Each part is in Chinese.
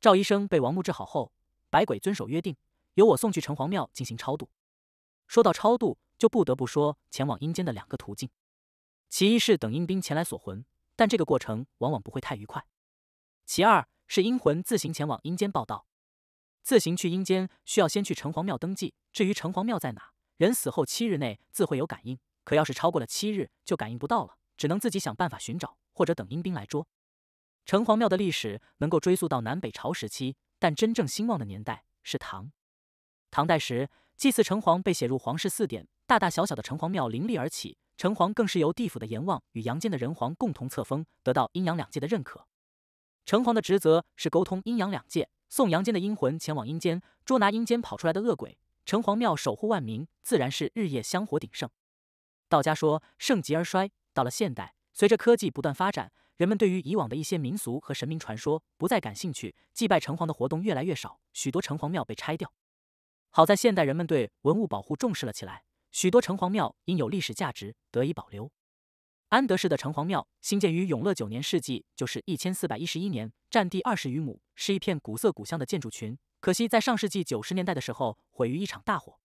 赵医生被王木治好后，百鬼遵守约定，由我送去城隍庙进行超度。说到超度，就不得不说前往阴间的两个途径：其一是等阴兵前来索魂，但这个过程往往不会太愉快；其二是阴魂自行前往阴间报道。自行去阴间需要先去城隍庙登记。至于城隍庙在哪，人死后七日内自会有感应，可要是超过了七日，就感应不到了，只能自己想办法寻找，或者等阴兵来捉。城隍庙的历史能够追溯到南北朝时期，但真正兴旺的年代是唐。唐代时，祭祀城隍被写入皇室四典，大大小小的城隍庙林立而起。城隍更是由地府的阎王与阳间的仁皇共同册封，得到阴阳两界的认可。城隍的职责是沟通阴阳两界，送阳间的阴魂前往阴间，捉拿阴间跑出来的恶鬼。城隍庙守护万民，自然是日夜香火鼎盛。道家说“盛极而衰”，到了现代，随着科技不断发展。人们对于以往的一些民俗和神明传说不再感兴趣，祭拜城隍的活动越来越少，许多城隍庙被拆掉。好在现代人们对文物保护重视了起来，许多城隍庙因有历史价值得以保留。安德市的城隍庙兴建于永乐九年，世纪就是一千四百一十一年，占地二十余亩，是一片古色古香的建筑群。可惜在上世纪九十年代的时候，毁于一场大火。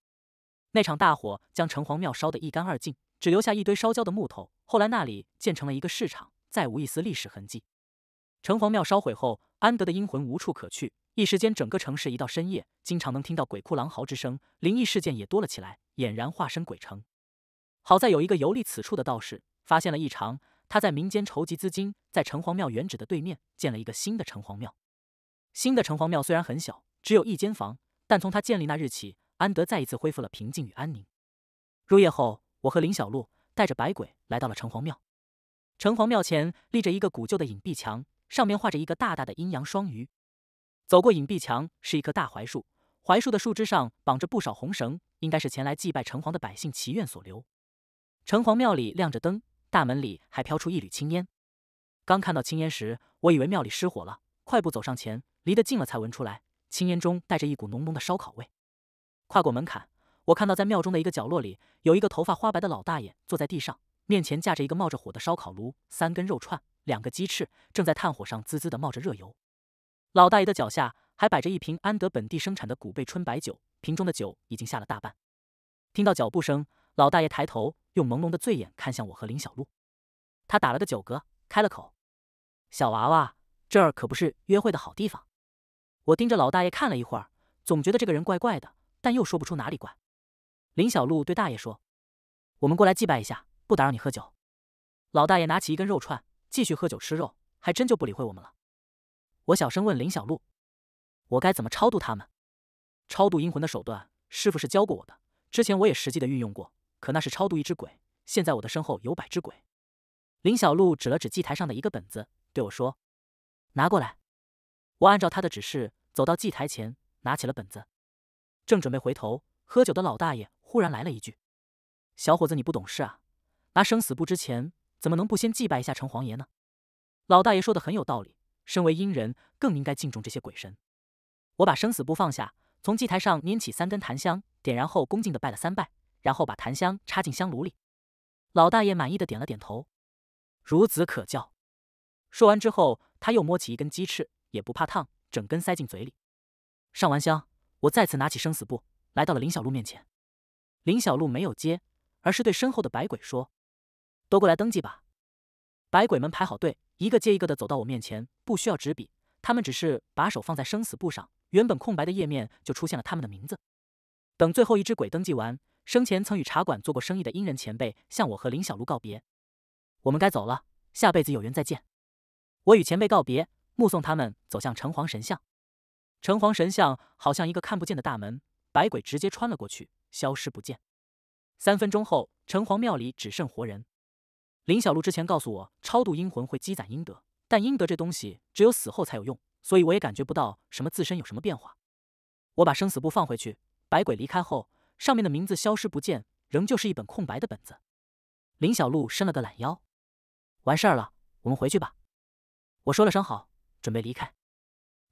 那场大火将城隍庙烧得一干二净，只留下一堆烧焦的木头。后来那里建成了一个市场。再无一丝历史痕迹。城隍庙烧毁后，安德的阴魂无处可去，一时间整个城市一到深夜，经常能听到鬼哭狼嚎之声，灵异事件也多了起来，俨然化身鬼城。好在有一个游历此处的道士发现了异常，他在民间筹集资金，在城隍庙原址的对面建了一个新的城隍庙。新的城隍庙虽然很小，只有一间房，但从他建立那日起，安德再一次恢复了平静与安宁。入夜后，我和林小璐带着白鬼来到了城隍庙。城隍庙前立着一个古旧的隐蔽墙，上面画着一个大大的阴阳双鱼。走过隐蔽墙，是一棵大槐树，槐树的树枝上绑着不少红绳，应该是前来祭拜城隍的百姓祈愿所留。城隍庙里亮着灯，大门里还飘出一缕青烟。刚看到青烟时，我以为庙里失火了，快步走上前，离得近了才闻出来，青烟中带着一股浓浓的烧烤味。跨过门槛，我看到在庙中的一个角落里，有一个头发花白的老大爷坐在地上。面前架着一个冒着火的烧烤炉，三根肉串、两个鸡翅正在炭火上滋滋的冒着热油。老大爷的脚下还摆着一瓶安德本地生产的古贝春白酒，瓶中的酒已经下了大半。听到脚步声，老大爷抬头，用朦胧的醉眼看向我和林小璐。他打了个酒嗝，开了口：“小娃娃，这儿可不是约会的好地方。”我盯着老大爷看了一会儿，总觉得这个人怪怪的，但又说不出哪里怪。林小璐对大爷说：“我们过来祭拜一下。”不打扰你喝酒，老大爷拿起一根肉串，继续喝酒吃肉，还真就不理会我们了。我小声问林小璐：“我该怎么超度他们？超度阴魂的手段，师傅是教过我的。之前我也实际的运用过，可那是超度一只鬼。现在我的身后有百只鬼。”林小璐指了指祭台上的一个本子，对我说：“拿过来。”我按照他的指示走到祭台前，拿起了本子，正准备回头喝酒的老大爷忽然来了一句：“小伙子，你不懂事啊！”拿生死簿之前，怎么能不先祭拜一下城隍爷呢？老大爷说的很有道理。身为阴人，更应该敬重这些鬼神。我把生死簿放下，从祭台上拈起三根檀香，点燃后恭敬的拜了三拜，然后把檀香插进香炉里。老大爷满意的点了点头：“孺子可教。”说完之后，他又摸起一根鸡翅，也不怕烫，整根塞进嘴里。上完香，我再次拿起生死簿，来到了林小璐面前。林小璐没有接，而是对身后的白鬼说。都过来登记吧！百鬼们排好队，一个接一个的走到我面前。不需要纸笔，他们只是把手放在生死簿上，原本空白的页面就出现了他们的名字。等最后一只鬼登记完，生前曾与茶馆做过生意的阴人前辈向我和林小璐告别：“我们该走了，下辈子有缘再见。”我与前辈告别，目送他们走向城隍神像。城隍神像好像一个看不见的大门，百鬼直接穿了过去，消失不见。三分钟后，城隍庙里只剩活人。林小璐之前告诉我，超度阴魂会积攒阴德，但阴德这东西只有死后才有用，所以我也感觉不到什么自身有什么变化。我把生死簿放回去，百鬼离开后，上面的名字消失不见，仍旧是一本空白的本子。林小璐伸了个懒腰，完事儿了，我们回去吧。我说了声好，准备离开。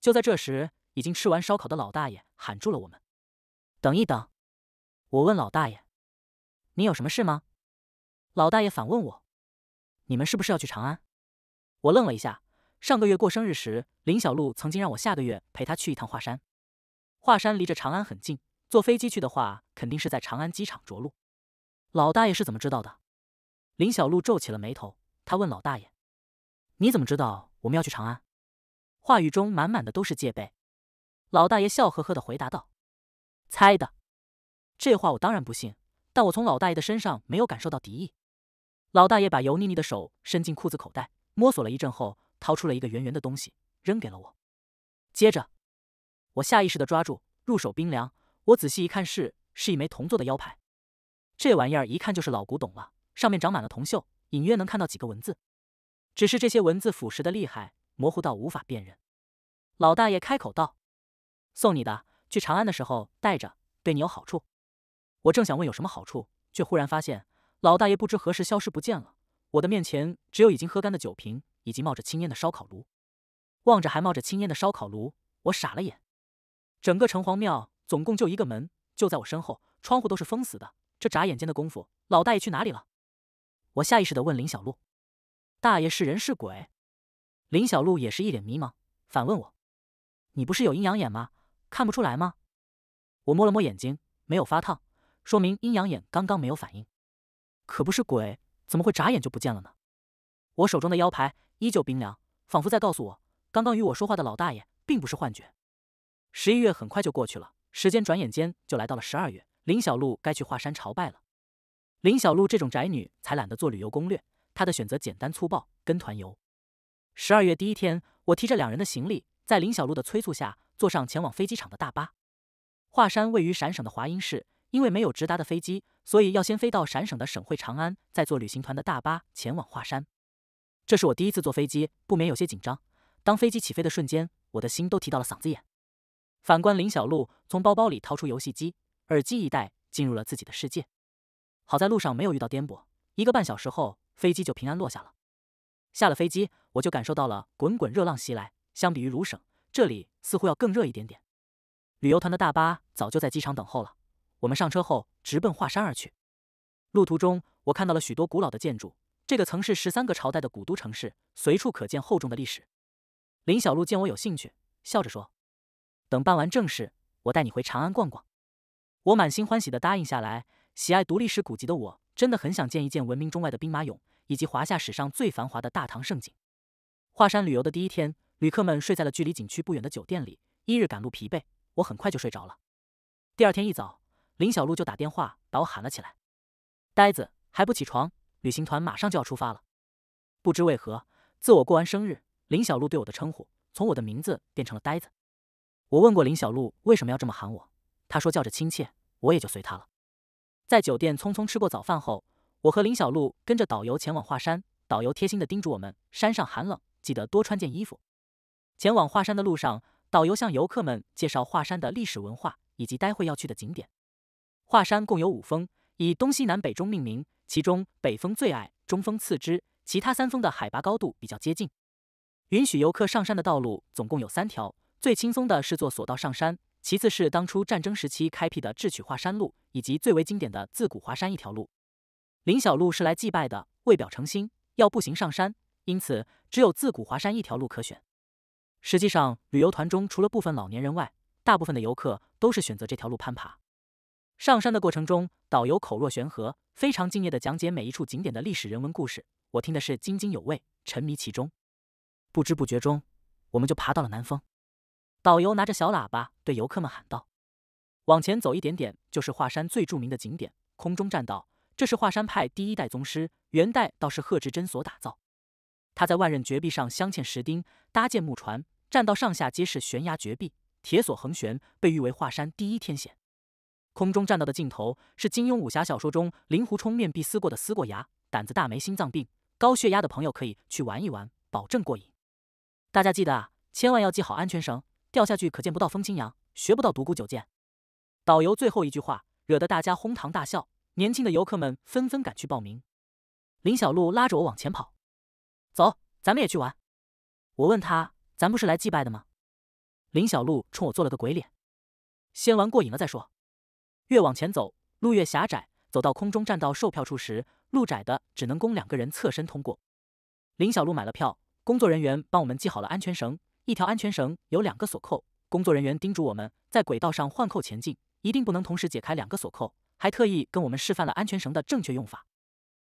就在这时，已经吃完烧烤的老大爷喊住了我们：“等一等。”我问老大爷：“你有什么事吗？”老大爷反问我。你们是不是要去长安？我愣了一下。上个月过生日时，林小璐曾经让我下个月陪她去一趟华山。华山离着长安很近，坐飞机去的话，肯定是在长安机场着陆。老大爷是怎么知道的？林小璐皱起了眉头，她问老大爷：“你怎么知道我们要去长安？”话语中满满的都是戒备。老大爷笑呵呵的回答道：“猜的。”这话我当然不信，但我从老大爷的身上没有感受到敌意。老大爷把油腻腻的手伸进裤子口袋，摸索了一阵后，掏出了一个圆圆的东西，扔给了我。接着，我下意识地抓住，入手冰凉。我仔细一看，是是一枚铜做的腰牌。这玩意儿一看就是老古董了，上面长满了铜锈，隐约能看到几个文字，只是这些文字腐蚀的厉害，模糊到无法辨认。老大爷开口道：“送你的，去长安的时候带着，对你有好处。”我正想问有什么好处，却忽然发现。老大爷不知何时消失不见了，我的面前只有已经喝干的酒瓶以及冒着青烟的烧烤炉。望着还冒着青烟的烧烤炉，我傻了眼。整个城隍庙总共就一个门，就在我身后，窗户都是封死的。这眨眼间的功夫，老大爷去哪里了？我下意识地问林小璐：“大爷是人是鬼？”林小璐也是一脸迷茫，反问我：“你不是有阴阳眼吗？看不出来吗？”我摸了摸眼睛，没有发烫，说明阴阳眼刚刚没有反应。可不是鬼，怎么会眨眼就不见了呢？我手中的腰牌依旧冰凉，仿佛在告诉我，刚刚与我说话的老大爷并不是幻觉。十一月很快就过去了，时间转眼间就来到了十二月，林小璐该去华山朝拜了。林小璐这种宅女才懒得做旅游攻略，她的选择简单粗暴，跟团游。十二月第一天，我提着两人的行李，在林小璐的催促下，坐上前往飞机场的大巴。华山位于陕省的华阴市，因为没有直达的飞机。所以要先飞到陕省的省会长安，再坐旅行团的大巴前往华山。这是我第一次坐飞机，不免有些紧张。当飞机起飞的瞬间，我的心都提到了嗓子眼。反观林小璐，从包包里掏出游戏机，耳机一戴，进入了自己的世界。好在路上没有遇到颠簸，一个半小时后，飞机就平安落下了。下了飞机，我就感受到了滚滚热浪袭来。相比于鲁省，这里似乎要更热一点点。旅游团的大巴早就在机场等候了，我们上车后。直奔华山而去，路途中我看到了许多古老的建筑，这个曾是十三个朝代的古都城市，随处可见厚重的历史。林小璐见我有兴趣，笑着说：“等办完正事，我带你回长安逛逛。”我满心欢喜的答应下来。喜爱独立史古籍的我，真的很想见一见闻名中外的兵马俑，以及华夏史上最繁华的大唐盛景。华山旅游的第一天，旅客们睡在了距离景区不远的酒店里。一日赶路疲惫，我很快就睡着了。第二天一早。林小璐就打电话把我喊了起来：“呆子，还不起床？旅行团马上就要出发了。”不知为何，自我过完生日，林小璐对我的称呼从我的名字变成了“呆子”。我问过林小璐为什么要这么喊我，她说叫着亲切，我也就随她了。在酒店匆匆吃过早饭后，我和林小璐跟着导游前往华山。导游贴心的叮嘱我们：“山上寒冷，记得多穿件衣服。”前往华山的路上，导游向游客们介绍华山的历史文化以及待会要去的景点。华山共有五峰，以东西南北中命名，其中北峰最矮，中峰次之，其他三峰的海拔高度比较接近。允许游客上山的道路总共有三条，最轻松的是坐索道上山，其次是当初战争时期开辟的智取华山路，以及最为经典的自古华山一条路。林小璐是来祭拜的，为表诚心，要步行上山，因此只有自古华山一条路可选。实际上，旅游团中除了部分老年人外，大部分的游客都是选择这条路攀爬。上山的过程中，导游口若悬河，非常敬业地讲解每一处景点的历史人文故事，我听的是津津有味，沉迷其中。不知不觉中，我们就爬到了南峰。导游拿着小喇叭对游客们喊道：“往前走一点点，就是华山最著名的景点——空中栈道。这是华山派第一代宗师元代，道士贺志真所打造。他在万仞绝壁上镶嵌石钉，搭建木船栈道，上下皆是悬崖绝壁，铁索横悬，被誉为华山第一天险。”空中栈道的尽头是金庸武侠小说中令狐冲面壁思过的思过崖，胆子大没心脏病、高血压的朋友可以去玩一玩，保证过瘾。大家记得啊，千万要系好安全绳，掉下去可见不到风清扬，学不到独孤九剑。导游最后一句话惹得大家哄堂大笑，年轻的游客们纷纷赶去报名。林小璐拉着我往前跑，走，咱们也去玩。我问他，咱不是来祭拜的吗？林小璐冲我做了个鬼脸，先玩过瘾了再说。越往前走，路越狭窄。走到空中栈道售票处时，路窄的只能供两个人侧身通过。林小璐买了票，工作人员帮我们系好了安全绳。一条安全绳有两个锁扣，工作人员叮嘱我们在轨道上换扣前进，一定不能同时解开两个锁扣，还特意跟我们示范了安全绳的正确用法。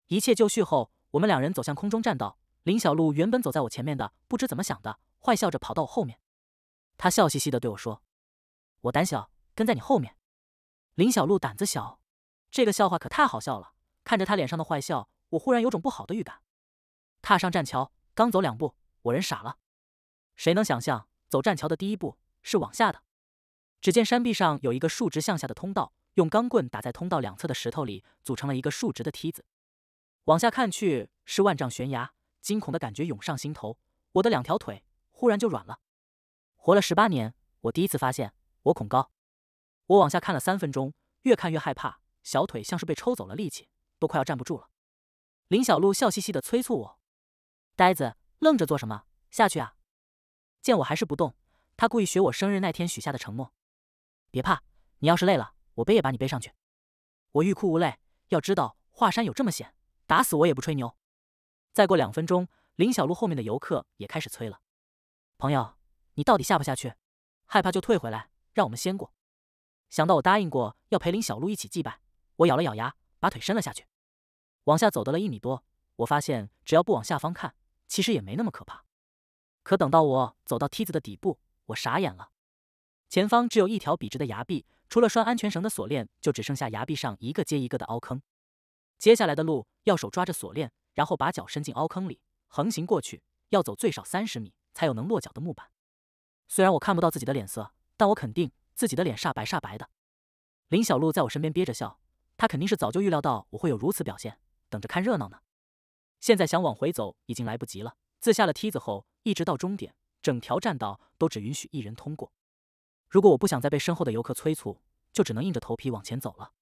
一切就绪后，我们两人走向空中栈道。林小璐原本走在我前面的，不知怎么想的，坏笑着跑到我后面。他笑嘻嘻的对我说：“我胆小，跟在你后面。”林小璐胆子小，这个笑话可太好笑了。看着他脸上的坏笑，我忽然有种不好的预感。踏上栈桥，刚走两步，我人傻了。谁能想象，走栈桥的第一步是往下的？只见山壁上有一个竖直向下的通道，用钢棍打在通道两侧的石头里，组成了一个竖直的梯子。往下看去是万丈悬崖，惊恐的感觉涌上心头，我的两条腿忽然就软了。活了十八年，我第一次发现我恐高。我往下看了三分钟，越看越害怕，小腿像是被抽走了力气，都快要站不住了。林小璐笑嘻嘻的催促我：“呆子，愣着做什么？下去啊！”见我还是不动，他故意学我生日那天许下的承诺：“别怕，你要是累了，我背也把你背上去。”我欲哭无泪，要知道华山有这么险，打死我也不吹牛。再过两分钟，林小璐后面的游客也开始催了：“朋友，你到底下不下去？害怕就退回来，让我们先过。”想到我答应过要陪林小璐一起祭拜，我咬了咬牙，把腿伸了下去。往下走到了一米多，我发现只要不往下方看，其实也没那么可怕。可等到我走到梯子的底部，我傻眼了。前方只有一条笔直的崖壁，除了拴安全绳的锁链，就只剩下崖壁上一个接一个的凹坑。接下来的路要手抓着锁链，然后把脚伸进凹坑里横行过去，要走最少三十米才有能落脚的木板。虽然我看不到自己的脸色，但我肯定。自己的脸煞白煞白的，林小璐在我身边憋着笑，她肯定是早就预料到我会有如此表现，等着看热闹呢。现在想往回走已经来不及了。自下了梯子后，一直到终点，整条栈道都只允许一人通过。如果我不想再被身后的游客催促，就只能硬着头皮往前走了。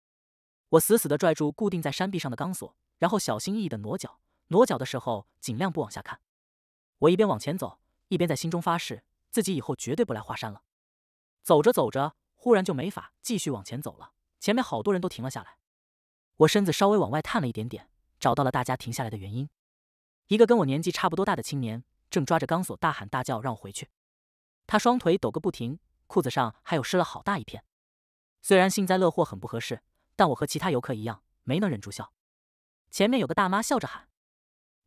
我死死地拽住固定在山壁上的钢索，然后小心翼翼地挪脚。挪脚的时候尽量不往下看。我一边往前走，一边在心中发誓，自己以后绝对不来华山了。走着走着，忽然就没法继续往前走了。前面好多人都停了下来。我身子稍微往外探了一点点，找到了大家停下来的原因。一个跟我年纪差不多大的青年正抓着钢索大喊大叫，让我回去。他双腿抖个不停，裤子上还有湿了好大一片。虽然幸灾乐祸很不合适，但我和其他游客一样没能忍住笑。前面有个大妈笑着喊：“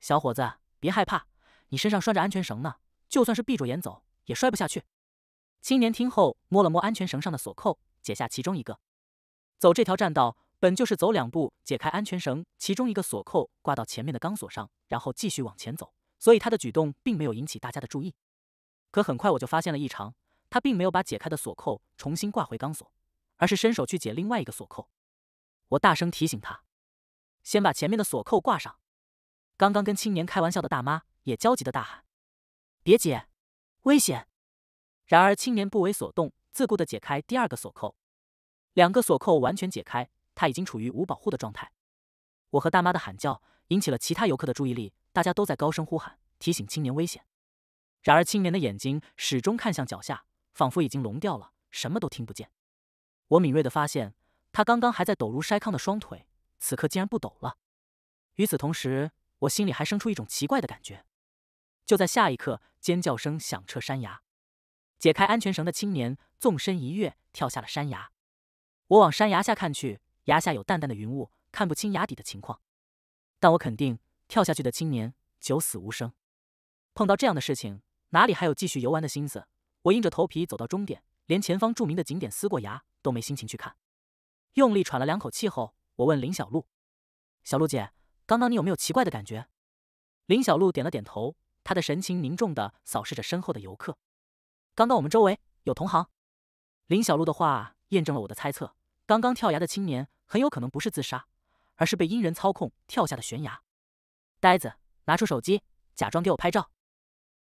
小伙子，别害怕，你身上拴着安全绳呢，就算是闭着眼走也摔不下去。”青年听后，摸了摸安全绳上的锁扣，解下其中一个。走这条栈道，本就是走两步解开安全绳其中一个锁扣，挂到前面的钢索上，然后继续往前走。所以他的举动并没有引起大家的注意。可很快我就发现了异常，他并没有把解开的锁扣重新挂回钢索，而是伸手去解另外一个锁扣。我大声提醒他：“先把前面的锁扣挂上。”刚刚跟青年开玩笑的大妈也焦急的大喊：“别解，危险！”然而，青年不为所动，自顾的解开第二个锁扣。两个锁扣完全解开，他已经处于无保护的状态。我和大妈的喊叫引起了其他游客的注意力，大家都在高声呼喊，提醒青年危险。然而，青年的眼睛始终看向脚下，仿佛已经聋掉了，什么都听不见。我敏锐的发现，他刚刚还在抖如筛糠的双腿，此刻竟然不抖了。与此同时，我心里还生出一种奇怪的感觉。就在下一刻，尖叫声响彻山崖。解开安全绳的青年纵身一跃，跳下了山崖。我往山崖下看去，崖下有淡淡的云雾，看不清崖底的情况。但我肯定，跳下去的青年九死无生。碰到这样的事情，哪里还有继续游玩的心思？我硬着头皮走到终点，连前方著名的景点撕过崖都没心情去看。用力喘了两口气后，我问林小璐：“小璐姐，刚刚你有没有奇怪的感觉？”林小璐点了点头，她的神情凝重地扫视着身后的游客。刚刚我们周围有同行，林小璐的话验证了我的猜测。刚刚跳崖的青年很有可能不是自杀，而是被阴人操控跳下的悬崖。呆子，拿出手机，假装给我拍照。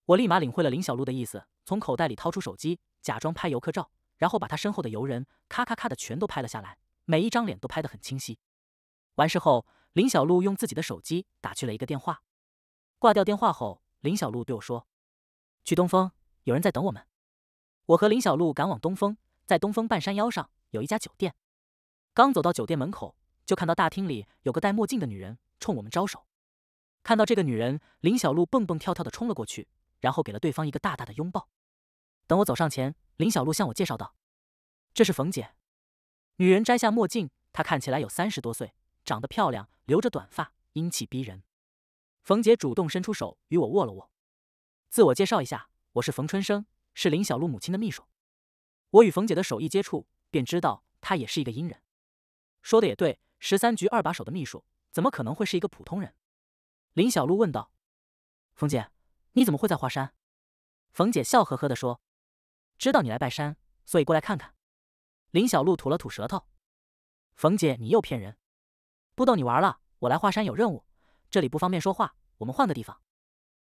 我立马领会了林小璐的意思，从口袋里掏出手机，假装拍游客照，然后把他身后的游人咔咔咔的全都拍了下来，每一张脸都拍得很清晰。完事后，林小璐用自己的手机打去了一个电话。挂掉电话后，林小璐对我说：“去东风，有人在等我们。”我和林小璐赶往东风，在东风半山腰上有一家酒店。刚走到酒店门口，就看到大厅里有个戴墨镜的女人冲我们招手。看到这个女人，林小璐蹦蹦跳跳的冲了过去，然后给了对方一个大大的拥抱。等我走上前，林小璐向我介绍道：“这是冯姐。”女人摘下墨镜，她看起来有三十多岁，长得漂亮，留着短发，英气逼人。冯姐主动伸出手与我握了握，自我介绍一下：“我是冯春生。”是林小璐母亲的秘书，我与冯姐的手一接触，便知道她也是一个阴人。说的也对，十三局二把手的秘书，怎么可能会是一个普通人？林小璐问道：“冯姐，你怎么会在华山？”冯姐笑呵呵的说：“知道你来拜山，所以过来看看。”林小璐吐了吐舌头：“冯姐，你又骗人！不逗你玩了，我来华山有任务，这里不方便说话，我们换个地方。”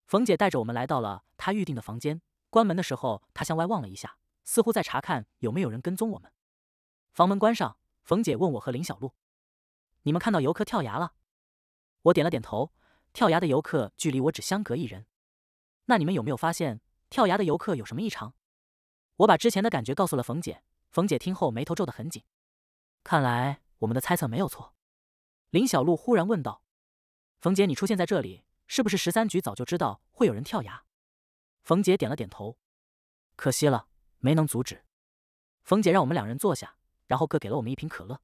冯姐带着我们来到了她预定的房间。关门的时候，他向外望了一下，似乎在查看有没有人跟踪我们。房门关上，冯姐问我和林小璐：“你们看到游客跳崖了？”我点了点头。跳崖的游客距离我只相隔一人。那你们有没有发现跳崖的游客有什么异常？我把之前的感觉告诉了冯姐。冯姐听后眉头皱得很紧。看来我们的猜测没有错。林小璐忽然问道：“冯姐，你出现在这里，是不是十三局早就知道会有人跳崖？”冯杰点了点头，可惜了，没能阻止。冯姐让我们两人坐下，然后各给了我们一瓶可乐。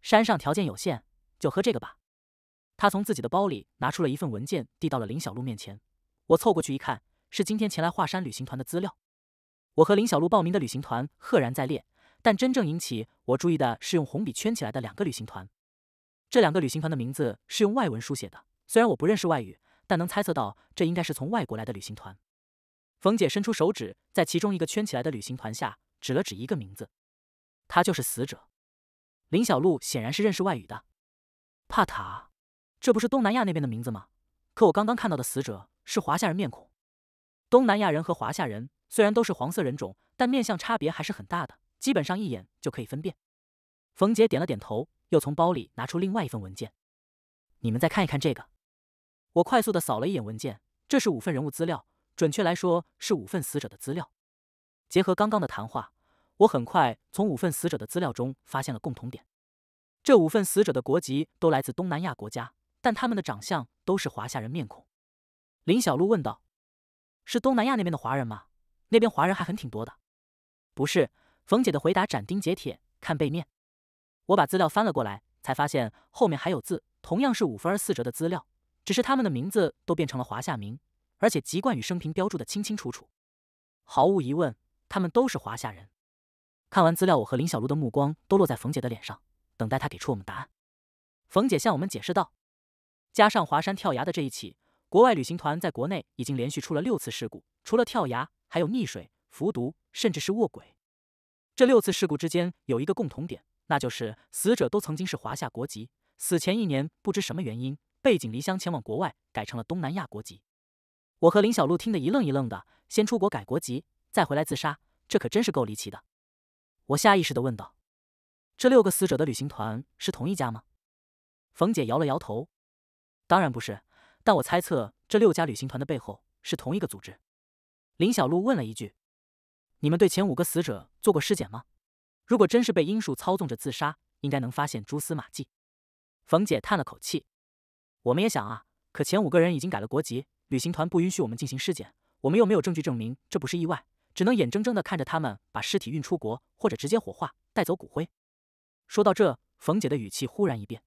山上条件有限，就喝这个吧。他从自己的包里拿出了一份文件，递到了林小璐面前。我凑过去一看，是今天前来华山旅行团的资料。我和林小璐报名的旅行团赫然在列，但真正引起我注意的是用红笔圈起来的两个旅行团。这两个旅行团的名字是用外文书写的，虽然我不认识外语，但能猜测到这应该是从外国来的旅行团。冯姐伸出手指，在其中一个圈起来的旅行团下指了指一个名字，他就是死者。林小璐显然是认识外语的，帕塔，这不是东南亚那边的名字吗？可我刚刚看到的死者是华夏人面孔。东南亚人和华夏人虽然都是黄色人种，但面相差别还是很大的，基本上一眼就可以分辨。冯姐点了点头，又从包里拿出另外一份文件，你们再看一看这个。我快速的扫了一眼文件，这是五份人物资料。准确来说是五份死者的资料，结合刚刚的谈话，我很快从五份死者的资料中发现了共同点。这五份死者的国籍都来自东南亚国家，但他们的长相都是华夏人面孔。林小璐问道：“是东南亚那边的华人吗？那边华人还很挺多的。”“不是。”冯姐的回答斩钉截铁。看背面，我把资料翻了过来，才发现后面还有字，同样是五分四折的资料，只是他们的名字都变成了华夏名。而且籍贯与生平标注的清清楚楚，毫无疑问，他们都是华夏人。看完资料，我和林小璐的目光都落在冯姐的脸上，等待她给出我们答案。冯姐向我们解释道：“加上华山跳崖的这一起，国外旅行团在国内已经连续出了六次事故，除了跳崖，还有溺水、服毒，甚至是卧轨。这六次事故之间有一个共同点，那就是死者都曾经是华夏国籍，死前一年不知什么原因背井离乡前往国外，改成了东南亚国籍。”我和林小璐听得一愣一愣的。先出国改国籍，再回来自杀，这可真是够离奇的。我下意识的问道：“这六个死者的旅行团是同一家吗？”冯姐摇了摇头：“当然不是，但我猜测这六家旅行团的背后是同一个组织。”林小璐问了一句：“你们对前五个死者做过尸检吗？如果真是被英树操纵着自杀，应该能发现蛛丝马迹。”冯姐叹了口气：“我们也想啊。”可前五个人已经改了国籍，旅行团不允许我们进行尸检，我们又没有证据证明这不是意外，只能眼睁睁地看着他们把尸体运出国，或者直接火化带走骨灰。说到这，冯姐的语气忽然一变。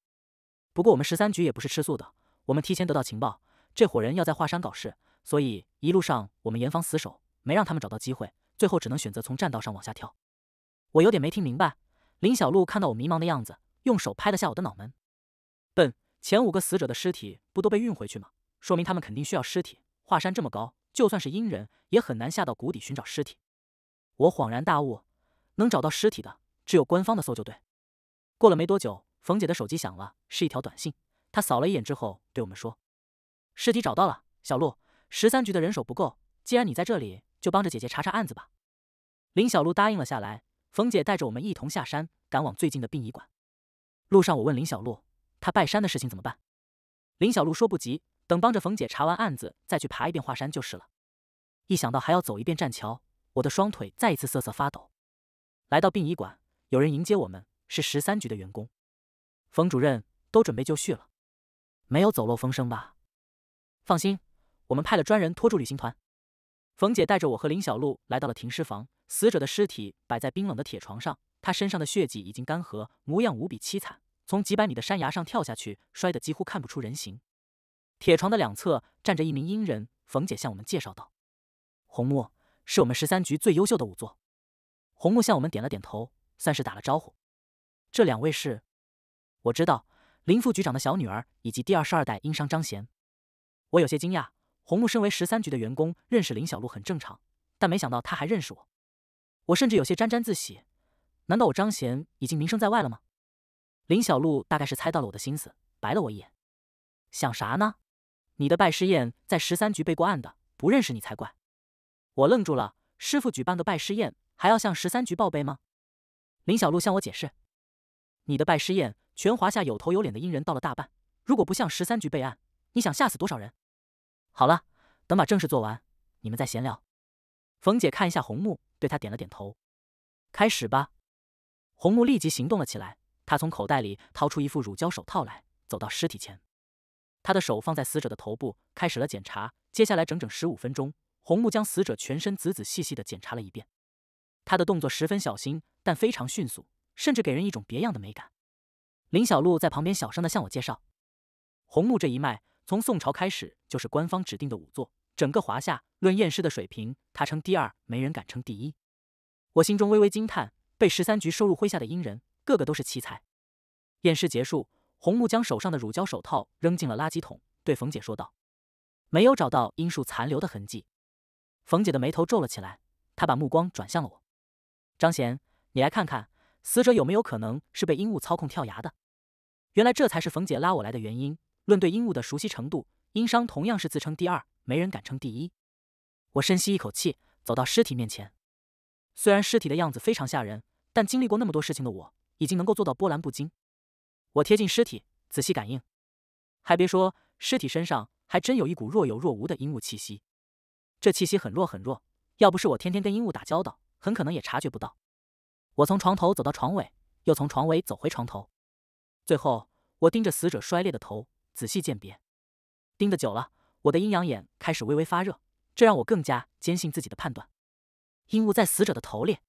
不过我们十三局也不是吃素的，我们提前得到情报，这伙人要在华山搞事，所以一路上我们严防死守，没让他们找到机会。最后只能选择从栈道上往下跳。我有点没听明白，林小璐看到我迷茫的样子，用手拍了下我的脑门，笨。前五个死者的尸体不都被运回去吗？说明他们肯定需要尸体。华山这么高，就算是阴人也很难下到谷底寻找尸体。我恍然大悟，能找到尸体的只有官方的搜救队。过了没多久，冯姐的手机响了，是一条短信。她扫了一眼之后，对我们说：“尸体找到了，小鹿，十三局的人手不够，既然你在这里，就帮着姐姐查查案子吧。”林小璐答应了下来。冯姐带着我们一同下山，赶往最近的殡仪馆。路上，我问林小璐。他拜山的事情怎么办？林小璐说：“不急，等帮着冯姐查完案子，再去爬一遍华山就是了。”一想到还要走一遍栈桥，我的双腿再一次瑟瑟发抖。来到殡仪馆，有人迎接我们，是十三局的员工。冯主任都准备就绪了，没有走漏风声吧？放心，我们派了专人拖住旅行团。冯姐带着我和林小璐来到了停尸房，死者的尸体摆在冰冷的铁床上，他身上的血迹已经干涸，模样无比凄惨。从几百米的山崖上跳下去，摔得几乎看不出人形。铁床的两侧站着一名阴人，冯姐向我们介绍道：“红木是我们十三局最优秀的仵作。”红木向我们点了点头，算是打了招呼。这两位是……我知道，林副局长的小女儿以及第二十二代阴商张贤。我有些惊讶，红木身为十三局的员工，认识林小璐很正常，但没想到他还认识我。我甚至有些沾沾自喜，难道我张贤已经名声在外了吗？林小璐大概是猜到了我的心思，白了我一眼：“想啥呢？你的拜师宴在十三局备过案的，不认识你才怪。”我愣住了：“师傅举办个拜师宴，还要向十三局报备吗？”林小璐向我解释：“你的拜师宴，全华夏有头有脸的阴人到了大半，如果不向十三局备案，你想吓死多少人？”好了，等把正事做完，你们再闲聊。冯姐看一下红木，对他点了点头：“开始吧。”红木立即行动了起来。他从口袋里掏出一副乳胶手套来，走到尸体前，他的手放在死者的头部，开始了检查。接下来整整十五分钟，红木将死者全身仔仔细细的检查了一遍。他的动作十分小心，但非常迅速，甚至给人一种别样的美感。林小璐在旁边小声的向我介绍：“红木这一脉从宋朝开始就是官方指定的仵作，整个华夏论验尸的水平，他称第二，没人敢称第一。”我心中微微惊叹，被十三局收入麾下的阴人。个个都是奇才。验尸结束，红木将手上的乳胶手套扔进了垃圾桶，对冯姐说道：“没有找到樱树残留的痕迹。”冯姐的眉头皱了起来，她把目光转向了我：“张贤，你来看看，死者有没有可能是被鹦鹉操控跳崖的？”原来这才是冯姐拉我来的原因。论对鹦鹉的熟悉程度，殷商同样是自称第二，没人敢称第一。我深吸一口气，走到尸体面前。虽然尸体的样子非常吓人，但经历过那么多事情的我。已经能够做到波澜不惊。我贴近尸体，仔细感应。还别说，尸体身上还真有一股若有若无的阴物气息。这气息很弱很弱，要不是我天天跟阴物打交道，很可能也察觉不到。我从床头走到床尾，又从床尾走回床头。最后，我盯着死者摔裂的头，仔细鉴别。盯得久了，我的阴阳眼开始微微发热，这让我更加坚信自己的判断。阴物在死者的头里。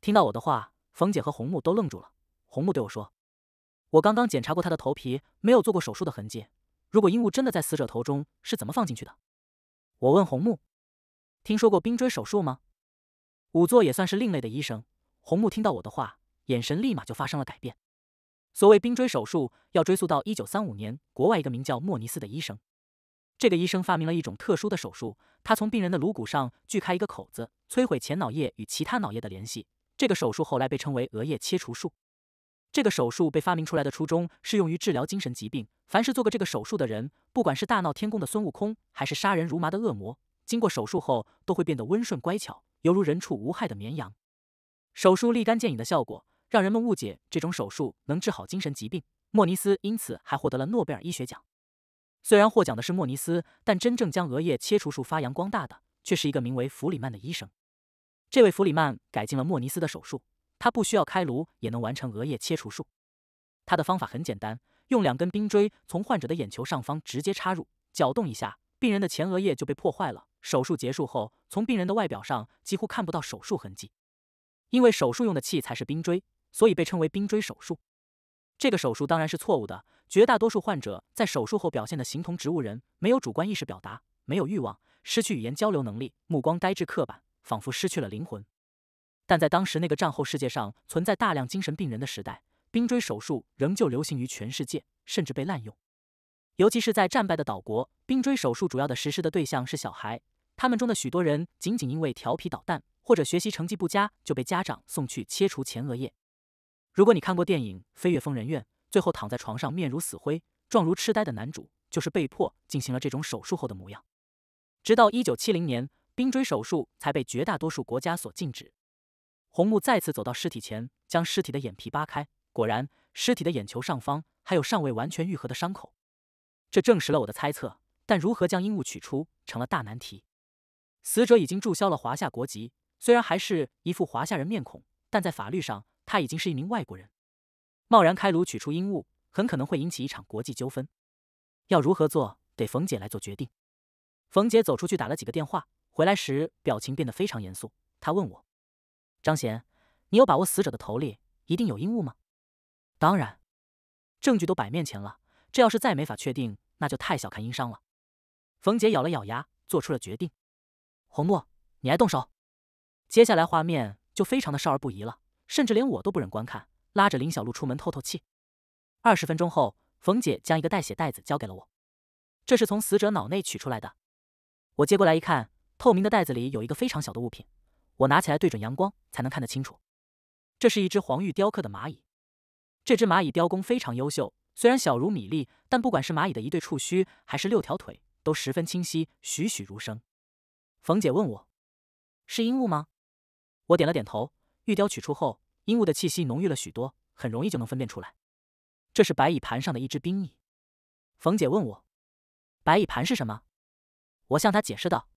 听到我的话。冯姐和红木都愣住了。红木对我说：“我刚刚检查过他的头皮，没有做过手术的痕迹。如果鹦物真的在死者头中是怎么放进去的？”我问红木：“听说过冰锥手术吗？”仵作也算是另类的医生。红木听到我的话，眼神立马就发生了改变。所谓冰锥手术，要追溯到一九三五年，国外一个名叫莫尼斯的医生。这个医生发明了一种特殊的手术，他从病人的颅骨上锯开一个口子，摧毁前脑叶与其他脑叶的联系。这个手术后来被称为额叶切除术。这个手术被发明出来的初衷是用于治疗精神疾病。凡是做过这个手术的人，不管是大闹天宫的孙悟空，还是杀人如麻的恶魔，经过手术后都会变得温顺乖巧，犹如人畜无害的绵羊。手术立竿见影的效果，让人们误解这种手术能治好精神疾病。莫尼斯因此还获得了诺贝尔医学奖。虽然获奖的是莫尼斯，但真正将额叶切除术发扬光大的，却是一个名为弗里曼的医生。这位弗里曼改进了莫尼斯的手术，他不需要开颅也能完成额叶切除术。他的方法很简单，用两根冰锥从患者的眼球上方直接插入，搅动一下，病人的前额叶就被破坏了。手术结束后，从病人的外表上几乎看不到手术痕迹，因为手术用的器材是冰锥，所以被称为冰锥手术。这个手术当然是错误的，绝大多数患者在手术后表现的形同植物人，没有主观意识表达，没有欲望，失去语言交流能力，目光呆滞刻板。仿佛失去了灵魂，但在当时那个战后世界上存在大量精神病人的时代，冰锥手术仍旧流行于全世界，甚至被滥用。尤其是在战败的岛国，冰锥手术主要的实施的对象是小孩，他们中的许多人仅仅因为调皮捣蛋或者学习成绩不佳，就被家长送去切除前额叶。如果你看过电影《飞跃疯人院》，最后躺在床上面如死灰、状如痴呆的男主，就是被迫进行了这种手术后的模样。直到一九七零年。冰锥手术才被绝大多数国家所禁止。红木再次走到尸体前，将尸体的眼皮扒开，果然，尸体的眼球上方还有尚未完全愈合的伤口。这证实了我的猜测，但如何将阴物取出成了大难题。死者已经注销了华夏国籍，虽然还是一副华夏人面孔，但在法律上他已经是一名外国人。贸然开颅取出阴物，很可能会引起一场国际纠纷。要如何做，得冯姐来做决定。冯姐走出去打了几个电话。回来时，表情变得非常严肃。他问我：“张贤，你有把握死者的头里一定有阴物吗？”“当然，证据都摆面前了。这要是再没法确定，那就太小看殷商了。”冯姐咬了咬牙，做出了决定：“红墨，你来动手。”接下来画面就非常的少儿不宜了，甚至连我都不忍观看。拉着林小璐出门透透气。二十分钟后，冯姐将一个带血袋子交给了我，这是从死者脑内取出来的。我接过来一看。透明的袋子里有一个非常小的物品，我拿起来对准阳光才能看得清楚。这是一只黄玉雕刻的蚂蚁，这只蚂蚁雕工非常优秀，虽然小如米粒，但不管是蚂蚁的一对触须还是六条腿，都十分清晰，栩栩如生。冯姐问我：“是阴物吗？”我点了点头。玉雕取出后，阴物的气息浓郁了许多，很容易就能分辨出来。这是白蚁盘上的一只冰蚁。冯姐问我：“白蚁盘是什么？”我向她解释道。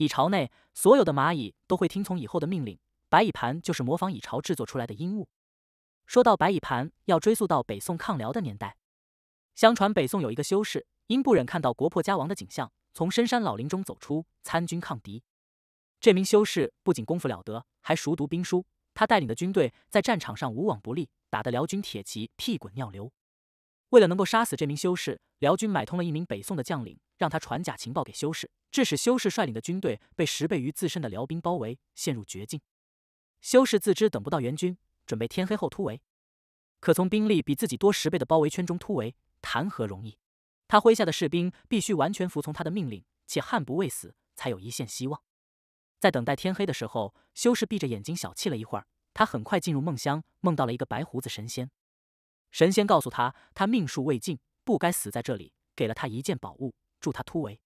蚁巢内所有的蚂蚁都会听从蚁后的命令。白蚁盘就是模仿蚁巢制作出来的阴物。说到白蚁盘，要追溯到北宋抗辽的年代。相传北宋有一个修士，因不忍看到国破家亡的景象，从深山老林中走出参军抗敌。这名修士不仅功夫了得，还熟读兵书。他带领的军队在战场上无往不利，打得辽军铁骑屁滚尿流。为了能够杀死这名修士，辽军买通了一名北宋的将领，让他传假情报给修士，致使修士率领的军队被十倍于自身的辽兵包围，陷入绝境。修士自知等不到援军，准备天黑后突围。可从兵力比自己多十倍的包围圈中突围，谈何容易？他麾下的士兵必须完全服从他的命令，且悍不畏死，才有一线希望。在等待天黑的时候，修士闭着眼睛小憩了一会儿，他很快进入梦乡，梦到了一个白胡子神仙。神仙告诉他，他命数未尽，不该死在这里，给了他一件宝物，助他突围。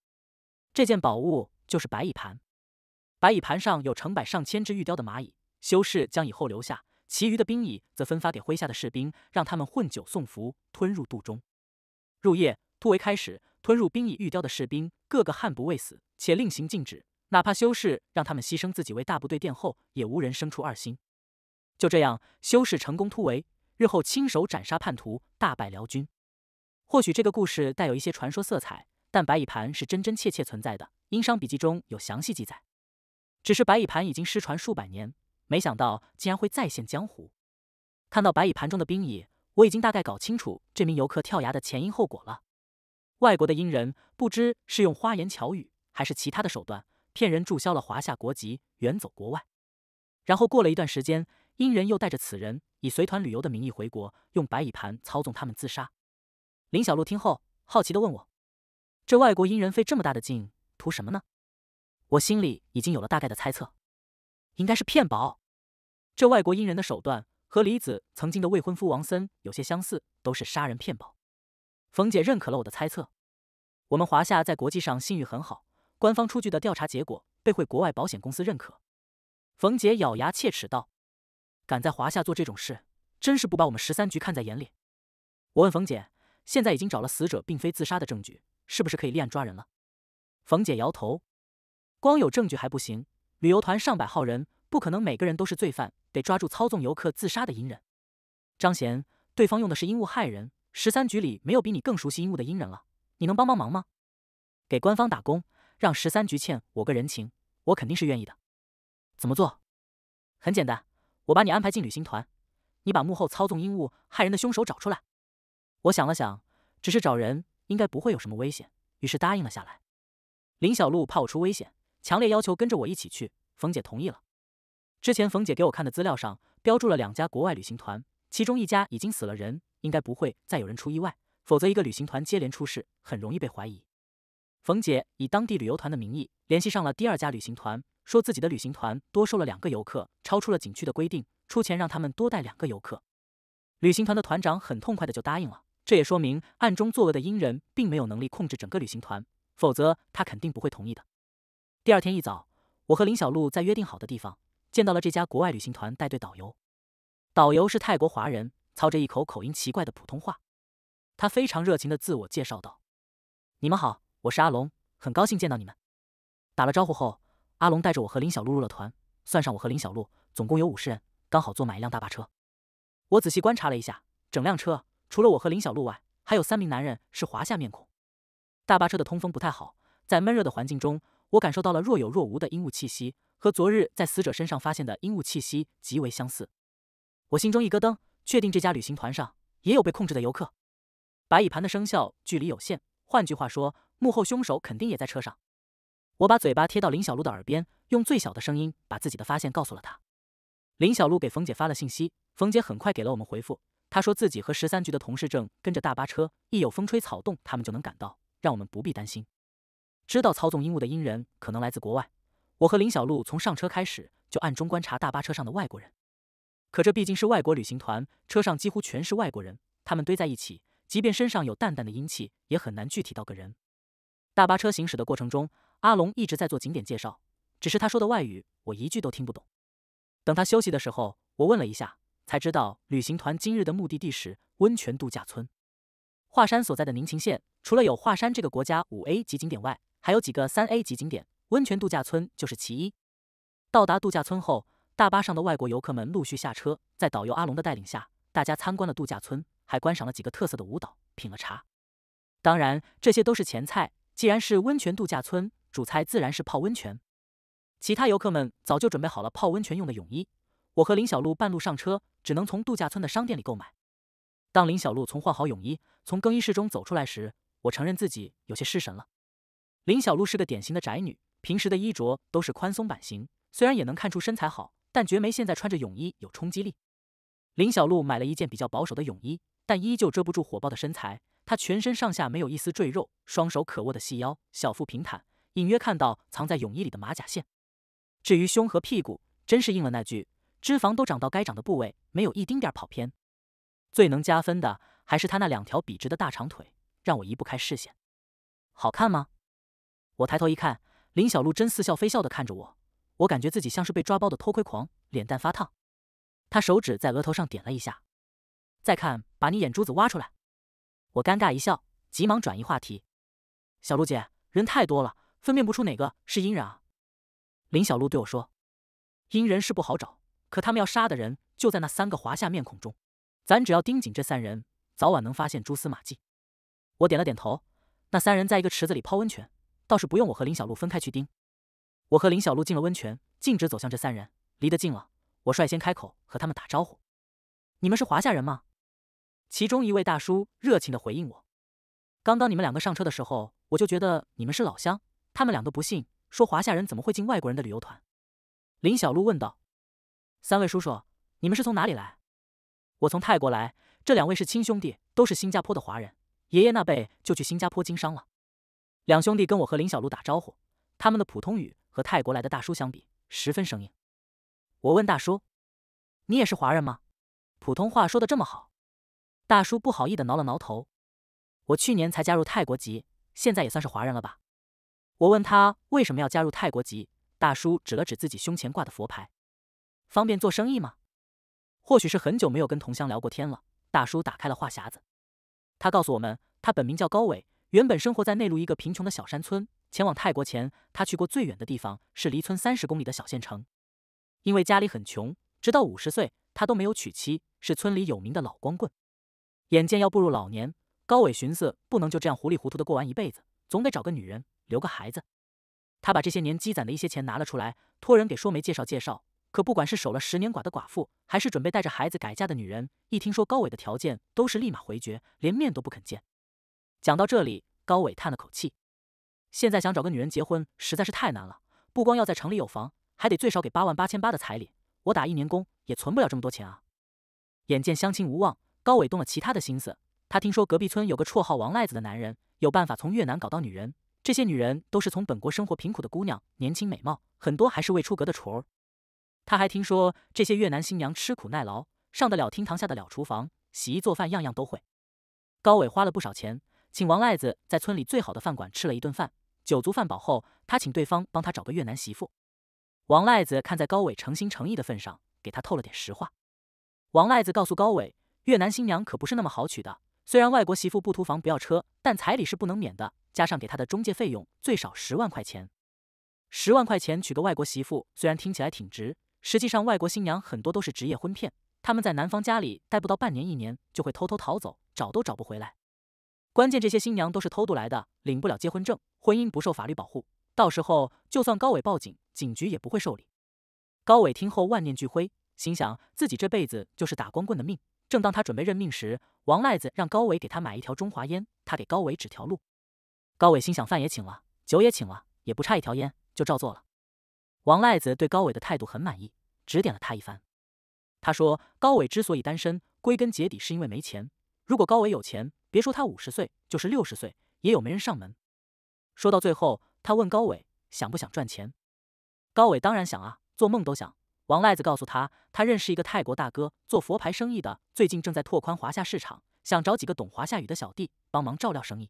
这件宝物就是白蚁盘。白蚁盘上有成百上千只玉雕的蚂蚁。修士将蚁后留下，其余的兵蚁则分发给麾下的士兵，让他们混酒送服，吞入肚中。入夜，突围开始。吞入兵蚁玉雕的士兵，个个悍不畏死，且令行禁止，哪怕修士让他们牺牲自己为大部队殿后，也无人生出二心。就这样，修士成功突围。日后亲手斩杀叛徒，大败辽军。或许这个故事带有一些传说色彩，但白蚁盘是真真切切存在的，《殷商笔记》中有详细记载。只是白蚁盘已经失传数百年，没想到竟然会再现江湖。看到白蚁盘中的兵蚁，我已经大概搞清楚这名游客跳崖的前因后果了。外国的殷人不知是用花言巧语，还是其他的手段，骗人注销了华夏国籍，远走国外。然后过了一段时间。殷人又带着此人以随团旅游的名义回国，用白蚁盘操纵他们自杀。林小璐听后好奇的问我：“这外国殷人费这么大的劲，图什么呢？”我心里已经有了大概的猜测，应该是骗保。这外国殷人的手段和李子曾经的未婚夫王森有些相似，都是杀人骗保。冯姐认可了我的猜测。我们华夏在国际上信誉很好，官方出具的调查结果被会国外保险公司认可。冯姐咬牙切齿道。敢在华夏做这种事，真是不把我们十三局看在眼里。我问冯姐，现在已经找了死者并非自杀的证据，是不是可以立案抓人了？冯姐摇头，光有证据还不行。旅游团上百号人，不可能每个人都是罪犯，得抓住操纵游客自杀的阴人。张贤，对方用的是阴物害人，十三局里没有比你更熟悉阴物的阴人了，你能帮帮忙吗？给官方打工，让十三局欠我个人情，我肯定是愿意的。怎么做？很简单。我把你安排进旅行团，你把幕后操纵阴物害人的凶手找出来。我想了想，只是找人，应该不会有什么危险，于是答应了下来。林小璐怕我出危险，强烈要求跟着我一起去。冯姐同意了。之前冯姐给我看的资料上标注了两家国外旅行团，其中一家已经死了人，应该不会再有人出意外，否则一个旅行团接连出事，很容易被怀疑。冯姐以当地旅游团的名义联系上了第二家旅行团。说自己的旅行团多收了两个游客，超出了景区的规定，出钱让他们多带两个游客。旅行团的团长很痛快的就答应了。这也说明暗中作恶的阴人并没有能力控制整个旅行团，否则他肯定不会同意的。第二天一早，我和林小璐在约定好的地方见到了这家国外旅行团带队导游。导游是泰国华人，操着一口口音奇怪的普通话。他非常热情的自我介绍道：“你们好，我是阿龙，很高兴见到你们。”打了招呼后。阿龙带着我和林小璐入了团，算上我和林小璐，总共有五十人，刚好坐满一辆大巴车。我仔细观察了一下整辆车，除了我和林小璐外，还有三名男人是华夏面孔。大巴车的通风不太好，在闷热的环境中，我感受到了若有若无的阴雾气息，和昨日在死者身上发现的阴雾气息极为相似。我心中一咯噔，确定这家旅行团上也有被控制的游客。白蚁盘的生效距离有限，换句话说，幕后凶手肯定也在车上。我把嘴巴贴到林小璐的耳边，用最小的声音把自己的发现告诉了她。林小璐给冯姐发了信息，冯姐很快给了我们回复。她说自己和十三局的同事正跟着大巴车，一有风吹草动，他们就能赶到，让我们不必担心。知道操纵鹦物的阴人可能来自国外，我和林小璐从上车开始就暗中观察大巴车上的外国人。可这毕竟是外国旅行团，车上几乎全是外国人，他们堆在一起，即便身上有淡淡的阴气，也很难具体到个人。大巴车行驶的过程中。阿龙一直在做景点介绍，只是他说的外语我一句都听不懂。等他休息的时候，我问了一下，才知道旅行团今日的目的地是温泉度假村。华山所在的宁秦县，除了有华山这个国家五 A 级景点外，还有几个三 A 级景点，温泉度假村就是其一。到达度假村后，大巴上的外国游客们陆续下车，在导游阿龙的带领下，大家参观了度假村，还观赏了几个特色的舞蹈，品了茶。当然，这些都是前菜。既然是温泉度假村，主菜自然是泡温泉，其他游客们早就准备好了泡温泉用的泳衣，我和林小璐半路上车，只能从度假村的商店里购买。当林小璐从换好泳衣，从更衣室中走出来时，我承认自己有些失神了。林小璐是个典型的宅女，平时的衣着都是宽松版型，虽然也能看出身材好，但绝没现在穿着泳衣有冲击力。林小璐买了一件比较保守的泳衣，但依旧遮不住火爆的身材。她全身上下没有一丝赘肉，双手可握的细腰，小腹平坦。隐约看到藏在泳衣里的马甲线，至于胸和屁股，真是应了那句，脂肪都长到该长的部位，没有一丁点儿跑偏。最能加分的还是他那两条笔直的大长腿，让我移不开视线。好看吗？我抬头一看，林小璐真似笑非笑地看着我，我感觉自己像是被抓包的偷窥狂，脸蛋发烫。她手指在额头上点了一下，再看，把你眼珠子挖出来。我尴尬一笑，急忙转移话题。小璐姐，人太多了。分辨不出哪个是阴人啊，林小璐对我说：“阴人是不好找，可他们要杀的人就在那三个华夏面孔中，咱只要盯紧这三人，早晚能发现蛛丝马迹。”我点了点头。那三人在一个池子里泡温泉，倒是不用我和林小璐分开去盯。我和林小璐进了温泉，径直走向这三人。离得近了，我率先开口和他们打招呼：“你们是华夏人吗？”其中一位大叔热情地回应我：“刚刚你们两个上车的时候，我就觉得你们是老乡。”他们两个不信，说华夏人怎么会进外国人的旅游团？林小璐问道：“三位叔叔，你们是从哪里来？”“我从泰国来。”“这两位是亲兄弟，都是新加坡的华人，爷爷那辈就去新加坡经商了。”两兄弟跟我和林小璐打招呼，他们的普通语和泰国来的大叔相比，十分生硬。我问大叔：“你也是华人吗？”普通话说的这么好。大叔不好意的挠了挠头：“我去年才加入泰国籍，现在也算是华人了吧？”我问他为什么要加入泰国籍，大叔指了指自己胸前挂的佛牌，方便做生意吗？或许是很久没有跟同乡聊过天了，大叔打开了话匣子。他告诉我们，他本名叫高伟，原本生活在内陆一个贫穷的小山村。前往泰国前，他去过最远的地方是离村三十公里的小县城。因为家里很穷，直到五十岁他都没有娶妻，是村里有名的老光棍。眼见要步入老年，高伟寻思不能就这样糊里糊涂的过完一辈子，总得找个女人。留个孩子，他把这些年积攒的一些钱拿了出来，托人给说媒介绍介绍。可不管是守了十年寡的寡妇，还是准备带着孩子改嫁的女人，一听说高伟的条件，都是立马回绝，连面都不肯见。讲到这里，高伟叹了口气，现在想找个女人结婚实在是太难了，不光要在城里有房，还得最少给八万八千八的彩礼，我打一年工也存不了这么多钱啊！眼见相亲无望，高伟动了其他的心思。他听说隔壁村有个绰号“王赖子”的男人，有办法从越南搞到女人。这些女人都是从本国生活贫苦的姑娘，年轻美貌，很多还是未出阁的雏儿。他还听说这些越南新娘吃苦耐劳，上得了厅堂，下得了厨房，洗衣做饭样样都会。高伟花了不少钱，请王赖子在村里最好的饭馆吃了一顿饭。酒足饭饱后，他请对方帮他找个越南媳妇。王赖子看在高伟诚心诚意的份上，给他透了点实话。王赖子告诉高伟，越南新娘可不是那么好娶的。虽然外国媳妇不图房不要车，但彩礼是不能免的。加上给他的中介费用最少十万块钱，十万块钱娶个外国媳妇虽然听起来挺值，实际上外国新娘很多都是职业婚骗，他们在男方家里待不到半年一年就会偷偷逃走，找都找不回来。关键这些新娘都是偷渡来的，领不了结婚证，婚姻不受法律保护，到时候就算高伟报警，警局也不会受理。高伟听后万念俱灰，心想自己这辈子就是打光棍的命。正当他准备认命时，王赖子让高伟给他买一条中华烟，他给高伟指条路。高伟心想，饭也请了，酒也请了，也不差一条烟，就照做了。王赖子对高伟的态度很满意，指点了他一番。他说：“高伟之所以单身，归根结底是因为没钱。如果高伟有钱，别说他五十岁，就是六十岁，也有没人上门。”说到最后，他问高伟想不想赚钱。高伟当然想啊，做梦都想。王赖子告诉他，他认识一个泰国大哥，做佛牌生意的，最近正在拓宽华夏市场，想找几个懂华夏语的小弟帮忙照料生意。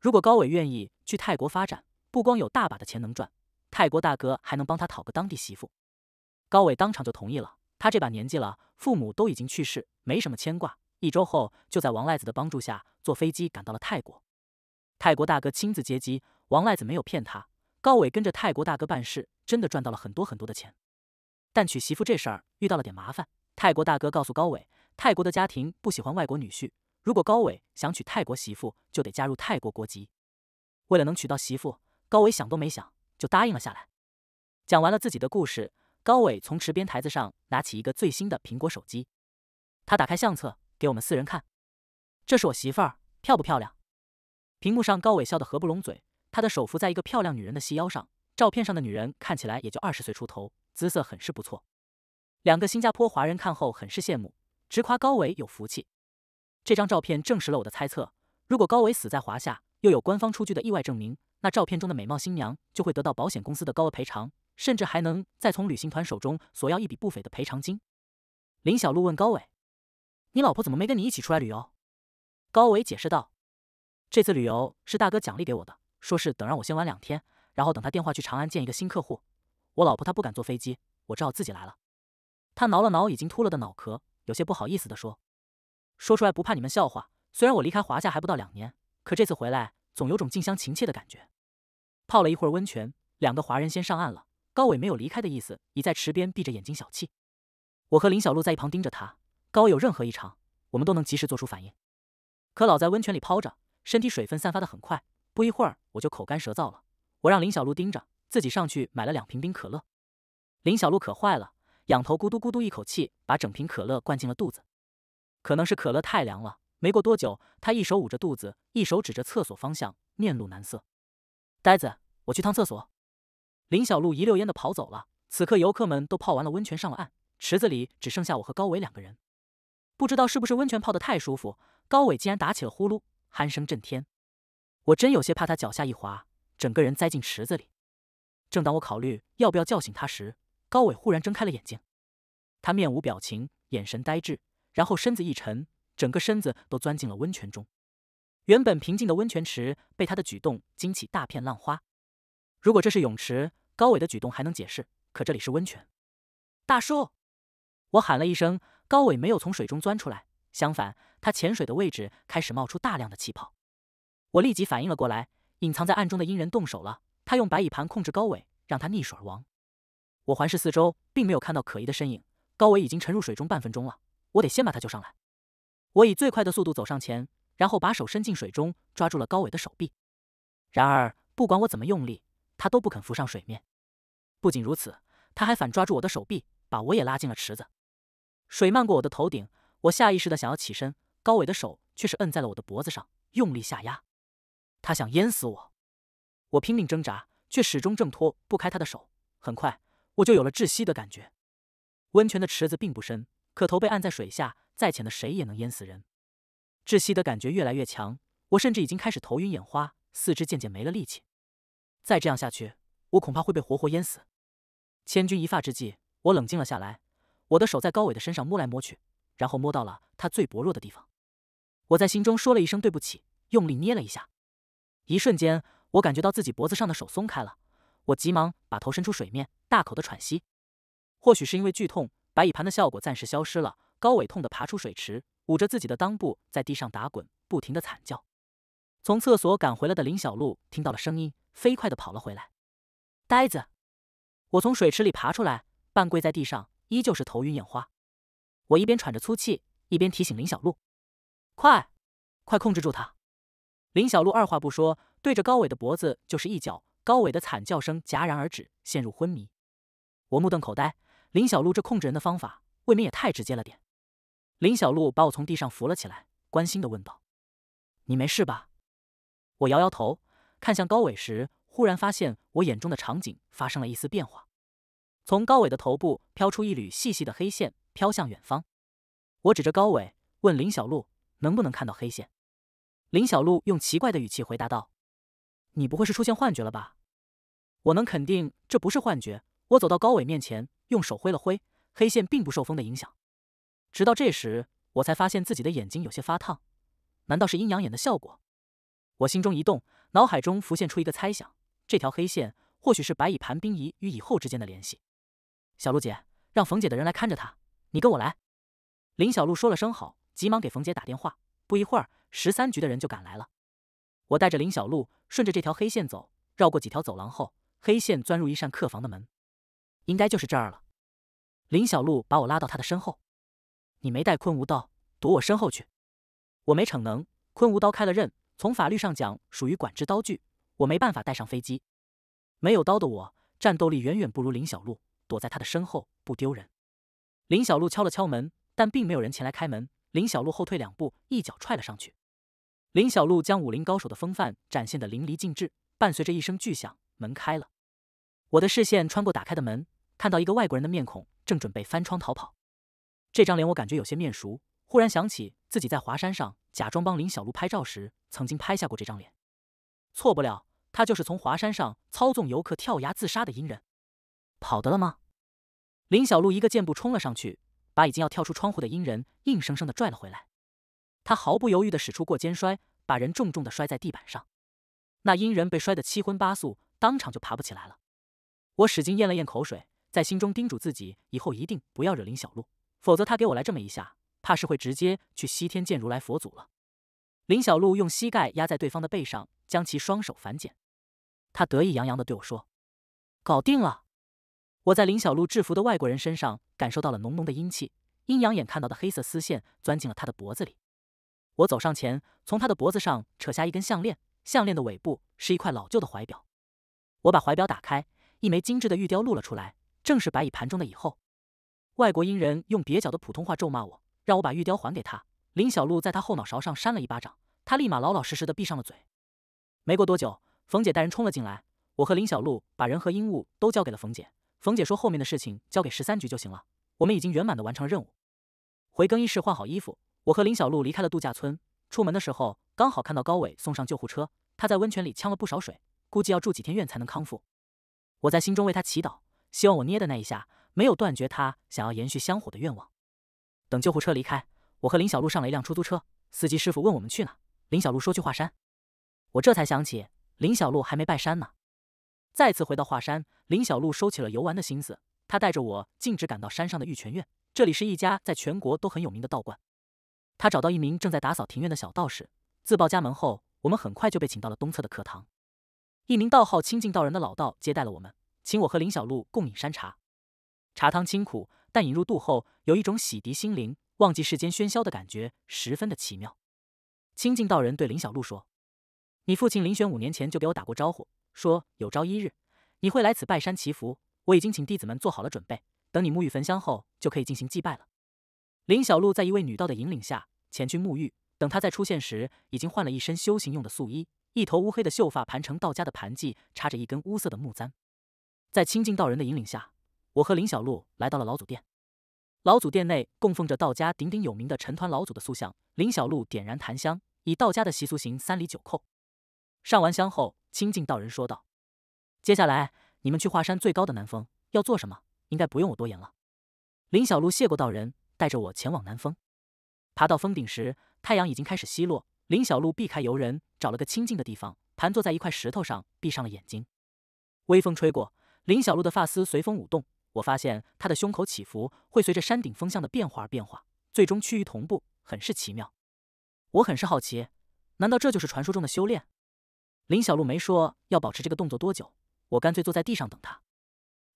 如果高伟愿意去泰国发展，不光有大把的钱能赚，泰国大哥还能帮他讨个当地媳妇。高伟当场就同意了。他这把年纪了，父母都已经去世，没什么牵挂。一周后，就在王赖子的帮助下，坐飞机赶到了泰国。泰国大哥亲自接机。王赖子没有骗他，高伟跟着泰国大哥办事，真的赚到了很多很多的钱。但娶媳妇这事儿遇到了点麻烦。泰国大哥告诉高伟，泰国的家庭不喜欢外国女婿。如果高伟想娶泰国媳妇，就得加入泰国国籍。为了能娶到媳妇，高伟想都没想就答应了下来。讲完了自己的故事，高伟从池边台子上拿起一个最新的苹果手机，他打开相册给我们四人看：“这是我媳妇儿，漂不漂亮？”屏幕上高伟笑得合不拢嘴，他的手扶在一个漂亮女人的细腰上。照片上的女人看起来也就二十岁出头，姿色很是不错。两个新加坡华人看后很是羡慕，直夸高伟有福气。这张照片证实了我的猜测。如果高伟死在华夏，又有官方出具的意外证明，那照片中的美貌新娘就会得到保险公司的高额赔偿，甚至还能再从旅行团手中索要一笔不菲的赔偿金。林小璐问高伟：“你老婆怎么没跟你一起出来旅游？”高伟解释道：“这次旅游是大哥奖励给我的，说是等让我先玩两天，然后等他电话去长安见一个新客户。我老婆她不敢坐飞机，我只好自己来了。”他挠了挠已经秃了的脑壳，有些不好意思的说。说出来不怕你们笑话，虽然我离开华夏还不到两年，可这次回来总有种近乡情怯的感觉。泡了一会儿温泉，两个华人先上岸了。高伟没有离开的意思，已在池边闭着眼睛小憩。我和林小璐在一旁盯着他，高伟有任何异常，我们都能及时做出反应。可老在温泉里泡着，身体水分散发得很快，不一会儿我就口干舌燥了。我让林小璐盯着，自己上去买了两瓶冰可乐。林小璐可坏了，仰头咕嘟咕嘟一口气把整瓶可乐灌进了肚子。可能是可乐太凉了，没过多久，他一手捂着肚子，一手指着厕所方向，面露难色。呆子，我去趟厕所。林小璐一溜烟的跑走了。此刻，游客们都泡完了温泉，上了岸，池子里只剩下我和高伟两个人。不知道是不是温泉泡得太舒服，高伟竟然打起了呼噜，鼾声震天。我真有些怕他脚下一滑，整个人栽进池子里。正当我考虑要不要叫醒他时，高伟忽然睁开了眼睛。他面无表情，眼神呆滞。然后身子一沉，整个身子都钻进了温泉中。原本平静的温泉池被他的举动惊起大片浪花。如果这是泳池，高伟的举动还能解释；可这里是温泉，大叔，我喊了一声，高伟没有从水中钻出来，相反，他潜水的位置开始冒出大量的气泡。我立即反应了过来，隐藏在暗中的阴人动手了。他用白蚁盘控制高伟，让他溺水而亡。我环视四周，并没有看到可疑的身影。高伟已经沉入水中半分钟了。我得先把他救上来。我以最快的速度走上前，然后把手伸进水中，抓住了高伟的手臂。然而，不管我怎么用力，他都不肯浮上水面。不仅如此，他还反抓住我的手臂，把我也拉进了池子。水漫过我的头顶，我下意识的想要起身，高伟的手却是摁在了我的脖子上，用力下压。他想淹死我。我拼命挣扎，却始终挣脱不开他的手。很快，我就有了窒息的感觉。温泉的池子并不深。可头被按在水下，再浅的水也能淹死人。窒息的感觉越来越强，我甚至已经开始头晕眼花，四肢渐渐没了力气。再这样下去，我恐怕会被活活淹死。千钧一发之际，我冷静了下来，我的手在高伟的身上摸来摸去，然后摸到了他最薄弱的地方。我在心中说了一声对不起，用力捏了一下。一瞬间，我感觉到自己脖子上的手松开了。我急忙把头伸出水面，大口的喘息。或许是因为剧痛。白蚁盘的效果暂时消失了，高伟痛得爬出水池，捂着自己的裆部在地上打滚，不停的惨叫。从厕所赶回来的林小璐听到了声音，飞快的跑了回来。呆子，我从水池里爬出来，半跪在地上，依旧是头晕眼花。我一边喘着粗气，一边提醒林小璐：“快，快控制住他！”林小璐二话不说，对着高伟的脖子就是一脚，高伟的惨叫声戛然而止，陷入昏迷。我目瞪口呆。林小璐这控制人的方法，未免也太直接了点。林小璐把我从地上扶了起来，关心的问道：“你没事吧？”我摇摇头，看向高伟时，忽然发现我眼中的场景发生了一丝变化。从高伟的头部飘出一缕细细的黑线，飘向远方。我指着高伟问林小璐：“能不能看到黑线？”林小璐用奇怪的语气回答道：“你不会是出现幻觉了吧？”我能肯定这不是幻觉。我走到高伟面前。用手挥了挥，黑线并不受风的影响。直到这时，我才发现自己的眼睛有些发烫，难道是阴阳眼的效果？我心中一动，脑海中浮现出一个猜想：这条黑线或许是白蚁盘冰蚁与蚁后之间的联系。小路姐，让冯姐的人来看着她，你跟我来。林小璐说了声好，急忙给冯姐打电话。不一会儿，十三局的人就赶来了。我带着林小璐顺着这条黑线走，绕过几条走廊后，黑线钻入一扇客房的门。应该就是这儿了。林小璐把我拉到他的身后，你没带昆吾刀，躲我身后去。我没逞能，昆吾刀开了刃，从法律上讲属于管制刀具，我没办法带上飞机。没有刀的我，战斗力远远不如林小璐，躲在他的身后不丢人。林小璐敲了敲门，但并没有人前来开门。林小璐后退两步，一脚踹了上去。林小璐将武林高手的风范展现的淋漓尽致，伴随着一声巨响，门开了。我的视线穿过打开的门。看到一个外国人的面孔，正准备翻窗逃跑。这张脸我感觉有些面熟，忽然想起自己在华山上假装帮林小璐拍照时，曾经拍下过这张脸。错不了，他就是从华山上操纵游客跳崖自杀的阴人。跑得了吗？林小璐一个箭步冲了上去，把已经要跳出窗户的阴人硬生生的拽了回来。他毫不犹豫的使出过肩摔，把人重重的摔在地板上。那阴人被摔得七荤八素，当场就爬不起来了。我使劲咽了咽口水。在心中叮嘱自己，以后一定不要惹林小璐，否则他给我来这么一下，怕是会直接去西天见如来佛祖了。林小璐用膝盖压在对方的背上，将其双手反剪。他得意洋洋的对我说：“搞定了。”我在林小璐制服的外国人身上感受到了浓浓的阴气，阴阳眼看到的黑色丝线钻进了他的脖子里。我走上前，从他的脖子上扯下一根项链，项链的尾部是一块老旧的怀表。我把怀表打开，一枚精致的玉雕露了出来。正是白蚁盘中的蚁后。外国阴人用蹩脚的普通话咒骂我，让我把玉雕还给他。林小璐在他后脑勺上扇了一巴掌，他立马老老实实的闭上了嘴。没过多久，冯姐带人冲了进来。我和林小璐把人和阴物都交给了冯姐。冯姐说：“后面的事情交给十三局就行了。”我们已经圆满的完成了任务。回更衣室换好衣服，我和林小璐离开了度假村。出门的时候，刚好看到高伟送上救护车。他在温泉里呛了不少水，估计要住几天院才能康复。我在心中为他祈祷。希望我捏的那一下没有断绝他想要延续香火的愿望。等救护车离开，我和林小璐上了一辆出租车。司机师傅问我们去哪，林小璐说去华山。我这才想起林小璐还没拜山呢。再次回到华山，林小璐收起了游玩的心思，她带着我径直赶到山上的玉泉院。这里是一家在全国都很有名的道观。他找到一名正在打扫庭院的小道士，自报家门后，我们很快就被请到了东侧的课堂。一名道号清净道人的老道接待了我们。请我和林小璐共饮山茶，茶汤清苦，但饮入肚后有一种洗涤心灵、忘记世间喧嚣的感觉，十分的奇妙。清净道人对林小璐说：“你父亲林玄五年前就给我打过招呼，说有朝一日你会来此拜山祈福。我已经请弟子们做好了准备，等你沐浴焚香后，就可以进行祭拜了。”林小璐在一位女道的引领下前去沐浴，等她再出现时，已经换了一身修行用的素衣，一头乌黑的秀发盘成道家的盘髻，插着一根乌色的木簪。在清净道人的引领下，我和林小璐来到了老祖殿。老祖殿内供奉着道家鼎鼎有名的陈抟老祖的塑像。林小璐点燃檀香，以道家的习俗行三礼九叩。上完香后，清净道人说道：“接下来你们去华山最高的南峰要做什么？应该不用我多言了。”林小璐谢过道人，带着我前往南峰。爬到峰顶时，太阳已经开始西落。林小璐避开游人，找了个清净的地方，盘坐在一块石头上，闭上了眼睛。微风吹过。林小璐的发丝随风舞动，我发现她的胸口起伏会随着山顶风向的变化而变化，最终趋于同步，很是奇妙。我很是好奇，难道这就是传说中的修炼？林小璐没说要保持这个动作多久，我干脆坐在地上等她。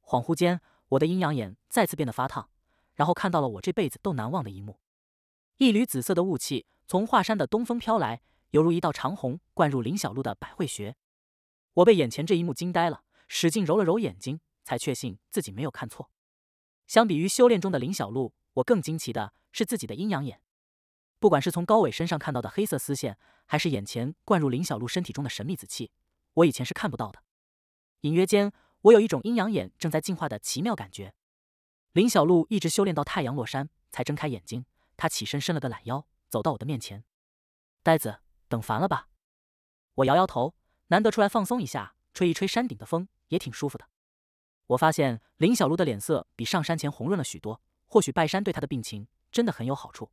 恍惚间，我的阴阳眼再次变得发烫，然后看到了我这辈子都难忘的一幕：一缕紫色的雾气从华山的东风飘来，犹如一道长虹灌入林小璐的百会穴。我被眼前这一幕惊呆了。使劲揉了揉眼睛，才确信自己没有看错。相比于修炼中的林小璐，我更惊奇的是自己的阴阳眼。不管是从高伟身上看到的黑色丝线，还是眼前灌入林小璐身体中的神秘紫气，我以前是看不到的。隐约间，我有一种阴阳眼正在进化的奇妙感觉。林小璐一直修炼到太阳落山，才睁开眼睛。她起身伸了个懒腰，走到我的面前：“呆子，等烦了吧？”我摇摇头：“难得出来放松一下，吹一吹山顶的风。”也挺舒服的。我发现林小璐的脸色比上山前红润了许多，或许拜山对她的病情真的很有好处。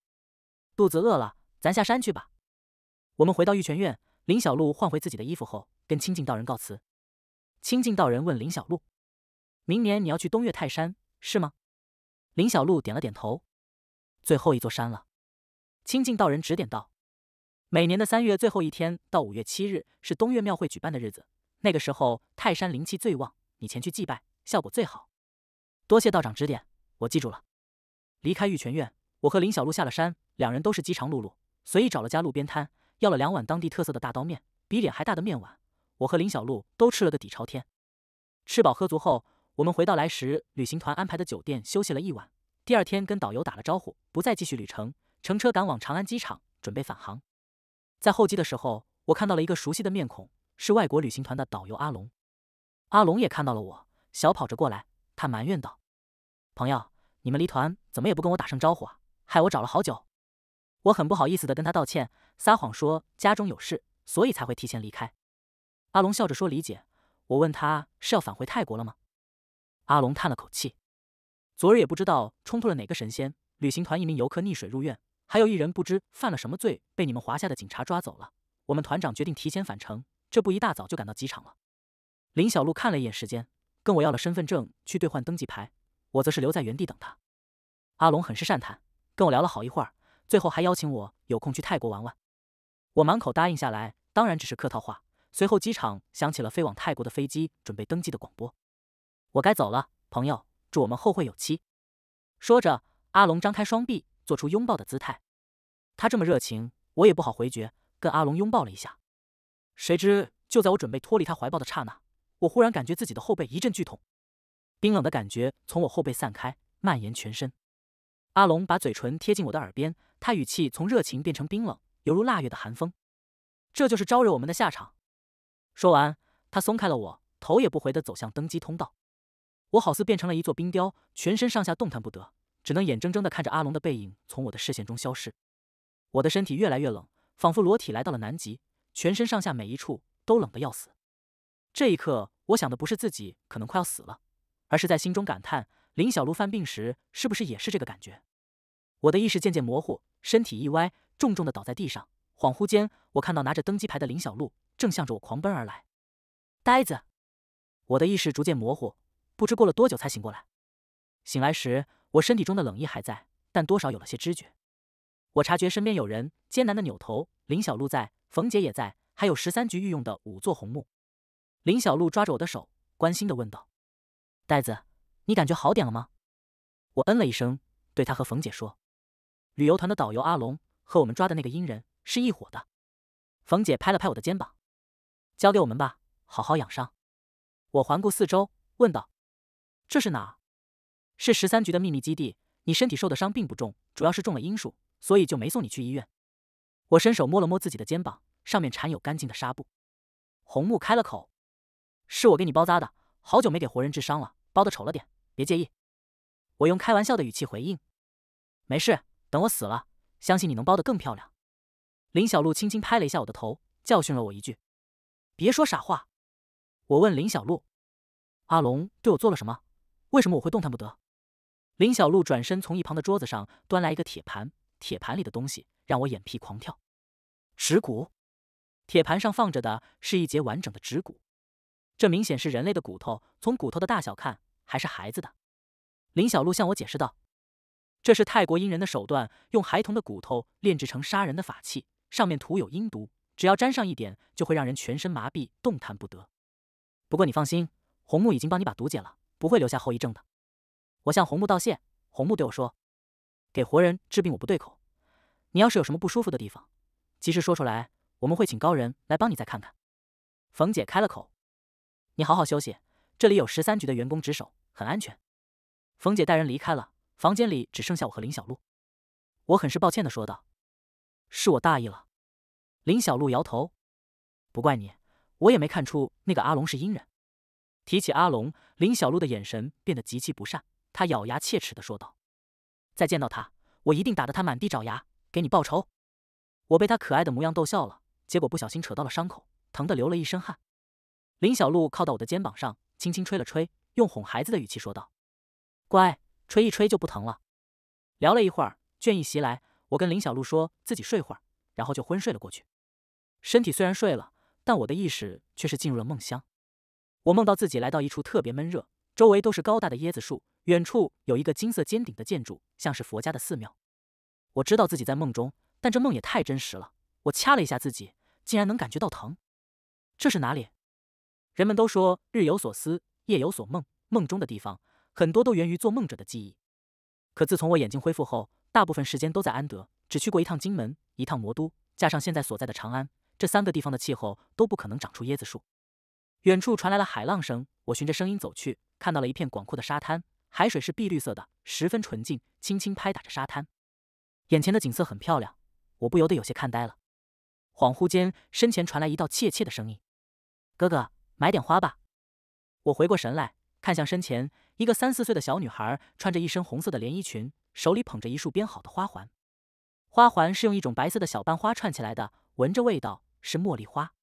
肚子饿了，咱下山去吧。我们回到玉泉院，林小璐换回自己的衣服后，跟清净道人告辞。清净道人问林小璐：“明年你要去东岳泰山，是吗？”林小璐点了点头。最后一座山了。清净道人指点道：“每年的三月最后一天到五月七日，是东岳庙会举办的日子。”那个时候泰山灵气最旺，你前去祭拜效果最好。多谢道长指点，我记住了。离开玉泉院，我和林小璐下了山，两人都是饥肠辘辘，随意找了家路边摊，要了两碗当地特色的大刀面，比脸还大的面碗。我和林小璐都吃了个底朝天。吃饱喝足后，我们回到来时旅行团安排的酒店休息了一晚。第二天跟导游打了招呼，不再继续旅程，乘车赶往长安机场准备返航。在候机的时候，我看到了一个熟悉的面孔。是外国旅行团的导游阿龙，阿龙也看到了我，小跑着过来。他埋怨道：“朋友，你们离团怎么也不跟我打声招呼啊，害我找了好久。”我很不好意思的跟他道歉，撒谎说家中有事，所以才会提前离开。阿龙笑着说：“理解。”我问他是要返回泰国了吗？阿龙叹了口气：“昨日也不知道冲突了哪个神仙，旅行团一名游客溺水入院，还有一人不知犯了什么罪被你们华夏的警察抓走了。我们团长决定提前返程。”这不，一大早就赶到机场了。林小璐看了一眼时间，跟我要了身份证去兑换登机牌，我则是留在原地等他。阿龙很是善谈，跟我聊了好一会儿，最后还邀请我有空去泰国玩玩。我满口答应下来，当然只是客套话。随后，机场响起了飞往泰国的飞机准备登机的广播。我该走了，朋友，祝我们后会有期。说着，阿龙张开双臂，做出拥抱的姿态。他这么热情，我也不好回绝，跟阿龙拥抱了一下。谁知，就在我准备脱离他怀抱的刹那，我忽然感觉自己的后背一阵剧痛，冰冷的感觉从我后背散开，蔓延全身。阿龙把嘴唇贴近我的耳边，他语气从热情变成冰冷，犹如腊月的寒风。这就是招惹我们的下场。说完，他松开了我，头也不回的走向登机通道。我好似变成了一座冰雕，全身上下动弹不得，只能眼睁睁的看着阿龙的背影从我的视线中消失。我的身体越来越冷，仿佛裸体来到了南极。全身上下每一处都冷得要死。这一刻，我想的不是自己可能快要死了，而是在心中感叹：林小璐犯病时是不是也是这个感觉？我的意识渐渐模糊，身体一歪，重重的倒在地上。恍惚间，我看到拿着登机牌的林小璐正向着我狂奔而来。呆子！我的意识逐渐模糊，不知过了多久才醒过来。醒来时，我身体中的冷意还在，但多少有了些知觉。我察觉身边有人，艰难的扭头，林小璐在。冯姐也在，还有十三局御用的五座红木。林小璐抓着我的手，关心的问道：“呆子，你感觉好点了吗？”我嗯了一声，对他和冯姐说：“旅游团的导游阿龙和我们抓的那个阴人是一伙的。”冯姐拍了拍我的肩膀：“交给我们吧，好好养伤。”我环顾四周，问道：“这是哪？”“是十三局的秘密基地。”“你身体受的伤并不重，主要是中了阴术，所以就没送你去医院。”我伸手摸了摸自己的肩膀，上面缠有干净的纱布。红木开了口，是我给你包扎的。好久没给活人治伤了，包的丑了点，别介意。我用开玩笑的语气回应：“没事，等我死了，相信你能包得更漂亮。”林小璐轻轻拍了一下我的头，教训了我一句：“别说傻话。”我问林小璐：“阿龙对我做了什么？为什么我会动弹不得？”林小璐转身从一旁的桌子上端来一个铁盘，铁盘里的东西。让我眼皮狂跳，指骨。铁盘上放着的是一节完整的指骨，这明显是人类的骨头。从骨头的大小看，还是孩子的。林小璐向我解释道：“这是泰国阴人的手段，用孩童的骨头炼制成杀人的法器，上面涂有阴毒，只要沾上一点，就会让人全身麻痹，动弹不得。不过你放心，红木已经帮你把毒解了，不会留下后遗症的。”我向红木道谢。红木对我说：“给活人治病，我不对口。”你要是有什么不舒服的地方，及时说出来，我们会请高人来帮你再看看。冯姐开了口：“你好好休息，这里有十三局的员工值守，很安全。”冯姐带人离开了，房间里只剩下我和林小璐。我很是抱歉的说道：“是我大意了。”林小璐摇头：“不怪你，我也没看出那个阿龙是阴人。”提起阿龙，林小璐的眼神变得极其不善，她咬牙切齿的说道：“再见到他，我一定打得他满地找牙！”给你报仇！我被他可爱的模样逗笑了，结果不小心扯到了伤口，疼得流了一身汗。林小璐靠到我的肩膀上，轻轻吹了吹，用哄孩子的语气说道：“乖，吹一吹就不疼了。”聊了一会儿，倦意袭来，我跟林小璐说自己睡会儿，然后就昏睡了过去。身体虽然睡了，但我的意识却是进入了梦乡。我梦到自己来到一处特别闷热，周围都是高大的椰子树，远处有一个金色尖顶的建筑，像是佛家的寺庙。我知道自己在梦中，但这梦也太真实了。我掐了一下自己，竟然能感觉到疼。这是哪里？人们都说日有所思，夜有所梦，梦中的地方很多都源于做梦者的记忆。可自从我眼睛恢复后，大部分时间都在安德，只去过一趟金门，一趟魔都，加上现在所在的长安，这三个地方的气候都不可能长出椰子树。远处传来了海浪声，我循着声音走去，看到了一片广阔的沙滩，海水是碧绿色的，十分纯净，轻轻拍打着沙滩。眼前的景色很漂亮，我不由得有些看呆了。恍惚间，身前传来一道怯怯的声音：“哥哥，买点花吧。”我回过神来，看向身前一个三四岁的小女孩，穿着一身红色的连衣裙，手里捧着一束编好的花环。花环是用一种白色的小半花串起来的，闻着味道是茉莉花。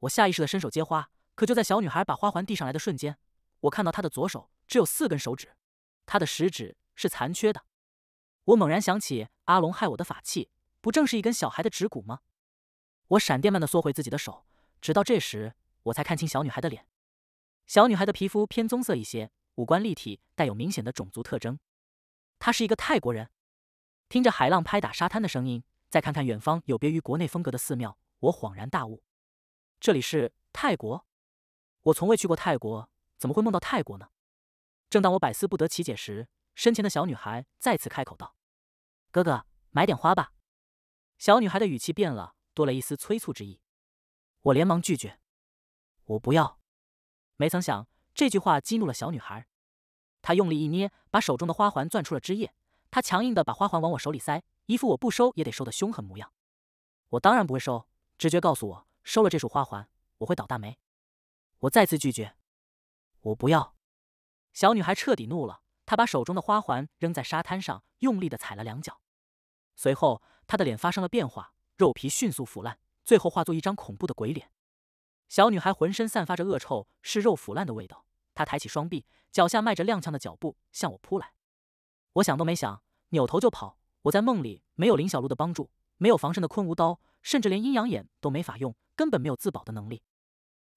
我下意识的伸手接花，可就在小女孩把花环递上来的瞬间，我看到她的左手只有四根手指，她的食指是残缺的。我猛然想起，阿龙害我的法器不正是一根小孩的指骨吗？我闪电般的缩回自己的手，直到这时我才看清小女孩的脸。小女孩的皮肤偏棕色一些，五官立体，带有明显的种族特征。她是一个泰国人。听着海浪拍打沙滩的声音，再看看远方有别于国内风格的寺庙，我恍然大悟：这里是泰国。我从未去过泰国，怎么会梦到泰国呢？正当我百思不得其解时，身前的小女孩再次开口道。哥哥，买点花吧。小女孩的语气变了，多了一丝催促之意。我连忙拒绝，我不要。没曾想这句话激怒了小女孩，她用力一捏，把手中的花环攥出了汁液。她强硬的把花环往我手里塞，一副我不收也得收的凶狠模样。我当然不会收，直觉告诉我，收了这束花环，我会倒大霉。我再次拒绝，我不要。小女孩彻底怒了，她把手中的花环扔在沙滩上，用力的踩了两脚。随后，她的脸发生了变化，肉皮迅速腐烂，最后化作一张恐怖的鬼脸。小女孩浑身散发着恶臭，是肉腐烂的味道。她抬起双臂，脚下迈着踉跄的脚步向我扑来。我想都没想，扭头就跑。我在梦里没有林小璐的帮助，没有防身的昆吾刀，甚至连阴阳眼都没法用，根本没有自保的能力。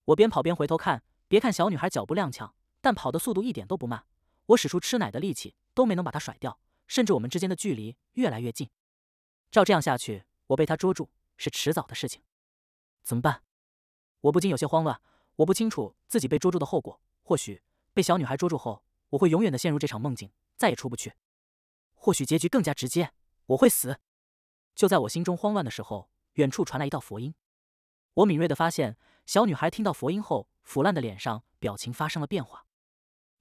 我边跑边回头看，别看小女孩脚步踉跄，但跑的速度一点都不慢。我使出吃奶的力气都没能把她甩掉，甚至我们之间的距离越来越近。照这样下去，我被他捉住是迟早的事情。怎么办？我不禁有些慌乱。我不清楚自己被捉住的后果。或许被小女孩捉住后，我会永远的陷入这场梦境，再也出不去。或许结局更加直接，我会死。就在我心中慌乱的时候，远处传来一道佛音。我敏锐的发现，小女孩听到佛音后，腐烂的脸上表情发生了变化。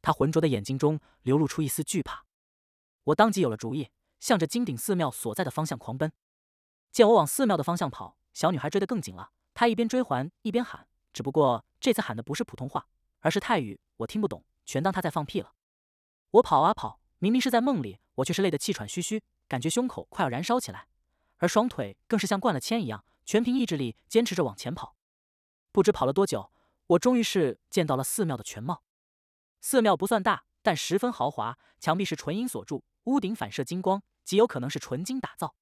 她浑浊的眼睛中流露出一丝惧怕。我当即有了主意。向着金顶寺庙所在的方向狂奔，见我往寺庙的方向跑，小女孩追得更紧了。她一边追还一边喊，只不过这次喊的不是普通话，而是泰语，我听不懂，全当她在放屁了。我跑啊跑，明明是在梦里，我却是累得气喘吁吁，感觉胸口快要燃烧起来，而双腿更是像灌了铅一样，全凭意志力坚持着往前跑。不知跑了多久，我终于是见到了寺庙的全貌。寺庙不算大，但十分豪华，墙壁是纯银所铸。屋顶反射金光，极有可能是纯金打造。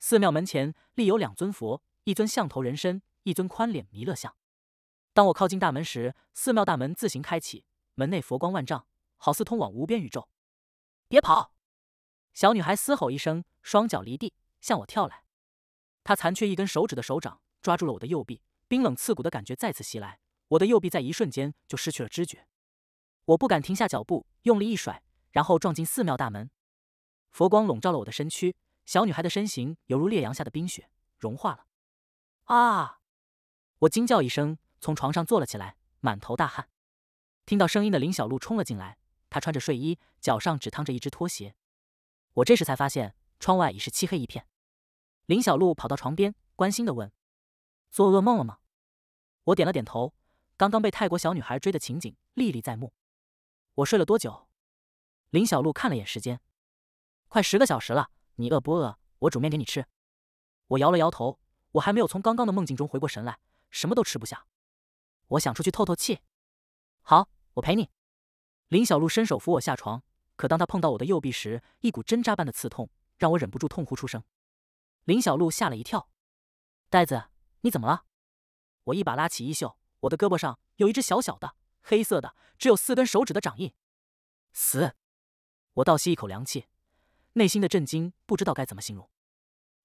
寺庙门前立有两尊佛，一尊象头人身，一尊宽脸弥勒像。当我靠近大门时，寺庙大门自行开启，门内佛光万丈，好似通往无边宇宙。别跑！小女孩嘶吼一声，双脚离地，向我跳来。她残缺一根手指的手掌抓住了我的右臂，冰冷刺骨的感觉再次袭来，我的右臂在一瞬间就失去了知觉。我不敢停下脚步，用力一甩，然后撞进寺庙大门。佛光笼罩了我的身躯，小女孩的身形犹如烈阳下的冰雪融化了。啊！我惊叫一声，从床上坐了起来，满头大汗。听到声音的林小璐冲了进来，她穿着睡衣，脚上只淌着一只拖鞋。我这时才发现，窗外已是漆黑一片。林小璐跑到床边，关心地问：“做噩梦了吗？”我点了点头，刚刚被泰国小女孩追的情景历历在目。我睡了多久？林小璐看了眼时间。快十个小时了，你饿不饿？我煮面给你吃。我摇了摇头，我还没有从刚刚的梦境中回过神来，什么都吃不下。我想出去透透气。好，我陪你。林小璐伸手扶我下床，可当她碰到我的右臂时，一股针扎般的刺痛让我忍不住痛呼出声。林小璐吓了一跳：“呆子，你怎么了？”我一把拉起衣袖，我的胳膊上有一只小小的、黑色的、只有四根手指的掌印。死！我倒吸一口凉气。内心的震惊不知道该怎么形容，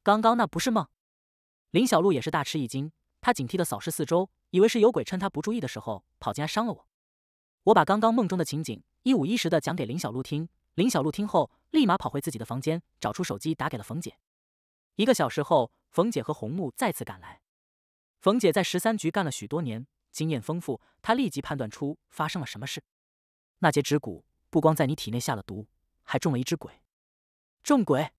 刚刚那不是梦。林小璐也是大吃一惊，她警惕的扫视四周，以为是有鬼趁她不注意的时候跑进来伤了我。我把刚刚梦中的情景一五一十的讲给林小璐听，林小璐听后立马跑回自己的房间，找出手机打给了冯姐。一个小时后，冯姐和红木再次赶来。冯姐在十三局干了许多年，经验丰富，她立即判断出发生了什么事。那截指骨不光在你体内下了毒，还中了一只鬼。众鬼，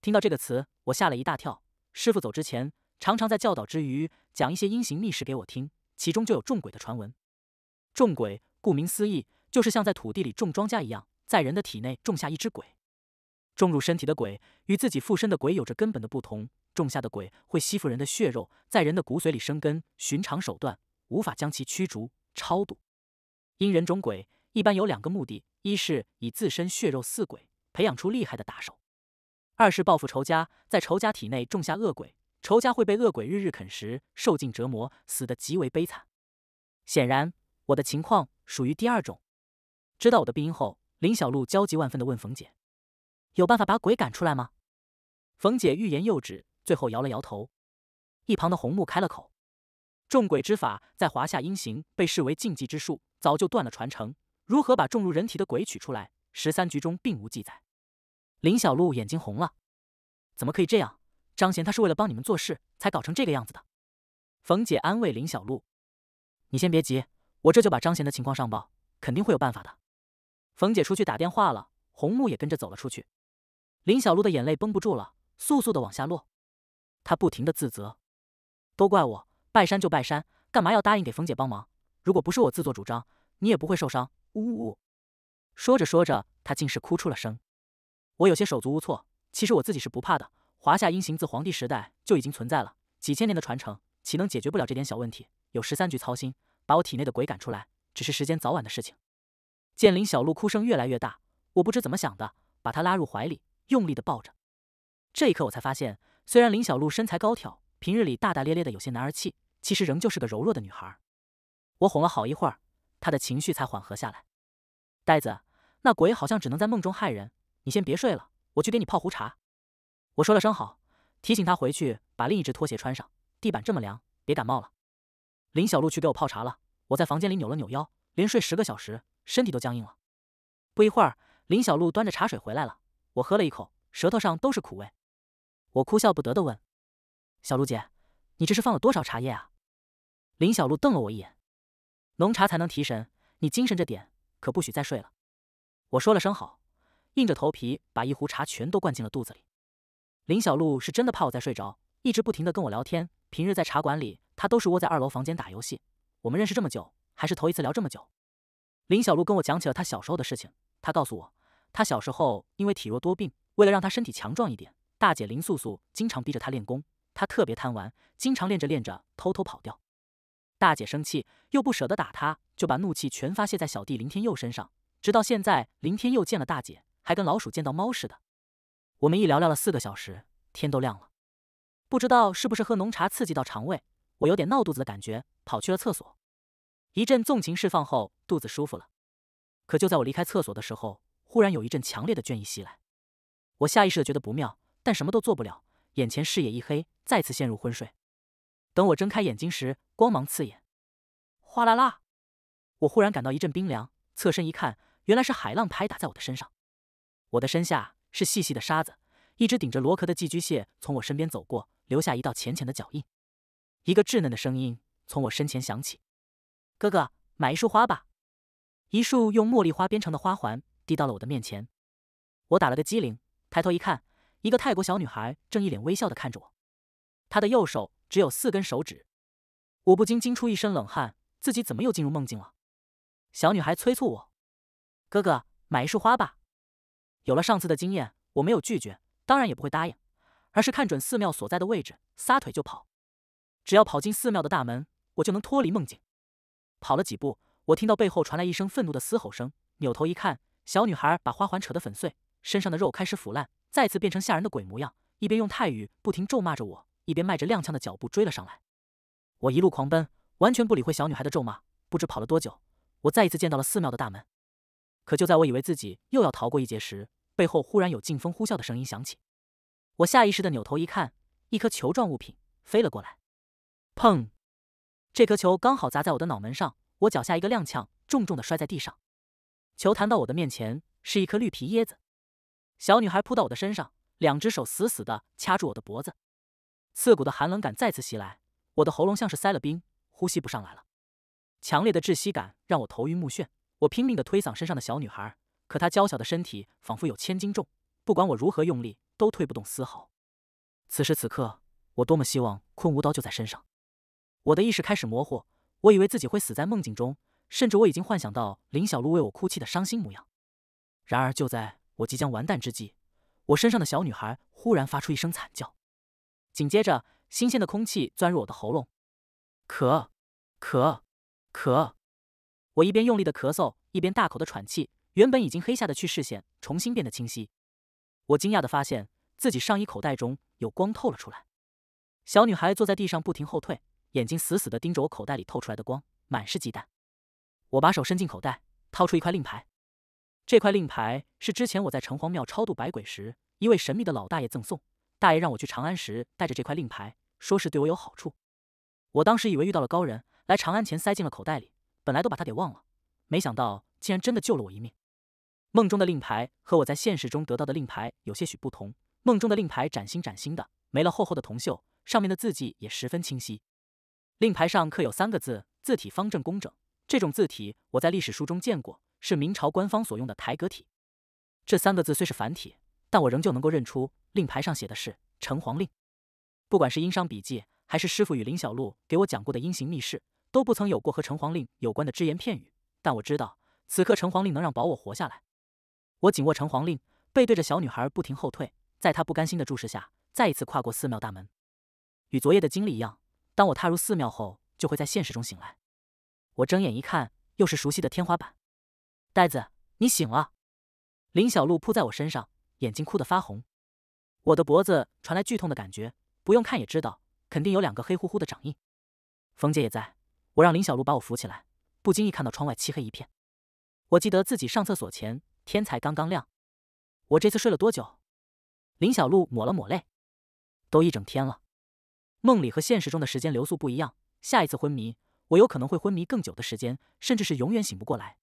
听到这个词，我吓了一大跳。师傅走之前，常常在教导之余讲一些阴行秘事给我听，其中就有众鬼的传闻。众鬼，顾名思义，就是像在土地里种庄稼一样，在人的体内种下一只鬼。种入身体的鬼与自己附身的鬼有着根本的不同，种下的鬼会吸附人的血肉，在人的骨髓里生根，寻常手段无法将其驱逐。超度因人种鬼，一般有两个目的：一是以自身血肉饲鬼。培养出厉害的打手，二是报复仇家，在仇家体内种下恶鬼，仇家会被恶鬼日日啃食，受尽折磨，死得极为悲惨。显然，我的情况属于第二种。知道我的病因后，林小璐焦急万分的问冯姐：“有办法把鬼赶出来吗？”冯姐欲言又止，最后摇了摇头。一旁的红木开了口：“众鬼之法在华夏阴行被视为禁忌之术，早就断了传承。如何把种入人体的鬼取出来？十三局中并无记载。”林小璐眼睛红了，怎么可以这样？张贤他是为了帮你们做事才搞成这个样子的。冯姐安慰林小璐：“你先别急，我这就把张贤的情况上报，肯定会有办法的。”冯姐出去打电话了，红木也跟着走了出去。林小璐的眼泪绷不住了，簌簌的往下落，她不停的自责：“都怪我，拜山就拜山，干嘛要答应给冯姐帮忙？如果不是我自作主张，你也不会受伤。”呜呜，说着说着，她竟是哭出了声。我有些手足无措，其实我自己是不怕的。华夏阴行自皇帝时代就已经存在了，几千年的传承，岂能解决不了这点小问题？有十三局操心，把我体内的鬼赶出来，只是时间早晚的事情。见林小璐哭声越来越大，我不知怎么想的，把她拉入怀里，用力的抱着。这一刻，我才发现，虽然林小璐身材高挑，平日里大大咧咧的，有些男儿气，其实仍旧是个柔弱的女孩。我哄了好一会儿，她的情绪才缓和下来。呆子，那鬼好像只能在梦中害人。你先别睡了，我去给你泡壶茶。我说了声好，提醒他回去把另一只拖鞋穿上，地板这么凉，别感冒了。林小璐去给我泡茶了，我在房间里扭了扭腰，连睡十个小时，身体都僵硬了。不一会儿，林小璐端着茶水回来了，我喝了一口，舌头上都是苦味。我哭笑不得的问：“小璐姐，你这是放了多少茶叶啊？”林小璐瞪了我一眼：“浓茶才能提神，你精神着点，可不许再睡了。”我说了声好。硬着头皮把一壶茶全都灌进了肚子里。林小璐是真的怕我再睡着，一直不停的跟我聊天。平日在茶馆里，她都是窝在二楼房间打游戏。我们认识这么久，还是头一次聊这么久。林小璐跟我讲起了她小时候的事情。她告诉我，她小时候因为体弱多病，为了让她身体强壮一点，大姐林素素经常逼着她练功。她特别贪玩，经常练着练着偷偷跑掉。大姐生气又不舍得打她，就把怒气全发泄在小弟林天佑身上。直到现在，林天佑见了大姐。还跟老鼠见到猫似的，我们一聊聊了四个小时，天都亮了。不知道是不是喝浓茶刺激到肠胃，我有点闹肚子的感觉，跑去了厕所。一阵纵情释放后，肚子舒服了。可就在我离开厕所的时候，忽然有一阵强烈的倦意袭来，我下意识的觉得不妙，但什么都做不了，眼前视野一黑，再次陷入昏睡。等我睁开眼睛时，光芒刺眼，哗啦啦，我忽然感到一阵冰凉，侧身一看，原来是海浪拍打在我的身上。我的身下是细细的沙子，一只顶着螺壳的寄居蟹从我身边走过，留下一道浅浅的脚印。一个稚嫩的声音从我身前响起：“哥哥，买一束花吧。”一束用茉莉花编成的花环递到了我的面前。我打了个机灵，抬头一看，一个泰国小女孩正一脸微笑的看着我。她的右手只有四根手指，我不禁惊出一身冷汗，自己怎么又进入梦境了？小女孩催促我：“哥哥，买一束花吧。”有了上次的经验，我没有拒绝，当然也不会答应，而是看准寺庙所在的位置，撒腿就跑。只要跑进寺庙的大门，我就能脱离梦境。跑了几步，我听到背后传来一声愤怒的嘶吼声，扭头一看，小女孩把花环扯得粉碎，身上的肉开始腐烂，再次变成吓人的鬼模样，一边用泰语不停咒骂着我，一边迈着踉跄的脚步追了上来。我一路狂奔，完全不理会小女孩的咒骂。不知跑了多久，我再一次见到了寺庙的大门。可就在我以为自己又要逃过一劫时，背后忽然有劲风呼啸的声音响起，我下意识的扭头一看，一颗球状物品飞了过来，砰！这颗球刚好砸在我的脑门上，我脚下一个踉跄，重重的摔在地上。球弹到我的面前，是一颗绿皮椰子。小女孩扑到我的身上，两只手死死的掐住我的脖子，刺骨的寒冷感再次袭来，我的喉咙像是塞了冰，呼吸不上来了。强烈的窒息感让我头晕目眩，我拼命的推搡身上的小女孩。可她娇小的身体仿佛有千斤重，不管我如何用力，都推不动丝毫。此时此刻，我多么希望昆吾刀就在身上！我的意识开始模糊，我以为自己会死在梦境中，甚至我已经幻想到林小璐为我哭泣的伤心模样。然而就在我即将完蛋之际，我身上的小女孩忽然发出一声惨叫，紧接着新鲜的空气钻入我的喉咙，咳咳咳！我一边用力的咳嗽，一边大口的喘气。原本已经黑下的去视线重新变得清晰，我惊讶的发现自己上衣口袋中有光透了出来。小女孩坐在地上不停后退，眼睛死死的盯着我口袋里透出来的光，满是忌惮。我把手伸进口袋，掏出一块令牌。这块令牌是之前我在城隍庙超度百鬼时，一位神秘的老大爷赠送。大爷让我去长安时带着这块令牌，说是对我有好处。我当时以为遇到了高人，来长安前塞进了口袋里，本来都把他给忘了，没想到竟然真的救了我一命。梦中的令牌和我在现实中得到的令牌有些许不同。梦中的令牌崭新崭新的，没了厚厚的铜锈，上面的字迹也十分清晰。令牌上刻有三个字，字体方正工整。这种字体我在历史书中见过，是明朝官方所用的台阁体。这三个字虽是繁体，但我仍旧能够认出。令牌上写的是“城隍令”。不管是殷商笔记，还是师傅与林小璐给我讲过的阴行密事，都不曾有过和城隍令有关的只言片语。但我知道，此刻城隍令能让保我活下来。我紧握城隍令，背对着小女孩不停后退，在她不甘心的注视下，再一次跨过寺庙大门。与昨夜的经历一样，当我踏入寺庙后，就会在现实中醒来。我睁眼一看，又是熟悉的天花板。呆子，你醒了。林小璐扑在我身上，眼睛哭得发红。我的脖子传来剧痛的感觉，不用看也知道，肯定有两个黑乎乎的掌印。冯姐也在。我让林小璐把我扶起来，不经意看到窗外漆黑一片。我记得自己上厕所前。天才刚刚亮，我这次睡了多久？林小璐抹了抹泪，都一整天了。梦里和现实中的时间流速不一样，下一次昏迷，我有可能会昏迷更久的时间，甚至是永远醒不过来。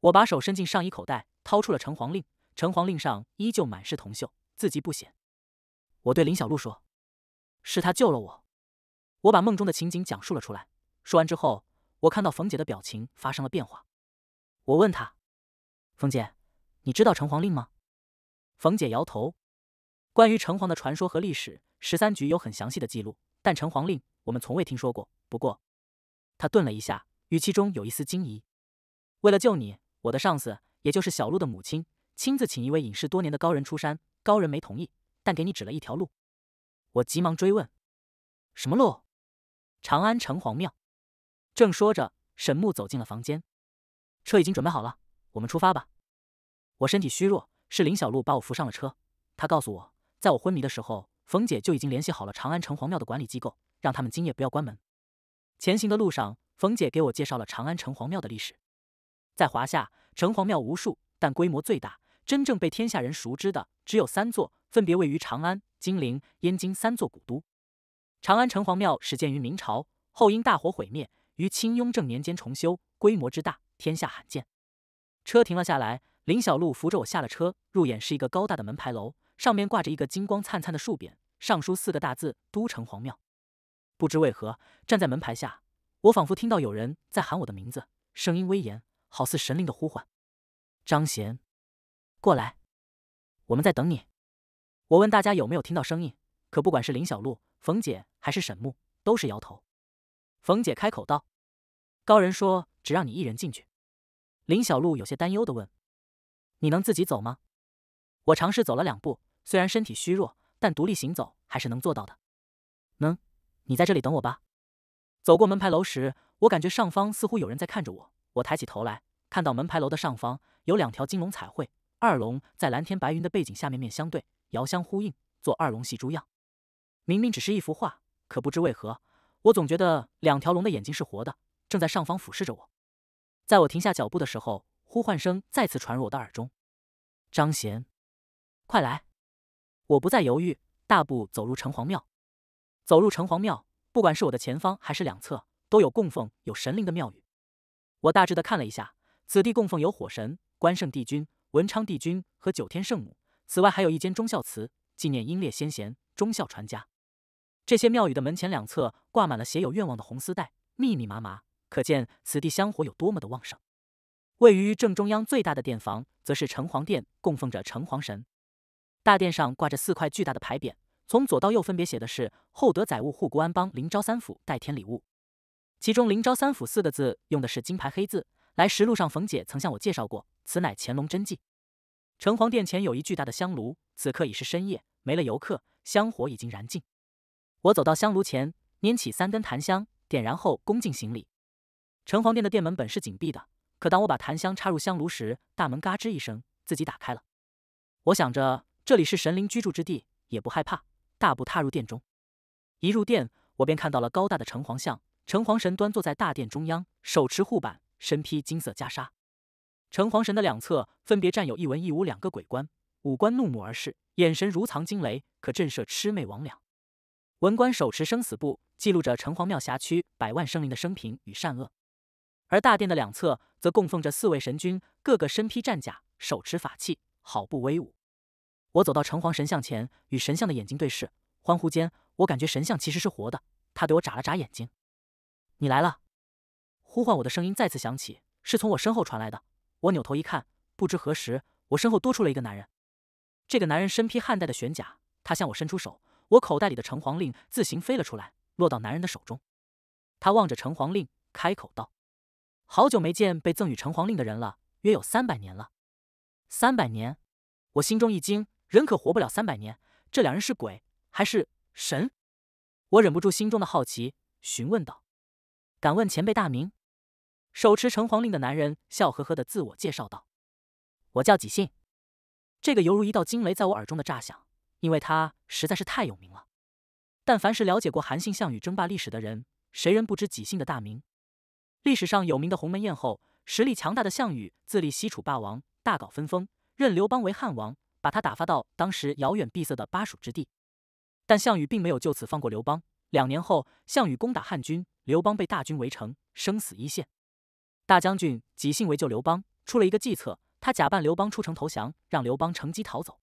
我把手伸进上衣口袋，掏出了城隍令。城隍令上依旧满是铜锈，字迹不显。我对林小璐说：“是他救了我。”我把梦中的情景讲述了出来。说完之后，我看到冯姐的表情发生了变化。我问她：“冯姐？”你知道城隍令吗？冯姐摇头。关于城隍的传说和历史，十三局有很详细的记录。但城隍令，我们从未听说过。不过，他顿了一下，语气中有一丝惊疑。为了救你，我的上司，也就是小鹿的母亲，亲自请一位隐世多年的高人出山。高人没同意，但给你指了一条路。我急忙追问：“什么路？”长安城隍庙。正说着，沈木走进了房间。车已经准备好了，我们出发吧。我身体虚弱，是林小璐把我扶上了车。她告诉我，在我昏迷的时候，冯姐就已经联系好了长安城隍庙的管理机构，让他们今夜不要关门。前行的路上，冯姐给我介绍了长安城隍庙的历史。在华夏，城隍庙无数，但规模最大、真正被天下人熟知的只有三座，分别位于长安、金陵、燕京三座古都。长安城隍庙始建于明朝，后因大火毁灭，于清雍正年间重修，规模之大，天下罕见。车停了下来。林小璐扶着我下了车，入眼是一个高大的门牌楼，上面挂着一个金光灿灿的竖匾，上书四个大字“都城隍庙”。不知为何，站在门牌下，我仿佛听到有人在喊我的名字，声音威严，好似神灵的呼唤：“张贤，过来，我们在等你。”我问大家有没有听到声音，可不管是林小璐、冯姐还是沈木，都是摇头。冯姐开口道：“高人说只让你一人进去。”林小璐有些担忧的问。你能自己走吗？我尝试走了两步，虽然身体虚弱，但独立行走还是能做到的。能，你在这里等我吧。走过门牌楼时，我感觉上方似乎有人在看着我。我抬起头来，看到门牌楼的上方有两条金龙彩绘，二龙在蓝天白云的背景下面面相对，遥相呼应，做二龙戏珠样。明明只是一幅画，可不知为何，我总觉得两条龙的眼睛是活的，正在上方俯视着我。在我停下脚步的时候。呼唤声再次传入我的耳中，张贤，快来！我不再犹豫，大步走入城隍庙。走入城隍庙，不管是我的前方还是两侧，都有供奉有神灵的庙宇。我大致的看了一下，此地供奉有火神、关圣帝君、文昌帝君和九天圣母。此外，还有一间忠孝祠，纪念英烈先贤、忠孝传家。这些庙宇的门前两侧挂满了写有愿望的红丝带，密密麻麻，可见此地香火有多么的旺盛。位于正中央最大的殿房，则是城隍殿，供奉着城隍神。大殿上挂着四块巨大的牌匾，从左到右分别写的是“厚德载物，护国安邦，临昭三府，代天礼物”。其中“临昭三府”四个字用的是金牌黑字。来时路上，冯姐曾向我介绍过，此乃乾隆真迹。城隍殿前有一巨大的香炉，此刻已是深夜，没了游客，香火已经燃尽。我走到香炉前，拈起三根檀香，点燃后恭敬行礼。城隍殿的殿门本是紧闭的。可当我把檀香插入香炉时，大门嘎吱一声，自己打开了。我想着这里是神灵居住之地，也不害怕，大步踏入殿中。一入殿，我便看到了高大的城隍像，城隍神端坐在大殿中央，手持护板，身披金色袈裟。城隍神的两侧分别站有一文一武两个鬼官，五官怒目而视，眼神如藏惊雷，可震慑魑魅魍魉。文官手持生死簿，记录着城隍庙辖区百万生灵的生平与善恶。而大殿的两侧则供奉着四位神君，个个身披战甲，手持法器，好不威武。我走到城隍神像前，与神像的眼睛对视，欢呼间，我感觉神像其实是活的，他对我眨了眨眼睛：“你来了。”呼唤我的声音再次响起，是从我身后传来的。我扭头一看，不知何时，我身后多出了一个男人。这个男人身披汉代的玄甲，他向我伸出手，我口袋里的城隍令自行飞了出来，落到男人的手中。他望着城隍令，开口道。好久没见被赠予城隍令的人了，约有三百年了。三百年，我心中一惊，人可活不了三百年。这两人是鬼还是神？我忍不住心中的好奇，询问道：“敢问前辈大名？”手持城隍令的男人笑呵呵的自我介绍道：“我叫纪信。”这个犹如一道惊雷在我耳中的炸响，因为他实在是太有名了。但凡是了解过韩信、项羽争霸历史的人，谁人不知纪信的大名？历史上有名的鸿门宴后，实力强大的项羽自立西楚霸王，大搞分封，任刘邦为汉王，把他打发到当时遥远闭塞的巴蜀之地。但项羽并没有就此放过刘邦。两年后，项羽攻打汉军，刘邦被大军围城，生死一线。大将军即兴为救刘邦，出了一个计策，他假扮刘邦出城投降，让刘邦乘机逃走。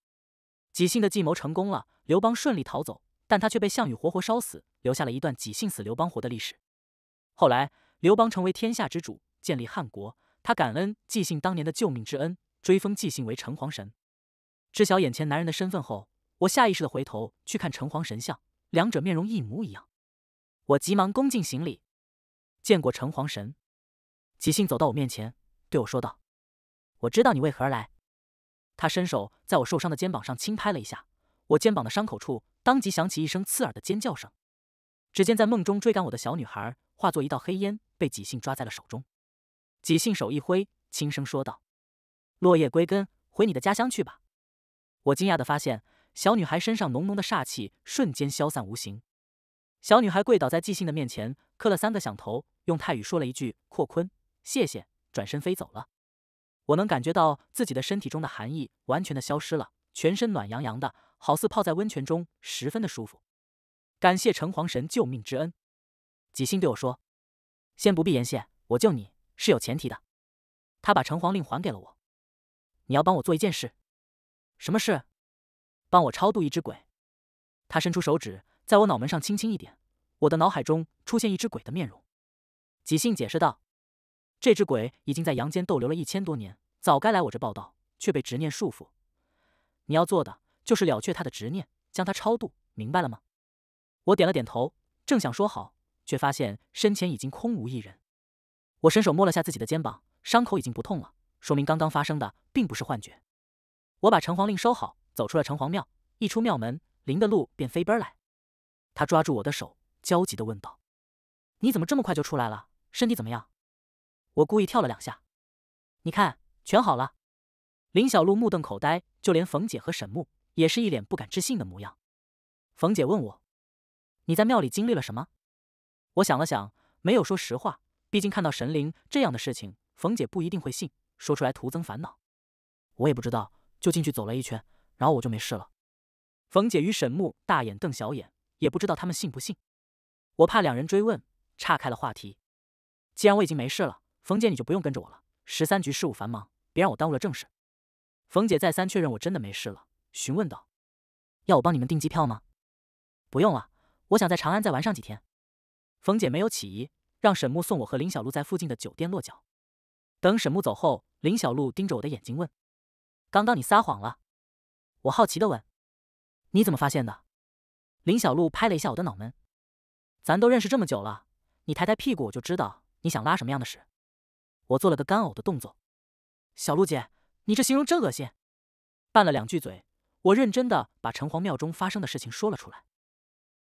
即兴的计谋成功了，刘邦顺利逃走，但他却被项羽活活烧死，留下了一段“即兴死，刘邦活”的历史。后来。刘邦成为天下之主，建立汉国。他感恩即信当年的救命之恩，追封即信为城隍神。知晓眼前男人的身份后，我下意识的回头去看城隍神像，两者面容一模一样。我急忙恭敬行礼，见过城隍神。即兴走到我面前，对我说道：“我知道你为何而来。”他伸手在我受伤的肩膀上轻拍了一下，我肩膀的伤口处当即响起一声刺耳的尖叫声。只见在梦中追赶我的小女孩。化作一道黑烟，被纪信抓在了手中。纪信手一挥，轻声说道：“落叶归根，回你的家乡去吧。”我惊讶地发现，小女孩身上浓浓的煞气瞬间消散无形。小女孩跪倒在纪信的面前，磕了三个响头，用泰语说了一句“扩坤，谢谢”，转身飞走了。我能感觉到自己的身体中的寒意完全的消失了，全身暖洋洋的，好似泡在温泉中，十分的舒服。感谢城隍神救命之恩。几信对我说：“先不必言谢，我救你是有前提的。”他把城隍令还给了我。“你要帮我做一件事，什么事？帮我超度一只鬼。”他伸出手指，在我脑门上轻轻一点，我的脑海中出现一只鬼的面容。几信解释道：“这只鬼已经在阳间逗留了一千多年，早该来我这报道，却被执念束缚。你要做的就是了却他的执念，将他超度，明白了吗？”我点了点头，正想说好。却发现身前已经空无一人。我伸手摸了下自己的肩膀，伤口已经不痛了，说明刚刚发生的并不是幻觉。我把城隍令收好，走出了城隍庙。一出庙门，林的路便飞奔来，他抓住我的手，焦急的问道：“你怎么这么快就出来了？身体怎么样？”我故意跳了两下，你看，全好了。林小璐目瞪口呆，就连冯姐和沈木也是一脸不敢置信的模样。冯姐问我：“你在庙里经历了什么？”我想了想，没有说实话。毕竟看到神灵这样的事情，冯姐不一定会信，说出来徒增烦恼。我也不知道，就进去走了一圈，然后我就没事了。冯姐与沈木大眼瞪小眼，也不知道他们信不信。我怕两人追问，岔开了话题。既然我已经没事了，冯姐你就不用跟着我了。十三局事务繁忙，别让我耽误了正事。冯姐再三确认我真的没事了，询问道：“要我帮你们订机票吗？”“不用了，我想在长安再玩上几天。”冯姐没有起疑，让沈木送我和林小璐在附近的酒店落脚。等沈木走后，林小璐盯着我的眼睛问：“刚刚你撒谎了？”我好奇的问：“你怎么发现的？”林小璐拍了一下我的脑门：“咱都认识这么久了，你抬抬屁股，我就知道你想拉什么样的屎。”我做了个干呕的动作：“小璐姐，你这形容真恶心。”拌了两句嘴，我认真的把城隍庙中发生的事情说了出来。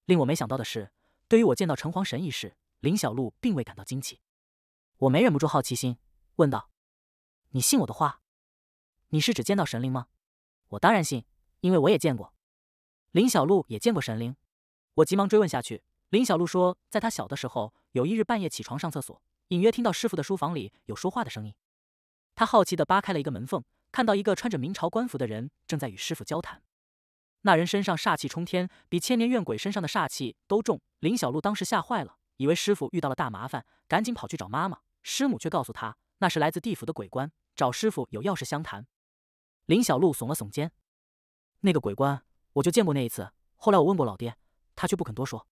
令我没想到的是。对于我见到城隍神一事，林小璐并未感到惊奇，我没忍不住好奇心，问道：“你信我的话？你是只见到神灵吗？”“我当然信，因为我也见过。”林小璐也见过神灵，我急忙追问下去。林小璐说，在她小的时候，有一日半夜起床上厕所，隐约听到师傅的书房里有说话的声音，他好奇的扒开了一个门缝，看到一个穿着明朝官服的人正在与师傅交谈。那人身上煞气冲天，比千年怨鬼身上的煞气都重。林小璐当时吓坏了，以为师傅遇到了大麻烦，赶紧跑去找妈妈。师母却告诉她，那是来自地府的鬼官，找师傅有要事相谈。林小璐耸了耸肩：“那个鬼官，我就见过那一次。后来我问过老爹，他却不肯多说。”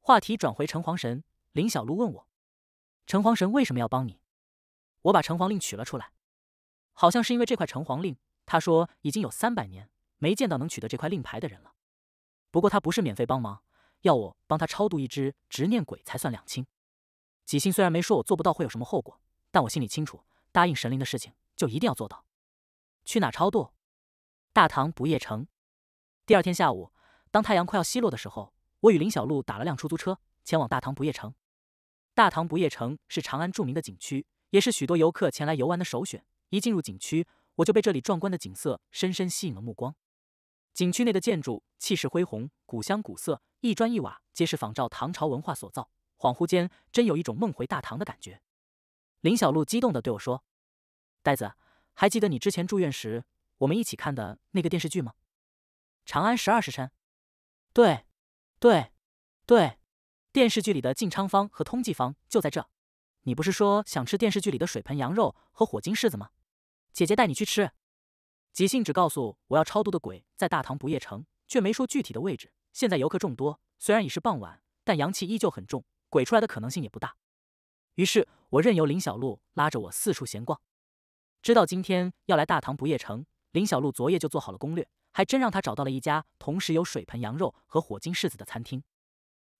话题转回城隍神，林小璐问我：“城隍神为什么要帮你？”我把城隍令取了出来，好像是因为这块城隍令。他说已经有三百年。没见到能取得这块令牌的人了。不过他不是免费帮忙，要我帮他超度一只执念鬼才算两清。几星虽然没说我做不到会有什么后果，但我心里清楚，答应神灵的事情就一定要做到。去哪超度？大唐不夜城。第二天下午，当太阳快要西落的时候，我与林小璐打了辆出租车前往大唐不夜城。大唐不夜城是长安著名的景区，也是许多游客前来游玩的首选。一进入景区，我就被这里壮观的景色深深吸引了目光。景区内的建筑气势恢宏，古香古色，一砖一瓦皆是仿照唐朝文化所造。恍惚间，真有一种梦回大唐的感觉。林小璐激动地对我说：“呆子，还记得你之前住院时，我们一起看的那个电视剧吗？《长安十二时辰》？对，对，对。电视剧里的进昌坊和通济坊就在这。你不是说想吃电视剧里的水盆羊肉和火晶柿子吗？姐姐带你去吃。”即兴只告诉我要超度的鬼在大唐不夜城，却没说具体的位置。现在游客众多，虽然已是傍晚，但阳气依旧很重，鬼出来的可能性也不大。于是我任由林小璐拉着我四处闲逛。知道今天要来大唐不夜城，林小璐昨夜就做好了攻略，还真让她找到了一家同时有水盆羊肉和火晶柿子的餐厅。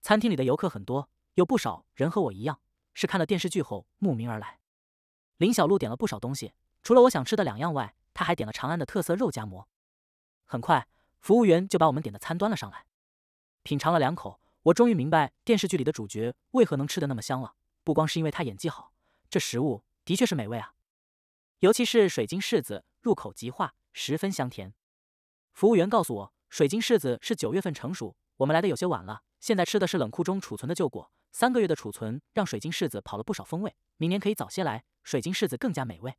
餐厅里的游客很多，有不少人和我一样，是看了电视剧后慕名而来。林小璐点了不少东西，除了我想吃的两样外。他还点了长安的特色肉夹馍。很快，服务员就把我们点的餐端了上来。品尝了两口，我终于明白电视剧里的主角为何能吃的那么香了。不光是因为他演技好，这食物的确是美味啊！尤其是水晶柿子，入口即化，十分香甜。服务员告诉我，水晶柿子是九月份成熟，我们来的有些晚了，现在吃的是冷库中储存的旧果。三个月的储存让水晶柿子跑了不少风味，明年可以早些来，水晶柿子更加美味。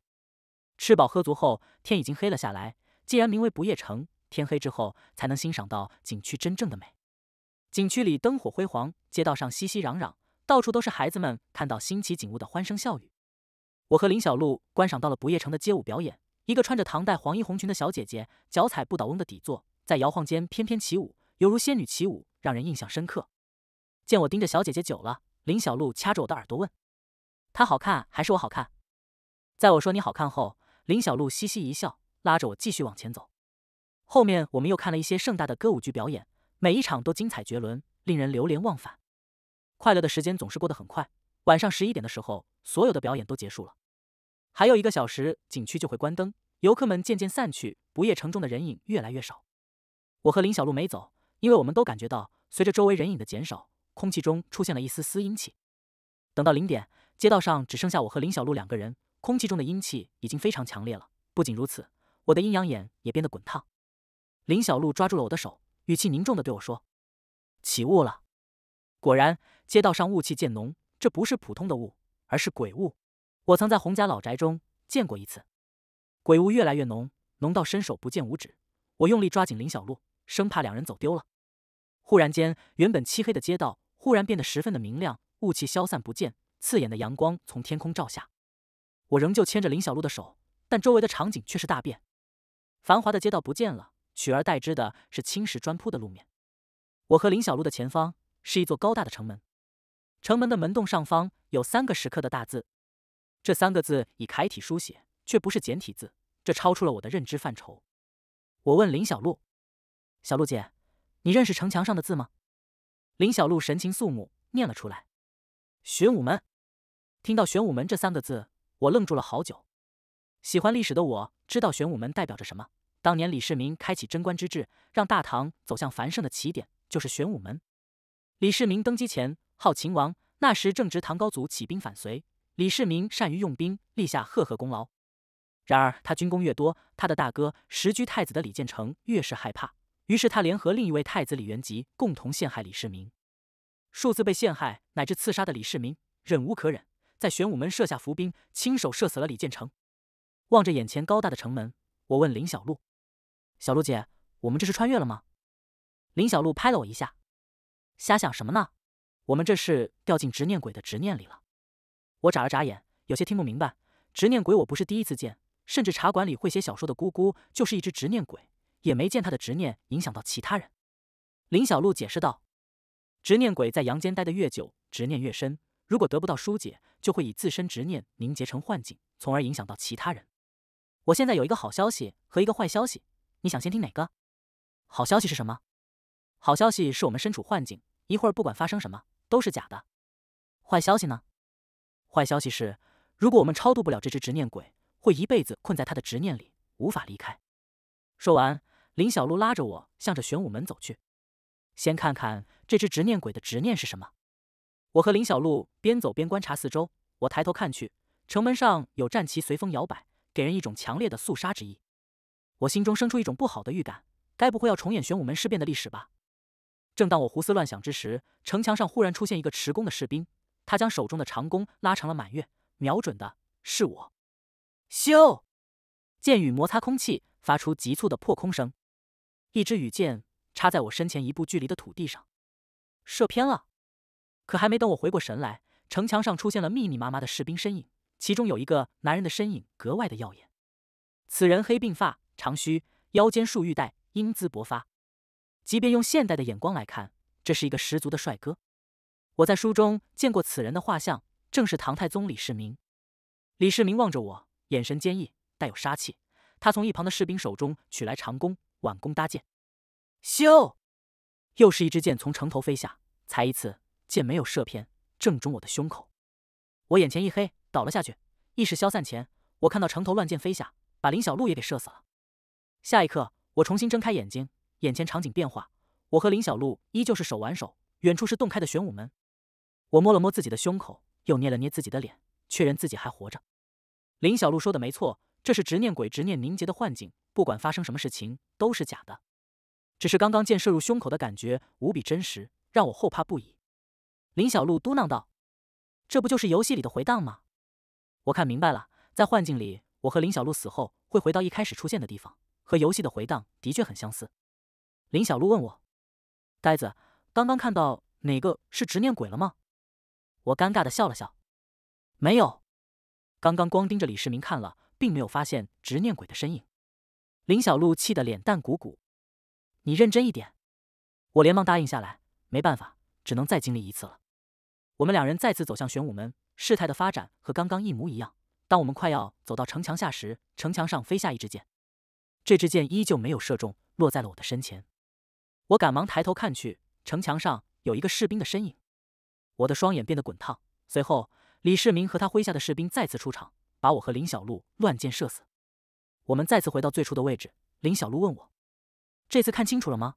吃饱喝足后，天已经黑了下来。既然名为不夜城，天黑之后才能欣赏到景区真正的美。景区里灯火辉煌，街道上熙熙攘攘，到处都是孩子们看到新奇景物的欢声笑语。我和林小璐观赏到了不夜城的街舞表演，一个穿着唐代黄衣红裙的小姐姐，脚踩不倒翁的底座，在摇晃间翩翩起舞，犹如仙女起舞，让人印象深刻。见我盯着小姐姐久了，林小璐掐着我的耳朵问：“她好看还是我好看？”在我说“你好看”后。林小璐嘻嘻一笑，拉着我继续往前走。后面我们又看了一些盛大的歌舞剧表演，每一场都精彩绝伦，令人流连忘返。快乐的时间总是过得很快，晚上十一点的时候，所有的表演都结束了，还有一个小时，景区就会关灯。游客们渐渐散去，不夜城中的人影越来越少。我和林小璐没走，因为我们都感觉到，随着周围人影的减少，空气中出现了一丝丝阴气。等到零点，街道上只剩下我和林小璐两个人。空气中的阴气已经非常强烈了。不仅如此，我的阴阳眼也变得滚烫。林小璐抓住了我的手，语气凝重的对我说：“起雾了。”果然，街道上雾气渐浓，这不是普通的雾，而是鬼雾。我曾在洪家老宅中见过一次。鬼雾越来越浓，浓到伸手不见五指。我用力抓紧林小璐，生怕两人走丢了。忽然间，原本漆黑的街道忽然变得十分的明亮，雾气消散不见，刺眼的阳光从天空照下。我仍旧牵着林小璐的手，但周围的场景却是大变。繁华的街道不见了，取而代之的是青石砖铺的路面。我和林小璐的前方是一座高大的城门，城门的门洞上方有三个石刻的大字。这三个字以楷体书写，却不是简体字，这超出了我的认知范畴。我问林小璐：“小璐姐，你认识城墙上的字吗？”林小璐神情肃穆，念了出来：“玄武门。”听到“玄武门”这三个字。我愣住了好久。喜欢历史的我知道玄武门代表着什么。当年李世民开启贞观之治，让大唐走向繁盛的起点就是玄武门。李世民登基前号秦王，那时正值唐高祖起兵反隋。李世民善于用兵，立下赫赫功劳。然而他军功越多，他的大哥时居太子的李建成越是害怕。于是他联合另一位太子李元吉，共同陷害李世民。数次被陷害乃至刺杀的李世民忍无可忍。在玄武门设下伏兵，亲手射死了李建成。望着眼前高大的城门，我问林小璐：“小璐姐，我们这是穿越了吗？”林小璐拍了我一下：“瞎想什么呢？我们这是掉进执念鬼的执念里了。”我眨了眨眼，有些听不明白。执念鬼我不是第一次见，甚至茶馆里会写小说的姑姑就是一只执念鬼，也没见她的执念影响到其他人。林小璐解释道：“执念鬼在阳间待得越久，执念越深。”如果得不到疏解，就会以自身执念凝结成幻境，从而影响到其他人。我现在有一个好消息和一个坏消息，你想先听哪个？好消息是什么？好消息是我们身处幻境，一会儿不管发生什么都是假的。坏消息呢？坏消息是，如果我们超度不了这只执念鬼，会一辈子困在他的执念里，无法离开。说完，林小璐拉着我向着玄武门走去，先看看这只执念鬼的执念是什么。我和林小璐边走边观察四周。我抬头看去，城门上有战旗随风摇摆，给人一种强烈的肃杀之意。我心中生出一种不好的预感，该不会要重演玄武门事变的历史吧？正当我胡思乱想之时，城墙上忽然出现一个持弓的士兵，他将手中的长弓拉成了满月，瞄准的是我。咻！箭雨摩擦空气，发出急促的破空声，一支羽箭插在我身前一步距离的土地上，射偏了。可还没等我回过神来，城墙上出现了密密麻麻的士兵身影，其中有一个男人的身影格外的耀眼。此人黑鬓发长须，腰间束玉带，英姿勃发。即便用现代的眼光来看，这是一个十足的帅哥。我在书中见过此人的画像，正是唐太宗李世民。李世民望着我，眼神坚毅，带有杀气。他从一旁的士兵手中取来长弓，挽弓搭箭，咻！又是一支箭从城头飞下，才一次。箭没有射偏，正中我的胸口。我眼前一黑，倒了下去。意识消散前，我看到城头乱箭飞下，把林小璐也给射死了。下一刻，我重新睁开眼睛，眼前场景变化。我和林小璐依旧是手挽手，远处是洞开的玄武门。我摸了摸自己的胸口，又捏了捏自己的脸，确认自己还活着。林小璐说的没错，这是执念鬼执念凝结的幻境，不管发生什么事情都是假的。只是刚刚箭射入胸口的感觉无比真实，让我后怕不已。林小璐嘟囔道：“这不就是游戏里的回荡吗？我看明白了，在幻境里，我和林小璐死后会回到一开始出现的地方，和游戏的回荡的确很相似。”林小璐问我：“呆子，刚刚看到哪个是执念鬼了吗？”我尴尬的笑了笑：“没有，刚刚光盯着李世民看了，并没有发现执念鬼的身影。”林小璐气得脸蛋鼓鼓：“你认真一点！”我连忙答应下来。没办法，只能再经历一次了。我们两人再次走向玄武门，事态的发展和刚刚一模一样。当我们快要走到城墙下时，城墙上飞下一支箭，这支箭依旧没有射中，落在了我的身前。我赶忙抬头看去，城墙上有一个士兵的身影。我的双眼变得滚烫。随后，李世民和他麾下的士兵再次出场，把我和林小璐乱箭射死。我们再次回到最初的位置，林小璐问我：“这次看清楚了吗？”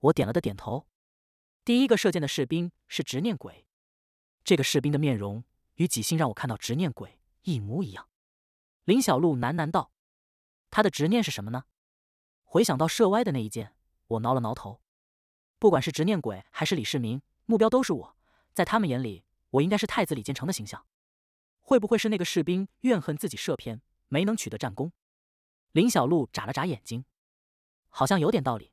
我点了的点头。第一个射箭的士兵是执念鬼。这个士兵的面容与几信让我看到执念鬼一模一样，林小璐喃喃道：“他的执念是什么呢？”回想到射歪的那一箭，我挠了挠头。不管是执念鬼还是李世民，目标都是我。在他们眼里，我应该是太子李建成的形象。会不会是那个士兵怨恨自己射偏，没能取得战功？林小璐眨了眨眼睛，好像有点道理。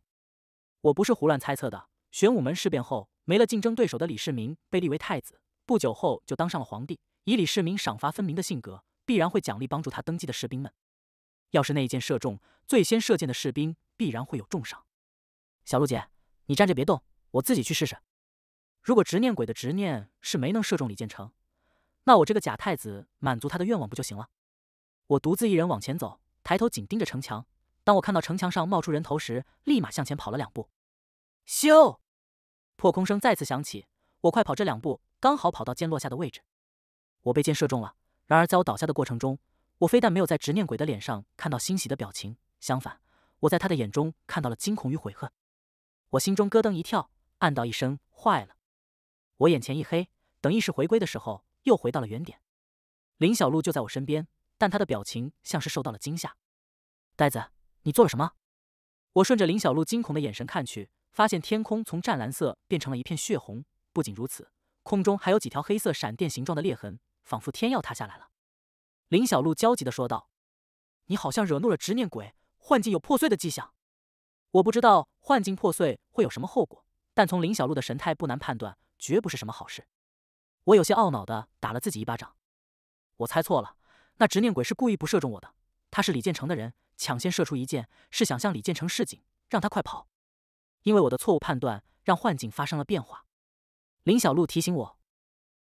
我不是胡乱猜测的。玄武门事变后，没了竞争对手的李世民被立为太子。不久后就当上了皇帝。以李世民赏罚分明的性格，必然会奖励帮助他登基的士兵们。要是那一箭射中，最先射箭的士兵必然会有重赏。小鹿姐，你站着别动，我自己去试试。如果执念鬼的执念是没能射中李建成，那我这个假太子满足他的愿望不就行了？我独自一人往前走，抬头紧盯着城墙。当我看到城墙上冒出人头时，立马向前跑了两步。咻，破空声再次响起，我快跑这两步。刚好跑到箭落下的位置，我被箭射中了。然而，在我倒下的过程中，我非但没有在执念鬼的脸上看到欣喜的表情，相反，我在他的眼中看到了惊恐与悔恨。我心中咯噔一跳，暗道一声“坏了”。我眼前一黑，等意识回归的时候，又回到了原点。林小璐就在我身边，但她的表情像是受到了惊吓。“呆子，你做了什么？”我顺着林小璐惊恐的眼神看去，发现天空从湛蓝色变成了一片血红。不仅如此。空中还有几条黑色闪电形状的裂痕，仿佛天要塌下来了。林小璐焦急地说道：“你好像惹怒了执念鬼，幻境有破碎的迹象。我不知道幻境破碎会有什么后果，但从林小璐的神态不难判断，绝不是什么好事。”我有些懊恼地打了自己一巴掌。我猜错了，那执念鬼是故意不射中我的。他是李建成的人，抢先射出一箭，是想向李建成示警，让他快跑。因为我的错误判断，让幻境发生了变化。林小璐提醒我：“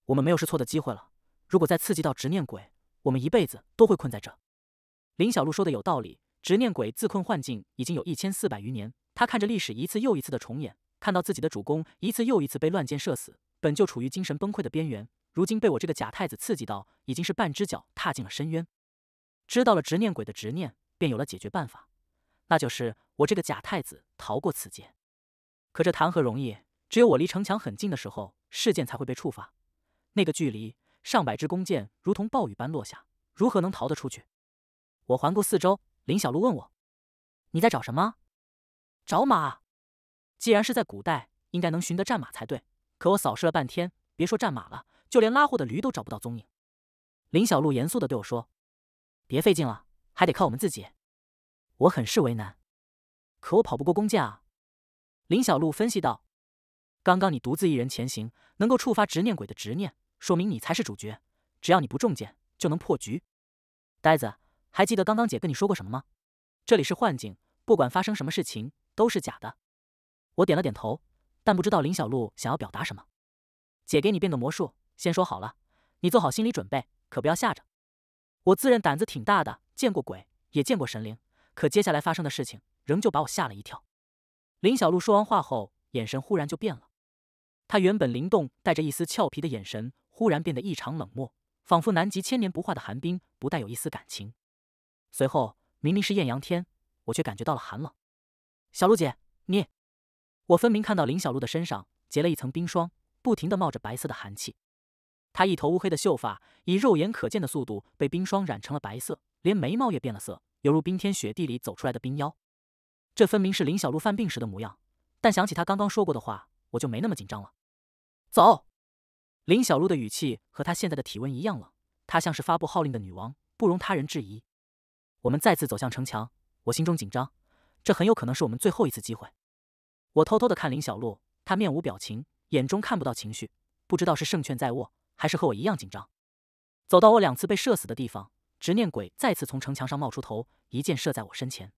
我们没有试错的机会了。如果再刺激到执念鬼，我们一辈子都会困在这。”林小璐说的有道理。执念鬼自困幻境已经有一千四百余年，他看着历史一次又一次的重演，看到自己的主公一次又一次被乱箭射死，本就处于精神崩溃的边缘，如今被我这个假太子刺激到，已经是半只脚踏进了深渊。知道了执念鬼的执念，便有了解决办法，那就是我这个假太子逃过此劫。可这谈何容易？只有我离城墙很近的时候，事件才会被触发。那个距离，上百支弓箭如同暴雨般落下，如何能逃得出去？我环顾四周，林小璐问我：“你在找什么？找马？既然是在古代，应该能寻得战马才对。可我扫视了半天，别说战马了，就连拉货的驴都找不到踪影。”林小璐严肃的对我说：“别费劲了，还得靠我们自己。”我很是为难，可我跑不过弓箭啊。林小璐分析道。刚刚你独自一人前行，能够触发执念鬼的执念，说明你才是主角。只要你不中箭，就能破局。呆子，还记得刚刚姐跟你说过什么吗？这里是幻境，不管发生什么事情都是假的。我点了点头，但不知道林小璐想要表达什么。姐给你变个魔术，先说好了，你做好心理准备，可不要吓着。我自认胆子挺大的，见过鬼，也见过神灵，可接下来发生的事情仍旧把我吓了一跳。林小璐说完话后，眼神忽然就变了。他原本灵动、带着一丝俏皮的眼神，忽然变得异常冷漠，仿佛南极千年不化的寒冰，不带有一丝感情。随后，明明是艳阳天，我却感觉到了寒冷。小鹿姐，你，我分明看到林小璐的身上结了一层冰霜，不停地冒着白色的寒气。她一头乌黑的秀发，以肉眼可见的速度被冰霜染成了白色，连眉毛也变了色，犹如冰天雪地里走出来的冰妖。这分明是林小璐犯病时的模样，但想起她刚刚说过的话，我就没那么紧张了。走，林小璐的语气和她现在的体温一样冷，她像是发布号令的女王，不容他人质疑。我们再次走向城墙，我心中紧张，这很有可能是我们最后一次机会。我偷偷的看林小璐，她面无表情，眼中看不到情绪，不知道是胜券在握，还是和我一样紧张。走到我两次被射死的地方，执念鬼再次从城墙上冒出头，一箭射在我身前。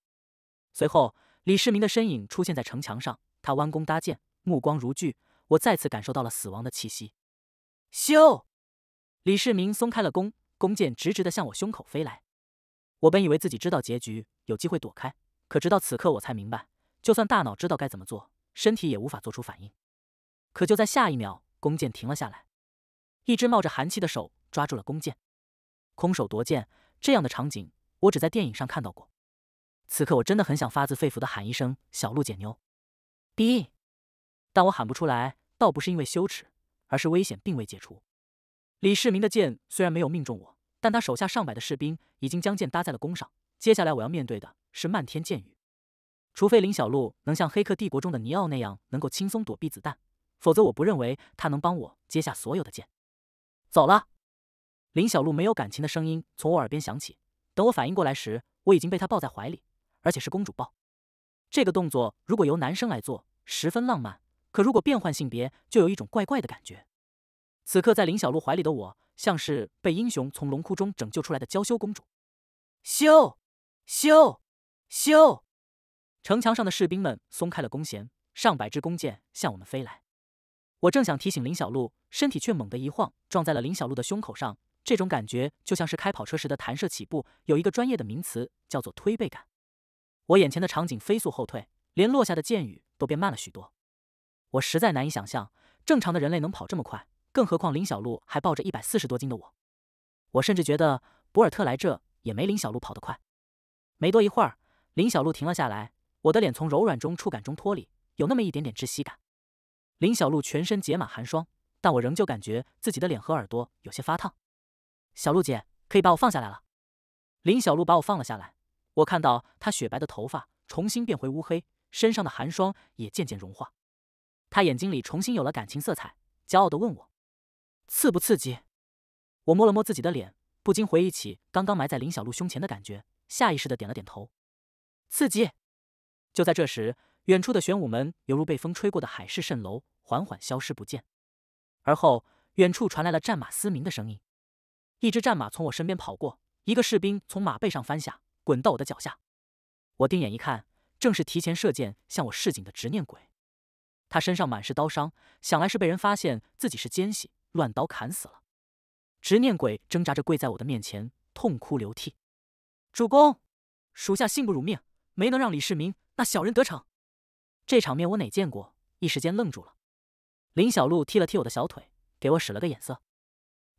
随后，李世民的身影出现在城墙上，他弯弓搭箭，目光如炬。我再次感受到了死亡的气息。咻！李世民松开了弓，弓箭直直的向我胸口飞来。我本以为自己知道结局，有机会躲开，可直到此刻我才明白，就算大脑知道该怎么做，身体也无法做出反应。可就在下一秒，弓箭停了下来，一只冒着寒气的手抓住了弓箭。空手夺剑，这样的场景我只在电影上看到过。此刻我真的很想发自肺腑的喊一声“小鹿姐牛”。逼！但我喊不出来，倒不是因为羞耻，而是危险并未解除。李世民的剑虽然没有命中我，但他手下上百的士兵已经将剑搭在了弓上。接下来我要面对的是漫天箭雨。除非林小璐能像《黑客帝国》中的尼奥那样，能够轻松躲避子弹，否则我不认为她能帮我接下所有的箭。走了。林小璐没有感情的声音从我耳边响起。等我反应过来时，我已经被她抱在怀里，而且是公主抱。这个动作如果由男生来做，十分浪漫。可如果变换性别，就有一种怪怪的感觉。此刻在林小璐怀里的我，像是被英雄从龙窟中拯救出来的娇羞公主。咻！咻！咻！城墙上的士兵们松开了弓弦，上百支弓箭向我们飞来。我正想提醒林小璐，身体却猛地一晃，撞在了林小璐的胸口上。这种感觉就像是开跑车时的弹射起步，有一个专业的名词叫做推背感。我眼前的场景飞速后退，连落下的箭雨都变慢了许多。我实在难以想象，正常的人类能跑这么快，更何况林小璐还抱着一百四十多斤的我。我甚至觉得博尔特来这也没林小璐跑得快。没多一会儿，林小璐停了下来，我的脸从柔软中触感中脱离，有那么一点点窒息感。林小璐全身结满寒霜，但我仍旧感觉自己的脸和耳朵有些发烫。小璐姐，可以把我放下来了。林小璐把我放了下来，我看到她雪白的头发重新变回乌黑，身上的寒霜也渐渐融化。他眼睛里重新有了感情色彩，骄傲的问我：“刺不刺激？”我摸了摸自己的脸，不禁回忆起刚刚埋在林小璐胸前的感觉，下意识的点了点头：“刺激。”就在这时，远处的玄武门犹如被风吹过的海市蜃楼，缓缓消失不见。而后，远处传来了战马嘶鸣的声音。一只战马从我身边跑过，一个士兵从马背上翻下，滚到我的脚下。我定眼一看，正是提前射箭向我示警的执念鬼。他身上满是刀伤，想来是被人发现自己是奸细，乱刀砍死了。执念鬼挣扎着跪在我的面前，痛哭流涕：“主公，属下幸不辱命，没能让李世民那小人得逞。”这场面我哪见过？一时间愣住了。林小璐踢了踢我的小腿，给我使了个眼色。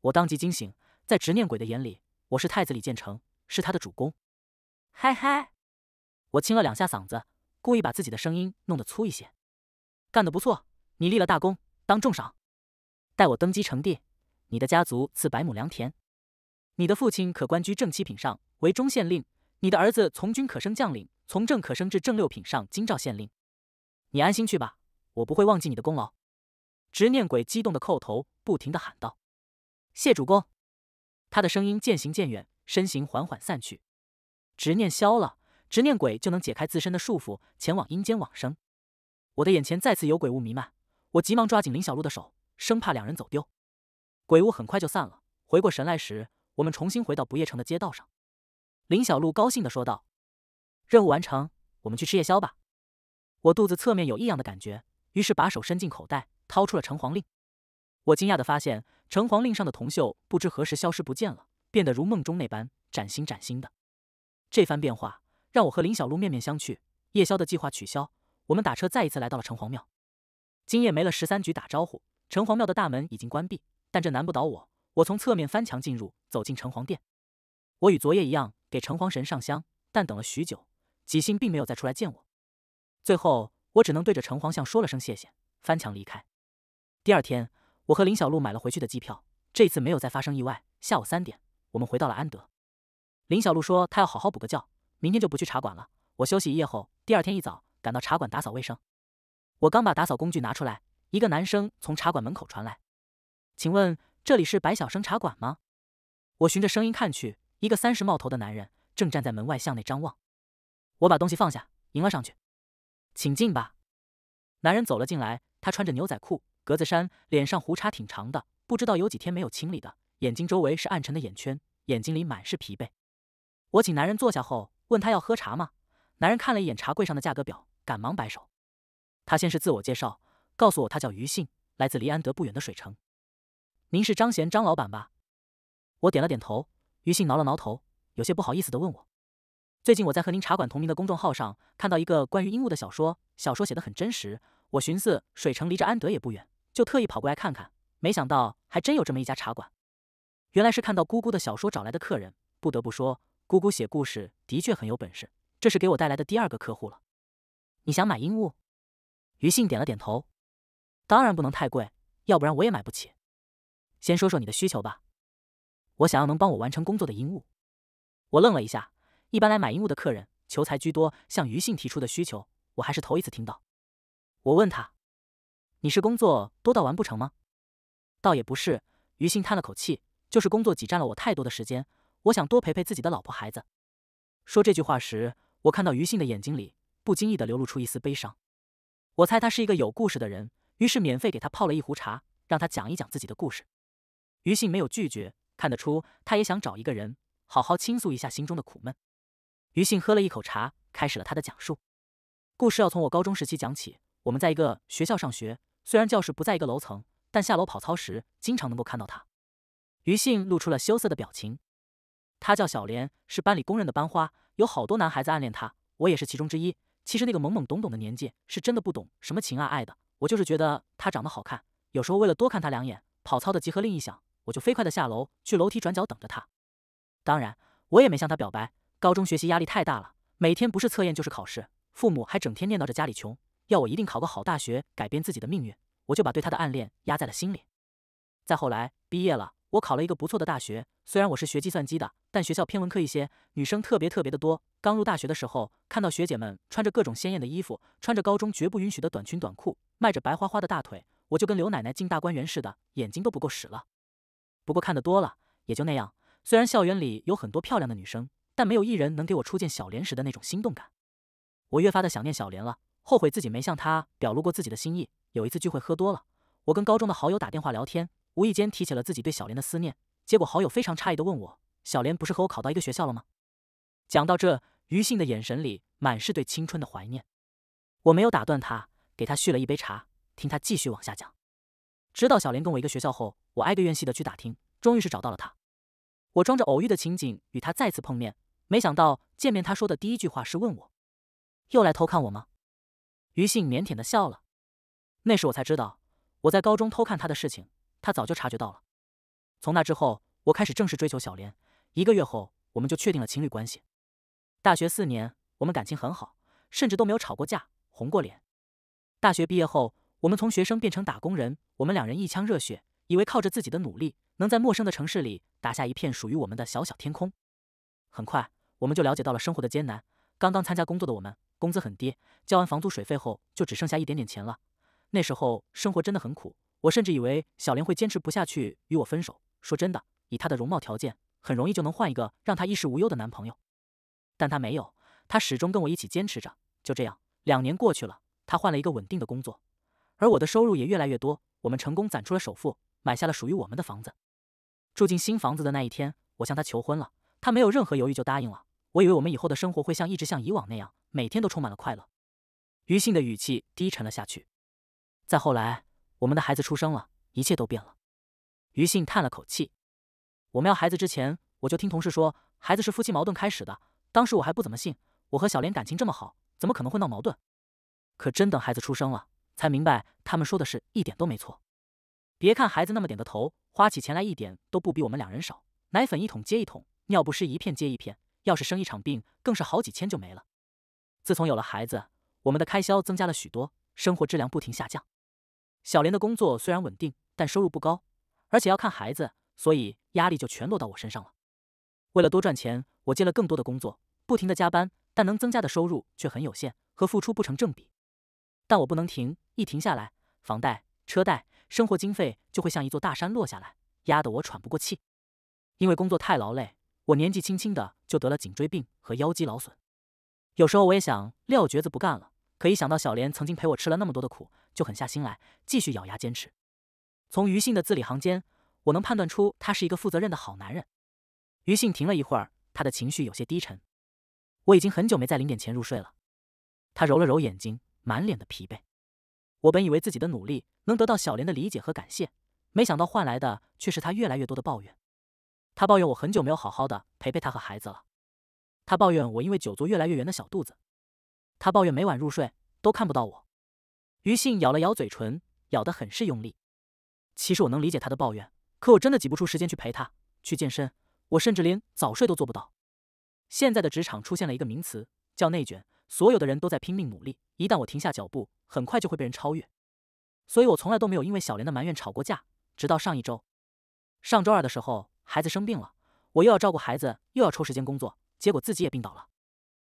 我当即惊醒，在执念鬼的眼里，我是太子李建成，是他的主公。嗨嗨，我清了两下嗓子，故意把自己的声音弄得粗一些。干得不错，你立了大功，当重赏。待我登基成帝，你的家族赐百亩良田，你的父亲可官居正七品上，为中县令；你的儿子从军可升将领，从政可升至正六品上，京兆县令。你安心去吧，我不会忘记你的功劳。执念鬼激动的叩头，不停的喊道：“谢主公！”他的声音渐行渐远，身形缓缓散去。执念消了，执念鬼就能解开自身的束缚，前往阴间往生。我的眼前再次有鬼雾弥漫，我急忙抓紧林小璐的手，生怕两人走丢。鬼雾很快就散了，回过神来时，我们重新回到不夜城的街道上。林小璐高兴地说道：“任务完成，我们去吃夜宵吧。”我肚子侧面有异样的感觉，于是把手伸进口袋，掏出了城隍令。我惊讶地发现，城隍令上的铜锈不知何时消失不见了，变得如梦中那般崭新崭新的。这番变化让我和林小璐面面相觑。夜宵的计划取消。我们打车再一次来到了城隍庙。今夜没了十三局打招呼，城隍庙的大门已经关闭，但这难不倒我。我从侧面翻墙进入，走进城隍殿。我与昨夜一样给城隍神上香，但等了许久，几信并没有再出来见我。最后，我只能对着城隍像说了声谢谢，翻墙离开。第二天，我和林小璐买了回去的机票。这次没有再发生意外。下午三点，我们回到了安德。林小璐说她要好好补个觉，明天就不去茶馆了。我休息一夜后，第二天一早。赶到茶馆打扫卫生，我刚把打扫工具拿出来，一个男生从茶馆门口传来：“请问这里是白晓生茶馆吗？”我循着声音看去，一个三十冒头的男人正站在门外向内张望。我把东西放下，迎了上去：“请进吧。”男人走了进来，他穿着牛仔裤、格子衫，脸上胡茬挺长的，不知道有几天没有清理的，眼睛周围是暗沉的眼圈，眼睛里满是疲惫。我请男人坐下后，问他要喝茶吗？男人看了一眼茶柜上的价格表，赶忙摆手。他先是自我介绍，告诉我他叫于信，来自离安德不远的水城。您是张贤张老板吧？我点了点头。于信挠了挠头，有些不好意思地问我：“最近我在和您茶馆同名的公众号上看到一个关于鹦鹉的小说，小说写得很真实。我寻思水城离着安德也不远，就特意跑过来看看。没想到还真有这么一家茶馆。原来是看到姑姑的小说找来的客人。不得不说，姑姑写故事的确很有本事。”这是给我带来的第二个客户了。你想买鹦鹉？于信点了点头。当然不能太贵，要不然我也买不起。先说说你的需求吧。我想要能帮我完成工作的鹦鹉。我愣了一下，一般来买鹦鹉的客人求财居多，像于信提出的需求，我还是头一次听到。我问他：“你是工作多到完不成吗？”倒也不是。于信叹了口气：“就是工作挤占了我太多的时间，我想多陪陪自己的老婆孩子。”说这句话时。我看到于信的眼睛里不经意地流露出一丝悲伤，我猜他是一个有故事的人，于是免费给他泡了一壶茶，让他讲一讲自己的故事。于信没有拒绝，看得出他也想找一个人好好倾诉一下心中的苦闷。于信喝了一口茶，开始了他的讲述。故事要从我高中时期讲起，我们在一个学校上学，虽然教室不在一个楼层，但下楼跑操时经常能够看到他。于信露出了羞涩的表情。她叫小莲，是班里公认的班花，有好多男孩子暗恋她，我也是其中之一。其实那个懵懵懂懂的年纪，是真的不懂什么情啊爱的。我就是觉得她长得好看，有时候为了多看她两眼，跑操的集合令一响，我就飞快的下楼去楼梯转角等着她。当然，我也没向她表白。高中学习压力太大了，每天不是测验就是考试，父母还整天念叨着家里穷，要我一定考个好大学，改变自己的命运。我就把对她的暗恋压在了心里。再后来，毕业了。我考了一个不错的大学，虽然我是学计算机的，但学校偏文科一些，女生特别特别的多。刚入大学的时候，看到学姐们穿着各种鲜艳的衣服，穿着高中绝不允许的短裙短裤，迈着白花花的大腿，我就跟刘奶奶进大观园似的，眼睛都不够使了。不过看得多了，也就那样。虽然校园里有很多漂亮的女生，但没有一人能给我初见小莲时的那种心动感。我越发的想念小莲了，后悔自己没向她表露过自己的心意。有一次聚会喝多了，我跟高中的好友打电话聊天。无意间提起了自己对小莲的思念，结果好友非常诧异的问我：“小莲不是和我考到一个学校了吗？”讲到这，于信的眼神里满是对青春的怀念。我没有打断他，给他续了一杯茶，听他继续往下讲。知道小莲跟我一个学校后，我挨个院系的去打听，终于是找到了他。我装着偶遇的情景与他再次碰面，没想到见面他说的第一句话是问我：“又来偷看我吗？”于信腼腆的笑了。那时我才知道，我在高中偷看他的事情。他早就察觉到了。从那之后，我开始正式追求小莲。一个月后，我们就确定了情侣关系。大学四年，我们感情很好，甚至都没有吵过架、红过脸。大学毕业后，我们从学生变成打工人。我们两人一腔热血，以为靠着自己的努力，能在陌生的城市里打下一片属于我们的小小天空。很快，我们就了解到了生活的艰难。刚刚参加工作的我们，工资很低，交完房租、水费后，就只剩下一点点钱了。那时候，生活真的很苦。我甚至以为小莲会坚持不下去，与我分手。说真的，以她的容貌条件，很容易就能换一个让她衣食无忧的男朋友。但她没有，她始终跟我一起坚持着。就这样，两年过去了，她换了一个稳定的工作，而我的收入也越来越多。我们成功攒出了首付，买下了属于我们的房子。住进新房子的那一天，我向她求婚了，她没有任何犹豫就答应了。我以为我们以后的生活会像一直像以往那样，每天都充满了快乐。于信的语气低沉了下去。再后来。我们的孩子出生了，一切都变了。于信叹了口气：“我们要孩子之前，我就听同事说，孩子是夫妻矛盾开始的。当时我还不怎么信，我和小莲感情这么好，怎么可能会闹矛盾？可真等孩子出生了，才明白他们说的是一点都没错。别看孩子那么点个头，花起钱来一点都不比我们两人少。奶粉一桶接一桶，尿不湿一片接一片，要是生一场病，更是好几千就没了。自从有了孩子，我们的开销增加了许多，生活质量不停下降。”小莲的工作虽然稳定，但收入不高，而且要看孩子，所以压力就全落到我身上了。为了多赚钱，我接了更多的工作，不停的加班，但能增加的收入却很有限，和付出不成正比。但我不能停，一停下来，房贷、车贷、生活经费就会像一座大山落下来，压得我喘不过气。因为工作太劳累，我年纪轻轻的就得了颈椎病和腰肌劳损。有时候我也想撂蹶子不干了。可以想到，小莲曾经陪我吃了那么多的苦，就狠下心来继续咬牙坚持。从于信的字里行间，我能判断出他是一个负责任的好男人。于信停了一会儿，他的情绪有些低沉。我已经很久没在零点前入睡了。他揉了揉眼睛，满脸的疲惫。我本以为自己的努力能得到小莲的理解和感谢，没想到换来的却是他越来越多的抱怨。他抱怨我很久没有好好的陪陪他和孩子了。他抱怨我因为久坐越来越圆的小肚子。他抱怨每晚入睡都看不到我，于信咬了咬嘴唇，咬得很是用力。其实我能理解他的抱怨，可我真的挤不出时间去陪他去健身，我甚至连早睡都做不到。现在的职场出现了一个名词叫内卷，所有的人都在拼命努力。一旦我停下脚步，很快就会被人超越。所以我从来都没有因为小莲的埋怨吵过架，直到上一周，上周二的时候，孩子生病了，我又要照顾孩子，又要抽时间工作，结果自己也病倒了。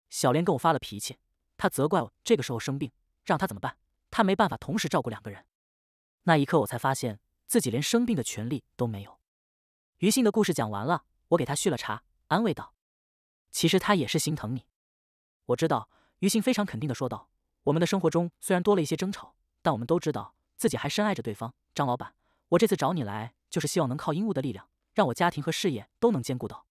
小莲跟我发了脾气。他责怪我这个时候生病，让他怎么办？他没办法同时照顾两个人。那一刻，我才发现自己连生病的权利都没有。于信的故事讲完了，我给他续了茶，安慰道：“其实他也是心疼你。”我知道，于信非常肯定的说道：“我们的生活中虽然多了一些争吵，但我们都知道自己还深爱着对方。”张老板，我这次找你来，就是希望能靠鹦物的力量，让我家庭和事业都能兼顾到。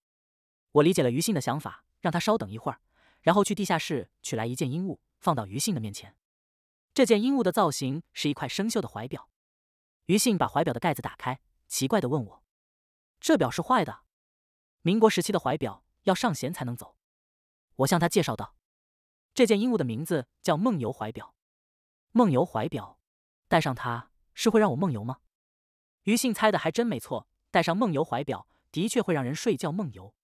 我理解了于信的想法，让他稍等一会儿。然后去地下室取来一件阴物，放到于信的面前。这件阴物的造型是一块生锈的怀表。于信把怀表的盖子打开，奇怪地问我：“这表是坏的？民国时期的怀表要上弦才能走。”我向他介绍道：“这件阴物的名字叫梦游怀表。梦游怀表，戴上它是会让我梦游吗？”于信猜的还真没错，戴上梦游怀表的确会让人睡觉梦游。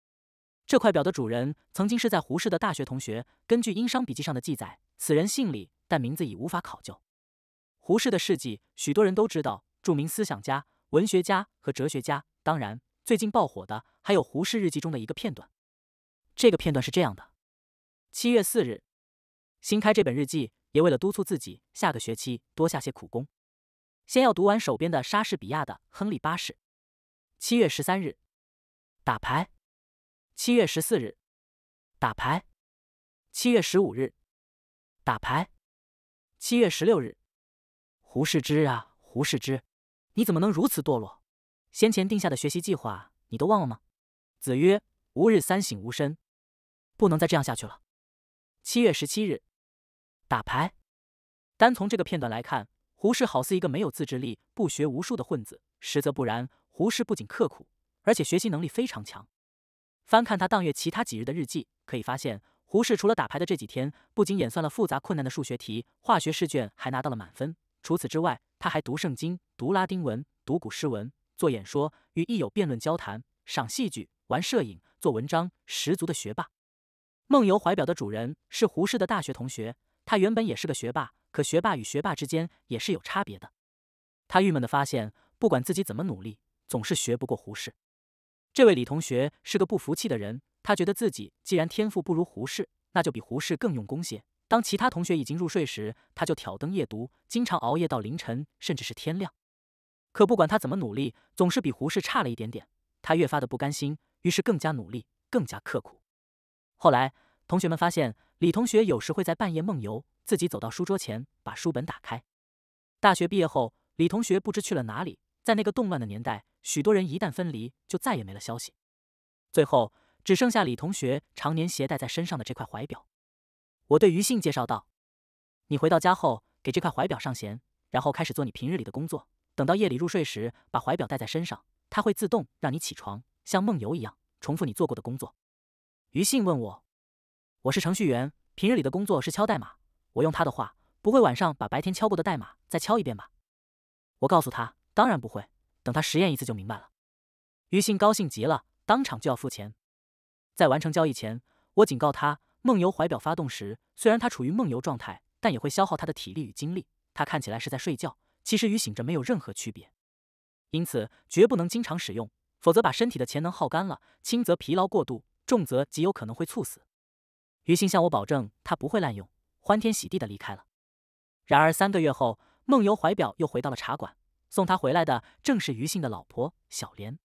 这块表的主人曾经是在胡适的大学同学。根据《殷商笔记》上的记载，此人姓李，但名字已无法考究。胡适的事迹，许多人都知道，著名思想家、文学家和哲学家。当然，最近爆火的还有胡适日记中的一个片段。这个片段是这样的：七月四日，新开这本日记，也为了督促自己下个学期多下些苦功，先要读完手边的莎士比亚的《亨利八世》。七月十三日，打牌。七月十四日，打牌；七月十五日，打牌；七月十六日，胡适之啊，胡适之，你怎么能如此堕落？先前定下的学习计划，你都忘了吗？子曰：“吾日三省吾身。”不能再这样下去了。七月十七日，打牌。单从这个片段来看，胡适好似一个没有自制力、不学无术的混子，实则不然。胡适不仅刻苦，而且学习能力非常强。翻看他当月其他几日的日记，可以发现，胡适除了打牌的这几天，不仅演算了复杂困难的数学题、化学试卷，还拿到了满分。除此之外，他还读圣经、读拉丁文、读古诗文、做演说、与益友辩论交谈、赏戏剧、玩摄影、做文章，十足的学霸。梦游怀表的主人是胡适的大学同学，他原本也是个学霸，可学霸与学霸之间也是有差别的。他郁闷地发现，不管自己怎么努力，总是学不过胡适。这位李同学是个不服气的人，他觉得自己既然天赋不如胡适，那就比胡适更用功些。当其他同学已经入睡时，他就挑灯夜读，经常熬夜到凌晨，甚至是天亮。可不管他怎么努力，总是比胡适差了一点点。他越发的不甘心，于是更加努力，更加刻苦。后来，同学们发现李同学有时会在半夜梦游，自己走到书桌前，把书本打开。大学毕业后，李同学不知去了哪里。在那个动乱的年代，许多人一旦分离，就再也没了消息。最后只剩下李同学常年携带在身上的这块怀表。我对于信介绍道：“你回到家后，给这块怀表上弦，然后开始做你平日里的工作。等到夜里入睡时，把怀表带在身上，它会自动让你起床，像梦游一样重复你做过的工作。”于信问我：“我是程序员，平日里的工作是敲代码。我用他的话，不会晚上把白天敲过的代码再敲一遍吧？”我告诉他。当然不会，等他实验一次就明白了。于信高兴极了，当场就要付钱。在完成交易前，我警告他，梦游怀表发动时，虽然他处于梦游状态，但也会消耗他的体力与精力。他看起来是在睡觉，其实与醒着没有任何区别。因此，绝不能经常使用，否则把身体的潜能耗干了，轻则疲劳过度，重则极有可能会猝死。于信向我保证他不会滥用，欢天喜地的离开了。然而三个月后，梦游怀表又回到了茶馆。送他回来的正是于信的老婆小莲。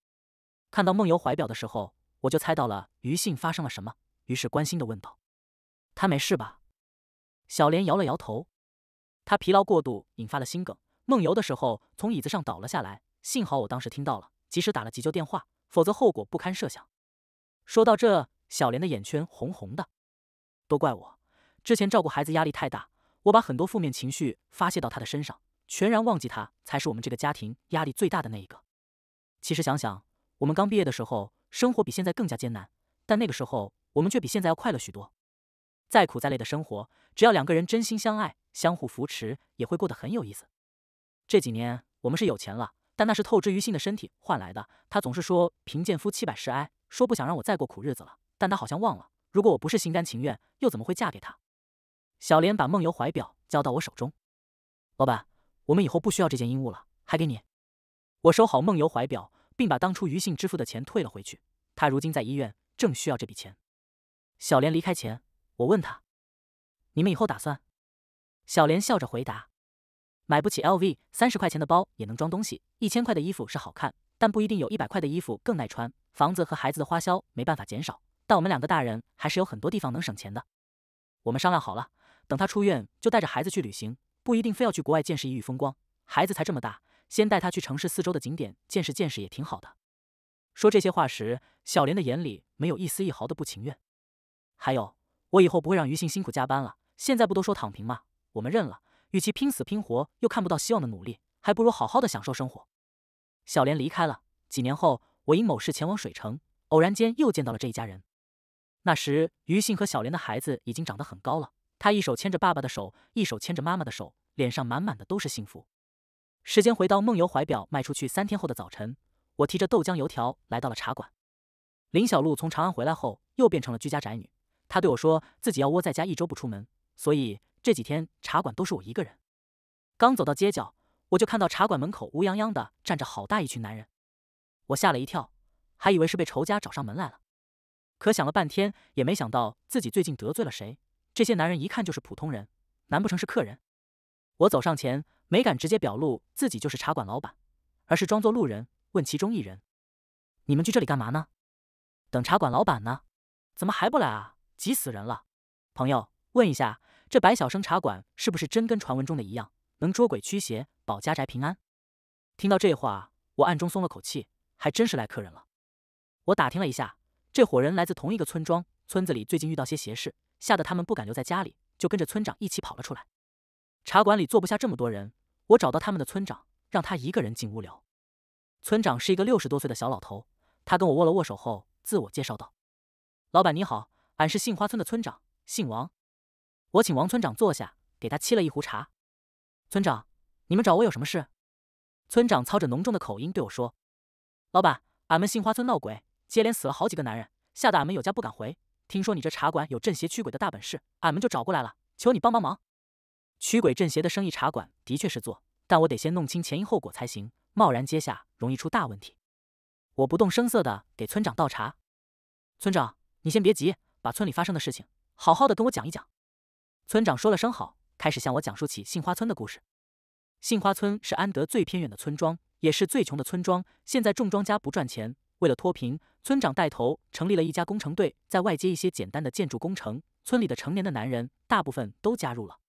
看到梦游怀表的时候，我就猜到了于信发生了什么，于是关心的问道：“他没事吧？”小莲摇了摇头。他疲劳过度引发了心梗，梦游的时候从椅子上倒了下来，幸好我当时听到了，及时打了急救电话，否则后果不堪设想。说到这，小莲的眼圈红红的。都怪我，之前照顾孩子压力太大，我把很多负面情绪发泄到他的身上。全然忘记他才是我们这个家庭压力最大的那一个。其实想想，我们刚毕业的时候，生活比现在更加艰难，但那个时候我们却比现在要快乐许多。再苦再累的生活，只要两个人真心相爱、相互扶持，也会过得很有意思。这几年我们是有钱了，但那是透支于心的身体换来的。他总是说“贫贱夫妻百事哀”，说不想让我再过苦日子了。但他好像忘了，如果我不是心甘情愿，又怎么会嫁给他？小莲把梦游怀表交到我手中，老板。我们以后不需要这件衣物了，还给你。我收好梦游怀表，并把当初余信支付的钱退了回去。他如今在医院，正需要这笔钱。小莲离开前，我问他：“你们以后打算？”小莲笑着回答：“买不起 LV，三十块钱的包也能装东西。一千块的衣服是好看，但不一定有一百块的衣服更耐穿。房子和孩子的花销没办法减少，但我们两个大人还是有很多地方能省钱的。我们商量好了，等他出院就带着孩子去旅行。”不一定非要去国外见识异域风光，孩子才这么大，先带他去城市四周的景点见识见识也挺好的。说这些话时，小莲的眼里没有一丝一毫的不情愿。还有，我以后不会让于信辛苦加班了。现在不都说躺平吗？我们认了。与其拼死拼活又看不到希望的努力，还不如好好的享受生活。小莲离开了。几年后，我因某事前往水城，偶然间又见到了这一家人。那时，于信和小莲的孩子已经长得很高了。他一手牵着爸爸的手，一手牵着妈妈的手，脸上满满的都是幸福。时间回到梦游怀表卖出去三天后的早晨，我提着豆浆油条来到了茶馆。林小璐从长安回来后，又变成了居家宅女。她对我说自己要窝在家一周不出门，所以这几天茶馆都是我一个人。刚走到街角，我就看到茶馆门口乌泱泱的站着好大一群男人，我吓了一跳，还以为是被仇家找上门来了。可想了半天，也没想到自己最近得罪了谁。这些男人一看就是普通人，难不成是客人？我走上前，没敢直接表露自己就是茶馆老板，而是装作路人，问其中一人：“你们去这里干嘛呢？等茶馆老板呢？怎么还不来啊？急死人了！”朋友，问一下，这白晓生茶馆是不是真跟传闻中的一样，能捉鬼驱邪，保家宅平安？听到这话，我暗中松了口气，还真是来客人了。我打听了一下，这伙人来自同一个村庄，村子里最近遇到些邪事。吓得他们不敢留在家里，就跟着村长一起跑了出来。茶馆里坐不下这么多人，我找到他们的村长，让他一个人进屋聊。村长是一个六十多岁的小老头，他跟我握了握手后，自我介绍道：“老板你好，俺是杏花村的村长，姓王。”我请王村长坐下，给他沏了一壶茶。村长，你们找我有什么事？村长操着浓重的口音对我说：“老板，俺们杏花村闹鬼，接连死了好几个男人，吓得俺们有家不敢回。”听说你这茶馆有镇邪驱鬼的大本事，俺们就找过来了，求你帮帮忙。驱鬼镇邪的生意，茶馆的确是做，但我得先弄清前因后果才行，贸然接下容易出大问题。我不动声色的给村长倒茶。村长，你先别急，把村里发生的事情好好的跟我讲一讲。村长说了声好，开始向我讲述起杏花村的故事。杏花村是安德最偏远的村庄，也是最穷的村庄，现在种庄稼不赚钱。为了脱贫，村长带头成立了一家工程队，在外接一些简单的建筑工程。村里的成年的男人大部分都加入了。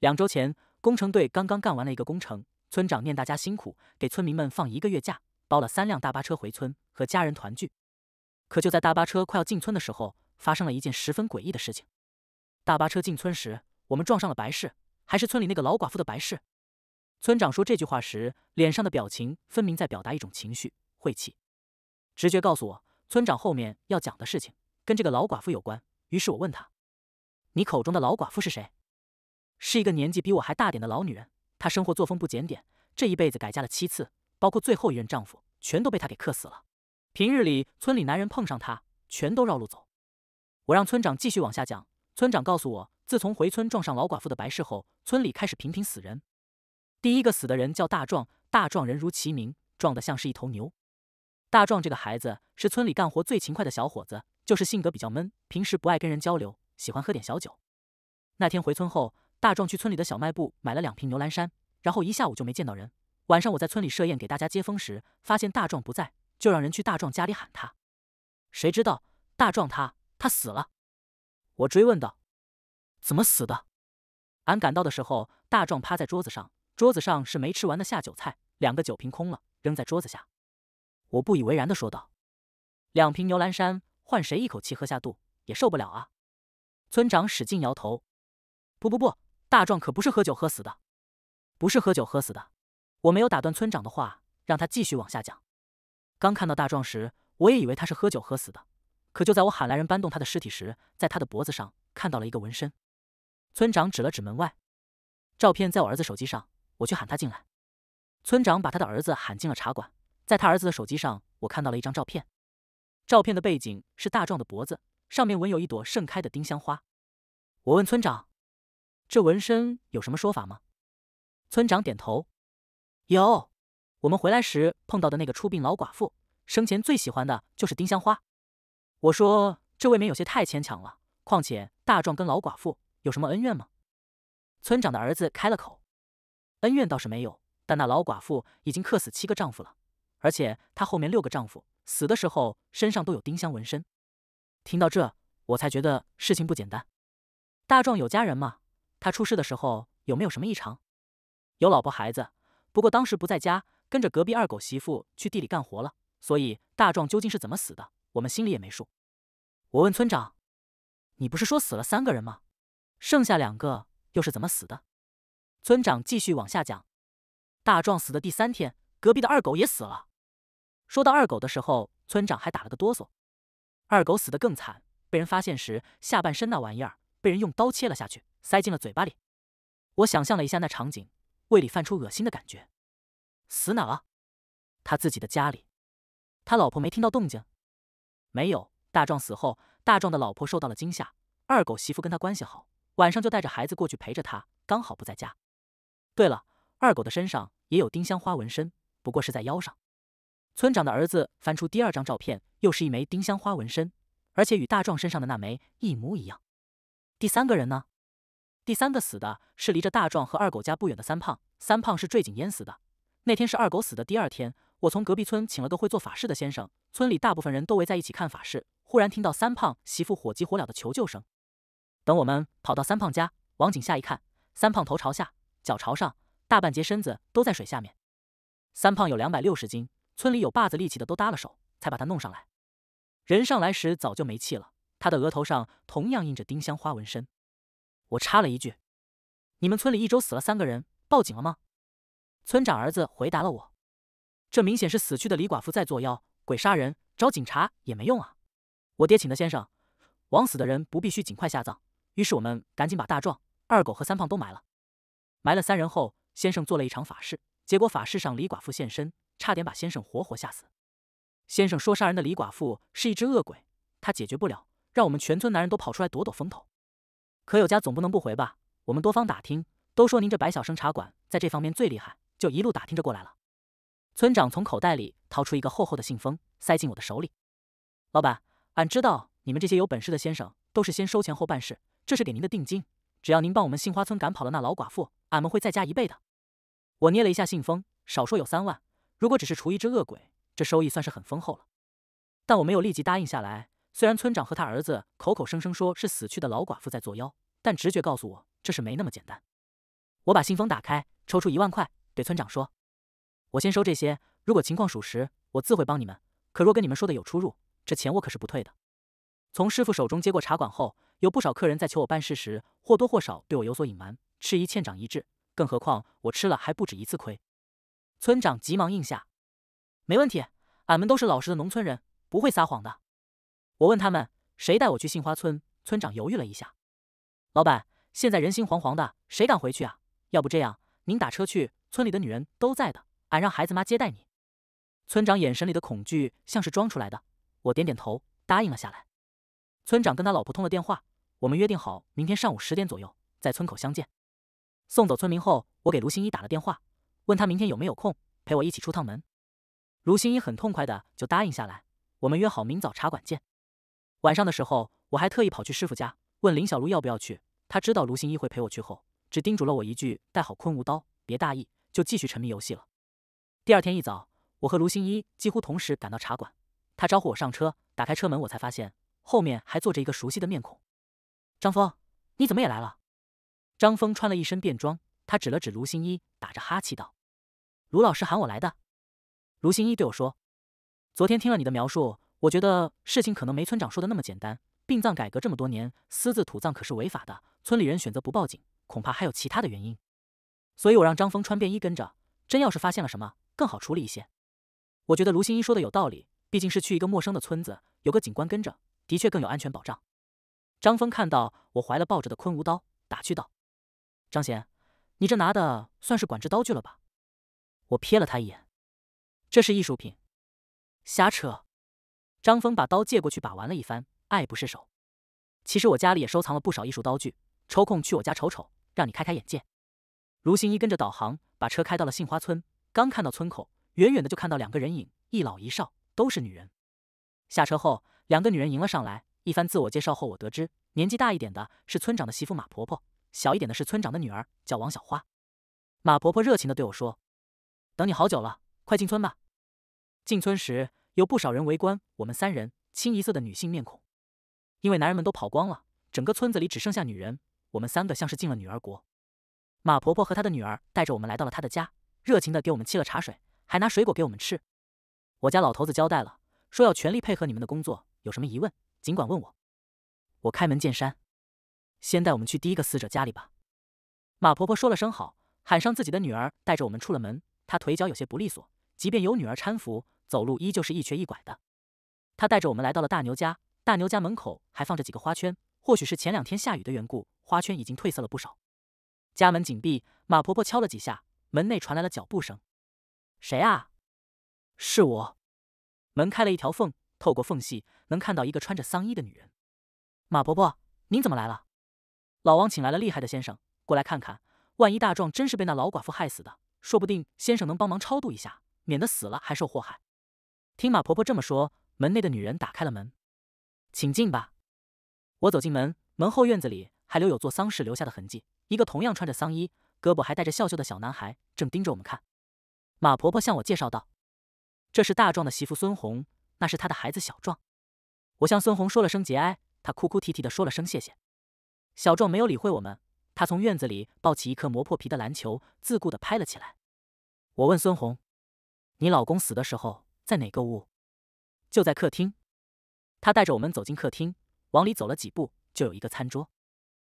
两周前，工程队刚刚干完了一个工程，村长念大家辛苦，给村民们放一个月假，包了三辆大巴车回村和家人团聚。可就在大巴车快要进村的时候，发生了一件十分诡异的事情。大巴车进村时，我们撞上了白氏，还是村里那个老寡妇的白氏。村长说这句话时，脸上的表情分明在表达一种情绪——晦气。直觉告诉我，村长后面要讲的事情跟这个老寡妇有关。于是我问他：“你口中的老寡妇是谁？”“是一个年纪比我还大点的老女人，她生活作风不检点，这一辈子改嫁了七次，包括最后一任丈夫，全都被她给克死了。平日里村里男人碰上她，全都绕路走。”我让村长继续往下讲。村长告诉我，自从回村撞上老寡妇的白事后，村里开始频频死人。第一个死的人叫大壮，大壮人如其名，壮得像是一头牛。大壮这个孩子是村里干活最勤快的小伙子，就是性格比较闷，平时不爱跟人交流，喜欢喝点小酒。那天回村后，大壮去村里的小卖部买了两瓶牛栏山，然后一下午就没见到人。晚上我在村里设宴给大家接风时，发现大壮不在，就让人去大壮家里喊他。谁知道大壮他他死了。我追问道：“怎么死的？”俺赶到的时候，大壮趴在桌子上，桌子上是没吃完的下酒菜，两个酒瓶空了，扔在桌子下。我不以为然的说道：“两瓶牛栏山，换谁一口气喝下肚也受不了啊！”村长使劲摇头：“不不不，大壮可不是喝酒喝死的，不是喝酒喝死的。”我没有打断村长的话，让他继续往下讲。刚看到大壮时，我也以为他是喝酒喝死的，可就在我喊来人搬动他的尸体时，在他的脖子上看到了一个纹身。村长指了指门外：“照片在我儿子手机上，我去喊他进来。”村长把他的儿子喊进了茶馆。在他儿子的手机上，我看到了一张照片。照片的背景是大壮的脖子，上面纹有一朵盛开的丁香花。我问村长：“这纹身有什么说法吗？”村长点头：“有，我们回来时碰到的那个出殡老寡妇，生前最喜欢的就是丁香花。”我说：“这未免有些太牵强了。况且大壮跟老寡妇有什么恩怨吗？”村长的儿子开了口：“恩怨倒是没有，但那老寡妇已经克死七个丈夫了。”而且她后面六个丈夫死的时候身上都有丁香纹身。听到这，我才觉得事情不简单。大壮有家人吗？他出事的时候有没有什么异常？有老婆孩子，不过当时不在家，跟着隔壁二狗媳妇去地里干活了。所以大壮究竟是怎么死的，我们心里也没数。我问村长：“你不是说死了三个人吗？剩下两个又是怎么死的？”村长继续往下讲：“大壮死的第三天，隔壁的二狗也死了。”说到二狗的时候，村长还打了个哆嗦。二狗死得更惨，被人发现时，下半身那玩意儿被人用刀切了下去，塞进了嘴巴里。我想象了一下那场景，胃里泛出恶心的感觉。死哪了？他自己的家里。他老婆没听到动静？没有。大壮死后，大壮的老婆受到了惊吓。二狗媳妇跟他关系好，晚上就带着孩子过去陪着他，刚好不在家。对了，二狗的身上也有丁香花纹身，不过是在腰上。村长的儿子翻出第二张照片，又是一枚丁香花纹身，而且与大壮身上的那枚一模一样。第三个人呢？第三个死的是离着大壮和二狗家不远的三胖。三胖是坠井淹死的。那天是二狗死的第二天。我从隔壁村请了个会做法事的先生，村里大部分人都围在一起看法事。忽然听到三胖媳妇火急火燎的求救声。等我们跑到三胖家，往井下一看，三胖头朝下，脚朝上，大半截身子都在水下面。三胖有两百六十斤。村里有把子力气的都搭了手，才把他弄上来。人上来时早就没气了，他的额头上同样印着丁香花纹身。我插了一句：“你们村里一周死了三个人，报警了吗？”村长儿子回答了我：“这明显是死去的李寡妇在作妖，鬼杀人，找警察也没用啊。”我爹请的先生，枉死的人不必须尽快下葬。于是我们赶紧把大壮、二狗和三胖都埋了。埋了三人后，先生做了一场法事，结果法事上李寡妇现身。差点把先生活活吓死。先生说，杀人的李寡妇是一只恶鬼，他解决不了，让我们全村男人都跑出来躲躲风头。可有家总不能不回吧？我们多方打听，都说您这百晓生茶馆在这方面最厉害，就一路打听着过来了。村长从口袋里掏出一个厚厚的信封，塞进我的手里。老板，俺知道你们这些有本事的先生都是先收钱后办事，这是给您的定金。只要您帮我们杏花村赶跑了那老寡妇，俺们会再加一倍的。我捏了一下信封，少说有三万。如果只是除一只恶鬼，这收益算是很丰厚了。但我没有立即答应下来。虽然村长和他儿子口口声声说是死去的老寡妇在作妖，但直觉告诉我这事没那么简单。我把信封打开，抽出一万块，对村长说：“我先收这些。如果情况属实，我自会帮你们；可若跟你们说的有出入，这钱我可是不退的。”从师傅手中接过茶馆后，有不少客人在求我办事时，或多或少对我有所隐瞒。吃一堑，长一智，更何况我吃了还不止一次亏。村长急忙应下，没问题，俺们都是老实的农村人，不会撒谎的。我问他们谁带我去杏花村，村长犹豫了一下，老板，现在人心惶惶的，谁敢回去啊？要不这样，您打车去，村里的女人都在的，俺让孩子妈接待你。村长眼神里的恐惧像是装出来的。我点点头，答应了下来。村长跟他老婆通了电话，我们约定好明天上午十点左右在村口相见。送走村民后，我给卢新一打了电话。问他明天有没有空陪我一起出趟门，卢新一很痛快的就答应下来。我们约好明早茶馆见。晚上的时候，我还特意跑去师傅家问林小璐要不要去。他知道卢新一会陪我去后，只叮嘱了我一句：带好昆吾刀，别大意，就继续沉迷游戏了。第二天一早，我和卢新一几乎同时赶到茶馆，他招呼我上车，打开车门，我才发现后面还坐着一个熟悉的面孔。张峰，你怎么也来了？张峰穿了一身便装。他指了指卢新一，打着哈气道：“卢老师喊我来的。”卢新一对我说：“昨天听了你的描述，我觉得事情可能没村长说的那么简单。殡葬改革这么多年，私自土葬可是违法的。村里人选择不报警，恐怕还有其他的原因。所以，我让张峰穿便衣跟着，真要是发现了什么，更好处理一些。”我觉得卢新一说的有道理，毕竟是去一个陌生的村子，有个警官跟着，的确更有安全保障。张峰看到我怀了抱着的昆吾刀，打趣道：“张贤。”你这拿的算是管制刀具了吧？我瞥了他一眼，这是艺术品，瞎扯。张峰把刀借过去把玩了一番，爱不释手。其实我家里也收藏了不少艺术刀具，抽空去我家瞅瞅，让你开开眼界。卢行一跟着导航，把车开到了杏花村。刚看到村口，远远的就看到两个人影，一老一少，都是女人。下车后，两个女人迎了上来，一番自我介绍后，我得知年纪大一点的是村长的媳妇马婆婆。小一点的是村长的女儿，叫王小花。马婆婆热情的对我说：“等你好久了，快进村吧。”进村时有不少人围观，我们三人清一色的女性面孔，因为男人们都跑光了，整个村子里只剩下女人。我们三个像是进了女儿国。马婆婆和她的女儿带着我们来到了她的家，热情的给我们沏了茶水，还拿水果给我们吃。我家老头子交代了，说要全力配合你们的工作，有什么疑问尽管问我。我开门见山。先带我们去第一个死者家里吧。马婆婆说了声好，喊上自己的女儿，带着我们出了门。她腿脚有些不利索，即便有女儿搀扶，走路依旧是一瘸一拐的。她带着我们来到了大牛家，大牛家门口还放着几个花圈，或许是前两天下雨的缘故，花圈已经褪色了不少。家门紧闭，马婆婆敲了几下，门内传来了脚步声。谁啊？是我。门开了一条缝，透过缝隙能看到一个穿着丧衣的女人。马婆婆，您怎么来了？老王请来了厉害的先生过来看看，万一大壮真是被那老寡妇害死的，说不定先生能帮忙超度一下，免得死了还受祸害。听马婆婆这么说，门内的女人打开了门，请进吧。我走进门，门后院子里还留有做丧事留下的痕迹。一个同样穿着丧衣、胳膊还带着孝袖的小男孩正盯着我们看。马婆婆向我介绍道：“这是大壮的媳妇孙红，那是他的孩子小壮。”我向孙红说了声节哀，她哭哭啼啼的说了声谢谢。小壮没有理会我们，他从院子里抱起一颗磨破皮的篮球，自顾的拍了起来。我问孙红：“你老公死的时候在哪个屋？”就在客厅。他带着我们走进客厅，往里走了几步，就有一个餐桌。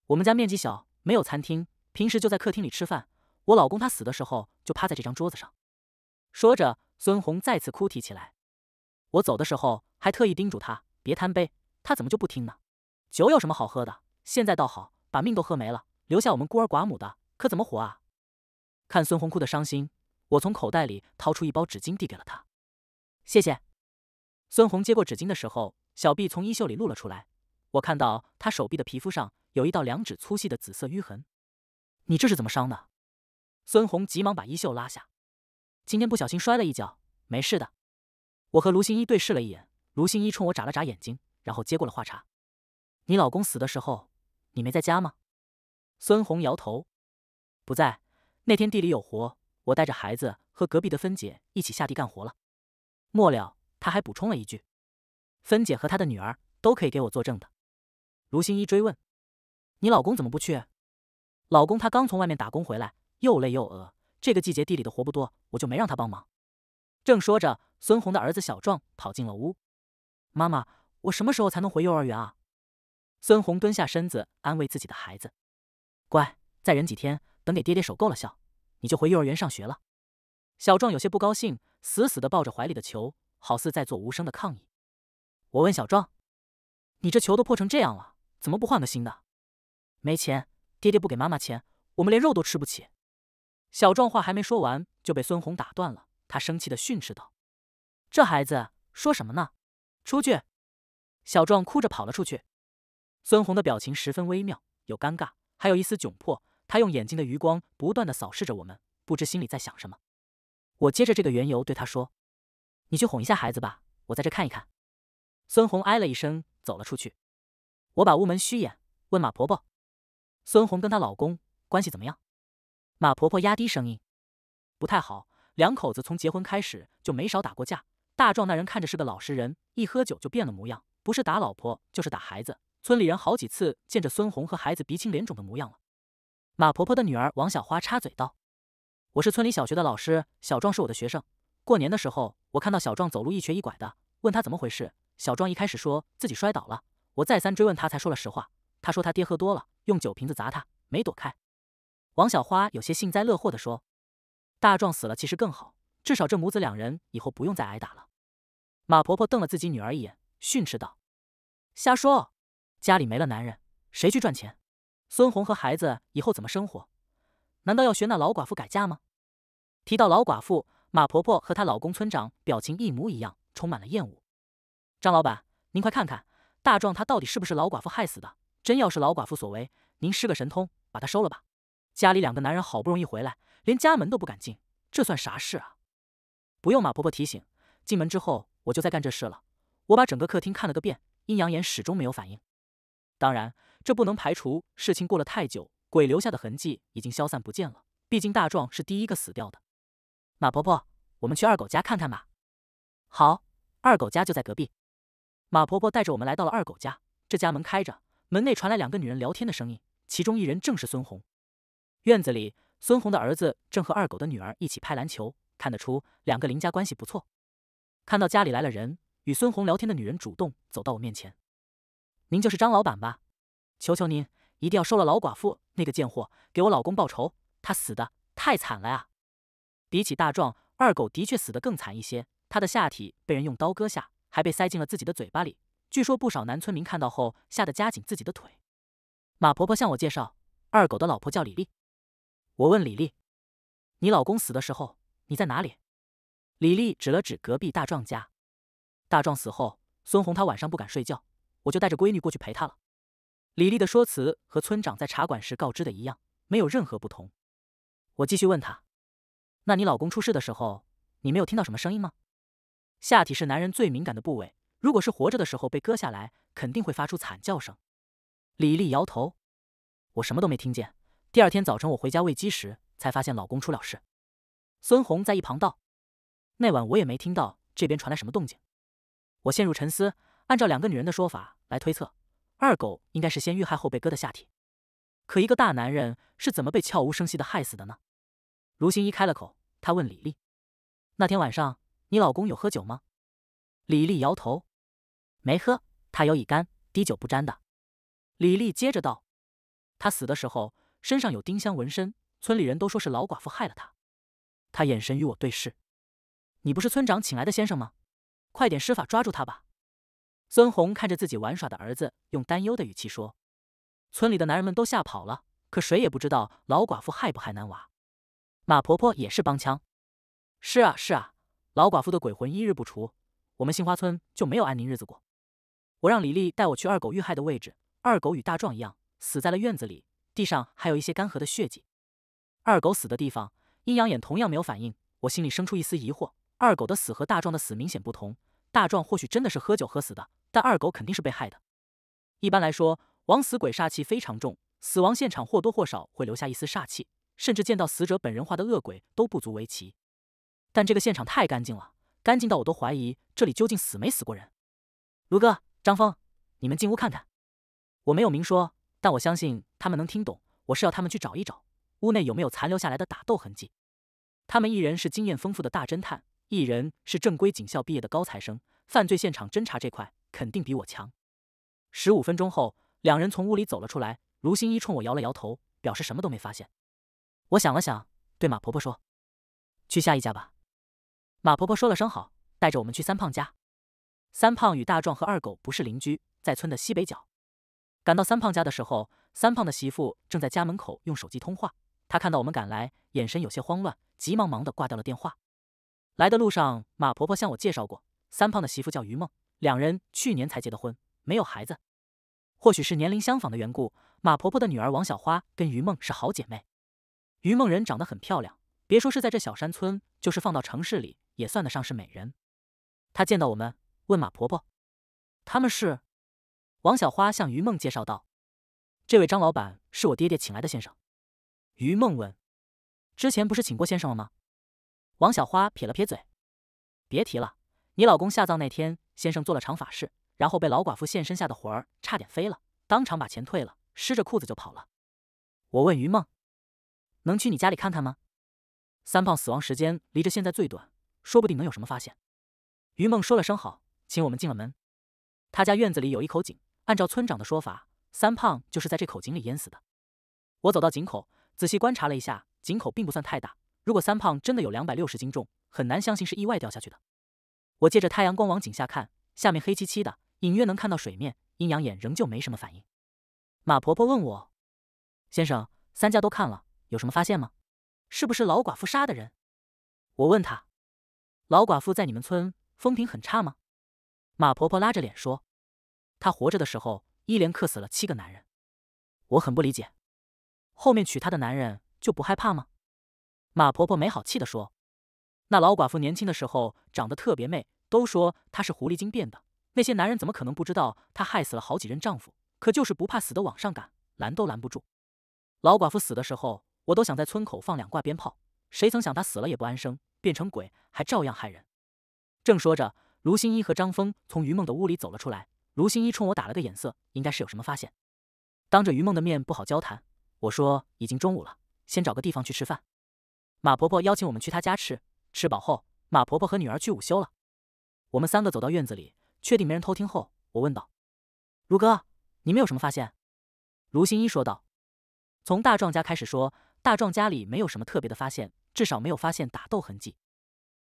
我们家面积小，没有餐厅，平时就在客厅里吃饭。我老公他死的时候就趴在这张桌子上。说着，孙红再次哭啼起来。我走的时候还特意叮嘱他别贪杯，他怎么就不听呢？酒有什么好喝的？现在倒好，把命都喝没了，留下我们孤儿寡母的，可怎么活啊？看孙红哭的伤心，我从口袋里掏出一包纸巾递给了他。谢谢。孙红接过纸巾的时候，小臂从衣袖里露了出来，我看到他手臂的皮肤上有一道两指粗细的紫色淤痕。你这是怎么伤的？孙红急忙把衣袖拉下。今天不小心摔了一跤，没事的。我和卢新一对视了一眼，卢新一冲我眨了眨眼睛，然后接过了话茬。你老公死的时候。你没在家吗？孙红摇头，不在。那天地里有活，我带着孩子和隔壁的芬姐一起下地干活了。末了，他还补充了一句，芬姐和她的女儿都可以给我作证的。卢新一追问，你老公怎么不去？老公他刚从外面打工回来，又累又饿。这个季节地里的活不多，我就没让他帮忙。正说着，孙红的儿子小壮跑进了屋，妈妈，我什么时候才能回幼儿园啊？孙红蹲下身子，安慰自己的孩子：“乖，再忍几天，等给爹爹守够了孝，你就回幼儿园上学了。”小壮有些不高兴，死死地抱着怀里的球，好似在做无声的抗议。我问小壮：“你这球都破成这样了，怎么不换个新的？”“没钱，爹爹不给妈妈钱，我们连肉都吃不起。”小壮话还没说完，就被孙红打断了。他生气地训斥道：“这孩子说什么呢？出去！”小壮哭着跑了出去。孙红的表情十分微妙，有尴尬，还有一丝窘迫。他用眼睛的余光不断的扫视着我们，不知心里在想什么。我接着这个缘由对他说：“你去哄一下孩子吧，我在这看一看。”孙红哎了一声，走了出去。我把屋门虚掩，问马婆婆：“孙红跟她老公关系怎么样？”马婆婆压低声音：“不太好，两口子从结婚开始就没少打过架。大壮那人看着是个老实人，一喝酒就变了模样，不是打老婆就是打孩子。”村里人好几次见着孙红和孩子鼻青脸肿的模样了。马婆婆的女儿王小花插嘴道：“我是村里小学的老师，小壮是我的学生。过年的时候，我看到小壮走路一瘸一拐的，问他怎么回事。小壮一开始说自己摔倒了，我再三追问他才说了实话。他说他爹喝多了，用酒瓶子砸他，没躲开。”王小花有些幸灾乐祸地说：“大壮死了，其实更好，至少这母子两人以后不用再挨打了。”马婆婆瞪了自己女儿一眼，训斥道：“瞎说！”家里没了男人，谁去赚钱？孙红和孩子以后怎么生活？难道要学那老寡妇改嫁吗？提到老寡妇马婆婆和她老公村长，表情一模一样，充满了厌恶。张老板，您快看看，大壮他到底是不是老寡妇害死的？真要是老寡妇所为，您失个神通，把他收了吧。家里两个男人好不容易回来，连家门都不敢进，这算啥事啊？不用马婆婆提醒，进门之后我就在干这事了。我把整个客厅看了个遍，阴阳眼始终没有反应。当然，这不能排除事情过了太久，鬼留下的痕迹已经消散不见了。毕竟大壮是第一个死掉的。马婆婆，我们去二狗家看看吧。好，二狗家就在隔壁。马婆婆带着我们来到了二狗家，这家门开着，门内传来两个女人聊天的声音，其中一人正是孙红。院子里，孙红的儿子正和二狗的女儿一起拍篮球，看得出两个邻家关系不错。看到家里来了人，与孙红聊天的女人主动走到我面前。您就是张老板吧？求求您，一定要收了老寡妇那个贱货，给我老公报仇！他死的太惨了呀！比起大壮，二狗的确死得更惨一些。他的下体被人用刀割下，还被塞进了自己的嘴巴里。据说不少男村民看到后吓得夹紧自己的腿。马婆婆向我介绍，二狗的老婆叫李丽。我问李丽：“你老公死的时候，你在哪里？”李丽指了指隔壁大壮家。大壮死后，孙红他晚上不敢睡觉。我就带着闺女过去陪她了。李丽的说辞和村长在茶馆时告知的一样，没有任何不同。我继续问他：“那你老公出事的时候，你没有听到什么声音吗？”下体是男人最敏感的部位，如果是活着的时候被割下来，肯定会发出惨叫声。李丽摇头：“我什么都没听见。第二天早晨我回家喂鸡时，才发现老公出了事。”孙红在一旁道：“那晚我也没听到这边传来什么动静。”我陷入沉思。按照两个女人的说法来推测，二狗应该是先遇害后被割的下体。可一个大男人是怎么被悄无声息的害死的呢？卢新一开了口，他问李丽：“那天晚上你老公有喝酒吗？”李丽摇头：“没喝，他有乙肝，滴酒不沾的。”李丽接着道：“他死的时候身上有丁香纹身，村里人都说是老寡妇害了他。”他眼神与我对视：“你不是村长请来的先生吗？快点施法抓住他吧！”孙红看着自己玩耍的儿子，用担忧的语气说：“村里的男人们都吓跑了，可谁也不知道老寡妇害不害男娃。”马婆婆也是帮腔：“是啊，是啊，老寡妇的鬼魂一日不除，我们杏花村就没有安宁日子过。”我让李丽带我去二狗遇害的位置。二狗与大壮一样，死在了院子里，地上还有一些干涸的血迹。二狗死的地方，阴阳眼同样没有反应。我心里生出一丝疑惑：二狗的死和大壮的死明显不同，大壮或许真的是喝酒喝死的。但二狗肯定是被害的。一般来说，枉死鬼煞气非常重，死亡现场或多或少会留下一丝煞气，甚至见到死者本人化的恶鬼都不足为奇。但这个现场太干净了，干净到我都怀疑这里究竟死没死过人。卢哥，张峰，你们进屋看看。我没有明说，但我相信他们能听懂。我是要他们去找一找屋内有没有残留下来的打斗痕迹。他们一人是经验丰富的大侦探，一人是正规警校毕业的高材生，犯罪现场侦查这块。肯定比我强。十五分钟后，两人从屋里走了出来。卢新一冲我摇了摇头，表示什么都没发现。我想了想，对马婆婆说：“去下一家吧。”马婆婆说了声好，带着我们去三胖家。三胖与大壮和二狗不是邻居，在村的西北角。赶到三胖家的时候，三胖的媳妇正在家门口用手机通话。他看到我们赶来，眼神有些慌乱，急忙忙的挂掉了电话。来的路上，马婆婆向我介绍过，三胖的媳妇叫于梦。两人去年才结的婚，没有孩子。或许是年龄相仿的缘故，马婆婆的女儿王小花跟于梦是好姐妹。于梦人长得很漂亮，别说是在这小山村，就是放到城市里，也算得上是美人。她见到我们，问马婆婆：“他们是？”王小花向于梦介绍道：“这位张老板是我爹爹请来的先生。”于梦问：“之前不是请过先生了吗？”王小花撇了撇嘴：“别提了。”你老公下葬那天，先生做了场法事，然后被老寡妇现身吓的魂儿差点飞了，当场把钱退了，湿着裤子就跑了。我问于梦：“能去你家里看看吗？”三胖死亡时间离着现在最短，说不定能有什么发现。于梦说了声好，请我们进了门。他家院子里有一口井，按照村长的说法，三胖就是在这口井里淹死的。我走到井口，仔细观察了一下，井口并不算太大。如果三胖真的有两百六十斤重，很难相信是意外掉下去的。我借着太阳光往井下看，下面黑漆漆的，隐约能看到水面。阴阳眼仍旧没什么反应。马婆婆问我：“先生，三家都看了，有什么发现吗？是不是老寡妇杀的人？”我问他：“老寡妇在你们村风评很差吗？”马婆婆拉着脸说：“她活着的时候，一连克死了七个男人。”我很不理解，后面娶她的男人就不害怕吗？马婆婆没好气的说：“那老寡妇年轻的时候长得特别媚，都说她是狐狸精变的，那些男人怎么可能不知道她害死了好几任丈夫？可就是不怕死的往上赶，拦都拦不住。老寡妇死的时候，我都想在村口放两挂鞭炮，谁曾想她死了也不安生，变成鬼还照样害人。正说着，卢新一和张峰从于梦的屋里走了出来。卢新一冲我打了个眼色，应该是有什么发现。当着于梦的面不好交谈，我说已经中午了，先找个地方去吃饭。马婆婆邀请我们去她家吃，吃饱后，马婆婆和女儿去午休了。我们三个走到院子里，确定没人偷听后，我问道：“卢哥，你们有什么发现？”卢新一说道：“从大壮家开始说，大壮家里没有什么特别的发现，至少没有发现打斗痕迹。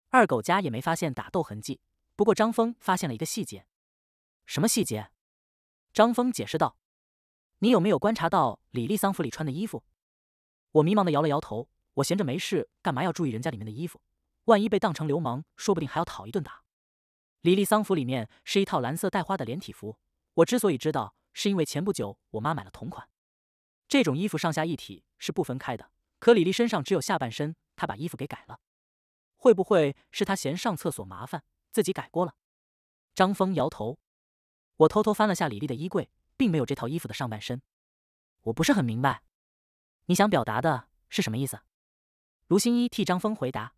二狗家也没发现打斗痕迹。不过张峰发现了一个细节。”“什么细节？”张峰解释道：“你有没有观察到李丽桑服里穿的衣服？”我迷茫的摇了摇头：“我闲着没事，干嘛要注意人家里面的衣服？万一被当成流氓，说不定还要讨一顿打。”李丽丧服里面是一套蓝色带花的连体服，我之所以知道，是因为前不久我妈买了同款。这种衣服上下一体是不分开的，可李丽身上只有下半身，她把衣服给改了。会不会是她嫌上厕所麻烦，自己改过了？张峰摇头。我偷偷翻了下李丽的衣柜，并没有这套衣服的上半身。我不是很明白，你想表达的是什么意思？卢新一替张峰回答。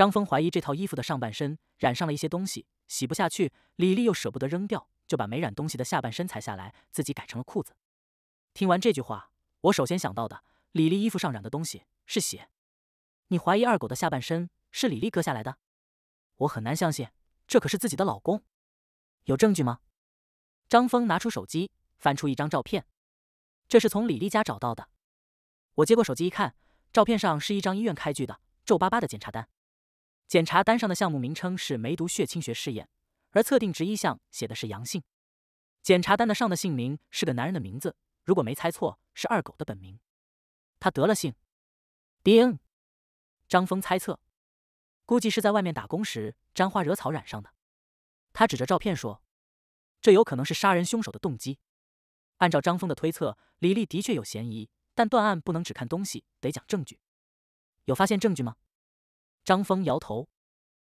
张峰怀疑这套衣服的上半身染上了一些东西，洗不下去。李丽又舍不得扔掉，就把没染东西的下半身裁下来，自己改成了裤子。听完这句话，我首先想到的，李丽衣服上染的东西是血。你怀疑二狗的下半身是李丽割下来的？我很难相信，这可是自己的老公，有证据吗？张峰拿出手机，翻出一张照片，这是从李丽家找到的。我接过手机一看，照片上是一张医院开具的皱巴巴的检查单。检查单上的项目名称是梅毒血清学试验，而测定值一项写的是阳性。检查单的上的姓名是个男人的名字，如果没猜错，是二狗的本名。他得了性丁。张峰猜测，估计是在外面打工时沾花惹草染上的。他指着照片说：“这有可能是杀人凶手的动机。”按照张峰的推测，李丽的确有嫌疑，但断案不能只看东西，得讲证据。有发现证据吗？张峰摇头，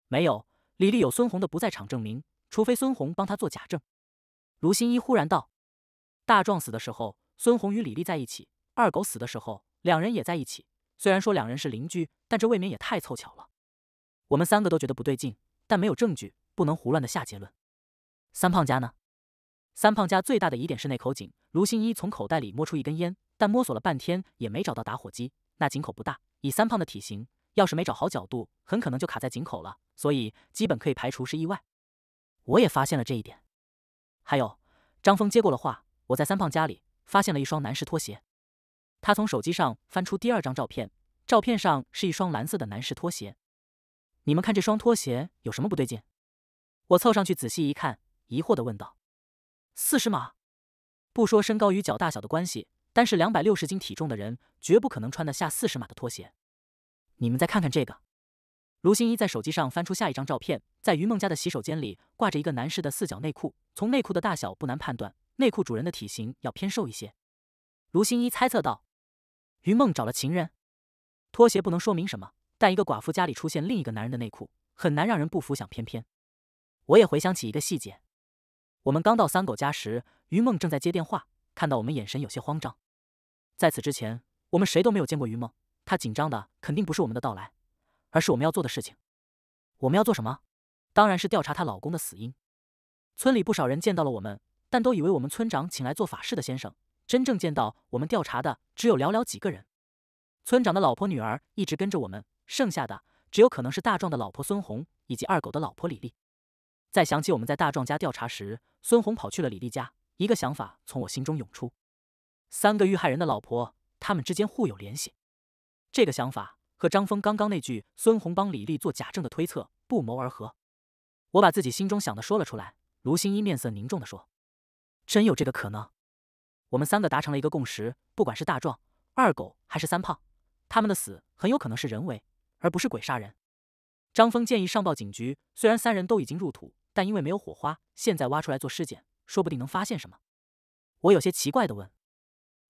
没有。李丽有孙红的不在场证明，除非孙红帮他做假证。卢新一忽然道：“大壮死的时候，孙红与李丽在一起；二狗死的时候，两人也在一起。虽然说两人是邻居，但这未免也太凑巧了。我们三个都觉得不对劲，但没有证据，不能胡乱的下结论。”三胖家呢？三胖家最大的疑点是那口井。卢新一从口袋里摸出一根烟，但摸索了半天也没找到打火机。那井口不大，以三胖的体型。要是没找好角度，很可能就卡在井口了，所以基本可以排除是意外。我也发现了这一点。还有，张峰接过了话，我在三胖家里发现了一双男士拖鞋。他从手机上翻出第二张照片，照片上是一双蓝色的男士拖鞋。你们看这双拖鞋有什么不对劲？我凑上去仔细一看，疑惑地问道：“四十码，不说身高与脚大小的关系，但是两百六十斤体重的人绝不可能穿得下四十码的拖鞋。”你们再看看这个，卢新一在手机上翻出下一张照片，在于梦家的洗手间里挂着一个男士的四角内裤，从内裤的大小不难判断，内裤主人的体型要偏瘦一些。卢新一猜测道：“于梦找了情人，拖鞋不能说明什么，但一个寡妇家里出现另一个男人的内裤，很难让人不浮想翩翩。”我也回想起一个细节，我们刚到三狗家时，于梦正在接电话，看到我们眼神有些慌张。在此之前，我们谁都没有见过于梦。”他紧张的肯定不是我们的到来，而是我们要做的事情。我们要做什么？当然是调查她老公的死因。村里不少人见到了我们，但都以为我们村长请来做法事的先生。真正见到我们调查的只有寥寥几个人。村长的老婆女儿一直跟着我们，剩下的只有可能是大壮的老婆孙红以及二狗的老婆李丽。在想起我们在大壮家调查时，孙红跑去了李丽家，一个想法从我心中涌出：三个遇害人的老婆，他们之间互有联系。这个想法和张峰刚刚那句“孙红帮李丽做假证”的推测不谋而合。我把自己心中想的说了出来。卢新一面色凝重的说：“真有这个可能。”我们三个达成了一个共识：，不管是大壮、二狗还是三胖，他们的死很有可能是人为，而不是鬼杀人。张峰建议上报警局。虽然三人都已经入土，但因为没有火花，现在挖出来做尸检，说不定能发现什么。我有些奇怪的问：“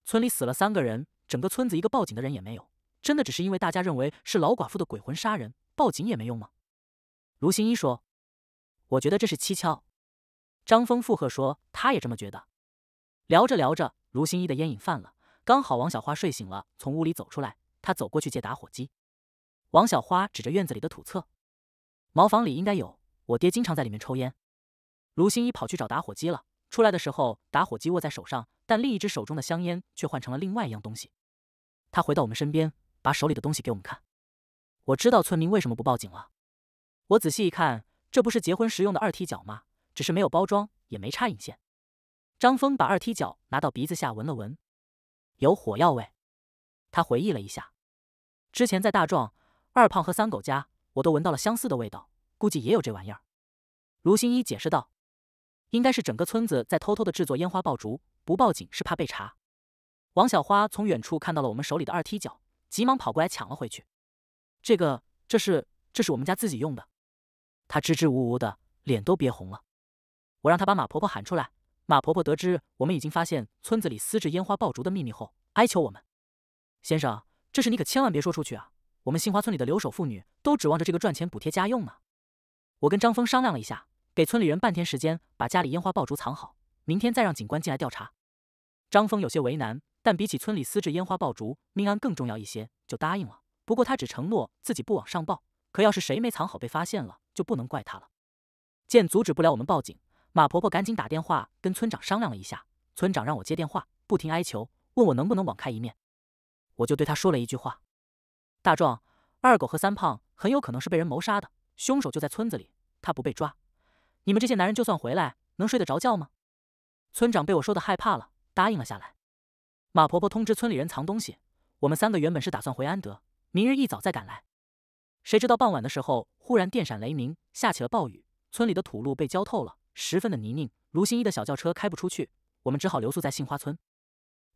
村里死了三个人，整个村子一个报警的人也没有。”真的只是因为大家认为是老寡妇的鬼魂杀人，报警也没用吗？卢新一说：“我觉得这是蹊跷。”张峰附和说：“他也这么觉得。”聊着聊着，卢新一的烟瘾犯了，刚好王小花睡醒了，从屋里走出来。他走过去借打火机。王小花指着院子里的土厕：“茅房里应该有，我爹经常在里面抽烟。”卢新一跑去找打火机了。出来的时候，打火机握在手上，但另一只手中的香烟却换成了另外一样东西。他回到我们身边。把手里的东西给我们看，我知道村民为什么不报警了。我仔细一看，这不是结婚时用的二踢脚吗？只是没有包装，也没插引线。张峰把二踢脚拿到鼻子下闻了闻，有火药味。他回忆了一下，之前在大壮、二胖和三狗家，我都闻到了相似的味道，估计也有这玩意儿。卢新一解释道：“应该是整个村子在偷偷的制作烟花爆竹，不报警是怕被查。”王小花从远处看到了我们手里的二踢脚。急忙跑过来抢了回去，这个这是这是我们家自己用的。他支支吾吾的，脸都憋红了。我让他把马婆婆喊出来。马婆婆得知我们已经发现村子里私制烟花爆竹的秘密后，哀求我们：“先生，这事你可千万别说出去啊！我们杏花村里的留守妇女都指望着这个赚钱补贴家用呢。”我跟张峰商量了一下，给村里人半天时间把家里烟花爆竹藏好，明天再让警官进来调查。张峰有些为难。但比起村里私制烟花爆竹命案更重要一些，就答应了。不过他只承诺自己不往上报，可要是谁没藏好被发现了，就不能怪他了。见阻止不了我们报警，马婆婆赶紧打电话跟村长商量了一下。村长让我接电话，不停哀求，问我能不能网开一面。我就对他说了一句话：“大壮、二狗和三胖很有可能是被人谋杀的，凶手就在村子里。他不被抓，你们这些男人就算回来，能睡得着觉吗？”村长被我说的害怕了，答应了下来。马婆婆通知村里人藏东西。我们三个原本是打算回安德，明日一早再赶来。谁知道傍晚的时候，忽然电闪雷鸣，下起了暴雨，村里的土路被浇透了，十分的泥泞。卢新一的小轿车开不出去，我们只好留宿在杏花村。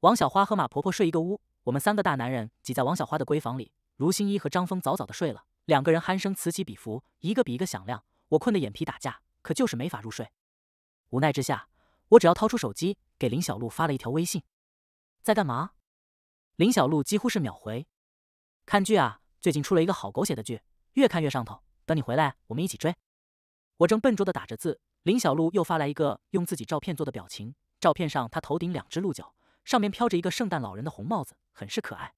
王小花和马婆婆睡一个屋，我们三个大男人挤在王小花的闺房里。卢新一和张峰早早的睡了，两个人鼾声此起彼伏，一个比一个响亮。我困得眼皮打架，可就是没法入睡。无奈之下，我只要掏出手机，给林小璐发了一条微信。在干嘛？林小璐几乎是秒回，看剧啊，最近出了一个好狗血的剧，越看越上头。等你回来，我们一起追。我正笨拙的打着字，林小璐又发来一个用自己照片做的表情，照片上她头顶两只鹿角，上面飘着一个圣诞老人的红帽子，很是可爱。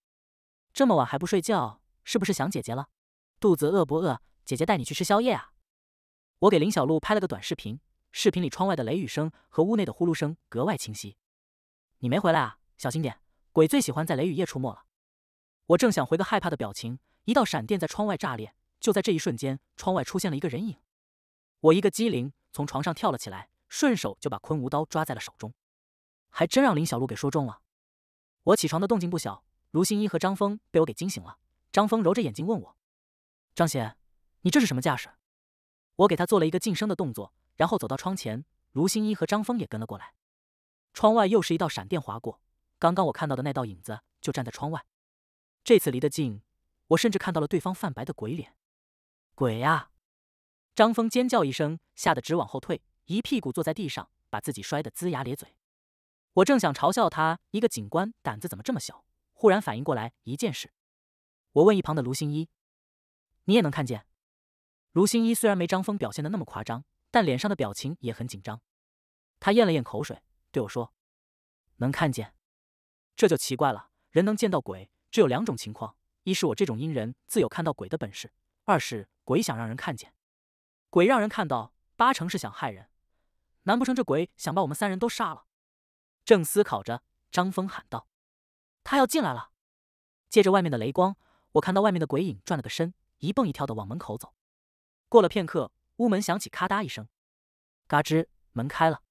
这么晚还不睡觉，是不是想姐姐了？肚子饿不饿？姐姐带你去吃宵夜啊！我给林小璐拍了个短视频，视频里窗外的雷雨声和屋内的呼噜声格外清晰。你没回来啊？小心点，鬼最喜欢在雷雨夜出没了。我正想回个害怕的表情，一道闪电在窗外炸裂。就在这一瞬间，窗外出现了一个人影。我一个机灵，从床上跳了起来，顺手就把昆吾刀抓在了手中。还真让林小璐给说中了。我起床的动静不小，卢新一和张峰被我给惊醒了。张峰揉着眼睛问我：“张贤，你这是什么架势？”我给他做了一个噤声的动作，然后走到窗前。卢新一和张峰也跟了过来。窗外又是一道闪电划过。刚刚我看到的那道影子就站在窗外，这次离得近，我甚至看到了对方泛白的鬼脸。鬼呀！张峰尖叫一声，吓得直往后退，一屁股坐在地上，把自己摔得龇牙咧嘴。我正想嘲笑他，一个警官胆子怎么这么小？忽然反应过来一件事，我问一旁的卢新一：“你也能看见？”卢新一虽然没张峰表现的那么夸张，但脸上的表情也很紧张。他咽了咽口水，对我说：“能看见。”这就奇怪了，人能见到鬼，只有两种情况：一是我这种阴人自有看到鬼的本事；二是鬼想让人看见。鬼让人看到，八成是想害人。难不成这鬼想把我们三人都杀了？正思考着，张峰喊道：“他要进来了！”借着外面的雷光，我看到外面的鬼影转了个身，一蹦一跳地往门口走。过了片刻，屋门响起咔嗒一声，嘎吱，门开了。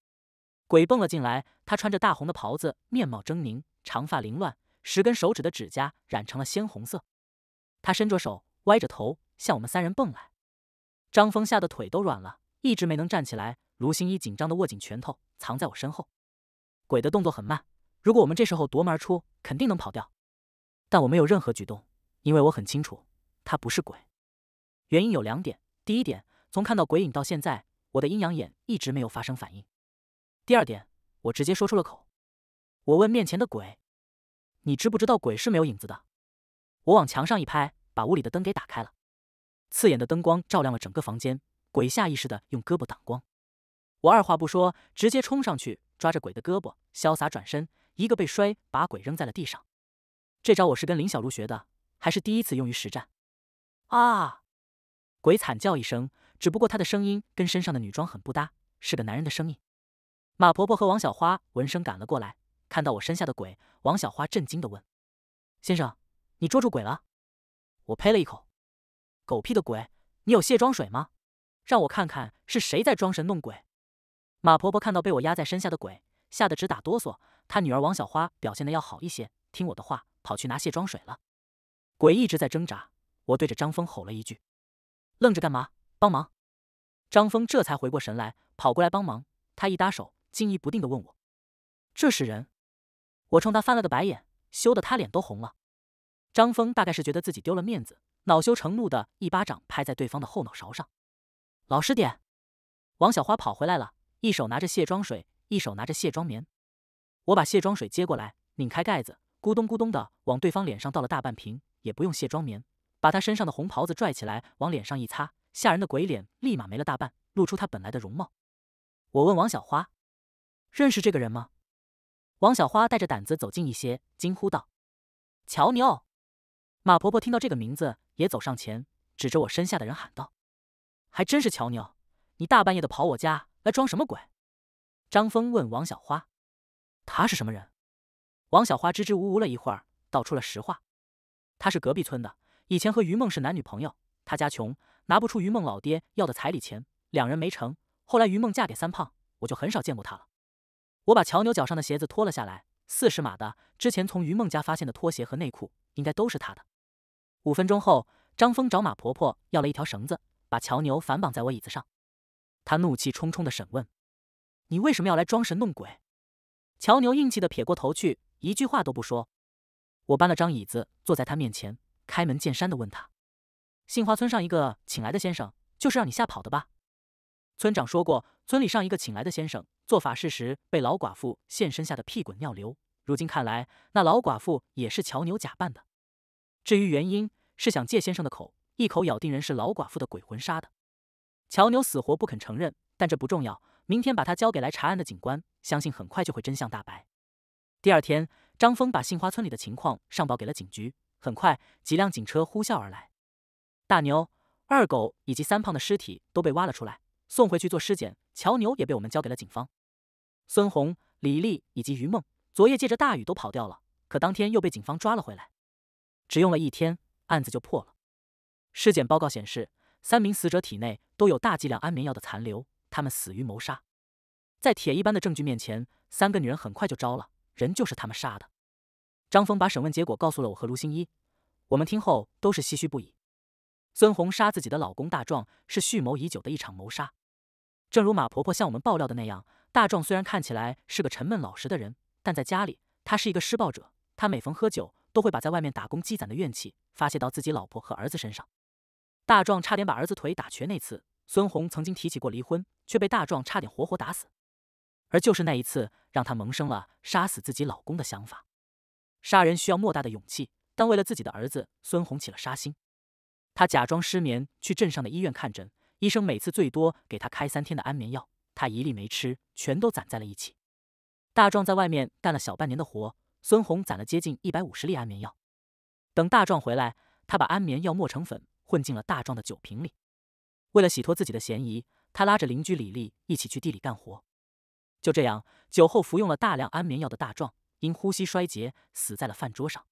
鬼蹦了进来，他穿着大红的袍子，面貌狰狞。长发凌乱，十根手指的指甲染成了鲜红色。他伸着手，歪着头向我们三人蹦来。张峰吓得腿都软了，一直没能站起来。卢星一紧张的握紧拳头，藏在我身后。鬼的动作很慢，如果我们这时候夺门而出，肯定能跑掉。但我没有任何举动，因为我很清楚，他不是鬼。原因有两点：第一点，从看到鬼影到现在，我的阴阳眼一直没有发生反应；第二点，我直接说出了口。我问面前的鬼：“你知不知道鬼是没有影子的？”我往墙上一拍，把屋里的灯给打开了。刺眼的灯光照亮了整个房间，鬼下意识的用胳膊挡光。我二话不说，直接冲上去抓着鬼的胳膊，潇洒转身，一个被摔，把鬼扔在了地上。这招我是跟林小璐学的，还是第一次用于实战。啊！鬼惨叫一声，只不过他的声音跟身上的女装很不搭，是个男人的声音。马婆婆和王小花闻声赶了过来。看到我身下的鬼，王小花震惊的问：“先生，你捉住鬼了？”我呸了一口：“狗屁的鬼！你有卸妆水吗？让我看看是谁在装神弄鬼。”马婆婆看到被我压在身下的鬼，吓得直打哆嗦。她女儿王小花表现的要好一些，听我的话，跑去拿卸妆水了。鬼一直在挣扎，我对着张峰吼了一句：“愣着干嘛？帮忙！”张峰这才回过神来，跑过来帮忙。他一搭手，惊疑不定的问我：“这是人？”我冲他翻了个白眼，羞得他脸都红了。张峰大概是觉得自己丢了面子，恼羞成怒的一巴掌拍在对方的后脑勺上：“老实点！”王小花跑回来了，一手拿着卸妆水，一手拿着卸妆棉。我把卸妆水接过来，拧开盖子，咕咚咕咚的往对方脸上倒了大半瓶，也不用卸妆棉，把他身上的红袍子拽起来往脸上一擦，吓人的鬼脸立马没了大半，露出他本来的容貌。我问王小花：“认识这个人吗？”王小花带着胆子走近一些，惊呼道：“乔妞！”马婆婆听到这个名字，也走上前，指着我身下的人喊道：“还真是乔妞！你大半夜的跑我家来装什么鬼？”张峰问王小花：“他是什么人？”王小花支支吾吾了一会儿，道出了实话：“他是隔壁村的，以前和于梦是男女朋友。他家穷，拿不出于梦老爹要的彩礼钱，两人没成。后来于梦嫁给三胖，我就很少见过他了。”我把乔牛脚上的鞋子脱了下来，四十码的。之前从于梦家发现的拖鞋和内裤，应该都是他的。五分钟后，张峰找马婆婆要了一条绳子，把乔牛反绑在我椅子上。他怒气冲冲地审问：“你为什么要来装神弄鬼？”乔牛硬气地撇过头去，一句话都不说。我搬了张椅子坐在他面前，开门见山地问他：“杏花村上一个请来的先生，就是让你吓跑的吧？”村长说过，村里上一个请来的先生。做法事时被老寡妇现身吓得屁滚尿流，如今看来那老寡妇也是乔牛假扮的。至于原因，是想借先生的口，一口咬定人是老寡妇的鬼魂杀的。乔牛死活不肯承认，但这不重要。明天把他交给来查案的警官，相信很快就会真相大白。第二天，张峰把杏花村里的情况上报给了警局，很快几辆警车呼啸而来。大牛、二狗以及三胖的尸体都被挖了出来，送回去做尸检。乔牛也被我们交给了警方。孙红、李丽以及于梦，昨夜借着大雨都跑掉了，可当天又被警方抓了回来。只用了一天，案子就破了。尸检报告显示，三名死者体内都有大剂量安眠药的残留，他们死于谋杀。在铁一般的证据面前，三个女人很快就招了，人就是他们杀的。张峰把审问结果告诉了我和卢新一，我们听后都是唏嘘不已。孙红杀自己的老公大壮，是蓄谋已久的一场谋杀。正如马婆婆向我们爆料的那样，大壮虽然看起来是个沉闷老实的人，但在家里他是一个施暴者。他每逢喝酒，都会把在外面打工积攒的怨气发泄到自己老婆和儿子身上。大壮差点把儿子腿打瘸那次，孙红曾经提起过离婚，却被大壮差点活活打死。而就是那一次，让他萌生了杀死自己老公的想法。杀人需要莫大的勇气，但为了自己的儿子，孙红起了杀心。他假装失眠，去镇上的医院看诊。医生每次最多给他开三天的安眠药，他一粒没吃，全都攒在了一起。大壮在外面干了小半年的活，孙红攒了接近一百五十粒安眠药。等大壮回来，他把安眠药磨成粉，混进了大壮的酒瓶里。为了洗脱自己的嫌疑，他拉着邻居李丽一起去地里干活。就这样，酒后服用了大量安眠药的大壮，因呼吸衰竭死在了饭桌上。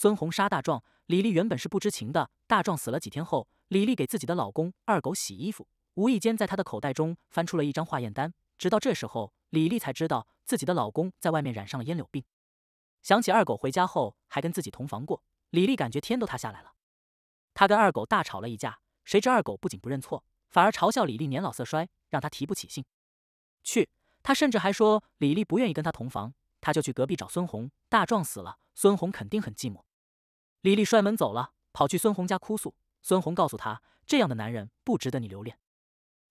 孙红杀大壮，李丽原本是不知情的。大壮死了几天后，李丽给自己的老公二狗洗衣服，无意间在他的口袋中翻出了一张化验单。直到这时候，李丽才知道自己的老公在外面染上了烟柳病。想起二狗回家后还跟自己同房过，李丽感觉天都塌下来了。她跟二狗大吵了一架，谁知二狗不仅不认错，反而嘲笑李丽年老色衰，让她提不起兴。去，他甚至还说李丽不愿意跟他同房，他就去隔壁找孙红。大壮死了，孙红肯定很寂寞。李丽摔门走了，跑去孙红家哭诉。孙红告诉她，这样的男人不值得你留恋。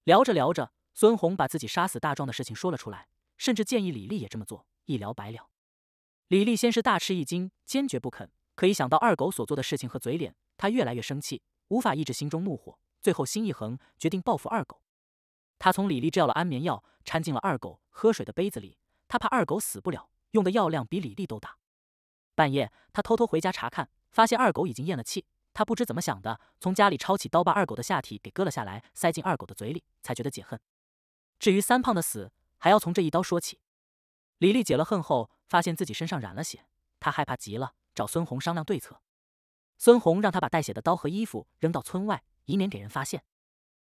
聊着聊着，孙红把自己杀死大壮的事情说了出来，甚至建议李丽也这么做，一了百了。李丽先是大吃一惊，坚决不肯。可一想到二狗所做的事情和嘴脸，她越来越生气，无法抑制心中怒火。最后心一横，决定报复二狗。他从李丽制药了安眠药，掺进了二狗喝水的杯子里。他怕二狗死不了，用的药量比李丽都大。半夜，他偷偷回家查看。发现二狗已经咽了气，他不知怎么想的，从家里抄起刀把二狗的下体给割了下来，塞进二狗的嘴里，才觉得解恨。至于三胖的死，还要从这一刀说起。李丽解了恨后，发现自己身上染了血，她害怕极了，找孙红商量对策。孙红让她把带血的刀和衣服扔到村外，以免给人发现。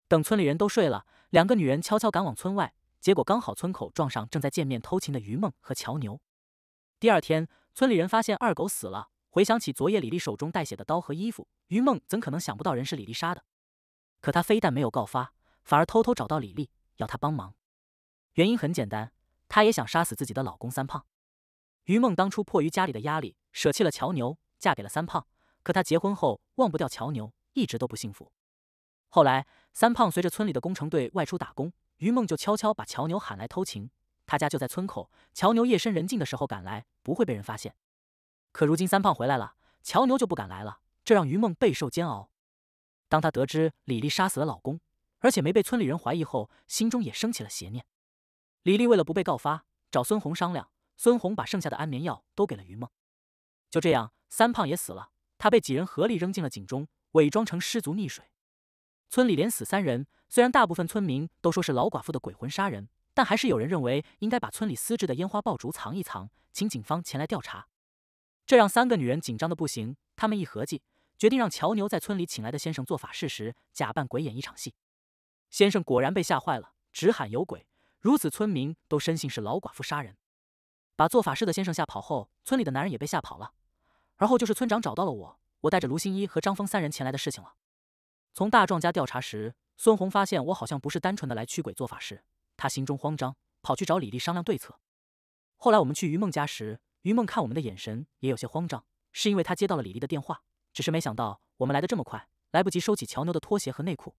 等村里人都睡了，两个女人悄悄赶往村外，结果刚好村口撞上正在见面偷情的余梦和乔牛。第二天，村里人发现二狗死了。回想起昨夜李丽手中带血的刀和衣服，于梦怎可能想不到人是李丽杀的？可她非但没有告发，反而偷偷找到李丽，要她帮忙。原因很简单，她也想杀死自己的老公三胖。于梦当初迫于家里的压力，舍弃了乔牛，嫁给了三胖。可她结婚后忘不掉乔牛，一直都不幸福。后来三胖随着村里的工程队外出打工，于梦就悄悄把乔牛喊来偷情。他家就在村口，乔牛夜深人静的时候赶来，不会被人发现。可如今三胖回来了，乔牛就不敢来了，这让于梦备受煎熬。当他得知李丽杀死了老公，而且没被村里人怀疑后，心中也升起了邪念。李丽为了不被告发，找孙红商量，孙红把剩下的安眠药都给了于梦。就这样，三胖也死了，他被几人合力扔进了井中，伪装成失足溺水。村里连死三人，虽然大部分村民都说是老寡妇的鬼魂杀人，但还是有人认为应该把村里私制的烟花爆竹藏一藏，请警方前来调查。这让三个女人紧张的不行，他们一合计，决定让乔牛在村里请来的先生做法事时，假扮鬼演一场戏。先生果然被吓坏了，直喊有鬼。如此，村民都深信是老寡妇杀人，把做法事的先生吓跑后，村里的男人也被吓跑了。而后就是村长找到了我，我带着卢新一和张峰三人前来的事情了。从大壮家调查时，孙红发现我好像不是单纯的来驱鬼做法事，他心中慌张，跑去找李丽商量对策。后来我们去于梦家时。于梦看我们的眼神也有些慌张，是因为她接到了李丽的电话。只是没想到我们来的这么快，来不及收起乔牛的拖鞋和内裤。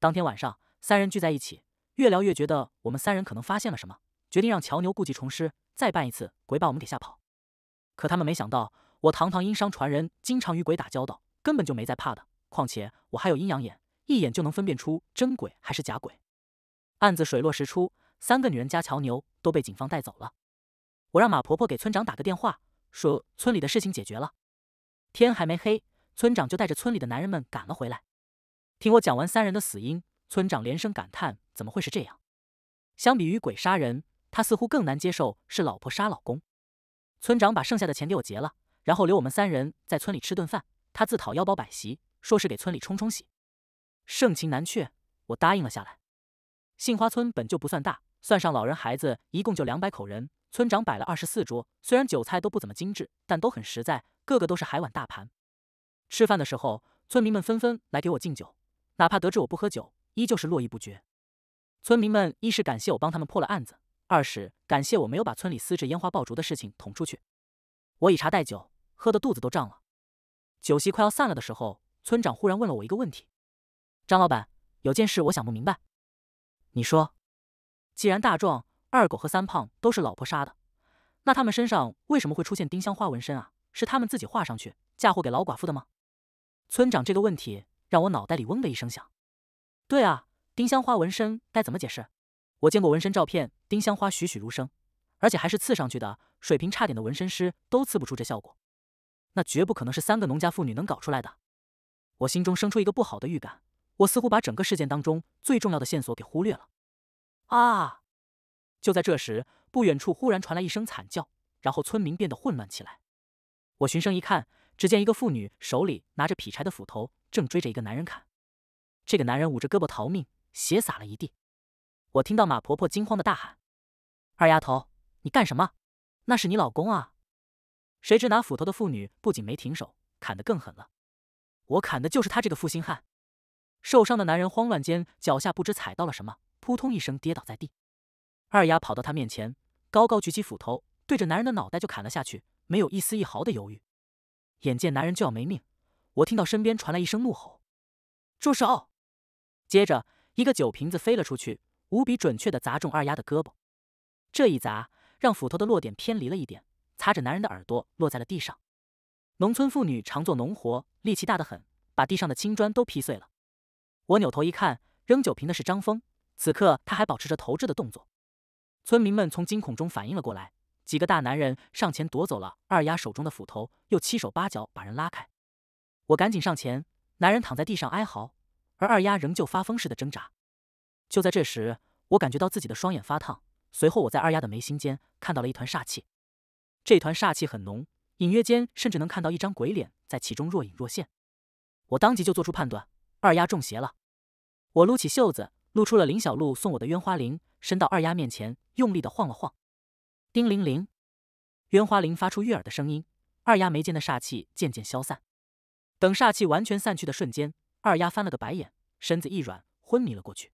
当天晚上，三人聚在一起，越聊越觉得我们三人可能发现了什么，决定让乔牛故技重施，再扮一次鬼把我们给吓跑。可他们没想到，我堂堂阴商传人，经常与鬼打交道，根本就没在怕的。况且我还有阴阳眼，一眼就能分辨出真鬼还是假鬼。案子水落石出，三个女人加乔牛都被警方带走了。我让马婆婆给村长打个电话，说村里的事情解决了。天还没黑，村长就带着村里的男人们赶了回来。听我讲完三人的死因，村长连声感叹：“怎么会是这样？”相比于鬼杀人，他似乎更难接受是老婆杀老公。村长把剩下的钱给我结了，然后留我们三人在村里吃顿饭。他自讨腰包摆席，说是给村里冲冲喜。盛情难却，我答应了下来。杏花村本就不算大。算上老人孩子，一共就两百口人。村长摆了二十四桌，虽然酒菜都不怎么精致，但都很实在，个个都是海碗大盘。吃饭的时候，村民们纷纷来给我敬酒，哪怕得知我不喝酒，依旧是络绎不绝。村民们一是感谢我帮他们破了案子，二是感谢我没有把村里私制烟花爆竹的事情捅出去。我以茶代酒，喝的肚子都胀了。酒席快要散了的时候，村长忽然问了我一个问题：“张老板，有件事我想不明白，你说？”既然大壮、二狗和三胖都是老婆杀的，那他们身上为什么会出现丁香花纹身啊？是他们自己画上去，嫁祸给老寡妇的吗？村长这个问题让我脑袋里嗡的一声响。对啊，丁香花纹身该怎么解释？我见过纹身照片，丁香花栩栩如生，而且还是刺上去的，水平差点的纹身师都刺不出这效果。那绝不可能是三个农家妇女能搞出来的。我心中生出一个不好的预感，我似乎把整个事件当中最重要的线索给忽略了。啊！就在这时，不远处忽然传来一声惨叫，然后村民变得混乱起来。我循声一看，只见一个妇女手里拿着劈柴的斧头，正追着一个男人砍。这个男人捂着胳膊逃命，血洒了一地。我听到马婆婆惊慌的大喊：“二丫头，你干什么？那是你老公啊！”谁知拿斧头的妇女不仅没停手，砍得更狠了。我砍的就是他这个负心汉。受伤的男人慌乱间，脚下不知踩到了什么。扑通一声跌倒在地，二丫跑到他面前，高高举起斧头，对着男人的脑袋就砍了下去，没有一丝一毫的犹豫。眼见男人就要没命，我听到身边传来一声怒吼：“住手！”接着，一个酒瓶子飞了出去，无比准确的砸中二丫的胳膊。这一砸让斧头的落点偏离了一点，擦着男人的耳朵落在了地上。农村妇女常做农活，力气大得很，把地上的青砖都劈碎了。我扭头一看，扔酒瓶的是张峰。此刻他还保持着投掷的动作，村民们从惊恐中反应了过来，几个大男人上前夺走了二丫手中的斧头，又七手八脚把人拉开。我赶紧上前，男人躺在地上哀嚎，而二丫仍旧发疯似的挣扎。就在这时，我感觉到自己的双眼发烫，随后我在二丫的眉心间看到了一团煞气，这团煞气很浓，隐约间甚至能看到一张鬼脸在其中若隐若现。我当即就做出判断，二丫中邪了。我撸起袖子。露出了林小璐送我的鸢花铃，伸到二丫面前，用力的晃了晃。叮铃铃，鸢花铃发出悦耳的声音。二丫眉间的煞气渐渐消散。等煞气完全散去的瞬间，二丫翻了个白眼，身子一软，昏迷了过去。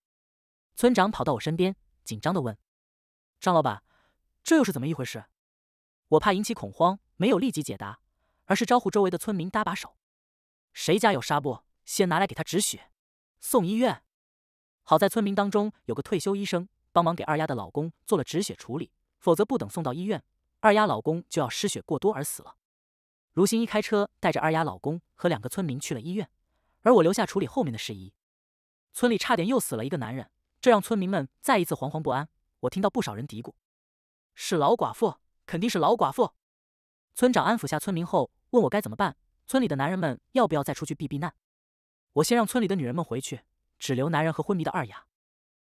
村长跑到我身边，紧张的问：“张老板，这又是怎么一回事？”我怕引起恐慌，没有立即解答，而是招呼周围的村民搭把手：“谁家有纱布，先拿来给他止血，送医院。”好在村民当中有个退休医生帮忙给二丫的老公做了止血处理，否则不等送到医院，二丫老公就要失血过多而死了。如新一开车带着二丫老公和两个村民去了医院，而我留下处理后面的事宜。村里差点又死了一个男人，这让村民们再一次惶惶不安。我听到不少人嘀咕：“是老寡妇，肯定是老寡妇。”村长安抚下村民后，问我该怎么办。村里的男人们要不要再出去避避难？我先让村里的女人们回去。只留男人和昏迷的二丫。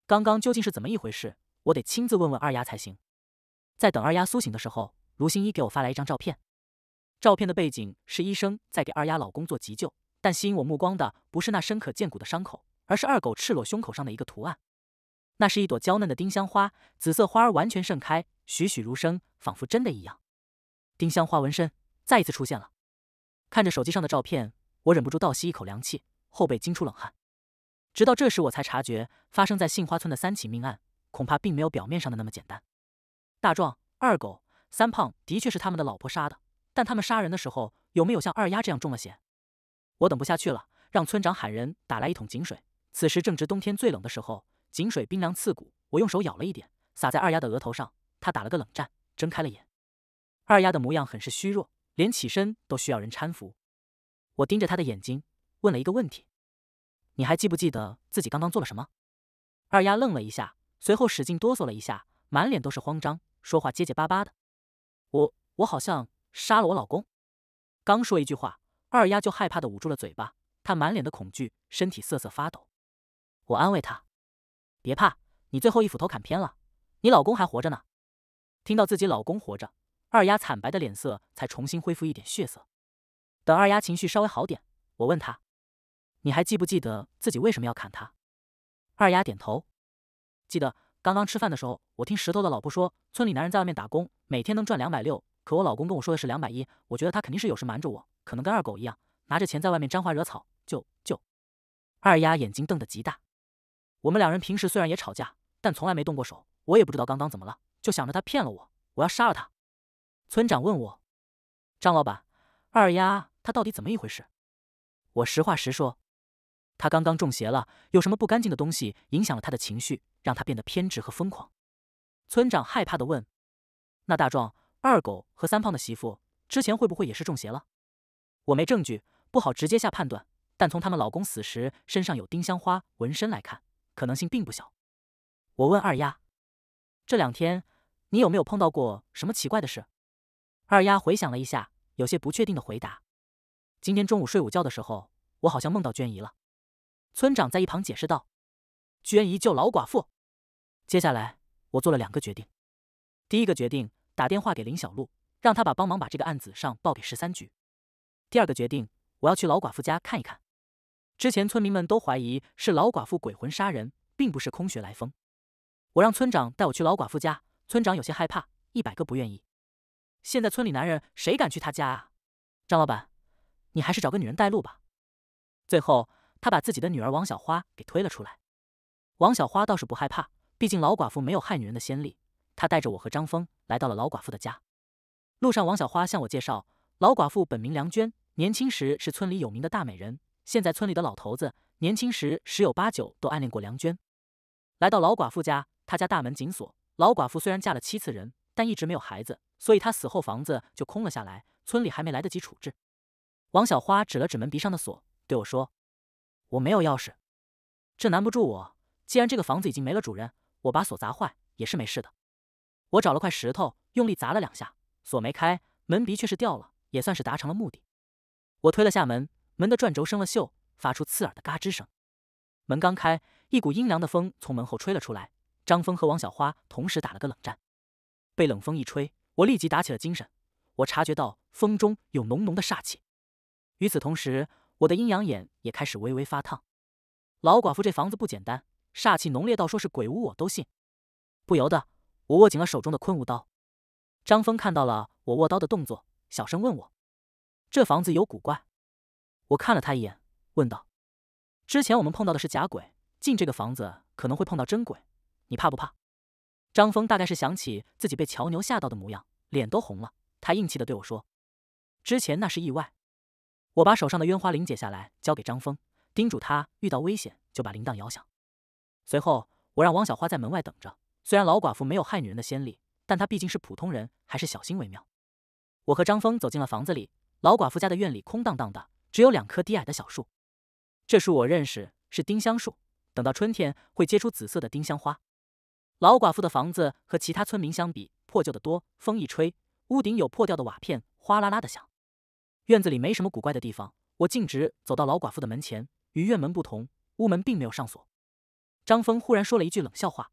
刚刚究竟是怎么一回事？我得亲自问问二丫才行。在等二丫苏醒的时候，卢心一给我发来一张照片。照片的背景是医生在给二丫老公做急救，但吸引我目光的不是那深可见骨的伤口，而是二狗赤裸胸口上的一个图案。那是一朵娇嫩的丁香花，紫色花儿完全盛开，栩栩如生，仿佛真的一样。丁香花纹身再一次出现了。看着手机上的照片，我忍不住倒吸一口凉气，后背惊出冷汗。直到这时，我才察觉发生在杏花村的三起命案，恐怕并没有表面上的那么简单。大壮、二狗、三胖的确是他们的老婆杀的，但他们杀人的时候有没有像二丫这样中了邪？我等不下去了，让村长喊人打来一桶井水。此时正值冬天最冷的时候，井水冰凉刺骨。我用手舀了一点，洒在二丫的额头上，她打了个冷战，睁开了眼。二丫的模样很是虚弱，连起身都需要人搀扶。我盯着她的眼睛，问了一个问题。你还记不记得自己刚刚做了什么？二丫愣了一下，随后使劲哆嗦了一下，满脸都是慌张，说话结结巴巴的。我……我好像杀了我老公。刚说一句话，二丫就害怕的捂住了嘴巴，她满脸的恐惧，身体瑟瑟发抖。我安慰她：“别怕，你最后一斧头砍偏了，你老公还活着呢。”听到自己老公活着，二丫惨白的脸色才重新恢复一点血色。等二丫情绪稍微好点，我问她。你还记不记得自己为什么要砍他？二丫点头，记得。刚刚吃饭的时候，我听石头的老婆说，村里男人在外面打工，每天能赚两百六。可我老公跟我说的是两百一，我觉得他肯定是有事瞒着我，可能跟二狗一样，拿着钱在外面沾花惹草。就就，二丫眼睛瞪得极大。我们两人平时虽然也吵架，但从来没动过手。我也不知道刚刚怎么了，就想着他骗了我，我要杀了他。村长问我，张老板，二丫他到底怎么一回事？我实话实说。他刚刚中邪了，有什么不干净的东西影响了他的情绪，让他变得偏执和疯狂。村长害怕的问：“那大壮、二狗和三胖的媳妇之前会不会也是中邪了？”我没证据，不好直接下判断，但从他们老公死时身上有丁香花纹身来看，可能性并不小。我问二丫：“这两天你有没有碰到过什么奇怪的事？”二丫回想了一下，有些不确定的回答：“今天中午睡午觉的时候，我好像梦到娟姨了。”村长在一旁解释道：“娟姨救老寡妇，接下来我做了两个决定。第一个决定，打电话给林小璐，让他把帮忙把这个案子上报给十三局。第二个决定，我要去老寡妇家看一看。之前村民们都怀疑是老寡妇鬼魂杀人，并不是空穴来风。我让村长带我去老寡妇家，村长有些害怕，一百个不愿意。现在村里男人谁敢去他家啊？张老板，你还是找个女人带路吧。最后。”他把自己的女儿王小花给推了出来。王小花倒是不害怕，毕竟老寡妇没有害女人的先例。她带着我和张峰来到了老寡妇的家。路上，王小花向我介绍，老寡妇本名梁娟，年轻时是村里有名的大美人。现在村里的老头子，年轻时十有八九都暗恋过梁娟。来到老寡妇家，她家大门紧锁。老寡妇虽然嫁了七次人，但一直没有孩子，所以她死后房子就空了下来，村里还没来得及处置。王小花指了指门鼻上的锁，对我说。我没有钥匙，这难不住我。既然这个房子已经没了主人，我把锁砸坏也是没事的。我找了块石头，用力砸了两下，锁没开门，鼻却是掉了，也算是达成了目的。我推了下门，门的转轴生了锈，发出刺耳的嘎吱声。门刚开，一股阴凉的风从门后吹了出来，张峰和王小花同时打了个冷战。被冷风一吹，我立即打起了精神。我察觉到风中有浓浓的煞气，与此同时。我的阴阳眼也开始微微发烫，老寡妇这房子不简单，煞气浓烈到说是鬼屋我都信。不由得，我握紧了手中的昆吾刀。张峰看到了我握刀的动作，小声问我：“这房子有古怪？”我看了他一眼，问道：“之前我们碰到的是假鬼，进这个房子可能会碰到真鬼，你怕不怕？”张峰大概是想起自己被乔牛吓到的模样，脸都红了。他硬气的对我说：“之前那是意外。”我把手上的冤花铃解下来，交给张峰，叮嘱他遇到危险就把铃铛摇响。随后，我让王小花在门外等着。虽然老寡妇没有害女人的先例，但她毕竟是普通人，还是小心为妙。我和张峰走进了房子里。老寡妇家的院里空荡荡的，只有两棵低矮的小树。这树我认识，是丁香树，等到春天会结出紫色的丁香花。老寡妇的房子和其他村民相比，破旧的多，风一吹，屋顶有破掉的瓦片，哗啦啦的响。院子里没什么古怪的地方，我径直走到老寡妇的门前。与院门不同，屋门并没有上锁。张峰忽然说了一句冷笑话：“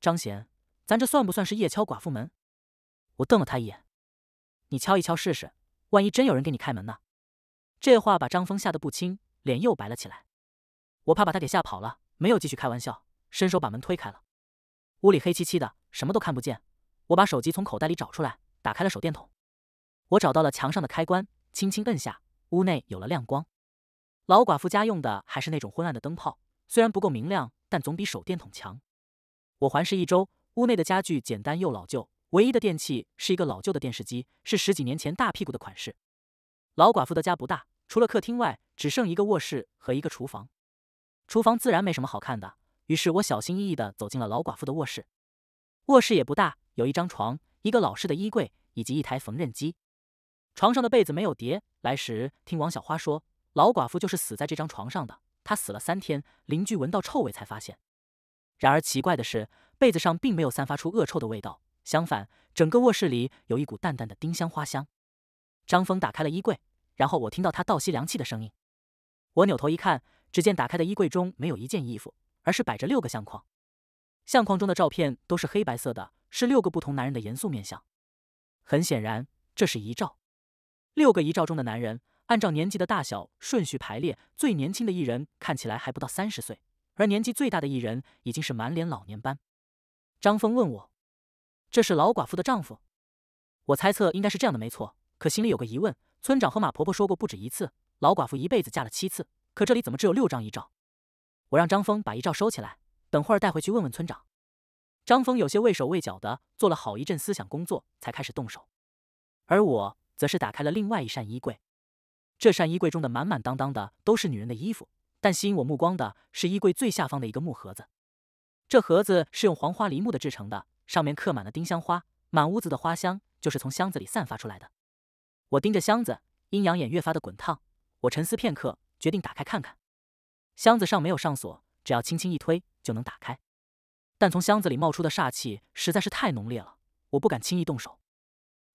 张贤，咱这算不算是夜敲寡妇门？”我瞪了他一眼：“你敲一敲试试，万一真有人给你开门呢？”这话把张峰吓得不轻，脸又白了起来。我怕把他给吓跑了，没有继续开玩笑，伸手把门推开了。屋里黑漆漆的，什么都看不见。我把手机从口袋里找出来，打开了手电筒。我找到了墙上的开关。轻轻摁下，屋内有了亮光。老寡妇家用的还是那种昏暗的灯泡，虽然不够明亮，但总比手电筒强。我环视一周，屋内的家具简单又老旧，唯一的电器是一个老旧的电视机，是十几年前大屁股的款式。老寡妇的家不大，除了客厅外，只剩一个卧室和一个厨房。厨房自然没什么好看的，于是我小心翼翼地走进了老寡妇的卧室。卧室也不大，有一张床、一个老式的衣柜以及一台缝纫机。床上的被子没有叠。来时听王小花说，老寡妇就是死在这张床上的。她死了三天，邻居闻到臭味才发现。然而奇怪的是，被子上并没有散发出恶臭的味道，相反，整个卧室里有一股淡淡的丁香花香。张峰打开了衣柜，然后我听到他倒吸凉气的声音。我扭头一看，只见打开的衣柜中没有一件衣服，而是摆着六个相框。相框中的照片都是黑白色的，是六个不同男人的严肃面相。很显然，这是遗照。六个遗照中的男人按照年纪的大小顺序排列，最年轻的艺人看起来还不到三十岁，而年纪最大的艺人已经是满脸老年斑。张峰问我：“这是老寡妇的丈夫？”我猜测应该是这样的，没错。可心里有个疑问：村长和马婆婆说过不止一次，老寡妇一辈子嫁了七次，可这里怎么只有六张遗照？我让张峰把遗照收起来，等会儿带回去问问村长。张峰有些畏手畏脚的，做了好一阵思想工作，才开始动手。而我。则是打开了另外一扇衣柜，这扇衣柜中的满满当当的都是女人的衣服，但吸引我目光的是衣柜最下方的一个木盒子。这盒子是用黄花梨木的制成的，上面刻满了丁香花，满屋子的花香就是从箱子里散发出来的。我盯着箱子，阴阳眼越发的滚烫。我沉思片刻，决定打开看看。箱子上没有上锁，只要轻轻一推就能打开，但从箱子里冒出的煞气实在是太浓烈了，我不敢轻易动手。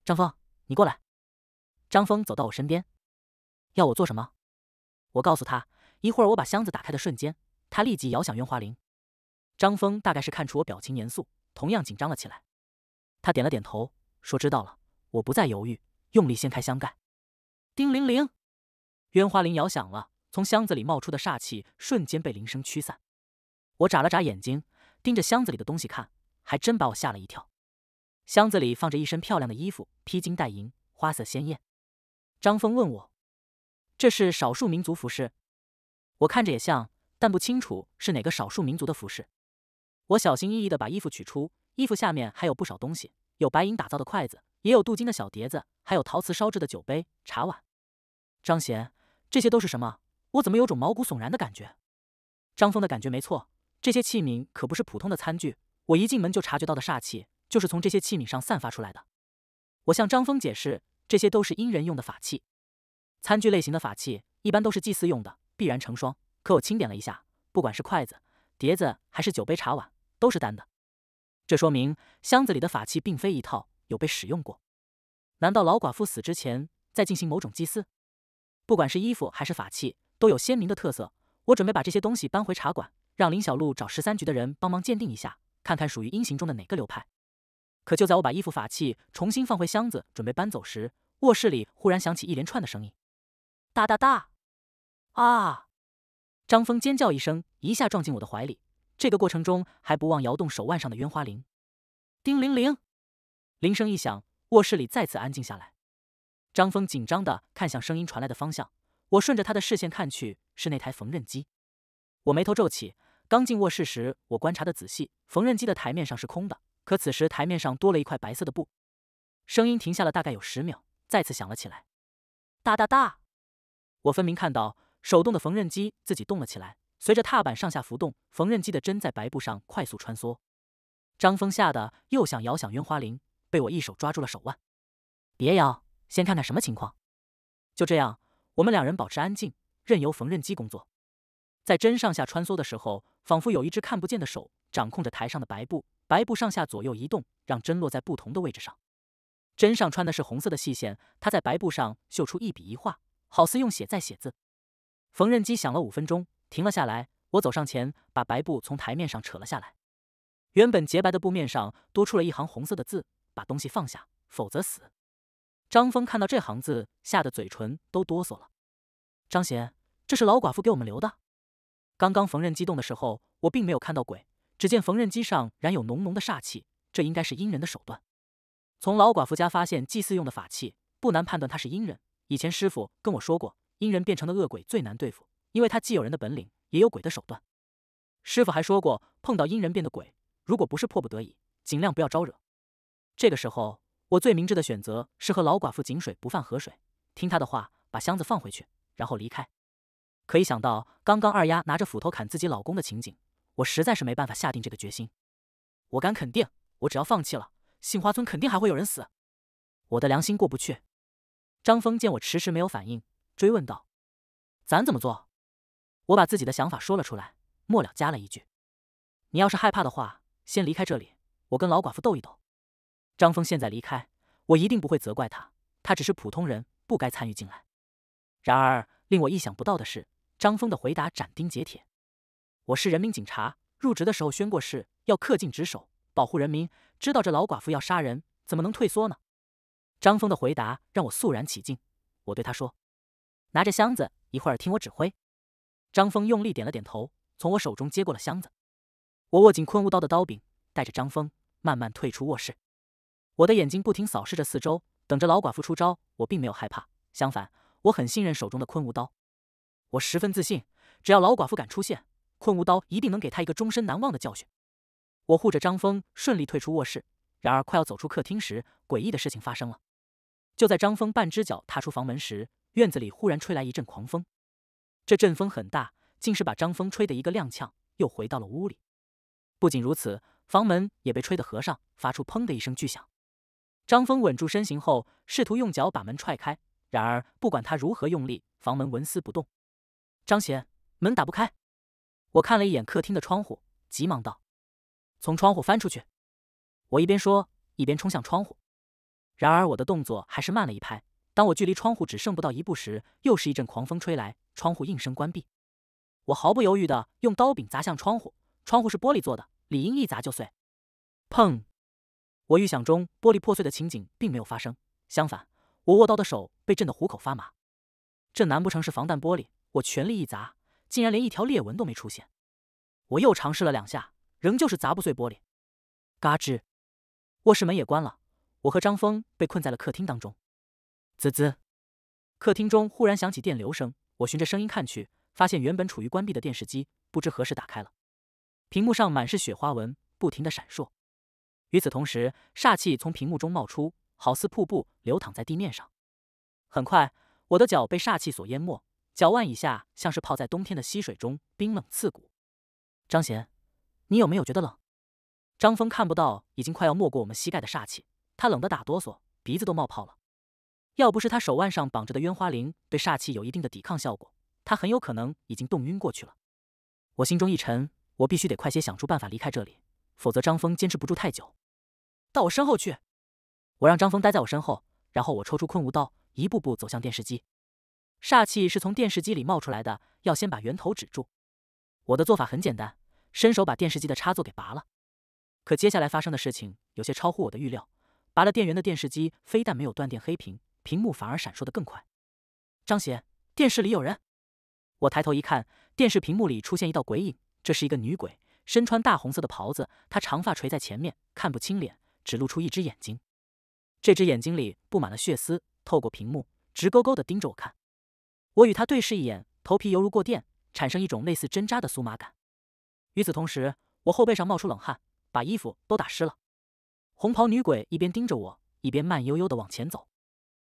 张峰，你过来。张峰走到我身边，要我做什么？我告诉他，一会儿我把箱子打开的瞬间，他立即摇响烟花铃。张峰大概是看出我表情严肃，同样紧张了起来。他点了点头，说：“知道了。”我不再犹豫，用力掀开箱盖。叮铃铃，烟花铃摇响了。从箱子里冒出的煞气瞬间被铃声驱散。我眨了眨眼睛，盯着箱子里的东西看，还真把我吓了一跳。箱子里放着一身漂亮的衣服，披金戴银，花色鲜艳。张峰问我：“这是少数民族服饰，我看着也像，但不清楚是哪个少数民族的服饰。”我小心翼翼的把衣服取出，衣服下面还有不少东西，有白银打造的筷子，也有镀金的小碟子，还有陶瓷烧制的酒杯、茶碗。张贤，这些都是什么？我怎么有种毛骨悚然的感觉？张峰的感觉没错，这些器皿可不是普通的餐具。我一进门就察觉到的煞气，就是从这些器皿上散发出来的。我向张峰解释。这些都是阴人用的法器，餐具类型的法器一般都是祭祀用的，必然成双。可我清点了一下，不管是筷子、碟子还是酒杯、茶碗，都是单的。这说明箱子里的法器并非一套，有被使用过。难道老寡妇死之前在进行某种祭祀？不管是衣服还是法器，都有鲜明的特色。我准备把这些东西搬回茶馆，让林小璐找十三局的人帮忙鉴定一下，看看属于阴行中的哪个流派。可就在我把衣服法器重新放回箱子，准备搬走时，卧室里忽然响起一连串的声音：“哒哒哒！”啊！张峰尖叫一声，一下撞进我的怀里，这个过程中还不忘摇动手腕上的烟花铃，“叮铃铃！”铃声一响，卧室里再次安静下来。张峰紧张的看向声音传来的方向，我顺着他的视线看去，是那台缝纫机。我眉头皱起，刚进卧室时我观察的仔细，缝纫机的台面上是空的。可此时台面上多了一块白色的布，声音停下了，大概有十秒，再次响了起来，哒哒哒。我分明看到手动的缝纫机自己动了起来，随着踏板上下浮动，缝纫机的针在白布上快速穿梭。张峰吓得又想摇响烟花铃，被我一手抓住了手腕，别摇，先看看什么情况。就这样，我们两人保持安静，任由缝纫机工作，在针上下穿梭的时候，仿佛有一只看不见的手。掌控着台上的白布，白布上下左右移动，让针落在不同的位置上。针上穿的是红色的细线，它在白布上绣出一笔一画，好似用血在写字。缝纫机响了五分钟，停了下来。我走上前，把白布从台面上扯了下来。原本洁白的布面上多出了一行红色的字：“把东西放下，否则死。”张峰看到这行字，吓得嘴唇都哆嗦了。张贤，这是老寡妇给我们留的。刚刚缝纫机动的时候，我并没有看到鬼。只见缝纫机上染有浓浓的煞气，这应该是阴人的手段。从老寡妇家发现祭祀用的法器，不难判断她是阴人。以前师傅跟我说过，阴人变成的恶鬼最难对付，因为他既有人的本领，也有鬼的手段。师傅还说过，碰到阴人变的鬼，如果不是迫不得已，尽量不要招惹。这个时候，我最明智的选择是和老寡妇井水不犯河水，听他的话，把箱子放回去，然后离开。可以想到刚刚二丫拿着斧头砍自己老公的情景。我实在是没办法下定这个决心，我敢肯定，我只要放弃了，杏花村肯定还会有人死，我的良心过不去。张峰见我迟迟没有反应，追问道：“咱怎么做？”我把自己的想法说了出来，末了加了一句：“你要是害怕的话，先离开这里，我跟老寡妇斗一斗。”张峰现在离开，我一定不会责怪他，他只是普通人，不该参与进来。然而，令我意想不到的是，张峰的回答斩钉截铁。我是人民警察，入职的时候宣过誓，要恪尽职守，保护人民。知道这老寡妇要杀人，怎么能退缩呢？张峰的回答让我肃然起敬。我对他说：“拿着箱子，一会儿听我指挥。”张峰用力点了点头，从我手中接过了箱子。我握紧昆吾刀的刀柄，带着张峰慢慢退出卧室。我的眼睛不停扫视着四周，等着老寡妇出招。我并没有害怕，相反，我很信任手中的昆吾刀。我十分自信，只要老寡妇敢出现。困无刀一定能给他一个终身难忘的教训。我护着张峰顺利退出卧室，然而快要走出客厅时，诡异的事情发生了。就在张峰半只脚踏出房门时，院子里忽然吹来一阵狂风。这阵风很大，竟是把张峰吹得一个踉跄，又回到了屋里。不仅如此，房门也被吹得合上，发出“砰”的一声巨响。张峰稳住身形后，试图用脚把门踹开，然而不管他如何用力，房门纹丝不动。张贤，门打不开。我看了一眼客厅的窗户，急忙道：“从窗户翻出去。”我一边说，一边冲向窗户。然而我的动作还是慢了一拍。当我距离窗户只剩不到一步时，又是一阵狂风吹来，窗户应声关闭。我毫不犹豫的用刀柄砸向窗户，窗户是玻璃做的，理应一砸就碎。砰！我预想中玻璃破碎的情景并没有发生，相反，我握刀的手被震得虎口发麻。这难不成是防弹玻璃？我全力一砸。竟然连一条裂纹都没出现，我又尝试了两下，仍旧是砸不碎玻璃。嘎吱，卧室门也关了，我和张峰被困在了客厅当中。滋滋，客厅中忽然响起电流声，我循着声音看去，发现原本处于关闭的电视机不知何时打开了，屏幕上满是雪花纹，不停的闪烁。与此同时，煞气从屏幕中冒出，好似瀑布流淌在地面上。很快，我的脚被煞气所淹没。脚腕以下像是泡在冬天的溪水中，冰冷刺骨。张贤，你有没有觉得冷？张峰看不到已经快要没过我们膝盖的煞气，他冷得打哆嗦，鼻子都冒泡了。要不是他手腕上绑着的鸢花铃对煞气有一定的抵抗效果，他很有可能已经冻晕过去了。我心中一沉，我必须得快些想出办法离开这里，否则张峰坚持不住太久。到我身后去，我让张峰待在我身后，然后我抽出昆吾刀，一步步走向电视机。煞气是从电视机里冒出来的，要先把源头止住。我的做法很简单，伸手把电视机的插座给拔了。可接下来发生的事情有些超乎我的预料，拔了电源的电视机非但没有断电黑屏，屏幕反而闪烁的更快。张邪，电视里有人！我抬头一看，电视屏幕里出现一道鬼影，这是一个女鬼，身穿大红色的袍子，她长发垂在前面，看不清脸，只露出一只眼睛。这只眼睛里布满了血丝，透过屏幕直勾勾的盯着我看。我与他对视一眼，头皮犹如过电，产生一种类似针扎的酥麻感。与此同时，我后背上冒出冷汗，把衣服都打湿了。红袍女鬼一边盯着我，一边慢悠悠地往前走。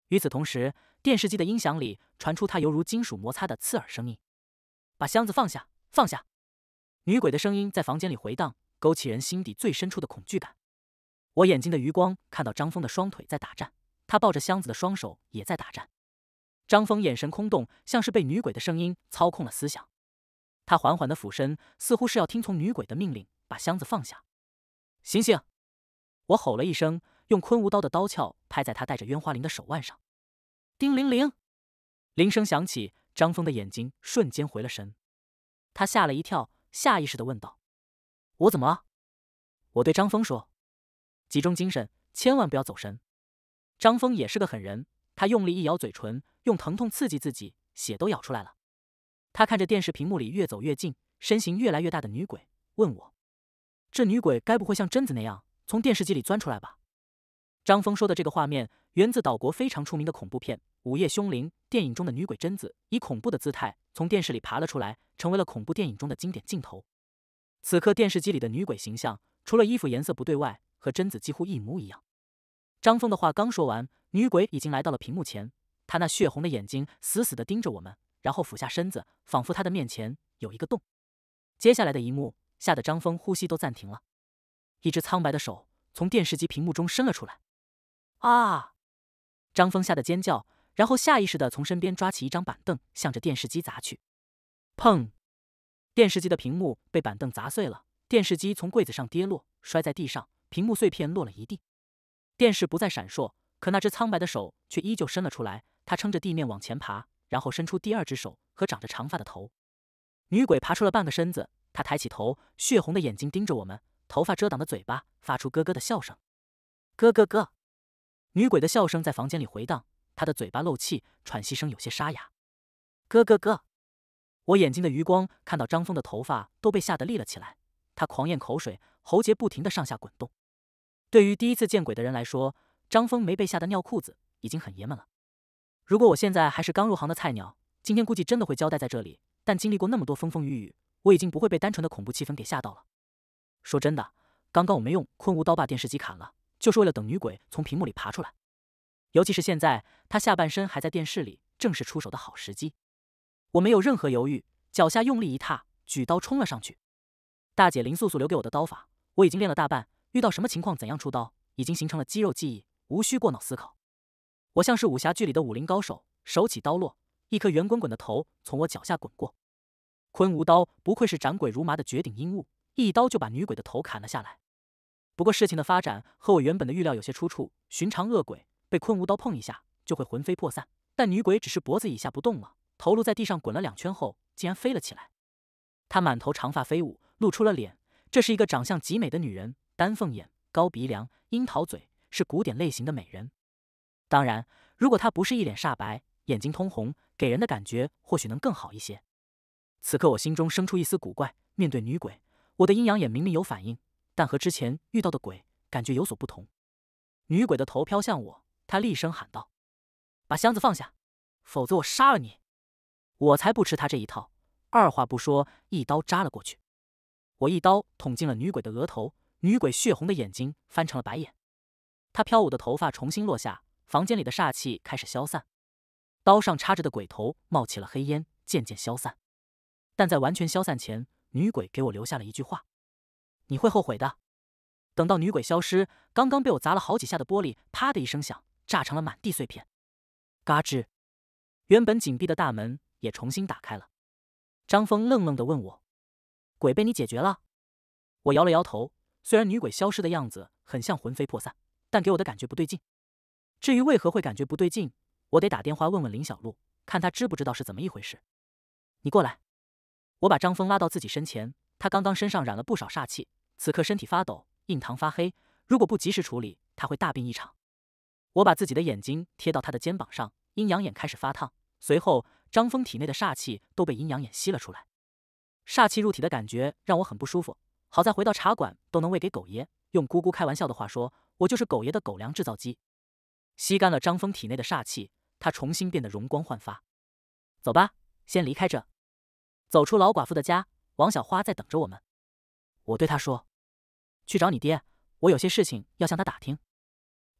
与此同时，电视机的音响里传出她犹如金属摩擦的刺耳声音：“把箱子放下，放下。”女鬼的声音在房间里回荡，勾起人心底最深处的恐惧感。我眼睛的余光看到张峰的双腿在打颤，他抱着箱子的双手也在打颤。张峰眼神空洞，像是被女鬼的声音操控了思想。他缓缓地俯身，似乎是要听从女鬼的命令，把箱子放下。醒醒！我吼了一声，用昆吾刀的刀鞘拍在他戴着冤花铃的手腕上。叮铃铃，铃声响起，张峰的眼睛瞬间回了神。他吓了一跳，下意识地问道：“我怎么了？”我对张峰说：“集中精神，千万不要走神。”张峰也是个狠人，他用力一咬嘴唇。用疼痛刺激自己，血都咬出来了。他看着电视屏幕里越走越近、身形越来越大的女鬼，问我：“这女鬼该不会像贞子那样从电视机里钻出来吧？”张峰说的这个画面源自岛国非常出名的恐怖片《午夜凶铃》。电影中的女鬼贞子以恐怖的姿态从电视里爬了出来，成为了恐怖电影中的经典镜头。此刻电视机里的女鬼形象，除了衣服颜色不对外，和贞子几乎一模一样。张峰的话刚说完，女鬼已经来到了屏幕前。他那血红的眼睛死死的盯着我们，然后俯下身子，仿佛他的面前有一个洞。接下来的一幕吓得张峰呼吸都暂停了。一只苍白的手从电视机屏幕中伸了出来。啊！张峰吓得尖叫，然后下意识的从身边抓起一张板凳，向着电视机砸去。砰！电视机的屏幕被板凳砸碎了，电视机从柜子上跌落，摔在地上，屏幕碎片落了一地。电视不再闪烁，可那只苍白的手却依旧伸了出来。他撑着地面往前爬，然后伸出第二只手和长着长发的头。女鬼爬出了半个身子，她抬起头，血红的眼睛盯着我们，头发遮挡的嘴巴发出咯咯的笑声，咯咯咯。女鬼的笑声在房间里回荡，她的嘴巴漏气，喘息声有些沙哑，咯咯咯。我眼睛的余光看到张峰的头发都被吓得立了起来，他狂咽口水，喉结不停的上下滚动。对于第一次见鬼的人来说，张峰没被吓得尿裤子已经很爷们了。如果我现在还是刚入行的菜鸟，今天估计真的会交代在这里。但经历过那么多风风雨雨，我已经不会被单纯的恐怖气氛给吓到了。说真的，刚刚我没用昆吾刀把电视机砍了，就是为了等女鬼从屏幕里爬出来。尤其是现在，她下半身还在电视里，正是出手的好时机。我没有任何犹豫，脚下用力一踏，举刀冲了上去。大姐林素素留给我的刀法，我已经练了大半，遇到什么情况怎样出刀，已经形成了肌肉记忆，无需过脑思考。我像是武侠剧里的武林高手，手起刀落，一颗圆滚滚的头从我脚下滚过。昆吾刀不愧是斩鬼如麻的绝顶阴物，一刀就把女鬼的头砍了下来。不过事情的发展和我原本的预料有些出处，寻常恶鬼被昆吾刀碰一下就会魂飞魄散，但女鬼只是脖子以下不动了，头颅在地上滚了两圈后竟然飞了起来。她满头长发飞舞，露出了脸。这是一个长相极美的女人，丹凤眼、高鼻梁、樱桃嘴，是古典类型的美人。当然，如果他不是一脸煞白，眼睛通红，给人的感觉或许能更好一些。此刻我心中生出一丝古怪。面对女鬼，我的阴阳眼明明有反应，但和之前遇到的鬼感觉有所不同。女鬼的头飘向我，她厉声喊道：“把箱子放下，否则我杀了你！”我才不吃他这一套，二话不说，一刀扎了过去。我一刀捅进了女鬼的额头，女鬼血红的眼睛翻成了白眼，她飘舞的头发重新落下。房间里的煞气开始消散，刀上插着的鬼头冒起了黑烟，渐渐消散。但在完全消散前，女鬼给我留下了一句话：“你会后悔的。”等到女鬼消失，刚刚被我砸了好几下的玻璃，啪的一声响，炸成了满地碎片。嘎吱，原本紧闭的大门也重新打开了。张峰愣愣的问我：“鬼被你解决了？”我摇了摇头。虽然女鬼消失的样子很像魂飞魄散，但给我的感觉不对劲。至于为何会感觉不对劲，我得打电话问问林小璐，看她知不知道是怎么一回事。你过来，我把张峰拉到自己身前。他刚刚身上染了不少煞气，此刻身体发抖，印堂发黑。如果不及时处理，他会大病一场。我把自己的眼睛贴到他的肩膀上，阴阳眼开始发烫。随后，张峰体内的煞气都被阴阳眼吸了出来。煞气入体的感觉让我很不舒服。好在回到茶馆都能喂给狗爷，用姑姑开玩笑的话说，我就是狗爷的狗粮制造机。吸干了张峰体内的煞气，他重新变得容光焕发。走吧，先离开这。走出老寡妇的家，王小花在等着我们。我对她说：“去找你爹，我有些事情要向他打听。”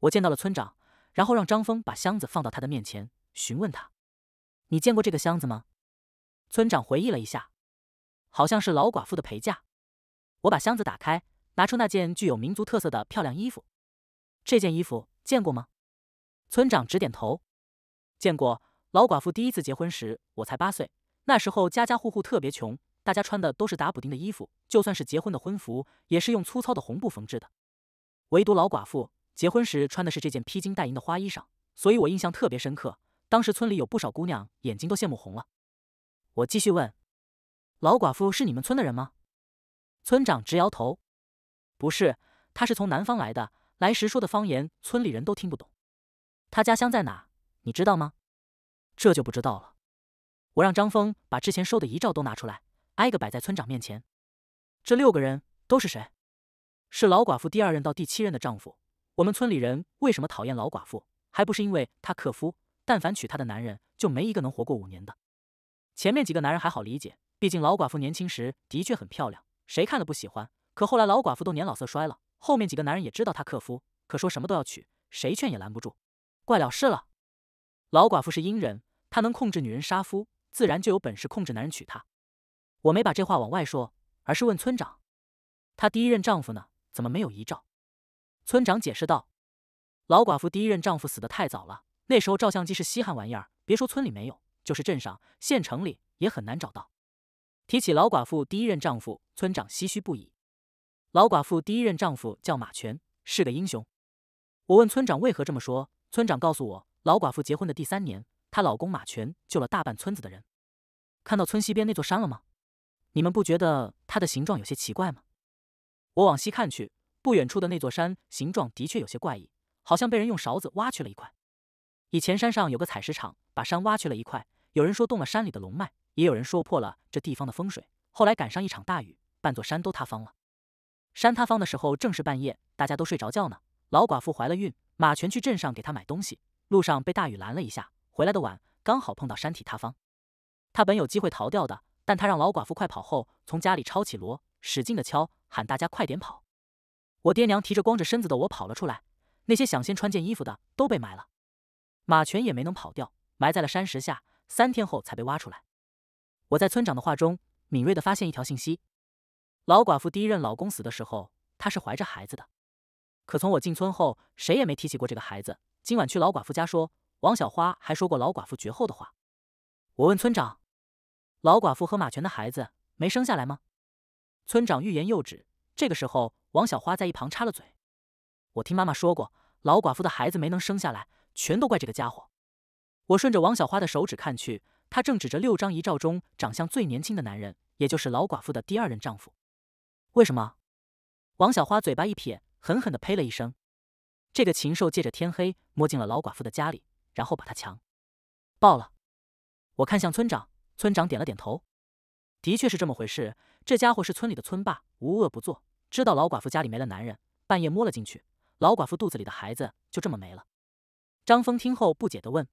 我见到了村长，然后让张峰把箱子放到他的面前，询问他：“你见过这个箱子吗？”村长回忆了一下，好像是老寡妇的陪嫁。我把箱子打开，拿出那件具有民族特色的漂亮衣服。这件衣服见过吗？村长直点头。见过老寡妇第一次结婚时，我才八岁。那时候家家户户特别穷，大家穿的都是打补丁的衣服，就算是结婚的婚服，也是用粗糙的红布缝制的。唯独老寡妇结婚时穿的是这件披金戴银的花衣裳，所以我印象特别深刻。当时村里有不少姑娘眼睛都羡慕红了。我继续问：“老寡妇是你们村的人吗？”村长直摇头：“不是，她是从南方来的，来时说的方言，村里人都听不懂。”他家乡在哪？你知道吗？这就不知道了。我让张峰把之前收的遗照都拿出来，挨个摆在村长面前。这六个人都是谁？是老寡妇第二任到第七任的丈夫。我们村里人为什么讨厌老寡妇？还不是因为她克夫。但凡娶她的男人，就没一个能活过五年的。前面几个男人还好理解，毕竟老寡妇年轻时的确很漂亮，谁看了不喜欢？可后来老寡妇都年老色衰了，后面几个男人也知道她克夫，可说什么都要娶，谁劝也拦不住。怪了事了，老寡妇是阴人，她能控制女人杀夫，自然就有本事控制男人娶她。我没把这话往外说，而是问村长：“她第一任丈夫呢？怎么没有遗照？”村长解释道：“老寡妇第一任丈夫死的太早了，那时候照相机是稀罕玩意儿，别说村里没有，就是镇上、县城里也很难找到。”提起老寡妇第一任丈夫，村长唏嘘不已。老寡妇第一任丈夫叫马全，是个英雄。我问村长为何这么说。村长告诉我，老寡妇结婚的第三年，她老公马全救了大半村子的人。看到村西边那座山了吗？你们不觉得它的形状有些奇怪吗？我往西看去，不远处的那座山形状的确有些怪异，好像被人用勺子挖去了一块。以前山上有个采石场，把山挖去了一块。有人说动了山里的龙脉，也有人说破了这地方的风水。后来赶上一场大雨，半座山都塌方了。山塌方的时候正是半夜，大家都睡着觉呢。老寡妇怀了孕。马全去镇上给他买东西，路上被大雨拦了一下，回来的晚，刚好碰到山体塌方。他本有机会逃掉的，但他让老寡妇快跑后，从家里抄起锣，使劲的敲，喊大家快点跑。我爹娘提着光着身子的我跑了出来，那些想先穿件衣服的都被埋了。马全也没能跑掉，埋在了山石下，三天后才被挖出来。我在村长的话中敏锐的发现一条信息：老寡妇第一任老公死的时候，她是怀着孩子的。可从我进村后，谁也没提起过这个孩子。今晚去老寡妇家说，王小花还说过老寡妇绝后的话。我问村长：“老寡妇和马全的孩子没生下来吗？”村长欲言又止。这个时候，王小花在一旁插了嘴：“我听妈妈说过，老寡妇的孩子没能生下来，全都怪这个家伙。”我顺着王小花的手指看去，她正指着六张遗照中长相最年轻的男人，也就是老寡妇的第二任丈夫。为什么？王小花嘴巴一撇。狠狠地呸了一声，这个禽兽借着天黑摸进了老寡妇的家里，然后把她强，暴了。我看向村长，村长点了点头，的确是这么回事。这家伙是村里的村霸，无恶不作。知道老寡妇家里没了男人，半夜摸了进去，老寡妇肚子里的孩子就这么没了。张峰听后不解的问：“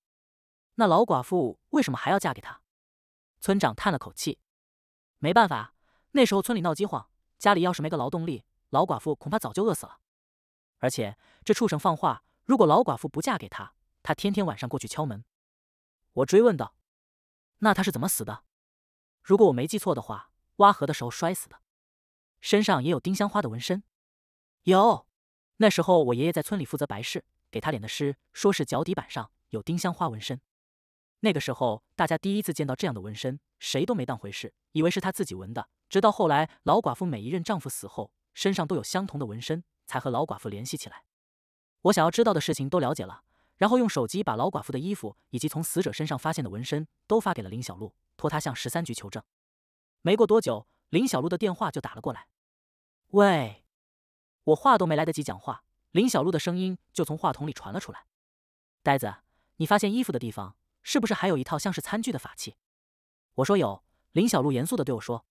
那老寡妇为什么还要嫁给他？”村长叹了口气：“没办法，那时候村里闹饥荒，家里要是没个劳动力。”老寡妇恐怕早就饿死了，而且这畜生放话，如果老寡妇不嫁给他，他天天晚上过去敲门。我追问道：“那他是怎么死的？”如果我没记错的话，挖河的时候摔死的，身上也有丁香花的纹身。有，那时候我爷爷在村里负责白事，给他敛的尸，说是脚底板上有丁香花纹身。那个时候大家第一次见到这样的纹身，谁都没当回事，以为是他自己纹的。直到后来老寡妇每一任丈夫死后。身上都有相同的纹身，才和老寡妇联系起来。我想要知道的事情都了解了，然后用手机把老寡妇的衣服以及从死者身上发现的纹身都发给了林小璐，托她向十三局求证。没过多久，林小璐的电话就打了过来。喂，我话都没来得及讲话，林小璐的声音就从话筒里传了出来：“呆子，你发现衣服的地方，是不是还有一套像是餐具的法器？”我说有。林小璐严肃的对我说：“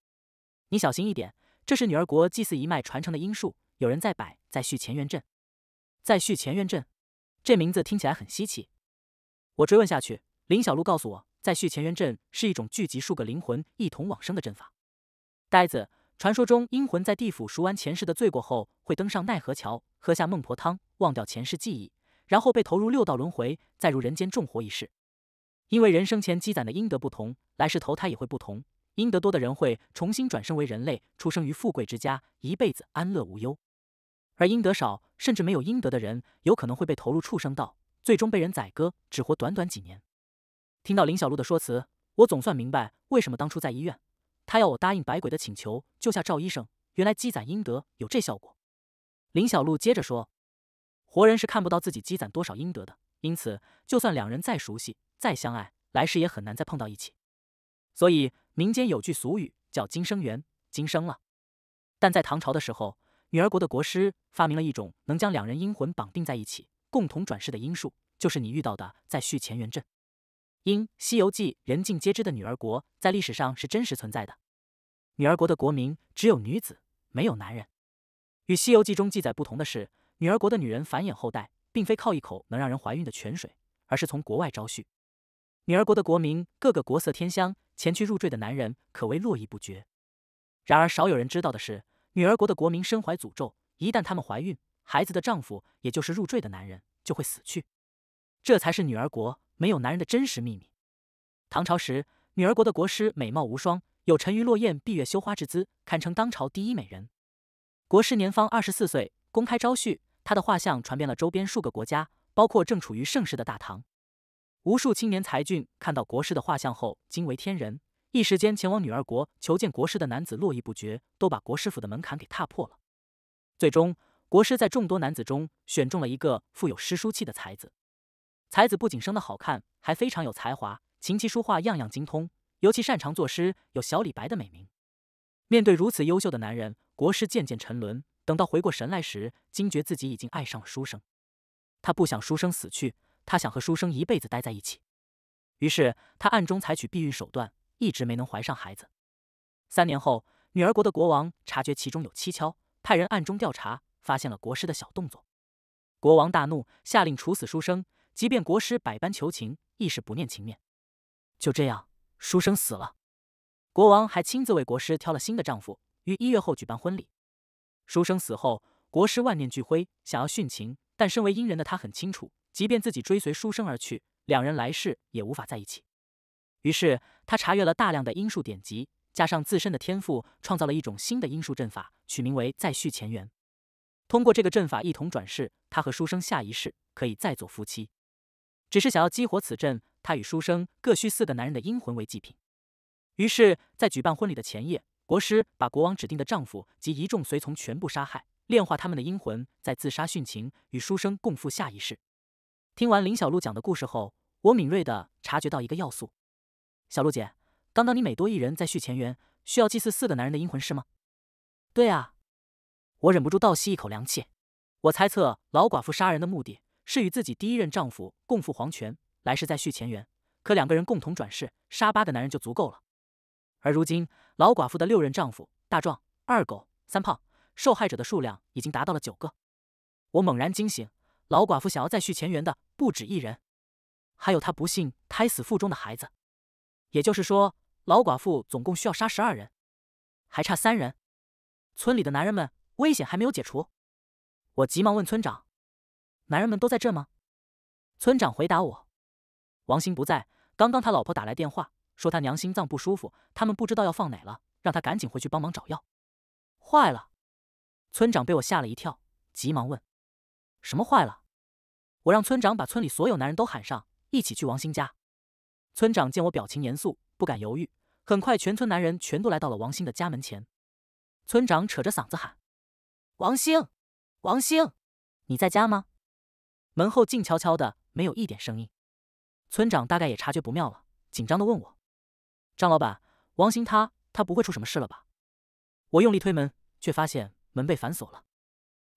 你小心一点。”这是女儿国祭祀一脉传承的阴术，有人在摆，在续前缘阵，在续前缘阵，这名字听起来很稀奇。我追问下去，林小璐告诉我，在续前缘阵是一种聚集数个灵魂一同往生的阵法。呆子，传说中阴魂在地府赎完前世的罪过后，会登上奈何桥，喝下孟婆汤，忘掉前世记忆，然后被投入六道轮回，再入人间重活一世。因为人生前积攒的阴德不同，来世投胎也会不同。阴德多的人会重新转生为人类，出生于富贵之家，一辈子安乐无忧；而阴德少甚至没有阴德的人，有可能会被投入畜生道，最终被人宰割，只活短短几年。听到林小璐的说辞，我总算明白为什么当初在医院，他要我答应白鬼的请求，救下赵医生。原来积攒阴德有这效果。林小璐接着说：“活人是看不到自己积攒多少阴德的，因此，就算两人再熟悉、再相爱，来世也很难再碰到一起。”所以民间有句俗语叫“今生缘，今生了”。但在唐朝的时候，女儿国的国师发明了一种能将两人阴魂绑定在一起、共同转世的阴术，就是你遇到的再续前缘阵。因《西游记》人尽皆知的女儿国，在历史上是真实存在的。女儿国的国民只有女子，没有男人。与《西游记》中记载不同的是，女儿国的女人繁衍后代，并非靠一口能让人怀孕的泉水，而是从国外招婿。女儿国的国民个个国色天香，前去入赘的男人可谓络绎不绝。然而少有人知道的是，女儿国的国民身怀诅咒，一旦她们怀孕，孩子的丈夫也就是入赘的男人就会死去。这才是女儿国没有男人的真实秘密。唐朝时，女儿国的国师美貌无双，有沉鱼落雁、闭月羞花之姿，堪称当朝第一美人。国师年方二十四岁，公开招婿，她的画像传遍了周边数个国家，包括正处于盛世的大唐。无数青年才俊看到国师的画像后惊为天人，一时间前往女儿国求见国师的男子络绎不绝，都把国师府的门槛给踏破了。最终，国师在众多男子中选中了一个富有诗书气的才子。才子不仅生得好看，还非常有才华，琴棋书画样样精通，尤其擅长作诗，有小李白的美名。面对如此优秀的男人，国师渐渐沉沦。等到回过神来时，惊觉自己已经爱上了书生。他不想书生死去。他想和书生一辈子待在一起，于是他暗中采取避孕手段，一直没能怀上孩子。三年后，女儿国的国王察觉其中有蹊跷，派人暗中调查，发现了国师的小动作。国王大怒，下令处死书生。即便国师百般求情，亦是不念情面。就这样，书生死了。国王还亲自为国师挑了新的丈夫，于一月后举办婚礼。书生死后，国师万念俱灰，想要殉情，但身为阴人的他很清楚。即便自己追随书生而去，两人来世也无法在一起。于是他查阅了大量的阴术典籍，加上自身的天赋，创造了一种新的阴术阵法，取名为“再续前缘”。通过这个阵法一同转世，他和书生下一世可以再做夫妻。只是想要激活此阵，他与书生各需四个男人的阴魂为祭品。于是，在举办婚礼的前夜，国师把国王指定的丈夫及一众随从全部杀害，炼化他们的阴魂，再自杀殉情，与书生共赴下一世。听完林小璐讲的故事后，我敏锐地察觉到一个要素。小璐姐，刚刚你每多一人在续前缘，需要祭祀四个男人的阴魂是吗？对啊，我忍不住倒吸一口凉气。我猜测老寡妇杀人的目的是与自己第一任丈夫共赴黄泉，来世再续前缘。可两个人共同转世，杀八个男人就足够了。而如今老寡妇的六任丈夫大壮、二狗、三胖，受害者的数量已经达到了九个。我猛然惊醒。老寡妇想要再续前缘的不止一人，还有他不幸胎死腹中的孩子。也就是说，老寡妇总共需要杀十二人，还差三人。村里的男人们，危险还没有解除。我急忙问村长：“男人们都在这吗？”村长回答我：“王鑫不在，刚刚他老婆打来电话，说他娘心脏不舒服，他们不知道要放哪了，让他赶紧回去帮忙找药。”坏了！村长被我吓了一跳，急忙问。什么坏了？我让村长把村里所有男人都喊上，一起去王兴家。村长见我表情严肃，不敢犹豫，很快全村男人全都来到了王兴的家门前。村长扯着嗓子喊：“王兴，王兴，你在家吗？”门后静悄悄的，没有一点声音。村长大概也察觉不妙了，紧张的问我：“张老板，王兴他他不会出什么事了吧？”我用力推门，却发现门被反锁了。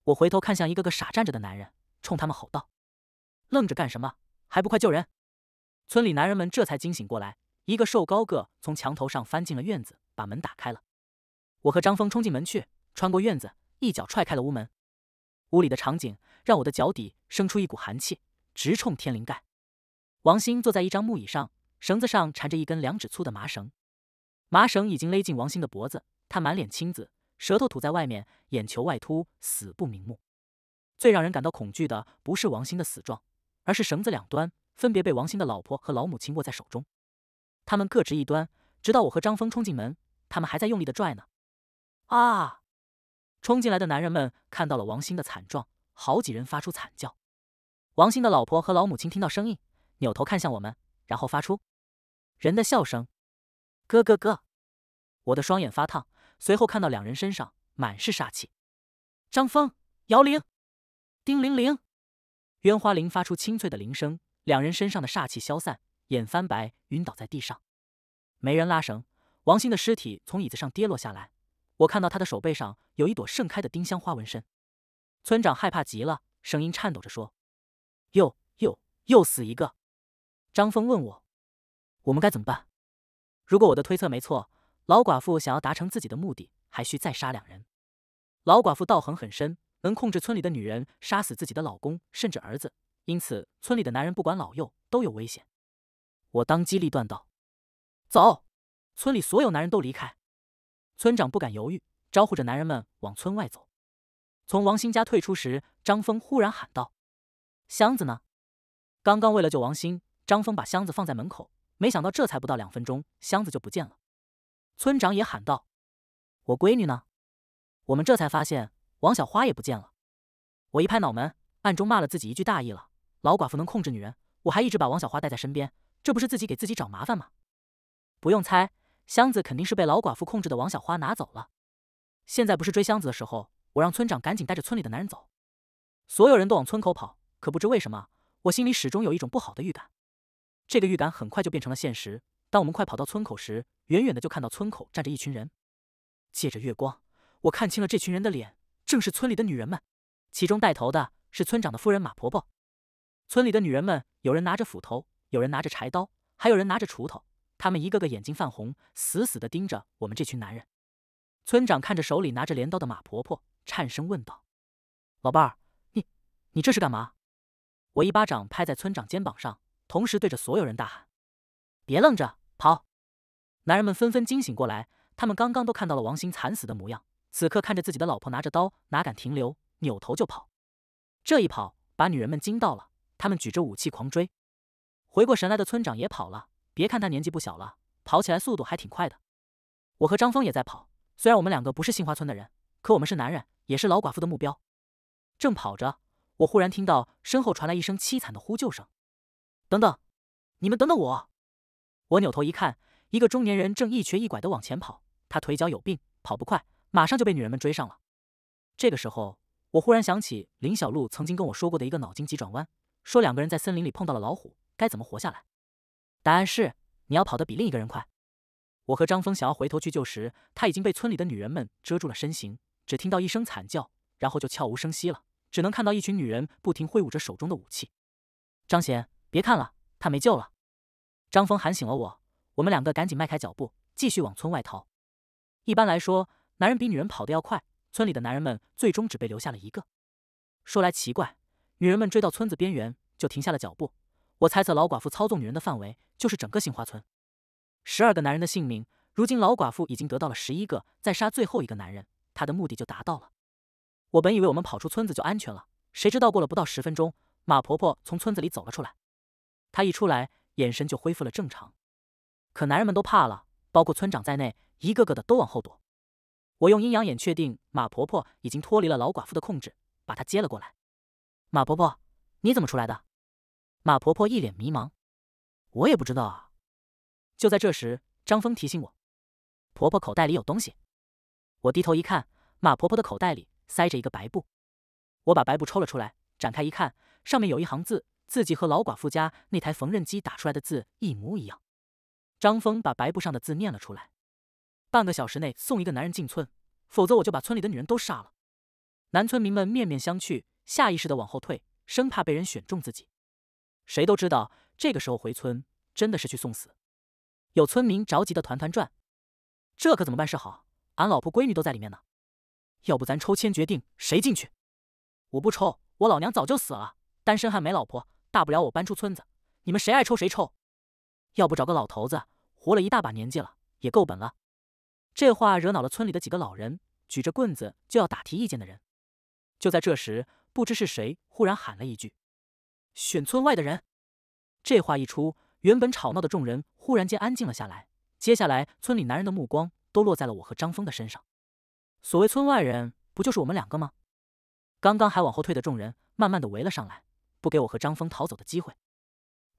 我回头看向一个个傻站着的男人，冲他们吼道：“愣着干什么？还不快救人！”村里男人们这才惊醒过来，一个瘦高个从墙头上翻进了院子，把门打开了。我和张峰冲进门去，穿过院子，一脚踹开了屋门。屋里的场景让我的脚底生出一股寒气，直冲天灵盖。王鑫坐在一张木椅上，绳子上缠着一根两指粗的麻绳，麻绳已经勒进王鑫的脖子，他满脸青紫。舌头吐在外面，眼球外凸，死不瞑目。最让人感到恐惧的不是王鑫的死状，而是绳子两端分别被王鑫的老婆和老母亲握在手中，他们各执一端，直到我和张峰冲进门，他们还在用力的拽呢。啊！冲进来的男人们看到了王鑫的惨状，好几人发出惨叫。王鑫的老婆和老母亲听到声音，扭头看向我们，然后发出人的笑声，咯咯咯。我的双眼发烫。随后看到两人身上满是煞气，张峰、姚玲，叮铃铃，袁花铃发出清脆的铃声，两人身上的煞气消散，眼翻白，晕倒在地上。没人拉绳，王鑫的尸体从椅子上跌落下来，我看到他的手背上有一朵盛开的丁香花纹身。村长害怕极了，声音颤抖着说：“又又又死一个。”张峰问我：“我们该怎么办？如果我的推测没错。”老寡妇想要达成自己的目的，还需再杀两人。老寡妇道行很深，能控制村里的女人，杀死自己的老公甚至儿子，因此村里的男人不管老幼都有危险。我当机立断道：“走，村里所有男人都离开。”村长不敢犹豫，招呼着男人们往村外走。从王兴家退出时，张峰忽然喊道：“箱子呢？”刚刚为了救王兴，张峰把箱子放在门口，没想到这才不到两分钟，箱子就不见了。村长也喊道：“我闺女呢？”我们这才发现王小花也不见了。我一拍脑门，暗中骂了自己一句：“大意了！老寡妇能控制女人，我还一直把王小花带在身边，这不是自己给自己找麻烦吗？”不用猜，箱子肯定是被老寡妇控制的王小花拿走了。现在不是追箱子的时候，我让村长赶紧带着村里的男人走。所有人都往村口跑，可不知为什么，我心里始终有一种不好的预感。这个预感很快就变成了现实。当我们快跑到村口时，远远的就看到村口站着一群人。借着月光，我看清了这群人的脸，正是村里的女人们。其中带头的是村长的夫人马婆婆。村里的女人们，有人拿着斧头，有人拿着柴刀，还有人拿着锄头。他们一个个眼睛泛红，死死地盯着我们这群男人。村长看着手里拿着镰刀的马婆婆，颤声问道：“老伴儿，你，你这是干嘛？”我一巴掌拍在村长肩膀上，同时对着所有人大喊。别愣着，跑！男人们纷纷惊醒过来，他们刚刚都看到了王兴惨死的模样，此刻看着自己的老婆拿着刀，哪敢停留，扭头就跑。这一跑，把女人们惊到了，他们举着武器狂追。回过神来的村长也跑了，别看他年纪不小了，跑起来速度还挺快的。我和张峰也在跑，虽然我们两个不是杏花村的人，可我们是男人，也是老寡妇的目标。正跑着，我忽然听到身后传来一声凄惨的呼救声。等等，你们等等我！我扭头一看，一个中年人正一瘸一拐的往前跑，他腿脚有病，跑不快，马上就被女人们追上了。这个时候，我忽然想起林小璐曾经跟我说过的一个脑筋急转弯，说两个人在森林里碰到了老虎，该怎么活下来？答案是你要跑得比另一个人快。我和张峰想要回头去救时，他已经被村里的女人们遮住了身形，只听到一声惨叫，然后就悄无声息了，只能看到一群女人不停挥舞着手中的武器。张贤，别看了，他没救了。张峰喊醒了我，我们两个赶紧迈开脚步，继续往村外逃。一般来说，男人比女人跑得要快。村里的男人们最终只被留下了一个。说来奇怪，女人们追到村子边缘就停下了脚步。我猜测老寡妇操纵女人的范围就是整个杏花村。十二个男人的性命，如今老寡妇已经得到了十一个，再杀最后一个男人，她的目的就达到了。我本以为我们跑出村子就安全了，谁知道过了不到十分钟，马婆婆从村子里走了出来。她一出来。眼神就恢复了正常，可男人们都怕了，包括村长在内，一个个的都往后躲。我用阴阳眼确定马婆婆已经脱离了老寡妇的控制，把她接了过来。马婆婆，你怎么出来的？马婆婆一脸迷茫，我也不知道啊。就在这时，张峰提醒我，婆婆口袋里有东西。我低头一看，马婆婆的口袋里塞着一个白布。我把白布抽了出来，展开一看，上面有一行字。自己和老寡妇家那台缝纫机打出来的字一模一样。张峰把白布上的字念了出来：“半个小时内送一个男人进村，否则我就把村里的女人都杀了。”男村民们面面相觑，下意识的往后退，生怕被人选中自己。谁都知道这个时候回村真的是去送死。有村民着急的团团转：“这可怎么办是好？俺老婆闺女都在里面呢。要不咱抽签决定谁进去？我不抽，我老娘早就死了，单身汉没老婆。”大不了我搬出村子，你们谁爱抽谁抽。要不找个老头子，活了一大把年纪了，也够本了。这话惹恼了村里的几个老人，举着棍子就要打提意见的人。就在这时，不知是谁忽然喊了一句：“选村外的人。”这话一出，原本吵闹的众人忽然间安静了下来。接下来，村里男人的目光都落在了我和张峰的身上。所谓村外人，不就是我们两个吗？刚刚还往后退的众人，慢慢的围了上来。不给我和张峰逃走的机会，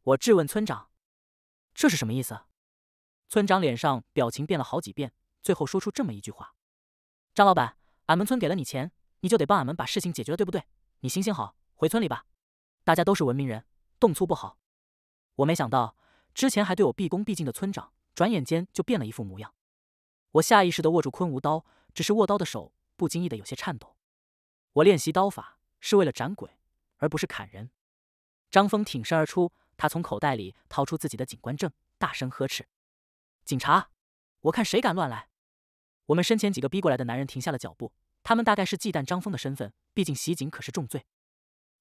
我质问村长：“这是什么意思？”村长脸上表情变了好几遍，最后说出这么一句话：“张老板，俺们村给了你钱，你就得帮俺们把事情解决了，对不对？你行行好，回村里吧。大家都是文明人，动粗不好。”我没想到，之前还对我毕恭毕敬的村长，转眼间就变了一副模样。我下意识的握住昆吾刀，只是握刀的手不经意的有些颤抖。我练习刀法是为了斩鬼。而不是砍人。张峰挺身而出，他从口袋里掏出自己的警官证，大声呵斥：“警察，我看谁敢乱来！”我们身前几个逼过来的男人停下了脚步，他们大概是忌惮张峰的身份，毕竟袭警可是重罪。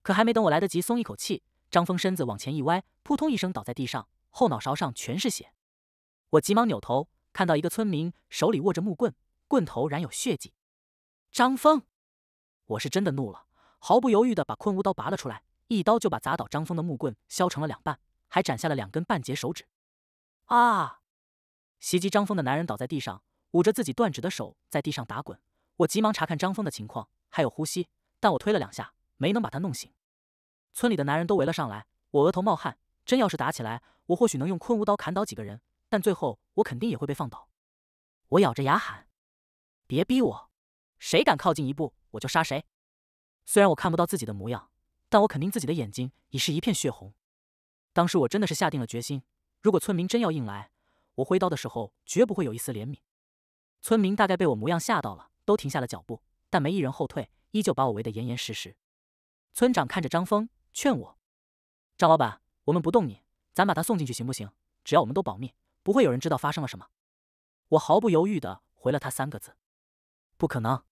可还没等我来得及松一口气，张峰身子往前一歪，扑通一声倒在地上，后脑勺上全是血。我急忙扭头，看到一个村民手里握着木棍，棍头染有血迹。张峰，我是真的怒了。毫不犹豫地把昆吾刀拔了出来，一刀就把砸倒张峰的木棍削成了两半，还斩下了两根半截手指。啊！袭击张峰的男人倒在地上，捂着自己断指的手在地上打滚。我急忙查看张峰的情况，还有呼吸，但我推了两下，没能把他弄醒。村里的男人都围了上来，我额头冒汗。真要是打起来，我或许能用昆吾刀砍倒几个人，但最后我肯定也会被放倒。我咬着牙喊：“别逼我！谁敢靠近一步，我就杀谁！”虽然我看不到自己的模样，但我肯定自己的眼睛已是一片血红。当时我真的是下定了决心，如果村民真要硬来，我挥刀的时候绝不会有一丝怜悯。村民大概被我模样吓到了，都停下了脚步，但没一人后退，依旧把我围得严严实实。村长看着张峰，劝我：“张老板，我们不动你，咱把他送进去行不行？只要我们都保密，不会有人知道发生了什么。”我毫不犹豫的回了他三个字：“不可能！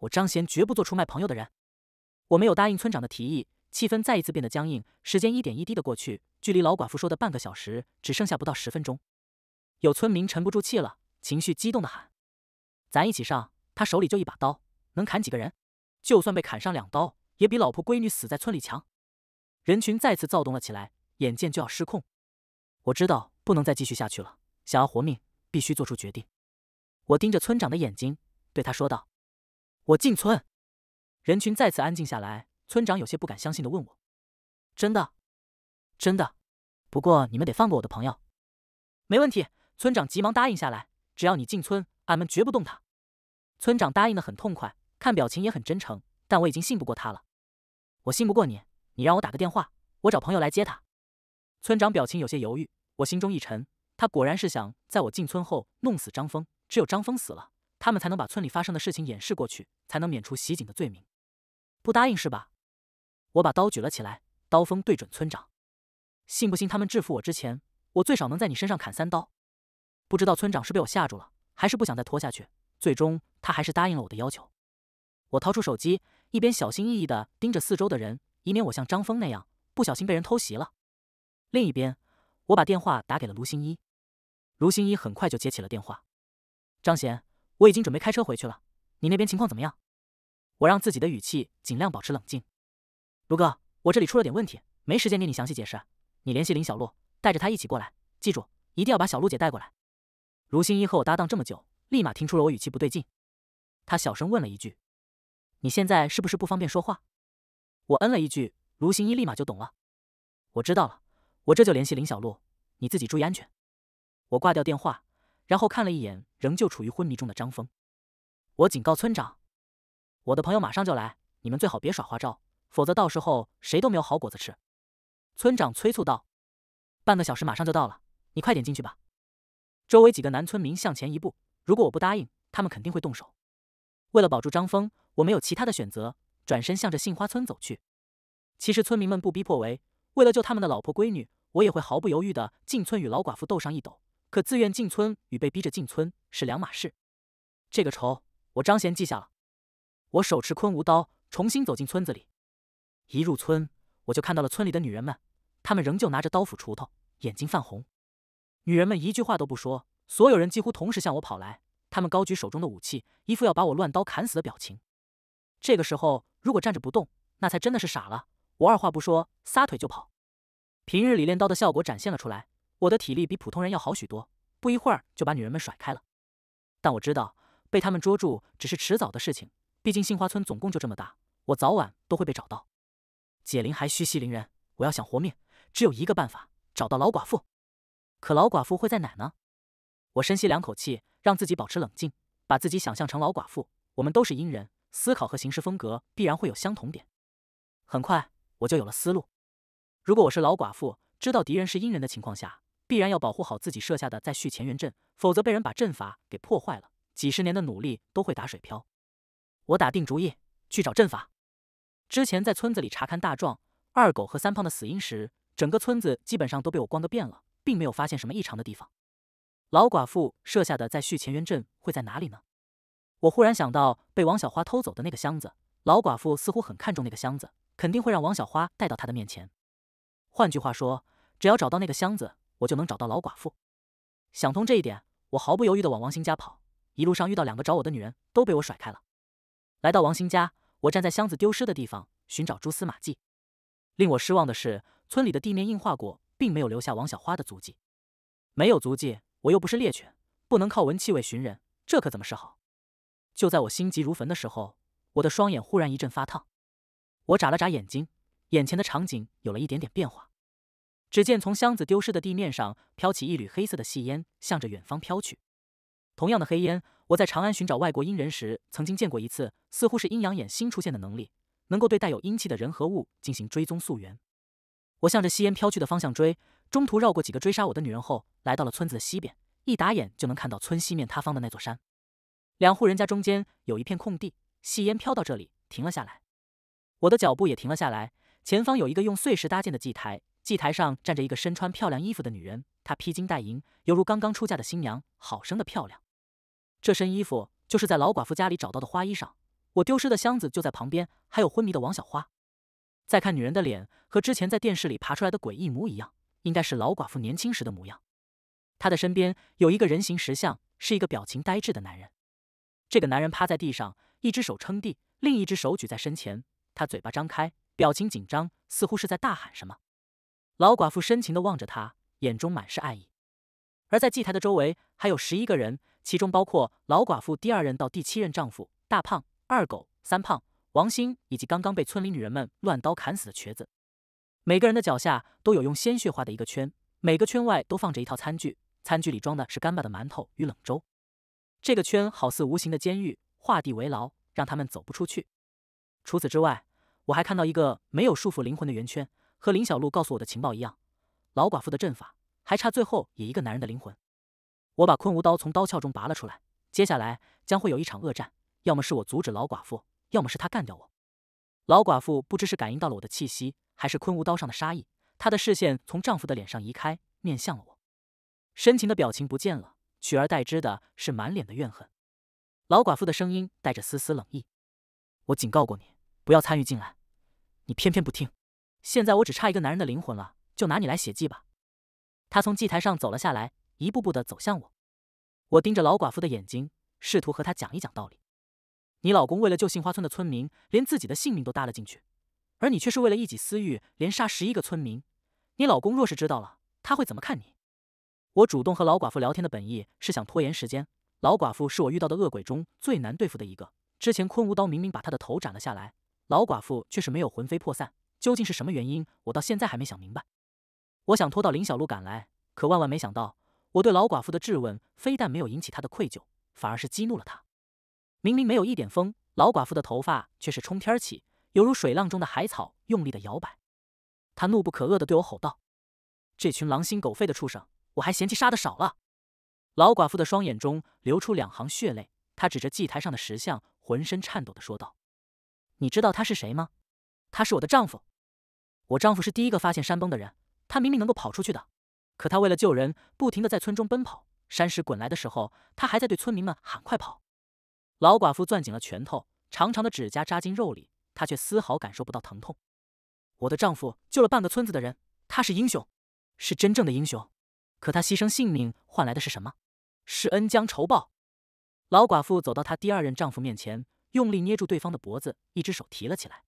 我张贤绝不做出卖朋友的人。”我没有答应村长的提议，气氛再一次变得僵硬。时间一点一滴的过去，距离老寡妇说的半个小时只剩下不到十分钟。有村民沉不住气了，情绪激动的喊：“咱一起上！他手里就一把刀，能砍几个人？就算被砍上两刀，也比老婆闺女死在村里强。”人群再次躁动了起来，眼见就要失控。我知道不能再继续下去了，想要活命，必须做出决定。我盯着村长的眼睛，对他说道：“我进村。”人群再次安静下来，村长有些不敢相信的问我：“真的？真的？不过你们得放过我的朋友。”“没问题。”村长急忙答应下来，“只要你进村，俺们绝不动他。”村长答应的很痛快，看表情也很真诚，但我已经信不过他了。我信不过你，你让我打个电话，我找朋友来接他。村长表情有些犹豫，我心中一沉，他果然是想在我进村后弄死张峰，只有张峰死了，他们才能把村里发生的事情掩饰过去，才能免除袭警的罪名。不答应是吧？我把刀举了起来，刀锋对准村长。信不信他们制服我之前，我最少能在你身上砍三刀？不知道村长是被我吓住了，还是不想再拖下去。最终，他还是答应了我的要求。我掏出手机，一边小心翼翼的盯着四周的人，以免我像张峰那样不小心被人偷袭了。另一边，我把电话打给了卢新一。卢新一很快就接起了电话。张贤，我已经准备开车回去了，你那边情况怎么样？我让自己的语气尽量保持冷静，卢哥，我这里出了点问题，没时间给你详细解释，你联系林小璐，带着她一起过来，记住，一定要把小璐姐带过来。卢新一和我搭档这么久，立马听出了我语气不对劲，他小声问了一句：“你现在是不是不方便说话？”我嗯了一句，卢新一立马就懂了，我知道了，我这就联系林小璐，你自己注意安全。我挂掉电话，然后看了一眼仍旧处于昏迷中的张峰，我警告村长。我的朋友马上就来，你们最好别耍花招，否则到时候谁都没有好果子吃。村长催促道：“半个小时马上就到了，你快点进去吧。”周围几个男村民向前一步，如果我不答应，他们肯定会动手。为了保住张峰，我没有其他的选择，转身向着杏花村走去。其实村民们不逼迫为，为了救他们的老婆闺女，我也会毫不犹豫的进村与老寡妇斗上一斗。可自愿进村与被逼着进村是两码事。这个仇，我张贤记下了。我手持昆吾刀，重新走进村子里。一入村，我就看到了村里的女人们，她们仍旧拿着刀斧、锄头，眼睛泛红。女人们一句话都不说，所有人几乎同时向我跑来，他们高举手中的武器，一副要把我乱刀砍死的表情。这个时候，如果站着不动，那才真的是傻了。我二话不说，撒腿就跑。平日里练刀的效果展现了出来，我的体力比普通人要好许多，不一会儿就把女人们甩开了。但我知道，被他们捉住只是迟早的事情。毕竟杏花村总共就这么大，我早晚都会被找到。解铃还需系铃人，我要想活命，只有一个办法：找到老寡妇。可老寡妇会在哪呢？我深吸两口气，让自己保持冷静，把自己想象成老寡妇。我们都是阴人，思考和行事风格必然会有相同点。很快我就有了思路。如果我是老寡妇，知道敌人是阴人的情况下，必然要保护好自己设下的再续前缘阵，否则被人把阵法给破坏了，几十年的努力都会打水漂。我打定主意去找阵法。之前在村子里查看大壮、二狗和三胖的死因时，整个村子基本上都被我逛个遍了，并没有发现什么异常的地方。老寡妇设下的再续前缘阵会在哪里呢？我忽然想到被王小花偷走的那个箱子，老寡妇似乎很看重那个箱子，肯定会让王小花带到她的面前。换句话说，只要找到那个箱子，我就能找到老寡妇。想通这一点，我毫不犹豫地往王兴家跑。一路上遇到两个找我的女人，都被我甩开了。来到王兴家，我站在箱子丢失的地方寻找蛛丝马迹。令我失望的是，村里的地面硬化过，并没有留下王小花的足迹。没有足迹，我又不是猎犬，不能靠闻气味寻人，这可怎么是好？就在我心急如焚的时候，我的双眼忽然一阵发烫。我眨了眨眼睛，眼前的场景有了一点点变化。只见从箱子丢失的地面上飘起一缕黑色的细烟，向着远方飘去。同样的黑烟。我在长安寻找外国阴人时，曾经见过一次，似乎是阴阳眼新出现的能力，能够对带有阴气的人和物进行追踪溯源。我向着细烟飘去的方向追，中途绕过几个追杀我的女人，后来到了村子的西边，一打眼就能看到村西面塌方的那座山。两户人家中间有一片空地，细烟飘到这里停了下来，我的脚步也停了下来。前方有一个用碎石搭建的祭台，祭台上站着一个身穿漂亮衣服的女人，她披金戴银，犹如刚刚出嫁的新娘，好生的漂亮。这身衣服就是在老寡妇家里找到的花衣裳。我丢失的箱子就在旁边，还有昏迷的王小花。再看女人的脸，和之前在电视里爬出来的鬼一模一样，应该是老寡妇年轻时的模样。她的身边有一个人形石像，是一个表情呆滞的男人。这个男人趴在地上，一只手撑地，另一只手举在身前，他嘴巴张开，表情紧张，似乎是在大喊什么。老寡妇深情地望着他，眼中满是爱意。而在祭台的周围还有十一个人。其中包括老寡妇第二任到第七任丈夫大胖、二狗、三胖、王鑫，以及刚刚被村里女人们乱刀砍死的瘸子。每个人的脚下都有用鲜血画的一个圈，每个圈外都放着一套餐具，餐具里装的是干巴的馒头与冷粥。这个圈好似无形的监狱，画地为牢，让他们走不出去。除此之外，我还看到一个没有束缚灵魂的圆圈，和林小璐告诉我的情报一样。老寡妇的阵法还差最后也一个男人的灵魂。我把昆吾刀从刀鞘中拔了出来，接下来将会有一场恶战，要么是我阻止老寡妇，要么是他干掉我。老寡妇不知是感应到了我的气息，还是昆吾刀上的杀意，她的视线从丈夫的脸上移开，面向了我，深情的表情不见了，取而代之的是满脸的怨恨。老寡妇的声音带着丝丝冷意：“我警告过你，不要参与进来，你偏偏不听。现在我只差一个男人的灵魂了，就拿你来血祭吧。”她从祭台上走了下来。一步步的走向我，我盯着老寡妇的眼睛，试图和她讲一讲道理。你老公为了救杏花村的村民，连自己的性命都搭了进去，而你却是为了一己私欲，连杀十一个村民。你老公若是知道了，他会怎么看你？我主动和老寡妇聊天的本意是想拖延时间。老寡妇是我遇到的恶鬼中最难对付的一个。之前坤无刀明明把他的头斩了下来，老寡妇却是没有魂飞魄散，究竟是什么原因？我到现在还没想明白。我想拖到林小璐赶来，可万万没想到。我对老寡妇的质问，非但没有引起她的愧疚，反而是激怒了她。明明没有一点风，老寡妇的头发却是冲天起，犹如水浪中的海草，用力的摇摆。她怒不可遏的对我吼道：“这群狼心狗肺的畜生，我还嫌弃杀的少了！”老寡妇的双眼中流出两行血泪，她指着祭台上的石像，浑身颤抖的说道：“你知道他是谁吗？他是我的丈夫。我丈夫是第一个发现山崩的人，他明明能够跑出去的。”可他为了救人，不停地在村中奔跑。山石滚来的时候，他还在对村民们喊：“快跑！”老寡妇攥紧了拳头，长长的指甲扎进肉里，她却丝毫感受不到疼痛。我的丈夫救了半个村子的人，他是英雄，是真正的英雄。可他牺牲性命换来的是什么？是恩将仇报！老寡妇走到她第二任丈夫面前，用力捏住对方的脖子，一只手提了起来。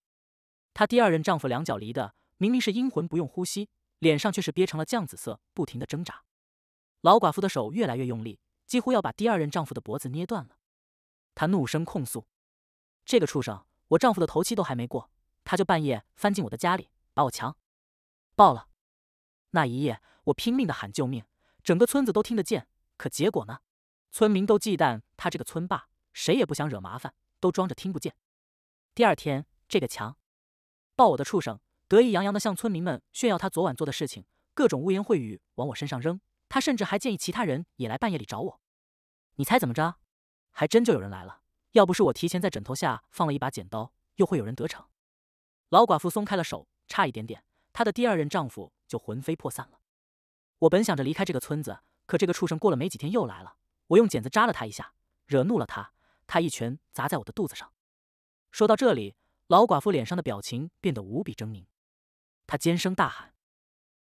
她第二任丈夫两脚离的，明明是阴魂，不用呼吸。脸上却是憋成了酱紫色，不停的挣扎。老寡妇的手越来越用力，几乎要把第二任丈夫的脖子捏断了。她怒声控诉：“这个畜生，我丈夫的头七都还没过，他就半夜翻进我的家里，把我强暴了。那一夜，我拼命的喊救命，整个村子都听得见。可结果呢？村民都忌惮他这个村霸，谁也不想惹麻烦，都装着听不见。第二天，这个强暴我的畜生！”得意洋洋的向村民们炫耀他昨晚做的事情，各种污言秽语往我身上扔。他甚至还建议其他人也来半夜里找我。你猜怎么着？还真就有人来了。要不是我提前在枕头下放了一把剪刀，又会有人得逞。老寡妇松开了手，差一点点，她的第二任丈夫就魂飞魄散了。我本想着离开这个村子，可这个畜生过了没几天又来了。我用剪子扎了他一下，惹怒了他，他一拳砸在我的肚子上。说到这里，老寡妇脸上的表情变得无比狰狞。他尖声大喊：“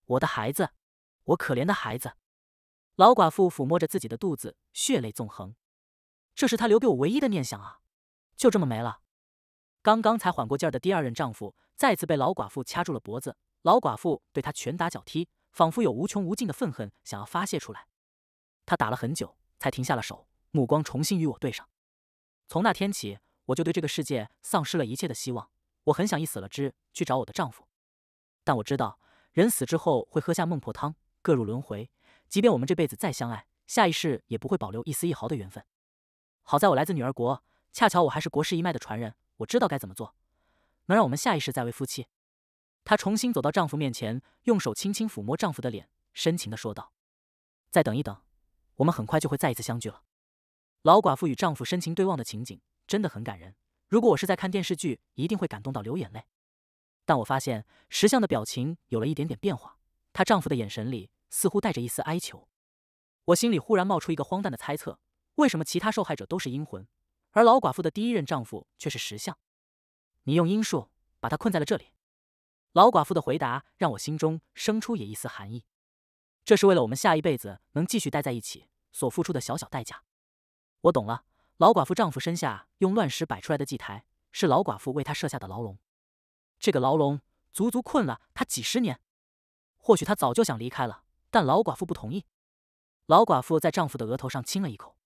我的孩子，我可怜的孩子！”老寡妇抚摸着自己的肚子，血泪纵横。这是他留给我唯一的念想啊，就这么没了。刚刚才缓过劲儿的第二任丈夫，再次被老寡妇掐住了脖子。老寡妇对他拳打脚踢，仿佛有无穷无尽的愤恨想要发泄出来。他打了很久，才停下了手，目光重新与我对上。从那天起，我就对这个世界丧失了一切的希望。我很想一死了之，去找我的丈夫。但我知道，人死之后会喝下孟婆汤，各入轮回。即便我们这辈子再相爱，下一世也不会保留一丝一毫的缘分。好在我来自女儿国，恰巧我还是国师一脉的传人，我知道该怎么做，能让我们下一世再为夫妻。她重新走到丈夫面前，用手轻轻抚摸丈夫的脸，深情地说道：“再等一等，我们很快就会再一次相聚了。”老寡妇与丈夫深情对望的情景真的很感人，如果我是在看电视剧，一定会感动到流眼泪。但我发现石像的表情有了一点点变化，她丈夫的眼神里似乎带着一丝哀求。我心里忽然冒出一个荒诞的猜测：为什么其他受害者都是阴魂，而老寡妇的第一任丈夫却是石像？你用阴术把他困在了这里。老寡妇的回答让我心中生出也一丝寒意。这是为了我们下一辈子能继续待在一起所付出的小小代价。我懂了，老寡妇丈夫身下用乱石摆出来的祭台，是老寡妇为他设下的牢笼。这个牢笼足足困了他几十年，或许他早就想离开了，但老寡妇不同意。老寡妇在丈夫的额头上亲了一口：“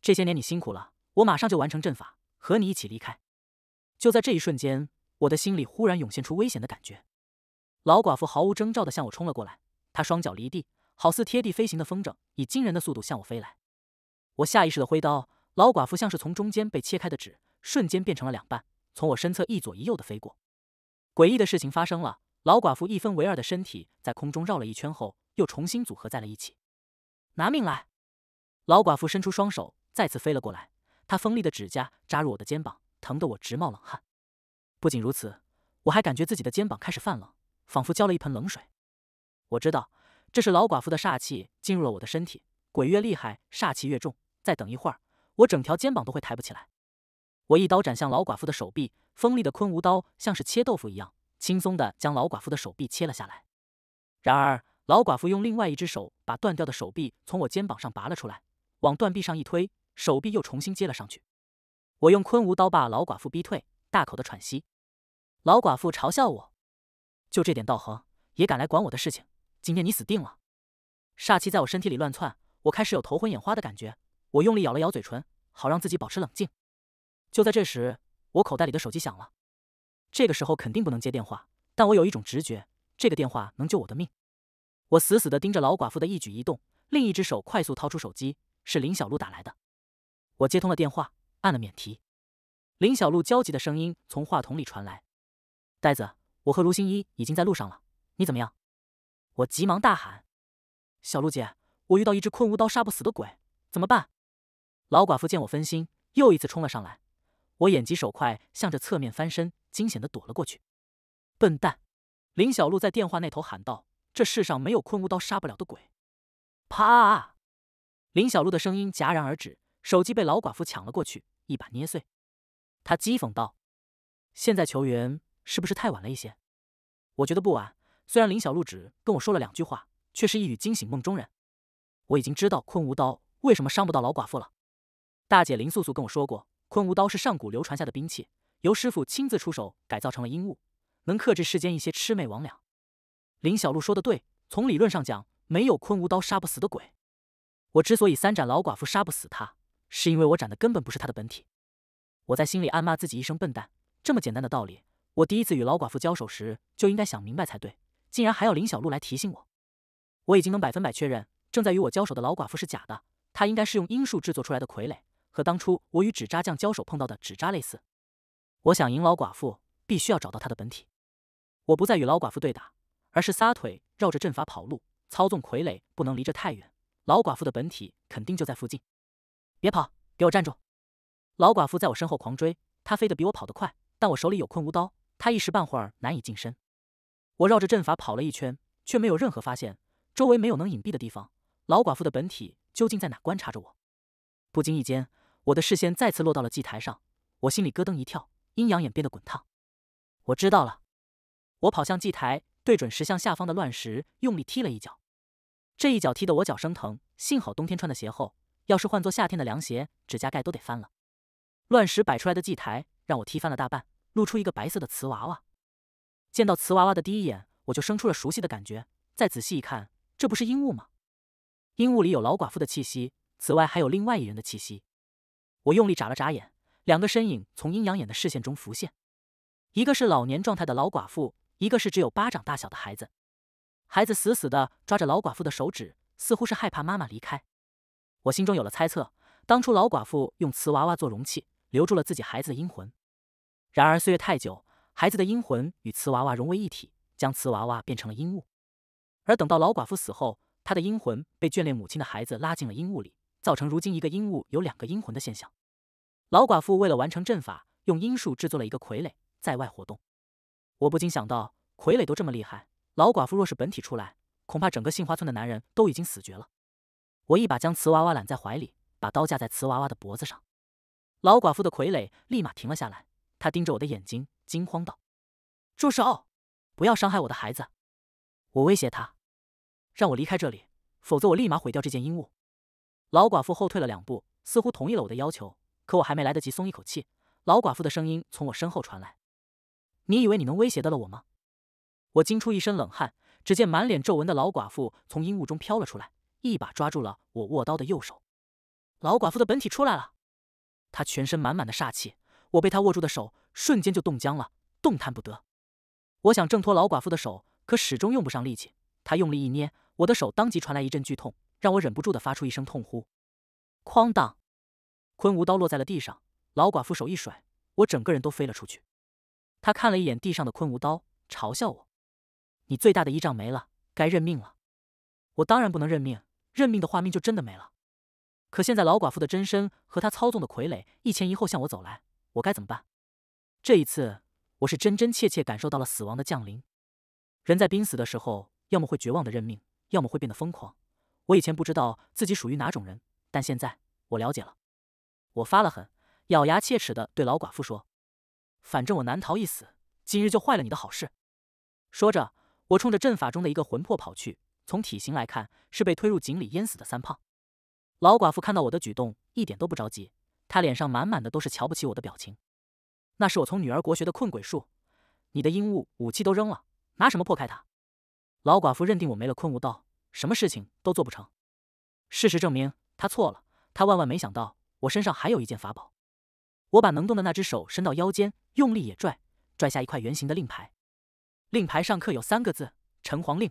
这些年你辛苦了，我马上就完成阵法，和你一起离开。”就在这一瞬间，我的心里忽然涌现出危险的感觉。老寡妇毫无征兆的向我冲了过来，她双脚离地，好似贴地飞行的风筝，以惊人的速度向我飞来。我下意识的挥刀，老寡妇像是从中间被切开的纸，瞬间变成了两半，从我身侧一左一右的飞过。诡异的事情发生了，老寡妇一分为二的身体在空中绕了一圈后，又重新组合在了一起。拿命来！老寡妇伸出双手，再次飞了过来。她锋利的指甲扎入我的肩膀，疼得我直冒冷汗。不仅如此，我还感觉自己的肩膀开始泛冷，仿佛浇了一盆冷水。我知道，这是老寡妇的煞气进入了我的身体。鬼越厉害，煞气越重。再等一会儿，我整条肩膀都会抬不起来。我一刀斩向老寡妇的手臂，锋利的昆吾刀像是切豆腐一样，轻松地将老寡妇的手臂切了下来。然而，老寡妇用另外一只手把断掉的手臂从我肩膀上拔了出来，往断臂上一推，手臂又重新接了上去。我用昆吾刀把老寡妇逼退，大口的喘息。老寡妇嘲笑我：“就这点道行，也敢来管我的事情？今天你死定了！”煞气在我身体里乱窜，我开始有头昏眼花的感觉。我用力咬了咬嘴唇，好让自己保持冷静。就在这时，我口袋里的手机响了。这个时候肯定不能接电话，但我有一种直觉，这个电话能救我的命。我死死的盯着老寡妇的一举一动，另一只手快速掏出手机，是林小璐打来的。我接通了电话，按了免提。林小璐焦急的声音从话筒里传来：“呆子，我和卢星一已经在路上了，你怎么样？”我急忙大喊：“小璐姐，我遇到一只困无刀杀不死的鬼，怎么办？”老寡妇见我分心，又一次冲了上来。我眼疾手快，向着侧面翻身，惊险的躲了过去。笨蛋！林小璐在电话那头喊道：“这世上没有昆吾刀杀不了的鬼。”啪！林小璐的声音戛然而止，手机被老寡妇抢了过去，一把捏碎。他讥讽道：“现在求援是不是太晚了一些？”我觉得不晚。虽然林小璐只跟我说了两句话，却是一语惊醒梦中人。我已经知道昆吾刀为什么伤不到老寡妇了。大姐林素素跟我说过。昆吾刀是上古流传下的兵器，由师傅亲自出手改造成了阴物，能克制世间一些魑魅魍魉。林小璐说的对，从理论上讲，没有昆吾刀杀不死的鬼。我之所以三斩老寡妇杀不死他，是因为我斩的根本不是他的本体。我在心里暗骂自己一声笨蛋，这么简单的道理，我第一次与老寡妇交手时就应该想明白才对，竟然还要林小璐来提醒我。我已经能百分百确认，正在与我交手的老寡妇是假的，她应该是用阴术制作出来的傀儡。和当初我与纸扎匠交手碰到的纸扎类似，我想赢老寡妇，必须要找到他的本体。我不再与老寡妇对打，而是撒腿绕着阵法跑路，操纵傀儡不能离这太远。老寡妇的本体肯定就在附近。别跑，给我站住！老寡妇在我身后狂追，她飞得比我跑得快，但我手里有困无刀，她一时半会儿难以近身。我绕着阵法跑了一圈，却没有任何发现，周围没有能隐蔽的地方。老寡妇的本体究竟在哪？观察着我，不经意间。我的视线再次落到了祭台上，我心里咯噔一跳，阴阳眼变得滚烫。我知道了，我跑向祭台，对准石像下方的乱石，用力踢了一脚。这一脚踢得我脚生疼，幸好冬天穿的鞋厚，要是换做夏天的凉鞋，指甲盖都得翻了。乱石摆出来的祭台让我踢翻了大半，露出一个白色的瓷娃娃。见到瓷娃娃的第一眼，我就生出了熟悉的感觉。再仔细一看，这不是阴物吗？阴物里有老寡妇的气息，此外还有另外一人的气息。我用力眨了眨眼，两个身影从阴阳眼的视线中浮现，一个是老年状态的老寡妇，一个是只有巴掌大小的孩子。孩子死死地抓着老寡妇的手指，似乎是害怕妈妈离开。我心中有了猜测：当初老寡妇用瓷娃娃做容器，留住了自己孩子的阴魂。然而岁月太久，孩子的阴魂与瓷娃娃融为一体，将瓷娃娃变成了阴物。而等到老寡妇死后，她的阴魂被眷恋母亲的孩子拉进了阴物里。造成如今一个阴物有两个阴魂的现象。老寡妇为了完成阵法，用阴术制作了一个傀儡在外活动。我不禁想到，傀儡都这么厉害，老寡妇若是本体出来，恐怕整个杏花村的男人都已经死绝了。我一把将瓷娃娃揽在怀里，把刀架在瓷娃娃的脖子上。老寡妇的傀儡立马停了下来，她盯着我的眼睛，惊慌道：“住手！不要伤害我的孩子！”我威胁他：“让我离开这里，否则我立马毁掉这件阴物。”老寡妇后退了两步，似乎同意了我的要求。可我还没来得及松一口气，老寡妇的声音从我身后传来：“你以为你能威胁得了我吗？”我惊出一身冷汗。只见满脸皱纹的老寡妇从阴雾中飘了出来，一把抓住了我握刀的右手。老寡妇的本体出来了，她全身满满的煞气，我被她握住的手瞬间就冻僵了，动弹不得。我想挣脱老寡妇的手，可始终用不上力气。她用力一捏，我的手当即传来一阵剧痛。让我忍不住的发出一声痛呼，哐当，昆吾刀落在了地上。老寡妇手一甩，我整个人都飞了出去。他看了一眼地上的昆吾刀，嘲笑我：“你最大的依仗没了，该认命了。”我当然不能认命，认命的话命就真的没了。可现在，老寡妇的真身和他操纵的傀儡一前一后向我走来，我该怎么办？这一次，我是真真切切感受到了死亡的降临。人在濒死的时候，要么会绝望的认命，要么会变得疯狂。我以前不知道自己属于哪种人，但现在我了解了。我发了狠，咬牙切齿的对老寡妇说：“反正我难逃一死，今日就坏了你的好事。”说着，我冲着阵法中的一个魂魄跑去。从体型来看，是被推入井里淹死的三胖。老寡妇看到我的举动，一点都不着急，她脸上满满的都是瞧不起我的表情。那是我从女儿国学的困鬼术，你的阴物武器都扔了，拿什么破开它？老寡妇认定我没了困物道。什么事情都做不成。事实证明他错了。他万万没想到我身上还有一件法宝。我把能动的那只手伸到腰间，用力也拽，拽下一块圆形的令牌。令牌上刻有三个字：“城隍令”。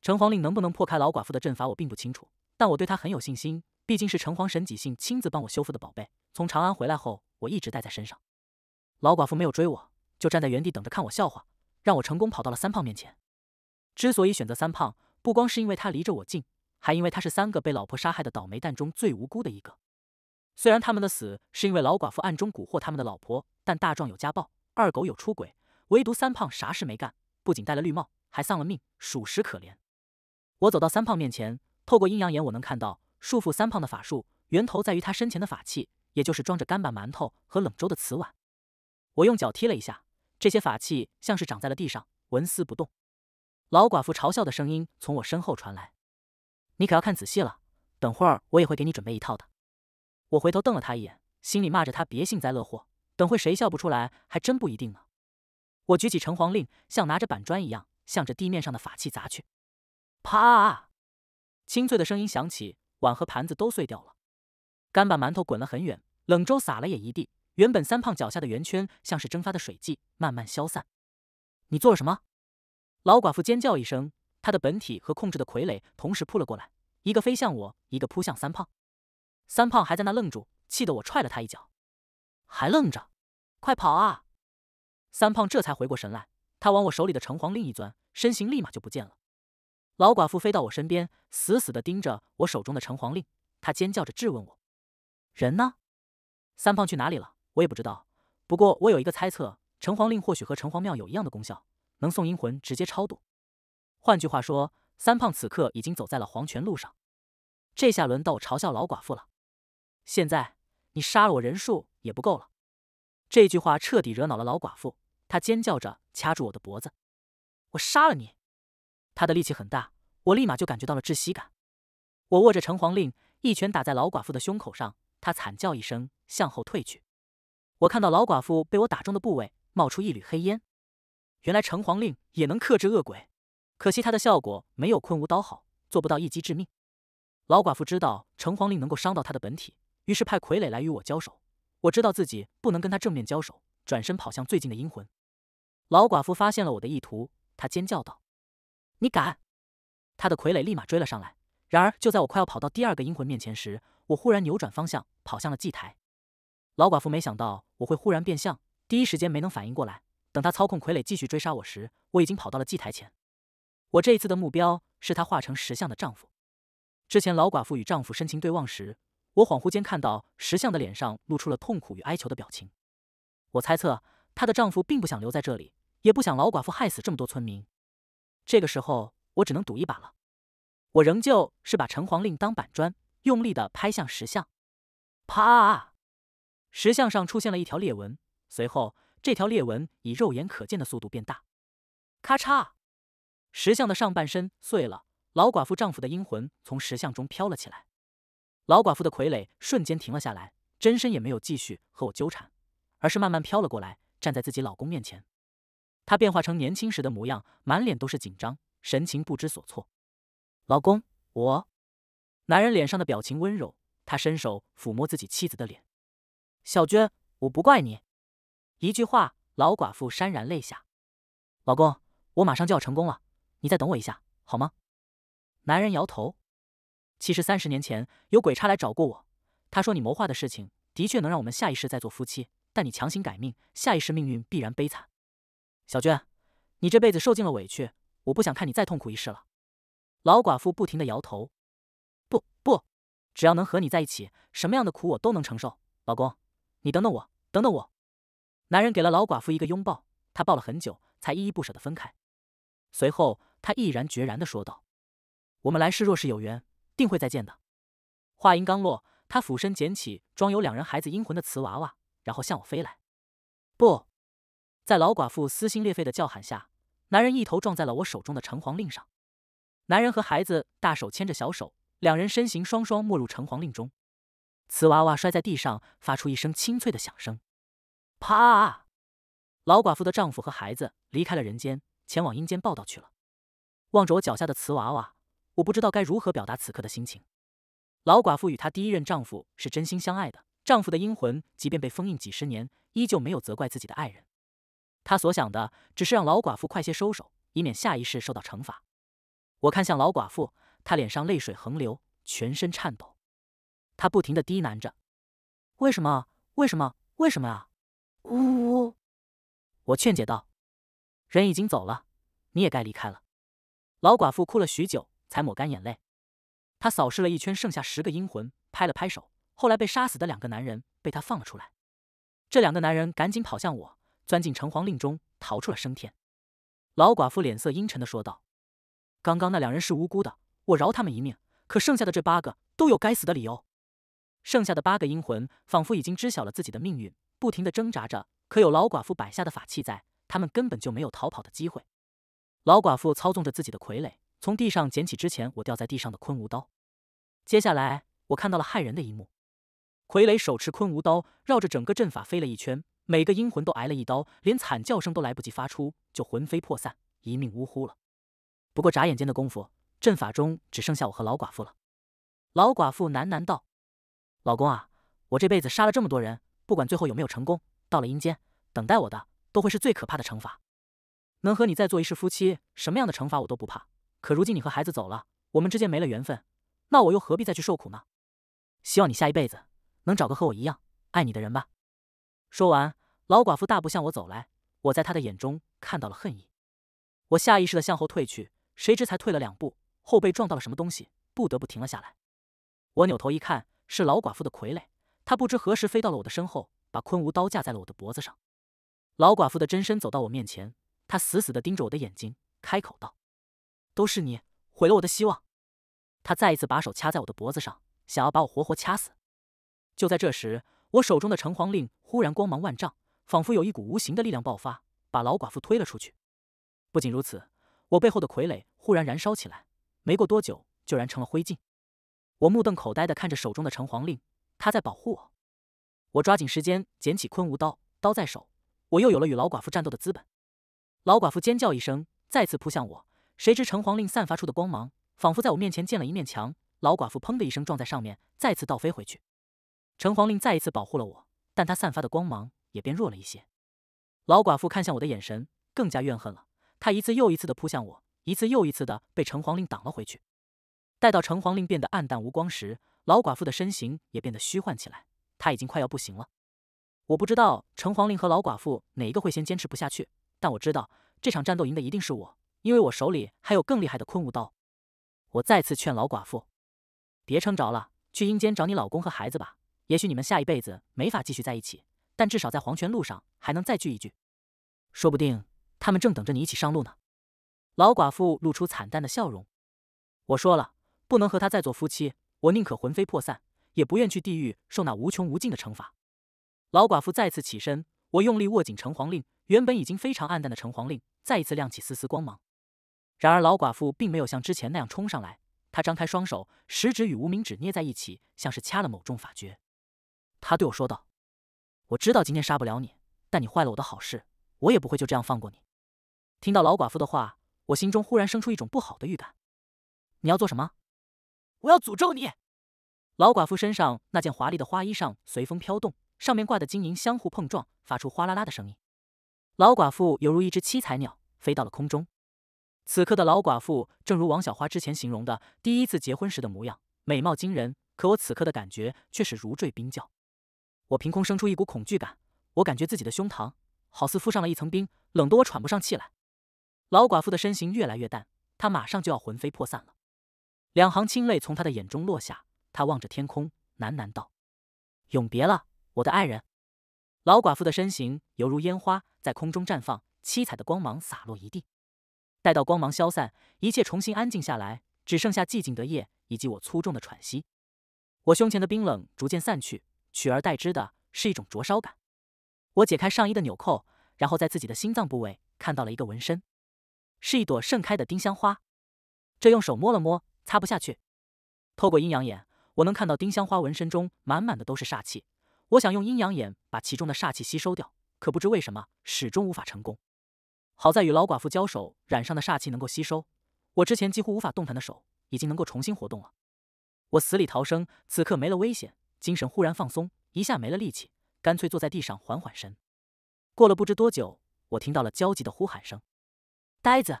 城隍令能不能破开老寡妇的阵法，我并不清楚。但我对她很有信心，毕竟是城隍神己信亲自帮我修复的宝贝。从长安回来后，我一直带在身上。老寡妇没有追我，就站在原地等着看我笑话，让我成功跑到了三胖面前。之所以选择三胖。不光是因为他离着我近，还因为他是三个被老婆杀害的倒霉蛋中最无辜的一个。虽然他们的死是因为老寡妇暗中蛊惑他们的老婆，但大壮有家暴，二狗有出轨，唯独三胖啥事没干，不仅戴了绿帽，还丧了命，属实可怜。我走到三胖面前，透过阴阳眼，我能看到束缚三胖的法术源头在于他身前的法器，也就是装着干拌馒头和冷粥的瓷碗。我用脚踢了一下，这些法器像是长在了地上，纹丝不动。老寡妇嘲笑的声音从我身后传来：“你可要看仔细了，等会儿我也会给你准备一套的。”我回头瞪了他一眼，心里骂着他别幸灾乐祸。等会谁笑不出来，还真不一定呢。我举起城隍令，像拿着板砖一样，向着地面上的法器砸去。啪！清脆的声音响起，碗和盘子都碎掉了，干把馒头滚了很远，冷粥洒了也一地。原本三胖脚下的圆圈像是蒸发的水迹，慢慢消散。你做了什么？老寡妇尖叫一声，她的本体和控制的傀儡同时扑了过来，一个飞向我，一个扑向三胖。三胖还在那愣住，气得我踹了他一脚。还愣着，快跑啊！三胖这才回过神来，他往我手里的城隍令一钻，身形立马就不见了。老寡妇飞到我身边，死死地盯着我手中的城隍令，她尖叫着质问我：“人呢？三胖去哪里了？”我也不知道。不过我有一个猜测，城隍令或许和城隍庙有一样的功效。能送阴魂直接超度，换句话说，三胖此刻已经走在了黄泉路上。这下轮到我嘲笑老寡妇了。现在你杀了我，人数也不够了。这句话彻底惹恼了老寡妇，她尖叫着掐住我的脖子：“我杀了你！”她的力气很大，我立马就感觉到了窒息感。我握着城隍令，一拳打在老寡妇的胸口上，她惨叫一声，向后退去。我看到老寡妇被我打中的部位冒出一缕黑烟。原来城隍令也能克制恶鬼，可惜它的效果没有昆吾刀好，做不到一击致命。老寡妇知道城隍令能够伤到他的本体，于是派傀儡来与我交手。我知道自己不能跟他正面交手，转身跑向最近的阴魂。老寡妇发现了我的意图，她尖叫道：“你敢！”她的傀儡立马追了上来。然而，就在我快要跑到第二个阴魂面前时，我忽然扭转方向，跑向了祭台。老寡妇没想到我会忽然变向，第一时间没能反应过来。等他操控傀儡继续追杀我时，我已经跑到了祭台前。我这一次的目标是他化成石像的丈夫。之前老寡妇与丈夫深情对望时，我恍惚间看到石像的脸上露出了痛苦与哀求的表情。我猜测她的丈夫并不想留在这里，也不想老寡妇害死这么多村民。这个时候，我只能赌一把了。我仍旧是把城隍令当板砖，用力的拍向石像。啪！石像上出现了一条裂纹，随后。这条裂纹以肉眼可见的速度变大，咔嚓！石像的上半身碎了，老寡妇丈夫的阴魂从石像中飘了起来。老寡妇的傀儡瞬间停了下来，真身也没有继续和我纠缠，而是慢慢飘了过来，站在自己老公面前。她变化成年轻时的模样，满脸都是紧张，神情不知所措。老公，我……男人脸上的表情温柔，他伸手抚摸自己妻子的脸。小娟，我不怪你。一句话，老寡妇潸然泪下。老公，我马上就要成功了，你再等我一下好吗？男人摇头。其实三十年前有鬼差来找过我，他说你谋划的事情的确能让我们下一世再做夫妻，但你强行改命，下一世命运必然悲惨。小娟，你这辈子受尽了委屈，我不想看你再痛苦一世了。老寡妇不停的摇头。不不，只要能和你在一起，什么样的苦我都能承受。老公，你等等我，等等我。男人给了老寡妇一个拥抱，他抱了很久，才依依不舍地分开。随后，他毅然决然地说道：“我们来世若是有缘，定会再见的。”话音刚落，他俯身捡起装有两人孩子阴魂的瓷娃娃，然后向我飞来。不，在老寡妇撕心裂肺的叫喊下，男人一头撞在了我手中的城隍令上。男人和孩子大手牵着小手，两人身形双双没入城隍令中，瓷娃娃摔在地上，发出一声清脆的响声。啪！老寡妇的丈夫和孩子离开了人间，前往阴间报道去了。望着我脚下的瓷娃娃，我不知道该如何表达此刻的心情。老寡妇与她第一任丈夫是真心相爱的，丈夫的阴魂即便被封印几十年，依旧没有责怪自己的爱人。她所想的只是让老寡妇快些收手，以免下一世受到惩罚。我看向老寡妇，她脸上泪水横流，全身颤抖。她不停的低喃着：“为什么？为什么？为什么啊？”呜，呜！我劝解道：“人已经走了，你也该离开了。”老寡妇哭了许久，才抹干眼泪。她扫视了一圈，剩下十个阴魂，拍了拍手。后来被杀死的两个男人被她放了出来。这两个男人赶紧跑向我，钻进城隍令中，逃出了升天。老寡妇脸色阴沉的说道：“刚刚那两人是无辜的，我饶他们一命。可剩下的这八个都有该死的理由。”剩下的八个阴魂仿佛已经知晓了自己的命运。不停的挣扎着，可有老寡妇摆下的法器在，他们根本就没有逃跑的机会。老寡妇操纵着自己的傀儡，从地上捡起之前我掉在地上的昆吾刀。接下来，我看到了骇人的一幕：傀儡手持昆吾刀，绕着整个阵法飞了一圈，每个阴魂都挨了一刀，连惨叫声都来不及发出，就魂飞魄散，一命呜呼了。不过眨眼间的功夫，阵法中只剩下我和老寡妇了。老寡妇喃喃道：“老公啊，我这辈子杀了这么多人。”不管最后有没有成功，到了阴间，等待我的都会是最可怕的惩罚。能和你再做一世夫妻，什么样的惩罚我都不怕。可如今你和孩子走了，我们之间没了缘分，那我又何必再去受苦呢？希望你下一辈子能找个和我一样爱你的人吧。说完，老寡妇大步向我走来，我在她的眼中看到了恨意，我下意识的向后退去，谁知才退了两步，后背撞到了什么东西，不得不停了下来。我扭头一看，是老寡妇的傀儡。他不知何时飞到了我的身后，把昆吾刀架在了我的脖子上。老寡妇的真身走到我面前，她死死地盯着我的眼睛，开口道：“都是你毁了我的希望。”他再一次把手掐在我的脖子上，想要把我活活掐死。就在这时，我手中的城隍令忽然光芒万丈，仿佛有一股无形的力量爆发，把老寡妇推了出去。不仅如此，我背后的傀儡忽然燃烧起来，没过多久就燃成了灰烬。我目瞪口呆地看着手中的城隍令。他在保护我，我抓紧时间捡起昆吾刀，刀在手，我又有了与老寡妇战斗的资本。老寡妇尖叫一声，再次扑向我，谁知城隍令散发出的光芒仿佛在我面前建了一面墙，老寡妇砰的一声撞在上面，再次倒飞回去。城隍令再一次保护了我，但他散发的光芒也变弱了一些。老寡妇看向我的眼神更加怨恨了，她一次又一次的扑向我，一次又一次的被城隍令挡了回去。待到城隍令变得暗淡无光时，老寡妇的身形也变得虚幻起来，她已经快要不行了。我不知道城隍令和老寡妇哪一个会先坚持不下去，但我知道这场战斗赢的一定是我，因为我手里还有更厉害的昆吾刀。我再次劝老寡妇，别撑着了，去阴间找你老公和孩子吧。也许你们下一辈子没法继续在一起，但至少在黄泉路上还能再聚一聚。说不定他们正等着你一起上路呢。老寡妇露出惨淡的笑容，我说了，不能和他再做夫妻。我宁可魂飞魄散，也不愿去地狱受那无穷无尽的惩罚。老寡妇再次起身，我用力握紧城隍令，原本已经非常暗淡的城隍令再一次亮起丝丝光芒。然而老寡妇并没有像之前那样冲上来，她张开双手，食指与无名指捏在一起，像是掐了某种法诀。她对我说道：“我知道今天杀不了你，但你坏了我的好事，我也不会就这样放过你。”听到老寡妇的话，我心中忽然生出一种不好的预感。你要做什么？我要诅咒你！老寡妇身上那件华丽的花衣裳随风飘动，上面挂的金银相互碰撞，发出哗啦啦的声音。老寡妇犹如一只七彩鸟，飞到了空中。此刻的老寡妇，正如王小花之前形容的，第一次结婚时的模样，美貌惊人。可我此刻的感觉却是如坠冰窖。我凭空生出一股恐惧感，我感觉自己的胸膛好似敷上了一层冰，冷得我喘不上气来。老寡妇的身形越来越淡，她马上就要魂飞魄散了。两行清泪从他的眼中落下，他望着天空，喃喃道：“永别了，我的爱人。”老寡妇的身形犹如烟花在空中绽放，七彩的光芒洒落一地。待到光芒消散，一切重新安静下来，只剩下寂静的夜以及我粗重的喘息。我胸前的冰冷逐渐散去，取而代之的是一种灼烧感。我解开上衣的纽扣，然后在自己的心脏部位看到了一个纹身，是一朵盛开的丁香花。这用手摸了摸。擦不下去。透过阴阳眼，我能看到丁香花纹身中满满的都是煞气。我想用阴阳眼把其中的煞气吸收掉，可不知为什么始终无法成功。好在与老寡妇交手染上的煞气能够吸收，我之前几乎无法动弹的手已经能够重新活动了。我死里逃生，此刻没了危险，精神忽然放松，一下没了力气，干脆坐在地上缓缓神。过了不知多久，我听到了焦急的呼喊声：“呆子，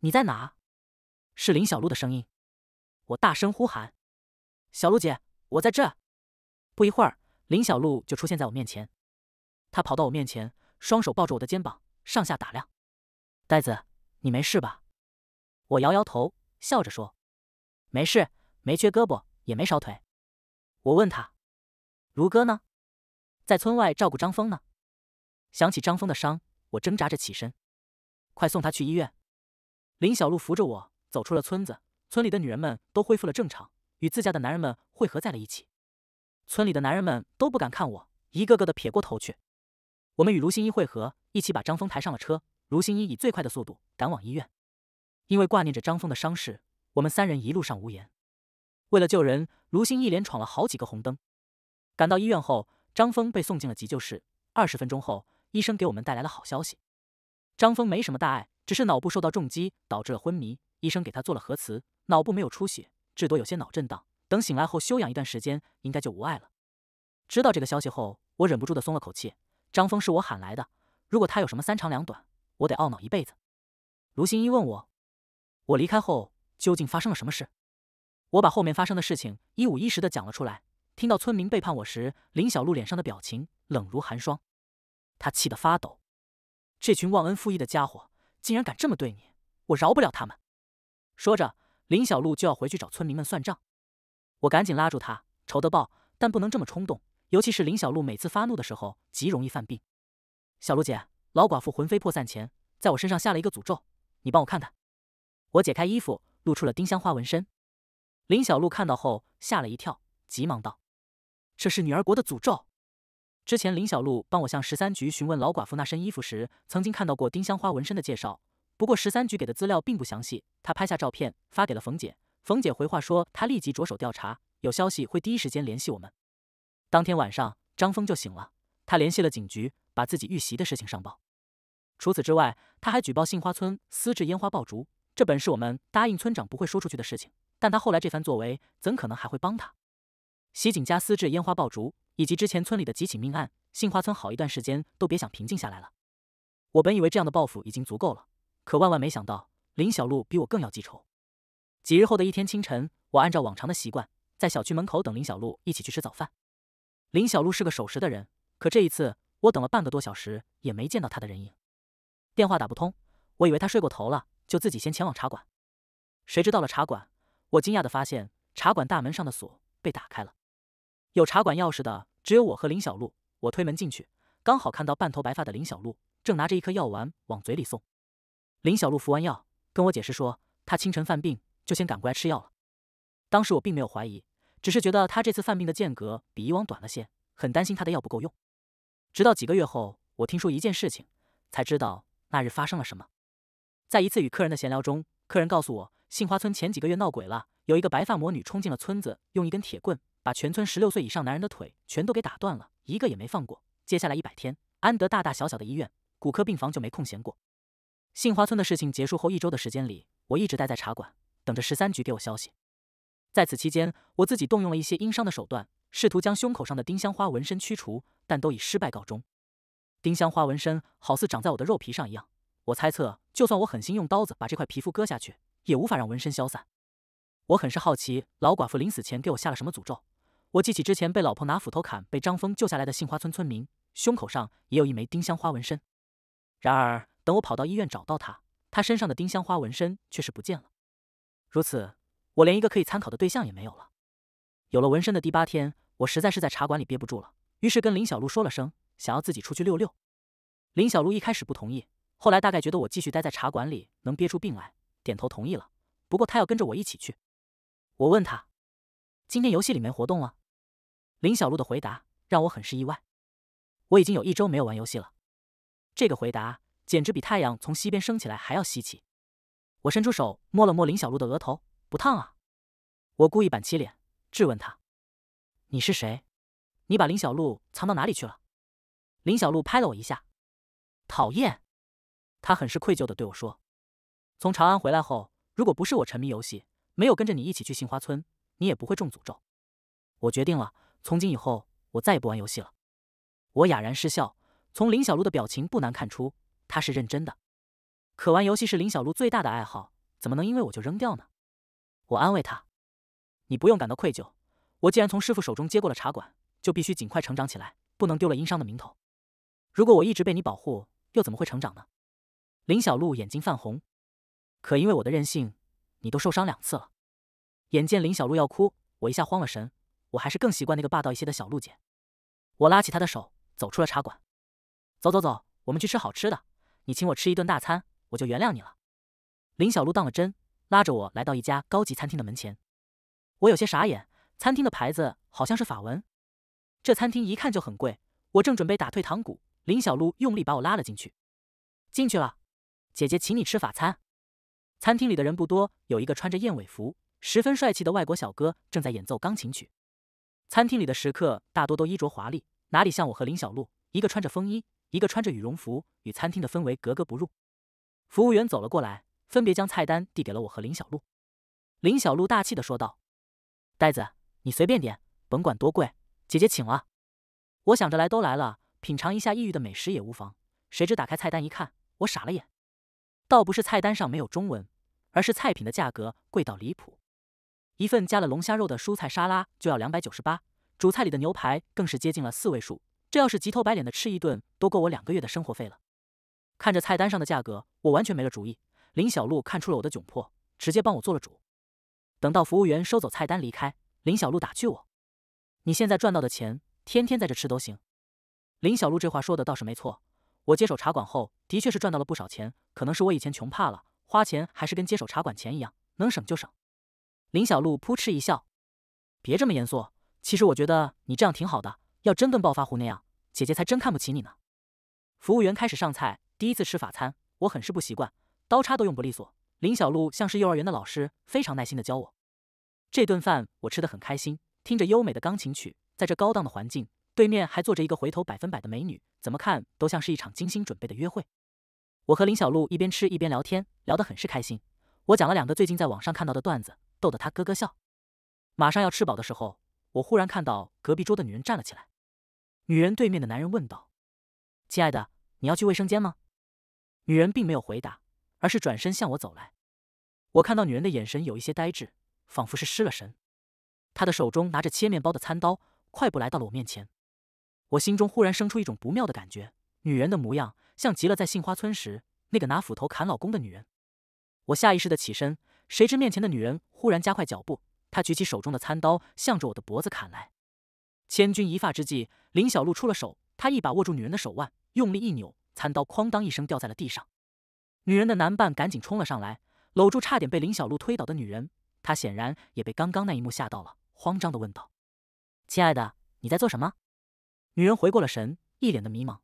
你在哪？”是林小璐的声音。我大声呼喊：“小鹿姐，我在这！”不一会儿，林小鹿就出现在我面前。她跑到我面前，双手抱着我的肩膀，上下打量：“呆子，你没事吧？”我摇摇头，笑着说：“没事，没缺胳膊，也没少腿。”我问她：“如哥呢？”在村外照顾张峰呢。想起张峰的伤，我挣扎着起身：“快送他去医院！”林小璐扶着我走出了村子。村里的女人们都恢复了正常，与自家的男人们汇合在了一起。村里的男人们都不敢看我，一个个的撇过头去。我们与卢新一汇合，一起把张峰抬上了车。卢新一以最快的速度赶往医院，因为挂念着张峰的伤势，我们三人一路上无言。为了救人，卢新一连闯了好几个红灯。赶到医院后，张峰被送进了急救室。二十分钟后，医生给我们带来了好消息：张峰没什么大碍，只是脑部受到重击，导致了昏迷。医生给他做了核磁，脑部没有出血，至多有些脑震荡。等醒来后休养一段时间，应该就无碍了。知道这个消息后，我忍不住的松了口气。张峰是我喊来的，如果他有什么三长两短，我得懊恼一辈子。卢新一问我，我离开后究竟发生了什么事？我把后面发生的事情一五一十的讲了出来。听到村民背叛我时，林小璐脸上的表情冷如寒霜，他气得发抖。这群忘恩负义的家伙竟然敢这么对你，我饶不了他们！说着，林小璐就要回去找村民们算账，我赶紧拉住他，仇得报，但不能这么冲动。尤其是林小璐每次发怒的时候，极容易犯病。小璐姐，老寡妇魂飞魄散前，在我身上下了一个诅咒，你帮我看看。我解开衣服，露出了丁香花纹身。林小璐看到后吓了一跳，急忙道：“这是女儿国的诅咒。”之前林小璐帮我向十三局询问老寡妇那身衣服时，曾经看到过丁香花纹身的介绍。不过十三局给的资料并不详细，他拍下照片发给了冯姐，冯姐回话说她立即着手调查，有消息会第一时间联系我们。当天晚上，张峰就醒了，他联系了警局，把自己遇袭的事情上报。除此之外，他还举报杏花村私制烟花爆竹，这本是我们答应村长不会说出去的事情，但他后来这番作为，怎可能还会帮他？袭警加私制烟花爆竹，以及之前村里的几起命案，杏花村好一段时间都别想平静下来了。我本以为这样的报复已经足够了。可万万没想到，林小璐比我更要记仇。几日后的一天清晨，我按照往常的习惯，在小区门口等林小璐一起去吃早饭。林小璐是个守时的人，可这一次我等了半个多小时也没见到她的人影，电话打不通，我以为她睡过头了，就自己先前往茶馆。谁知到了茶馆，我惊讶的发现茶馆大门上的锁被打开了，有茶馆钥匙的只有我和林小璐。我推门进去，刚好看到半头白发的林小璐正拿着一颗药丸往嘴里送。林小璐服完药，跟我解释说，她清晨犯病，就先赶过来吃药了。当时我并没有怀疑，只是觉得她这次犯病的间隔比以往短了些，很担心她的药不够用。直到几个月后，我听说一件事情，才知道那日发生了什么。在一次与客人的闲聊中，客人告诉我，杏花村前几个月闹鬼了，有一个白发魔女冲进了村子，用一根铁棍把全村十六岁以上男人的腿全都给打断了，一个也没放过。接下来一百天，安德大大小小的医院骨科病房就没空闲过。杏花村的事情结束后一周的时间里，我一直待在茶馆，等着十三局给我消息。在此期间，我自己动用了一些殷商的手段，试图将胸口上的丁香花纹身驱除，但都以失败告终。丁香花纹身好似长在我的肉皮上一样，我猜测，就算我狠心用刀子把这块皮肤割下去，也无法让纹身消散。我很是好奇，老寡妇临死前给我下了什么诅咒。我记起之前被老婆拿斧头砍、被张峰救下来的杏花村村民，胸口上也有一枚丁香花纹身。然而。等我跑到医院找到他，他身上的丁香花纹身却是不见了。如此，我连一个可以参考的对象也没有了。有了纹身的第八天，我实在是在茶馆里憋不住了，于是跟林小璐说了声，想要自己出去溜溜。林小璐一开始不同意，后来大概觉得我继续待在茶馆里能憋出病来，点头同意了。不过他要跟着我一起去。我问他，今天游戏里没活动了？林小璐的回答让我很是意外。我已经有一周没有玩游戏了。这个回答。简直比太阳从西边升起来还要稀奇。我伸出手摸了摸林小璐的额头，不烫啊。我故意板起脸质问她：“你是谁？你把林小璐藏到哪里去了？”林小璐拍了我一下，讨厌。她很是愧疚地对我说：“从长安回来后，如果不是我沉迷游戏，没有跟着你一起去杏花村，你也不会中诅咒。”我决定了，从今以后我再也不玩游戏了。我哑然失笑，从林小璐的表情不难看出。他是认真的，可玩游戏是林小璐最大的爱好，怎么能因为我就扔掉呢？我安慰他：“你不用感到愧疚，我既然从师傅手中接过了茶馆，就必须尽快成长起来，不能丢了殷商的名头。如果我一直被你保护，又怎么会成长呢？”林小璐眼睛泛红，可因为我的任性，你都受伤两次了。眼见林小璐要哭，我一下慌了神。我还是更习惯那个霸道一些的小璐姐。我拉起她的手，走出了茶馆：“走走走，我们去吃好吃的。”你请我吃一顿大餐，我就原谅你了。林小璐当了真，拉着我来到一家高级餐厅的门前。我有些傻眼，餐厅的牌子好像是法文，这餐厅一看就很贵。我正准备打退堂鼓，林小璐用力把我拉了进去。进去了，姐姐请你吃法餐。餐厅里的人不多，有一个穿着燕尾服、十分帅气的外国小哥正在演奏钢琴曲。餐厅里的食客大多都衣着华丽，哪里像我和林小璐，一个穿着风衣。一个穿着羽绒服，与餐厅的氛围格格不入。服务员走了过来，分别将菜单递给了我和林小璐。林小璐大气的说道：“呆子，你随便点，甭管多贵，姐姐请了。”我想着来都来了，品尝一下异域的美食也无妨。谁知打开菜单一看，我傻了眼。倒不是菜单上没有中文，而是菜品的价格贵到离谱。一份加了龙虾肉的蔬菜沙拉就要两百九十八，主菜里的牛排更是接近了四位数。这要是急头白脸的吃一顿，都够我两个月的生活费了。看着菜单上的价格，我完全没了主意。林小璐看出了我的窘迫，直接帮我做了主。等到服务员收走菜单离开，林小璐打趣我：“你现在赚到的钱，天天在这吃都行。”林小璐这话说的倒是没错，我接手茶馆后的确是赚到了不少钱。可能是我以前穷怕了，花钱还是跟接手茶馆钱一样，能省就省。林小璐扑哧一笑：“别这么严肃，其实我觉得你这样挺好的。”要真跟暴发户那样，姐姐才真看不起你呢。服务员开始上菜，第一次吃法餐，我很是不习惯，刀叉都用不利索。林小璐像是幼儿园的老师，非常耐心的教我。这顿饭我吃的很开心，听着优美的钢琴曲，在这高档的环境，对面还坐着一个回头百分百的美女，怎么看都像是一场精心准备的约会。我和林小璐一边吃一边聊天，聊得很是开心。我讲了两个最近在网上看到的段子，逗得她咯咯笑。马上要吃饱的时候，我忽然看到隔壁桌的女人站了起来。女人对面的男人问道：“亲爱的，你要去卫生间吗？”女人并没有回答，而是转身向我走来。我看到女人的眼神有一些呆滞，仿佛是失了神。她的手中拿着切面包的餐刀，快步来到了我面前。我心中忽然生出一种不妙的感觉，女人的模样像极了在杏花村时那个拿斧头砍老公的女人。我下意识的起身，谁知面前的女人忽然加快脚步，她举起手中的餐刀，向着我的脖子砍来。千钧一发之际，林小璐出了手，她一把握住女人的手腕，用力一扭，餐刀哐当一声掉在了地上。女人的男伴赶紧冲了上来，搂住差点被林小璐推倒的女人。他显然也被刚刚那一幕吓到了，慌张地问道：“亲爱的，你在做什么？”女人回过了神，一脸的迷茫。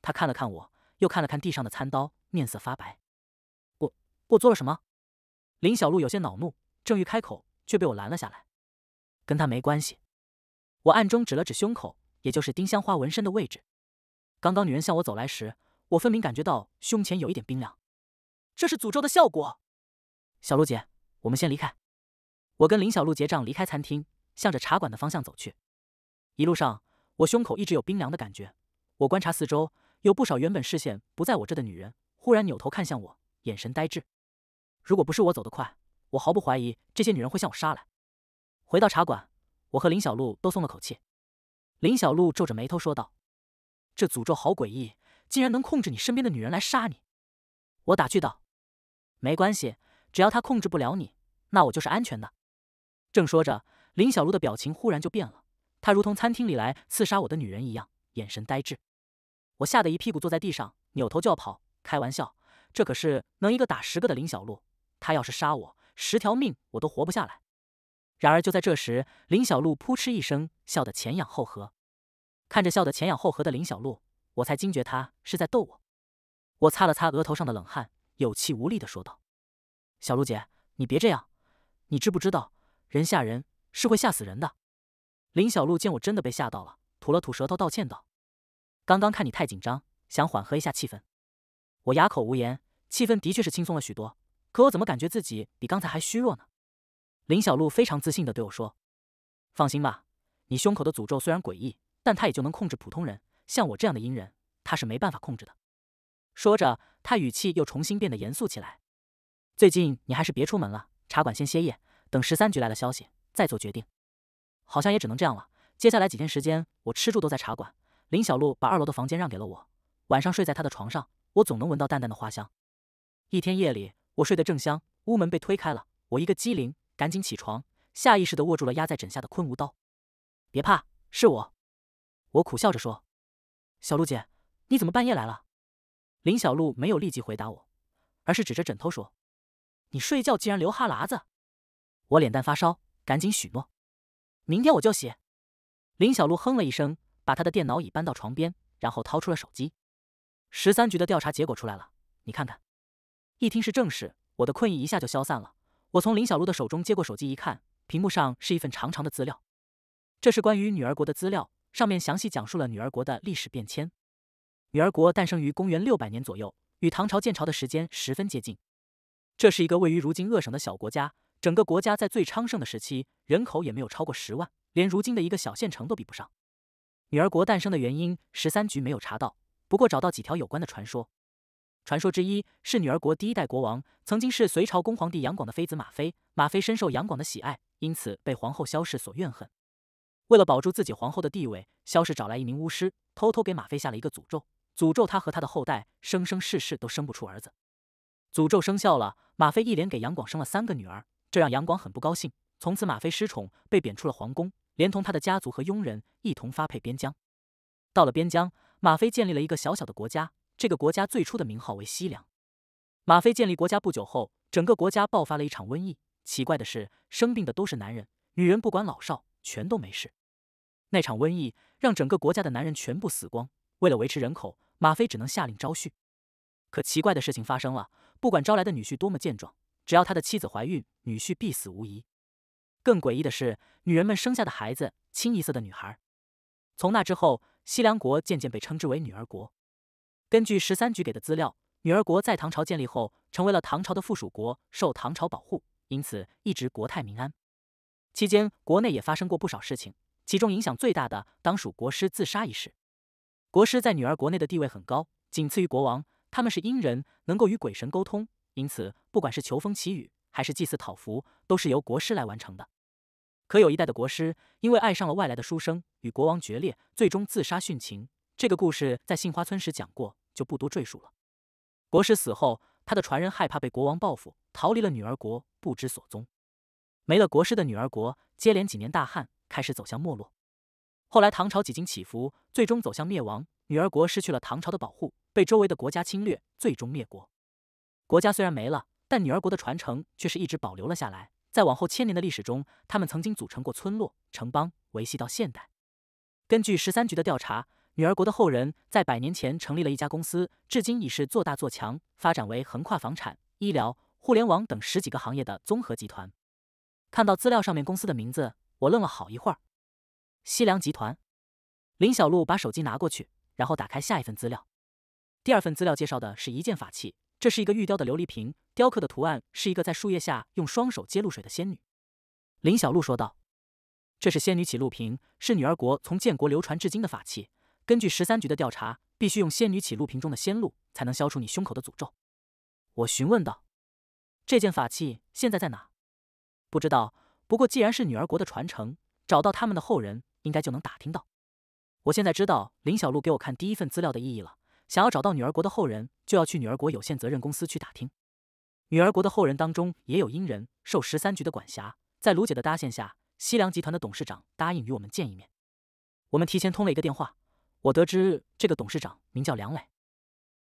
她看了看我，又看了看地上的餐刀，面色发白：“我……我做了什么？”林小璐有些恼怒，正欲开口，却被我拦了下来：“跟他没关系。”我暗中指了指胸口，也就是丁香花纹身的位置。刚刚女人向我走来时，我分明感觉到胸前有一点冰凉，这是诅咒的效果。小璐姐，我们先离开。我跟林小璐结账，离开餐厅，向着茶馆的方向走去。一路上，我胸口一直有冰凉的感觉。我观察四周，有不少原本视线不在我这的女人，忽然扭头看向我，眼神呆滞。如果不是我走得快，我毫不怀疑这些女人会向我杀来。回到茶馆。我和林小璐都松了口气，林小璐皱着眉头说道：“这诅咒好诡异，竟然能控制你身边的女人来杀你。”我打趣道：“没关系，只要他控制不了你，那我就是安全的。”正说着，林小璐的表情忽然就变了，她如同餐厅里来刺杀我的女人一样，眼神呆滞。我吓得一屁股坐在地上，扭头就要跑。开玩笑，这可是能一个打十个的林小璐，她要是杀我，十条命我都活不下来。然而，就在这时，林小璐扑哧一声，笑得前仰后合。看着笑得前仰后合的林小璐，我才惊觉她是在逗我。我擦了擦额头上的冷汗，有气无力地说道：“小璐姐，你别这样，你知不知道，人吓人是会吓死人的。”林小璐见我真的被吓到了，吐了吐舌头，道歉道：“刚刚看你太紧张，想缓和一下气氛。”我哑口无言，气氛的确是轻松了许多，可我怎么感觉自己比刚才还虚弱呢？林小璐非常自信地对我说：“放心吧，你胸口的诅咒虽然诡异，但他也就能控制普通人，像我这样的阴人，他是没办法控制的。”说着，他语气又重新变得严肃起来：“最近你还是别出门了，茶馆先歇业，等十三局来了消息再做决定。”好像也只能这样了。接下来几天时间，我吃住都在茶馆。林小璐把二楼的房间让给了我，晚上睡在他的床上，我总能闻到淡淡的花香。一天夜里，我睡得正香，屋门被推开了，我一个机灵。赶紧起床，下意识的握住了压在枕下的昆吾，刀。别怕，是我。我苦笑着说：“小鹿姐，你怎么半夜来了？”林小璐没有立即回答我，而是指着枕头说：“你睡觉竟然流哈喇子！”我脸蛋发烧，赶紧许诺：“明天我就洗。”林小璐哼了一声，把他的电脑椅搬到床边，然后掏出了手机。十三局的调查结果出来了，你看看。一听是正事，我的困意一下就消散了。我从林小璐的手中接过手机，一看，屏幕上是一份长长的资料。这是关于女儿国的资料，上面详细讲述了女儿国的历史变迁。女儿国诞生于公元六百年左右，与唐朝建朝的时间十分接近。这是一个位于如今鄂省的小国家，整个国家在最昌盛的时期，人口也没有超过十万，连如今的一个小县城都比不上。女儿国诞生的原因，十三局没有查到，不过找到几条有关的传说。传说之一是女儿国第一代国王曾经是隋朝恭皇帝杨广的妃子马妃，马妃深受杨广的喜爱，因此被皇后萧氏所怨恨。为了保住自己皇后的地位，萧氏找来一名巫师，偷偷给马妃下了一个诅咒，诅咒她和她的后代生生世世都生不出儿子。诅咒生效了，马妃一连给杨广生了三个女儿，这让杨广很不高兴。从此，马妃失宠，被贬出了皇宫，连同她的家族和佣人一同发配边疆。到了边疆，马妃建立了一个小小的国家。这个国家最初的名号为西凉，马飞建立国家不久后，整个国家爆发了一场瘟疫。奇怪的是，生病的都是男人，女人不管老少，全都没事。那场瘟疫让整个国家的男人全部死光。为了维持人口，马飞只能下令招婿。可奇怪的事情发生了：不管招来的女婿多么健壮，只要他的妻子怀孕，女婿必死无疑。更诡异的是，女人们生下的孩子，清一色的女孩。从那之后，西凉国渐渐被称之为女儿国。根据十三局给的资料，女儿国在唐朝建立后成为了唐朝的附属国，受唐朝保护，因此一直国泰民安。期间国内也发生过不少事情，其中影响最大的当属国师自杀一事。国师在女儿国内的地位很高，仅次于国王。他们是阴人，能够与鬼神沟通，因此不管是求风祈雨还是祭祀讨福，都是由国师来完成的。可有一代的国师因为爱上了外来的书生，与国王决裂，最终自杀殉情。这个故事在杏花村时讲过。就不多赘述了。国师死后，他的传人害怕被国王报复，逃离了女儿国，不知所踪。没了国师的女儿国，接连几年大旱，开始走向没落。后来唐朝几经起伏，最终走向灭亡。女儿国失去了唐朝的保护，被周围的国家侵略，最终灭国。国家虽然没了，但女儿国的传承却是一直保留了下来。在往后千年的历史中，他们曾经组成过村落、城邦，维系到现代。根据十三局的调查。女儿国的后人在百年前成立了一家公司，至今已是做大做强，发展为横跨房产、医疗、互联网等十几个行业的综合集团。看到资料上面公司的名字，我愣了好一会儿。西凉集团。林小璐把手机拿过去，然后打开下一份资料。第二份资料介绍的是一件法器，这是一个玉雕的琉璃瓶，雕刻的图案是一个在树叶下用双手接露水的仙女。林小璐说道：“这是仙女起露瓶，是女儿国从建国流传至今的法器。”根据十三局的调查，必须用仙女起露瓶中的仙露才能消除你胸口的诅咒。我询问道：“这件法器现在在哪？”不知道。不过既然是女儿国的传承，找到他们的后人，应该就能打听到。我现在知道林小璐给我看第一份资料的意义了。想要找到女儿国的后人，就要去女儿国有限责任公司去打听。女儿国的后人当中也有阴人，受十三局的管辖。在卢姐的搭线下，西凉集团的董事长答应与我们见一面。我们提前通了一个电话。我得知这个董事长名叫梁磊。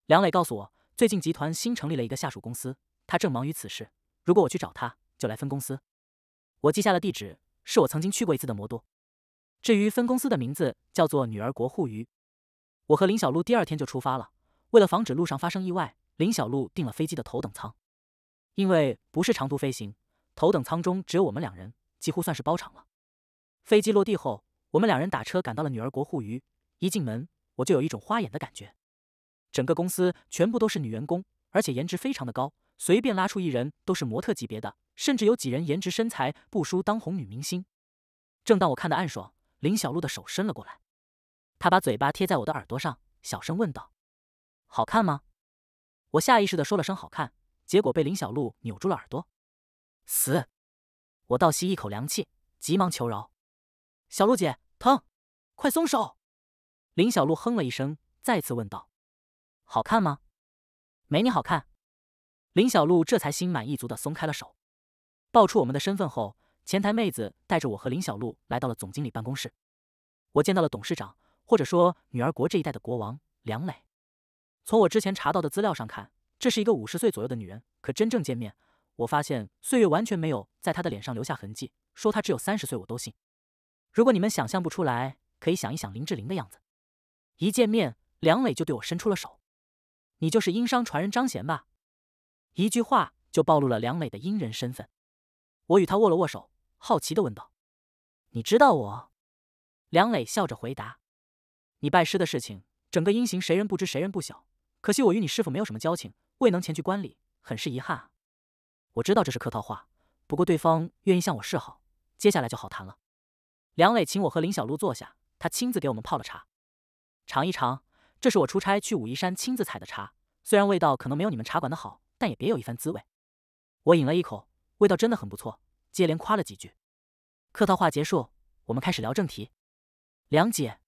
梁磊告诉我，最近集团新成立了一个下属公司，他正忙于此事。如果我去找他，就来分公司。我记下了地址，是我曾经去过一次的魔都。至于分公司的名字，叫做“女儿国沪渝。我和林小璐第二天就出发了。为了防止路上发生意外，林小璐订了飞机的头等舱。因为不是长途飞行，头等舱中只有我们两人，几乎算是包场了。飞机落地后，我们两人打车赶到了女儿国沪渝，一进门，我就有一种花眼的感觉。整个公司全部都是女员工，而且颜值非常的高，随便拉出一人都是模特级别的，甚至有几人颜值身材不输当红女明星。正当我看的暗爽，林小璐的手伸了过来，她把嘴巴贴在我的耳朵上，小声问道：“好看吗？”我下意识的说了声“好看”，结果被林小璐扭住了耳朵。死！我倒吸一口凉气，急忙求饶：“小璐姐，疼，快松手！”林小璐哼了一声，再次问道：“好看吗？没你好看。”林小璐这才心满意足的松开了手。爆出我们的身份后，前台妹子带着我和林小璐来到了总经理办公室。我见到了董事长，或者说女儿国这一代的国王梁磊。从我之前查到的资料上看，这是一个五十岁左右的女人。可真正见面，我发现岁月完全没有在她的脸上留下痕迹。说她只有三十岁，我都信。如果你们想象不出来，可以想一想林志玲的样子。一见面，梁磊就对我伸出了手：“你就是阴商传人张贤吧？”一句话就暴露了梁磊的阴人身份。我与他握了握手，好奇的问道：“你知道我？”梁磊笑着回答：“你拜师的事情，整个阴行谁人不知，谁人不晓？可惜我与你师傅没有什么交情，未能前去观礼，很是遗憾。”我知道这是客套话，不过对方愿意向我示好，接下来就好谈了。梁磊请我和林小璐坐下，他亲自给我们泡了茶。尝一尝，这是我出差去武夷山亲自采的茶，虽然味道可能没有你们茶馆的好，但也别有一番滋味。我饮了一口，味道真的很不错，接连夸了几句。客套话结束，我们开始聊正题。梁姐，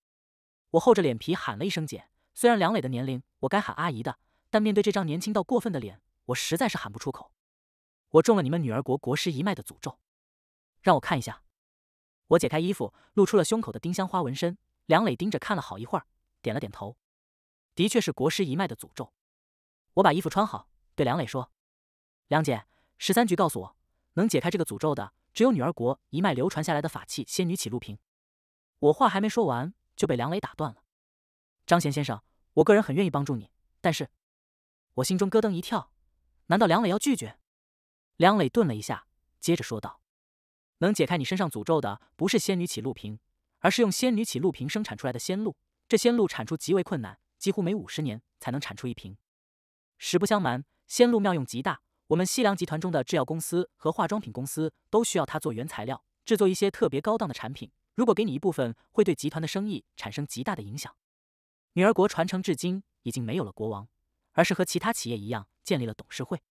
我厚着脸皮喊了一声姐，虽然梁磊的年龄我该喊阿姨的，但面对这张年轻到过分的脸，我实在是喊不出口。我中了你们女儿国国师一脉的诅咒，让我看一下。我解开衣服，露出了胸口的丁香花纹身。梁磊盯着看了好一会儿。点了点头，的确是国师一脉的诅咒。我把衣服穿好，对梁磊说：“梁姐，十三局告诉我，能解开这个诅咒的，只有女儿国一脉流传下来的法器仙女起露瓶。”我话还没说完，就被梁磊打断了：“张贤先生，我个人很愿意帮助你，但是……”我心中咯噔一跳，难道梁磊要拒绝？梁磊顿了一下，接着说道：“能解开你身上诅咒的，不是仙女起露瓶，而是用仙女起露瓶生产出来的仙露。”这仙露产出极为困难，几乎每五十年才能产出一瓶。实不相瞒，仙露妙用极大，我们西凉集团中的制药公司和化妆品公司都需要它做原材料，制作一些特别高档的产品。如果给你一部分，会对集团的生意产生极大的影响。女儿国传承至今，已经没有了国王，而是和其他企业一样建立了董事会。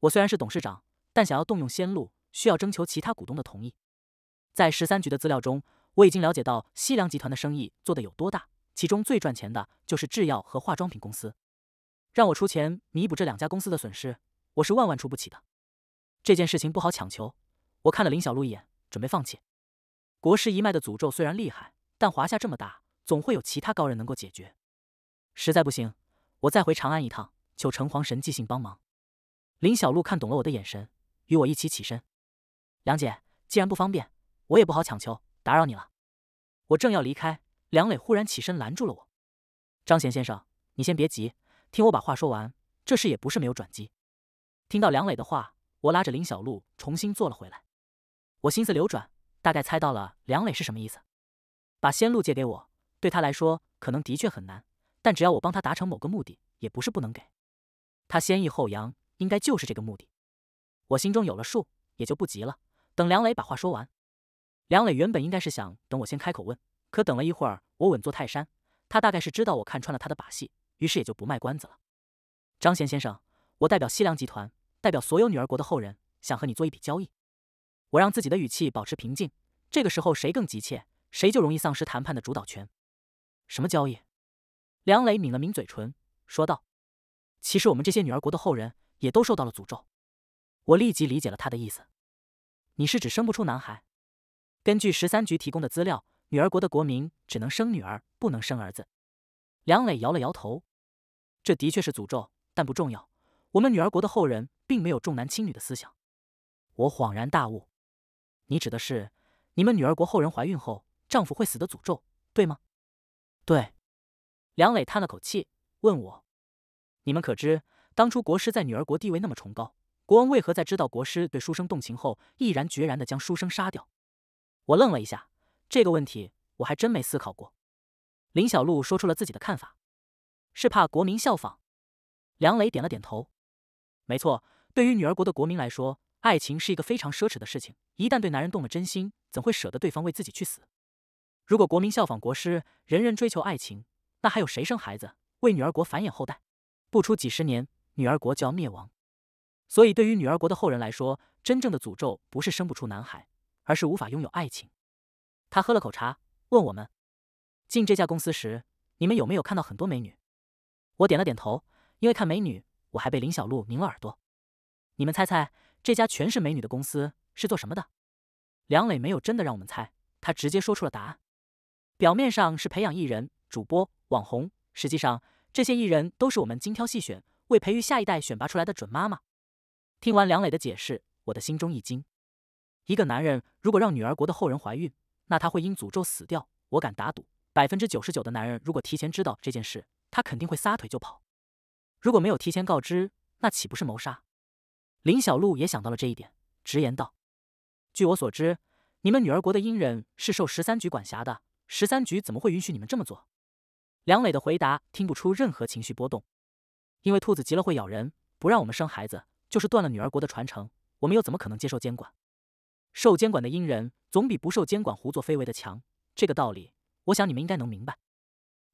我虽然是董事长，但想要动用仙露，需要征求其他股东的同意。在十三局的资料中，我已经了解到西凉集团的生意做得有多大。其中最赚钱的就是制药和化妆品公司，让我出钱弥补这两家公司的损失，我是万万出不起的。这件事情不好强求，我看了林小璐一眼，准备放弃。国师一脉的诅咒虽然厉害，但华夏这么大，总会有其他高人能够解决。实在不行，我再回长安一趟，求城隍神寄信帮忙。林小璐看懂了我的眼神，与我一起起身。梁姐，既然不方便，我也不好强求，打扰你了。我正要离开。梁磊忽然起身拦住了我：“张贤先生，你先别急，听我把话说完。这事也不是没有转机。”听到梁磊的话，我拉着林小璐重新坐了回来。我心思流转，大概猜到了梁磊是什么意思：把仙露借给我，对他来说可能的确很难，但只要我帮他达成某个目的，也不是不能给他。先抑后扬，应该就是这个目的。我心中有了数，也就不急了。等梁磊把话说完。梁磊原本应该是想等我先开口问。可等了一会儿，我稳坐泰山。他大概是知道我看穿了他的把戏，于是也就不卖关子了。张贤先生，我代表西凉集团，代表所有女儿国的后人，想和你做一笔交易。我让自己的语气保持平静。这个时候，谁更急切，谁就容易丧失谈判的主导权。什么交易？梁磊抿了抿嘴唇，说道：“其实我们这些女儿国的后人，也都受到了诅咒。”我立即理解了他的意思。你是指生不出男孩？根据十三局提供的资料。女儿国的国民只能生女儿，不能生儿子。梁磊摇了摇头，这的确是诅咒，但不重要。我们女儿国的后人并没有重男轻女的思想。我恍然大悟，你指的是你们女儿国后人怀孕后丈夫会死的诅咒，对吗？对。梁磊叹了口气，问我：你们可知当初国师在女儿国地位那么崇高，国王为何在知道国师对书生动情后，毅然决然地将书生杀掉？我愣了一下。这个问题我还真没思考过。林小璐说出了自己的看法：是怕国民效仿。梁磊点了点头。没错，对于女儿国的国民来说，爱情是一个非常奢侈的事情。一旦对男人动了真心，怎会舍得对方为自己去死？如果国民效仿国师，人人追求爱情，那还有谁生孩子，为女儿国繁衍后代？不出几十年，女儿国就要灭亡。所以，对于女儿国的后人来说，真正的诅咒不是生不出男孩，而是无法拥有爱情。他喝了口茶，问我们：“进这家公司时，你们有没有看到很多美女？”我点了点头，因为看美女，我还被林小璐拧了耳朵。你们猜猜，这家全是美女的公司是做什么的？梁磊没有真的让我们猜，他直接说出了答案：表面上是培养艺人、主播、网红，实际上这些艺人都是我们精挑细选，为培育下一代选拔出来的准妈妈。听完梁磊的解释，我的心中一惊：一个男人如果让女儿国的后人怀孕，那他会因诅咒死掉，我敢打赌，百分之九十九的男人如果提前知道这件事，他肯定会撒腿就跑。如果没有提前告知，那岂不是谋杀？林小璐也想到了这一点，直言道：“据我所知，你们女儿国的阴人是受十三局管辖的，十三局怎么会允许你们这么做？”梁磊的回答听不出任何情绪波动，因为兔子急了会咬人，不让我们生孩子就是断了女儿国的传承，我们又怎么可能接受监管？受监管的阴人总比不受监管胡作非为的强，这个道理我想你们应该能明白。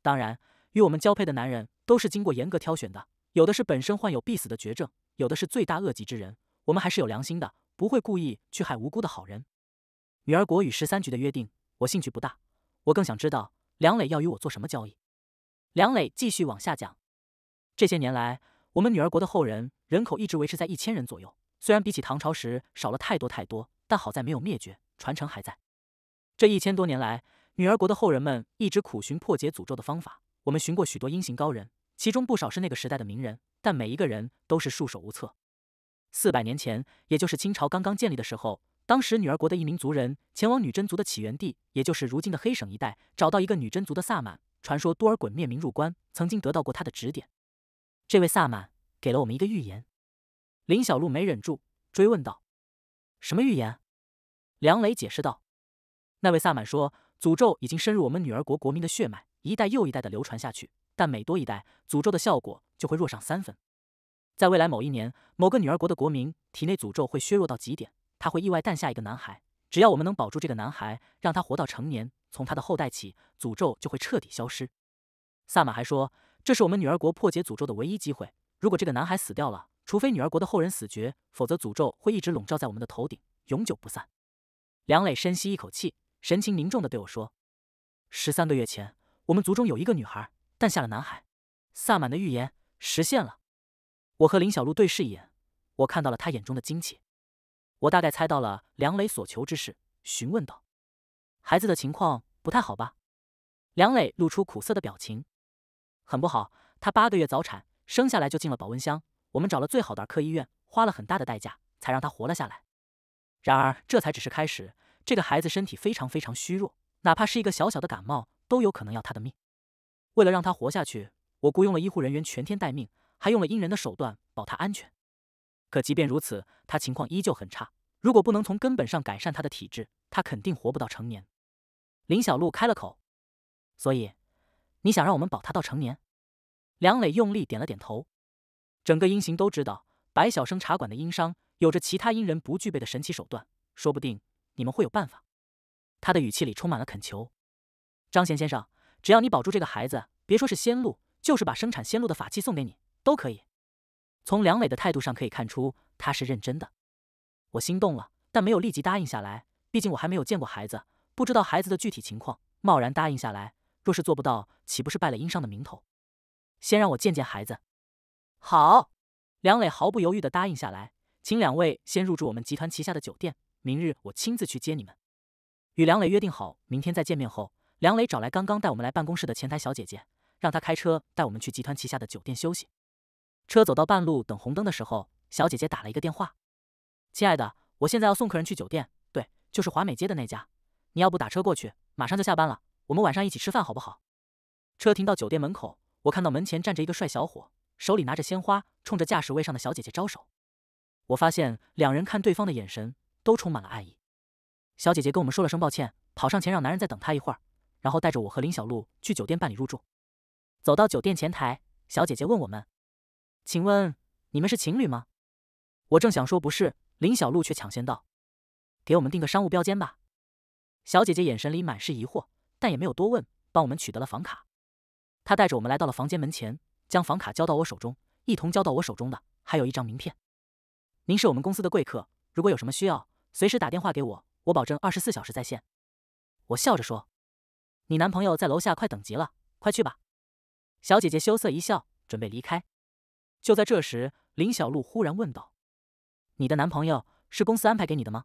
当然，与我们交配的男人都是经过严格挑选的，有的是本身患有必死的绝症，有的是罪大恶极之人。我们还是有良心的，不会故意去害无辜的好人。女儿国与十三局的约定，我兴趣不大。我更想知道梁磊要与我做什么交易。梁磊继续往下讲，这些年来，我们女儿国的后人人口一直维持在一千人左右，虽然比起唐朝时少了太多太多。但好在没有灭绝，传承还在。这一千多年来，女儿国的后人们一直苦寻破解诅咒的方法。我们寻过许多英行高人，其中不少是那个时代的名人，但每一个人都是束手无策。四百年前，也就是清朝刚刚建立的时候，当时女儿国的一名族人前往女真族的起源地，也就是如今的黑省一带，找到一个女真族的萨满。传说多尔衮灭明入关，曾经得到过他的指点。这位萨满给了我们一个预言。林小璐没忍住追问道。什么预言？梁磊解释道：“那位萨满说，诅咒已经深入我们女儿国国民的血脉，一代又一代的流传下去。但每多一代，诅咒的效果就会弱上三分。在未来某一年，某个女儿国的国民体内诅咒会削弱到极点，他会意外诞下一个男孩。只要我们能保住这个男孩，让他活到成年，从他的后代起，诅咒就会彻底消失。”萨满还说：“这是我们女儿国破解诅咒的唯一机会。如果这个男孩死掉了……”除非女儿国的后人死绝，否则诅咒会一直笼罩在我们的头顶，永久不散。梁磊深吸一口气，神情凝重的对我说：“十三个月前，我们族中有一个女孩诞下了男孩，萨满的预言实现了。”我和林小璐对视一眼，我看到了他眼中的惊奇。我大概猜到了梁磊所求之事，询问道：“孩子的情况不太好吧？”梁磊露出苦涩的表情，很不好，他八个月早产，生下来就进了保温箱。我们找了最好的儿科医院，花了很大的代价，才让他活了下来。然而，这才只是开始。这个孩子身体非常非常虚弱，哪怕是一个小小的感冒，都有可能要他的命。为了让他活下去，我雇佣了医护人员全天待命，还用了阴人的手段保他安全。可即便如此，他情况依旧很差。如果不能从根本上改善他的体质，他肯定活不到成年。林小璐开了口：“所以，你想让我们保他到成年？”梁磊用力点了点头。整个阴行都知道，白晓生茶馆的阴商有着其他阴人不具备的神奇手段，说不定你们会有办法。他的语气里充满了恳求。张贤先生，只要你保住这个孩子，别说是仙露，就是把生产仙露的法器送给你都可以。从梁磊的态度上可以看出，他是认真的。我心动了，但没有立即答应下来。毕竟我还没有见过孩子，不知道孩子的具体情况，贸然答应下来，若是做不到，岂不是败了阴商的名头？先让我见见孩子。好，梁磊毫不犹豫的答应下来，请两位先入住我们集团旗下的酒店，明日我亲自去接你们。与梁磊约定好明天再见面后，梁磊找来刚刚带我们来办公室的前台小姐姐，让她开车带我们去集团旗下的酒店休息。车走到半路等红灯的时候，小姐姐打了一个电话：“亲爱的，我现在要送客人去酒店，对，就是华美街的那家，你要不打车过去？马上就下班了，我们晚上一起吃饭好不好？”车停到酒店门口，我看到门前站着一个帅小伙。手里拿着鲜花，冲着驾驶位上的小姐姐招手。我发现两人看对方的眼神都充满了爱意。小姐姐跟我们说了声抱歉，跑上前让男人再等她一会儿，然后带着我和林小璐去酒店办理入住。走到酒店前台，小姐姐问我们：“请问你们是情侣吗？”我正想说不是，林小璐却抢先道：“给我们订个商务标间吧。”小姐姐眼神里满是疑惑，但也没有多问，帮我们取得了房卡。她带着我们来到了房间门前。将房卡交到我手中，一同交到我手中的还有一张名片。您是我们公司的贵客，如果有什么需要，随时打电话给我，我保证二十四小时在线。我笑着说：“你男朋友在楼下，快等急了，快去吧。”小姐姐羞涩一笑，准备离开。就在这时，林小璐忽然问道：“你的男朋友是公司安排给你的吗？”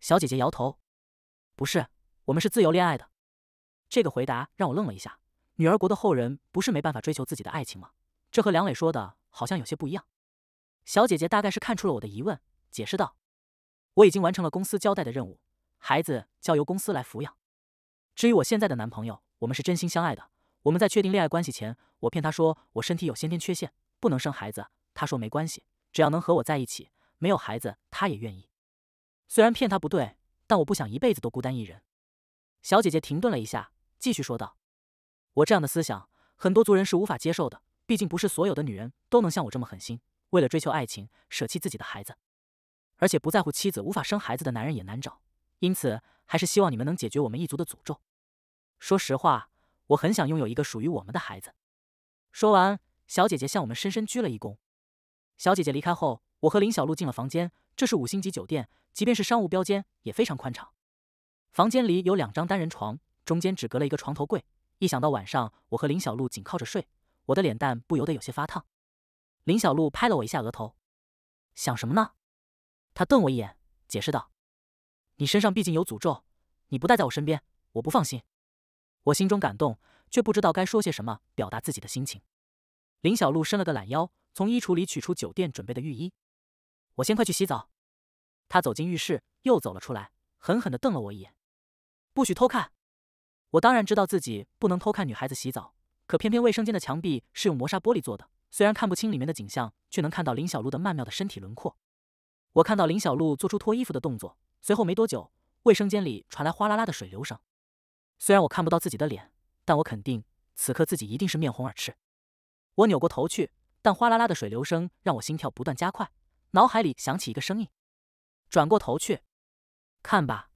小姐姐摇头：“不是，我们是自由恋爱的。”这个回答让我愣了一下。女儿国的后人不是没办法追求自己的爱情吗？这和梁磊说的好像有些不一样。小姐姐大概是看出了我的疑问，解释道：“我已经完成了公司交代的任务，孩子交由公司来抚养。至于我现在的男朋友，我们是真心相爱的。我们在确定恋爱关系前，我骗他说我身体有先天缺陷，不能生孩子。他说没关系，只要能和我在一起，没有孩子他也愿意。虽然骗他不对，但我不想一辈子都孤单一人。”小姐姐停顿了一下，继续说道。我这样的思想，很多族人是无法接受的。毕竟不是所有的女人都能像我这么狠心，为了追求爱情舍弃自己的孩子，而且不在乎妻子无法生孩子的男人也难找。因此，还是希望你们能解决我们一族的诅咒。说实话，我很想拥有一个属于我们的孩子。说完，小姐姐向我们深深鞠了一躬。小姐姐离开后，我和林小璐进了房间。这是五星级酒店，即便是商务标间也非常宽敞。房间里有两张单人床，中间只隔了一个床头柜。一想到晚上我和林小璐紧靠着睡，我的脸蛋不由得有些发烫。林小璐拍了我一下额头，想什么呢？她瞪我一眼，解释道：“你身上毕竟有诅咒，你不带在我身边，我不放心。”我心中感动，却不知道该说些什么表达自己的心情。林小璐伸了个懒腰，从衣橱里取出酒店准备的浴衣，我先快去洗澡。她走进浴室，又走了出来，狠狠地瞪了我一眼：“不许偷看！”我当然知道自己不能偷看女孩子洗澡，可偏偏卫生间的墙壁是用磨砂玻璃做的，虽然看不清里面的景象，却能看到林小璐的曼妙的身体轮廓。我看到林小璐做出脱衣服的动作，随后没多久，卫生间里传来哗啦啦的水流声。虽然我看不到自己的脸，但我肯定此刻自己一定是面红耳赤。我扭过头去，但哗啦啦的水流声让我心跳不断加快，脑海里响起一个声音：转过头去看吧，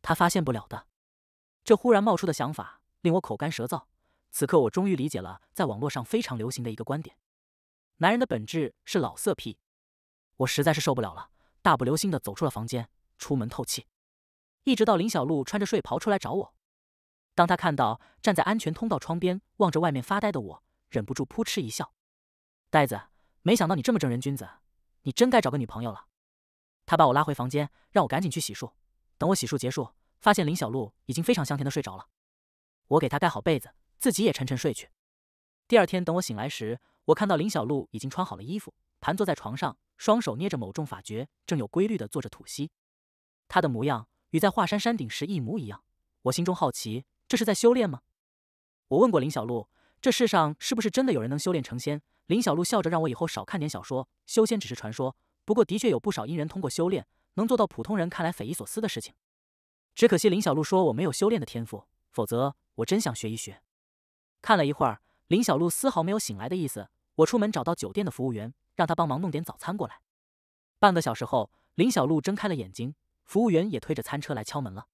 他发现不了的。这忽然冒出的想法令我口干舌燥。此刻我终于理解了在网络上非常流行的一个观点：男人的本质是老色批。我实在是受不了了，大步流星的走出了房间，出门透气。一直到林小璐穿着睡袍出来找我，当他看到站在安全通道窗边望着外面发呆的我，忍不住扑哧一笑：“呆子，没想到你这么正人君子，你真该找个女朋友了。”他把我拉回房间，让我赶紧去洗漱。等我洗漱结束。发现林小璐已经非常香甜的睡着了，我给她盖好被子，自己也沉沉睡去。第二天等我醒来时，我看到林小璐已经穿好了衣服，盘坐在床上，双手捏着某种法诀，正有规律的做着吐息。她的模样与在华山山顶时一模一样。我心中好奇，这是在修炼吗？我问过林小璐，这世上是不是真的有人能修炼成仙？林小璐笑着让我以后少看点小说，修仙只是传说。不过的确有不少阴人通过修炼，能做到普通人看来匪夷所思的事情。只可惜林小璐说我没有修炼的天赋，否则我真想学一学。看了一会儿，林小璐丝毫没有醒来的意思。我出门找到酒店的服务员，让他帮忙弄点早餐过来。半个小时后，林小璐睁开了眼睛，服务员也推着餐车来敲门了。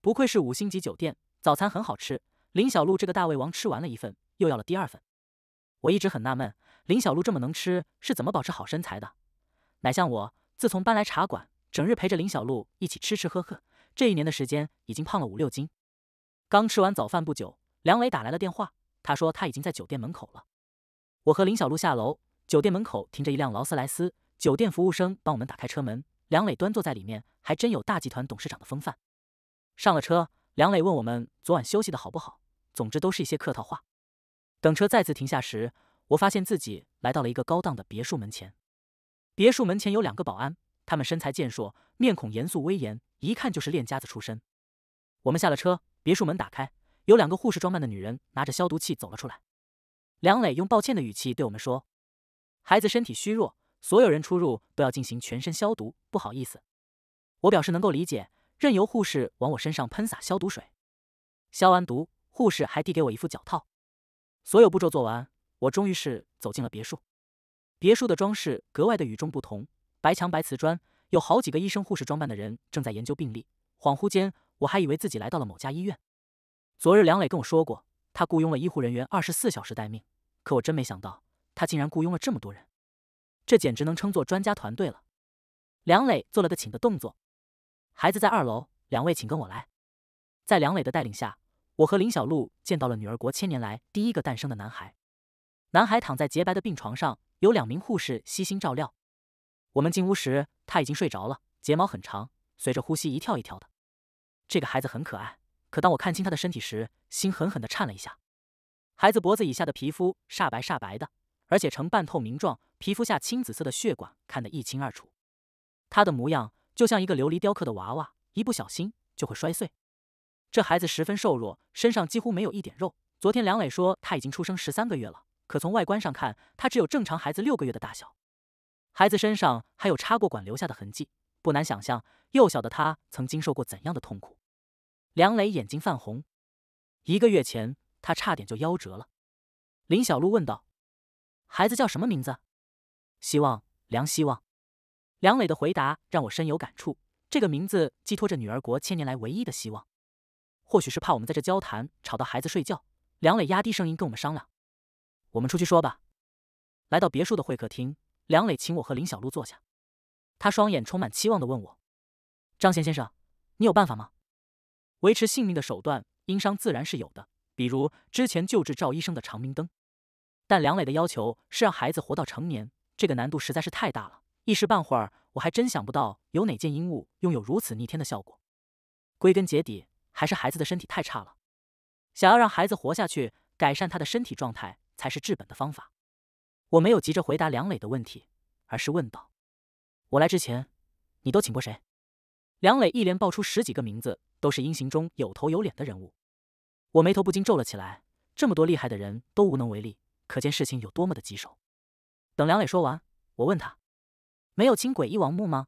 不愧是五星级酒店，早餐很好吃。林小璐这个大胃王吃完了一份，又要了第二份。我一直很纳闷，林小璐这么能吃，是怎么保持好身材的？乃像我，自从搬来茶馆，整日陪着林小璐一起吃吃喝喝。这一年的时间，已经胖了五六斤。刚吃完早饭不久，梁磊打来了电话，他说他已经在酒店门口了。我和林小璐下楼，酒店门口停着一辆劳斯莱斯，酒店服务生帮我们打开车门。梁磊端坐在里面，还真有大集团董事长的风范。上了车，梁磊问我们昨晚休息的好不好，总之都是一些客套话。等车再次停下时，我发现自己来到了一个高档的别墅门前，别墅门前有两个保安。他们身材健硕，面孔严肃威严，一看就是练家子出身。我们下了车，别墅门打开，有两个护士装扮的女人拿着消毒器走了出来。梁磊用抱歉的语气对我们说：“孩子身体虚弱，所有人出入都要进行全身消毒，不好意思。”我表示能够理解，任由护士往我身上喷洒消毒水。消完毒，护士还递给我一副脚套。所有步骤做完，我终于是走进了别墅。别墅的装饰格外的与众不同。白墙白瓷砖，有好几个医生护士装扮的人正在研究病例。恍惚间，我还以为自己来到了某家医院。昨日梁磊跟我说过，他雇佣了医护人员二十四小时待命。可我真没想到，他竟然雇佣了这么多人，这简直能称作专家团队了。梁磊做了个请的动作：“孩子在二楼，两位请跟我来。”在梁磊的带领下，我和林小璐见到了女儿国千年来第一个诞生的男孩。男孩躺在洁白的病床上，有两名护士悉心照料。我们进屋时，他已经睡着了，睫毛很长，随着呼吸一跳一跳的。这个孩子很可爱，可当我看清他的身体时，心狠狠地颤了一下。孩子脖子以下的皮肤煞白煞白的，而且呈半透明状，皮肤下青紫色的血管看得一清二楚。他的模样就像一个琉璃雕刻的娃娃，一不小心就会摔碎。这孩子十分瘦弱，身上几乎没有一点肉。昨天梁磊说他已经出生十三个月了，可从外观上看，他只有正常孩子六个月的大小。孩子身上还有插过管留下的痕迹，不难想象，幼小的他曾经受过怎样的痛苦。梁磊眼睛泛红，一个月前他差点就夭折了。林小璐问道：“孩子叫什么名字？”希望梁希望。梁磊的回答让我深有感触。这个名字寄托着女儿国千年来唯一的希望。或许是怕我们在这交谈吵到孩子睡觉，梁磊压低声音跟我们商量：“我们出去说吧。”来到别墅的会客厅。梁磊请我和林小璐坐下，他双眼充满期望的问我：“张贤先生，你有办法吗？维持性命的手段，殷商自然是有的，比如之前救治赵医生的长明灯。但梁磊的要求是让孩子活到成年，这个难度实在是太大了，一时半会儿我还真想不到有哪件阴物拥有如此逆天的效果。归根结底，还是孩子的身体太差了，想要让孩子活下去，改善他的身体状态才是治本的方法。”我没有急着回答梁磊的问题，而是问道：“我来之前，你都请过谁？”梁磊一连报出十几个名字，都是阴行中有头有脸的人物。我眉头不禁皱了起来，这么多厉害的人都无能为力，可见事情有多么的棘手。等梁磊说完，我问他：“没有请诡异王木吗？”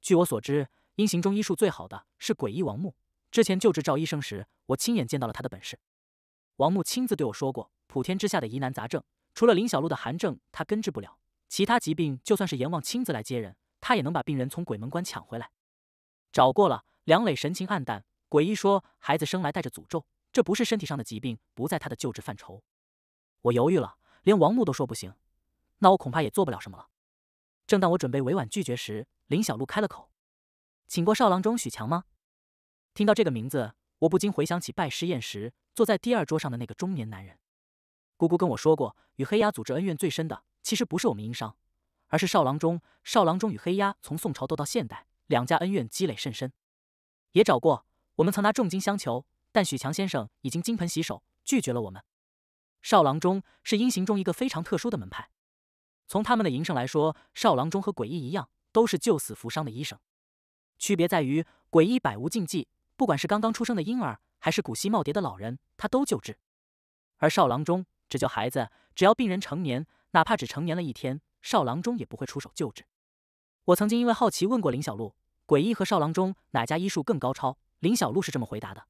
据我所知，阴行中医术最好的是诡异王木，之前救治赵医生时，我亲眼见到了他的本事。王木亲自对我说过：“普天之下的疑难杂症。”除了林小璐的寒症，他根治不了；其他疾病，就算是阎王亲自来接人，他也能把病人从鬼门关抢回来。找过了，梁磊神情黯淡。鬼医说，孩子生来带着诅咒，这不是身体上的疾病，不在他的救治范畴。我犹豫了，连王木都说不行，那我恐怕也做不了什么了。正当我准备委婉拒绝时，林小璐开了口：“请过少郎中许强吗？”听到这个名字，我不禁回想起拜师宴时坐在第二桌上的那个中年男人。姑姑跟我说过，与黑鸦组织恩怨最深的，其实不是我们殷商，而是少郎中。少郎中与黑鸦从宋朝斗到现代，两家恩怨积累甚深。也找过，我们曾拿重金相求，但许强先生已经金盆洗手，拒绝了我们。少郎中是殷行中一个非常特殊的门派。从他们的营生来说，少郎中和鬼医一样，都是救死扶伤的医生。区别在于，鬼医百无禁忌，不管是刚刚出生的婴儿，还是古稀耄耋的老人，他都救治。而少郎中。只救孩子，只要病人成年，哪怕只成年了一天，少郎中也不会出手救治。我曾经因为好奇问过林小璐，鬼医和少郎中哪家医术更高超？林小璐是这么回答的：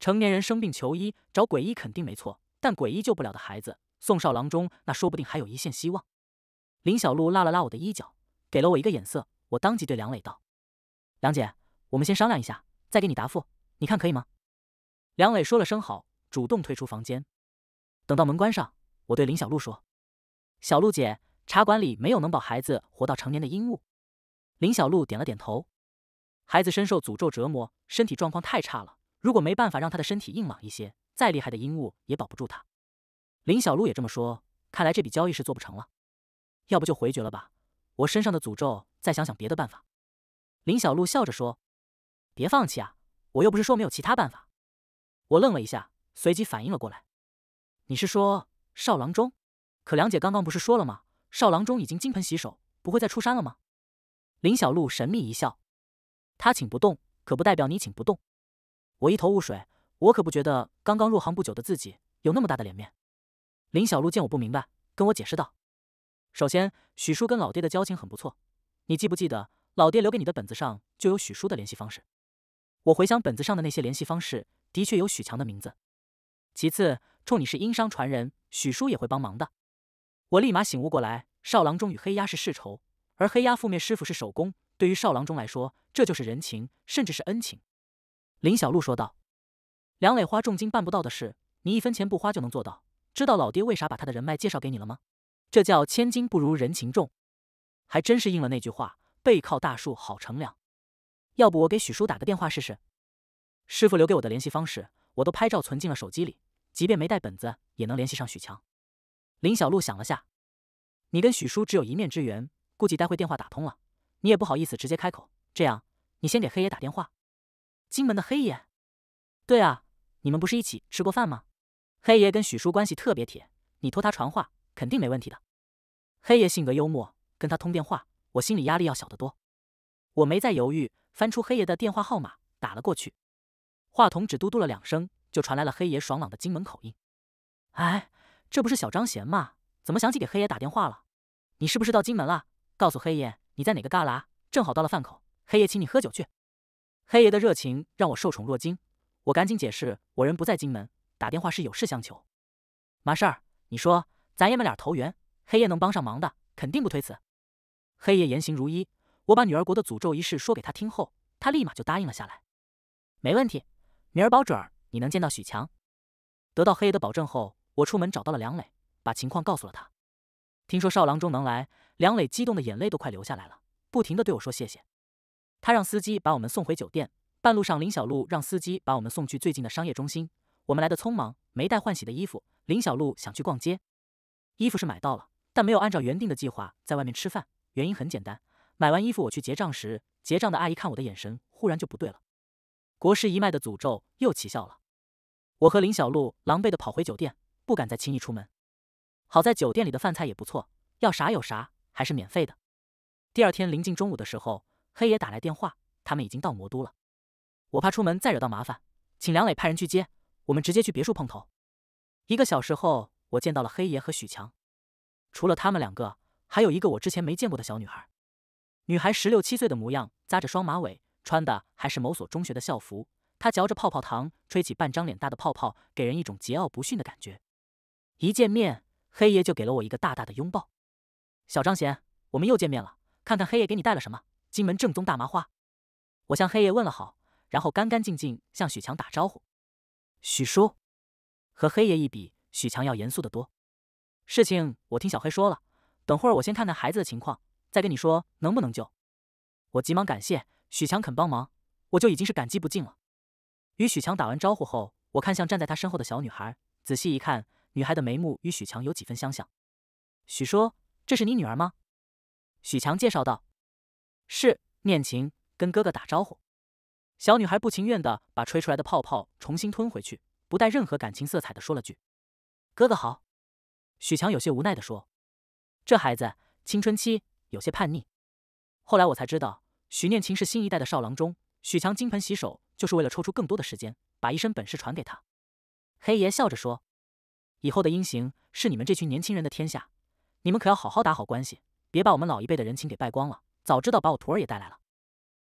成年人生病求医找鬼医肯定没错，但鬼医救不了的孩子，送少郎中那说不定还有一线希望。林小璐拉了拉我的衣角，给了我一个眼色，我当即对梁磊道：“梁姐，我们先商量一下，再给你答复，你看可以吗？”梁磊说了声好，主动退出房间。等到门关上，我对林小璐说：“小璐姐，茶馆里没有能保孩子活到成年的阴物。”林小璐点了点头。孩子深受诅咒折磨，身体状况太差了，如果没办法让他的身体硬朗一些，再厉害的阴物也保不住他。林小璐也这么说，看来这笔交易是做不成了。要不就回绝了吧，我身上的诅咒，再想想别的办法。林小璐笑着说：“别放弃啊，我又不是说没有其他办法。”我愣了一下，随即反应了过来。你是说少郎中？可梁姐刚刚不是说了吗？少郎中已经金盆洗手，不会再出山了吗？林小璐神秘一笑：“他请不动，可不代表你请不动。”我一头雾水，我可不觉得刚刚入行不久的自己有那么大的脸面。林小璐见我不明白，跟我解释道：“首先，许叔跟老爹的交情很不错，你记不记得老爹留给你的本子上就有许叔的联系方式？”我回想本子上的那些联系方式，的确有许强的名字。其次。冲你是殷商传人，许叔也会帮忙的。我立马醒悟过来，少郎中与黑鸦是世仇，而黑鸦覆灭师傅是首功，对于少郎中来说，这就是人情，甚至是恩情。林小璐说道：“梁磊花重金办不到的事，你一分钱不花就能做到。知道老爹为啥把他的人脉介绍给你了吗？这叫千金不如人情重，还真是应了那句话，背靠大树好乘凉。要不我给许叔打个电话试试？师傅留给我的联系方式，我都拍照存进了手机里。”即便没带本子，也能联系上许强。林小璐想了下，你跟许叔只有一面之缘，估计待会电话打通了，你也不好意思直接开口。这样，你先给黑爷打电话。金门的黑爷？对啊，你们不是一起吃过饭吗？黑爷跟许叔关系特别铁，你托他传话，肯定没问题的。黑爷性格幽默，跟他通电话，我心里压力要小得多。我没再犹豫，翻出黑爷的电话号码，打了过去。话筒只嘟嘟了两声。就传来了黑爷爽朗的金门口音。哎，这不是小张贤吗？怎么想起给黑爷打电话了？你是不是到金门了？告诉黑爷你在哪个旮旯？正好到了饭口，黑爷请你喝酒去。黑爷的热情让我受宠若惊。我赶紧解释，我人不在金门，打电话是有事相求。嘛事儿？你说，咱爷们俩投缘，黑爷能帮上忙的，肯定不推辞。黑爷言行如一，我把女儿国的诅咒一事说给他听后，他立马就答应了下来。没问题，明儿保准儿。你能见到许强？得到黑爷的保证后，我出门找到了梁磊，把情况告诉了他。听说少郎中能来，梁磊激动的眼泪都快流下来了，不停的对我说谢谢。他让司机把我们送回酒店。半路上，林小璐让司机把我们送去最近的商业中心。我们来的匆忙，没带换洗的衣服。林小璐想去逛街，衣服是买到了，但没有按照原定的计划在外面吃饭。原因很简单，买完衣服我去结账时，结账的阿姨看我的眼神忽然就不对了。国师一脉的诅咒又起效了，我和林小璐狼狈的跑回酒店，不敢再轻易出门。好在酒店里的饭菜也不错，要啥有啥，还是免费的。第二天临近中午的时候，黑爷打来电话，他们已经到魔都了。我怕出门再惹到麻烦，请梁磊派人去接，我们直接去别墅碰头。一个小时后，我见到了黑爷和许强，除了他们两个，还有一个我之前没见过的小女孩。女孩十六七岁的模样，扎着双马尾。穿的还是某所中学的校服，他嚼着泡泡糖，吹起半张脸大的泡泡，给人一种桀骜不驯的感觉。一见面，黑爷就给了我一个大大的拥抱。小张贤，我们又见面了，看看黑爷给你带了什么，金门正宗大麻花。我向黑爷问了好，然后干干净净向许强打招呼。许叔，和黑爷一比，许强要严肃得多。事情我听小黑说了，等会儿我先看看孩子的情况，再跟你说能不能救。我急忙感谢。许强肯帮忙，我就已经是感激不尽了。与许强打完招呼后，我看向站在他身后的小女孩，仔细一看，女孩的眉目与许强有几分相像。许说：“这是你女儿吗？”许强介绍道：“是，念琴，跟哥哥打招呼。”小女孩不情愿的把吹出来的泡泡重新吞回去，不带任何感情色彩的说了句：“哥哥好。”许强有些无奈的说：“这孩子青春期有些叛逆。”后来我才知道。许念琴是新一代的少郎中，许强金盆洗手就是为了抽出更多的时间，把一身本事传给他。黑爷笑着说：“以后的阴行是你们这群年轻人的天下，你们可要好好打好关系，别把我们老一辈的人情给败光了。”早知道把我徒儿也带来了。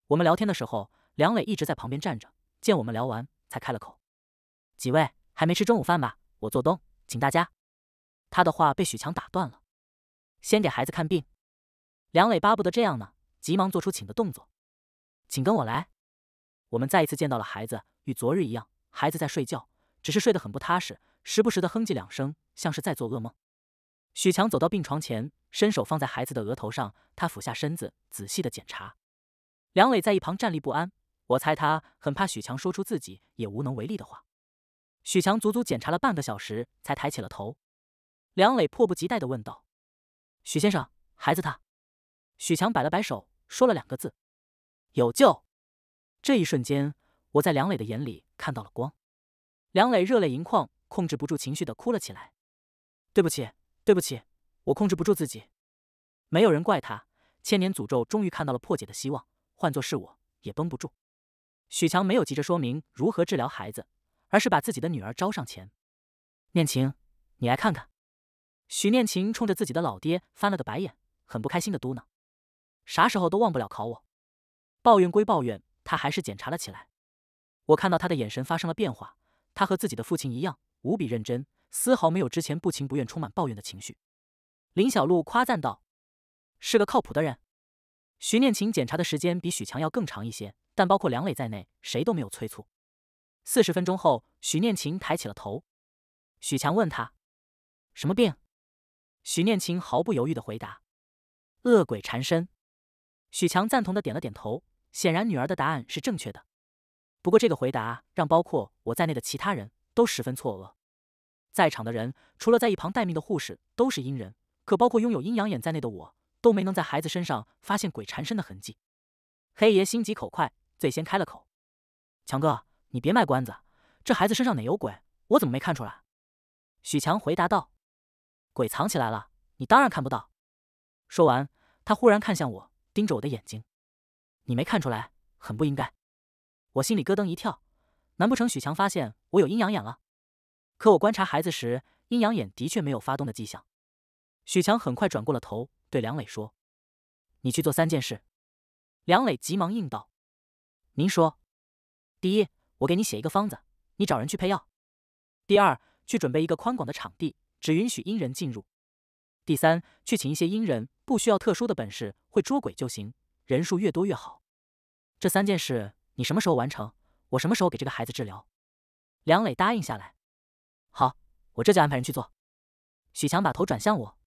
我们聊天的时候，梁磊一直在旁边站着，见我们聊完才开了口：“几位还没吃中午饭吧？我做东，请大家。”他的话被许强打断了：“先给孩子看病。”梁磊巴不得这样呢。急忙做出请的动作，请跟我来。我们再一次见到了孩子，与昨日一样，孩子在睡觉，只是睡得很不踏实，时不时的哼唧两声，像是在做噩梦。许强走到病床前，伸手放在孩子的额头上，他俯下身子，仔细的检查。梁磊在一旁站立不安，我猜他很怕许强说出自己也无能为力的话。许强足足检查了半个小时，才抬起了头。梁磊迫不及待的问道：“许先生，孩子他？”许强摆了摆手。说了两个字：“有救。”这一瞬间，我在梁磊的眼里看到了光。梁磊热泪盈眶，控制不住情绪的哭了起来：“对不起，对不起，我控制不住自己。”没有人怪他。千年诅咒终于看到了破解的希望，换作是我，也绷不住。许强没有急着说明如何治疗孩子，而是把自己的女儿招上前：“念情，你来看看。”许念情冲着自己的老爹翻了个白眼，很不开心的嘟囔。啥时候都忘不了考我，抱怨归抱怨，他还是检查了起来。我看到他的眼神发生了变化，他和自己的父亲一样，无比认真，丝毫没有之前不情不愿、充满抱怨的情绪。林小璐夸赞道：“是个靠谱的人。”徐念琴检查的时间比许强要更长一些，但包括梁磊在内，谁都没有催促。四十分钟后，许念琴抬起了头。许强问他：“什么病？”许念琴毫不犹豫的回答：“恶鬼缠身。”许强赞同的点了点头，显然女儿的答案是正确的。不过这个回答让包括我在内的其他人都十分错愕。在场的人除了在一旁待命的护士都是阴人，可包括拥有阴阳眼在内的我都没能在孩子身上发现鬼缠身的痕迹。黑爷心急口快，最先开了口：“强哥，你别卖关子，这孩子身上哪有鬼？我怎么没看出来？”许强回答道：“鬼藏起来了，你当然看不到。”说完，他忽然看向我。盯着我的眼睛，你没看出来？很不应该。我心里咯噔一跳，难不成许强发现我有阴阳眼了？可我观察孩子时，阴阳眼的确没有发动的迹象。许强很快转过了头，对梁磊说：“你去做三件事。”梁磊急忙应道：“您说，第一，我给你写一个方子，你找人去配药；第二，去准备一个宽广的场地，只允许阴人进入；第三，去请一些阴人。”不需要特殊的本事，会捉鬼就行。人数越多越好。这三件事你什么时候完成，我什么时候给这个孩子治疗。梁磊答应下来。好，我这就安排人去做。许强把头转向我，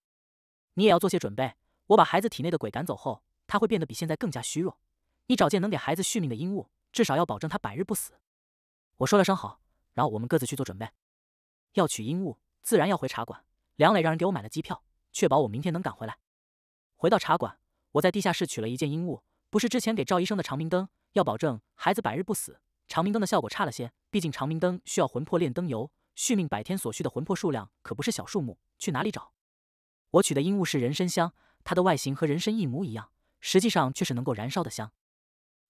你也要做些准备。我把孩子体内的鬼赶走后，他会变得比现在更加虚弱。你找件能给孩子续命的阴物，至少要保证他百日不死。我说了声好，然后我们各自去做准备。要取阴物，自然要回茶馆。梁磊让人给我买了机票，确保我明天能赶回来。回到茶馆，我在地下室取了一件阴物，不是之前给赵医生的长明灯，要保证孩子百日不死。长明灯的效果差了些，毕竟长明灯需要魂魄炼灯油，续命百天所需的魂魄数量可不是小数目，去哪里找？我取的阴物是人参香，它的外形和人参一模一样，实际上却是能够燃烧的香。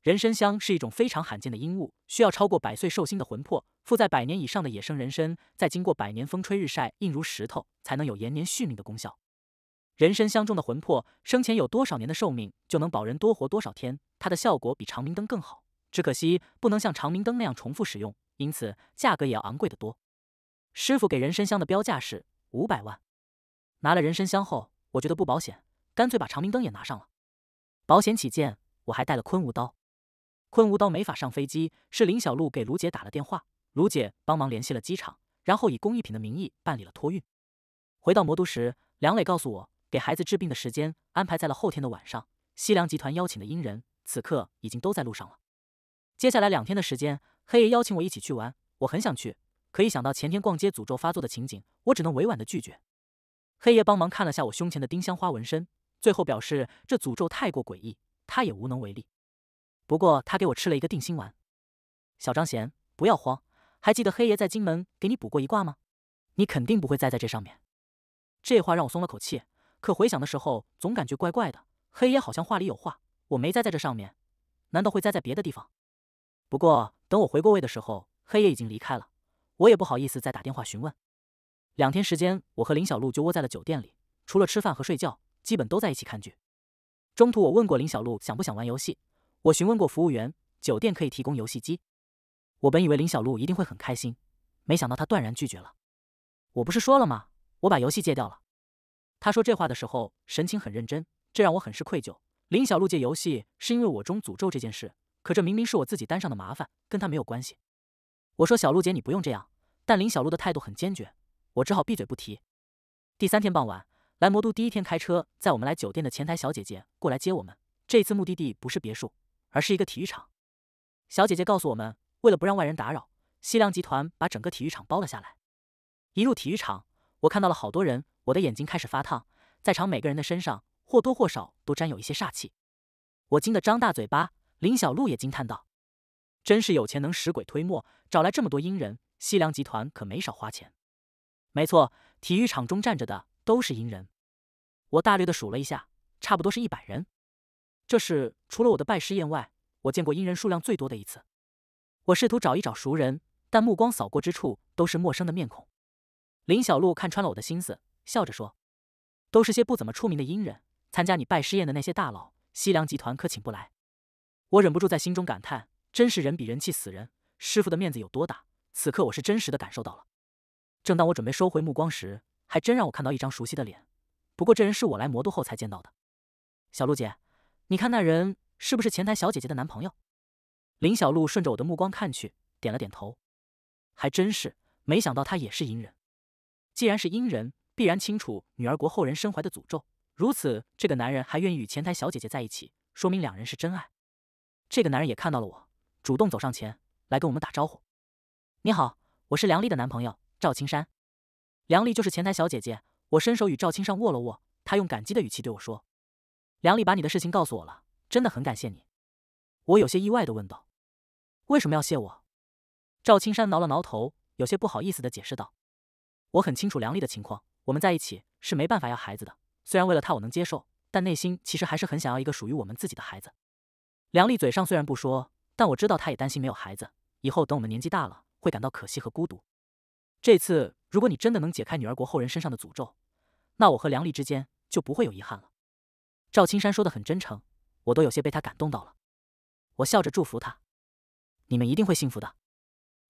人参香是一种非常罕见的阴物，需要超过百岁寿星的魂魄附在百年以上的野生人参，再经过百年风吹日晒，硬如石头，才能有延年续命的功效。人参香中的魂魄，生前有多少年的寿命，就能保人多活多少天。它的效果比长明灯更好，只可惜不能像长明灯那样重复使用，因此价格也要昂贵得多。师傅给人参香的标价是五百万。拿了人参香后，我觉得不保险，干脆把长明灯也拿上了，保险起见，我还带了昆吾刀。昆吾刀没法上飞机，是林小璐给卢姐打了电话，卢姐帮忙联系了机场，然后以工艺品的名义办理了托运。回到魔都时，梁磊告诉我。给孩子治病的时间安排在了后天的晚上。西凉集团邀请的阴人此刻已经都在路上了。接下来两天的时间，黑爷邀请我一起去玩，我很想去，可以想到前天逛街诅咒发作的情景，我只能委婉的拒绝。黑爷帮忙看了下我胸前的丁香花纹身，最后表示这诅咒太过诡异，他也无能为力。不过他给我吃了一个定心丸。小张贤，不要慌，还记得黑爷在荆门给你补过一卦吗？你肯定不会栽在这上面。这话让我松了口气。可回想的时候，总感觉怪怪的。黑爷好像话里有话，我没栽在这上面，难道会栽在别的地方？不过等我回过味的时候，黑爷已经离开了，我也不好意思再打电话询问。两天时间，我和林小璐就窝在了酒店里，除了吃饭和睡觉，基本都在一起看剧。中途我问过林小璐想不想玩游戏，我询问过服务员，酒店可以提供游戏机。我本以为林小璐一定会很开心，没想到她断然拒绝了。我不是说了吗？我把游戏戒掉了。他说这话的时候，神情很认真，这让我很是愧疚。林小璐借游戏是因为我中诅咒这件事，可这明明是我自己担上的麻烦，跟他没有关系。我说：“小璐姐，你不用这样。”但林小璐的态度很坚决，我只好闭嘴不提。第三天傍晚，来魔都第一天开车，载我们来酒店的前台小姐姐过来接我们。这次目的地不是别墅，而是一个体育场。小姐姐告诉我们，为了不让外人打扰，西凉集团把整个体育场包了下来。一入体育场，我看到了好多人。我的眼睛开始发烫，在场每个人的身上或多或少都沾有一些煞气，我惊得张大嘴巴。林小璐也惊叹道：“真是有钱能使鬼推磨，找来这么多阴人，西凉集团可没少花钱。”没错，体育场中站着的都是阴人，我大略的数了一下，差不多是一百人。这是除了我的拜师宴外，我见过阴人数量最多的一次。我试图找一找熟人，但目光扫过之处都是陌生的面孔。林小璐看穿了我的心思。笑着说：“都是些不怎么出名的阴人，参加你拜师宴的那些大佬，西凉集团可请不来。”我忍不住在心中感叹：“真是人比人气死人。”师傅的面子有多大？此刻我是真实的感受到了。正当我准备收回目光时，还真让我看到一张熟悉的脸。不过这人是我来魔都后才见到的。小璐姐，你看那人是不是前台小姐姐的男朋友？林小璐顺着我的目光看去，点了点头。还真是，没想到他也是阴人。既然是阴人。必然清楚女儿国后人身怀的诅咒，如此这个男人还愿意与前台小姐姐在一起，说明两人是真爱。这个男人也看到了我，主动走上前来跟我们打招呼。你好，我是梁丽的男朋友赵青山。梁丽就是前台小姐姐。我伸手与赵青山握了握，他用感激的语气对我说：“梁丽把你的事情告诉我了，真的很感谢你。”我有些意外的问道：“为什么要谢我？”赵青山挠了挠头，有些不好意思的解释道：“我很清楚梁丽的情况。”我们在一起是没办法要孩子的，虽然为了他我能接受，但内心其实还是很想要一个属于我们自己的孩子。梁丽嘴上虽然不说，但我知道她也担心没有孩子，以后等我们年纪大了会感到可惜和孤独。这次如果你真的能解开女儿国后人身上的诅咒，那我和梁丽之间就不会有遗憾了。赵青山说的很真诚，我都有些被他感动到了。我笑着祝福他，你们一定会幸福的。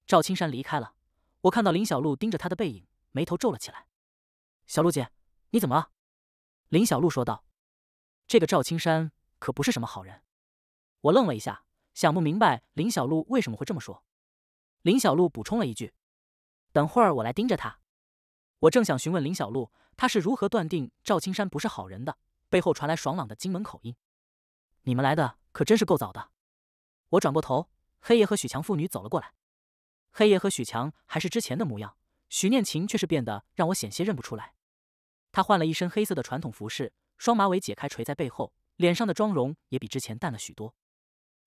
赵青山离开了，我看到林小璐盯着他的背影，眉头皱了起来。小鹿姐，你怎么了？林小璐说道：“这个赵青山可不是什么好人。”我愣了一下，想不明白林小璐为什么会这么说。林小璐补充了一句：“等会儿我来盯着他。”我正想询问林小璐，她是如何断定赵青山不是好人的，背后传来爽朗的金门口音：“你们来的可真是够早的。”我转过头，黑爷和许强父女走了过来。黑爷和许强还是之前的模样，许念琴却是变得让我险些认不出来。他换了一身黑色的传统服饰，双马尾解开垂在背后，脸上的妆容也比之前淡了许多。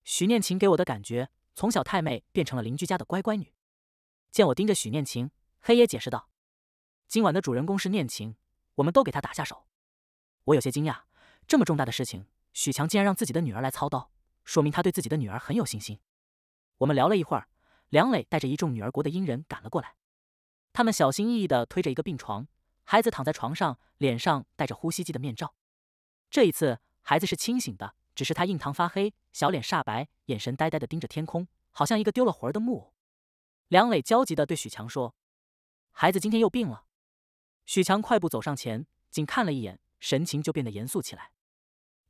许念琴给我的感觉，从小太妹变成了邻居家的乖乖女。见我盯着许念琴，黑爷解释道：“今晚的主人公是念琴，我们都给他打下手。”我有些惊讶，这么重大的事情，许强竟然让自己的女儿来操刀，说明他对自己的女儿很有信心。我们聊了一会儿，梁磊带着一众女儿国的阴人赶了过来，他们小心翼翼地推着一个病床。孩子躺在床上，脸上戴着呼吸机的面罩。这一次，孩子是清醒的，只是他印堂发黑，小脸煞白，眼神呆呆地盯着天空，好像一个丢了魂儿的木偶。梁磊焦急地对许强说：“孩子今天又病了。”许强快步走上前，仅看了一眼，神情就变得严肃起来。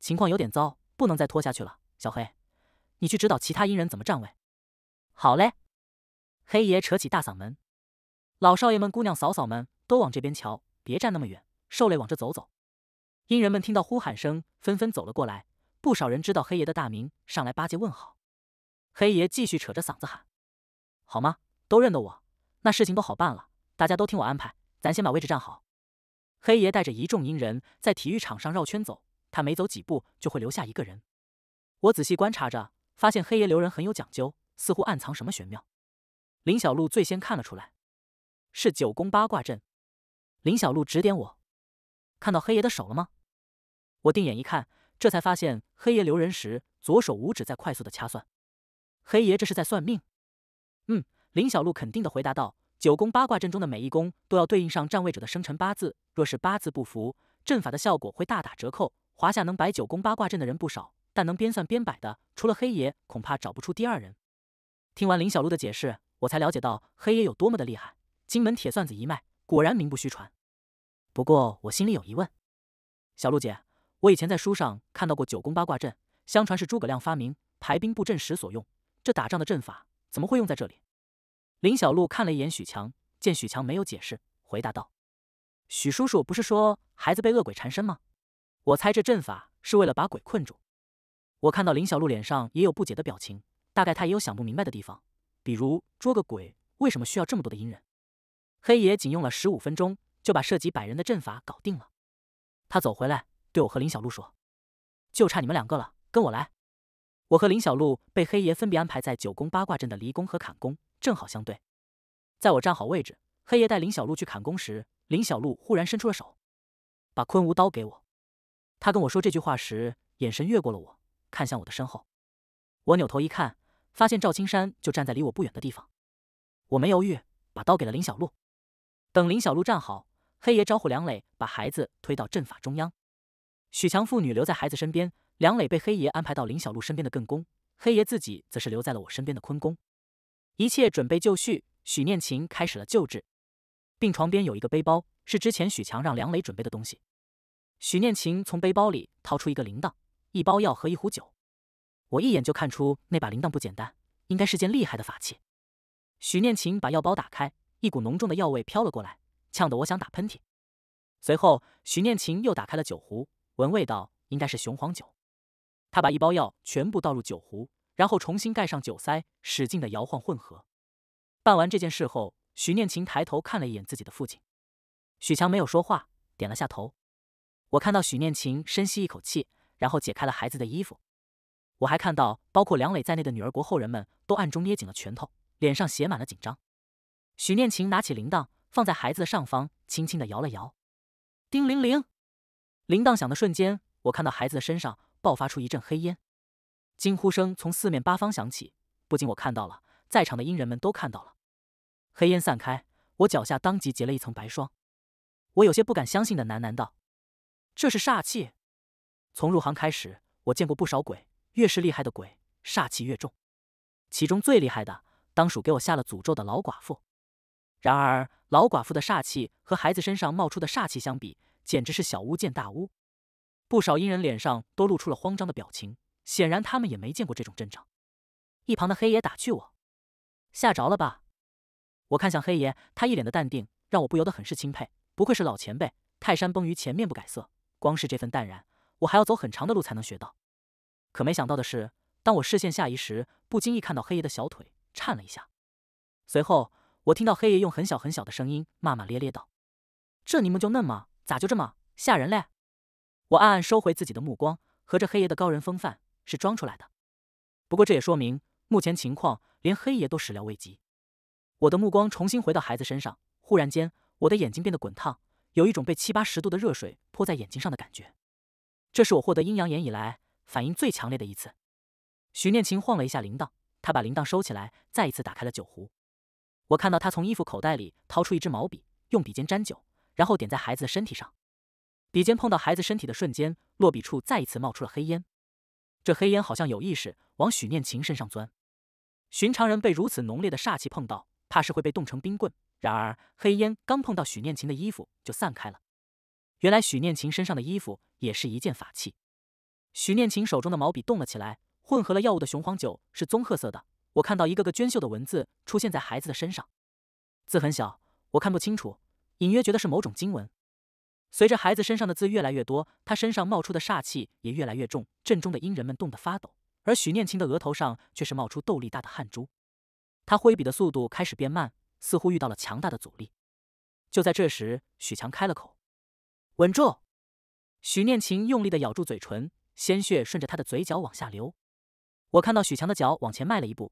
情况有点糟，不能再拖下去了。小黑，你去指导其他阴人怎么站位。好嘞，黑爷扯起大嗓门。老少爷们、姑娘、嫂嫂们都往这边瞧。别站那么远，受累往这走走。阴人们听到呼喊声，纷纷走了过来。不少人知道黑爷的大名，上来巴结问好。黑爷继续扯着嗓子喊：“好吗？都认得我，那事情都好办了。大家都听我安排，咱先把位置站好。”黑爷带着一众阴人在体育场上绕圈走，他每走几步就会留下一个人。我仔细观察着，发现黑爷留人很有讲究，似乎暗藏什么玄妙。林小璐最先看了出来，是九宫八卦阵。林小璐指点我：“看到黑爷的手了吗？”我定眼一看，这才发现黑爷留人时左手五指在快速的掐算。黑爷这是在算命。嗯，林小璐肯定的回答道：“九宫八卦阵中的每一宫都要对应上占位者的生辰八字，若是八字不符，阵法的效果会大打折扣。华夏能摆九宫八卦阵的人不少，但能边算边摆的，除了黑爷，恐怕找不出第二人。”听完林小璐的解释，我才了解到黑爷有多么的厉害。金门铁算子一脉。果然名不虚传，不过我心里有疑问，小璐姐，我以前在书上看到过九宫八卦阵，相传是诸葛亮发明，排兵布阵时所用。这打仗的阵法怎么会用在这里？林小璐看了一眼许强，见许强没有解释，回答道：“许叔叔不是说孩子被恶鬼缠身吗？我猜这阵法是为了把鬼困住。”我看到林小璐脸上也有不解的表情，大概他也有想不明白的地方，比如捉个鬼为什么需要这么多的阴人。黑爷仅用了十五分钟就把涉及百人的阵法搞定了。他走回来，对我和林小璐说：“就差你们两个了，跟我来。”我和林小璐被黑爷分别安排在九宫八卦阵的离宫和坎宫，正好相对。在我站好位置，黑爷带林小璐去坎宫时，林小璐忽然伸出了手，把昆吾刀给我。他跟我说这句话时，眼神越过了我，看向我的身后。我扭头一看，发现赵青山就站在离我不远的地方。我没犹豫，把刀给了林小璐。等林小璐站好，黑爷招呼梁磊把孩子推到阵法中央。许强父女留在孩子身边，梁磊被黑爷安排到林小璐身边的艮宫，黑爷自己则是留在了我身边的坤宫。一切准备就绪，许念琴开始了救治。病床边有一个背包，是之前许强让梁磊准备的东西。许念琴从背包里掏出一个铃铛、一包药和一壶酒。我一眼就看出那把铃铛不简单，应该是件厉害的法器。许念琴把药包打开。一股浓重的药味飘了过来，呛得我想打喷嚏。随后，许念琴又打开了酒壶，闻味道应该是雄黄酒。她把一包药全部倒入酒壶，然后重新盖上酒塞，使劲的摇晃混合。办完这件事后，许念琴抬头看了一眼自己的父亲许强，没有说话，点了下头。我看到许念琴深吸一口气，然后解开了孩子的衣服。我还看到包括梁磊在内的女儿国后人们都暗中捏紧了拳头，脸上写满了紧张。许念琴拿起铃铛，放在孩子的上方，轻轻地摇了摇。叮铃铃，铃铛响的瞬间，我看到孩子的身上爆发出一阵黑烟，惊呼声从四面八方响起。不仅我看到了，在场的阴人们都看到了。黑烟散开，我脚下当即结了一层白霜。我有些不敢相信的喃喃道：“这是煞气。”从入行开始，我见过不少鬼，越是厉害的鬼，煞气越重。其中最厉害的，当属给我下了诅咒的老寡妇。然而，老寡妇的煞气和孩子身上冒出的煞气相比，简直是小巫见大巫。不少阴人脸上都露出了慌张的表情，显然他们也没见过这种阵仗。一旁的黑爷打趣我：“吓着了吧？”我看向黑爷，他一脸的淡定，让我不由得很是钦佩。不愧是老前辈，泰山崩于前面不改色。光是这份淡然，我还要走很长的路才能学到。可没想到的是，当我视线下移时，不经意看到黑爷的小腿颤了一下，随后。我听到黑爷用很小很小的声音骂骂咧咧道：“这你们就嫩吗？咋就这么吓人嘞？”我暗暗收回自己的目光，合着黑爷的高人风范是装出来的。不过这也说明目前情况连黑爷都始料未及。我的目光重新回到孩子身上，忽然间我的眼睛变得滚烫，有一种被七八十度的热水泼在眼睛上的感觉。这是我获得阴阳眼以来反应最强烈的一次。徐念琴晃了一下铃铛，她把铃铛收起来，再一次打开了酒壶。我看到他从衣服口袋里掏出一支毛笔，用笔尖沾酒，然后点在孩子的身体上。笔尖碰到孩子身体的瞬间，落笔处再一次冒出了黑烟。这黑烟好像有意识，往许念琴身上钻。寻常人被如此浓烈的煞气碰到，怕是会被冻成冰棍。然而，黑烟刚碰到许念琴的衣服就散开了。原来许念琴身上的衣服也是一件法器。许念琴手中的毛笔动了起来，混合了药物的雄黄酒是棕褐色的。我看到一个个娟秀的文字出现在孩子的身上，字很小，我看不清楚，隐约觉得是某种经文。随着孩子身上的字越来越多，他身上冒出的煞气也越来越重，阵中的阴人们冻得发抖，而许念琴的额头上却是冒出豆粒大的汗珠，他挥笔的速度开始变慢，似乎遇到了强大的阻力。就在这时，许强开了口：“稳住！”许念琴用力的咬住嘴唇，鲜血顺着他的嘴角往下流。我看到许强的脚往前迈了一步。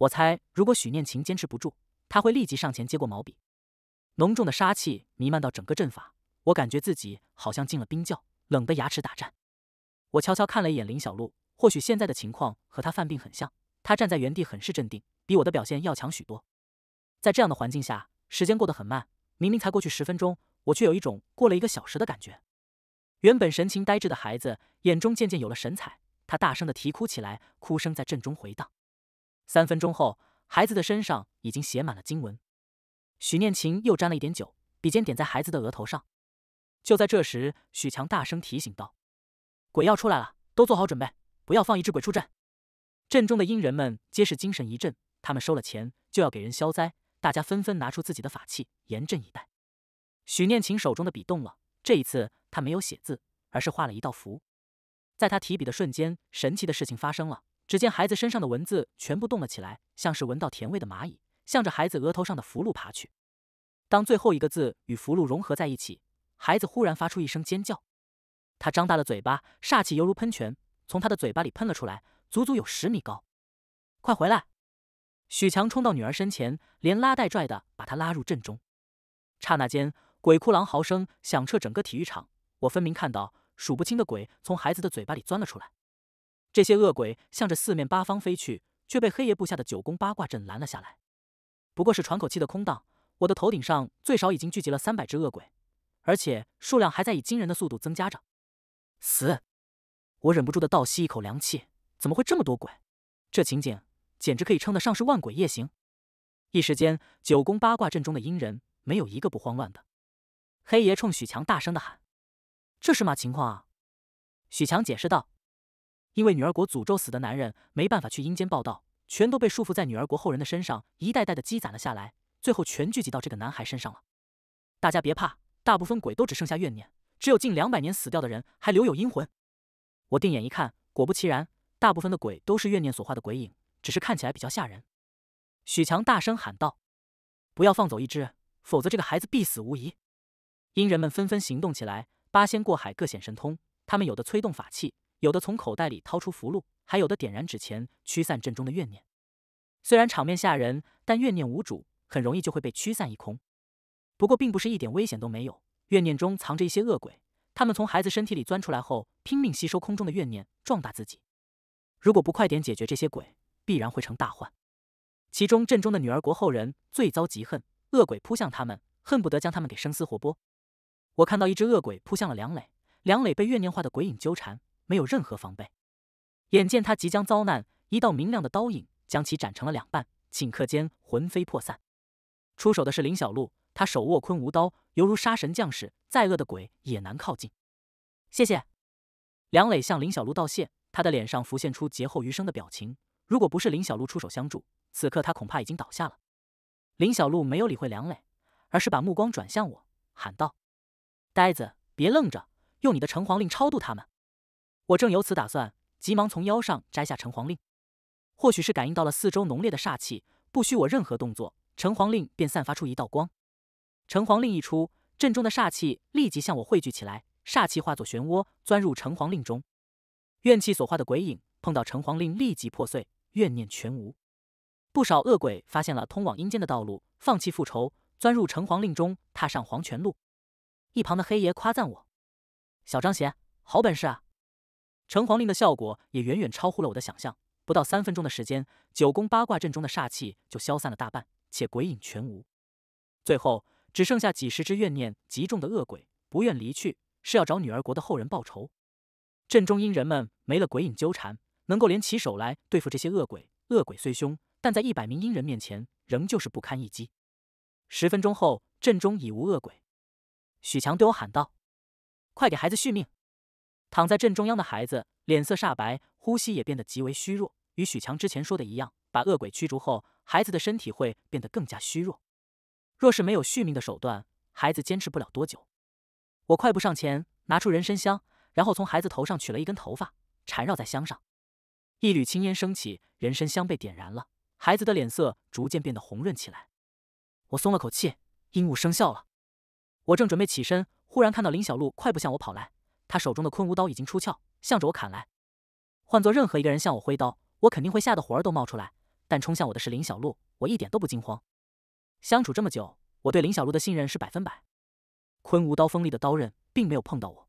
我猜，如果许念琴坚持不住，他会立即上前接过毛笔。浓重的杀气弥漫到整个阵法，我感觉自己好像进了冰窖，冷得牙齿打颤。我悄悄看了一眼林小璐，或许现在的情况和她犯病很像。她站在原地，很是镇定，比我的表现要强许多。在这样的环境下，时间过得很慢。明明才过去十分钟，我却有一种过了一个小时的感觉。原本神情呆滞的孩子，眼中渐渐有了神采。他大声的啼哭起来，哭声在阵中回荡。三分钟后，孩子的身上已经写满了经文。许念琴又沾了一点酒，笔尖点在孩子的额头上。就在这时，许强大声提醒道：“鬼要出来了，都做好准备，不要放一只鬼出阵！”阵中的阴人们皆是精神一振，他们收了钱就要给人消灾。大家纷纷拿出自己的法器，严阵以待。许念琴手中的笔动了，这一次他没有写字，而是画了一道符。在他提笔的瞬间，神奇的事情发生了。只见孩子身上的文字全部动了起来，像是闻到甜味的蚂蚁，向着孩子额头上的符箓爬去。当最后一个字与符箓融合在一起，孩子忽然发出一声尖叫，他张大了嘴巴，煞气犹如喷泉，从他的嘴巴里喷了出来，足足有十米高。快回来！许强冲到女儿身前，连拉带拽的把她拉入阵中。刹那间，鬼哭狼嚎声响彻整个体育场，我分明看到数不清的鬼从孩子的嘴巴里钻了出来。这些恶鬼向着四面八方飞去，却被黑爷布下的九宫八卦阵拦了下来。不过是喘口气的空档，我的头顶上最少已经聚集了三百只恶鬼，而且数量还在以惊人的速度增加着。死！我忍不住的倒吸一口凉气，怎么会这么多鬼？这情景简直可以称得上是万鬼夜行。一时间，九宫八卦阵中的阴人没有一个不慌乱的。黑爷冲许强大声的喊：“这是嘛情况啊？”许强解释道。因为女儿国诅咒死的男人没办法去阴间报道，全都被束缚在女儿国后人的身上，一代代的积攒了下来，最后全聚集到这个男孩身上了。大家别怕，大部分鬼都只剩下怨念，只有近两百年死掉的人还留有阴魂。我定眼一看，果不其然，大部分的鬼都是怨念所化的鬼影，只是看起来比较吓人。许强大声喊道：“不要放走一只，否则这个孩子必死无疑！”阴人们纷纷行动起来，八仙过海各显神通，他们有的催动法器。有的从口袋里掏出符箓，还有的点燃纸钱驱散阵中的怨念。虽然场面吓人，但怨念无主，很容易就会被驱散一空。不过，并不是一点危险都没有。怨念中藏着一些恶鬼，他们从孩子身体里钻出来后，拼命吸收空中的怨念，壮大自己。如果不快点解决这些鬼，必然会成大患。其中阵中的女儿国后人最遭极恨，恶鬼扑向他们，恨不得将他们给生撕活剥。我看到一只恶鬼扑向了梁磊，梁磊被怨念化的鬼影纠缠。没有任何防备，眼见他即将遭难，一道明亮的刀影将其斩成了两半，顷刻间魂飞魄散。出手的是林小璐，他手握昆吾刀，犹如杀神将士，再恶的鬼也难靠近。谢谢，梁磊向林小璐道谢，他的脸上浮现出劫后余生的表情。如果不是林小璐出手相助，此刻他恐怕已经倒下了。林小璐没有理会梁磊，而是把目光转向我，喊道：“呆子，别愣着，用你的城隍令超度他们。”我正有此打算，急忙从腰上摘下城隍令。或许是感应到了四周浓烈的煞气，不需我任何动作，城隍令便散发出一道光。城隍令一出，阵中的煞气立即向我汇聚起来，煞气化作漩涡，钻入城隍令中。怨气所化的鬼影碰到城隍令，立即破碎，怨念全无。不少恶鬼发现了通往阴间的道路，放弃复仇，钻入城隍令中，踏上黄泉路。一旁的黑爷夸赞我：“小张贤，好本事啊！”城隍令的效果也远远超乎了我的想象。不到三分钟的时间，九宫八卦阵中的煞气就消散了大半，且鬼影全无。最后只剩下几十只怨念极重的恶鬼不愿离去，是要找女儿国的后人报仇。阵中阴人们没了鬼影纠缠，能够联起手来对付这些恶鬼。恶鬼虽凶，但在一百名阴人面前仍旧是不堪一击。十分钟后，阵中已无恶鬼。许强对我喊道：“快给孩子续命！”躺在正中央的孩子脸色煞白，呼吸也变得极为虚弱。与许强之前说的一样，把恶鬼驱逐后，孩子的身体会变得更加虚弱。若是没有续命的手段，孩子坚持不了多久。我快步上前，拿出人参香，然后从孩子头上取了一根头发，缠绕在香上。一缕青烟升起，人参香被点燃了。孩子的脸色逐渐变得红润起来。我松了口气，阴物生效了。我正准备起身，忽然看到林小璐快步向我跑来。他手中的昆吾刀已经出鞘，向着我砍来。换做任何一个人向我挥刀，我肯定会吓得魂儿都冒出来。但冲向我的是林小璐，我一点都不惊慌。相处这么久，我对林小璐的信任是百分百。昆吾刀锋利的刀刃并没有碰到我，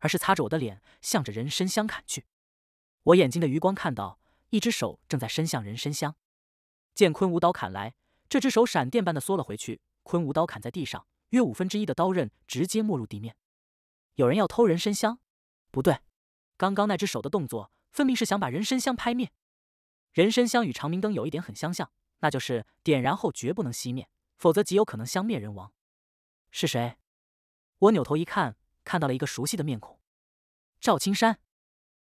而是擦着我的脸，向着人参香砍去。我眼睛的余光看到，一只手正在伸向人参香。见昆吾刀砍来，这只手闪电般的缩了回去。昆吾刀砍在地上，约五分之一的刀刃直接没入地面。有人要偷人参香，不对，刚刚那只手的动作分明是想把人参香拍灭。人参香与长明灯有一点很相像，那就是点燃后绝不能熄灭，否则极有可能香灭人亡。是谁？我扭头一看，看到了一个熟悉的面孔——赵青山。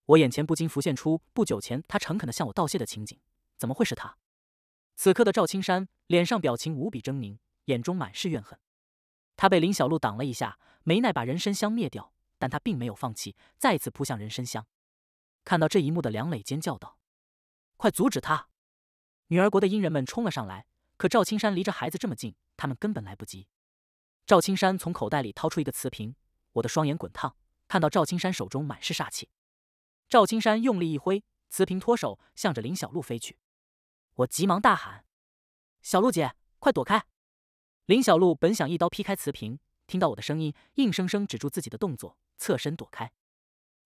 我眼前不禁浮现出不久前他诚恳的向我道谢的情景。怎么会是他？此刻的赵青山脸上表情无比狰狞，眼中满是怨恨。他被林小璐挡了一下，没奈把人参香灭掉，但他并没有放弃，再次扑向人参香。看到这一幕的梁磊尖叫道：“快阻止他！”女儿国的阴人们冲了上来，可赵青山离着孩子这么近，他们根本来不及。赵青山从口袋里掏出一个瓷瓶，我的双眼滚烫，看到赵青山手中满是煞气。赵青山用力一挥，瓷瓶脱手，向着林小璐飞去。我急忙大喊：“小璐姐，快躲开！”林小璐本想一刀劈开瓷瓶，听到我的声音，硬生生止住自己的动作，侧身躲开。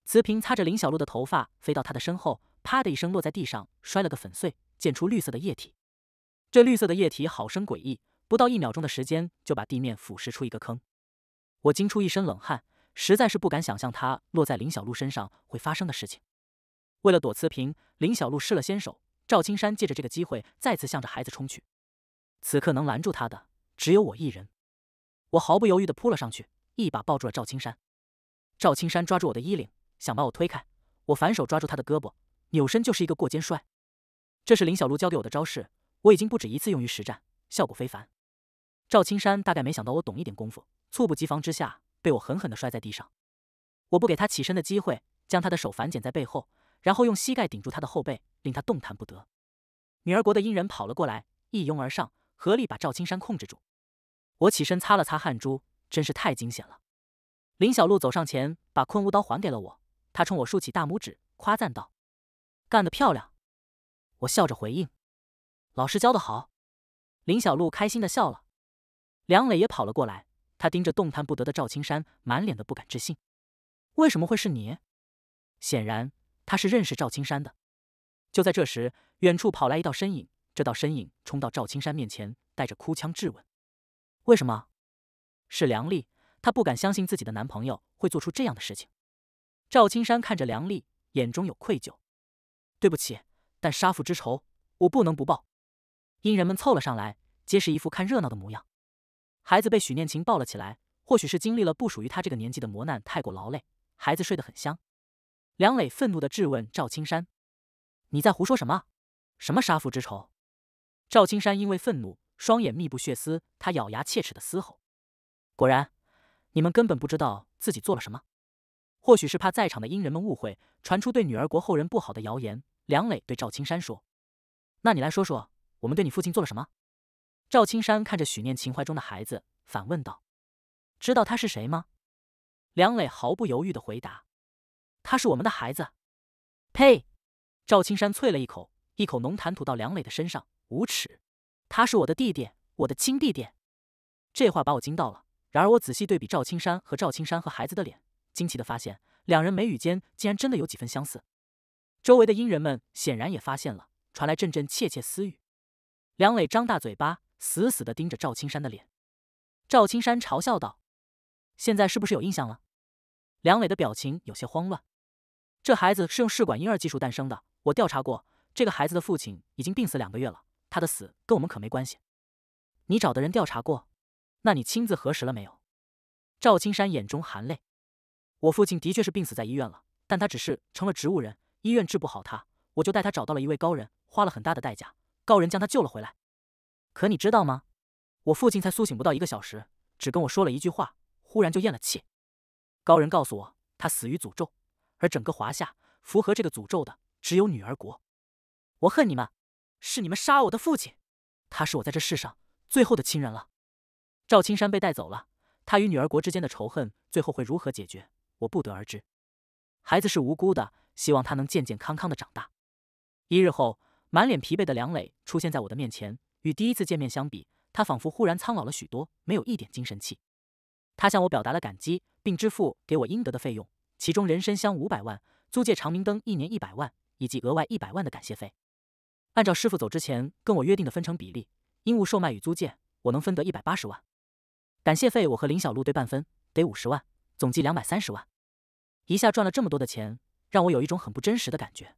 瓷瓶擦着林小璐的头发飞到她的身后，啪的一声落在地上，摔了个粉碎，溅出绿色的液体。这绿色的液体好生诡异，不到一秒钟的时间就把地面腐蚀出一个坑。我惊出一身冷汗，实在是不敢想象它落在林小璐身上会发生的事情。为了躲瓷瓶，林小璐失了先手，赵青山借着这个机会再次向着孩子冲去。此刻能拦住他的？只有我一人，我毫不犹豫地扑了上去，一把抱住了赵青山。赵青山抓住我的衣领，想把我推开，我反手抓住他的胳膊，扭身就是一个过肩摔。这是林小璐教给我的招式，我已经不止一次用于实战，效果非凡。赵青山大概没想到我懂一点功夫，猝不及防之下，被我狠狠地摔在地上。我不给他起身的机会，将他的手反剪在背后，然后用膝盖顶住他的后背，令他动弹不得。女儿国的阴人跑了过来，一拥而上。合力把赵青山控制住。我起身擦了擦汗珠，真是太惊险了。林小璐走上前，把昆吾刀还给了我。他冲我竖起大拇指，夸赞道：“干得漂亮！”我笑着回应：“老师教的好。”林小璐开心的笑了。梁磊也跑了过来，他盯着动弹不得的赵青山，满脸的不敢置信：“为什么会是你？”显然，他是认识赵青山的。就在这时，远处跑来一道身影。这道身影冲到赵青山面前，带着哭腔质问：“为什么？”是梁丽，她不敢相信自己的男朋友会做出这样的事情。赵青山看着梁丽，眼中有愧疚：“对不起，但杀父之仇，我不能不报。”因人们凑了上来，皆是一副看热闹的模样。孩子被许念琴抱了起来，或许是经历了不属于他这个年纪的磨难，太过劳累，孩子睡得很香。梁磊愤怒地质问赵青山：“你在胡说什么？什么杀父之仇？”赵青山因为愤怒，双眼密布血丝，他咬牙切齿的嘶吼：“果然，你们根本不知道自己做了什么。”或许是怕在场的英人们误会，传出对女儿国后人不好的谣言，梁磊对赵青山说：“那你来说说，我们对你父亲做了什么？”赵青山看着许念情怀中的孩子，反问道：“知道他是谁吗？”梁磊毫不犹豫地回答：“他是我们的孩子。”呸！赵青山啐了一口，一口浓痰吐到梁磊的身上。无耻！他是我的弟弟，我的亲弟弟。这话把我惊到了。然而我仔细对比赵青山和赵青山和孩子的脸，惊奇的发现，两人眉宇间竟然真的有几分相似。周围的阴人们显然也发现了，传来阵阵窃窃私语。梁磊张大嘴巴，死死的盯着赵青山的脸。赵青山嘲笑道：“现在是不是有印象了？”梁磊的表情有些慌乱。这孩子是用试管婴儿技术诞生的。我调查过，这个孩子的父亲已经病死两个月了。他的死跟我们可没关系。你找的人调查过？那你亲自核实了没有？赵青山眼中含泪。我父亲的确是病死在医院了，但他只是成了植物人，医院治不好他，我就带他找到了一位高人，花了很大的代价，高人将他救了回来。可你知道吗？我父亲才苏醒不到一个小时，只跟我说了一句话，忽然就咽了气。高人告诉我，他死于诅咒，而整个华夏符合这个诅咒的只有女儿国。我恨你们！是你们杀我的父亲，他是我在这世上最后的亲人了。赵青山被带走了，他与女儿国之间的仇恨最后会如何解决，我不得而知。孩子是无辜的，希望他能健健康康的长大。一日后，满脸疲惫的梁磊出现在我的面前，与第一次见面相比，他仿佛忽然苍老了许多，没有一点精神气。他向我表达了感激，并支付给我应得的费用，其中人参香五百万，租借长明灯一年一百万，以及额外一百万的感谢费。按照师傅走之前跟我约定的分成比例，鹦鹉售卖与租借我能分得一百八十万，感谢费我和林小璐对半分，得五十万，总计两百三十万。一下赚了这么多的钱，让我有一种很不真实的感觉。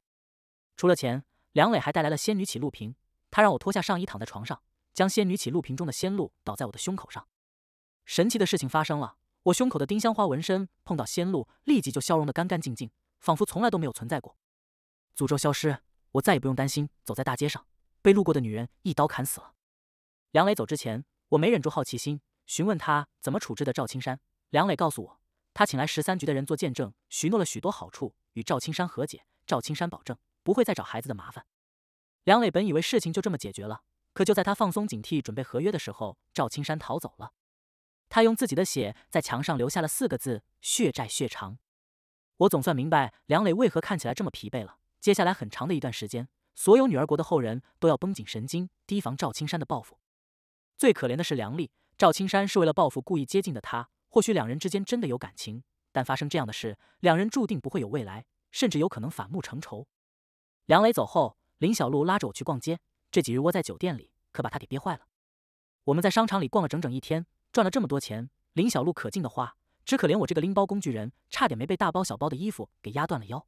除了钱，梁磊还带来了仙女起露瓶，他让我脱下上衣，躺在床上，将仙女起露瓶中的仙露倒在我的胸口上。神奇的事情发生了，我胸口的丁香花纹身碰到仙露，立即就消融得干干净净，仿佛从来都没有存在过，诅咒消失。我再也不用担心走在大街上被路过的女人一刀砍死了。梁磊走之前，我没忍住好奇心，询问他怎么处置的赵青山。梁磊告诉我，他请来十三局的人做见证，许诺了许多好处，与赵青山和解。赵青山保证不会再找孩子的麻烦。梁磊本以为事情就这么解决了，可就在他放松警惕准备合约的时候，赵青山逃走了。他用自己的血在墙上留下了四个字：血债血偿。我总算明白梁磊为何看起来这么疲惫了。接下来很长的一段时间，所有女儿国的后人都要绷紧神经，提防赵青山的报复。最可怜的是梁丽，赵青山是为了报复故意接近的她，或许两人之间真的有感情，但发生这样的事，两人注定不会有未来，甚至有可能反目成仇。梁磊走后，林小璐拉着我去逛街，这几日窝在酒店里，可把他给憋坏了。我们在商场里逛了整整一天，赚了这么多钱，林小璐可劲的花，只可怜我这个拎包工具人，差点没被大包小包的衣服给压断了腰。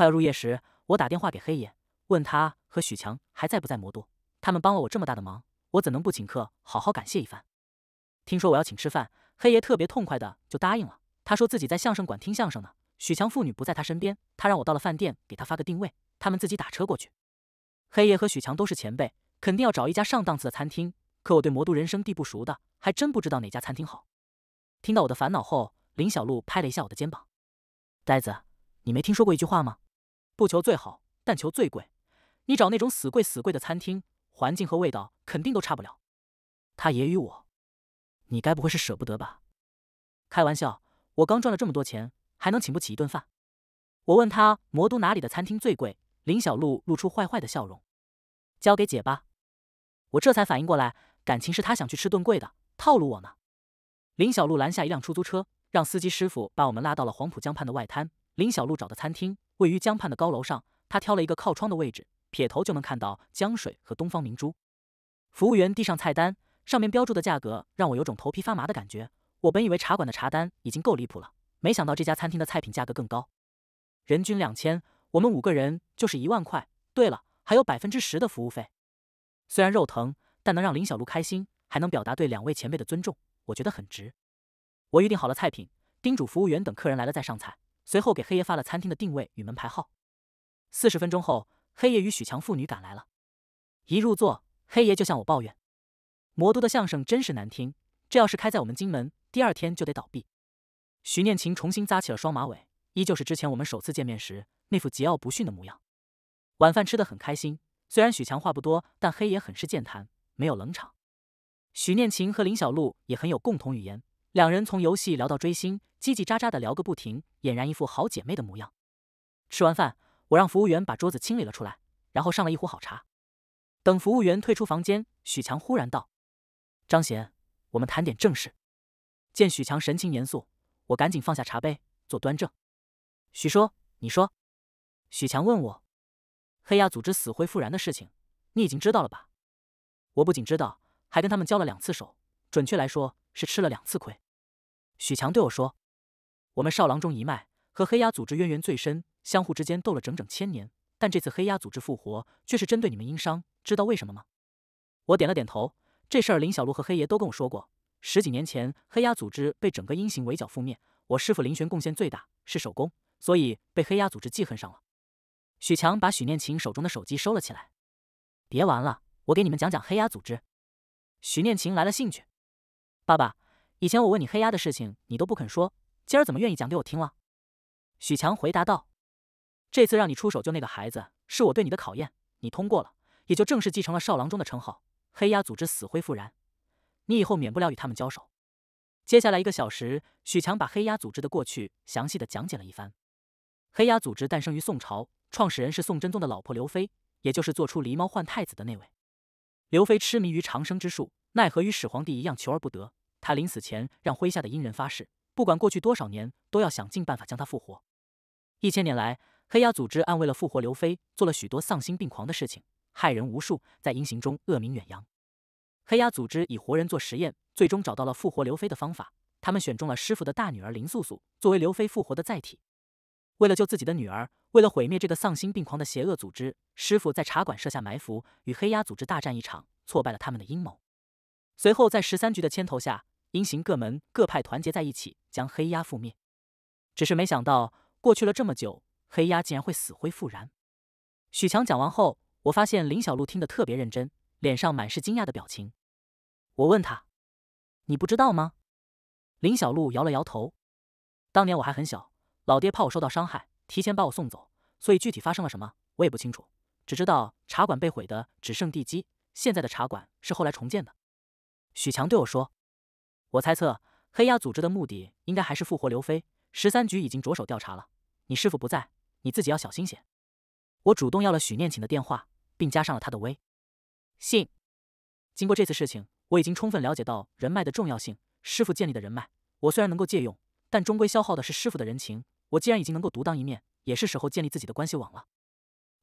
快要入夜时，我打电话给黑爷，问他和许强还在不在魔都。他们帮了我这么大的忙，我怎能不请客，好好感谢一番？听说我要请吃饭，黑爷特别痛快的就答应了。他说自己在相声馆听相声呢，许强父女不在他身边，他让我到了饭店给他发个定位，他们自己打车过去。黑爷和许强都是前辈，肯定要找一家上档次的餐厅。可我对魔都人生地不熟的，还真不知道哪家餐厅好。听到我的烦恼后，林小璐拍了一下我的肩膀：“呆子，你没听说过一句话吗？”不求最好，但求最贵。你找那种死贵死贵的餐厅，环境和味道肯定都差不了。他揶揄我：“你该不会是舍不得吧？”开玩笑，我刚赚了这么多钱，还能请不起一顿饭？我问他魔都哪里的餐厅最贵，林小璐露出坏坏的笑容：“交给姐吧。”我这才反应过来，感情是他想去吃顿贵的，套路我呢。林小璐拦下一辆出租车，让司机师傅把我们拉到了黄浦江畔的外滩。林小璐找的餐厅位于江畔的高楼上，她挑了一个靠窗的位置，撇头就能看到江水和东方明珠。服务员递上菜单，上面标注的价格让我有种头皮发麻的感觉。我本以为茶馆的茶单已经够离谱了，没想到这家餐厅的菜品价格更高，人均两千，我们五个人就是一万块。对了，还有百分之十的服务费。虽然肉疼，但能让林小璐开心，还能表达对两位前辈的尊重，我觉得很值。我预定好了菜品，叮嘱服务员等客人来了再上菜。随后给黑爷发了餐厅的定位与门牌号。四十分钟后，黑爷与许强父女赶来了。一入座，黑爷就向我抱怨：“魔都的相声真是难听，这要是开在我们金门，第二天就得倒闭。”徐念琴重新扎起了双马尾，依旧是之前我们首次见面时那副桀骜不驯的模样。晚饭吃得很开心，虽然许强话不多，但黑爷很是健谈，没有冷场。许念琴和林小璐也很有共同语言。两人从游戏聊到追星，叽叽喳喳的聊个不停，俨然一副好姐妹的模样。吃完饭，我让服务员把桌子清理了出来，然后上了一壶好茶。等服务员退出房间，许强忽然道：“张贤，我们谈点正事。”见许强神情严肃，我赶紧放下茶杯，坐端正。许说：“你说。许强问我：“黑亚组织死灰复燃的事情，你已经知道了吧？”我不仅知道，还跟他们交了两次手。准确来说。是吃了两次亏，许强对我说：“我们少郎中一脉和黑鸦组织渊源最深，相互之间斗了整整千年。但这次黑鸦组织复活，却是针对你们殷商，知道为什么吗？”我点了点头。这事儿林小璐和黑爷都跟我说过。十几年前，黑鸦组织被整个阴行围剿覆灭，我师傅林玄贡献最大，是首功，所以被黑鸦组织记恨上了。许强把许念琴手中的手机收了起来：“别玩了，我给你们讲讲黑鸦组织。”许念琴来了兴趣。爸爸，以前我问你黑鸦的事情，你都不肯说，今儿怎么愿意讲给我听了？许强回答道：“这次让你出手救那个孩子，是我对你的考验。你通过了，也就正式继承了少郎中的称号。黑鸦组织死灰复燃，你以后免不了与他们交手。”接下来一个小时，许强把黑鸦组织的过去详细的讲解了一番。黑鸦组织诞生于宋朝，创始人是宋真宗的老婆刘妃，也就是做出狸猫换太子的那位。刘妃痴迷于长生之术，奈何与始皇帝一样求而不得。他临死前让麾下的阴人发誓，不管过去多少年，都要想尽办法将他复活。一千年来，黑鸦组织暗为了复活刘飞，做了许多丧心病狂的事情，害人无数，在阴行中恶名远扬。黑鸦组织以活人做实验，最终找到了复活刘飞的方法。他们选中了师傅的大女儿林素素作为刘飞复活的载体。为了救自己的女儿，为了毁灭这个丧心病狂的邪恶组织，师傅在茶馆设下埋伏，与黑鸦组织大战一场，挫败了他们的阴谋。随后，在十三局的牵头下，阴行各门各派团结在一起，将黑鸦覆灭。只是没想到，过去了这么久，黑鸦竟然会死灰复燃。许强讲完后，我发现林小璐听得特别认真，脸上满是惊讶的表情。我问他：“你不知道吗？”林小璐摇了摇头。当年我还很小，老爹怕我受到伤害，提前把我送走，所以具体发生了什么，我也不清楚。只知道茶馆被毁的只剩地基，现在的茶馆是后来重建的。许强对我说。我猜测黑鸦组织的目的应该还是复活刘飞。十三局已经着手调查了。你师傅不在，你自己要小心些。我主动要了许念琴的电话，并加上了他的微信。经过这次事情，我已经充分了解到人脉的重要性。师傅建立的人脉，我虽然能够借用，但终归消耗的是师傅的人情。我既然已经能够独当一面，也是时候建立自己的关系网了。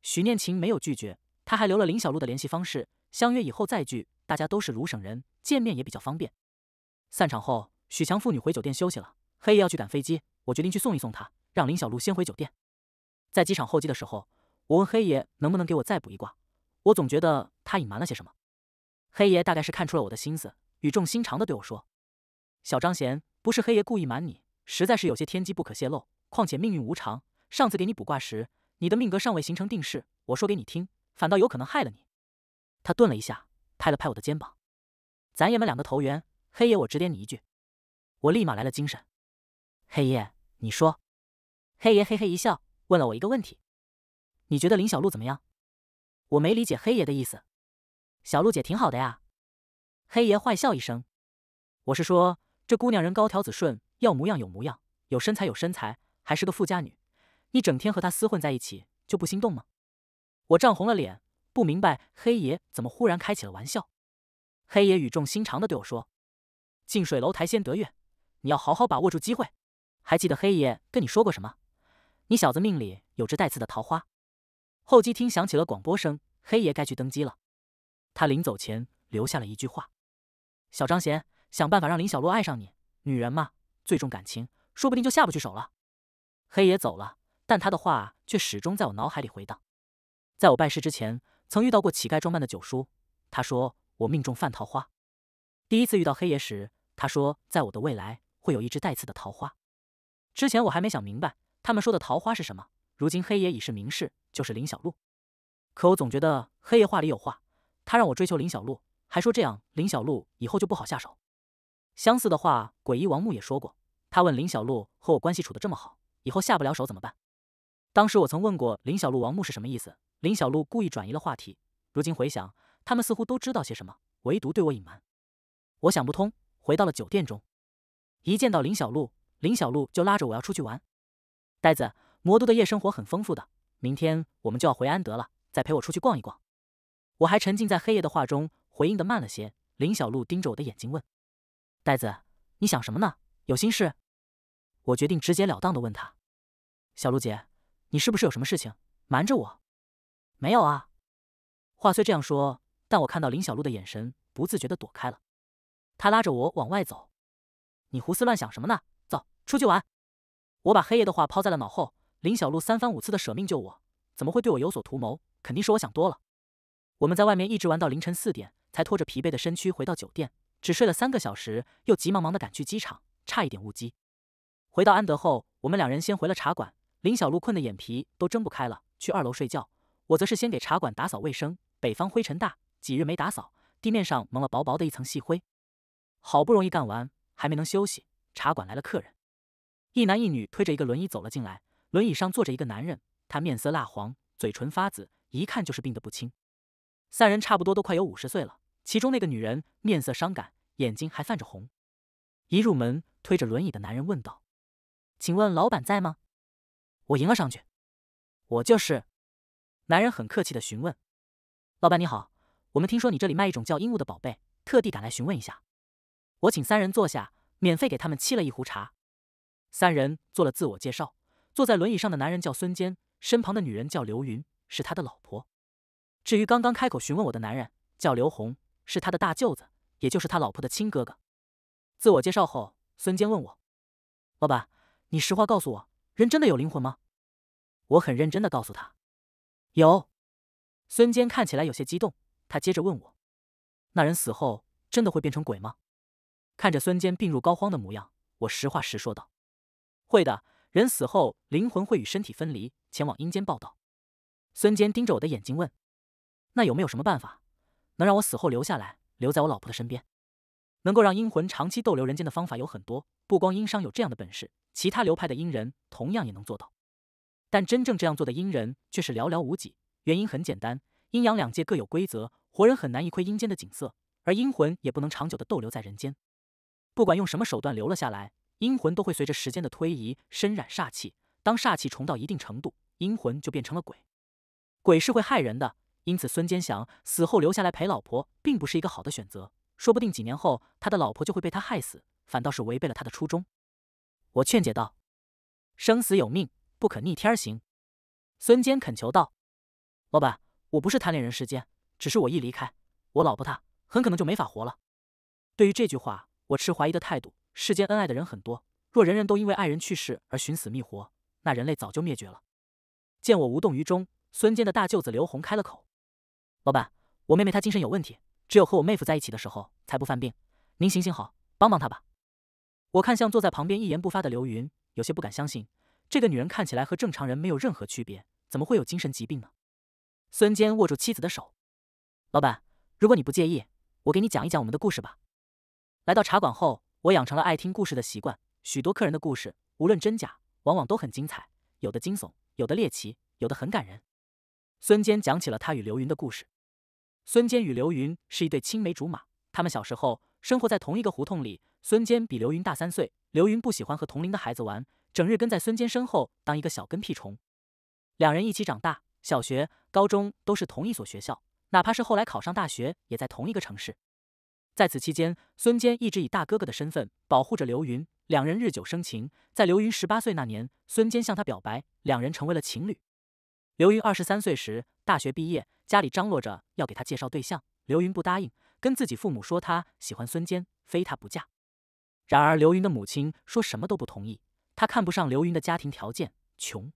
许念琴没有拒绝，他还留了林小璐的联系方式，相约以后再聚。大家都是鲁省人，见面也比较方便。散场后，许强父女回酒店休息了。黑爷要去赶飞机，我决定去送一送他，让林小璐先回酒店。在机场候机的时候，我问黑爷能不能给我再补一卦，我总觉得他隐瞒了些什么。黑爷大概是看出了我的心思，语重心长的对我说：“小张贤，不是黑爷故意瞒你，实在是有些天机不可泄露。况且命运无常，上次给你补卦时，你的命格尚未形成定势，我说给你听，反倒有可能害了你。”他顿了一下，拍了拍我的肩膀：“咱爷们两个投缘。”黑爷，我指点你一句，我立马来了精神。黑爷，你说。黑爷嘿嘿一笑，问了我一个问题：你觉得林小璐怎么样？我没理解黑爷的意思。小璐姐挺好的呀。黑爷坏笑一声：我是说，这姑娘人高挑子顺，要模样有模样，有身材有身材，还是个富家女。你整天和她厮混在一起，就不心动吗？我涨红了脸，不明白黑爷怎么忽然开起了玩笑。黑爷语重心长的对我说。近水楼台先得月，你要好好把握住机会。还记得黑爷跟你说过什么？你小子命里有只带刺的桃花。候机厅响起了广播声，黑爷该去登机了。他临走前留下了一句话：“小张贤，想办法让林小洛爱上你。女人嘛，最重感情，说不定就下不去手了。”黑爷走了，但他的话却始终在我脑海里回荡。在我拜师之前，曾遇到过乞丐装扮的九叔，他说我命中犯桃花。第一次遇到黑爷时。他说：“在我的未来会有一只带刺的桃花。”之前我还没想明白，他们说的桃花是什么。如今黑爷已是明示，就是林小璐。可我总觉得黑爷话里有话，他让我追求林小璐，还说这样林小璐以后就不好下手。相似的话，诡异王木也说过。他问林小璐：“和我关系处的这么好，以后下不了手怎么办？”当时我曾问过林小璐王木是什么意思，林小璐故意转移了话题。如今回想，他们似乎都知道些什么，唯独对我隐瞒。我想不通。回到了酒店中，一见到林小璐，林小璐就拉着我要出去玩。呆子，魔都的夜生活很丰富的，明天我们就要回安德了，再陪我出去逛一逛。我还沉浸在黑夜的话中，回应的慢了些。林小璐盯着我的眼睛问：“呆子，你想什么呢？有心事？”我决定直截了当的问他：“小璐姐，你是不是有什么事情瞒着我？”“没有啊。”话虽这样说，但我看到林小璐的眼神，不自觉的躲开了。他拉着我往外走，你胡思乱想什么呢？走出去玩。我把黑夜的话抛在了脑后。林小璐三番五次的舍命救我，怎么会对我有所图谋？肯定是我想多了。我们在外面一直玩到凌晨四点，才拖着疲惫的身躯回到酒店，只睡了三个小时，又急忙忙的赶去机场，差一点误机。回到安德后，我们两人先回了茶馆。林小璐困的眼皮都睁不开了，去二楼睡觉。我则是先给茶馆打扫卫生。北方灰尘大，几日没打扫，地面上蒙了薄薄的一层细灰。好不容易干完，还没能休息。茶馆来了客人，一男一女推着一个轮椅走了进来，轮椅上坐着一个男人，他面色蜡黄，嘴唇发紫，一看就是病得不轻。三人差不多都快有五十岁了，其中那个女人面色伤感，眼睛还泛着红。一入门，推着轮椅的男人问道：“请问老板在吗？”我迎了上去：“我就是。”男人很客气的询问：“老板你好，我们听说你这里卖一种叫鹦鹉的宝贝，特地赶来询问一下。”我请三人坐下，免费给他们沏了一壶茶。三人做了自我介绍。坐在轮椅上的男人叫孙坚，身旁的女人叫刘云，是他的老婆。至于刚刚开口询问我的男人，叫刘红，是他的大舅子，也就是他老婆的亲哥哥。自我介绍后，孙坚问我：“老板，你实话告诉我，人真的有灵魂吗？”我很认真的告诉他：“有。”孙坚看起来有些激动，他接着问我：“那人死后真的会变成鬼吗？”看着孙坚病入膏肓的模样，我实话实说道：“会的人死后灵魂会与身体分离，前往阴间报道。”孙坚盯着我的眼睛问：“那有没有什么办法，能让我死后留下来，留在我老婆的身边？能够让阴魂长期逗留人间的方法有很多，不光阴商有这样的本事，其他流派的阴人同样也能做到。但真正这样做的阴人却是寥寥无几。原因很简单，阴阳两界各有规则，活人很难一窥阴间的景色，而阴魂也不能长久的逗留在人间。”不管用什么手段留了下来，阴魂都会随着时间的推移，深染煞气。当煞气重到一定程度，阴魂就变成了鬼。鬼是会害人的，因此孙坚想死后留下来陪老婆，并不是一个好的选择。说不定几年后，他的老婆就会被他害死，反倒是违背了他的初衷。我劝解道：“生死有命，不可逆天而行。”孙坚恳求道：“老板，我不是贪恋人世间，只是我一离开，我老婆她很可能就没法活了。”对于这句话。我持怀疑的态度，世间恩爱的人很多，若人人都因为爱人去世而寻死觅活，那人类早就灭绝了。见我无动于衷，孙坚的大舅子刘洪开了口：“老板，我妹妹她精神有问题，只有和我妹夫在一起的时候才不犯病，您行行好，帮帮她吧。”我看向坐在旁边一言不发的刘云，有些不敢相信，这个女人看起来和正常人没有任何区别，怎么会有精神疾病呢？孙坚握住妻子的手：“老板，如果你不介意，我给你讲一讲我们的故事吧。”来到茶馆后，我养成了爱听故事的习惯。许多客人的故事，无论真假，往往都很精彩。有的惊悚，有的猎奇，有的很感人。孙坚讲起了他与刘云的故事。孙坚与刘云是一对青梅竹马，他们小时候生活在同一个胡同里。孙坚比刘云大三岁，刘云不喜欢和同龄的孩子玩，整日跟在孙坚身后当一个小跟屁虫。两人一起长大，小学、高中都是同一所学校，哪怕是后来考上大学，也在同一个城市。在此期间，孙坚一直以大哥哥的身份保护着刘云，两人日久生情。在刘云十八岁那年，孙坚向他表白，两人成为了情侣。刘云二十三岁时大学毕业，家里张罗着要给他介绍对象，刘云不答应，跟自己父母说他喜欢孙坚，非他不嫁。然而刘云的母亲说什么都不同意，他看不上刘云的家庭条件，穷。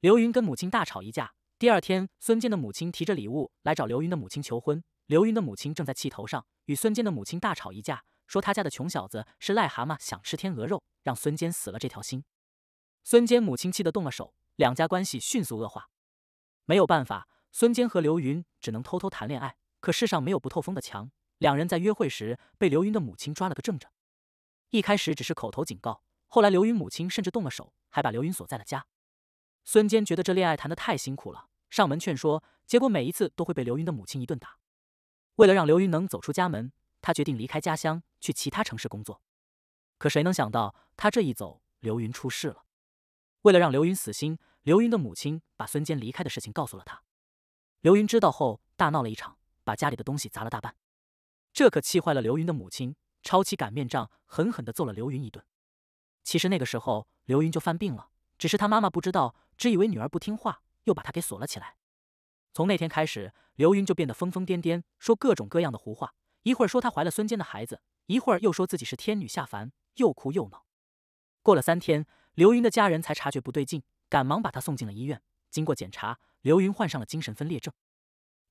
刘云跟母亲大吵一架。第二天，孙坚的母亲提着礼物来找刘云的母亲求婚。刘云的母亲正在气头上，与孙坚的母亲大吵一架，说他家的穷小子是癞蛤蟆想吃天鹅肉，让孙坚死了这条心。孙坚母亲气得动了手，两家关系迅速恶化。没有办法，孙坚和刘云只能偷偷谈恋爱。可世上没有不透风的墙，两人在约会时被刘云的母亲抓了个正着。一开始只是口头警告，后来刘云母亲甚至动了手，还把刘云锁在了家。孙坚觉得这恋爱谈的太辛苦了，上门劝说，结果每一次都会被刘云的母亲一顿打。为了让刘云能走出家门，他决定离开家乡去其他城市工作。可谁能想到，他这一走，刘云出事了。为了让刘云死心，刘云的母亲把孙坚离开的事情告诉了他。刘云知道后，大闹了一场，把家里的东西砸了大半。这可气坏了刘云的母亲，抄起擀面杖，狠狠的揍了刘云一顿。其实那个时候，刘云就犯病了，只是他妈妈不知道，只以为女儿不听话，又把他给锁了起来。从那天开始，刘云就变得疯疯癫癫，说各种各样的胡话。一会儿说她怀了孙坚的孩子，一会儿又说自己是天女下凡，又哭又闹。过了三天，刘云的家人才察觉不对劲，赶忙把她送进了医院。经过检查，刘云患上了精神分裂症。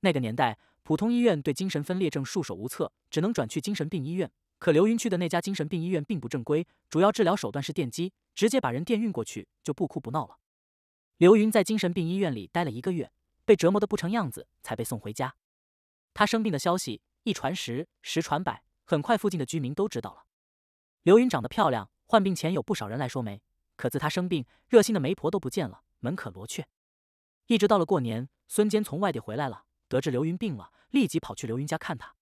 那个年代，普通医院对精神分裂症束手无策，只能转去精神病医院。可刘云去的那家精神病医院并不正规，主要治疗手段是电击，直接把人电晕过去就不哭不闹了。刘云在精神病医院里待了一个月。被折磨得不成样子，才被送回家。他生病的消息一传十，十传百，很快附近的居民都知道了。刘云长得漂亮，患病前有不少人来说媒，可自他生病，热心的媒婆都不见了，门可罗雀。一直到了过年，孙坚从外地回来了，得知刘云病了，立即跑去刘云家看他。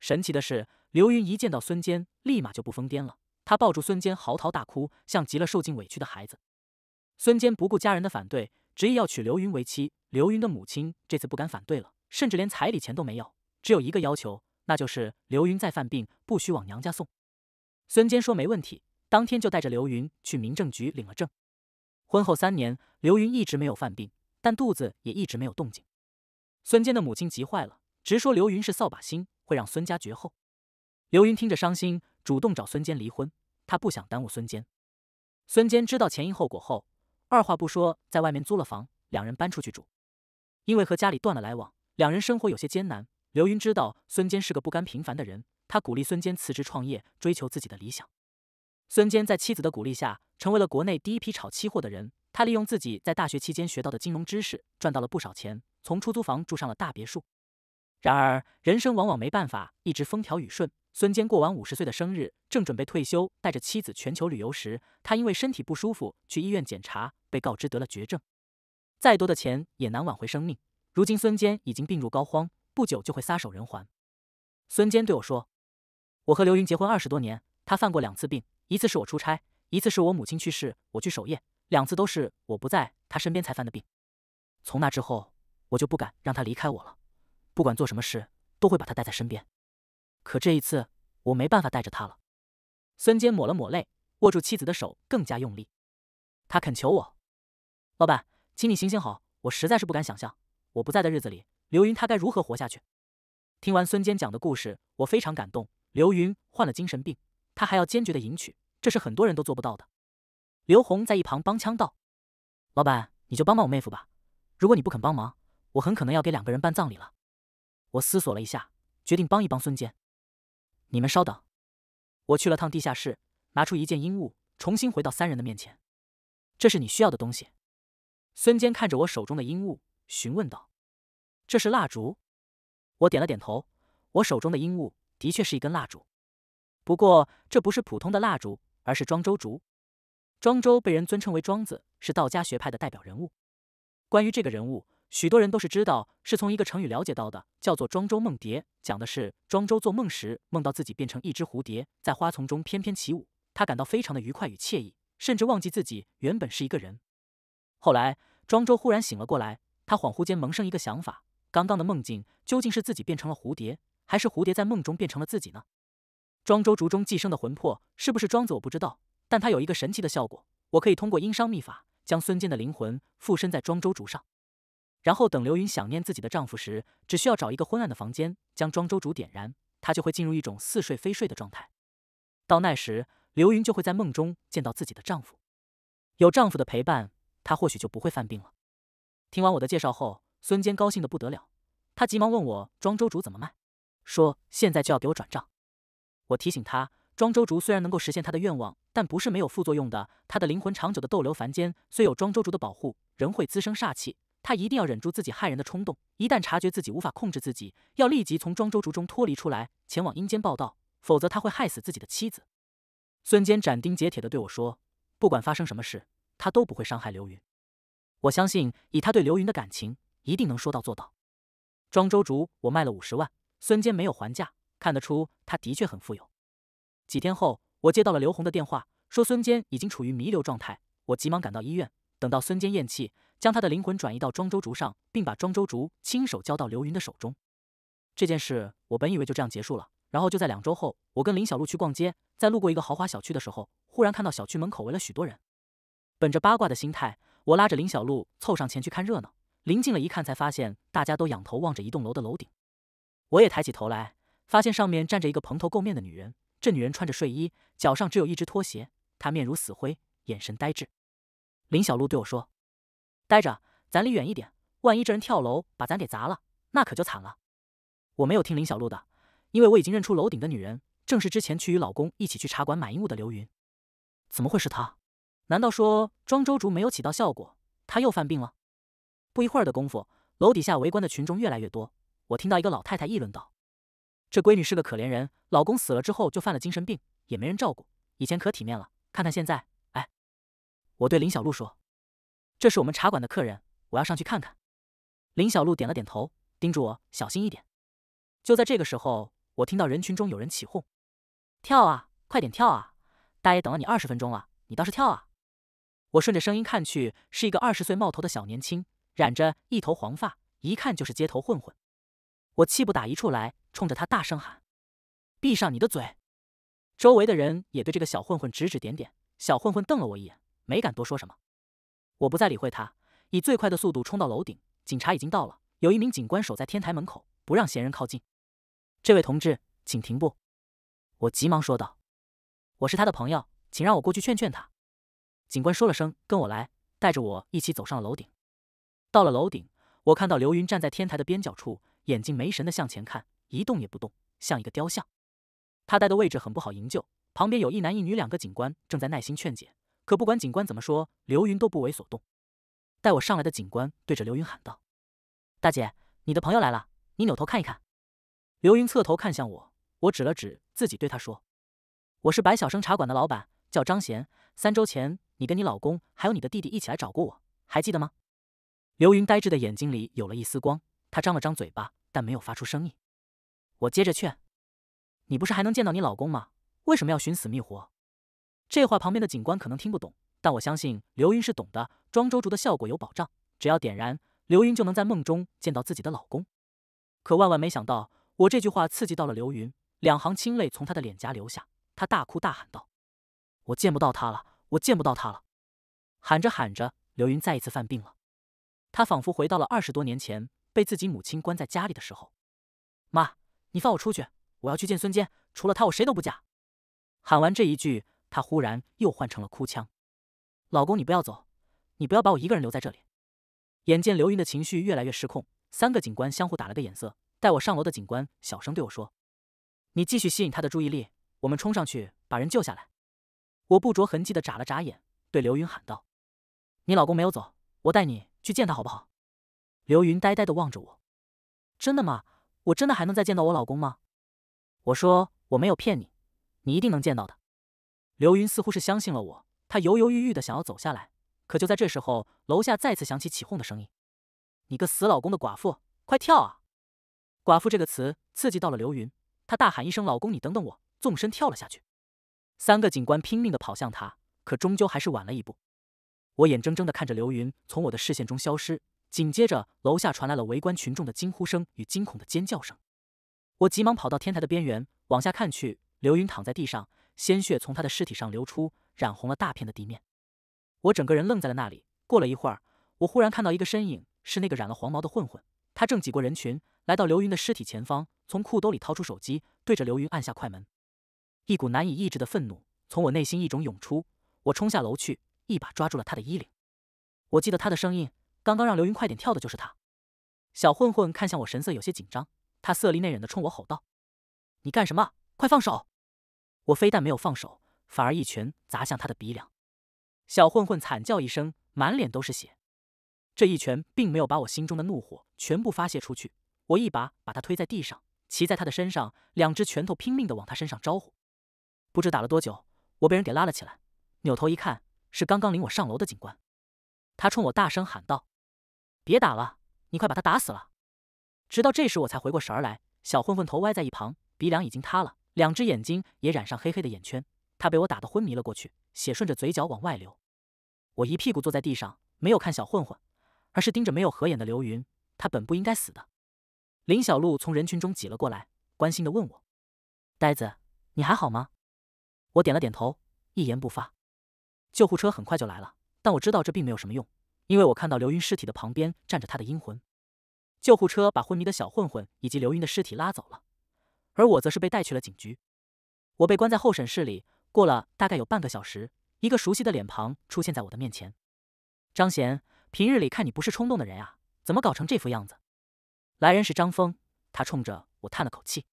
神奇的是，刘云一见到孙坚，立马就不疯癫了。他抱住孙坚，嚎啕大哭，像极了受尽委屈的孩子。孙坚不顾家人的反对。执意要娶刘云为妻，刘云的母亲这次不敢反对了，甚至连彩礼钱都没有，只有一个要求，那就是刘云再犯病不许往娘家送。孙坚说没问题，当天就带着刘云去民政局领了证。婚后三年，刘云一直没有犯病，但肚子也一直没有动静。孙坚的母亲急坏了，直说刘云是扫把星，会让孙家绝后。刘云听着伤心，主动找孙坚离婚，他不想耽误孙坚。孙坚知道前因后果后。二话不说，在外面租了房，两人搬出去住。因为和家里断了来往，两人生活有些艰难。刘云知道孙坚是个不甘平凡的人，他鼓励孙坚辞职创业，追求自己的理想。孙坚在妻子的鼓励下，成为了国内第一批炒期货的人。他利用自己在大学期间学到的金融知识，赚到了不少钱，从出租房住上了大别墅。然而，人生往往没办法一直风调雨顺。孙坚过完五十岁的生日，正准备退休，带着妻子全球旅游时，他因为身体不舒服去医院检查。被告知得了绝症，再多的钱也难挽回生命。如今孙坚已经病入膏肓，不久就会撒手人寰。孙坚对我说：“我和刘云结婚二十多年，他犯过两次病，一次是我出差，一次是我母亲去世，我去守夜，两次都是我不在他身边才犯的病。从那之后，我就不敢让他离开我了，不管做什么事都会把他带在身边。可这一次，我没办法带着他了。”孙坚抹了抹泪，握住妻子的手更加用力。他恳求我。老板，请你行行好，我实在是不敢想象，我不在的日子里，刘云他该如何活下去。听完孙坚讲的故事，我非常感动。刘云患了精神病，他还要坚决的迎娶，这是很多人都做不到的。刘红在一旁帮腔道：“老板，你就帮帮我妹夫吧，如果你不肯帮忙，我很可能要给两个人办葬礼了。”我思索了一下，决定帮一帮孙坚。你们稍等，我去了趟地下室，拿出一件衣物，重新回到三人的面前。这是你需要的东西。孙坚看着我手中的阴物，询问道：“这是蜡烛？”我点了点头。我手中的阴物的确是一根蜡烛，不过这不是普通的蜡烛，而是庄周烛。庄周被人尊称为庄子，是道家学派的代表人物。关于这个人物，许多人都是知道，是从一个成语了解到的，叫做“庄周梦蝶”，讲的是庄周做梦时梦到自己变成一只蝴蝶，在花丛中翩翩起舞，他感到非常的愉快与惬意，甚至忘记自己原本是一个人。后来，庄周忽然醒了过来，他恍惚间萌生一个想法：刚刚的梦境究竟是自己变成了蝴蝶，还是蝴蝶在梦中变成了自己呢？庄周竹中寄生的魂魄是不是庄子我不知道，但它有一个神奇的效果，我可以通过阴伤秘法将孙坚的灵魂附身在庄周竹上。然后等刘云想念自己的丈夫时，只需要找一个昏暗的房间，将庄周竹点燃，她就会进入一种似睡非睡的状态。到那时，刘云就会在梦中见到自己的丈夫，有丈夫的陪伴。他或许就不会犯病了。听完我的介绍后，孙坚高兴的不得了，他急忙问我庄周竹怎么卖，说现在就要给我转账。我提醒他，庄周竹虽然能够实现他的愿望，但不是没有副作用的。他的灵魂长久的逗留凡间，虽有庄周竹的保护，仍会滋生煞气。他一定要忍住自己害人的冲动，一旦察觉自己无法控制自己，要立即从庄周竹中脱离出来，前往阴间报道，否则他会害死自己的妻子。孙坚斩钉截铁的对我说，不管发生什么事。他都不会伤害刘云，我相信以他对刘云的感情，一定能说到做到。庄周竹，我卖了五十万。孙坚没有还价，看得出他的确很富有。几天后，我接到了刘红的电话，说孙坚已经处于弥留状态。我急忙赶到医院，等到孙坚咽气，将他的灵魂转移到庄周竹上，并把庄周竹亲手交到刘云的手中。这件事我本以为就这样结束了，然后就在两周后，我跟林小璐去逛街，在路过一个豪华小区的时候，忽然看到小区门口围了许多人。本着八卦的心态，我拉着林小璐凑上前去看热闹。临近了一看，才发现大家都仰头望着一栋楼的楼顶。我也抬起头来，发现上面站着一个蓬头垢面的女人。这女人穿着睡衣，脚上只有一只拖鞋。她面如死灰，眼神呆滞。林小璐对我说：“呆着，咱离远一点，万一这人跳楼把咱给砸了，那可就惨了。”我没有听林小璐的，因为我已经认出楼顶的女人正是之前去与老公一起去茶馆买衣物的刘云。怎么会是她？难道说庄周竹没有起到效果？他又犯病了。不一会儿的功夫，楼底下围观的群众越来越多。我听到一个老太太议论道：“这闺女是个可怜人，老公死了之后就犯了精神病，也没人照顾。以前可体面了，看看现在。”哎，我对林小璐说：“这是我们茶馆的客人，我要上去看看。”林小璐点了点头，叮嘱我小心一点。就在这个时候，我听到人群中有人起哄：“跳啊，快点跳啊！大爷等了你二十分钟了，你倒是跳啊！”我顺着声音看去，是一个二十岁冒头的小年轻，染着一头黄发，一看就是街头混混。我气不打一处来，冲着他大声喊：“闭上你的嘴！”周围的人也对这个小混混指指点点。小混混瞪了我一眼，没敢多说什么。我不再理会他，以最快的速度冲到楼顶。警察已经到了，有一名警官守在天台门口，不让闲人靠近。这位同志，请停步！我急忙说道：“我是他的朋友，请让我过去劝劝他。”警官说了声“跟我来”，带着我一起走上了楼顶。到了楼顶，我看到刘云站在天台的边角处，眼睛没神的向前看，一动也不动，像一个雕像。他待的位置很不好营救，旁边有一男一女两个警官正在耐心劝解，可不管警官怎么说，刘云都不为所动。带我上来的警官对着刘云喊道：“大姐，你的朋友来了，你扭头看一看。”刘云侧头看向我，我指了指自己，对他说：“我是白晓生茶馆的老板，叫张贤。”三周前，你跟你老公还有你的弟弟一起来找过我，还记得吗？刘云呆滞的眼睛里有了一丝光，她张了张嘴巴，但没有发出声音。我接着劝：“你不是还能见到你老公吗？为什么要寻死觅活？”这话旁边的警官可能听不懂，但我相信刘云是懂的。庄周竹的效果有保障，只要点燃，刘云就能在梦中见到自己的老公。可万万没想到，我这句话刺激到了刘云，两行清泪从他的脸颊流下，他大哭大喊道。我见不到他了，我见不到他了！喊着喊着，刘云再一次犯病了。他仿佛回到了二十多年前被自己母亲关在家里的时候。妈，你放我出去！我要去见孙坚，除了他，我谁都不嫁！喊完这一句，他忽然又换成了哭腔：“老公，你不要走，你不要把我一个人留在这里！”眼见刘云的情绪越来越失控，三个警官相互打了个眼色。带我上楼的警官小声对我说：“你继续吸引他的注意力，我们冲上去把人救下来。”我不着痕迹的眨了眨眼，对刘云喊道：“你老公没有走，我带你去见他，好不好？”刘云呆呆的望着我：“真的吗？我真的还能再见到我老公吗？”我说：“我没有骗你，你一定能见到的。”刘云似乎是相信了我，他犹犹豫豫的想要走下来，可就在这时候，楼下再次响起起哄的声音：“你个死老公的寡妇，快跳啊！”“寡妇”这个词刺激到了刘云，她大喊一声：“老公，你等等我！”纵身跳了下去。三个警官拼命地跑向他，可终究还是晚了一步。我眼睁睁地看着刘云从我的视线中消失，紧接着楼下传来了围观群众的惊呼声与惊恐的尖叫声。我急忙跑到天台的边缘，往下看去，刘云躺在地上，鲜血从他的尸体上流出，染红了大片的地面。我整个人愣在了那里。过了一会儿，我忽然看到一个身影，是那个染了黄毛的混混，他正挤过人群，来到刘云的尸体前方，从裤兜里掏出手机，对着刘云按下快门。一股难以抑制的愤怒从我内心一种涌出，我冲下楼去，一把抓住了他的衣领。我记得他的声音，刚刚让刘云快点跳的就是他。小混混看向我，神色有些紧张。他色厉内荏的冲我吼道：“你干什么？快放手！”我非但没有放手，反而一拳砸向他的鼻梁。小混混惨叫一声，满脸都是血。这一拳并没有把我心中的怒火全部发泄出去，我一把把他推在地上，骑在他的身上，两只拳头拼命的往他身上招呼。不知打了多久，我被人给拉了起来。扭头一看，是刚刚领我上楼的警官。他冲我大声喊道：“别打了，你快把他打死了！”直到这时我才回过神来，小混混头歪在一旁，鼻梁已经塌了，两只眼睛也染上黑黑的眼圈。他被我打得昏迷了过去，血顺着嘴角往外流。我一屁股坐在地上，没有看小混混，而是盯着没有合眼的刘云。他本不应该死的。林小璐从人群中挤了过来，关心的问我：“呆子，你还好吗？”我点了点头，一言不发。救护车很快就来了，但我知道这并没有什么用，因为我看到刘云尸体的旁边站着他的阴魂。救护车把昏迷的小混混以及刘云的尸体拉走了，而我则是被带去了警局。我被关在候审室里，过了大概有半个小时，一个熟悉的脸庞出现在我的面前。张贤，平日里看你不是冲动的人啊，怎么搞成这副样子？来人是张峰，他冲着我叹了口气。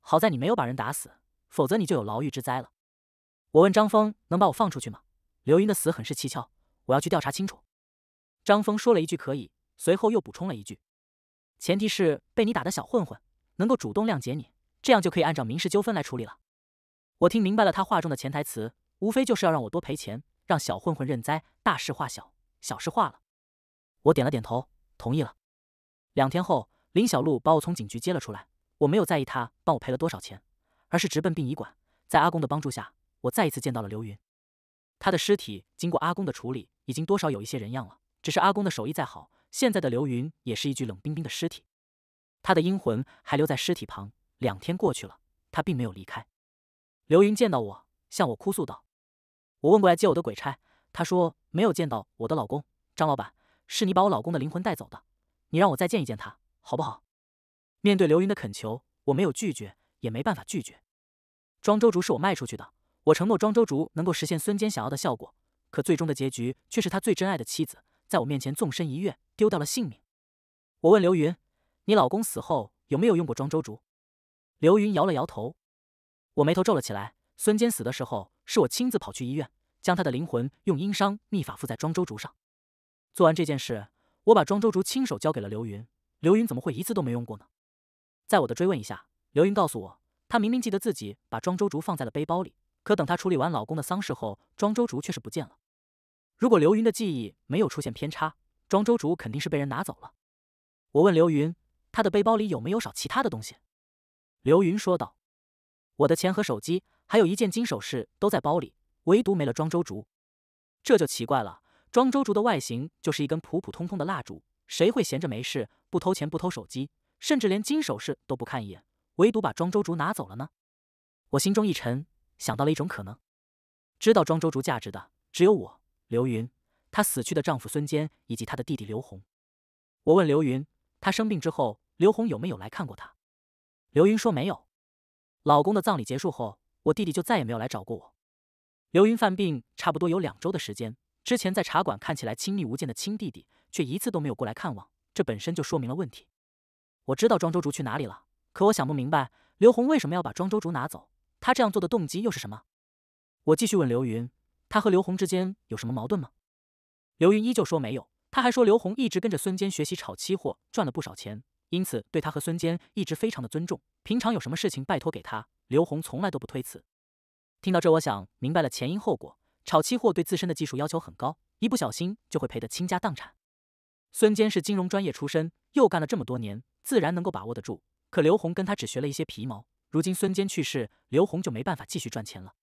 好在你没有把人打死，否则你就有牢狱之灾了。我问张峰：“能把我放出去吗？”刘云的死很是蹊跷，我要去调查清楚。张峰说了一句“可以”，随后又补充了一句：“前提是被你打的小混混能够主动谅解你，这样就可以按照民事纠纷来处理了。”我听明白了他话中的潜台词，无非就是要让我多赔钱，让小混混认栽，大事化小，小事化了。我点了点头，同意了。两天后，林小璐把我从警局接了出来，我没有在意他帮我赔了多少钱，而是直奔殡仪馆，在阿公的帮助下。我再一次见到了刘云，他的尸体经过阿公的处理，已经多少有一些人样了。只是阿公的手艺再好，现在的刘云也是一具冷冰冰的尸体。他的阴魂还留在尸体旁，两天过去了，他并没有离开。刘云见到我，向我哭诉道：“我问过来接我的鬼差，他说没有见到我的老公张老板，是你把我老公的灵魂带走的，你让我再见一见他，好不好？”面对刘云的恳求，我没有拒绝，也没办法拒绝。庄周竹是我卖出去的。我承诺庄周竹能够实现孙坚想要的效果，可最终的结局却是他最珍爱的妻子在我面前纵身一跃，丢掉了性命。我问刘云：“你老公死后有没有用过庄周竹？”刘云摇了摇头。我眉头皱了起来。孙坚死的时候，是我亲自跑去医院，将他的灵魂用阴伤秘法附在庄周竹上。做完这件事，我把庄周竹亲手交给了刘云。刘云怎么会一次都没用过呢？在我的追问下，刘云告诉我，他明明记得自己把庄周竹放在了背包里。可等她处理完老公的丧事后，庄周竹却是不见了。如果刘云的记忆没有出现偏差，庄周竹肯定是被人拿走了。我问刘云：“她的背包里有没有少其他的东西？”刘云说道：“我的钱和手机，还有一件金首饰都在包里，唯独没了庄周竹。”这就奇怪了。庄周竹的外形就是一根普普通通的蜡烛，谁会闲着没事不偷钱不偷手机，甚至连金首饰都不看一眼，唯独把庄周竹拿走了呢？我心中一沉。想到了一种可能，知道庄周竹价值的只有我、刘云、她死去的丈夫孙坚以及她的弟弟刘洪。我问刘云，她生病之后，刘洪有没有来看过她？刘云说没有。老公的葬礼结束后，我弟弟就再也没有来找过我。刘云犯病差不多有两周的时间，之前在茶馆看起来亲密无间的亲弟弟，却一次都没有过来看望，这本身就说明了问题。我知道庄周竹去哪里了，可我想不明白刘洪为什么要把庄周竹拿走。他这样做的动机又是什么？我继续问刘云，他和刘红之间有什么矛盾吗？刘云依旧说没有，他还说刘红一直跟着孙坚学习炒期货，赚了不少钱，因此对他和孙坚一直非常的尊重，平常有什么事情拜托给他，刘红从来都不推辞。听到这，我想明白了前因后果。炒期货对自身的技术要求很高，一不小心就会赔得倾家荡产。孙坚是金融专业出身，又干了这么多年，自然能够把握得住。可刘红跟他只学了一些皮毛。如今孙坚去世，刘红就没办法继续赚钱了，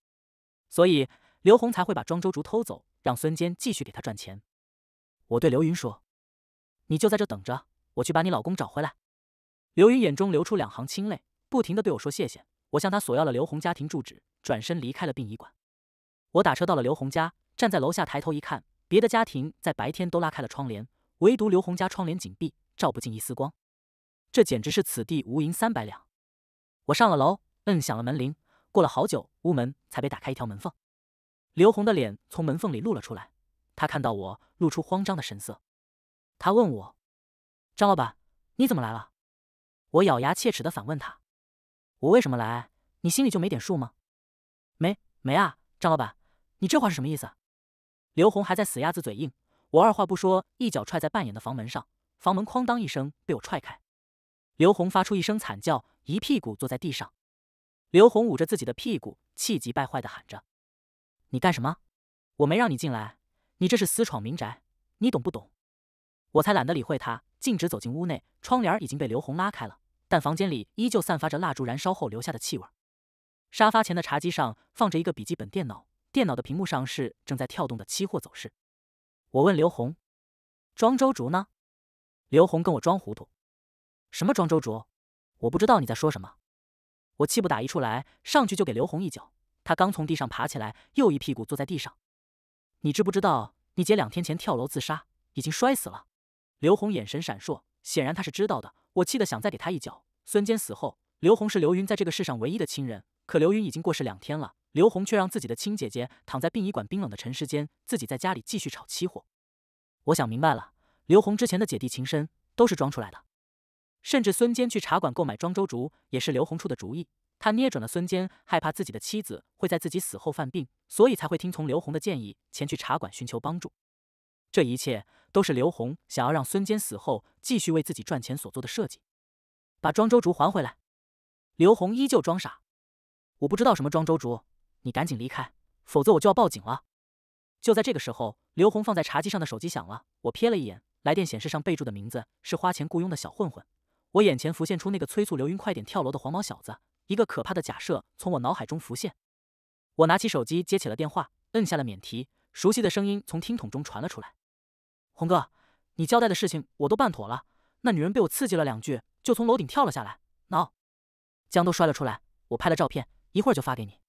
所以刘红才会把庄周竹偷走，让孙坚继续给他赚钱。我对刘云说：“你就在这等着，我去把你老公找回来。”刘云眼中流出两行清泪，不停的对我说：“谢谢。”我向他索要了刘红家庭住址，转身离开了殡仪馆。我打车到了刘红家，站在楼下抬头一看，别的家庭在白天都拉开了窗帘，唯独刘红家窗帘紧闭，照不进一丝光。这简直是此地无银三百两。我上了楼，摁响了门铃，过了好久，屋门才被打开一条门缝，刘红的脸从门缝里露了出来，他看到我，露出慌张的神色，他问我：“张老板，你怎么来了？”我咬牙切齿的反问他：“我为什么来？你心里就没点数吗？”“没没啊，张老板，你这话是什么意思？”刘红还在死鸭子嘴硬，我二话不说，一脚踹在半掩的房门上，房门哐当一声被我踹开。刘红发出一声惨叫，一屁股坐在地上。刘红捂着自己的屁股，气急败坏地喊着：“你干什么？我没让你进来，你这是私闯民宅，你懂不懂？”我才懒得理会他，径直走进屋内。窗帘已经被刘红拉开了，但房间里依旧散发着蜡烛燃烧后留下的气味。沙发前的茶几上放着一个笔记本电脑，电脑的屏幕上是正在跳动的期货走势。我问刘红：“庄周竹呢？”刘红跟我装糊涂。什么庄周卓？我不知道你在说什么。我气不打一处来，上去就给刘红一脚。他刚从地上爬起来，又一屁股坐在地上。你知不知道，你姐两天前跳楼自杀，已经摔死了。刘红眼神闪烁，显然他是知道的。我气得想再给他一脚。孙坚死后，刘红是刘云在这个世上唯一的亲人。可刘云已经过世两天了，刘红却让自己的亲姐姐躺在殡仪馆冰冷的尘世间，自己在家里继续炒期货。我想明白了，刘红之前的姐弟情深都是装出来的。甚至孙坚去茶馆购买庄周竹也是刘洪出的主意。他捏准了孙坚害怕自己的妻子会在自己死后犯病，所以才会听从刘洪的建议前去茶馆寻求帮助。这一切都是刘洪想要让孙坚死后继续为自己赚钱所做的设计。把庄周竹还回来。刘洪依旧装傻，我不知道什么庄周竹，你赶紧离开，否则我就要报警了。就在这个时候，刘洪放在茶几上的手机响了。我瞥了一眼来电显示上备注的名字，是花钱雇佣的小混混。我眼前浮现出那个催促刘云快点跳楼的黄毛小子，一个可怕的假设从我脑海中浮现。我拿起手机接起了电话，摁下了免提，熟悉的声音从听筒中传了出来：“红哥，你交代的事情我都办妥了。那女人被我刺激了两句，就从楼顶跳了下来，喏，江都摔了出来，我拍了照片，一会儿就发给你。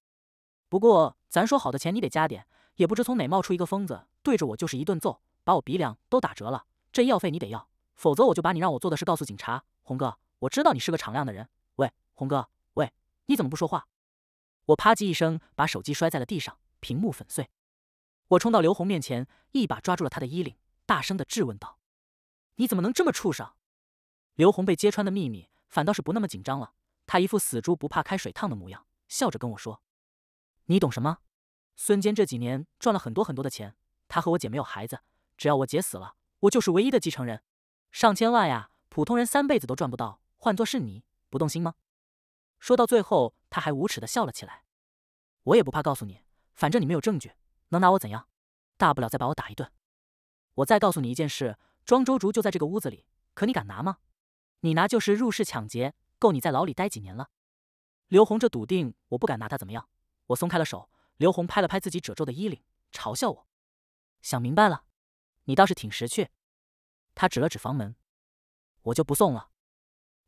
不过咱说好的钱你得加点。也不知从哪冒出一个疯子，对着我就是一顿揍，把我鼻梁都打折了。这医药费你得要，否则我就把你让我做的事告诉警察。”红哥，我知道你是个敞亮的人。喂，红哥，喂，你怎么不说话？我啪叽一声把手机摔在了地上，屏幕粉碎。我冲到刘红面前，一把抓住了他的衣领，大声的质问道：“你怎么能这么畜生？”刘红被揭穿的秘密，反倒是不那么紧张了。他一副死猪不怕开水烫的模样，笑着跟我说：“你懂什么？孙坚这几年赚了很多很多的钱，他和我姐没有孩子，只要我姐死了，我就是唯一的继承人，上千万呀。”普通人三辈子都赚不到，换做是你，不动心吗？说到最后，他还无耻地笑了起来。我也不怕告诉你，反正你没有证据，能拿我怎样？大不了再把我打一顿。我再告诉你一件事，庄周竹就在这个屋子里，可你敢拿吗？你拿就是入室抢劫，够你在牢里待几年了。刘红这笃定，我不敢拿他怎么样。我松开了手。刘红拍了拍自己褶皱的衣领，嘲笑我：“想明白了，你倒是挺识趣。”他指了指房门。我就不送了，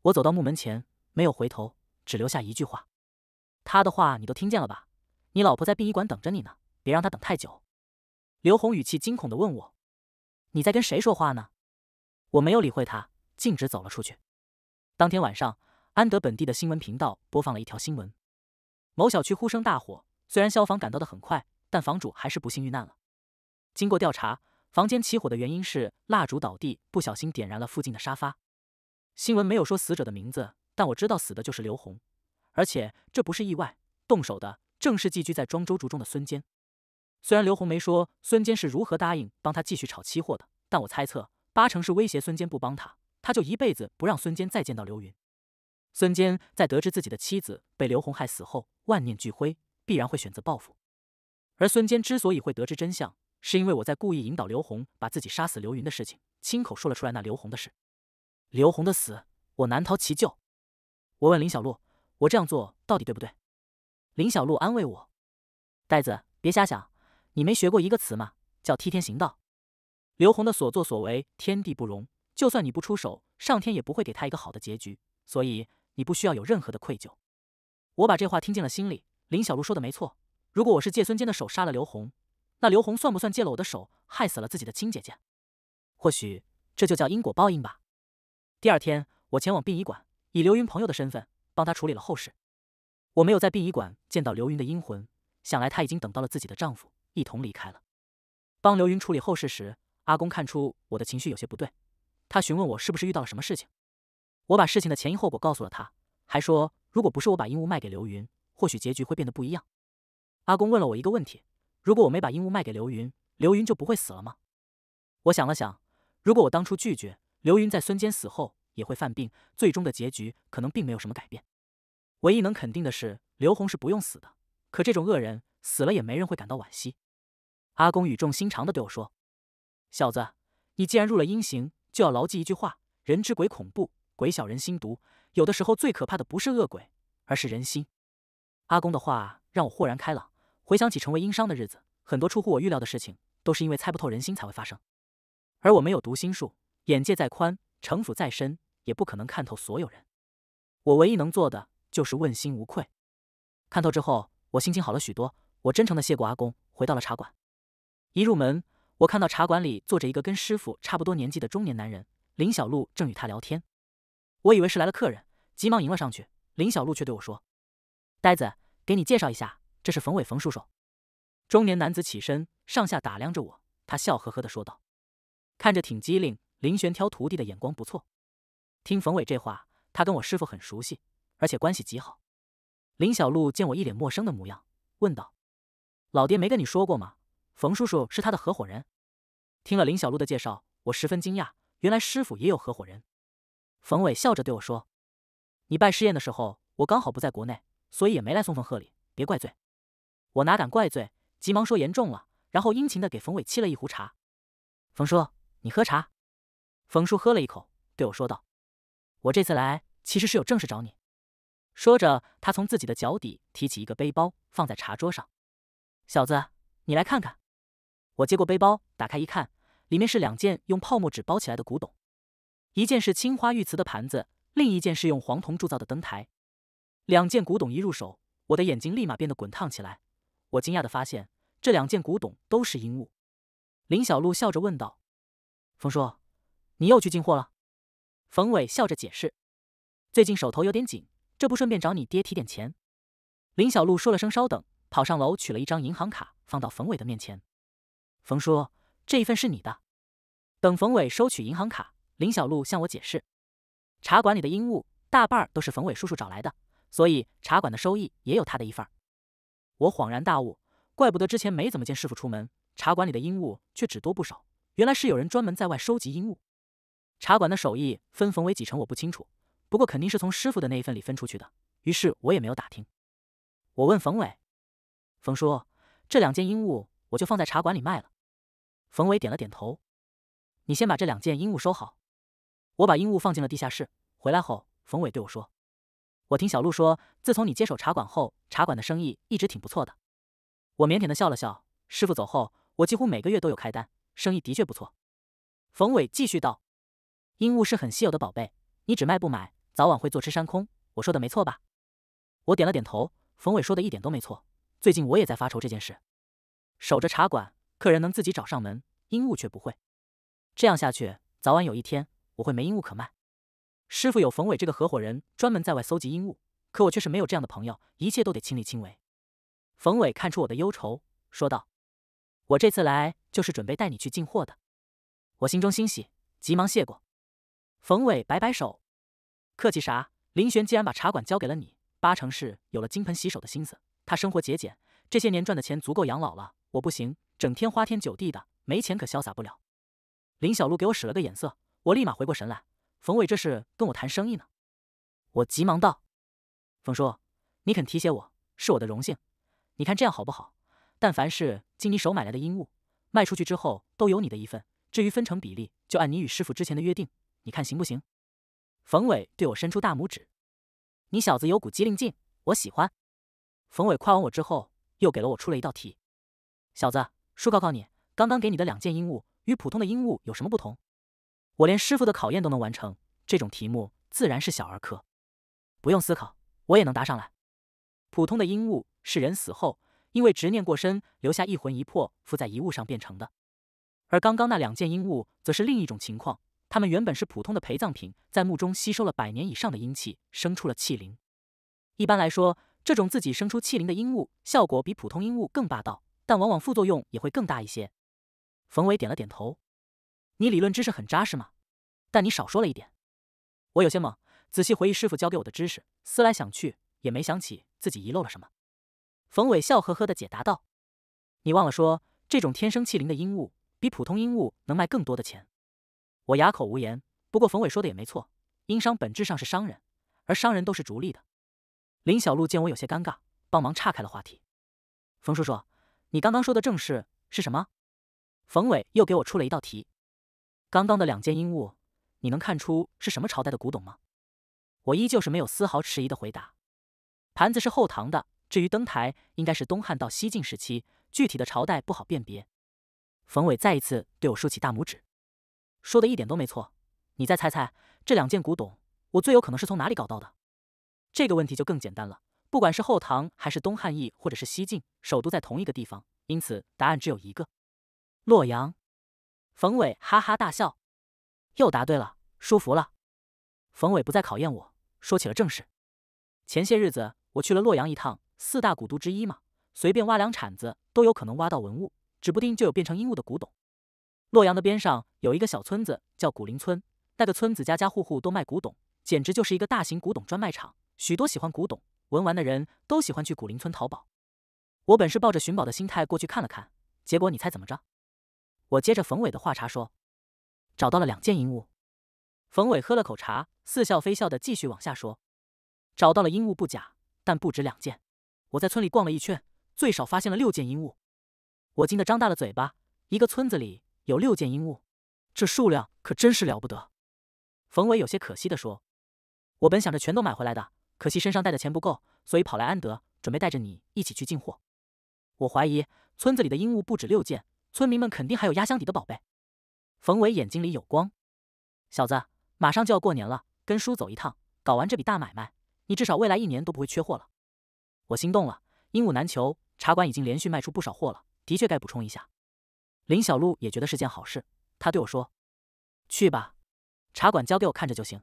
我走到墓门前，没有回头，只留下一句话：“他的话你都听见了吧？你老婆在殡仪馆等着你呢，别让她等太久。”刘红语气惊恐地问我：“你在跟谁说话呢？”我没有理会他，径直走了出去。当天晚上，安德本地的新闻频道播放了一条新闻：某小区呼生大火，虽然消防赶到的很快，但房主还是不幸遇难了。经过调查，房间起火的原因是蜡烛倒地，不小心点燃了附近的沙发。新闻没有说死者的名字，但我知道死的就是刘红，而且这不是意外，动手的正是寄居在庄周竹中的孙坚。虽然刘红没说孙坚是如何答应帮他继续炒期货的，但我猜测八成是威胁孙坚不帮他，他就一辈子不让孙坚再见到刘云。孙坚在得知自己的妻子被刘红害死后，万念俱灰，必然会选择报复。而孙坚之所以会得知真相，是因为我在故意引导刘红把自己杀死刘云的事情亲口说了出来。那刘红的事。刘红的死，我难逃其咎。我问林小璐：“我这样做到底对不对？”林小璐安慰我：“呆子，别瞎想。你没学过一个词吗？叫替天行道。刘红的所作所为，天地不容。就算你不出手，上天也不会给他一个好的结局。所以，你不需要有任何的愧疚。”我把这话听进了心里。林小璐说的没错。如果我是借孙坚的手杀了刘红，那刘红算不算借了我的手害死了自己的亲姐姐？或许这就叫因果报应吧。第二天，我前往殡仪馆，以刘云朋友的身份帮她处理了后事。我没有在殡仪馆见到刘云的阴魂，想来她已经等到了自己的丈夫，一同离开了。帮刘云处理后事时，阿公看出我的情绪有些不对，他询问我是不是遇到了什么事情。我把事情的前因后果告诉了他，还说如果不是我把鹦鹉卖给刘云，或许结局会变得不一样。阿公问了我一个问题：如果我没把鹦鹉卖给刘云，刘云就不会死了吗？我想了想，如果我当初拒绝。刘云在孙坚死后也会犯病，最终的结局可能并没有什么改变。唯一能肯定的是，刘洪是不用死的。可这种恶人死了也没人会感到惋惜。阿公语重心长地对我说：“小子，你既然入了阴行，就要牢记一句话：人之鬼恐怖，鬼小人心毒。有的时候，最可怕的不是恶鬼，而是人心。”阿公的话让我豁然开朗。回想起成为阴商的日子，很多出乎我预料的事情都是因为猜不透人心才会发生。而我没有读心术。眼界再宽，城府再深，也不可能看透所有人。我唯一能做的就是问心无愧。看透之后，我心情好了许多。我真诚的谢过阿公，回到了茶馆。一入门，我看到茶馆里坐着一个跟师傅差不多年纪的中年男人林小璐，正与他聊天。我以为是来了客人，急忙迎了上去。林小璐却对我说：“呆子，给你介绍一下，这是冯伟，冯叔叔。”中年男子起身，上下打量着我，他笑呵呵的说道：“看着挺机灵。”林玄挑徒弟的眼光不错，听冯伟这话，他跟我师傅很熟悉，而且关系极好。林小璐见我一脸陌生的模样，问道：“老爹没跟你说过吗？冯叔叔是他的合伙人。”听了林小璐的介绍，我十分惊讶，原来师傅也有合伙人。冯伟笑着对我说：“你拜师宴的时候，我刚好不在国内，所以也没来送份贺礼，别怪罪。”我哪敢怪罪，急忙说：“严重了。”然后殷勤的给冯伟沏了一壶茶：“冯叔，你喝茶。”冯叔喝了一口，对我说道：“我这次来其实是有正事找你。”说着，他从自己的脚底提起一个背包，放在茶桌上。“小子，你来看看。”我接过背包，打开一看，里面是两件用泡沫纸包起来的古董，一件是青花玉瓷的盘子，另一件是用黄铜铸造的灯台。两件古董一入手，我的眼睛立马变得滚烫起来。我惊讶地发现，这两件古董都是阴物。林小璐笑着问道：“冯叔。”你又去进货了，冯伟笑着解释：“最近手头有点紧，这不顺便找你爹提点钱。”林小璐说了声“稍等”，跑上楼取了一张银行卡，放到冯伟的面前：“冯叔，这一份是你的。”等冯伟收取银行卡，林小璐向我解释：“茶馆里的烟物大半都是冯伟叔叔找来的，所以茶馆的收益也有他的一份。”我恍然大悟，怪不得之前没怎么见师傅出门，茶馆里的烟物却只多不少，原来是有人专门在外收集烟物。茶馆的手艺分冯伟几成，我不清楚，不过肯定是从师傅的那一份里分出去的。于是我也没有打听。我问冯伟：“冯叔，这两件衣物我就放在茶馆里卖了。”冯伟点了点头：“你先把这两件衣物收好。”我把衣物放进了地下室。回来后，冯伟对我说：“我听小鹿说，自从你接手茶馆后，茶馆的生意一直挺不错的。”我腼腆的笑了笑：“师傅走后，我几乎每个月都有开单，生意的确不错。”冯伟继续道。鹦鹉是很稀有的宝贝，你只卖不买，早晚会坐吃山空。我说的没错吧？我点了点头。冯伟说的一点都没错。最近我也在发愁这件事。守着茶馆，客人能自己找上门，鹦鹉却不会。这样下去，早晚有一天我会没鹦鹉可卖。师傅有冯伟这个合伙人专门在外搜集鹦鹉，可我却是没有这样的朋友，一切都得亲力亲为。冯伟看出我的忧愁，说道：“我这次来就是准备带你去进货的。”我心中欣喜，急忙谢过。冯伟摆摆手，客气啥？林玄既然把茶馆交给了你，八成是有了金盆洗手的心思。他生活节俭，这些年赚的钱足够养老了。我不行，整天花天酒地的，没钱可潇洒不了。林小璐给我使了个眼色，我立马回过神来。冯伟这是跟我谈生意呢，我急忙道：“冯叔，你肯提携我是我的荣幸。你看这样好不好？但凡是经你手买来的阴物，卖出去之后都有你的一份。至于分成比例，就按你与师傅之前的约定。”你看行不行？冯伟对我伸出大拇指，你小子有股机灵劲，我喜欢。冯伟夸完我之后，又给了我出了一道题：小子，叔考考你，刚刚给你的两件阴物与普通的阴物有什么不同？我连师傅的考验都能完成，这种题目自然是小儿科，不用思考我也能答上来。普通的阴物是人死后因为执念过深留下一魂一魄附在遗物上变成的，而刚刚那两件阴物则是另一种情况。他们原本是普通的陪葬品，在墓中吸收了百年以上的阴气，生出了气灵。一般来说，这种自己生出气灵的阴物，效果比普通阴物更霸道，但往往副作用也会更大一些。冯伟点了点头：“你理论知识很扎实嘛，但你少说了一点。”我有些懵，仔细回忆师傅教给我的知识，思来想去也没想起自己遗漏了什么。冯伟笑呵呵地解答道：“你忘了说，这种天生气灵的阴物，比普通阴物能卖更多的钱。”我哑口无言，不过冯伟说的也没错，殷商本质上是商人，而商人都是逐利的。林小璐见我有些尴尬，帮忙岔开了话题。冯叔叔，你刚刚说的正事是什么？冯伟又给我出了一道题，刚刚的两件殷物，你能看出是什么朝代的古董吗？我依旧是没有丝毫迟疑的回答，盘子是后唐的，至于灯台，应该是东汉到西晋时期，具体的朝代不好辨别。冯伟再一次对我竖起大拇指。说的一点都没错，你再猜猜这两件古董，我最有可能是从哪里搞到的？这个问题就更简单了，不管是后唐还是东汉义，或者是西晋，首都在同一个地方，因此答案只有一个——洛阳。冯伟哈哈大笑，又答对了，舒服了。冯伟不再考验我，说起了正事。前些日子我去了洛阳一趟，四大古都之一嘛，随便挖两铲子都有可能挖到文物，指不定就有变成阴物的古董。洛阳的边上有一个小村子，叫古林村。那个村子家家户户都卖古董，简直就是一个大型古董专卖场。许多喜欢古董、文玩的人都喜欢去古林村淘宝。我本是抱着寻宝的心态过去看了看，结果你猜怎么着？我接着冯伟的话茬说：“找到了两件阴物。”冯伟喝了口茶，似笑非笑的继续往下说：“找到了阴物不假，但不止两件。我在村里逛了一圈，最少发现了六件阴物。”我惊得张大了嘴巴，一个村子里。有六件阴物，这数量可真是了不得。冯伟有些可惜的说：“我本想着全都买回来的，可惜身上带的钱不够，所以跑来安德，准备带着你一起去进货。我怀疑村子里的阴物不止六件，村民们肯定还有压箱底的宝贝。”冯伟眼睛里有光：“小子，马上就要过年了，跟叔走一趟，搞完这笔大买卖，你至少未来一年都不会缺货了。”我心动了，阴物难求，茶馆已经连续卖出不少货了，的确该补充一下。林小璐也觉得是件好事，她对我说：“去吧，茶馆交给我看着就行。”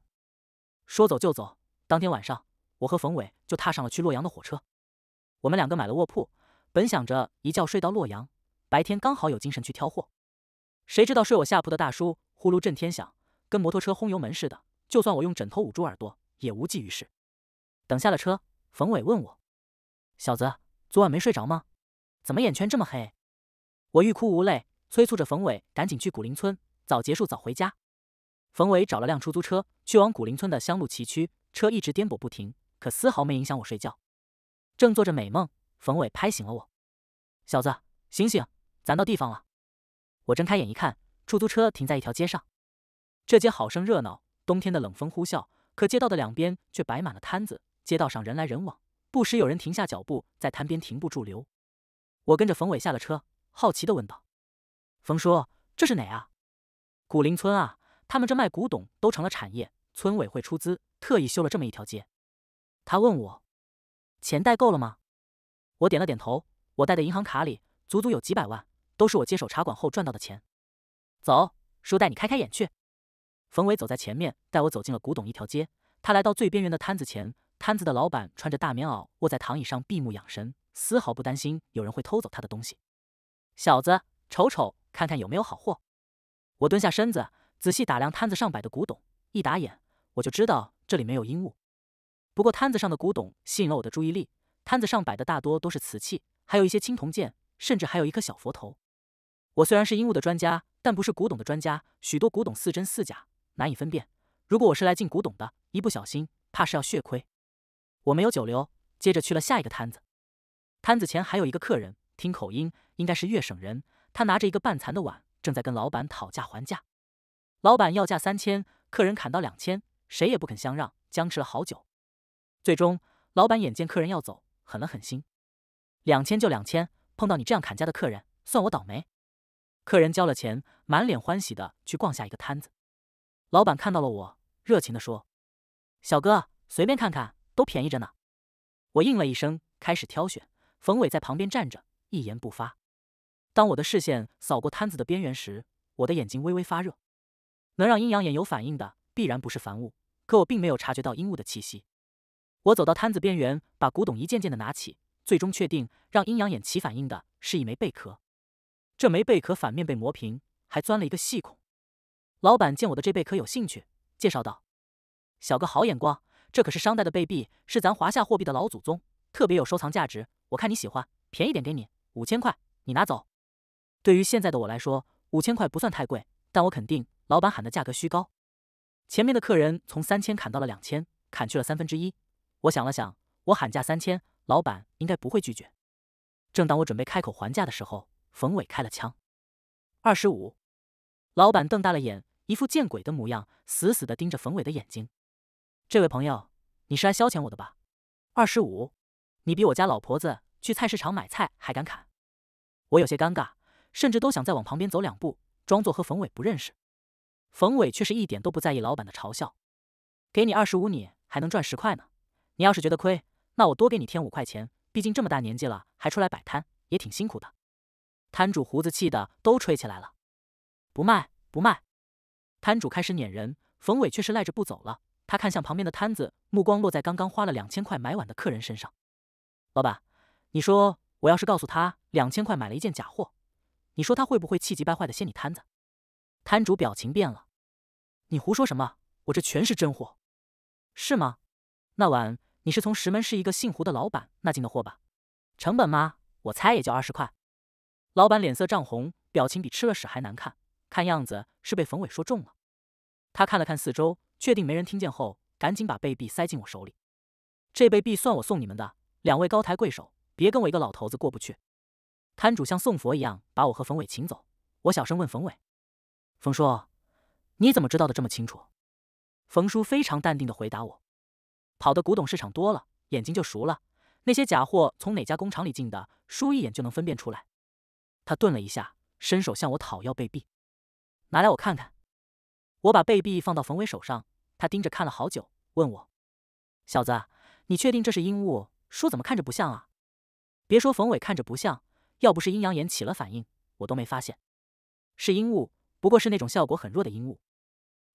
说走就走，当天晚上，我和冯伟就踏上了去洛阳的火车。我们两个买了卧铺，本想着一觉睡到洛阳，白天刚好有精神去挑货。谁知道睡我下铺的大叔呼噜震天响，跟摩托车轰油门似的，就算我用枕头捂住耳朵也无济于事。等下了车，冯伟问我：“小子，昨晚没睡着吗？怎么眼圈这么黑？”我欲哭无泪。催促着冯伟赶紧去古林村，早结束早回家。冯伟找了辆出租车去往古林村的乡路崎岖，车一直颠簸不停，可丝毫没影响我睡觉，正做着美梦。冯伟拍醒了我：“小子，醒醒，咱到地方了。”我睁开眼一看，出租车停在一条街上，这街好生热闹。冬天的冷风呼啸，可街道的两边却摆满了摊子，街道上人来人往，不时有人停下脚步在摊边停步驻留。我跟着冯伟下了车，好奇的问道。冯叔，这是哪啊？古林村啊！他们这卖古董都成了产业，村委会出资特意修了这么一条街。他问我，钱带够了吗？我点了点头，我带的银行卡里足足有几百万，都是我接手茶馆后赚到的钱。走，叔带你开开眼去。冯伟走在前面，带我走进了古董一条街。他来到最边缘的摊子前，摊子的老板穿着大棉袄，卧在躺椅上闭目养神，丝毫不担心有人会偷走他的东西。小子，瞅瞅！看看有没有好货。我蹲下身子，仔细打量摊子上摆的古董。一打眼，我就知道这里没有阴物。不过摊子上的古董吸引了我的注意力。摊子上摆的大多都是瓷器，还有一些青铜剑，甚至还有一颗小佛头。我虽然是阴物的专家，但不是古董的专家。许多古董似真似假，难以分辨。如果我是来进古董的，一不小心，怕是要血亏。我没有久留，接着去了下一个摊子。摊子前还有一个客人，听口音应该是粤省人。他拿着一个半残的碗，正在跟老板讨价还价。老板要价三千，客人砍到两千，谁也不肯相让，僵持了好久。最终，老板眼见客人要走，狠了狠心，两千就两千。碰到你这样砍价的客人，算我倒霉。客人交了钱，满脸欢喜的去逛下一个摊子。老板看到了我，热情的说：“小哥，随便看看，都便宜着呢。”我应了一声，开始挑选。冯伟在旁边站着，一言不发。当我的视线扫过摊子的边缘时，我的眼睛微微发热。能让阴阳眼有反应的，必然不是凡物。可我并没有察觉到阴物的气息。我走到摊子边缘，把古董一件件的拿起，最终确定让阴阳眼起反应的是一枚贝壳。这枚贝壳反面被磨平，还钻了一个细孔。老板见我的这贝壳有兴趣，介绍道：“小哥好眼光，这可是商代的贝币，是咱华夏货币的老祖宗，特别有收藏价值。我看你喜欢，便宜点给你，五千块，你拿走。”对于现在的我来说，五千块不算太贵，但我肯定老板喊的价格虚高。前面的客人从三千砍到了两千，砍去了三分之一。我想了想，我喊价三千，老板应该不会拒绝。正当我准备开口还价的时候，冯伟开了枪，二十五。老板瞪大了眼，一副见鬼的模样，死死的盯着冯伟的眼睛。这位朋友，你是来消遣我的吧？二十五，你比我家老婆子去菜市场买菜还敢砍。我有些尴尬。甚至都想再往旁边走两步，装作和冯伟不认识。冯伟却是一点都不在意老板的嘲笑：“给你二十五，你还能赚十块呢。你要是觉得亏，那我多给你添五块钱。毕竟这么大年纪了，还出来摆摊，也挺辛苦的。”摊主胡子气的都吹起来了：“不卖，不卖！”摊主开始撵人，冯伟却是赖着不走了。他看向旁边的摊子，目光落在刚刚花了两千块买碗的客人身上：“老板，你说我要是告诉他两千块买了一件假货？”你说他会不会气急败坏的掀你摊子？摊主表情变了。你胡说什么？我这全是真货，是吗？那晚你是从石门市一个姓胡的老板那进的货吧？成本吗？我猜也就二十块。老板脸色涨红，表情比吃了屎还难看，看样子是被冯伟说中了。他看了看四周，确定没人听见后，赶紧把背币塞进我手里。这背币算我送你们的，两位高抬贵手，别跟我一个老头子过不去。摊主像送佛一样把我和冯伟请走。我小声问冯伟：“冯叔，你怎么知道的这么清楚？”冯叔非常淡定的回答我：“跑的古董市场多了，眼睛就熟了。那些假货从哪家工厂里进的，叔一眼就能分辨出来。”他顿了一下，伸手向我讨要贝币：“拿来，我看看。”我把贝币放到冯伟手上，他盯着看了好久，问我：“小子，你确定这是鹦鹉？叔怎么看着不像啊？”别说冯伟看着不像。要不是阴阳眼起了反应，我都没发现是阴物。不过是那种效果很弱的阴物。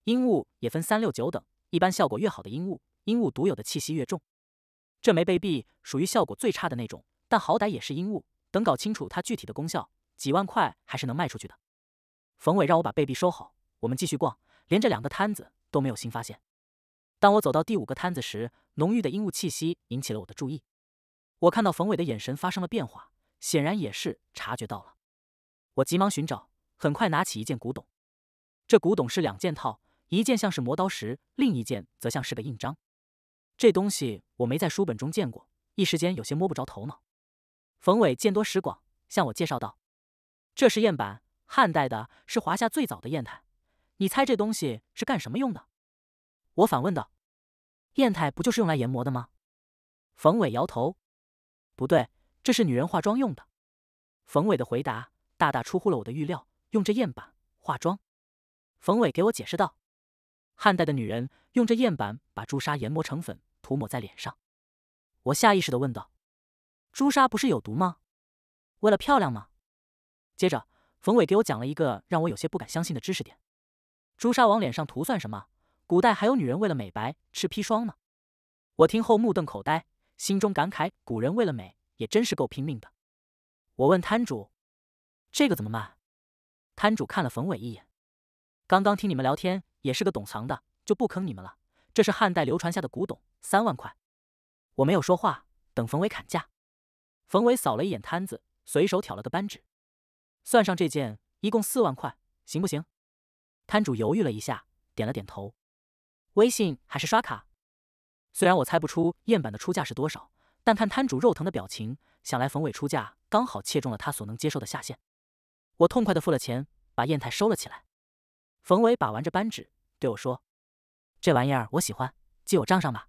阴物也分三六九等，一般效果越好的阴物，阴物独有的气息越重。这枚贝币属于效果最差的那种，但好歹也是阴物。等搞清楚它具体的功效，几万块还是能卖出去的。冯伟让我把贝币收好，我们继续逛。连这两个摊子都没有新发现。当我走到第五个摊子时，浓郁的阴物气息引起了我的注意。我看到冯伟的眼神发生了变化。显然也是察觉到了，我急忙寻找，很快拿起一件古董。这古董是两件套，一件像是磨刀石，另一件则像是个印章。这东西我没在书本中见过，一时间有些摸不着头脑。冯伟见多识广，向我介绍道：“这是砚板，汉代的，是华夏最早的砚台。你猜这东西是干什么用的？”我反问道：“砚台不就是用来研磨的吗？”冯伟摇头：“不对。”这是女人化妆用的，冯伟的回答大大出乎了我的预料。用这砚板化妆，冯伟给我解释道：“汉代的女人用这砚板把朱砂研磨成粉，涂抹在脸上。”我下意识的问道：“朱砂不是有毒吗？为了漂亮吗？”接着，冯伟给我讲了一个让我有些不敢相信的知识点：朱砂往脸上涂算什么？古代还有女人为了美白吃砒霜呢。我听后目瞪口呆，心中感慨：古人为了美。也真是够拼命的。我问摊主：“这个怎么卖？”摊主看了冯伟一眼，刚刚听你们聊天，也是个懂藏的，就不坑你们了。这是汉代流传下的古董，三万块。我没有说话，等冯伟砍价。冯伟扫了一眼摊子，随手挑了个扳指，算上这件，一共四万块，行不行？摊主犹豫了一下，点了点头。微信还是刷卡？虽然我猜不出燕板的出价是多少。但看摊主肉疼的表情，想来冯伟出价刚好切中了他所能接受的下限。我痛快的付了钱，把砚台收了起来。冯伟把玩着扳指，对我说：“这玩意儿我喜欢，记我账上吧。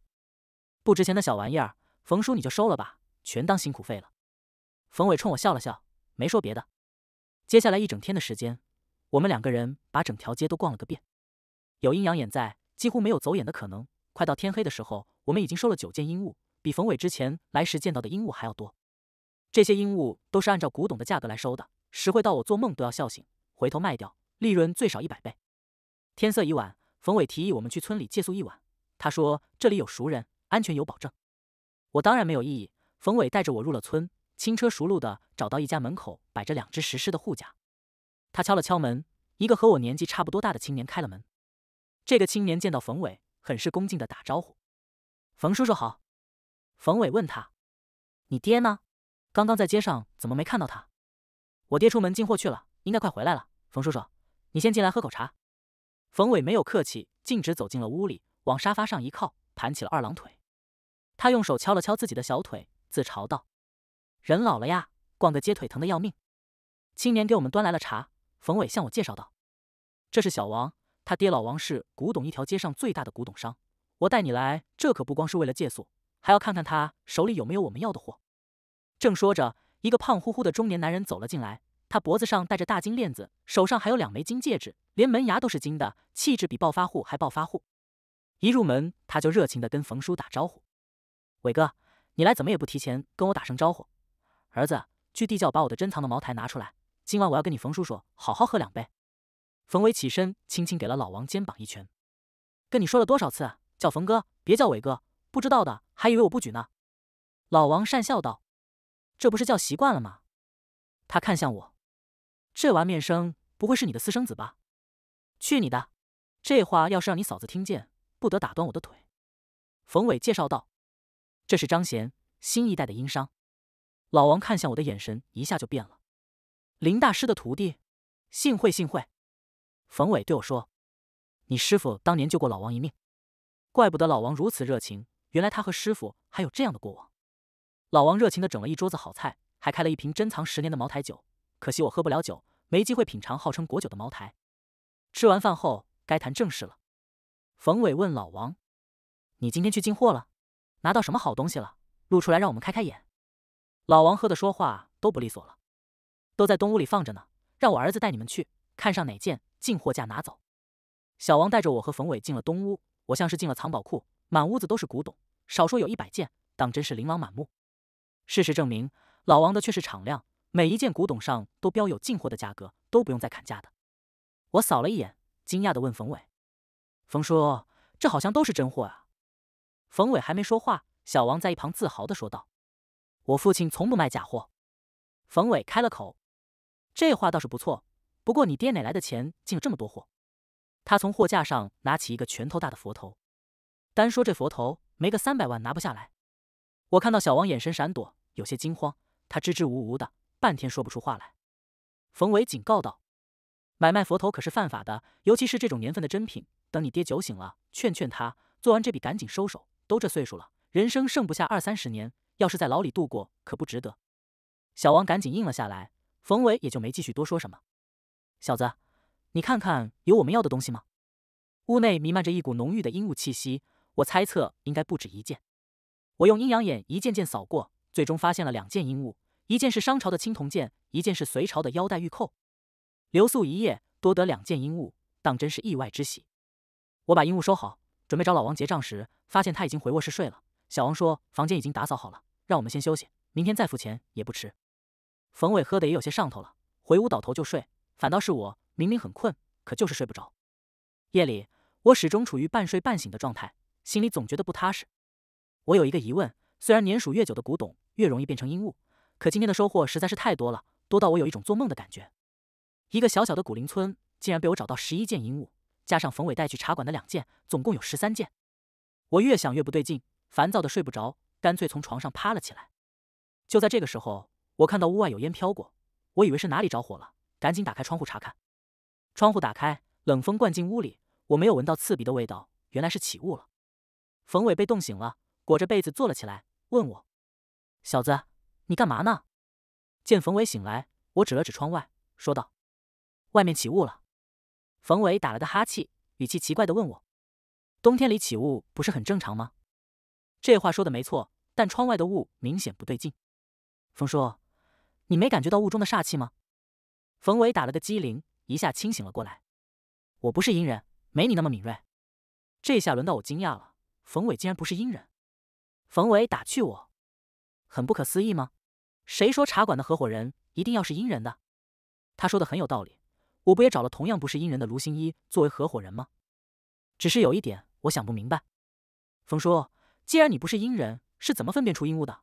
不值钱的小玩意儿，冯叔你就收了吧，全当辛苦费了。”冯伟冲我笑了笑，没说别的。接下来一整天的时间，我们两个人把整条街都逛了个遍。有阴阳眼在，几乎没有走眼的可能。快到天黑的时候，我们已经收了九件阴物。比冯伟之前来时见到的鹦鹉还要多，这些鹦鹉都是按照古董的价格来收的，实惠到我做梦都要笑醒。回头卖掉，利润最少一百倍。天色已晚，冯伟提议我们去村里借宿一晚。他说这里有熟人，安全有保证。我当然没有异议。冯伟带着我入了村，轻车熟路的找到一家门口摆着两只石狮的护家。他敲了敲门，一个和我年纪差不多大的青年开了门。这个青年见到冯伟，很是恭敬的打招呼：“冯叔叔好。”冯伟问他：“你爹呢？刚刚在街上怎么没看到他？”“我爹出门进货去了，应该快回来了。”“冯叔叔，你先进来喝口茶。”冯伟没有客气，径直走进了屋里，往沙发上一靠，盘起了二郎腿。他用手敲了敲自己的小腿，自嘲道：“人老了呀，逛个街腿疼的要命。”青年给我们端来了茶。冯伟向我介绍道：“这是小王，他爹老王是古董一条街上最大的古董商。我带你来，这可不光是为了借宿。”还要看看他手里有没有我们要的货。正说着，一个胖乎乎的中年男人走了进来。他脖子上戴着大金链子，手上还有两枚金戒指，连门牙都是金的，气质比暴发户还暴发户。一入门，他就热情的跟冯叔打招呼：“伟哥，你来怎么也不提前跟我打声招呼？儿子，去地窖把我的珍藏的茅台拿出来，今晚我要跟你冯叔叔好好喝两杯。”冯伟起身，轻轻给了老王肩膀一拳：“跟你说了多少次，叫冯哥，别叫伟哥。”不知道的还以为我不举呢。老王讪笑道：“这不是叫习惯了吗？”他看向我：“这娃面生，不会是你的私生子吧？”“去你的！”这话要是让你嫂子听见，不得打断我的腿。”冯伟介绍道：“这是张贤，新一代的殷商。”老王看向我的眼神一下就变了。“林大师的徒弟，幸会幸会。”冯伟对我说：“你师傅当年救过老王一命，怪不得老王如此热情。”原来他和师傅还有这样的过往。老王热情的整了一桌子好菜，还开了一瓶珍藏十年的茅台酒。可惜我喝不了酒，没机会品尝号称国酒的茅台。吃完饭后，该谈正事了。冯伟问老王：“你今天去进货了，拿到什么好东西了？露出来让我们开开眼。”老王喝的说话都不利索了，都在东屋里放着呢，让我儿子带你们去看上哪件进货价拿走。小王带着我和冯伟进了东屋，我像是进了藏宝库。满屋子都是古董，少说有一百件，当真是琳琅满目。事实证明，老王的却是敞亮，每一件古董上都标有进货的价格，都不用再砍价的。我扫了一眼，惊讶的问冯伟：“冯叔，这好像都是真货啊？”冯伟还没说话，小王在一旁自豪的说道：“我父亲从不卖假货。”冯伟开了口：“这话倒是不错，不过你爹哪来的钱进了这么多货？”他从货架上拿起一个拳头大的佛头。单说这佛头，没个三百万拿不下来。我看到小王眼神闪躲，有些惊慌，他支支吾吾的，半天说不出话来。冯伟警告道：“买卖佛头可是犯法的，尤其是这种年份的珍品。等你爹酒醒了，劝劝他，做完这笔赶紧收手。都这岁数了，人生剩不下二三十年，要是在牢里度过，可不值得。”小王赶紧应了下来，冯伟也就没继续多说什么。小子，你看看有我们要的东西吗？屋内弥漫着一股浓郁的阴雾气息。我猜测应该不止一件，我用阴阳眼一件件扫过，最终发现了两件阴物，一件是商朝的青铜剑，一件是隋朝的腰带玉扣。留宿一夜多得两件阴物，当真是意外之喜。我把阴物收好，准备找老王结账时，发现他已经回卧室睡了。小王说房间已经打扫好了，让我们先休息，明天再付钱也不迟。冯伟喝的也有些上头了，回屋倒头就睡。反倒是我，明明很困，可就是睡不着。夜里我始终处于半睡半醒的状态。心里总觉得不踏实。我有一个疑问：虽然年数越久的古董越容易变成阴物，可今天的收获实在是太多了，多到我有一种做梦的感觉。一个小小的古林村，竟然被我找到十一件阴物，加上冯伟带去茶馆的两件，总共有十三件。我越想越不对劲，烦躁的睡不着，干脆从床上爬了起来。就在这个时候，我看到屋外有烟飘过，我以为是哪里着火了，赶紧打开窗户查看。窗户打开，冷风灌进屋里，我没有闻到刺鼻的味道，原来是起雾了。冯伟被冻醒了，裹着被子坐了起来，问我：“小子，你干嘛呢？”见冯伟醒来，我指了指窗外，说道：“外面起雾了。”冯伟打了个哈气，语气奇怪的问我：“冬天里起雾不是很正常吗？”这话说的没错，但窗外的雾明显不对劲。冯叔，你没感觉到雾中的煞气吗？”冯伟打了个激灵，一下清醒了过来：“我不是阴人，没你那么敏锐。”这下轮到我惊讶了。冯伟竟然不是阴人，冯伟打趣我：“很不可思议吗？谁说茶馆的合伙人一定要是阴人的？”他说的很有道理，我不也找了同样不是阴人的卢新一作为合伙人吗？只是有一点，我想不明白。冯叔，既然你不是阴人，是怎么分辨出阴物的？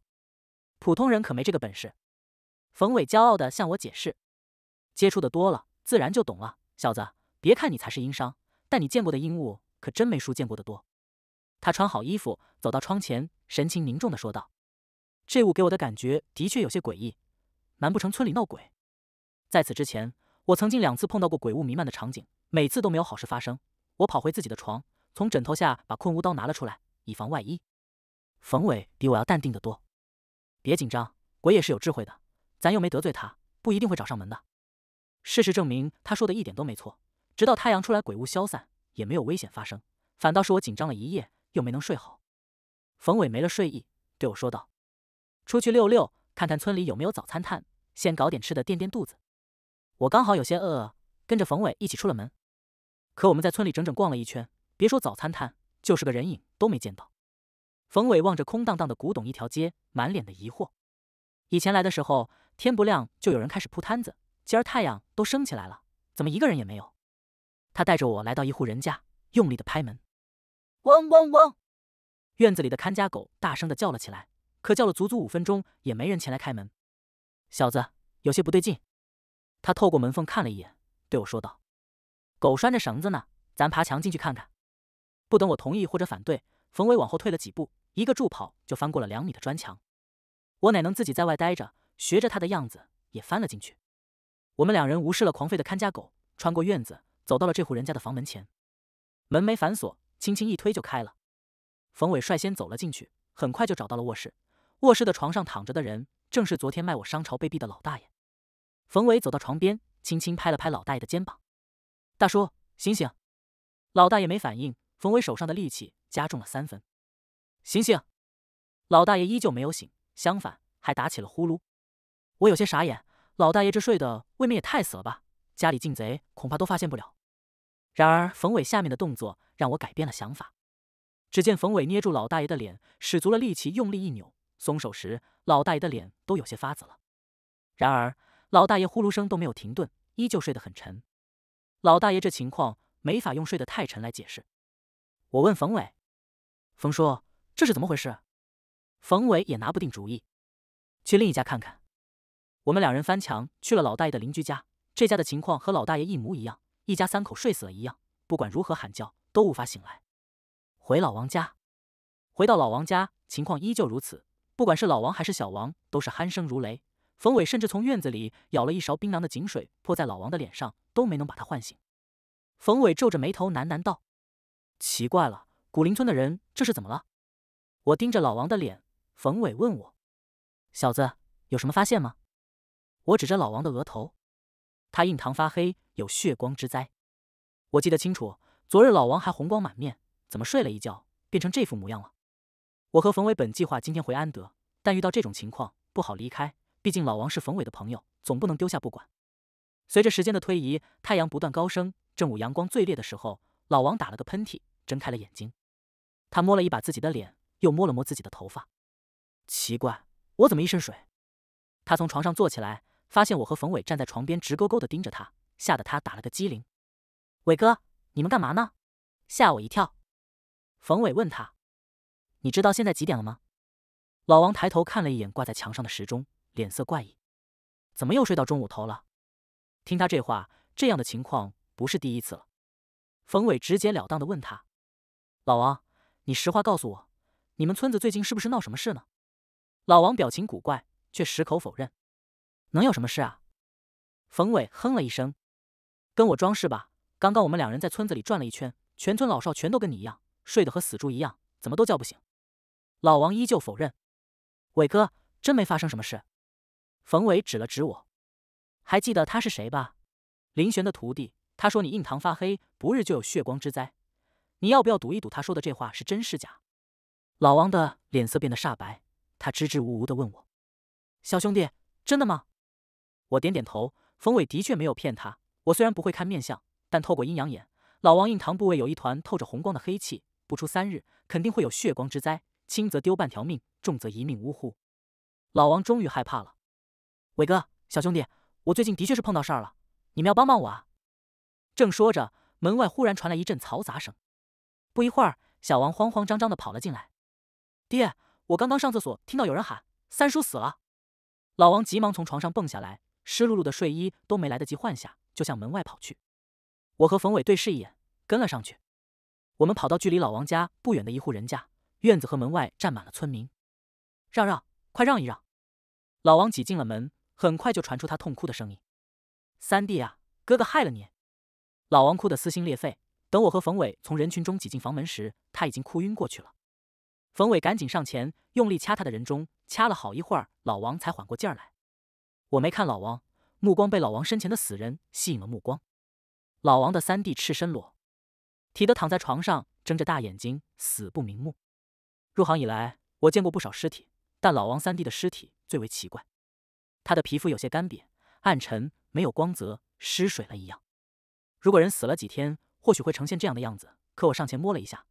普通人可没这个本事。冯伟骄傲地向我解释：“接触的多了，自然就懂了。小子，别看你才是阴商，但你见过的阴物可真没叔见过的多。”他穿好衣服，走到窗前，神情凝重地说道：“这屋给我的感觉的确有些诡异，难不成村里闹鬼？在此之前，我曾经两次碰到过鬼雾弥漫的场景，每次都没有好事发生。”我跑回自己的床，从枕头下把困巫刀拿了出来，以防万一。冯伟比我要淡定得多，别紧张，鬼也是有智慧的，咱又没得罪他，不一定会找上门的。事实证明，他说的一点都没错。直到太阳出来，鬼雾消散，也没有危险发生，反倒是我紧张了一夜。又没能睡好，冯伟没了睡意，对我说道：“出去溜溜，看看村里有没有早餐摊，先搞点吃的垫垫肚子。”我刚好有些饿，跟着冯伟一起出了门。可我们在村里整整逛了一圈，别说早餐摊，就是个人影都没见到。冯伟望着空荡荡的古董一条街，满脸的疑惑：“以前来的时候，天不亮就有人开始铺摊子，今儿太阳都升起来了，怎么一个人也没有？”他带着我来到一户人家，用力的拍门。汪汪汪！院子里的看家狗大声的叫了起来，可叫了足足五分钟也没人前来开门。小子，有些不对劲。他透过门缝看了一眼，对我说道：“狗拴着绳子呢，咱爬墙进去看看。”不等我同意或者反对，冯伟往后退了几步，一个助跑就翻过了两米的砖墙。我哪能自己在外待着，学着他的样子也翻了进去。我们两人无视了狂吠的看家狗，穿过院子，走到了这户人家的房门前，门没反锁。轻轻一推就开了，冯伟率先走了进去，很快就找到了卧室。卧室的床上躺着的人，正是昨天卖我商朝被币的老大爷。冯伟走到床边，轻轻拍了拍老大爷的肩膀：“大叔，醒醒！”老大爷没反应，冯伟手上的力气加重了三分：“醒醒！”老大爷依旧没有醒，相反还打起了呼噜。我有些傻眼，老大爷这睡得未免也太死了吧？家里进贼恐怕都发现不了。然而，冯伟下面的动作让我改变了想法。只见冯伟捏住老大爷的脸，使足了力气，用力一扭。松手时，老大爷的脸都有些发紫了。然而，老大爷呼噜声都没有停顿，依旧睡得很沉。老大爷这情况没法用睡得太沉来解释。我问冯伟：“冯叔，这是怎么回事？”冯伟也拿不定主意，去另一家看看。我们两人翻墙去了老大爷的邻居家，这家的情况和老大爷一模一样。一家三口睡死了一样，不管如何喊叫都无法醒来。回老王家，回到老王家，情况依旧如此。不管是老王还是小王，都是鼾声如雷。冯伟甚至从院子里舀了一勺冰凉的井水泼在老王的脸上，都没能把他唤醒。冯伟皱着眉头喃喃道：“奇怪了，古林村的人这是怎么了？”我盯着老王的脸，冯伟问我：“小子，有什么发现吗？”我指着老王的额头。他印堂发黑，有血光之灾。我记得清楚，昨日老王还红光满面，怎么睡了一觉变成这副模样了？我和冯伟本计划今天回安德，但遇到这种情况不好离开，毕竟老王是冯伟的朋友，总不能丢下不管。随着时间的推移，太阳不断高升，正午阳光最烈的时候，老王打了个喷嚏，睁开了眼睛。他摸了一把自己的脸，又摸了摸自己的头发。奇怪，我怎么一身水？他从床上坐起来。发现我和冯伟站在床边，直勾勾的盯着他，吓得他打了个机灵。伟哥，你们干嘛呢？吓我一跳！冯伟问他：“你知道现在几点了吗？”老王抬头看了一眼挂在墙上的时钟，脸色怪异：“怎么又睡到中午头了？”听他这话，这样的情况不是第一次了。冯伟直截了当的问他：“老王，你实话告诉我，你们村子最近是不是闹什么事呢？”老王表情古怪，却矢口否认。能有什么事啊？冯伟哼了一声，跟我装是吧？刚刚我们两人在村子里转了一圈，全村老少全都跟你一样，睡得和死猪一样，怎么都叫不醒。老王依旧否认，伟哥真没发生什么事。冯伟指了指我，还记得他是谁吧？林玄的徒弟。他说你印堂发黑，不日就有血光之灾。你要不要赌一赌？他说的这话是真是假？老王的脸色变得煞白，他支支吾吾的问我：“小兄弟，真的吗？”我点点头，冯伟的确没有骗他。我虽然不会看面相，但透过阴阳眼，老王印堂部位有一团透着红光的黑气，不出三日，肯定会有血光之灾，轻则丢半条命，重则一命呜呼。老王终于害怕了，伟哥，小兄弟，我最近的确是碰到事儿了，你们要帮帮我啊！正说着，门外忽然传来一阵嘈杂声，不一会儿，小王慌慌张张地跑了进来：“爹，我刚刚上厕所，听到有人喊三叔死了。”老王急忙从床上蹦下来。湿漉漉的睡衣都没来得及换下，就向门外跑去。我和冯伟对视一眼，跟了上去。我们跑到距离老王家不远的一户人家，院子和门外站满了村民。让让，快让一让！老王挤进了门，很快就传出他痛哭的声音：“三弟啊，哥哥害了你！”老王哭得撕心裂肺。等我和冯伟从人群中挤进房门时，他已经哭晕过去了。冯伟赶紧上前，用力掐他的人中，掐了好一会儿，老王才缓过劲儿来。我没看老王，目光被老王身前的死人吸引了目光。老王的三弟赤身裸体的躺在床上，睁着大眼睛，死不瞑目。入行以来，我见过不少尸体，但老王三弟的尸体最为奇怪。他的皮肤有些干瘪、暗沉，没有光泽，失水了一样。如果人死了几天，或许会呈现这样的样子。可我上前摸了一下，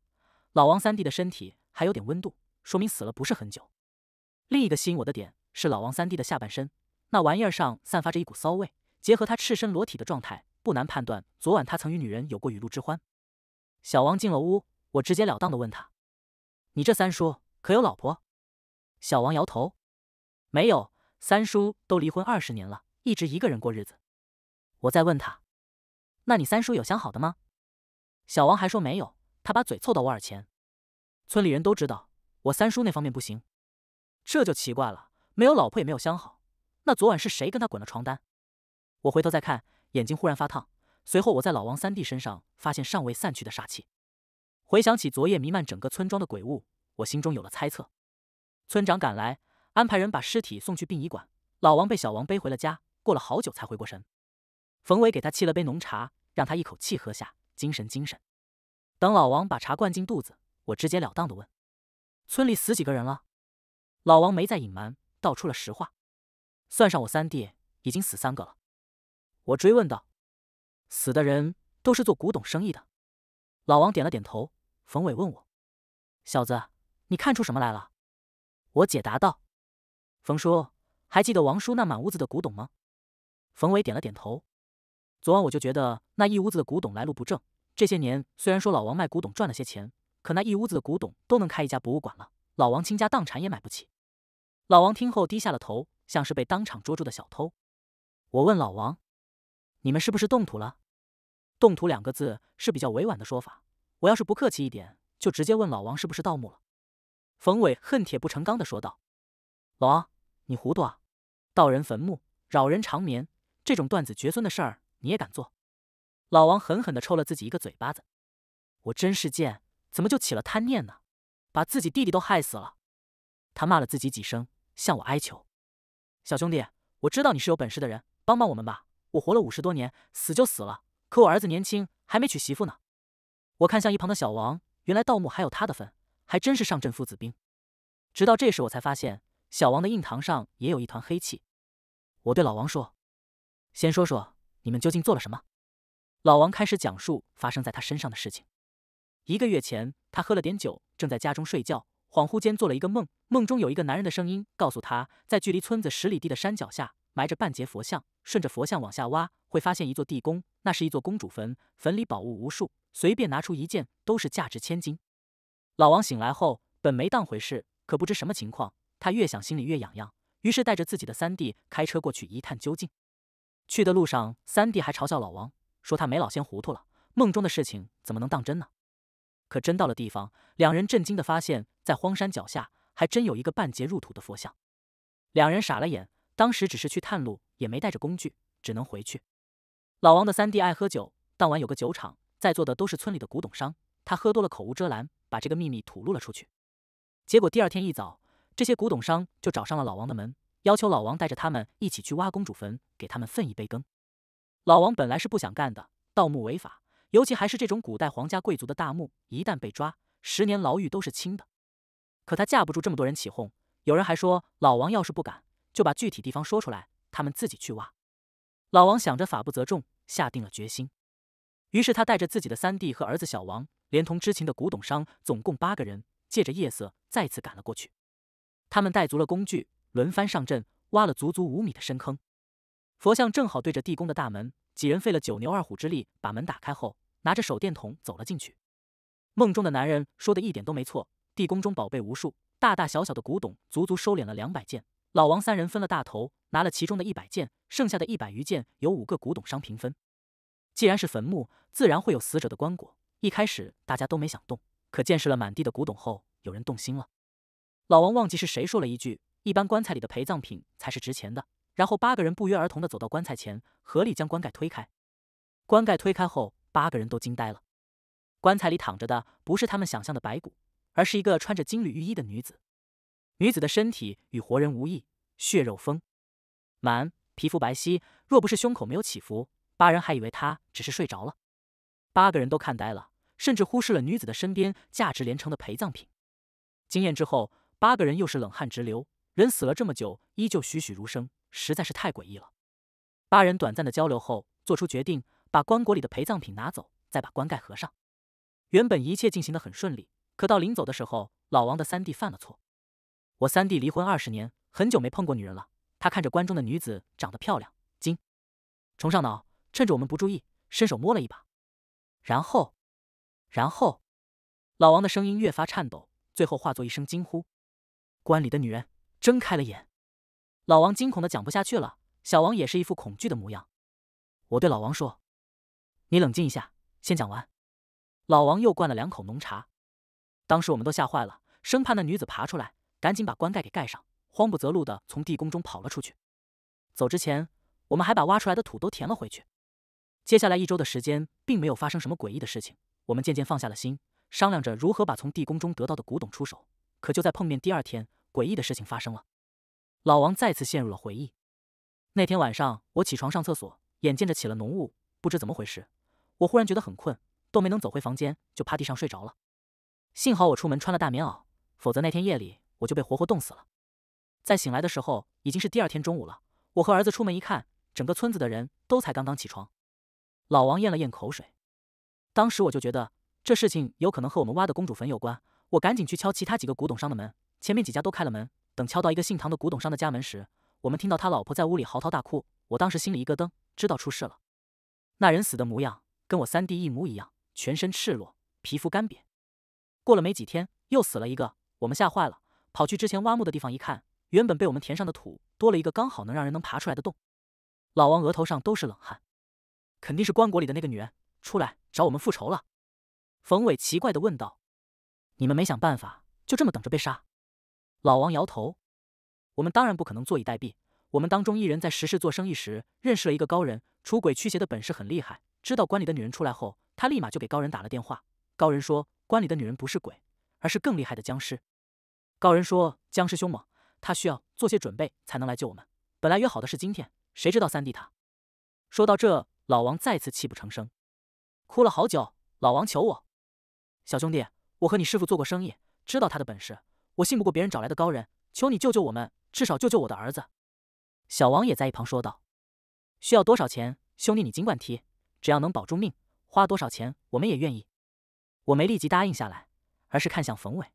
老王三弟的身体还有点温度，说明死了不是很久。另一个吸引我的点是老王三弟的下半身。那玩意儿上散发着一股骚味，结合他赤身裸体的状态，不难判断，昨晚他曾与女人有过雨露之欢。小王进了屋，我直截了当地问他：“你这三叔可有老婆？”小王摇头：“没有，三叔都离婚二十年了，一直一个人过日子。”我再问他：“那你三叔有相好的吗？”小王还说没有，他把嘴凑到我耳前：“村里人都知道，我三叔那方面不行。”这就奇怪了，没有老婆也没有相好。那昨晚是谁跟他滚了床单？我回头再看，眼睛忽然发烫。随后我在老王三弟身上发现尚未散去的煞气。回想起昨夜弥漫整个村庄的鬼雾，我心中有了猜测。村长赶来，安排人把尸体送去殡仪馆。老王被小王背回了家，过了好久才回过神。冯伟给他沏了杯浓茶，让他一口气喝下，精神精神。等老王把茶灌进肚子，我直截了当地问：“村里死几个人了？”老王没再隐瞒，道出了实话。算上我三弟，已经死三个了。我追问道：“死的人都是做古董生意的？”老王点了点头。冯伟问我：“小子，你看出什么来了？”我解答道：“冯叔，还记得王叔那满屋子的古董吗？”冯伟点了点头。昨晚我就觉得那一屋子的古董来路不正。这些年虽然说老王卖古董赚了些钱，可那一屋子的古董都能开一家博物馆了，老王倾家荡产也买不起。老王听后低下了头。像是被当场捉住的小偷，我问老王：“你们是不是动土了？”动土两个字是比较委婉的说法，我要是不客气一点，就直接问老王是不是盗墓了。冯伟恨铁不成钢的说道：“老王，你糊涂啊！盗人坟墓，扰人长眠，这种断子绝孙的事儿你也敢做？”老王狠狠的抽了自己一个嘴巴子：“我真是贱，怎么就起了贪念呢？把自己弟弟都害死了！”他骂了自己几声，向我哀求。小兄弟，我知道你是有本事的人，帮帮我们吧！我活了五十多年，死就死了，可我儿子年轻，还没娶媳妇呢。我看向一旁的小王，原来盗墓还有他的份，还真是上阵父子兵。直到这时，我才发现小王的印堂上也有一团黑气。我对老王说：“先说说你们究竟做了什么。”老王开始讲述发生在他身上的事情。一个月前，他喝了点酒，正在家中睡觉。恍惚间做了一个梦，梦中有一个男人的声音告诉他，在距离村子十里地的山脚下埋着半截佛像，顺着佛像往下挖会发现一座地宫，那是一座公主坟，坟里宝物无数，随便拿出一件都是价值千金。老王醒来后本没当回事，可不知什么情况，他越想心里越痒痒，于是带着自己的三弟开车过去一探究竟。去的路上，三弟还嘲笑老王，说他没老先糊涂了，梦中的事情怎么能当真呢？可真到了地方，两人震惊的发现，在荒山脚下还真有一个半截入土的佛像。两人傻了眼，当时只是去探路，也没带着工具，只能回去。老王的三弟爱喝酒，当晚有个酒厂，在座的都是村里的古董商。他喝多了，口无遮拦，把这个秘密吐露了出去。结果第二天一早，这些古董商就找上了老王的门，要求老王带着他们一起去挖公主坟，给他们分一杯羹。老王本来是不想干的，盗墓违法。尤其还是这种古代皇家贵族的大墓，一旦被抓，十年牢狱都是轻的。可他架不住这么多人起哄，有人还说老王要是不敢，就把具体地方说出来，他们自己去挖。老王想着法不责众，下定了决心。于是他带着自己的三弟和儿子小王，连同知情的古董商，总共八个人，借着夜色再次赶了过去。他们带足了工具，轮番上阵，挖了足足五米的深坑。佛像正好对着地宫的大门，几人费了九牛二虎之力把门打开后。拿着手电筒走了进去。梦中的男人说的一点都没错，地宫中宝贝无数，大大小小的古董足足收敛了两百件。老王三人分了大头，拿了其中的一百件，剩下的一百余件由五个古董商平分。既然是坟墓，自然会有死者的棺椁。一开始大家都没想动，可见识了满地的古董后，有人动心了。老王忘记是谁说了一句：“一般棺材里的陪葬品才是值钱的。”然后八个人不约而同的走到棺材前，合力将棺盖推开。棺盖推开后，八个人都惊呆了，棺材里躺着的不是他们想象的白骨，而是一个穿着金缕玉衣的女子。女子的身体与活人无异，血肉丰满，皮肤白皙。若不是胸口没有起伏，八人还以为她只是睡着了。八个人都看呆了，甚至忽视了女子的身边价值连城的陪葬品。惊艳之后，八个人又是冷汗直流。人死了这么久，依旧栩栩如生，实在是太诡异了。八人短暂的交流后，做出决定。把棺椁里的陪葬品拿走，再把棺盖合上。原本一切进行的很顺利，可到临走的时候，老王的三弟犯了错。我三弟离婚二十年，很久没碰过女人了。他看着棺中的女子长得漂亮，精崇上脑，趁着我们不注意，伸手摸了一把。然后，然后，老王的声音越发颤抖，最后化作一声惊呼。棺里的女人睁开了眼。老王惊恐的讲不下去了，小王也是一副恐惧的模样。我对老王说。你冷静一下，先讲完。老王又灌了两口浓茶。当时我们都吓坏了，生怕那女子爬出来，赶紧把棺盖给盖上，慌不择路的从地宫中跑了出去。走之前，我们还把挖出来的土都填了回去。接下来一周的时间，并没有发生什么诡异的事情，我们渐渐放下了心，商量着如何把从地宫中得到的古董出手。可就在碰面第二天，诡异的事情发生了。老王再次陷入了回忆。那天晚上，我起床上厕所，眼见着起了浓雾，不知怎么回事。我忽然觉得很困，都没能走回房间，就趴地上睡着了。幸好我出门穿了大棉袄，否则那天夜里我就被活活冻死了。在醒来的时候，已经是第二天中午了。我和儿子出门一看，整个村子的人都才刚刚起床。老王咽了咽口水，当时我就觉得这事情有可能和我们挖的公主坟有关。我赶紧去敲其他几个古董商的门，前面几家都开了门。等敲到一个姓唐的古董商的家门时，我们听到他老婆在屋里嚎啕大哭。我当时心里一咯噔，知道出事了。那人死的模样。跟我三弟一模一样，全身赤裸，皮肤干瘪。过了没几天，又死了一个，我们吓坏了，跑去之前挖墓的地方一看，原本被我们填上的土多了一个刚好能让人能爬出来的洞。老王额头上都是冷汗，肯定是棺椁里的那个女人出来找我们复仇了。冯伟奇怪的问道：“你们没想办法，就这么等着被杀？”老王摇头：“我们当然不可能坐以待毙。我们当中一人在石市做生意时认识了一个高人，除鬼驱邪的本事很厉害。”知道关里的女人出来后，他立马就给高人打了电话。高人说：“关里的女人不是鬼，而是更厉害的僵尸。”高人说：“僵尸凶猛，他需要做些准备才能来救我们。本来约好的是今天，谁知道三弟他……”说到这，老王再次泣不成声，哭了好久。老王求我：“小兄弟，我和你师傅做过生意，知道他的本事，我信不过别人找来的高人，求你救救我们，至少救救我的儿子。”小王也在一旁说道：“需要多少钱，兄弟你尽管提。”只要能保住命，花多少钱我们也愿意。我没立即答应下来，而是看向冯伟。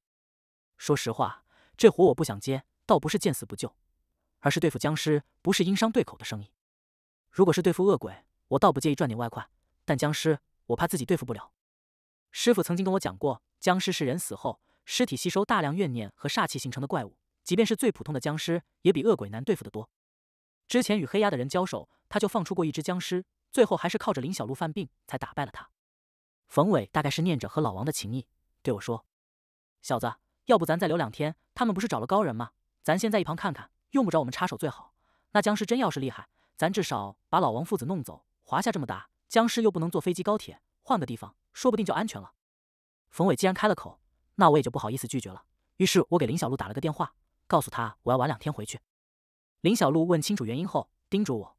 说实话，这活我不想接，倒不是见死不救，而是对付僵尸不是因商对口的生意。如果是对付恶鬼，我倒不介意赚点外快，但僵尸我怕自己对付不了。师傅曾经跟我讲过，僵尸是人死后尸体吸收大量怨念和煞气形成的怪物，即便是最普通的僵尸，也比恶鬼难对付得多。之前与黑鸦的人交手，他就放出过一只僵尸。最后还是靠着林小璐犯病才打败了他。冯伟大概是念着和老王的情谊，对我说：“小子，要不咱再留两天？他们不是找了高人吗？咱先在一旁看看，用不着我们插手最好。那僵尸真要是厉害，咱至少把老王父子弄走。华夏这么大，僵尸又不能坐飞机高铁，换个地方，说不定就安全了。”冯伟既然开了口，那我也就不好意思拒绝了。于是，我给林小璐打了个电话，告诉他我要晚两天回去。林小璐问清楚原因后，叮嘱我：“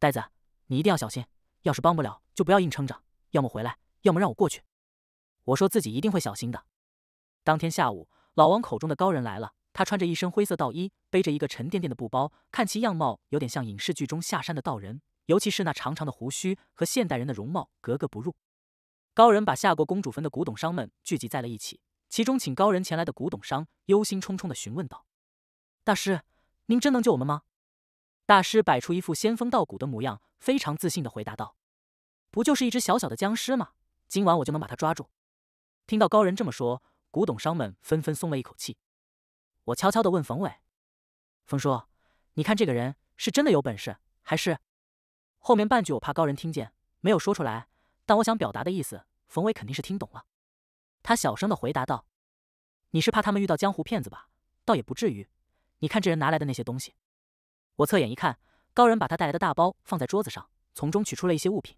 呆子。”你一定要小心，要是帮不了，就不要硬撑着，要么回来，要么让我过去。我说自己一定会小心的。当天下午，老王口中的高人来了，他穿着一身灰色道衣，背着一个沉甸甸的布包，看其样貌有点像影视剧中下山的道人，尤其是那长长的胡须和现代人的容貌格格不入。高人把下过公主坟的古董商们聚集在了一起，其中请高人前来的古董商忧心忡忡的询问道：“大师，您真能救我们吗？”大师摆出一副仙风道骨的模样，非常自信的回答道：“不就是一只小小的僵尸吗？今晚我就能把它抓住。”听到高人这么说，古董商们纷纷松了一口气。我悄悄的问冯伟：“冯叔，你看这个人是真的有本事，还是……”后面半句我怕高人听见，没有说出来，但我想表达的意思，冯伟肯定是听懂了。他小声的回答道：“你是怕他们遇到江湖骗子吧？倒也不至于。你看这人拿来的那些东西。”我侧眼一看，高人把他带来的大包放在桌子上，从中取出了一些物品，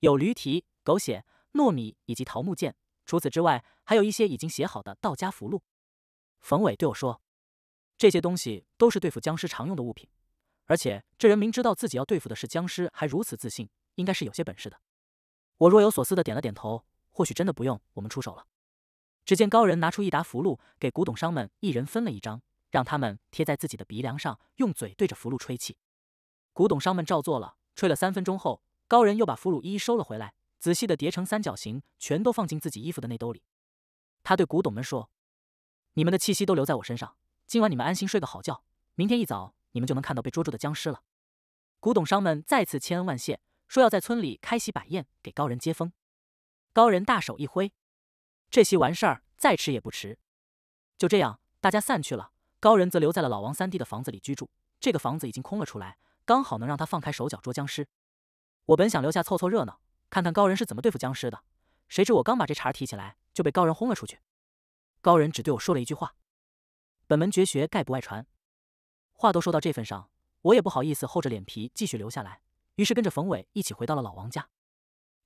有驴蹄、狗血、糯米以及桃木剑。除此之外，还有一些已经写好的道家符箓。冯伟对我说：“这些东西都是对付僵尸常用的物品，而且这人明知道自己要对付的是僵尸，还如此自信，应该是有些本事的。”我若有所思的点了点头，或许真的不用我们出手了。只见高人拿出一沓符箓，给古董商们一人分了一张。让他们贴在自己的鼻梁上，用嘴对着俘虏吹气。古董商们照做了，吹了三分钟后，高人又把俘虏一一收了回来，仔细的叠成三角形，全都放进自己衣服的内兜里。他对古董们说：“你们的气息都留在我身上，今晚你们安心睡个好觉，明天一早你们就能看到被捉住的僵尸了。”古董商们再次千恩万谢，说要在村里开席摆宴给高人接风。高人大手一挥：“这席完事儿再迟也不迟。”就这样，大家散去了。高人则留在了老王三弟的房子里居住，这个房子已经空了出来，刚好能让他放开手脚捉僵尸。我本想留下凑凑热闹，看看高人是怎么对付僵尸的，谁知我刚把这茬提起来，就被高人轰了出去。高人只对我说了一句话：“本门绝学概不外传。”话都说到这份上，我也不好意思厚着脸皮继续留下来，于是跟着冯伟一起回到了老王家。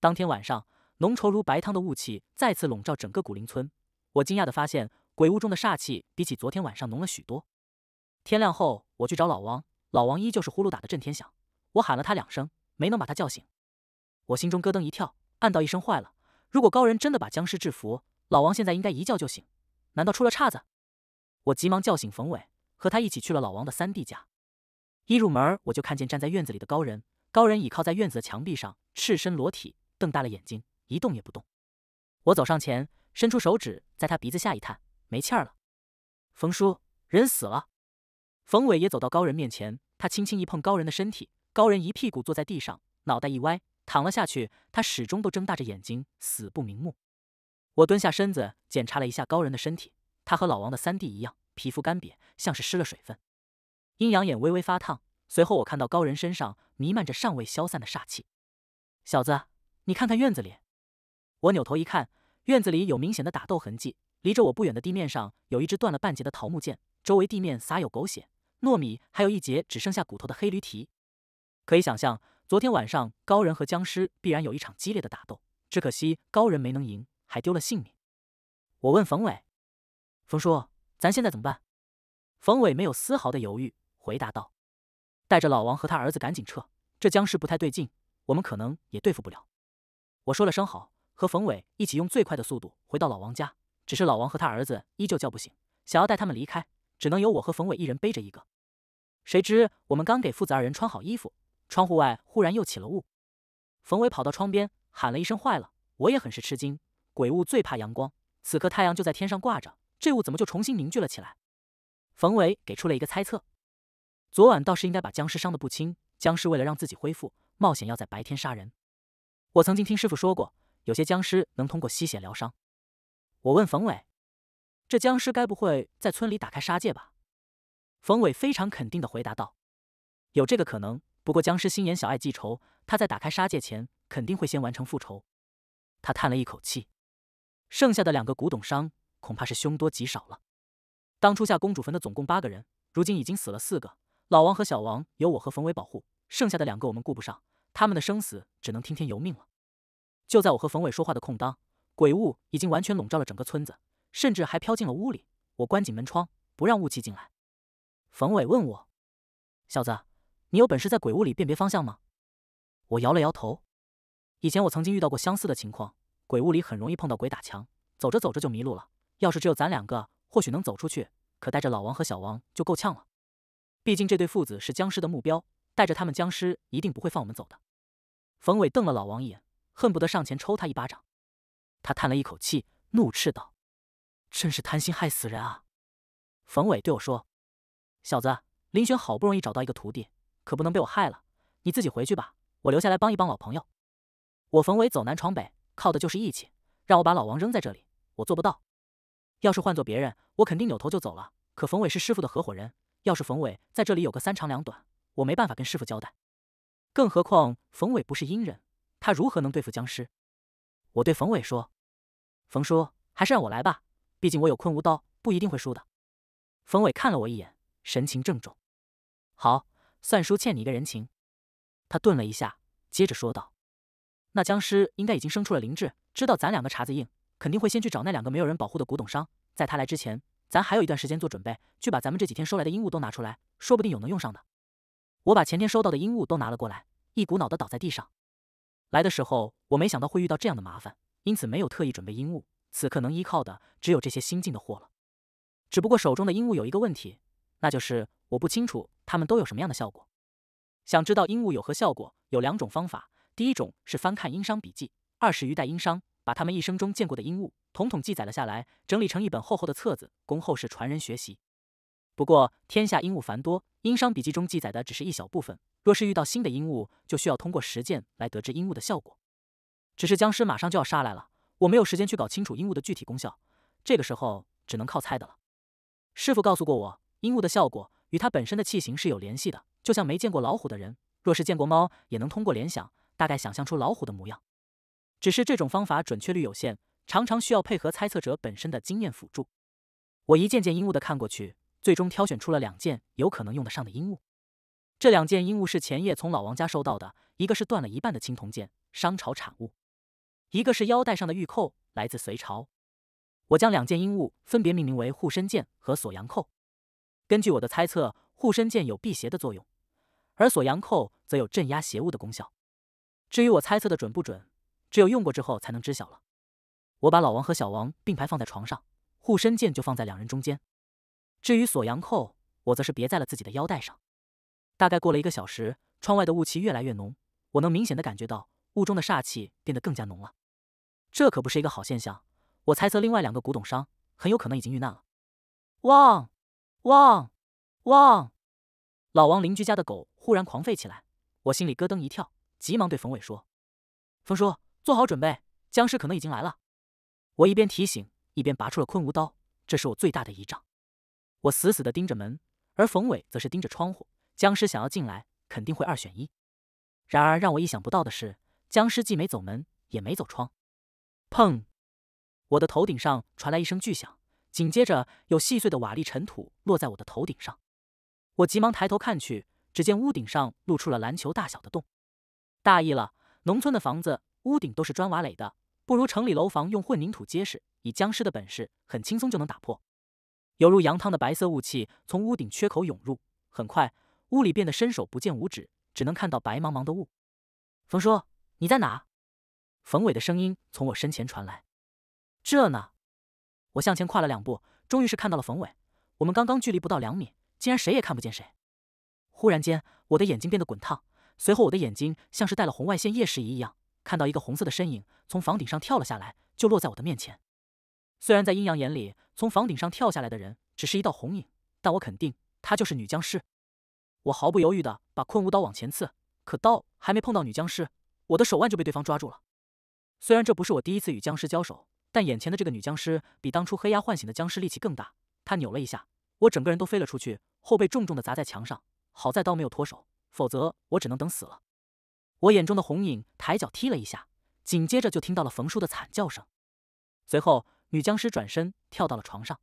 当天晚上，浓稠如白汤的雾气再次笼罩整个古林村，我惊讶地发现。鬼屋中的煞气比起昨天晚上浓了许多。天亮后，我去找老王，老王依旧是呼噜打的震天响。我喊了他两声，没能把他叫醒。我心中咯噔一跳，暗道一声坏了。如果高人真的把僵尸制服，老王现在应该一叫就醒。难道出了岔子？我急忙叫醒冯伟，和他一起去了老王的三弟家。一入门，我就看见站在院子里的高人。高人倚靠在院子的墙壁上，赤身裸体，瞪大了眼睛，一动也不动。我走上前，伸出手指在他鼻子下一探。没气儿了，冯叔，人死了。冯伟也走到高人面前，他轻轻一碰高人的身体，高人一屁股坐在地上，脑袋一歪，躺了下去。他始终都睁大着眼睛，死不瞑目。我蹲下身子检查了一下高人的身体，他和老王的三弟一样，皮肤干瘪，像是失了水分。阴阳眼微微发烫，随后我看到高人身上弥漫着尚未消散的煞气。小子，你看看院子里。我扭头一看，院子里有明显的打斗痕迹。离着我不远的地面上有一只断了半截的桃木剑，周围地面撒有狗血、糯米，还有一截只剩下骨头的黑驴蹄。可以想象，昨天晚上高人和僵尸必然有一场激烈的打斗。只可惜高人没能赢，还丢了性命。我问冯伟：“冯叔，咱现在怎么办？”冯伟没有丝毫的犹豫，回答道：“带着老王和他儿子赶紧撤，这僵尸不太对劲，我们可能也对付不了。”我说了声好，和冯伟一起用最快的速度回到老王家。只是老王和他儿子依旧叫不醒，想要带他们离开，只能由我和冯伟一人背着一个。谁知我们刚给父子二人穿好衣服，窗户外忽然又起了雾。冯伟跑到窗边喊了一声：“坏了！”我也很是吃惊。鬼雾最怕阳光，此刻太阳就在天上挂着，这雾怎么就重新凝聚了起来？冯伟给出了一个猜测：昨晚倒是应该把僵尸伤得不轻，僵尸为了让自己恢复，冒险要在白天杀人。我曾经听师傅说过，有些僵尸能通过吸血疗伤。我问冯伟：“这僵尸该不会在村里打开杀戒吧？”冯伟非常肯定的回答道：“有这个可能。不过僵尸心眼小，爱记仇，他在打开杀戒前肯定会先完成复仇。”他叹了一口气：“剩下的两个古董商恐怕是凶多吉少了。当初下公主坟的总共八个人，如今已经死了四个。老王和小王由我和冯伟保护，剩下的两个我们顾不上，他们的生死只能听天由命了。”就在我和冯伟说话的空当。鬼雾已经完全笼罩了整个村子，甚至还飘进了屋里。我关紧门窗，不让雾气进来。冯伟问我：“小子，你有本事在鬼雾里辨别方向吗？”我摇了摇头。以前我曾经遇到过相似的情况，鬼屋里很容易碰到鬼打墙，走着走着就迷路了。要是只有咱两个，或许能走出去，可带着老王和小王就够呛了。毕竟这对父子是僵尸的目标，带着他们，僵尸一定不会放我们走的。冯伟瞪了老王一眼，恨不得上前抽他一巴掌。他叹了一口气，怒斥道：“真是贪心害死人啊！”冯伟对我说：“小子，林轩好不容易找到一个徒弟，可不能被我害了。你自己回去吧，我留下来帮一帮老朋友。”我冯伟走南闯北，靠的就是义气。让我把老王扔在这里，我做不到。要是换做别人，我肯定扭头就走了。可冯伟是师傅的合伙人，要是冯伟在这里有个三长两短，我没办法跟师傅交代。更何况冯伟不是阴人，他如何能对付僵尸？我对冯伟说。冯叔，还是让我来吧，毕竟我有困无刀，不一定会输的。冯伟看了我一眼，神情郑重。好，算叔欠你一个人情。他顿了一下，接着说道：“那僵尸应该已经生出了灵智，知道咱两个茬子硬，肯定会先去找那两个没有人保护的古董商。在他来之前，咱还有一段时间做准备，去把咱们这几天收来的阴物都拿出来，说不定有能用上的。”我把前天收到的阴物都拿了过来，一股脑的倒在地上。来的时候，我没想到会遇到这样的麻烦。因此没有特意准备阴物，此刻能依靠的只有这些新进的货了。只不过手中的阴物有一个问题，那就是我不清楚它们都有什么样的效果。想知道阴物有何效果，有两种方法：第一种是翻看殷商笔记，二十余代殷商把他们一生中见过的阴物统统记载了下来，整理成一本厚厚的册子，供后世传人学习。不过天下阴物繁多，殷商笔记中记载的只是一小部分。若是遇到新的阴物，就需要通过实践来得知阴物的效果。只是僵尸马上就要杀来了，我没有时间去搞清楚阴鹉的具体功效，这个时候只能靠猜的了。师傅告诉过我，阴鹉的效果与它本身的器型是有联系的，就像没见过老虎的人，若是见过猫，也能通过联想大概想象出老虎的模样。只是这种方法准确率有限，常常需要配合猜测者本身的经验辅助。我一件件阴鹉的看过去，最终挑选出了两件有可能用得上的阴鹉。这两件阴鹉是前夜从老王家收到的，一个是断了一半的青铜剑，商朝产物。一个是腰带上的玉扣，来自隋朝。我将两件阴物分别命名为护身剑和锁阳扣。根据我的猜测，护身剑有辟邪的作用，而锁阳扣则有镇压邪物的功效。至于我猜测的准不准，只有用过之后才能知晓了。我把老王和小王并排放在床上，护身剑就放在两人中间。至于锁阳扣，我则是别在了自己的腰带上。大概过了一个小时，窗外的雾气越来越浓，我能明显的感觉到。雾中的煞气变得更加浓了，这可不是一个好现象。我猜测另外两个古董商很有可能已经遇难了。汪，汪，汪！老王邻居家的狗忽然狂吠起来，我心里咯噔一跳，急忙对冯伟说：“冯叔，做好准备，僵尸可能已经来了。”我一边提醒，一边拔出了昆吾刀，这是我最大的倚仗。我死死的盯着门，而冯伟则是盯着窗户。僵尸想要进来，肯定会二选一。然而让我意想不到的是。僵尸既没走门，也没走窗。砰！我的头顶上传来一声巨响，紧接着有细碎的瓦砾尘土落在我的头顶上。我急忙抬头看去，只见屋顶上露出了篮球大小的洞。大意了，农村的房子屋顶都是砖瓦垒的，不如城里楼房用混凝土结实。以僵尸的本事，很轻松就能打破。犹如羊汤的白色雾气从屋顶缺口涌入，很快屋里变得伸手不见五指，只能看到白茫茫的雾。冯叔。你在哪？冯伟的声音从我身前传来。这呢？我向前跨了两步，终于是看到了冯伟。我们刚刚距离不到两米，竟然谁也看不见谁。忽然间，我的眼睛变得滚烫。随后，我的眼睛像是带了红外线夜视仪一样，看到一个红色的身影从房顶上跳了下来，就落在我的面前。虽然在阴阳眼里，从房顶上跳下来的人只是一道红影，但我肯定他就是女僵尸。我毫不犹豫的把困无刀往前刺，可刀还没碰到女僵尸。我的手腕就被对方抓住了，虽然这不是我第一次与僵尸交手，但眼前的这个女僵尸比当初黑鸦唤醒的僵尸力气更大。她扭了一下，我整个人都飞了出去，后背重重的砸在墙上。好在刀没有脱手，否则我只能等死了。我眼中的红影抬脚踢了一下，紧接着就听到了冯叔的惨叫声。随后，女僵尸转身跳到了床上。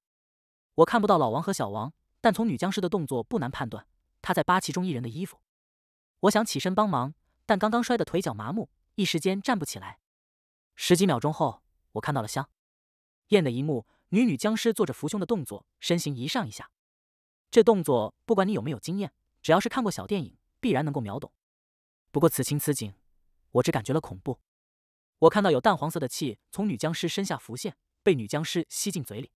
我看不到老王和小王，但从女僵尸的动作不难判断，她在扒其中一人的衣服。我想起身帮忙。但刚刚摔得腿脚麻木，一时间站不起来。十几秒钟后，我看到了香艳的一幕：女女僵尸做着扶胸的动作，身形一上一下。这动作不管你有没有经验，只要是看过小电影，必然能够秒懂。不过此情此景，我只感觉了恐怖。我看到有淡黄色的气从女僵尸身下浮现，被女僵尸吸进嘴里。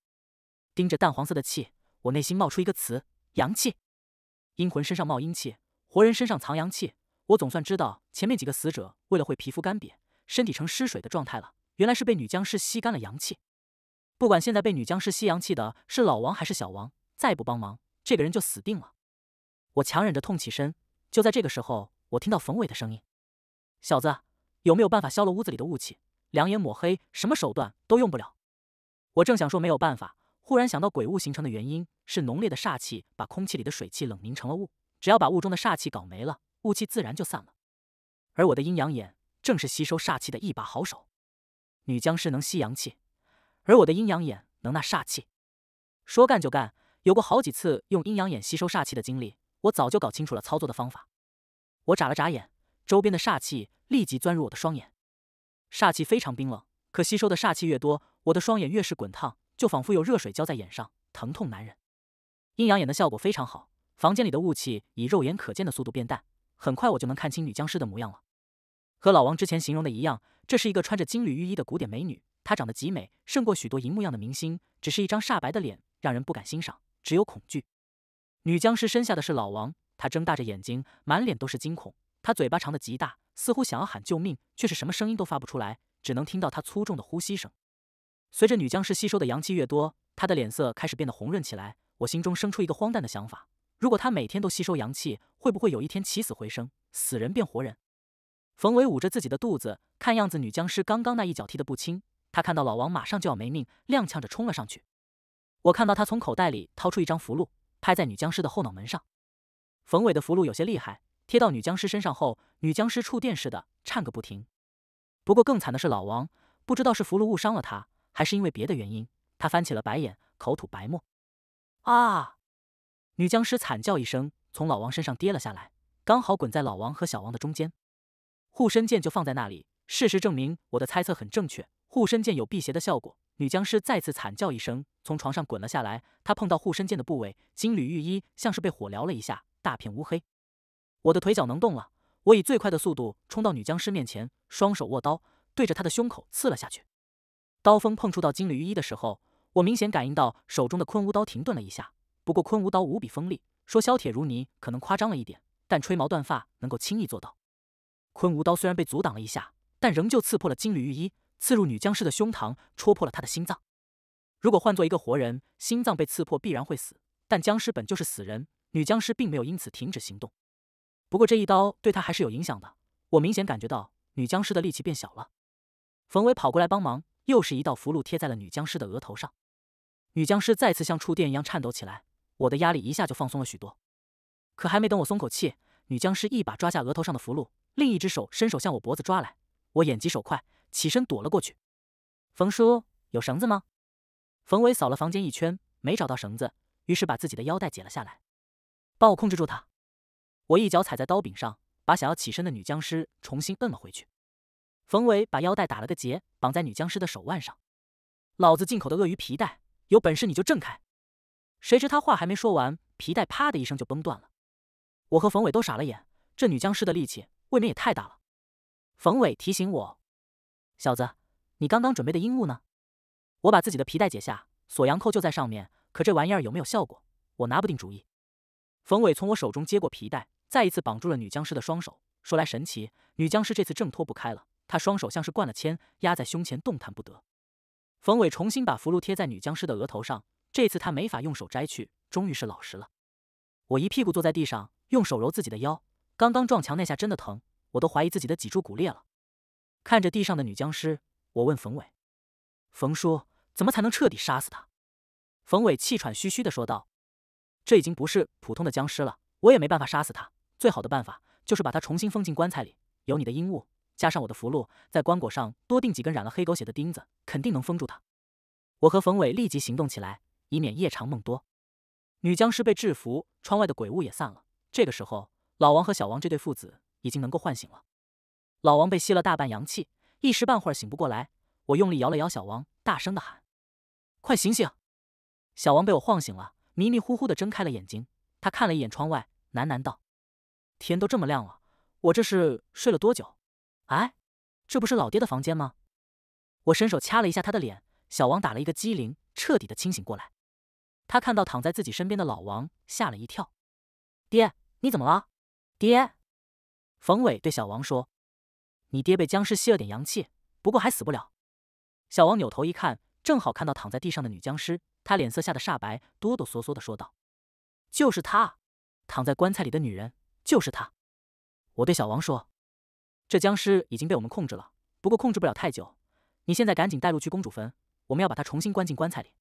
盯着淡黄色的气，我内心冒出一个词：阳气。阴魂身上冒阴气，活人身上藏阳气。我总算知道，前面几个死者为了会皮肤干瘪，身体呈失水的状态了，原来是被女僵尸吸干了阳气。不管现在被女僵尸吸阳气的是老王还是小王，再不帮忙，这个人就死定了。我强忍着痛起身，就在这个时候，我听到冯伟的声音：“小子，有没有办法消了屋子里的雾气？两眼抹黑，什么手段都用不了。”我正想说没有办法，忽然想到鬼雾形成的原因是浓烈的煞气把空气里的水汽冷凝成了雾，只要把雾中的煞气搞没了。雾气自然就散了，而我的阴阳眼正是吸收煞气的一把好手。女僵尸能吸阳气，而我的阴阳眼能纳煞气。说干就干，有过好几次用阴阳眼吸收煞气的经历，我早就搞清楚了操作的方法。我眨了眨眼，周边的煞气立即钻入我的双眼。煞气非常冰冷，可吸收的煞气越多，我的双眼越是滚烫，就仿佛有热水浇在眼上，疼痛难忍。阴阳眼的效果非常好，房间里的雾气以肉眼可见的速度变淡。很快我就能看清女僵尸的模样了，和老王之前形容的一样，这是一个穿着金缕玉衣的古典美女。她长得极美，胜过许多银幕样的明星，只是一张煞白的脸，让人不敢欣赏，只有恐惧。女僵尸身下的是老王，他睁大着眼睛，满脸都是惊恐。他嘴巴长得极大，似乎想要喊救命，却是什么声音都发不出来，只能听到他粗重的呼吸声。随着女僵尸吸收的阳气越多，她的脸色开始变得红润起来。我心中生出一个荒诞的想法。如果他每天都吸收阳气，会不会有一天起死回生，死人变活人？冯伟捂着自己的肚子，看样子女僵尸刚刚那一脚踢得不轻。他看到老王马上就要没命，踉跄着冲了上去。我看到他从口袋里掏出一张符箓，拍在女僵尸的后脑门上。冯伟的符箓有些厉害，贴到女僵尸身上后，女僵尸触电似的颤个不停。不过更惨的是老王，不知道是符箓误伤了他，还是因为别的原因，他翻起了白眼，口吐白沫。啊！女僵尸惨叫一声，从老王身上跌了下来，刚好滚在老王和小王的中间。护身剑就放在那里。事实证明，我的猜测很正确，护身剑有辟邪的效果。女僵尸再次惨叫一声，从床上滚了下来。她碰到护身剑的部位，金缕玉衣像是被火燎了一下，大片乌黑。我的腿脚能动了，我以最快的速度冲到女僵尸面前，双手握刀，对着她的胸口刺了下去。刀锋碰触到金缕玉衣的时候，我明显感应到手中的昆吾刀停顿了一下。不过，昆吾刀无比锋利，说削铁如泥可能夸张了一点，但吹毛断发能够轻易做到。昆吾刀虽然被阻挡了一下，但仍旧刺破了金缕玉衣，刺入女僵尸的胸膛，戳破了她的心脏。如果换做一个活人，心脏被刺破必然会死，但僵尸本就是死人，女僵尸并没有因此停止行动。不过这一刀对她还是有影响的，我明显感觉到女僵尸的力气变小了。冯伟跑过来帮忙，又是一道符箓贴在了女僵尸的额头上，女僵尸再次像触电一样颤抖起来。我的压力一下就放松了许多，可还没等我松口气，女僵尸一把抓下额头上的符箓，另一只手伸手向我脖子抓来。我眼疾手快，起身躲了过去。冯叔，有绳子吗？冯伟扫了房间一圈，没找到绳子，于是把自己的腰带解了下来，帮我控制住他。我一脚踩在刀柄上，把想要起身的女僵尸重新摁了回去。冯伟把腰带打了个结，绑在女僵尸的手腕上。老子进口的鳄鱼皮带，有本事你就挣开。谁知他话还没说完，皮带啪的一声就崩断了。我和冯伟都傻了眼，这女僵尸的力气未免也太大了。冯伟提醒我：“小子，你刚刚准备的阴物呢？”我把自己的皮带解下，锁阳扣就在上面，可这玩意儿有没有效果，我拿不定主意。冯伟从我手中接过皮带，再一次绑住了女僵尸的双手。说来神奇，女僵尸这次挣脱不开了，她双手像是灌了铅，压在胸前动弹不得。冯伟重新把符箓贴在女僵尸的额头上。这次他没法用手摘去，终于是老实了。我一屁股坐在地上，用手揉自己的腰。刚刚撞墙那下真的疼，我都怀疑自己的脊柱骨裂了。看着地上的女僵尸，我问冯伟：“冯叔，怎么才能彻底杀死她？”冯伟气喘吁吁地说道：“这已经不是普通的僵尸了，我也没办法杀死她。最好的办法就是把她重新封进棺材里。有你的阴物，加上我的符箓，在棺椁上多钉几根染了黑狗血的钉子，肯定能封住她。”我和冯伟立即行动起来。以免夜长梦多，女僵尸被制服，窗外的鬼雾也散了。这个时候，老王和小王这对父子已经能够唤醒了。老王被吸了大半阳气，一时半会儿醒不过来。我用力摇了摇小王，大声的喊：“快醒醒！”小王被我晃醒了，迷迷糊糊的睁开了眼睛。他看了一眼窗外，喃喃道：“天都这么亮了，我这是睡了多久？哎，这不是老爹的房间吗？”我伸手掐了一下他的脸，小王打了一个激灵，彻底的清醒过来。他看到躺在自己身边的老王，吓了一跳。爹，你怎么了？爹，冯伟对小王说：“你爹被僵尸吸了点阳气，不过还死不了。”小王扭头一看，正好看到躺在地上的女僵尸，他脸色吓得煞白，哆哆嗦嗦的说道：“就是她，躺在棺材里的女人，就是她。”我对小王说：“这僵尸已经被我们控制了，不过控制不了太久。你现在赶紧带路去公主坟，我们要把她重新关进棺材里。”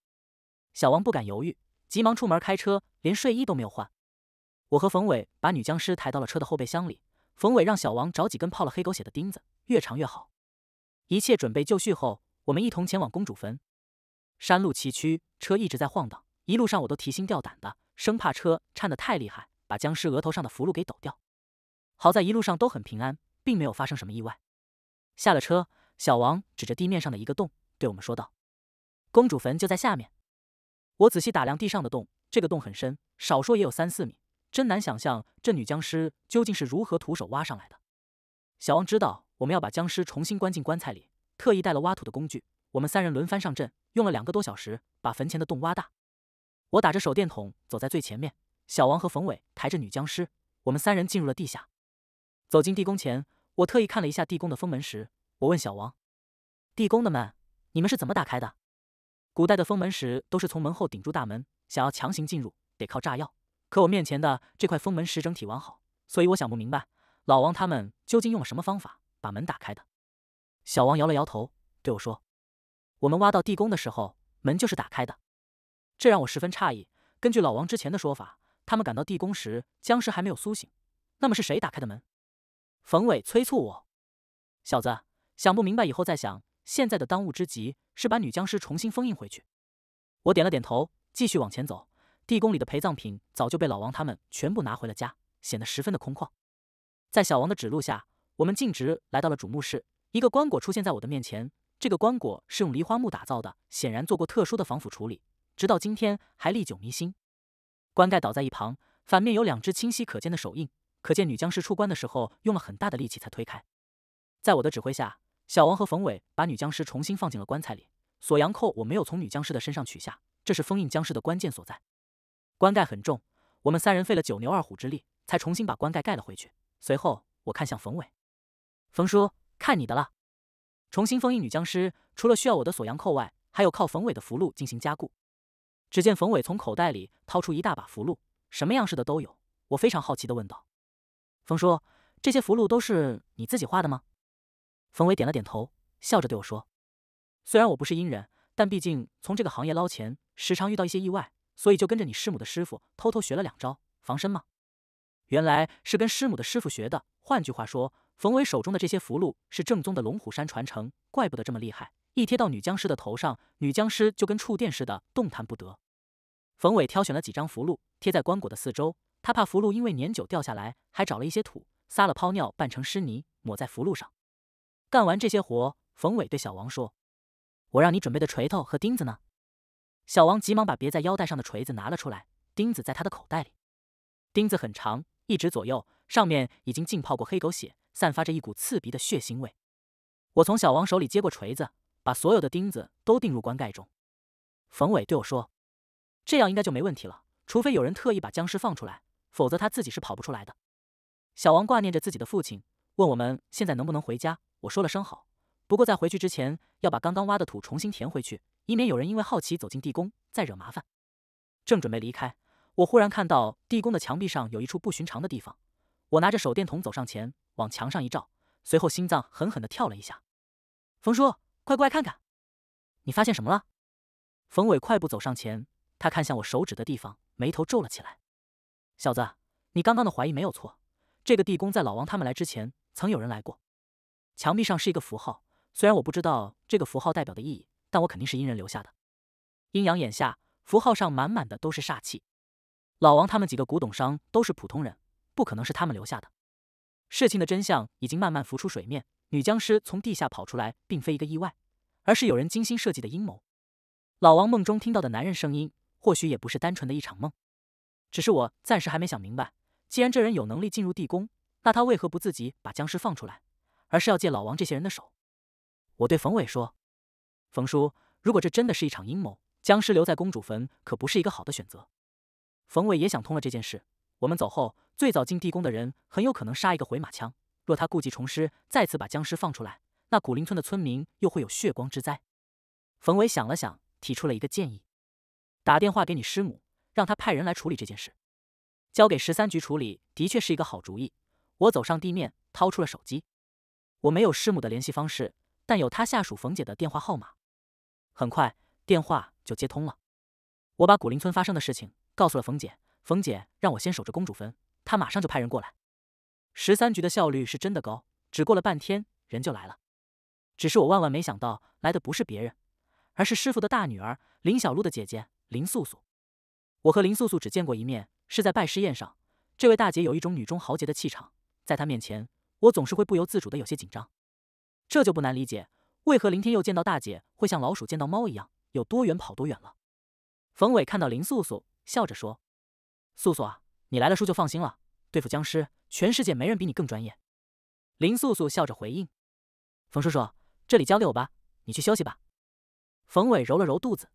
小王不敢犹豫，急忙出门开车，连睡衣都没有换。我和冯伟把女僵尸抬到了车的后备箱里。冯伟让小王找几根泡了黑狗血的钉子，越长越好。一切准备就绪后，我们一同前往公主坟。山路崎岖，车一直在晃荡，一路上我都提心吊胆的，生怕车颤得太厉害，把僵尸额头上的符箓给抖掉。好在一路上都很平安，并没有发生什么意外。下了车，小王指着地面上的一个洞，对我们说道：“公主坟就在下面。”我仔细打量地上的洞，这个洞很深，少说也有三四米，真难想象这女僵尸究竟是如何徒手挖上来的。小王知道我们要把僵尸重新关进棺材里，特意带了挖土的工具。我们三人轮番上阵，用了两个多小时把坟前的洞挖大。我打着手电筒走在最前面，小王和冯伟抬着女僵尸，我们三人进入了地下。走进地宫前，我特意看了一下地宫的封门石。我问小王：“地宫的门，你们是怎么打开的？”古代的封门石都是从门后顶住大门，想要强行进入得靠炸药。可我面前的这块封门石整体完好，所以我想不明白老王他们究竟用了什么方法把门打开的。小王摇了摇头，对我说：“我们挖到地宫的时候，门就是打开的。”这让我十分诧异。根据老王之前的说法，他们赶到地宫时，僵尸还没有苏醒。那么是谁打开的门？冯伟催促我：“小子，想不明白以后再想，现在的当务之急。”是把女僵尸重新封印回去。我点了点头，继续往前走。地宫里的陪葬品早就被老王他们全部拿回了家，显得十分的空旷。在小王的指路下，我们径直来到了主墓室。一个棺椁出现在我的面前。这个棺椁是用梨花木打造的，显然做过特殊的防腐处理，直到今天还历久弥新。棺盖倒在一旁，反面有两只清晰可见的手印，可见女僵尸出棺的时候用了很大的力气才推开。在我的指挥下。小王和冯伟把女僵尸重新放进了棺材里，锁阳扣我没有从女僵尸的身上取下，这是封印僵尸的关键所在。棺盖很重，我们三人费了九牛二虎之力，才重新把棺盖盖了回去。随后，我看向冯伟，冯叔，看你的了。重新封印女僵尸，除了需要我的锁阳扣外，还有靠冯伟的符箓进行加固。只见冯伟从口袋里掏出一大把符箓，什么样式的都有。我非常好奇的问道，冯叔，这些符箓都是你自己画的吗？冯伟点了点头，笑着对我说：“虽然我不是阴人，但毕竟从这个行业捞钱，时常遇到一些意外，所以就跟着你师母的师傅偷偷学了两招防身嘛。”原来是跟师母的师傅学的。换句话说，冯伟手中的这些符箓是正宗的龙虎山传承，怪不得这么厉害。一贴到女僵尸的头上，女僵尸就跟触电似的动弹不得。冯伟挑选了几张符箓贴在棺椁的四周，他怕符箓因为年久掉下来，还找了一些土，撒了泡尿拌成湿泥抹在符箓上。干完这些活，冯伟对小王说：“我让你准备的锤头和钉子呢？”小王急忙把别在腰带上的锤子拿了出来，钉子在他的口袋里。钉子很长，一指左右，上面已经浸泡过黑狗血，散发着一股刺鼻的血腥味。我从小王手里接过锤子，把所有的钉子都钉入棺盖中。冯伟对我说：“这样应该就没问题了，除非有人特意把僵尸放出来，否则他自己是跑不出来的。”小王挂念着自己的父亲，问我们现在能不能回家。我说了声好，不过在回去之前要把刚刚挖的土重新填回去，以免有人因为好奇走进地宫再惹麻烦。正准备离开，我忽然看到地宫的墙壁上有一处不寻常的地方。我拿着手电筒走上前，往墙上一照，随后心脏狠狠地跳了一下。冯叔，快过来看看，你发现什么了？冯伟快步走上前，他看向我手指的地方，眉头皱了起来。小子，你刚刚的怀疑没有错，这个地宫在老王他们来之前曾有人来过。墙壁上是一个符号，虽然我不知道这个符号代表的意义，但我肯定是阴人留下的。阴阳眼下，符号上满满的都是煞气。老王他们几个古董商都是普通人，不可能是他们留下的。事情的真相已经慢慢浮出水面。女僵尸从地下跑出来，并非一个意外，而是有人精心设计的阴谋。老王梦中听到的男人声音，或许也不是单纯的一场梦。只是我暂时还没想明白，既然这人有能力进入地宫，那他为何不自己把僵尸放出来？而是要借老王这些人的手。我对冯伟说：“冯叔，如果这真的是一场阴谋，僵尸留在公主坟可不是一个好的选择。”冯伟也想通了这件事。我们走后，最早进地宫的人很有可能杀一个回马枪。若他故技重施，再次把僵尸放出来，那古林村的村民又会有血光之灾。冯伟想了想，提出了一个建议：“打电话给你师母，让她派人来处理这件事。交给十三局处理，的确是一个好主意。”我走上地面，掏出了手机。我没有师母的联系方式，但有她下属冯姐的电话号码。很快电话就接通了，我把古林村发生的事情告诉了冯姐。冯姐让我先守着公主坟，她马上就派人过来。十三局的效率是真的高，只过了半天人就来了。只是我万万没想到，来的不是别人，而是师傅的大女儿林小璐的姐姐林素素。我和林素素只见过一面，是在拜师宴上。这位大姐有一种女中豪杰的气场，在她面前。我总是会不由自主的有些紧张，这就不难理解为何林天佑见到大姐会像老鼠见到猫一样，有多远跑多远了。冯伟看到林素素，笑着说：“素素啊，你来了，叔就放心了。对付僵尸，全世界没人比你更专业。”林素素笑着回应：“冯叔叔，这里交给我吧，你去休息吧。”冯伟揉了揉肚子，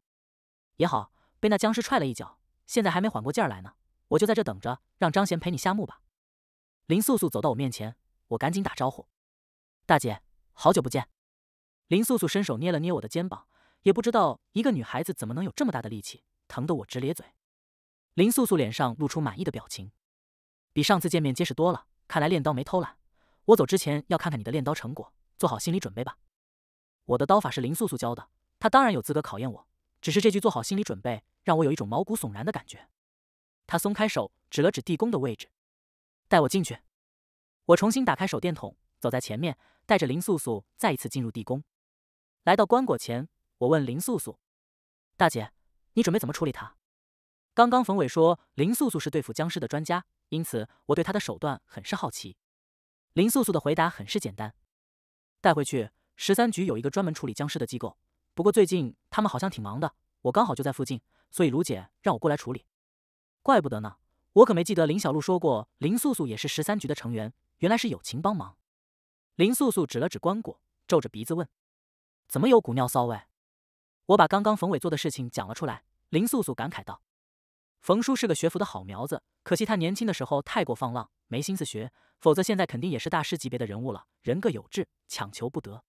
也好，被那僵尸踹了一脚，现在还没缓过劲儿来呢。我就在这等着，让张贤陪你下墓吧。林素素走到我面前。我赶紧打招呼，大姐，好久不见。林素素伸手捏了捏我的肩膀，也不知道一个女孩子怎么能有这么大的力气，疼得我直咧嘴。林素素脸上露出满意的表情，比上次见面结实多了，看来练刀没偷懒。我走之前要看看你的练刀成果，做好心理准备吧。我的刀法是林素素教的，她当然有资格考验我。只是这句“做好心理准备”让我有一种毛骨悚然的感觉。她松开手，指了指地宫的位置，带我进去。我重新打开手电筒，走在前面，带着林素素再一次进入地宫。来到棺椁前，我问林素素：“大姐，你准备怎么处理他？”刚刚冯伟说林素素是对付僵尸的专家，因此我对他的手段很是好奇。林素素的回答很是简单：“带回去，十三局有一个专门处理僵尸的机构，不过最近他们好像挺忙的。我刚好就在附近，所以卢姐让我过来处理。”怪不得呢，我可没记得林小璐说过林素素也是十三局的成员。原来是友情帮忙，林素素指了指棺椁，皱着鼻子问：“怎么有股尿骚味？”我把刚刚冯伟做的事情讲了出来。林素素感慨道：“冯叔是个学佛的好苗子，可惜他年轻的时候太过放浪，没心思学，否则现在肯定也是大师级别的人物了。人各有志，强求不得。”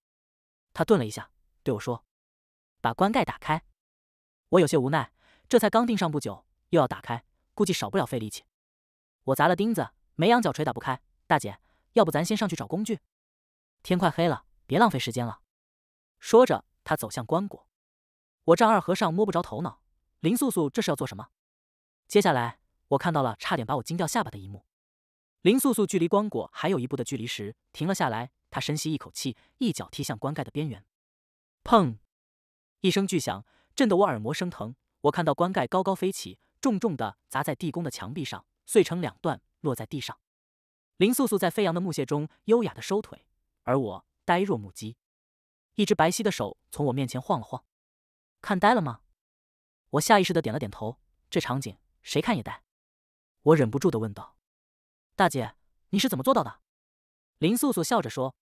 他顿了一下，对我说：“把棺盖打开。”我有些无奈，这才刚钉上不久，又要打开，估计少不了费力气。我砸了钉子，没羊角锤打不开。大姐，要不咱先上去找工具，天快黑了，别浪费时间了。说着，他走向棺椁。我丈二和尚摸不着头脑，林素素这是要做什么？接下来，我看到了差点把我惊掉下巴的一幕。林素素距离棺椁还有一步的距离时，停了下来。她深吸一口气，一脚踢向棺盖的边缘，砰！一声巨响震得我耳膜生疼。我看到棺盖高高飞起，重重的砸在地宫的墙壁上，碎成两段，落在地上。林素素在飞扬的木屑中优雅的收腿，而我呆若木鸡。一只白皙的手从我面前晃了晃，看呆了吗？我下意识的点了点头。这场景谁看也呆。我忍不住的问道：“大姐，你是怎么做到的？”林素素笑着说：“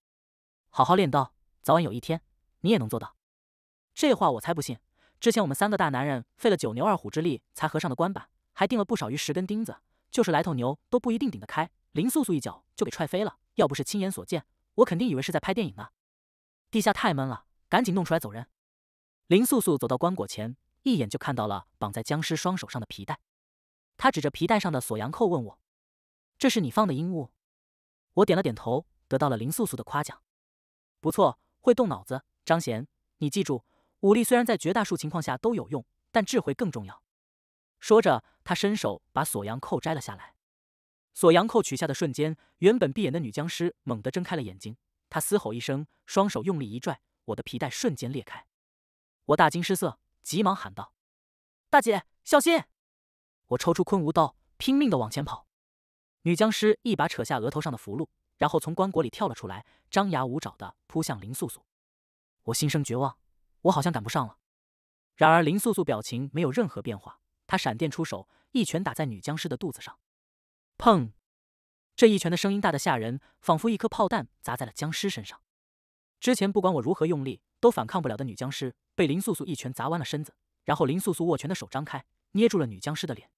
好好练刀，早晚有一天你也能做到。”这话我才不信。之前我们三个大男人费了九牛二虎之力才合上的棺板，还钉了不少于十根钉子，就是来头牛都不一定顶得开。林素素一脚就给踹飞了，要不是亲眼所见，我肯定以为是在拍电影呢。地下太闷了，赶紧弄出来走人。林素素走到棺椁前，一眼就看到了绑在僵尸双手上的皮带。他指着皮带上的锁阳扣问我：“这是你放的阴物？”我点了点头，得到了林素素的夸奖。不错，会动脑子。张贤，你记住，武力虽然在绝大多数情况下都有用，但智慧更重要。说着，他伸手把锁阳扣摘了下来。锁阳扣取下的瞬间，原本闭眼的女僵尸猛地睁开了眼睛。她嘶吼一声，双手用力一拽，我的皮带瞬间裂开。我大惊失色，急忙喊道：“大姐，小心！”我抽出昆吾刀，拼命的往前跑。女僵尸一把扯下额头上的符箓，然后从棺椁里跳了出来，张牙舞爪地扑向林素素。我心生绝望，我好像赶不上了。然而林素素表情没有任何变化，她闪电出手，一拳打在女僵尸的肚子上。砰！这一拳的声音大得吓人，仿佛一颗炮弹砸在了僵尸身上。之前不管我如何用力，都反抗不了的女僵尸，被林素素一拳砸弯了身子。然后林素素握拳的手张开，捏住了女僵尸的脸。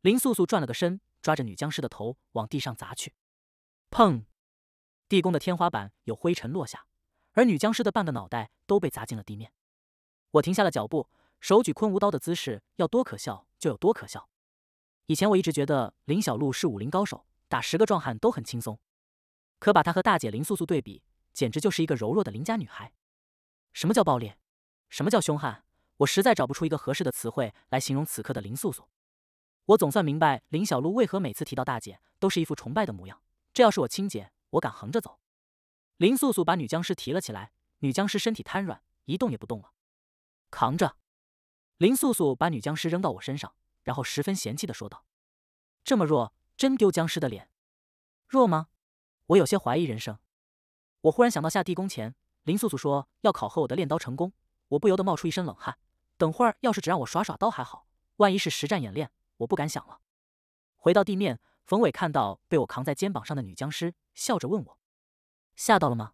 林素素转了个身，抓着女僵尸的头往地上砸去。砰！地宫的天花板有灰尘落下，而女僵尸的半个脑袋都被砸进了地面。我停下了脚步，手举昆吾刀的姿势要多可笑就有多可笑。以前我一直觉得林小璐是武林高手，打十个壮汉都很轻松。可把她和大姐林素素对比，简直就是一个柔弱的邻家女孩。什么叫暴烈？什么叫凶悍？我实在找不出一个合适的词汇来形容此刻的林素素。我总算明白林小璐为何每次提到大姐都是一副崇拜的模样。这要是我亲姐，我敢横着走。林素素把女僵尸提了起来，女僵尸身体瘫软，一动也不动了。扛着，林素素把女僵尸扔到我身上。然后十分嫌弃的说道：“这么弱，真丢僵尸的脸。”弱吗？我有些怀疑人生。我忽然想到下地宫前，林素素说要考核我的练刀成功，我不由得冒出一身冷汗。等会儿要是只让我耍耍刀还好，万一是实战演练，我不敢想了。回到地面，冯伟看到被我扛在肩膀上的女僵尸，笑着问我：“吓到了吗？”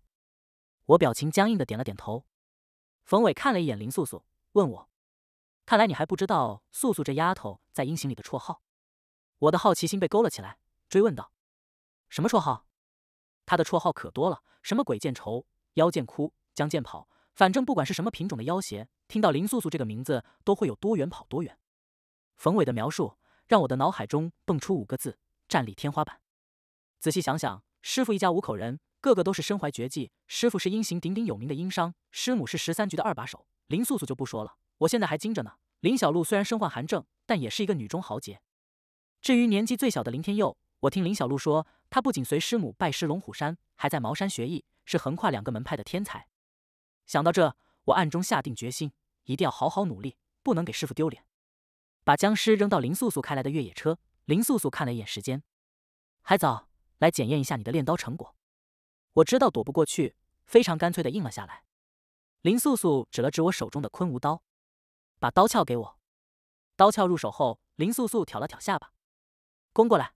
我表情僵硬的点了点头。冯伟看了一眼林素素，问我。看来你还不知道素素这丫头在阴行里的绰号，我的好奇心被勾了起来，追问道：“什么绰号？”她的绰号可多了，什么鬼见愁、妖见哭、将见跑，反正不管是什么品种的妖邪，听到林素素这个名字都会有多远跑多远。冯伟的描述让我的脑海中蹦出五个字：战力天花板。仔细想想，师傅一家五口人，个个都是身怀绝技。师傅是阴行鼎鼎有名的阴商，师母是十三局的二把手，林素素就不说了。我现在还惊着呢。林小璐虽然身患寒症，但也是一个女中豪杰。至于年纪最小的林天佑，我听林小璐说，他不仅随师母拜师龙虎山，还在茅山学艺，是横跨两个门派的天才。想到这，我暗中下定决心，一定要好好努力，不能给师傅丢脸。把僵尸扔到林素素开来的越野车。林素素看了一眼时间，还早，来检验一下你的练刀成果。我知道躲不过去，非常干脆的应了下来。林素素指了指我手中的昆吾刀。把刀鞘给我。刀鞘入手后，林素素挑了挑下巴，攻过来。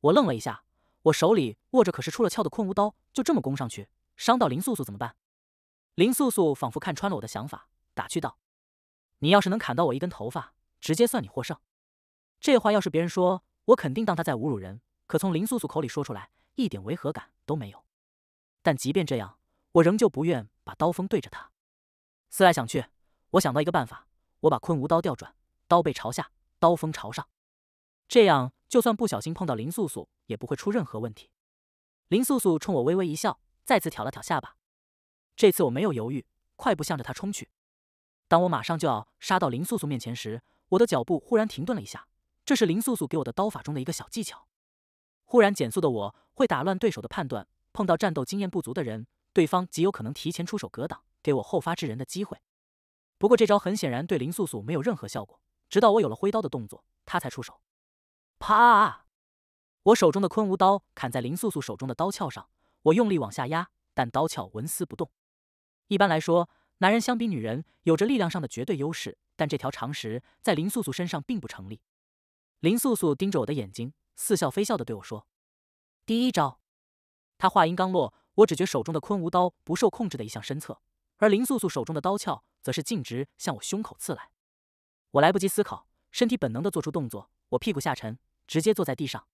我愣了一下，我手里握着可是出了鞘的困无刀，就这么攻上去，伤到林素素怎么办？林素素仿佛看穿了我的想法，打趣道：“你要是能砍到我一根头发，直接算你获胜。”这话要是别人说，我肯定当他在侮辱人，可从林素素口里说出来，一点违和感都没有。但即便这样，我仍旧不愿把刀锋对着他。思来想去，我想到一个办法。我把坤无刀调转，刀背朝下，刀锋朝上，这样就算不小心碰到林素素，也不会出任何问题。林素素冲我微微一笑，再次挑了挑下巴。这次我没有犹豫，快步向着他冲去。当我马上就要杀到林素素面前时，我的脚步忽然停顿了一下。这是林素素给我的刀法中的一个小技巧。忽然减速的我会打乱对手的判断，碰到战斗经验不足的人，对方极有可能提前出手格挡，给我后发制人的机会。不过这招很显然对林素素没有任何效果，直到我有了挥刀的动作，她才出手。啪！我手中的昆吾刀砍在林素素手中的刀鞘上，我用力往下压，但刀鞘纹丝不动。一般来说，男人相比女人有着力量上的绝对优势，但这条常识在林素素身上并不成立。林素素盯着我的眼睛，似笑非笑地对我说：“第一招。”她话音刚落，我只觉手中的昆吾刀不受控制的一向身侧，而林素素手中的刀鞘。则是径直向我胸口刺来，我来不及思考，身体本能的做出动作，我屁股下沉，直接坐在地上。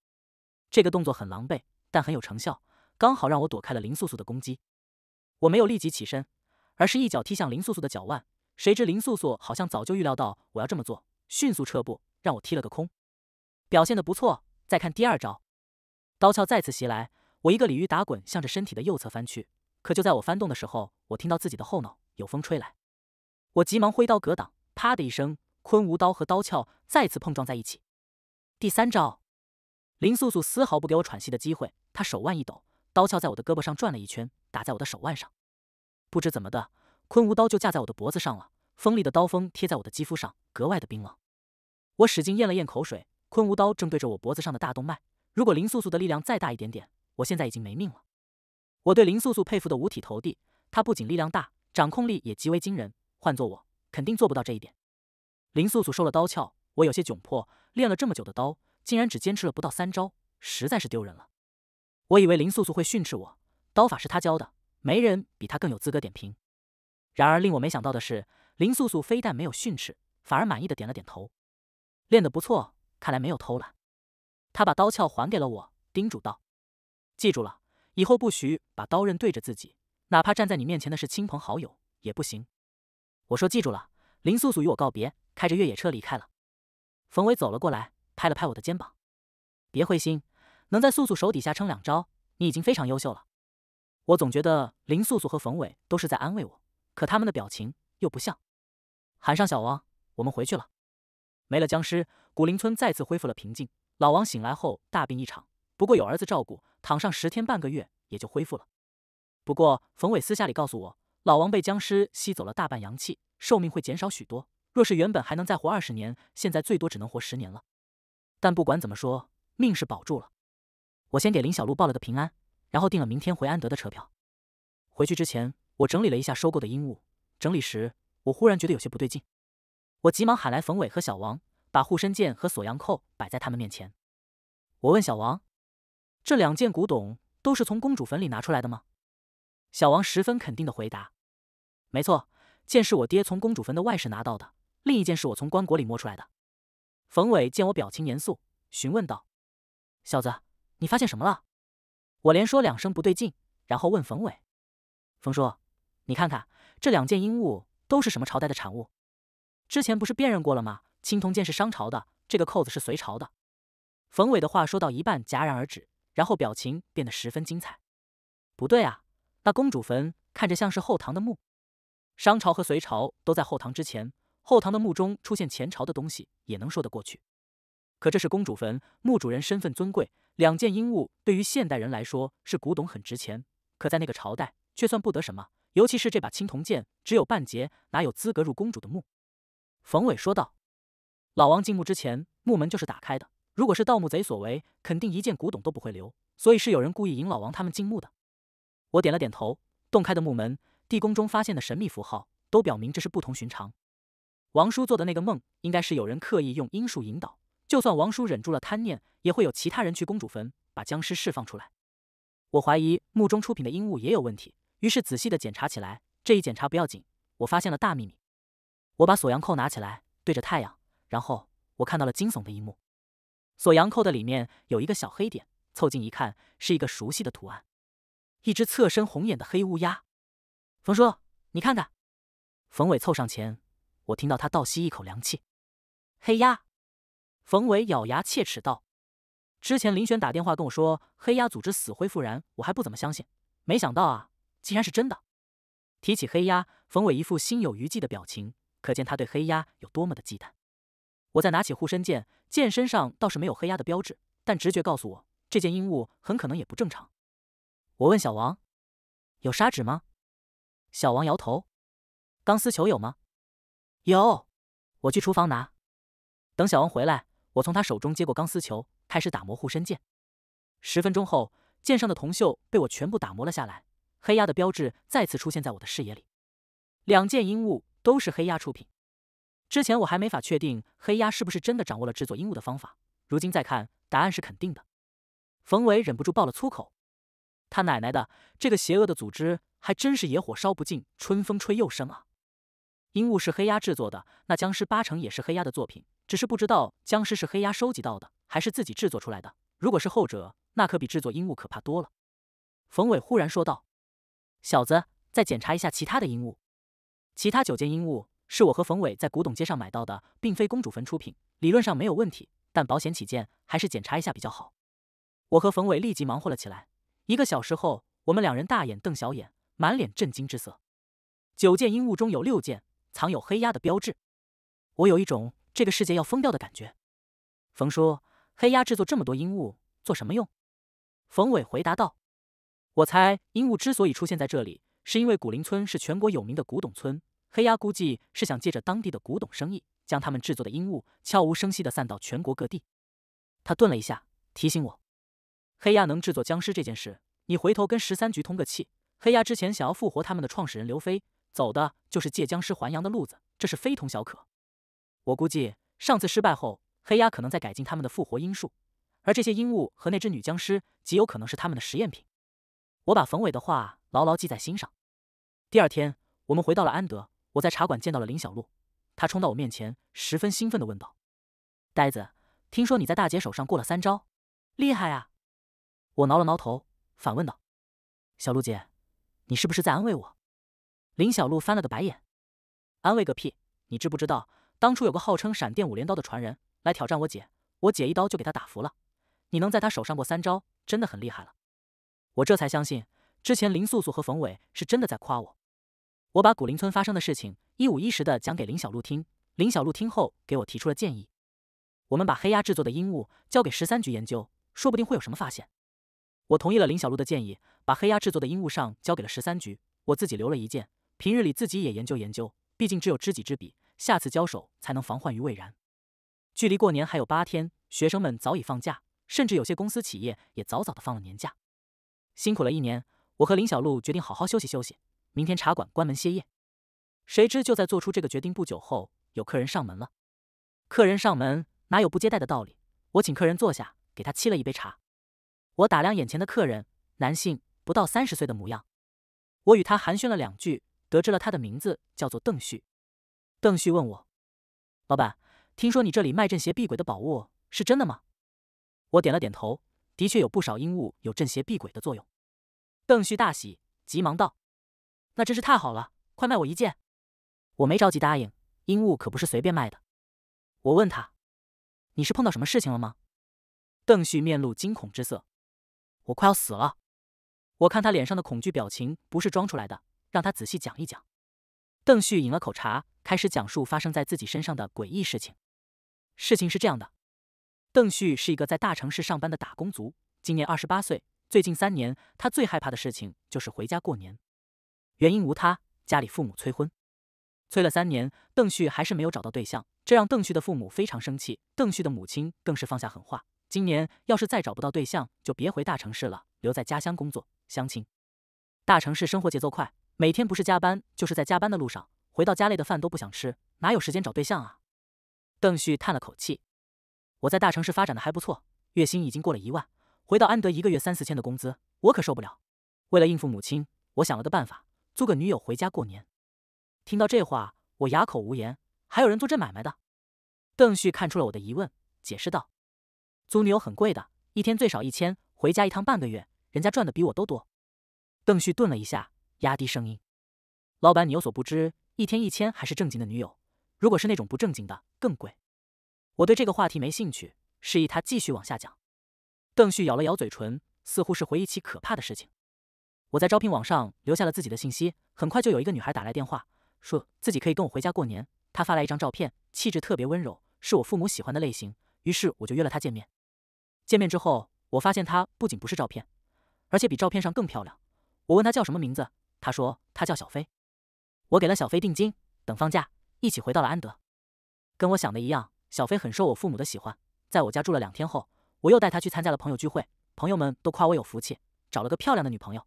这个动作很狼狈，但很有成效，刚好让我躲开了林素素的攻击。我没有立即起身，而是一脚踢向林素素的脚腕。谁知林素素好像早就预料到我要这么做，迅速撤步，让我踢了个空。表现的不错，再看第二招，刀鞘再次袭来，我一个鲤鱼打滚，向着身体的右侧翻去。可就在我翻动的时候，我听到自己的后脑有风吹来。我急忙挥刀格挡，啪的一声，昆吾刀和刀鞘再次碰撞在一起。第三招，林素素丝毫不给我喘息的机会，她手腕一抖，刀鞘在我的胳膊上转了一圈，打在我的手腕上。不知怎么的，昆吾刀就架在我的脖子上了，锋利的刀锋贴在我的肌肤上，格外的冰冷。我使劲咽了咽口水，昆吾刀正对着我脖子上的大动脉。如果林素素的力量再大一点点，我现在已经没命了。我对林素素佩服的五体投地，她不仅力量大，掌控力也极为惊人。换做我，肯定做不到这一点。林素素收了刀鞘，我有些窘迫。练了这么久的刀，竟然只坚持了不到三招，实在是丢人了。我以为林素素会训斥我，刀法是她教的，没人比她更有资格点评。然而令我没想到的是，林素素非但没有训斥，反而满意的点了点头：“练得不错，看来没有偷懒。”他把刀鞘还给了我，叮嘱道：“记住了，以后不许把刀刃对着自己，哪怕站在你面前的是亲朋好友，也不行。”我说记住了，林素素与我告别，开着越野车离开了。冯伟走了过来，拍了拍我的肩膀：“别灰心，能在素素手底下撑两招，你已经非常优秀了。”我总觉得林素素和冯伟都是在安慰我，可他们的表情又不像。喊上小王，我们回去了。没了僵尸，古林村再次恢复了平静。老王醒来后大病一场，不过有儿子照顾，躺上十天半个月也就恢复了。不过冯伟私下里告诉我。老王被僵尸吸走了大半阳气，寿命会减少许多。若是原本还能再活二十年，现在最多只能活十年了。但不管怎么说，命是保住了。我先给林小璐报了个平安，然后订了明天回安德的车票。回去之前，我整理了一下收购的阴物。整理时，我忽然觉得有些不对劲，我急忙喊来冯伟和小王，把护身剑和锁阳扣摆在他们面前。我问小王：“这两件古董都是从公主坟里拿出来的吗？”小王十分肯定的回答：“没错，剑是我爹从公主坟的外室拿到的，另一件是我从棺椁里摸出来的。”冯伟见我表情严肃，询问道：“小子，你发现什么了？”我连说两声不对劲，然后问冯伟：“冯叔，你看看这两件阴物都是什么朝代的产物？之前不是辨认过了吗？青铜剑是商朝的，这个扣子是隋朝的。”冯伟的话说到一半戛然而止，然后表情变得十分精彩。不对啊！那公主坟看着像是后唐的墓，商朝和隋朝都在后唐之前，后唐的墓中出现前朝的东西也能说得过去。可这是公主坟，墓主人身份尊贵，两件阴物对于现代人来说是古董，很值钱，可在那个朝代却算不得什么。尤其是这把青铜剑只有半截，哪有资格入公主的墓？冯伟说道：“老王进墓之前，墓门就是打开的。如果是盗墓贼所为，肯定一件古董都不会留，所以是有人故意引老王他们进墓的。”我点了点头，洞开的木门、地宫中发现的神秘符号，都表明这是不同寻常。王叔做的那个梦，应该是有人刻意用阴术引导。就算王叔忍住了贪念，也会有其他人去公主坟把僵尸释放出来。我怀疑墓中出品的阴物也有问题，于是仔细的检查起来。这一检查不要紧，我发现了大秘密。我把锁阳扣拿起来，对着太阳，然后我看到了惊悚的一幕。锁阳扣的里面有一个小黑点，凑近一看，是一个熟悉的图案。一只侧身红眼的黑乌鸦，冯叔，你看看。冯伟凑上前，我听到他倒吸一口凉气。黑鸦！冯伟咬牙切齿道：“之前林玄打电话跟我说黑鸦组织死灰复燃，我还不怎么相信，没想到啊，竟然是真的。”提起黑鸦，冯伟一副心有余悸的表情，可见他对黑鸦有多么的忌惮。我再拿起护身剑，剑身上倒是没有黑鸦的标志，但直觉告诉我，这件阴物很可能也不正常。我问小王：“有砂纸吗？”小王摇头。“钢丝球有吗？”“有。”我去厨房拿。等小王回来，我从他手中接过钢丝球，开始打磨护身剑。十分钟后，剑上的铜锈被我全部打磨了下来。黑鸦的标志再次出现在我的视野里。两件阴物都是黑鸦出品。之前我还没法确定黑鸦是不是真的掌握了制作阴物的方法，如今再看，答案是肯定的。冯伟忍不住爆了粗口。他奶奶的！这个邪恶的组织还真是野火烧不尽，春风吹又生啊！阴物是黑鸦制作的，那僵尸八成也是黑鸦的作品，只是不知道僵尸是黑鸦收集到的，还是自己制作出来的。如果是后者，那可比制作阴物可怕多了。冯伟忽然说道：“小子，再检查一下其他的阴物。其他九件阴物是我和冯伟在古董街上买到的，并非公主坟出品，理论上没有问题，但保险起见，还是检查一下比较好。”我和冯伟立即忙活了起来。一个小时后，我们两人大眼瞪小眼，满脸震惊之色。九件阴物中有六件藏有黑鸦的标志。我有一种这个世界要疯掉的感觉。冯叔，黑鸦制作这么多阴物做什么用？冯伟回答道：“我猜阴物之所以出现在这里，是因为古林村是全国有名的古董村。黑鸦估计是想借着当地的古董生意，将他们制作的阴物悄无声息的散到全国各地。”他顿了一下，提醒我。黑鸦能制作僵尸这件事，你回头跟十三局通个气。黑鸦之前想要复活他们的创始人刘飞，走的就是借僵尸还阳的路子，这是非同小可。我估计上次失败后，黑鸦可能在改进他们的复活阴术，而这些阴物和那只女僵尸，极有可能是他们的实验品。我把冯伟的话牢牢记在心上。第二天，我们回到了安德，我在茶馆见到了林小璐，她冲到我面前，十分兴奋的问道：“呆子，听说你在大姐手上过了三招，厉害啊！”我挠了挠头，反问道：“小鹿姐，你是不是在安慰我？”林小璐翻了个白眼：“安慰个屁！你知不知道，当初有个号称‘闪电五连刀’的传人来挑战我姐，我姐一刀就给他打服了。你能在他手上过三招，真的很厉害了。”我这才相信，之前林素素和冯伟是真的在夸我。我把古林村发生的事情一五一十的讲给林小璐听，林小璐听后给我提出了建议：“我们把黑鸦制作的阴物交给十三局研究，说不定会有什么发现。”我同意了林小璐的建议，把黑鸦制作的阴物上交给了十三局，我自己留了一件，平日里自己也研究研究，毕竟只有知己知彼，下次交手才能防患于未然。距离过年还有八天，学生们早已放假，甚至有些公司企业也早早的放了年假。辛苦了一年，我和林小璐决定好好休息休息，明天茶馆关门歇业。谁知就在做出这个决定不久后，有客人上门了。客人上门，哪有不接待的道理？我请客人坐下，给他沏了一杯茶。我打量眼前的客人，男性，不到三十岁的模样。我与他寒暄了两句，得知了他的名字叫做邓旭。邓旭问我：“老板，听说你这里卖镇邪避鬼的宝物，是真的吗？”我点了点头，的确有不少阴物有镇邪避鬼的作用。邓旭大喜，急忙道：“那真是太好了，快卖我一件！”我没着急答应，阴物可不是随便卖的。我问他：“你是碰到什么事情了吗？”邓旭面露惊恐之色。我快要死了，我看他脸上的恐惧表情不是装出来的，让他仔细讲一讲。邓旭饮了口茶，开始讲述发生在自己身上的诡异事情。事情是这样的，邓旭是一个在大城市上班的打工族，今年二十八岁。最近三年，他最害怕的事情就是回家过年，原因无他，家里父母催婚，催了三年，邓旭还是没有找到对象，这让邓旭的父母非常生气，邓旭的母亲更是放下狠话。今年要是再找不到对象，就别回大城市了，留在家乡工作相亲。大城市生活节奏快，每天不是加班就是在加班的路上，回到家累的饭都不想吃，哪有时间找对象啊？邓旭叹了口气：“我在大城市发展的还不错，月薪已经过了一万。回到安德一个月三四千的工资，我可受不了。为了应付母亲，我想了个办法，租个女友回家过年。”听到这话，我哑口无言。还有人做这买卖的？邓旭看出了我的疑问，解释道。租女友很贵的，一天最少一千，回家一趟半个月，人家赚的比我都多。邓旭顿了一下，压低声音：“老板，你有所不知，一天一千还是正经的女友，如果是那种不正经的，更贵。”我对这个话题没兴趣，示意他继续往下讲。邓旭咬了咬嘴唇，似乎是回忆起可怕的事情。我在招聘网上留下了自己的信息，很快就有一个女孩打来电话，说自己可以跟我回家过年。她发来一张照片，气质特别温柔，是我父母喜欢的类型。于是我就约了她见面。见面之后，我发现她不仅不是照片，而且比照片上更漂亮。我问她叫什么名字，她说她叫小飞。我给了小飞定金，等放假一起回到了安德。跟我想的一样，小飞很受我父母的喜欢。在我家住了两天后，我又带她去参加了朋友聚会，朋友们都夸我有福气，找了个漂亮的女朋友。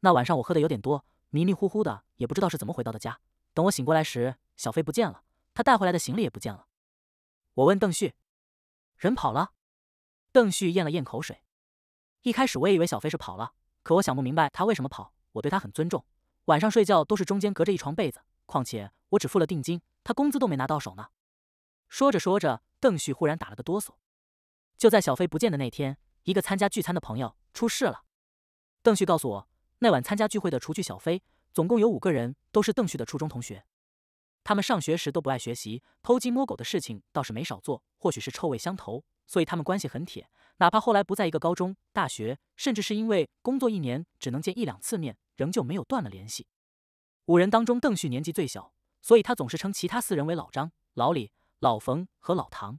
那晚上我喝的有点多，迷迷糊糊的，也不知道是怎么回到的家。等我醒过来时，小飞不见了，他带回来的行李也不见了。我问邓旭，人跑了？邓旭咽了咽口水。一开始我也以为小飞是跑了，可我想不明白他为什么跑。我对他很尊重，晚上睡觉都是中间隔着一床被子。况且我只付了定金，他工资都没拿到手呢。说着说着，邓旭忽然打了个哆嗦。就在小飞不见的那天，一个参加聚餐的朋友出事了。邓旭告诉我，那晚参加聚会的，除去小飞，总共有五个人，都是邓旭的初中同学。他们上学时都不爱学习，偷鸡摸狗的事情倒是没少做。或许是臭味相投。所以他们关系很铁，哪怕后来不在一个高中、大学，甚至是因为工作一年只能见一两次面，仍旧没有断了联系。五人当中，邓旭年纪最小，所以他总是称其他四人为老张、老李、老冯和老唐。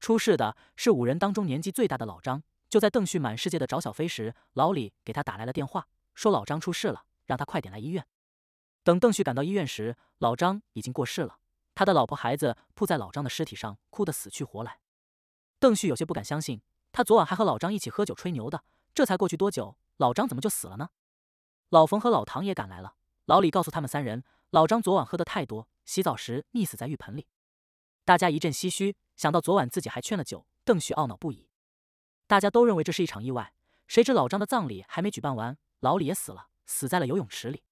出事的是五人当中年纪最大的老张。就在邓旭满世界的找小飞时，老李给他打来了电话，说老张出事了，让他快点来医院。等邓旭赶到医院时，老张已经过世了，他的老婆孩子扑在老张的尸体上，哭得死去活来。邓旭有些不敢相信，他昨晚还和老张一起喝酒吹牛的，这才过去多久，老张怎么就死了呢？老冯和老唐也赶来了，老李告诉他们三人，老张昨晚喝得太多，洗澡时溺死在浴盆里。大家一阵唏嘘，想到昨晚自己还劝了酒，邓旭懊恼不已。大家都认为这是一场意外，谁知老张的葬礼还没举办完，老李也死了，死在了游泳池里。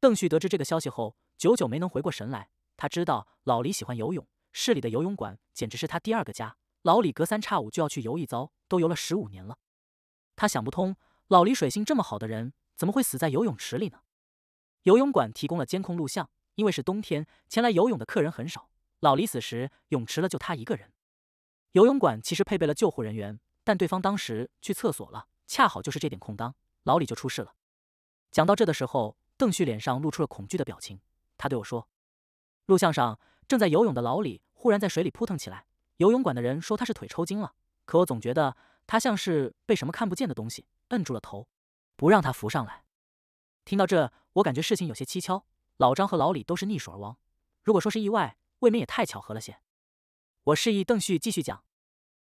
邓旭得知这个消息后，久久没能回过神来。他知道老李喜欢游泳，市里的游泳馆简直是他第二个家。老李隔三差五就要去游一遭，都游了十五年了。他想不通，老李水性这么好的人，怎么会死在游泳池里呢？游泳馆提供了监控录像，因为是冬天，前来游泳的客人很少。老李死时，泳池了就他一个人。游泳馆其实配备了救护人员，但对方当时去厕所了，恰好就是这点空当，老李就出事了。讲到这的时候，邓旭脸上露出了恐惧的表情。他对我说：“录像上正在游泳的老李，忽然在水里扑腾起来。”游泳馆的人说他是腿抽筋了，可我总觉得他像是被什么看不见的东西摁住了头，不让他浮上来。听到这，我感觉事情有些蹊跷。老张和老李都是溺水而亡，如果说是意外，未免也太巧合了些。我示意邓旭继续讲。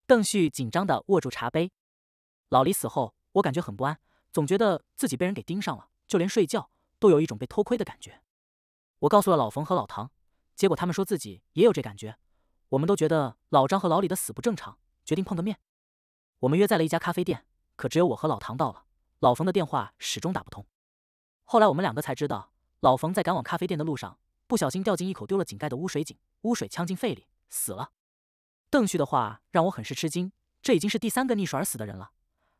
邓旭紧张的握住茶杯。老李死后，我感觉很不安，总觉得自己被人给盯上了，就连睡觉都有一种被偷窥的感觉。我告诉了老冯和老唐，结果他们说自己也有这感觉。我们都觉得老张和老李的死不正常，决定碰个面。我们约在了一家咖啡店，可只有我和老唐到了，老冯的电话始终打不通。后来我们两个才知道，老冯在赶往咖啡店的路上，不小心掉进一口丢了井盖的污水井，污水呛进肺里死了。邓旭的话让我很是吃惊，这已经是第三个溺水而死的人了，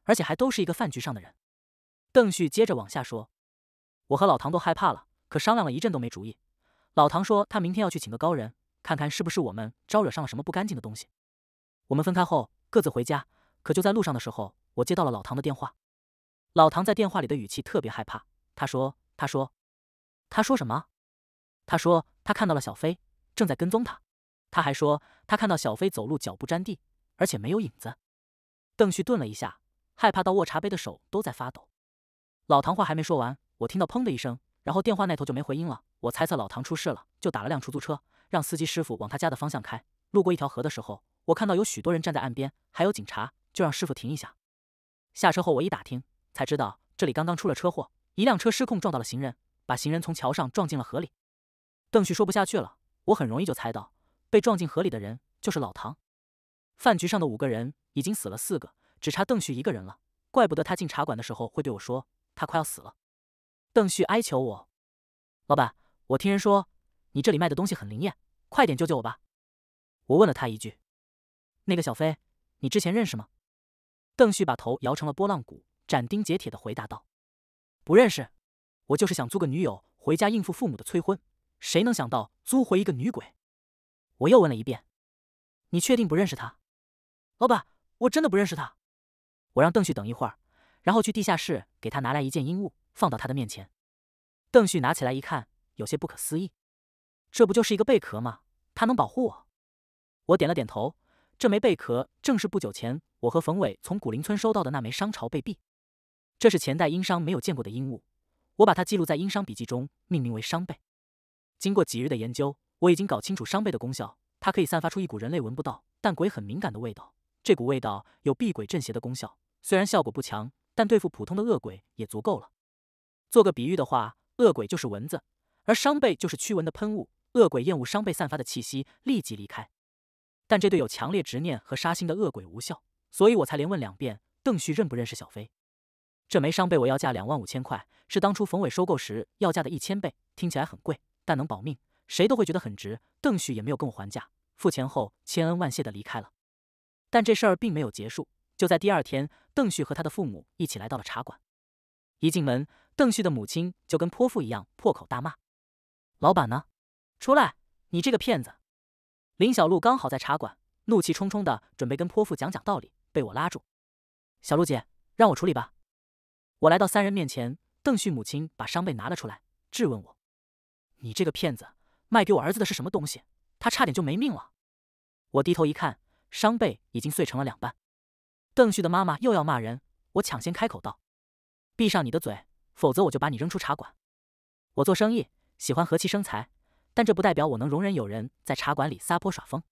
而且还都是一个饭局上的人。邓旭接着往下说，我和老唐都害怕了，可商量了一阵都没主意。老唐说他明天要去请个高人。看看是不是我们招惹上了什么不干净的东西。我们分开后各自回家，可就在路上的时候，我接到了老唐的电话。老唐在电话里的语气特别害怕，他说：“他说，他说什么？他说他看到了小飞，正在跟踪他。他还说他看到小飞走路脚不沾地，而且没有影子。”邓旭顿了一下，害怕到握茶杯的手都在发抖。老唐话还没说完，我听到砰的一声，然后电话那头就没回音了。我猜测老唐出事了，就打了辆出租车，让司机师傅往他家的方向开。路过一条河的时候，我看到有许多人站在岸边，还有警察，就让师傅停一下。下车后，我一打听，才知道这里刚刚出了车祸，一辆车失控撞到了行人，把行人从桥上撞进了河里。邓旭说不下去了，我很容易就猜到，被撞进河里的人就是老唐。饭局上的五个人已经死了四个，只差邓旭一个人了。怪不得他进茶馆的时候会对我说他快要死了。邓旭哀求我，老板。我听人说，你这里卖的东西很灵验，快点救救我吧！我问了他一句：“那个小飞，你之前认识吗？”邓旭把头摇成了波浪鼓，斩钉截铁的回答道：“不认识，我就是想租个女友回家应付父母的催婚。”谁能想到租回一个女鬼？我又问了一遍：“你确定不认识他？”老板，我真的不认识他。我让邓旭等一会儿，然后去地下室给他拿来一件衣物，放到他的面前。邓旭拿起来一看。有些不可思议，这不就是一个贝壳吗？它能保护我。我点了点头，这枚贝壳正是不久前我和冯伟从古林村收到的那枚商朝贝币。这是前代殷商没有见过的阴物，我把它记录在殷商笔记中，命名为商贝。经过几日的研究，我已经搞清楚商贝的功效。它可以散发出一股人类闻不到但鬼很敏感的味道，这股味道有避鬼镇邪的功效。虽然效果不强，但对付普通的恶鬼也足够了。做个比喻的话，恶鬼就是蚊子。而伤贝就是驱蚊的喷雾，恶鬼厌恶伤贝散发的气息，立即离开。但这对有强烈执念和杀心的恶鬼无效，所以我才连问两遍：邓旭认不认识小飞？这枚商贝我要价两万五千块，是当初冯伟收购时要价的一千倍，听起来很贵，但能保命，谁都会觉得很值。邓旭也没有跟我还价，付钱后千恩万谢的离开了。但这事儿并没有结束，就在第二天，邓旭和他的父母一起来到了茶馆。一进门，邓旭的母亲就跟泼妇一样破口大骂。老板呢？出来！你这个骗子！林小璐刚好在茶馆，怒气冲冲的准备跟泼妇讲讲道理，被我拉住。小璐姐，让我处理吧。我来到三人面前，邓旭母亲把伤被拿了出来，质问我：“你这个骗子，卖给我儿子的是什么东西？他差点就没命了！”我低头一看，伤被已经碎成了两半。邓旭的妈妈又要骂人，我抢先开口道：“闭上你的嘴，否则我就把你扔出茶馆。我做生意。”喜欢和气生财，但这不代表我能容忍有人在茶馆里撒泼耍疯。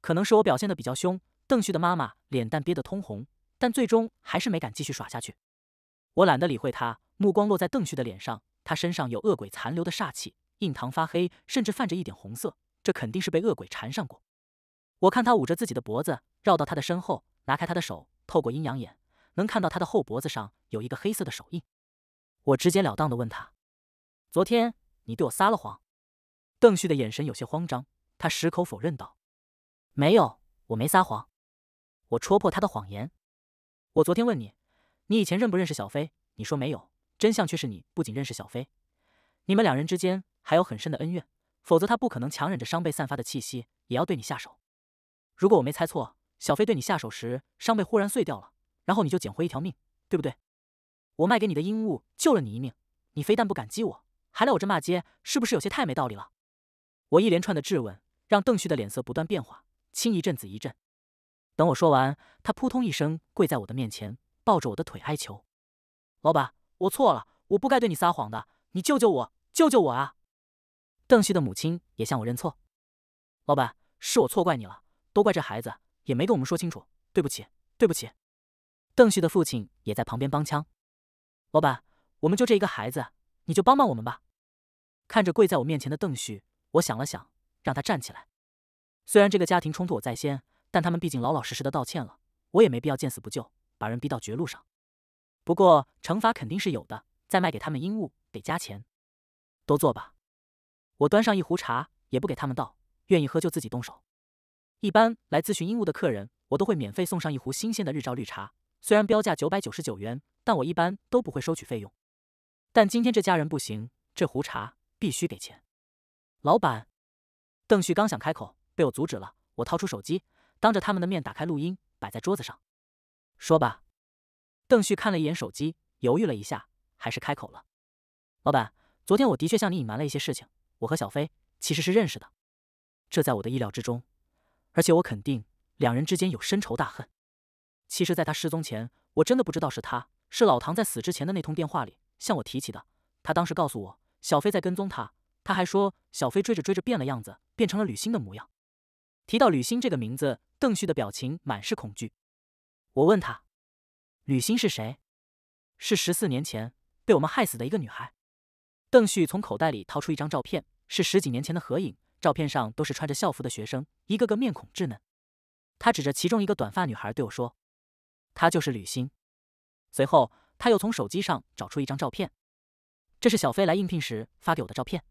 可能是我表现的比较凶，邓旭的妈妈脸蛋憋得通红，但最终还是没敢继续耍下去。我懒得理会他，目光落在邓旭的脸上，他身上有恶鬼残留的煞气，印堂发黑，甚至泛着一点红色，这肯定是被恶鬼缠上过。我看他捂着自己的脖子，绕到他的身后，拿开他的手，透过阴阳眼，能看到他的后脖子上有一个黑色的手印。我直截了当地问他：“昨天？”你对我撒了谎，邓旭的眼神有些慌张，他矢口否认道：“没有，我没撒谎。”我戳破他的谎言。我昨天问你，你以前认不认识小飞？你说没有，真相却是你不仅认识小飞，你们两人之间还有很深的恩怨，否则他不可能强忍着伤悲散发的气息也要对你下手。如果我没猜错，小飞对你下手时，伤悲忽然碎掉了，然后你就捡回一条命，对不对？我卖给你的阴物救了你一命，你非但不感激我。还来我这骂街，是不是有些太没道理了？我一连串的质问，让邓旭的脸色不断变化，青一阵紫一阵。等我说完，他扑通一声跪在我的面前，抱着我的腿哀求：“老板，我错了，我不该对你撒谎的，你救救我，救救我啊！”邓旭的母亲也向我认错：“老板，是我错怪你了，都怪这孩子，也没跟我们说清楚，对不起，对不起。”邓旭的父亲也在旁边帮腔：“老板，我们就这一个孩子。”你就帮帮我们吧！看着跪在我面前的邓旭，我想了想，让他站起来。虽然这个家庭冲突我在先，但他们毕竟老老实实的道歉了，我也没必要见死不救，把人逼到绝路上。不过惩罚肯定是有的，再卖给他们鹦鹉得加钱。都坐吧，我端上一壶茶，也不给他们倒，愿意喝就自己动手。一般来咨询鹦鹉的客人，我都会免费送上一壶新鲜的日照绿茶，虽然标价九百九十九元，但我一般都不会收取费用。但今天这家人不行，这壶茶必须给钱。老板，邓旭刚想开口，被我阻止了。我掏出手机，当着他们的面打开录音，摆在桌子上，说吧。邓旭看了一眼手机，犹豫了一下，还是开口了。老板，昨天我的确向你隐瞒了一些事情。我和小飞其实是认识的，这在我的意料之中。而且我肯定两人之间有深仇大恨。其实，在他失踪前，我真的不知道是他，是老唐在死之前的那通电话里。向我提起的，他当时告诉我，小飞在跟踪他。他还说，小飞追着追着变了样子，变成了吕星的模样。提到吕星这个名字，邓旭的表情满是恐惧。我问他：“吕星是谁？”“是十四年前被我们害死的一个女孩。”邓旭从口袋里掏出一张照片，是十几年前的合影。照片上都是穿着校服的学生，一个个面孔稚嫩。他指着其中一个短发女孩对我说：“她就是吕星。”随后。他又从手机上找出一张照片，这是小飞来应聘时发给我的照片。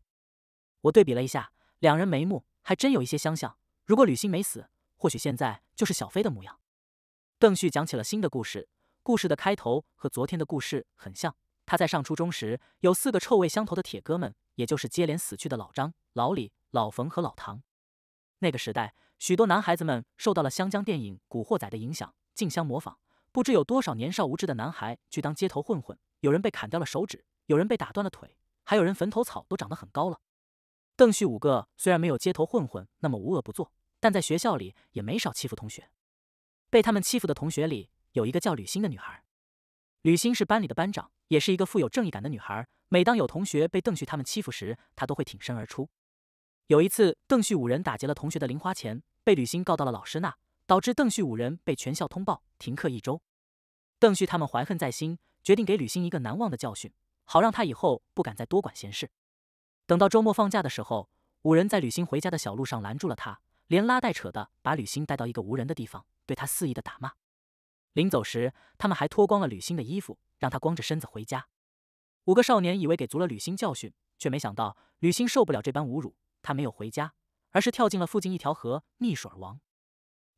我对比了一下，两人眉目还真有一些相像。如果吕欣没死，或许现在就是小飞的模样。邓旭讲起了新的故事，故事的开头和昨天的故事很像。他在上初中时，有四个臭味相投的铁哥们，也就是接连死去的老张、老李、老冯和老唐。那个时代，许多男孩子们受到了香江电影《古惑仔》的影响，竞相模仿。不知有多少年少无知的男孩去当街头混混，有人被砍掉了手指，有人被打断了腿，还有人坟头草都长得很高了。邓旭五个虽然没有街头混混那么无恶不作，但在学校里也没少欺负同学。被他们欺负的同学里有一个叫吕欣的女孩，吕欣是班里的班长，也是一个富有正义感的女孩。每当有同学被邓旭他们欺负时，她都会挺身而出。有一次，邓旭五人打劫了同学的零花钱，被吕欣告到了老师那。导致邓旭五人被全校通报停课一周。邓旭他们怀恨在心，决定给吕鑫一个难忘的教训，好让他以后不敢再多管闲事。等到周末放假的时候，五人在吕鑫回家的小路上拦住了他，连拉带扯的把吕鑫带到一个无人的地方，对他肆意的打骂。临走时，他们还脱光了吕鑫的衣服，让他光着身子回家。五个少年以为给足了吕鑫教训，却没想到吕鑫受不了这般侮辱，他没有回家，而是跳进了附近一条河，溺水而亡。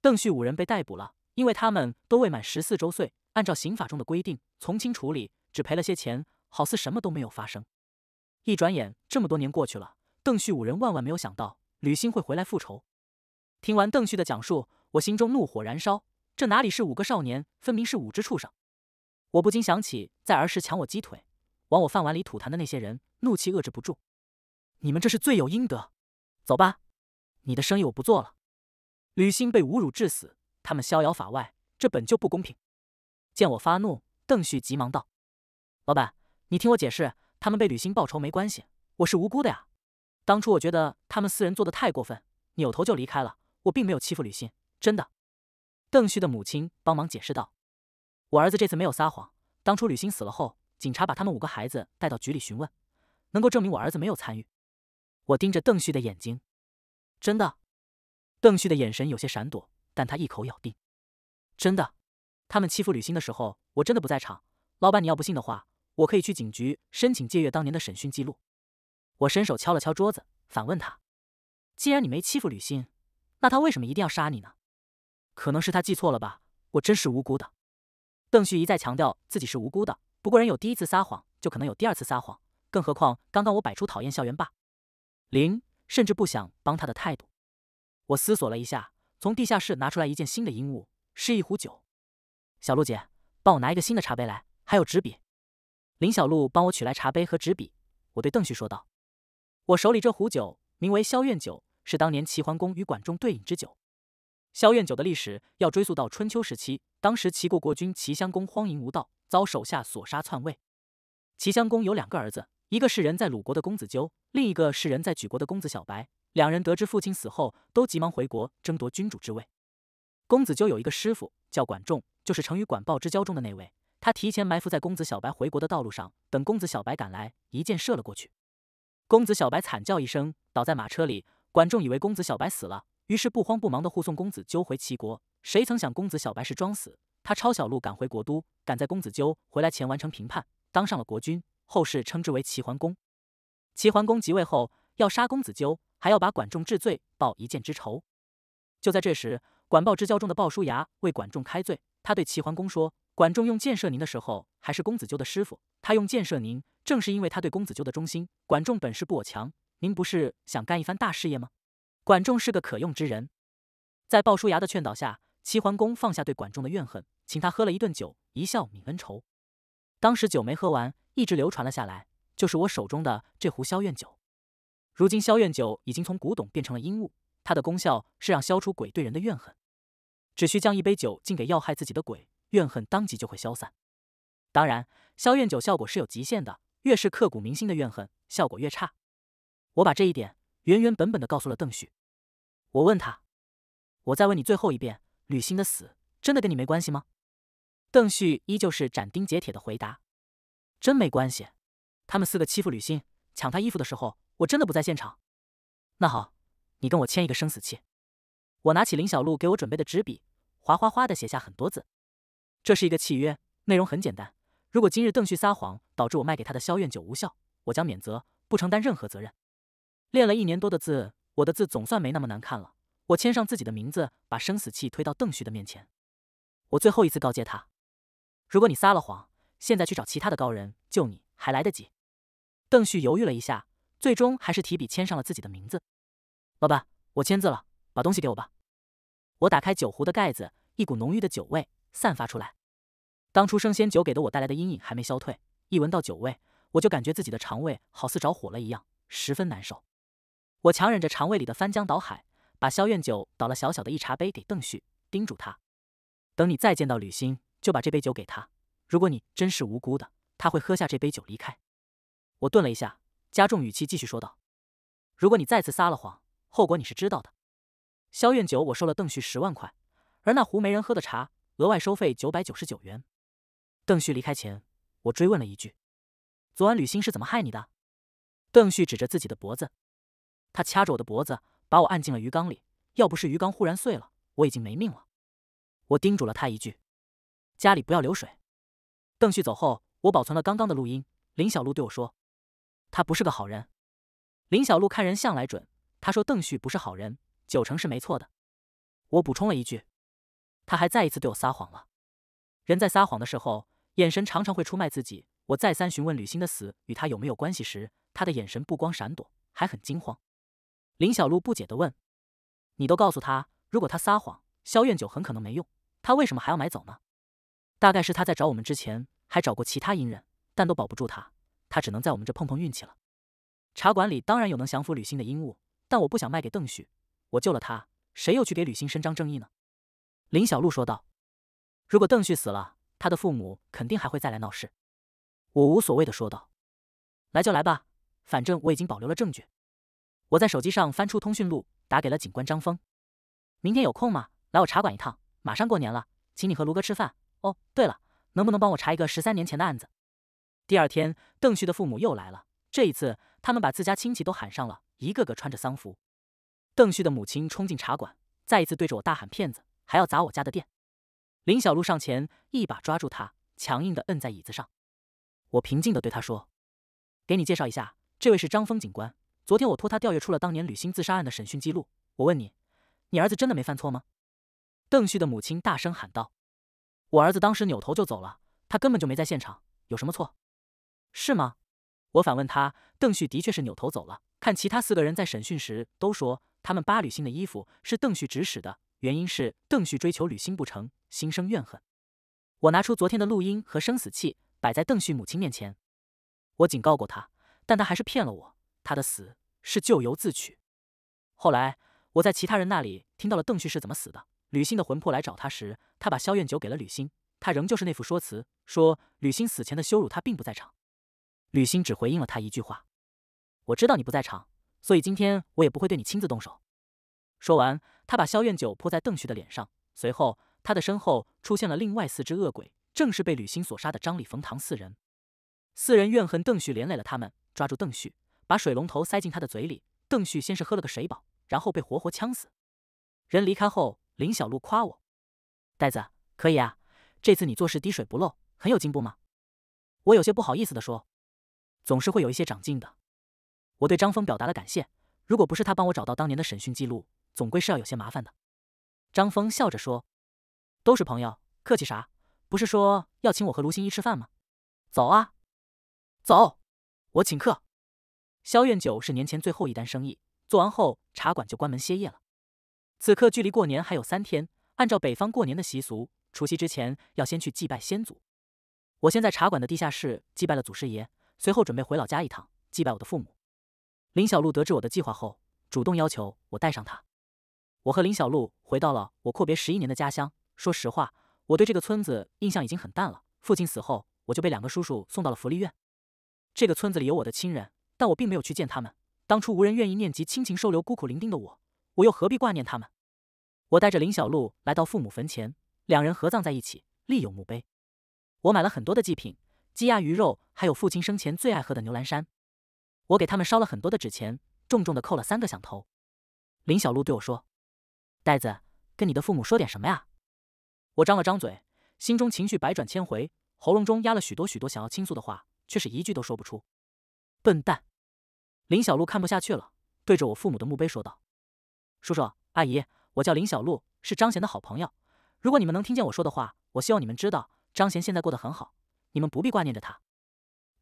邓旭五人被逮捕了，因为他们都未满十四周岁，按照刑法中的规定从轻处理，只赔了些钱，好似什么都没有发生。一转眼，这么多年过去了，邓旭五人万万没有想到吕鑫会回来复仇。听完邓旭的讲述，我心中怒火燃烧，这哪里是五个少年，分明是五只畜生！我不禁想起在儿时抢我鸡腿、往我饭碗里吐痰的那些人，怒气遏制不住。你们这是罪有应得。走吧，你的生意我不做了。吕欣被侮辱致死，他们逍遥法外，这本就不公平。见我发怒，邓旭急忙道：“老板，你听我解释，他们被吕欣报仇没关系，我是无辜的呀。当初我觉得他们四人做的太过分，扭头就离开了，我并没有欺负吕欣，真的。”邓旭的母亲帮忙解释道：“我儿子这次没有撒谎。当初吕欣死了后，警察把他们五个孩子带到局里询问，能够证明我儿子没有参与。”我盯着邓旭的眼睛：“真的？”邓旭的眼神有些闪躲，但他一口咬定：“真的，他们欺负吕鑫的时候，我真的不在场。老板，你要不信的话，我可以去警局申请借阅当年的审讯记录。”我伸手敲了敲桌子，反问他：“既然你没欺负吕鑫，那他为什么一定要杀你呢？”“可能是他记错了吧，我真是无辜的。”邓旭一再强调自己是无辜的。不过人有第一次撒谎，就可能有第二次撒谎。更何况刚刚我摆出讨厌校园霸凌，甚至不想帮他的态度。我思索了一下，从地下室拿出来一件新的阴物，是一壶酒。小路姐，帮我拿一个新的茶杯来，还有纸笔。林小路帮我取来茶杯和纸笔，我对邓旭说道：“我手里这壶酒名为萧苑酒，是当年齐桓公与管仲对饮之酒。萧苑酒的历史要追溯到春秋时期，当时齐国国君齐襄公荒淫无道，遭手下所杀篡位。齐襄公有两个儿子，一个是人在鲁国的公子纠，另一个是人在莒国的公子小白。”两人得知父亲死后，都急忙回国争夺君主之位。公子纠有一个师傅叫管仲，就是成语“管鲍之交”中的那位。他提前埋伏在公子小白回国的道路上，等公子小白赶来，一箭射了过去。公子小白惨叫一声，倒在马车里。管仲以为公子小白死了，于是不慌不忙地护送公子纠回齐国。谁曾想，公子小白是装死，他抄小路赶回国都，赶在公子纠回来前完成评判，当上了国君。后世称之为齐桓公。齐桓公即位后，要杀公子纠。还要把管仲治罪，报一箭之仇。就在这时，管鲍之交中的鲍叔牙为管仲开罪。他对齐桓公说：“管仲用箭射您的时候，还是公子纠的师傅。他用箭射您，正是因为他对公子纠的忠心。管仲本事不我强，您不是想干一番大事业吗？管仲是个可用之人。”在鲍叔牙的劝导下，齐桓公放下对管仲的怨恨，请他喝了一顿酒，一笑泯恩仇。当时酒没喝完，一直流传了下来，就是我手中的这壶消怨酒。如今消怨酒已经从古董变成了阴物，它的功效是让消除鬼对人的怨恨，只需将一杯酒敬给要害自己的鬼，怨恨当即就会消散。当然，消怨酒效果是有极限的，越是刻骨铭心的怨恨，效果越差。我把这一点原原本本的告诉了邓旭。我问他：“我再问你最后一遍，吕欣的死真的跟你没关系吗？”邓旭依旧是斩钉截铁的回答：“真没关系。他们四个欺负吕欣，抢他衣服的时候。”我真的不在现场。那好，你跟我签一个生死契。我拿起林小璐给我准备的纸笔，哗哗哗的写下很多字。这是一个契约，内容很简单。如果今日邓旭撒谎，导致我卖给他的萧苑酒无效，我将免责，不承担任何责任。练了一年多的字，我的字总算没那么难看了。我签上自己的名字，把生死契推到邓旭的面前。我最后一次告诫他：如果你撒了谎，现在去找其他的高人救你，还来得及。邓旭犹豫了一下。最终还是提笔签上了自己的名字。老板，我签字了，把东西给我吧。我打开酒壶的盖子，一股浓郁的酒味散发出来。当初升仙酒给的我带来的阴影还没消退，一闻到酒味，我就感觉自己的肠胃好似着火了一样，十分难受。我强忍着肠胃里的翻江倒海，把萧苑酒倒了小小的一茶杯给邓旭，叮嘱他：等你再见到吕欣，就把这杯酒给他。如果你真是无辜的，他会喝下这杯酒离开。我顿了一下。加重语气继续说道：“如果你再次撒了谎，后果你是知道的。”“萧院酒我收了邓旭十万块，而那壶没人喝的茶额外收费九百九十九元。”邓旭离开前，我追问了一句：“昨晚吕星是怎么害你的？”邓旭指着自己的脖子，他掐着我的脖子，把我按进了鱼缸里。要不是鱼缸忽然碎了，我已经没命了。我叮嘱了他一句：“家里不要流水。”邓旭走后，我保存了刚刚的录音。林小璐对我说。他不是个好人，林小璐看人向来准，她说邓旭不是好人，九成是没错的。我补充了一句，他还再一次对我撒谎了。人在撒谎的时候，眼神常常会出卖自己。我再三询问吕鑫的死与他有没有关系时，他的眼神不光闪躲，还很惊慌。林小璐不解地问：“你都告诉他，如果他撒谎，萧怨九很可能没用，他为什么还要买走呢？”大概是他在找我们之前，还找过其他阴人，但都保不住他。他只能在我们这碰碰运气了。茶馆里当然有能降服吕星的阴物，但我不想卖给邓旭。我救了他，谁又去给吕星伸张正义呢？林小璐说道。如果邓旭死了，他的父母肯定还会再来闹事。我无所谓的说道。来就来吧，反正我已经保留了证据。我在手机上翻出通讯录，打给了警官张峰。明天有空吗？来我茶馆一趟。马上过年了，请你和卢哥吃饭。哦，对了，能不能帮我查一个十三年前的案子？第二天，邓旭的父母又来了。这一次，他们把自家亲戚都喊上了，一个个穿着丧服。邓旭的母亲冲进茶馆，再一次对着我大喊：“骗子，还要砸我家的店！”林小璐上前，一把抓住他，强硬的摁在椅子上。我平静的对他说：“给你介绍一下，这位是张峰警官。昨天我托他调阅出了当年吕鑫自杀案的审讯记录。我问你，你儿子真的没犯错吗？”邓旭的母亲大声喊道：“我儿子当时扭头就走了，他根本就没在现场，有什么错？”是吗？我反问他，邓旭的确是扭头走了。看其他四个人在审讯时都说，他们扒吕新的衣服是邓旭指使的，原因是邓旭追求吕新不成，心生怨恨。我拿出昨天的录音和生死契，摆在邓旭母亲面前。我警告过他，但他还是骗了我。他的死是咎由自取。后来我在其他人那里听到了邓旭是怎么死的。吕新的魂魄来找他时，他把消怨酒给了吕新，他仍旧是那副说辞，说吕新死前的羞辱他并不在场。吕欣只回应了他一句话：“我知道你不在场，所以今天我也不会对你亲自动手。”说完，他把硝烟酒泼在邓旭的脸上。随后，他的身后出现了另外四只恶鬼，正是被吕欣所杀的张李冯唐四人。四人怨恨邓旭连累了他们，抓住邓旭，把水龙头塞进他的嘴里。邓旭先是喝了个水饱，然后被活活呛死。人离开后，林小璐夸我：“呆子，可以啊，这次你做事滴水不漏，很有进步嘛。”我有些不好意思地说。总是会有一些长进的。我对张峰表达了感谢。如果不是他帮我找到当年的审讯记录，总归是要有些麻烦的。张峰笑着说：“都是朋友，客气啥？不是说要请我和卢心一吃饭吗？走啊，走，我请客。”萧宴酒是年前最后一单生意，做完后茶馆就关门歇业了。此刻距离过年还有三天，按照北方过年的习俗，除夕之前要先去祭拜先祖。我先在茶馆的地下室祭拜了祖师爷。随后准备回老家一趟，祭拜我的父母。林小璐得知我的计划后，主动要求我带上她。我和林小璐回到了我阔别十一年的家乡。说实话，我对这个村子印象已经很淡了。父亲死后，我就被两个叔叔送到了福利院。这个村子里有我的亲人，但我并没有去见他们。当初无人愿意念及亲情收留孤苦伶仃的我，我又何必挂念他们？我带着林小璐来到父母坟前，两人合葬在一起，立有墓碑。我买了很多的祭品。鸡鸭鱼肉，还有父亲生前最爱喝的牛栏山，我给他们烧了很多的纸钱，重重的扣了三个响头。林小璐对我说：“呆子，跟你的父母说点什么呀？”我张了张嘴，心中情绪百转千回，喉咙中压了许多许多想要倾诉的话，却是一句都说不出。笨蛋！林小璐看不下去了，对着我父母的墓碑说道：“叔叔阿姨，我叫林小璐，是张贤的好朋友。如果你们能听见我说的话，我希望你们知道，张贤现在过得很好。”你们不必挂念着他，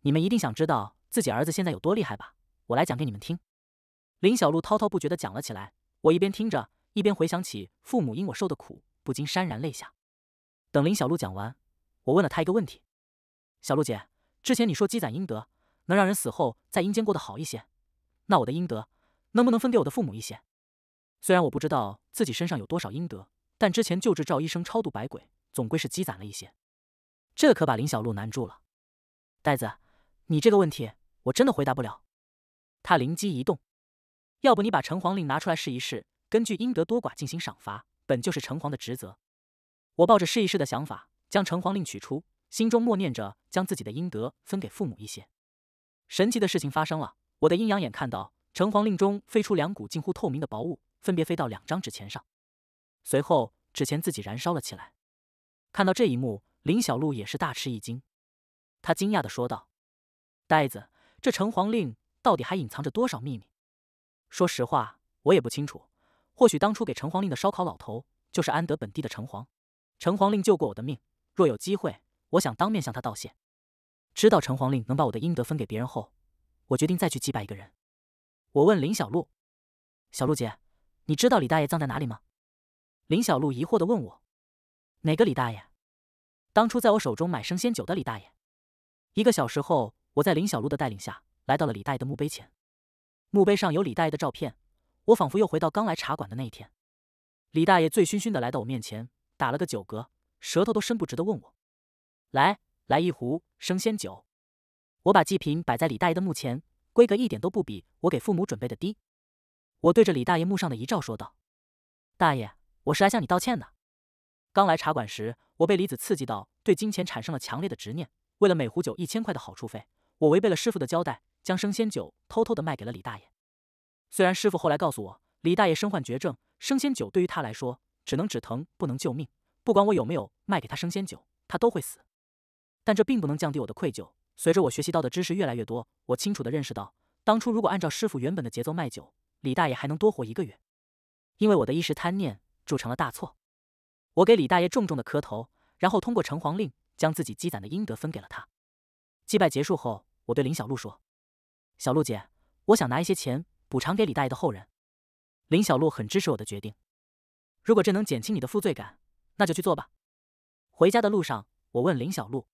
你们一定想知道自己儿子现在有多厉害吧？我来讲给你们听。林小璐滔滔不绝的讲了起来，我一边听着，一边回想起父母因我受的苦，不禁潸然泪下。等林小璐讲完，我问了她一个问题：“小璐姐，之前你说积攒阴德能让人死后在阴间过得好一些，那我的阴德能不能分给我的父母一些？虽然我不知道自己身上有多少阴德，但之前救治赵医生、超度百鬼，总归是积攒了一些。”这可把林小璐难住了。呆子，你这个问题我真的回答不了。他灵机一动，要不你把城隍令拿出来试一试？根据阴德多寡进行赏罚，本就是城隍的职责。我抱着试一试的想法，将城隍令取出，心中默念着将自己的阴德分给父母一些。神奇的事情发生了，我的阴阳眼看到城隍令中飞出两股近乎透明的薄雾，分别飞到两张纸钱上，随后纸钱自己燃烧了起来。看到这一幕。林小璐也是大吃一惊，他惊讶的说道：“呆子，这城隍令到底还隐藏着多少秘密？说实话，我也不清楚。或许当初给城隍令的烧烤老头就是安德本地的城隍。城隍令救过我的命，若有机会，我想当面向他道谢。知道城隍令能把我的阴德分给别人后，我决定再去祭拜一个人。我问林小璐：‘小璐姐，你知道李大爷葬在哪里吗？’林小璐疑惑的问我：‘哪个李大爷？’”当初在我手中买生仙酒的李大爷，一个小时后，我在林小璐的带领下来到了李大爷的墓碑前。墓碑上有李大爷的照片，我仿佛又回到刚来茶馆的那一天。李大爷醉醺醺的来到我面前，打了个酒嗝，舌头都伸不直的问我：“来，来一壶生仙酒。”我把祭品摆在李大爷的墓前，规格一点都不比我给父母准备的低。我对着李大爷墓上的遗照说道：“大爷，我是来向你道歉的。”刚来茶馆时，我被李子刺激到，对金钱产生了强烈的执念。为了每壶酒一千块的好处费，我违背了师傅的交代，将生鲜酒偷偷的卖给了李大爷。虽然师傅后来告诉我，李大爷身患绝症，生鲜酒对于他来说只能止疼，不能救命。不管我有没有卖给他生鲜酒，他都会死。但这并不能降低我的愧疚。随着我学习到的知识越来越多，我清楚的认识到，当初如果按照师傅原本的节奏卖酒，李大爷还能多活一个月。因为我的一时贪念，铸成了大错。我给李大爷重重的磕头，然后通过城隍令将自己积攒的阴德分给了他。祭拜结束后，我对林小璐说：“小璐姐，我想拿一些钱补偿给李大爷的后人。”林小璐很支持我的决定。如果这能减轻你的负罪感，那就去做吧。回家的路上，我问林小璐：“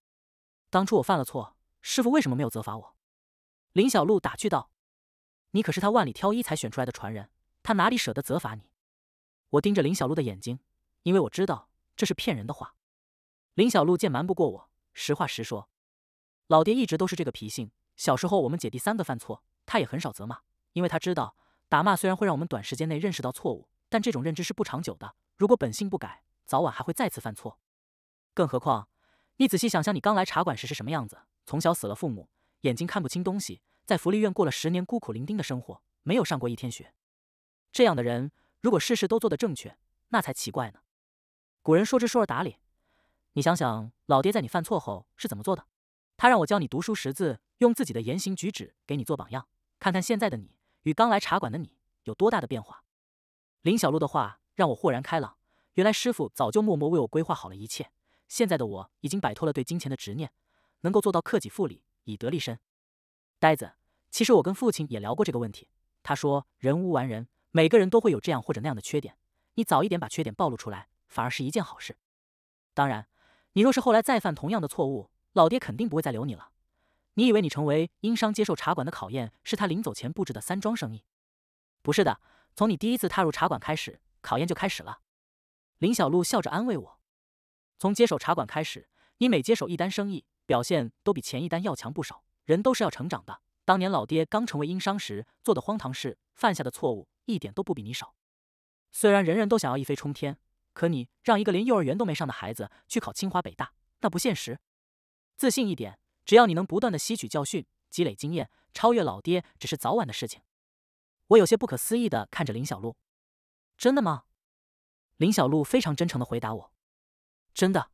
当初我犯了错，师傅为什么没有责罚我？”林小璐打趣道：“你可是他万里挑一才选出来的传人，他哪里舍得责罚你？”我盯着林小璐的眼睛。因为我知道这是骗人的话。林小璐见瞒不过我，实话实说。老爹一直都是这个脾性。小时候我们姐弟三个犯错，他也很少责骂，因为他知道打骂虽然会让我们短时间内认识到错误，但这种认知是不长久的。如果本性不改，早晚还会再次犯错。更何况，你仔细想想，你刚来茶馆时是什么样子？从小死了父母，眼睛看不清东西，在福利院过了十年孤苦伶仃的生活，没有上过一天学。这样的人，如果事事都做得正确，那才奇怪呢。古人说：“之，说而达理。”你想想，老爹在你犯错后是怎么做的？他让我教你读书识字，用自己的言行举止给你做榜样。看看现在的你，与刚来茶馆的你有多大的变化。林小璐的话让我豁然开朗，原来师傅早就默默为我规划好了一切。现在的我已经摆脱了对金钱的执念，能够做到克己复礼，以德立身。呆子，其实我跟父亲也聊过这个问题。他说：“人无完人，每个人都会有这样或者那样的缺点。你早一点把缺点暴露出来。”反而是一件好事。当然，你若是后来再犯同样的错误，老爹肯定不会再留你了。你以为你成为殷商接受茶馆的考验是他临走前布置的三桩生意？不是的，从你第一次踏入茶馆开始，考验就开始了。林小璐笑着安慰我：“从接手茶馆开始，你每接手一单生意，表现都比前一单要强不少。人都是要成长的。当年老爹刚成为殷商时做的荒唐事、犯下的错误，一点都不比你少。虽然人人都想要一飞冲天。”可你让一个连幼儿园都没上的孩子去考清华北大，那不现实。自信一点，只要你能不断的吸取教训，积累经验，超越老爹只是早晚的事情。我有些不可思议的看着林小璐，真的吗？林小璐非常真诚的回答我，真的。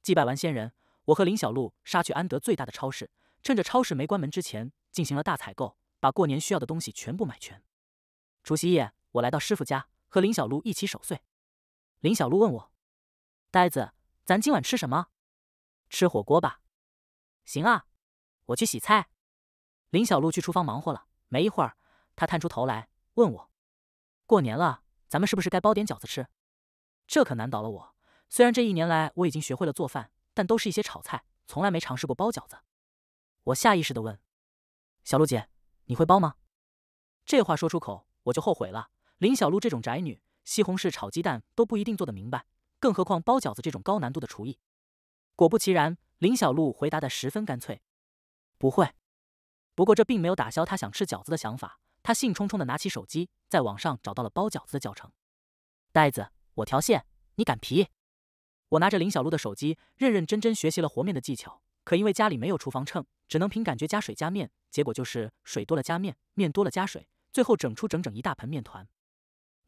祭拜完仙人，我和林小璐杀去安德最大的超市，趁着超市没关门之前进行了大采购，把过年需要的东西全部买全。除夕夜，我来到师傅家，和林小璐一起守岁。林小璐问我：“呆子，咱今晚吃什么？吃火锅吧。”“行啊，我去洗菜。”林小璐去厨房忙活了，没一会儿，她探出头来问我：“过年了，咱们是不是该包点饺子吃？”这可难倒了我。虽然这一年来我已经学会了做饭，但都是一些炒菜，从来没尝试过包饺子。我下意识的问：“小璐姐，你会包吗？”这话说出口，我就后悔了。林小璐这种宅女。西红柿炒鸡蛋都不一定做得明白，更何况包饺子这种高难度的厨艺。果不其然，林小璐回答得十分干脆：“不会。”不过这并没有打消他想吃饺子的想法。他兴冲冲地拿起手机，在网上找到了包饺子的教程。袋子，我调馅，你擀皮。我拿着林小璐的手机，认认真真学习了和面的技巧。可因为家里没有厨房秤，只能凭感觉加水加面，结果就是水多了加面，面多了加水，最后整出整整一大盆面团。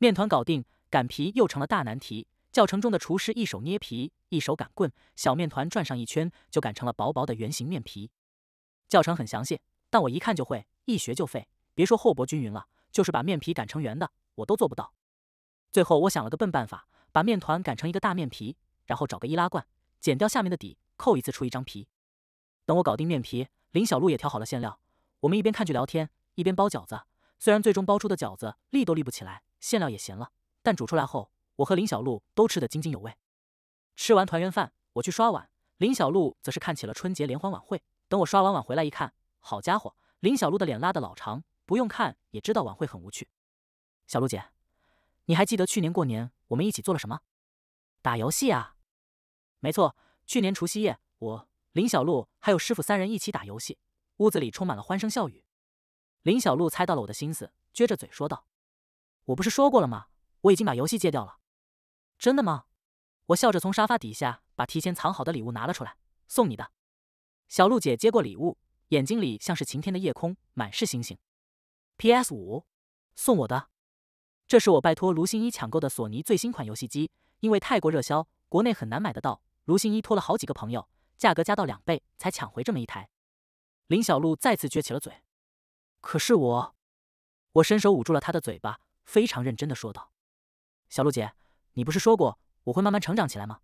面团搞定，擀皮又成了大难题。教程中的厨师一手捏皮，一手擀棍，小面团转上一圈就擀成了薄薄的圆形面皮。教程很详细，但我一看就会，一学就废。别说厚薄均匀了，就是把面皮擀成圆的，我都做不到。最后我想了个笨办法，把面团擀成一个大面皮，然后找个易拉罐，剪掉下面的底，扣一次出一张皮。等我搞定面皮，林小璐也调好了馅料，我们一边看剧聊天，一边包饺子。虽然最终包出的饺子立都立不起来，馅料也咸了，但煮出来后，我和林小璐都吃得津津有味。吃完团圆饭，我去刷碗，林小璐则是看起了春节联欢晚会。等我刷完碗回来一看，好家伙，林小璐的脸拉得老长，不用看也知道晚会很无趣。小璐姐，你还记得去年过年我们一起做了什么？打游戏啊？没错，去年除夕夜，我、林小璐还有师傅三人一起打游戏，屋子里充满了欢声笑语。林小璐猜到了我的心思，撅着嘴说道：“我不是说过了吗？我已经把游戏戒掉了。”“真的吗？”我笑着从沙发底下把提前藏好的礼物拿了出来，送你的。小璐姐接过礼物，眼睛里像是晴天的夜空，满是星星。PS5，送我的。这是我拜托卢星一抢购的索尼最新款游戏机，因为太过热销，国内很难买得到。卢星一托了好几个朋友，价格加到两倍才抢回这么一台。林小璐再次撅起了嘴。可是我，我伸手捂住了她的嘴巴，非常认真的说道：“小鹿姐，你不是说过我会慢慢成长起来吗？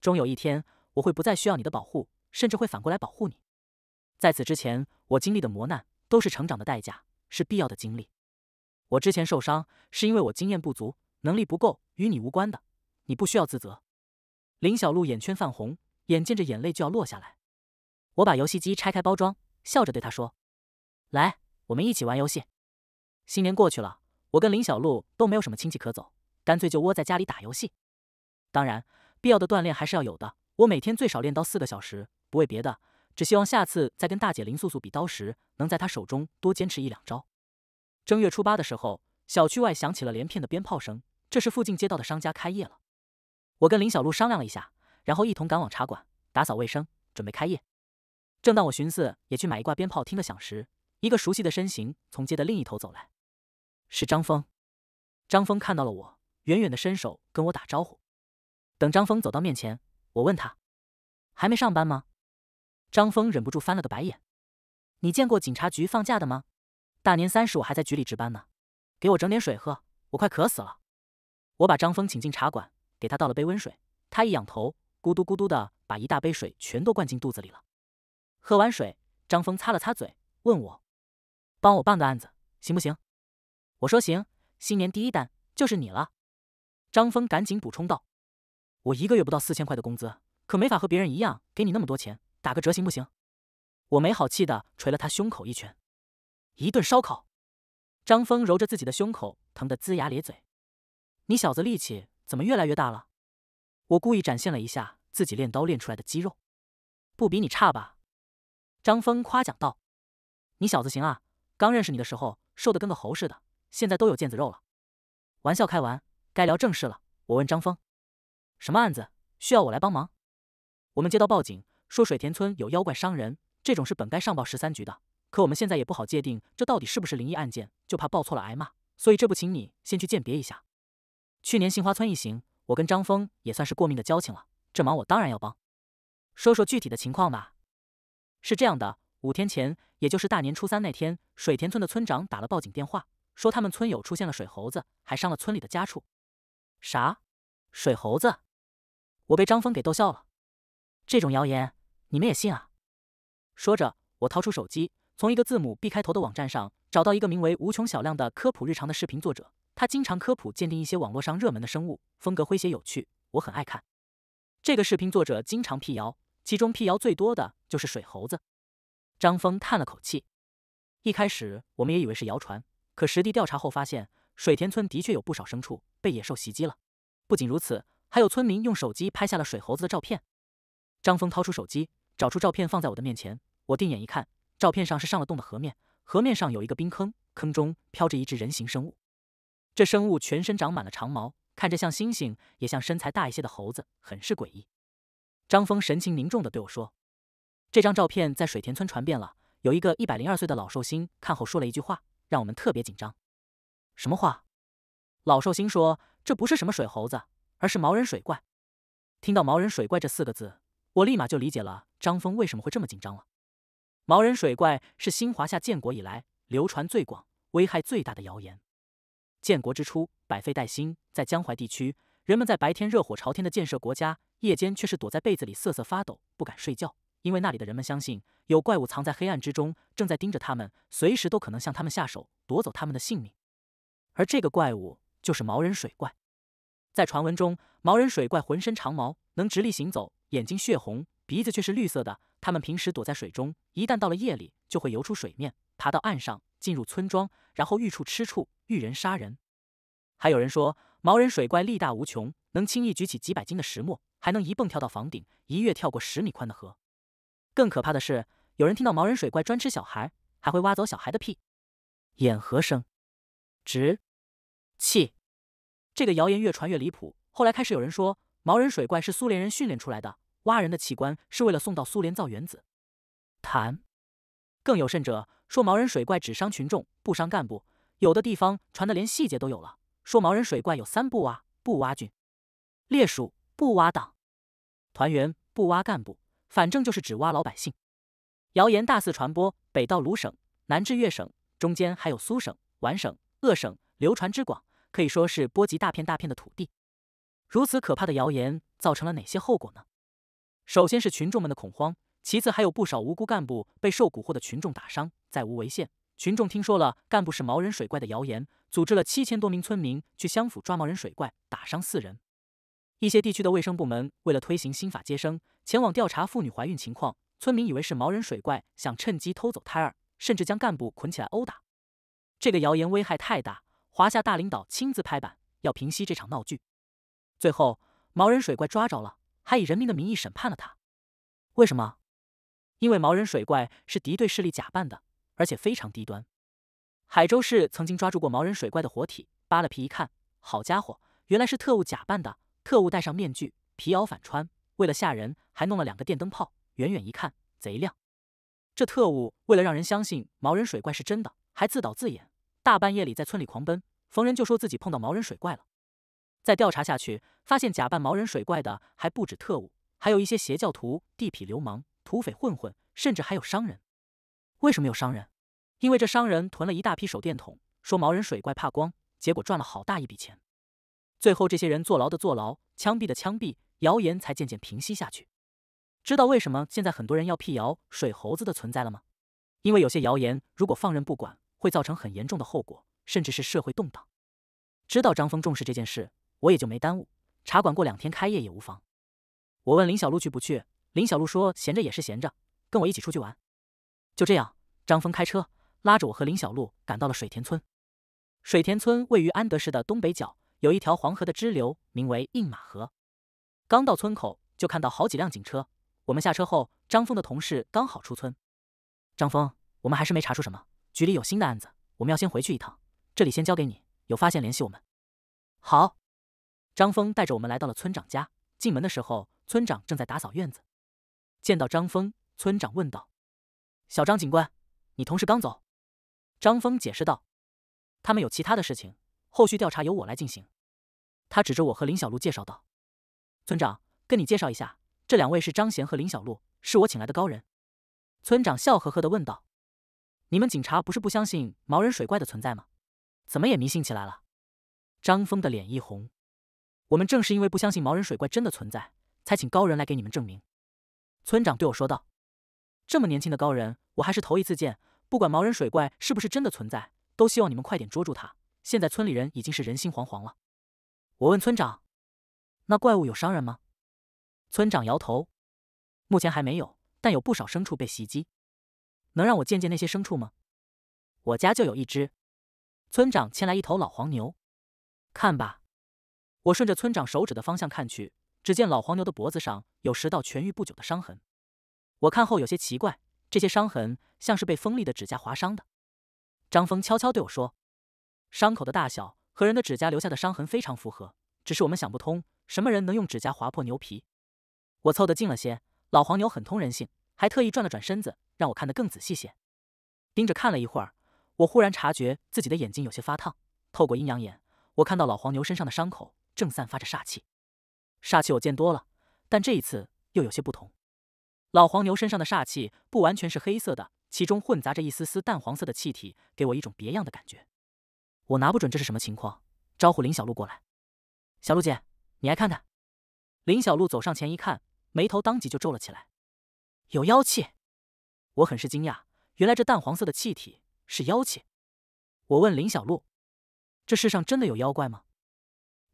终有一天我会不再需要你的保护，甚至会反过来保护你。在此之前，我经历的磨难都是成长的代价，是必要的经历。我之前受伤是因为我经验不足，能力不够，与你无关的，你不需要自责。”林小璐眼圈泛红，眼见着眼泪就要落下来，我把游戏机拆开包装，笑着对她说：“来。”我们一起玩游戏。新年过去了，我跟林小璐都没有什么亲戚可走，干脆就窝在家里打游戏。当然，必要的锻炼还是要有的。我每天最少练刀四个小时，不为别的，只希望下次再跟大姐林素素比刀时，能在她手中多坚持一两招。正月初八的时候，小区外响起了连片的鞭炮声，这是附近街道的商家开业了。我跟林小璐商量了一下，然后一同赶往茶馆打扫卫生，准备开业。正当我寻思也去买一挂鞭炮听个响时，一个熟悉的身形从街的另一头走来，是张峰。张峰看到了我，远远的伸手跟我打招呼。等张峰走到面前，我问他：“还没上班吗？”张峰忍不住翻了个白眼：“你见过警察局放假的吗？大年三十我还在局里值班呢。”“给我整点水喝，我快渴死了。”我把张峰请进茶馆，给他倒了杯温水。他一仰头，咕嘟咕嘟的把一大杯水全都灌进肚子里了。喝完水，张峰擦了擦嘴，问我。帮我办个案子，行不行？我说行，新年第一单就是你了。张峰赶紧补充道：“我一个月不到四千块的工资，可没法和别人一样给你那么多钱，打个折行不行？”我没好气的捶了他胸口一拳，一顿烧烤。张峰揉着自己的胸口，疼得龇牙咧嘴：“你小子力气怎么越来越大了？”我故意展现了一下自己练刀练出来的肌肉：“不比你差吧？”张峰夸奖道：“你小子行啊！”刚认识你的时候，瘦的跟个猴似的，现在都有腱子肉了。玩笑开完，该聊正事了。我问张峰，什么案子需要我来帮忙？我们接到报警，说水田村有妖怪伤人。这种事本该上报十三局的，可我们现在也不好界定这到底是不是灵异案件，就怕报错了挨骂。所以这不，请你先去鉴别一下。去年杏花村一行，我跟张峰也算是过命的交情了，这忙我当然要帮。说说具体的情况吧。是这样的。五天前，也就是大年初三那天，水田村的村长打了报警电话，说他们村有出现了水猴子，还伤了村里的家畜。啥？水猴子？我被张峰给逗笑了。这种谣言你们也信啊？说着，我掏出手机，从一个字母 B 开头的网站上找到一个名为“无穷小量”的科普日常的视频作者，他经常科普鉴定一些网络上热门的生物，风格诙谐有趣，我很爱看。这个视频作者经常辟谣，其中辟谣最多的就是水猴子。张峰叹了口气，一开始我们也以为是谣传，可实地调查后发现，水田村的确有不少牲畜被野兽袭击了。不仅如此，还有村民用手机拍下了水猴子的照片。张峰掏出手机，找出照片放在我的面前。我定眼一看，照片上是上了冻的河面，河面上有一个冰坑，坑中飘着一只人形生物。这生物全身长满了长毛，看着像猩猩，也像身材大一些的猴子，很是诡异。张峰神情凝重的对我说。这张照片在水田村传遍了。有一个一百零二岁的老寿星看后说了一句话，让我们特别紧张。什么话？老寿星说：“这不是什么水猴子，而是毛人水怪。”听到“毛人水怪”这四个字，我立马就理解了张峰为什么会这么紧张了。毛人水怪是新华夏建国以来流传最广、危害最大的谣言。建国之初，百废待兴，在江淮地区，人们在白天热火朝天的建设国家，夜间却是躲在被子里瑟瑟发抖，不敢睡觉。因为那里的人们相信有怪物藏在黑暗之中，正在盯着他们，随时都可能向他们下手，夺走他们的性命。而这个怪物就是毛人水怪。在传闻中，毛人水怪浑身长毛，能直立行走，眼睛血红，鼻子却是绿色的。他们平时躲在水中，一旦到了夜里，就会游出水面，爬到岸上，进入村庄，然后遇畜吃畜，遇人杀人。还有人说，毛人水怪力大无穷，能轻易举起几百斤的石磨，还能一蹦跳到房顶，一跃跳过十米宽的河。更可怕的是，有人听到毛人水怪专吃小孩，还会挖走小孩的屁、眼和声，直气。这个谣言越传越离谱。后来开始有人说，毛人水怪是苏联人训练出来的，挖人的器官是为了送到苏联造原子弹。更有甚者说，毛人水怪只伤群众不伤干部。有的地方传的连细节都有了，说毛人水怪有三不挖：不挖军、列属、不挖党、团员、不挖干部。反正就是只挖老百姓，谣言大肆传播，北到鲁省，南至粤省，中间还有苏省、皖省、鄂省，流传之广，可以说是波及大片大片的土地。如此可怕的谣言造成了哪些后果呢？首先是群众们的恐慌，其次还有不少无辜干部被受蛊惑的群众打伤，再无为宪。群众听说了干部是毛人水怪的谣言，组织了七千多名村民去乡府抓毛人水怪，打伤四人。一些地区的卫生部门为了推行新法接生。前往调查妇女怀孕情况，村民以为是毛人水怪想趁机偷走胎儿，甚至将干部捆起来殴打。这个谣言危害太大，华夏大领导亲自拍板要平息这场闹剧。最后，毛人水怪抓着了，还以人民的名义审判了他。为什么？因为毛人水怪是敌对势力假扮的，而且非常低端。海州市曾经抓住过毛人水怪的活体，扒了皮一看，好家伙，原来是特务假扮的。特务戴上面具，皮袄反穿。为了吓人，还弄了两个电灯泡，远远一看贼亮。这特务为了让人相信毛人水怪是真的，还自导自演，大半夜里在村里狂奔，逢人就说自己碰到毛人水怪了。再调查下去，发现假扮毛人水怪的还不止特务，还有一些邪教徒、地痞流氓、土匪混混，甚至还有商人。为什么有商人？因为这商人囤了一大批手电筒，说毛人水怪怕光，结果赚了好大一笔钱。最后这些人坐牢的坐牢，枪毙的枪毙。谣言才渐渐平息下去。知道为什么现在很多人要辟谣水猴子的存在了吗？因为有些谣言如果放任不管，会造成很严重的后果，甚至是社会动荡。知道张峰重视这件事，我也就没耽误。茶馆过两天开业也无妨。我问林小璐去不去，林小璐说闲着也是闲着，跟我一起出去玩。就这样，张峰开车拉着我和林小璐赶到了水田村。水田村位于安德市的东北角，有一条黄河的支流，名为印马河。刚到村口，就看到好几辆警车。我们下车后，张峰的同事刚好出村。张峰，我们还是没查出什么。局里有新的案子，我们要先回去一趟。这里先交给你，有发现联系我们。好。张峰带着我们来到了村长家。进门的时候，村长正在打扫院子。见到张峰，村长问道：“小张警官，你同事刚走？”张峰解释道：“他们有其他的事情，后续调查由我来进行。”他指着我和林小璐介绍道。村长，跟你介绍一下，这两位是张贤和林小璐，是我请来的高人。村长笑呵呵的问道：“你们警察不是不相信毛人水怪的存在吗？怎么也迷信起来了？”张峰的脸一红：“我们正是因为不相信毛人水怪真的存在，才请高人来给你们证明。”村长对我说道：“这么年轻的高人，我还是头一次见。不管毛人水怪是不是真的存在，都希望你们快点捉住他。现在村里人已经是人心惶惶了。”我问村长。那怪物有伤人吗？村长摇头，目前还没有，但有不少牲畜被袭击。能让我见见那些牲畜吗？我家就有一只。村长牵来一头老黄牛，看吧。我顺着村长手指的方向看去，只见老黄牛的脖子上有十道痊愈不久的伤痕。我看后有些奇怪，这些伤痕像是被锋利的指甲划伤的。张峰悄悄对我说：“伤口的大小和人的指甲留下的伤痕非常符合，只是我们想不通。”什么人能用指甲划破牛皮？我凑得近了些，老黄牛很通人性，还特意转了转身子，让我看得更仔细些。盯着看了一会儿，我忽然察觉自己的眼睛有些发烫。透过阴阳眼，我看到老黄牛身上的伤口正散发着煞气。煞气我见多了，但这一次又有些不同。老黄牛身上的煞气不完全是黑色的，其中混杂着一丝丝淡黄色的气体，给我一种别样的感觉。我拿不准这是什么情况，招呼林小璐过来。小璐姐。你来看看，林小璐走上前一看，眉头当即就皱了起来。有妖气，我很是惊讶。原来这淡黄色的气体是妖气。我问林小璐：“这世上真的有妖怪吗？”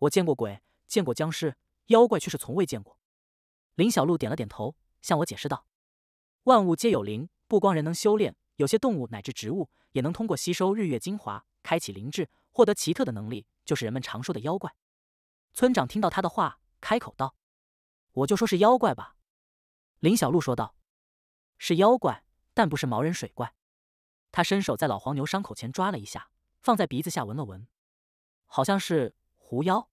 我见过鬼，见过僵尸，妖怪却是从未见过。林小璐点了点头，向我解释道：“万物皆有灵，不光人能修炼，有些动物乃至植物也能通过吸收日月精华，开启灵智，获得奇特的能力，就是人们常说的妖怪。”村长听到他的话，开口道：“我就说是妖怪吧。”林小璐说道：“是妖怪，但不是毛人水怪。”他伸手在老黄牛伤口前抓了一下，放在鼻子下闻了闻，好像是狐妖。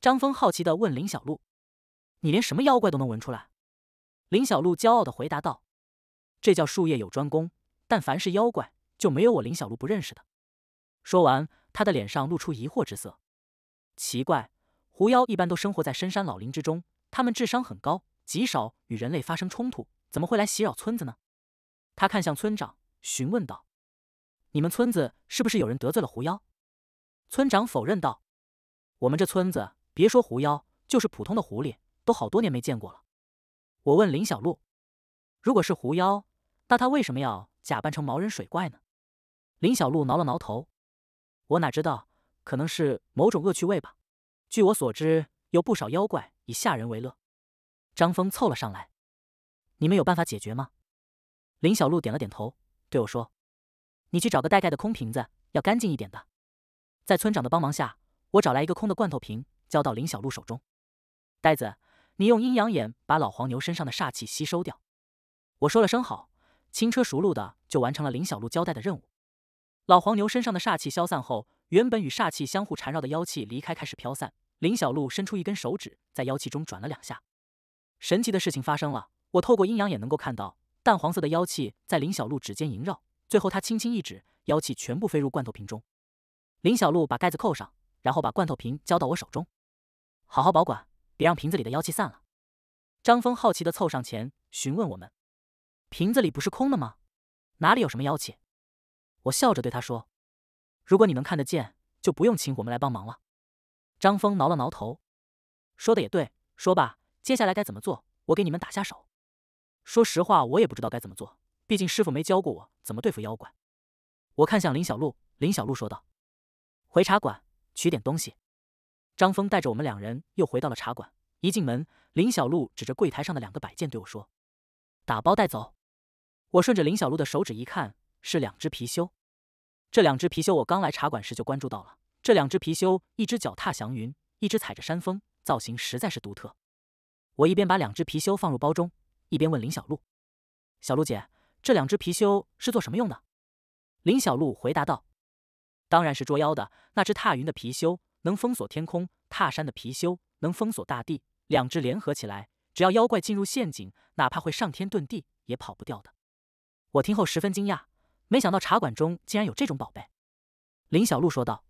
张峰好奇的问林小璐：“你连什么妖怪都能闻出来？”林小璐骄傲的回答道：“这叫术业有专攻，但凡是妖怪，就没有我林小璐不认识的。”说完，他的脸上露出疑惑之色，奇怪。狐妖一般都生活在深山老林之中，他们智商很高，极少与人类发生冲突，怎么会来袭扰村子呢？他看向村长，询问道：“你们村子是不是有人得罪了狐妖？”村长否认道：“我们这村子，别说狐妖，就是普通的狐狸，都好多年没见过了。”我问林小璐：“如果是狐妖，那他为什么要假扮成毛人水怪呢？”林小璐挠了挠头：“我哪知道？可能是某种恶趣味吧。”据我所知，有不少妖怪以吓人为乐。张峰凑了上来：“你们有办法解决吗？”林小璐点了点头，对我说：“你去找个带盖的空瓶子，要干净一点的。”在村长的帮忙下，我找来一个空的罐头瓶，交到林小璐手中。呆子，你用阴阳眼把老黄牛身上的煞气吸收掉。我说了声好，轻车熟路的就完成了林小璐交代的任务。老黄牛身上的煞气消散后。原本与煞气相互缠绕的妖气离开，开始飘散。林小璐伸出一根手指，在妖气中转了两下。神奇的事情发生了，我透过阴阳眼能够看到，淡黄色的妖气在林小璐指尖萦绕。最后，她轻轻一指，妖气全部飞入罐头瓶中。林小璐把盖子扣上，然后把罐头瓶交到我手中，好好保管，别让瓶子里的妖气散了。张峰好奇地凑上前询问我们：“瓶子里不是空的吗？哪里有什么妖气？”我笑着对他说。如果你能看得见，就不用请我们来帮忙了。张峰挠了挠头，说的也对。说吧，接下来该怎么做？我给你们打下手。说实话，我也不知道该怎么做，毕竟师傅没教过我怎么对付妖怪。我看向林小璐，林小璐说道：“回茶馆取点东西。”张峰带着我们两人又回到了茶馆。一进门，林小璐指着柜台上的两个摆件对我说：“打包带走。”我顺着林小璐的手指一看，是两只貔貅。这两只貔貅，我刚来茶馆时就关注到了。这两只貔貅，一只脚踏祥云，一只踩着山峰，造型实在是独特。我一边把两只貔貅放入包中，一边问林小璐：“小璐姐，这两只貔貅是做什么用的？”林小璐回答道：“当然是捉妖的。那只踏云的貔貅能封锁天空，踏山的貔貅能封锁大地。两只联合起来，只要妖怪进入陷阱，哪怕会上天遁地，也跑不掉的。”我听后十分惊讶。没想到茶馆中竟然有这种宝贝，林小璐说道：“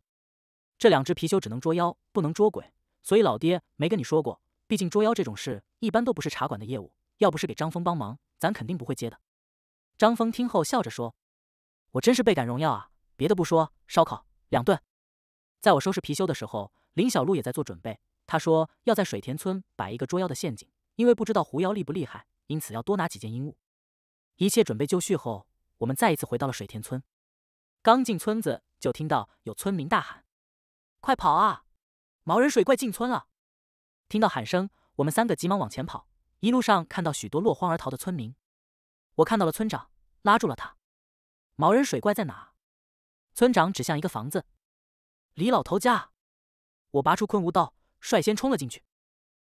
这两只貔貅只能捉妖，不能捉鬼，所以老爹没跟你说过。毕竟捉妖这种事一般都不是茶馆的业务，要不是给张峰帮忙，咱肯定不会接的。”张峰听后笑着说：“我真是倍感荣耀啊！别的不说，烧烤两顿。”在我收拾貔貅的时候，林小璐也在做准备。他说要在水田村摆一个捉妖的陷阱，因为不知道狐妖厉不厉害，因此要多拿几件阴物。一切准备就绪后。我们再一次回到了水田村，刚进村子就听到有村民大喊：“快跑啊！毛人水怪进村了！”听到喊声，我们三个急忙往前跑。一路上看到许多落荒而逃的村民。我看到了村长，拉住了他：“毛人水怪在哪？”村长指向一个房子：“李老头家。”我拔出昆吾刀，率先冲了进去。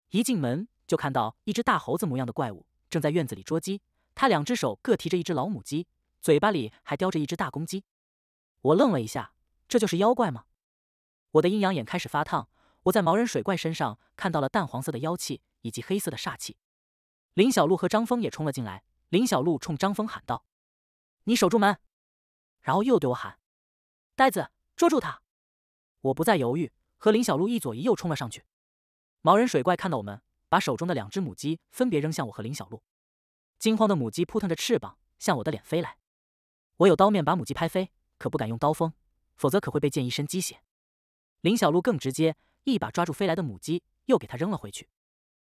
一进门就看到一只大猴子模样的怪物正在院子里捉鸡，他两只手各提着一只老母鸡。嘴巴里还叼着一只大公鸡，我愣了一下，这就是妖怪吗？我的阴阳眼开始发烫，我在毛人水怪身上看到了淡黄色的妖气以及黑色的煞气。林小璐和张峰也冲了进来，林小璐冲张峰喊道：“你守住门！”然后又对我喊：“呆子，捉住他！”我不再犹豫，和林小璐一左一右冲了上去。毛人水怪看到我们，把手中的两只母鸡分别扔向我和林小璐，惊慌的母鸡扑腾着翅膀向我的脸飞来。我有刀面把母鸡拍飞，可不敢用刀锋，否则可会被溅一身鸡血。林小璐更直接，一把抓住飞来的母鸡，又给它扔了回去。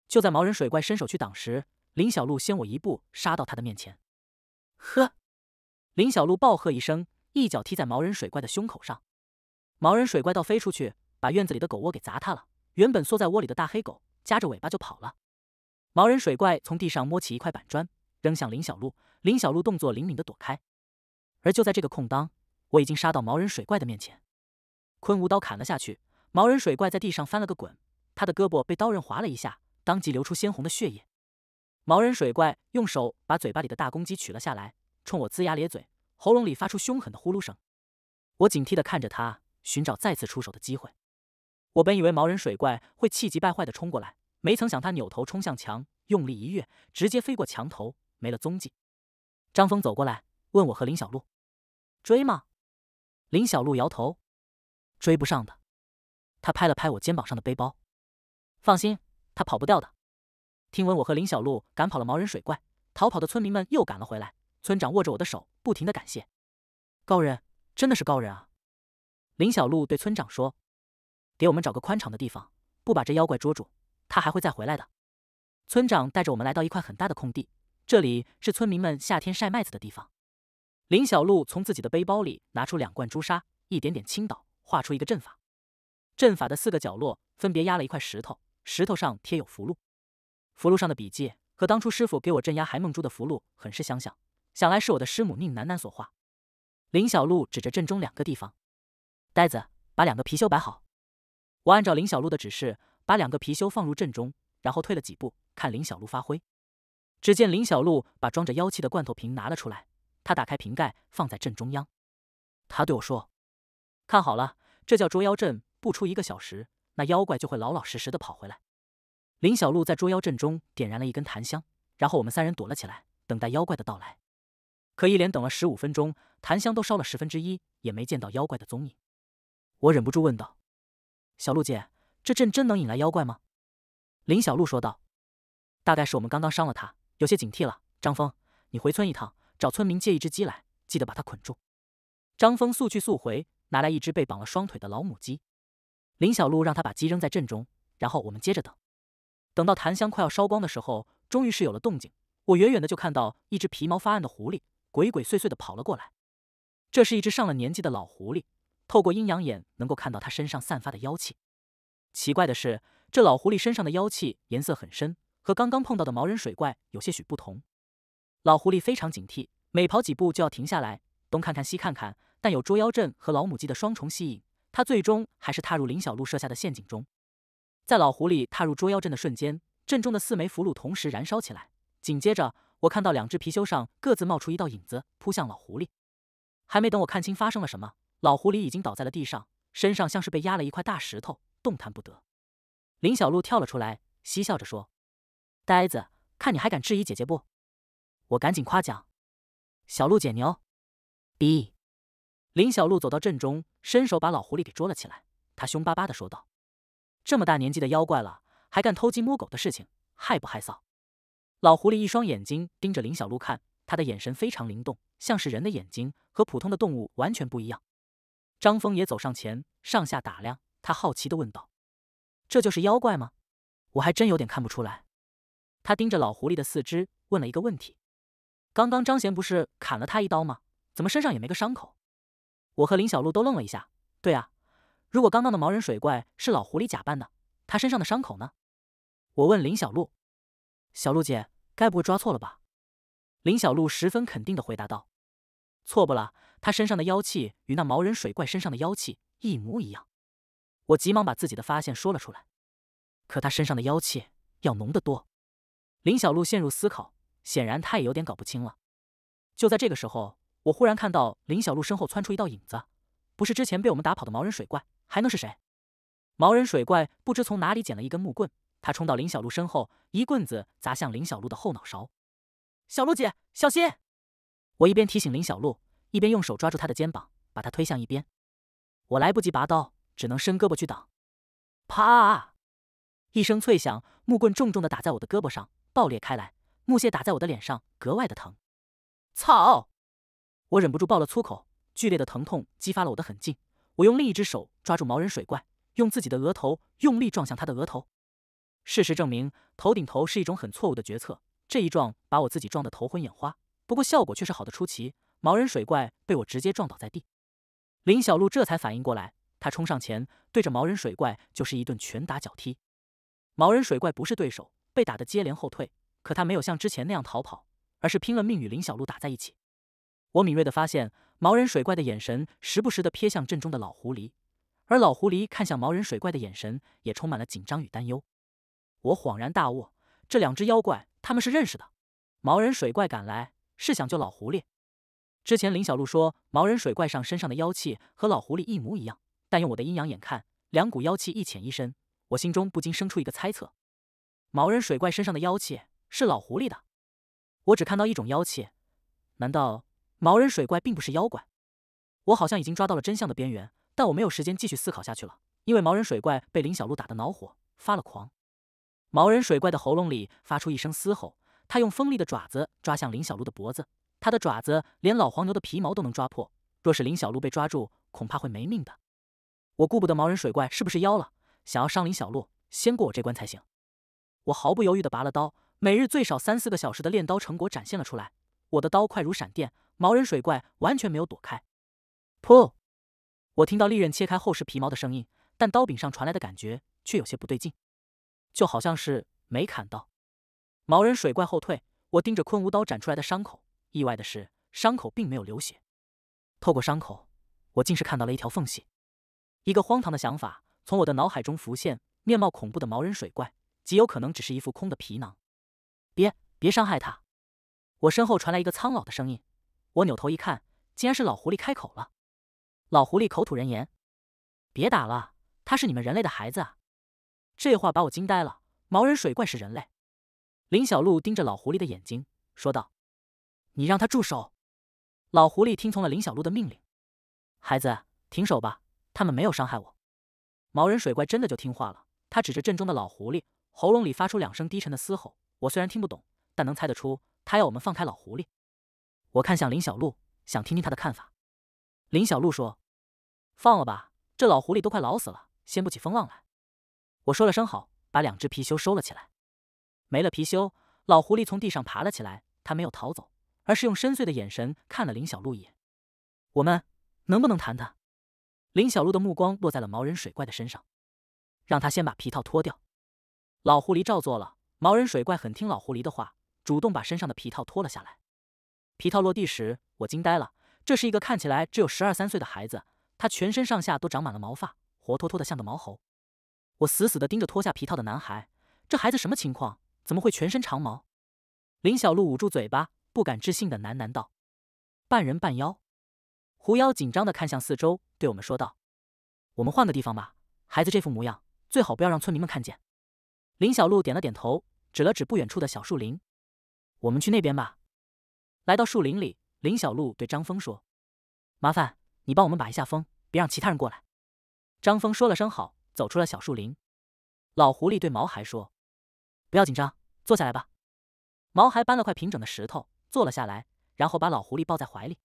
就在毛人水怪伸手去挡时，林小璐先我一步杀到他的面前。呵！林小璐暴喝一声，一脚踢在毛人水怪的胸口上。毛人水怪倒飞出去，把院子里的狗窝给砸塌了。原本缩在窝里的大黑狗夹着尾巴就跑了。毛人水怪从地上摸起一块板砖，扔向林小璐。林小璐动作灵敏的躲开。而就在这个空当，我已经杀到毛人水怪的面前，昆吾刀砍了下去。毛人水怪在地上翻了个滚，他的胳膊被刀刃划了一下，当即流出鲜红的血液。毛人水怪用手把嘴巴里的大公鸡取了下来，冲我龇牙咧嘴，喉咙里发出凶狠的呼噜声。我警惕的看着他，寻找再次出手的机会。我本以为毛人水怪会气急败坏的冲过来，没曾想他扭头冲向墙，用力一跃，直接飞过墙头，没了踪迹。张峰走过来。问我和林小璐追吗？林小璐摇头，追不上的。他拍了拍我肩膀上的背包，放心，他跑不掉的。听闻我和林小璐赶跑了毛人水怪，逃跑的村民们又赶了回来。村长握着我的手，不停的感谢，高人真的是高人啊！林小璐对村长说：“给我们找个宽敞的地方，不把这妖怪捉住，他还会再回来的。”村长带着我们来到一块很大的空地，这里是村民们夏天晒麦子的地方。林小璐从自己的背包里拿出两罐朱砂，一点点倾倒，画出一个阵法。阵法的四个角落分别压了一块石头，石头上贴有符箓。符箓上的笔记和当初师傅给我镇压韩梦珠的符箓很是相像，想来是我的师母宁楠楠所画。林小璐指着阵中两个地方：“呆子，把两个貔貅摆好。”我按照林小璐的指示，把两个貔貅放入阵中，然后退了几步，看林小璐发挥。只见林小璐把装着妖气的罐头瓶拿了出来。他打开瓶盖，放在正中央。他对我说：“看好了，这叫捉妖阵，不出一个小时，那妖怪就会老老实实的跑回来。”林小璐在捉妖阵中点燃了一根檀香，然后我们三人躲了起来，等待妖怪的到来。可一连等了十五分钟，檀香都烧了十分之一，也没见到妖怪的踪影。我忍不住问道：“小璐姐，这阵真能引来妖怪吗？”林小璐说道：“大概是我们刚刚伤了他，有些警惕了。”张峰，你回村一趟。找村民借一只鸡来，记得把它捆住。张峰速去速回，拿来一只被绑了双腿的老母鸡。林小璐让他把鸡扔在阵中，然后我们接着等。等到檀香快要烧光的时候，终于是有了动静。我远远的就看到一只皮毛发暗的狐狸，鬼鬼祟祟的跑了过来。这是一只上了年纪的老狐狸，透过阴阳眼能够看到它身上散发的妖气。奇怪的是，这老狐狸身上的妖气颜色很深，和刚刚碰到的毛人水怪有些许不同。老狐狸非常警惕，每跑几步就要停下来，东看看西看看。但有捉妖阵和老母鸡的双重吸引，他最终还是踏入林小璐设下的陷阱中。在老狐狸踏入捉妖阵的瞬间，阵中的四枚符箓同时燃烧起来。紧接着，我看到两只貔貅上各自冒出一道影子，扑向老狐狸。还没等我看清发生了什么，老狐狸已经倒在了地上，身上像是被压了一块大石头，动弹不得。林小璐跳了出来，嬉笑着说：“呆子，看你还敢质疑姐姐不？”我赶紧夸奖，小鹿姐牛。逼！”林小鹿走到阵中，伸手把老狐狸给捉了起来。他凶巴巴的说道：“这么大年纪的妖怪了，还干偷鸡摸狗的事情，害不害臊？”老狐狸一双眼睛盯着林小鹿看，他的眼神非常灵动，像是人的眼睛，和普通的动物完全不一样。张峰也走上前，上下打量，他好奇的问道：“这就是妖怪吗？我还真有点看不出来。”他盯着老狐狸的四肢，问了一个问题。刚刚张贤不是砍了他一刀吗？怎么身上也没个伤口？我和林小璐都愣了一下。对啊，如果刚刚的毛人水怪是老狐狸假扮的，他身上的伤口呢？我问林小璐：“小璐姐，该不会抓错了吧？”林小璐十分肯定的回答道：“错不了，他身上的妖气与那毛人水怪身上的妖气一模一样。”我急忙把自己的发现说了出来，可他身上的妖气要浓得多。林小璐陷入思考。显然他也有点搞不清了。就在这个时候，我忽然看到林小璐身后窜出一道影子，不是之前被我们打跑的毛人水怪，还能是谁？毛人水怪不知从哪里捡了一根木棍，他冲到林小璐身后，一棍子砸向林小璐的后脑勺。小璐姐，小心！我一边提醒林小璐，一边用手抓住她的肩膀，把她推向一边。我来不及拔刀，只能伸胳膊去挡。啪！一声脆响，木棍重重的打在我的胳膊上，爆裂开来。木屑打在我的脸上，格外的疼。操！我忍不住爆了粗口。剧烈的疼痛激发了我的狠劲，我用另一只手抓住毛人水怪，用自己的额头用力撞向他的额头。事实证明，头顶头是一种很错误的决策。这一撞把我自己撞得头昏眼花，不过效果却是好的出奇。毛人水怪被我直接撞倒在地。林小璐这才反应过来，她冲上前，对着毛人水怪就是一顿拳打脚踢。毛人水怪不是对手，被打得接连后退。可他没有像之前那样逃跑，而是拼了命与林小璐打在一起。我敏锐地发现，毛人水怪的眼神时不时地瞥向阵中的老狐狸，而老狐狸看向毛人水怪的眼神也充满了紧张与担忧。我恍然大悟，这两只妖怪他们是认识的。毛人水怪赶来是想救老狐狸。之前林小璐说，毛人水怪上身上的妖气和老狐狸一模一样，但用我的阴阳眼看，两股妖气一浅一深。我心中不禁生出一个猜测：毛人水怪身上的妖气。是老狐狸的，我只看到一种妖气，难道毛人水怪并不是妖怪？我好像已经抓到了真相的边缘，但我没有时间继续思考下去了，因为毛人水怪被林小璐打得恼火发了狂。毛人水怪的喉咙里发出一声嘶吼，他用锋利的爪子抓向林小璐的脖子，他的爪子连老黄牛的皮毛都能抓破。若是林小璐被抓住，恐怕会没命的。我顾不得毛人水怪是不是妖了，想要伤林小璐，先过我这关才行。我毫不犹豫地拔了刀。每日最少三四个小时的练刀成果展现了出来，我的刀快如闪电，毛人水怪完全没有躲开。噗！我听到利刃切开厚实皮毛的声音，但刀柄上传来的感觉却有些不对劲，就好像是没砍到。毛人水怪后退，我盯着昆吾刀斩出来的伤口，意外的是伤口并没有流血。透过伤口，我竟是看到了一条缝隙。一个荒唐的想法从我的脑海中浮现：面貌恐怖的毛人水怪，极有可能只是一副空的皮囊。别别伤害他！我身后传来一个苍老的声音。我扭头一看，竟然是老狐狸开口了。老狐狸口吐人言：“别打了，他是你们人类的孩子啊！”这话把我惊呆了。毛人水怪是人类。林小璐盯着老狐狸的眼睛，说道：“你让他住手！”老狐狸听从了林小璐的命令。孩子，停手吧，他们没有伤害我。毛人水怪真的就听话了。他指着正中的老狐狸，喉咙里发出两声低沉的嘶吼。我虽然听不懂，但能猜得出，他要我们放开老狐狸。我看向林小璐，想听听他的看法。林小璐说：“放了吧，这老狐狸都快老死了，掀不起风浪来。”我说了声好，把两只貔貅收了起来。没了貔貅，老狐狸从地上爬了起来。他没有逃走，而是用深邃的眼神看了林小璐一眼。我们能不能谈谈？林小璐的目光落在了毛人水怪的身上，让他先把皮套脱掉。老狐狸照做了。毛人水怪很听老狐狸的话，主动把身上的皮套脱了下来。皮套落地时，我惊呆了。这是一个看起来只有十二三岁的孩子，他全身上下都长满了毛发，活脱脱的像个毛猴。我死死的盯着脱下皮套的男孩，这孩子什么情况？怎么会全身长毛？林小璐捂住嘴巴，不敢置信的喃喃道：“半人半妖。”狐妖紧张地看向四周，对我们说道：“我们换个地方吧，孩子这副模样，最好不要让村民们看见。”林小璐点了点头。指了指不远处的小树林，我们去那边吧。来到树林里，林小璐对张峰说：“麻烦你帮我们把一下风，别让其他人过来。”张峰说了声“好”，走出了小树林。老狐狸对毛孩说：“不要紧张，坐下来吧。”毛孩搬了块平整的石头坐了下来，然后把老狐狸抱在怀里。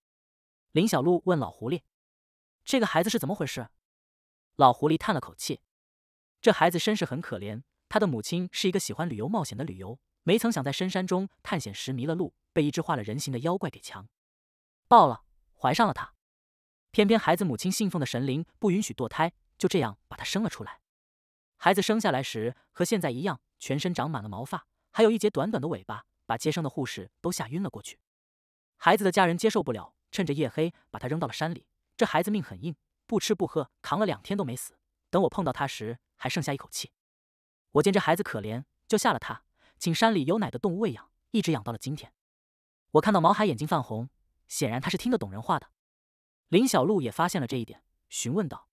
林小璐问老狐狸：“这个孩子是怎么回事？”老狐狸叹了口气：“这孩子身世很可怜。”他的母亲是一个喜欢旅游冒险的旅游，没曾想在深山中探险时迷了路，被一只化了人形的妖怪给强抱了，怀上了他。偏偏孩子母亲信奉的神灵不允许堕胎，就这样把他生了出来。孩子生下来时和现在一样，全身长满了毛发，还有一截短短的尾巴，把接生的护士都吓晕了过去。孩子的家人接受不了，趁着夜黑把他扔到了山里。这孩子命很硬，不吃不喝扛了两天都没死。等我碰到他时，还剩下一口气。我见这孩子可怜，就下了他，请山里有奶的动物喂养，一直养到了今天。我看到毛海眼睛泛红，显然他是听得懂人话的。林小璐也发现了这一点，询问道：“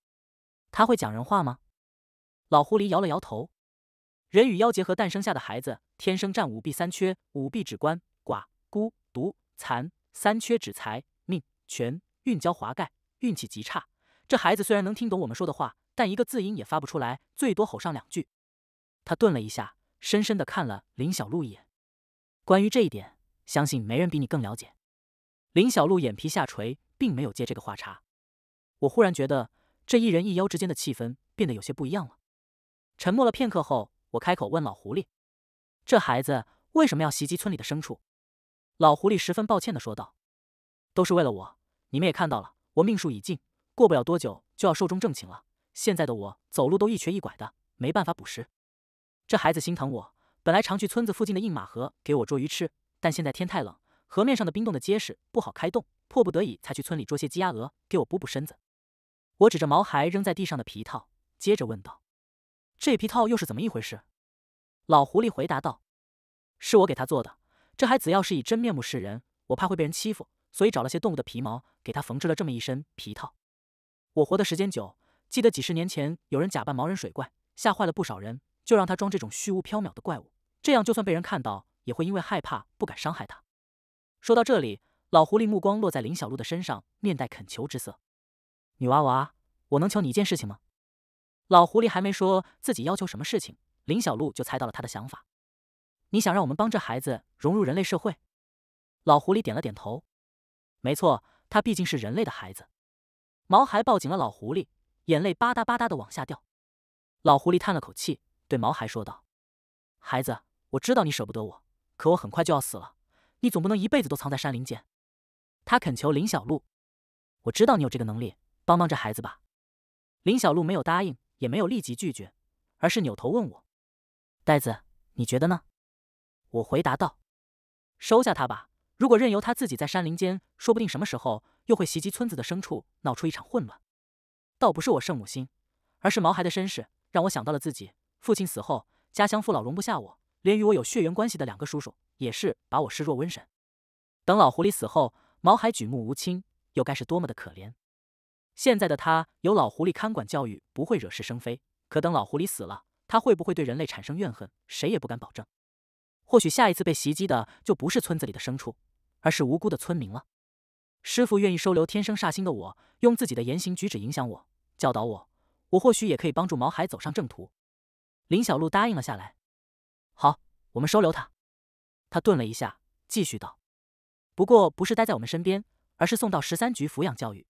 他会讲人话吗？”老狐狸摇了摇头。人与妖结合诞生下的孩子，天生占五弊三缺，五弊指官、寡、孤、独、残；三缺指财、命、权、运交华盖，运气极差。这孩子虽然能听懂我们说的话，但一个字音也发不出来，最多吼上两句。他顿了一下，深深的看了林小璐一眼。关于这一点，相信没人比你更了解。林小璐眼皮下垂，并没有接这个话茬。我忽然觉得这一人一妖之间的气氛变得有些不一样了。沉默了片刻后，我开口问老狐狸：“这孩子为什么要袭击村里的牲畜？”老狐狸十分抱歉的说道：“都是为了我，你们也看到了，我命数已尽，过不了多久就要寿终正寝了。现在的我走路都一瘸一拐的，没办法捕食。”这孩子心疼我，本来常去村子附近的硬马河给我捉鱼吃，但现在天太冷，河面上的冰冻得结实，不好开动，迫不得已才去村里捉些鸡鸭鹅给我补补身子。我指着毛孩扔在地上的皮套，接着问道：“这皮套又是怎么一回事？”老狐狸回答道：“是我给他做的。这孩子要是以真面目示人，我怕会被人欺负，所以找了些动物的皮毛给他缝制了这么一身皮套。我活的时间久，记得几十年前有人假扮毛人水怪，吓坏了不少人。”就让他装这种虚无缥缈的怪物，这样就算被人看到，也会因为害怕不敢伤害他。说到这里，老狐狸目光落在林小璐的身上，面带恳求之色：“女娃娃，我能求你一件事情吗？”老狐狸还没说自己要求什么事情，林小璐就猜到了他的想法：“你想让我们帮这孩子融入人类社会？”老狐狸点了点头：“没错，他毕竟是人类的孩子。”毛孩抱紧了老狐狸，眼泪吧嗒吧嗒的往下掉。老狐狸叹了口气。对毛孩说道：“孩子，我知道你舍不得我，可我很快就要死了，你总不能一辈子都藏在山林间。”他恳求林小璐：“我知道你有这个能力，帮帮这孩子吧。”林小璐没有答应，也没有立即拒绝，而是扭头问我：“呆子，你觉得呢？”我回答道：“收下他吧。如果任由他自己在山林间，说不定什么时候又会袭击村子的牲畜，闹出一场混乱。倒不是我圣母心，而是毛孩的身世让我想到了自己。”父亲死后，家乡父老容不下我，连与我有血缘关系的两个叔叔也是把我视若瘟神。等老狐狸死后，毛海举目无亲，又该是多么的可怜！现在的他有老狐狸看管教育，不会惹是生非。可等老狐狸死了，他会不会对人类产生怨恨？谁也不敢保证。或许下一次被袭击的就不是村子里的牲畜，而是无辜的村民了。师傅愿意收留天生煞星的我，用自己的言行举止影响我、教导我，我或许也可以帮助毛海走上正途。林小璐答应了下来。好，我们收留他。他顿了一下，继续道：“不过不是待在我们身边，而是送到十三局抚养教育。”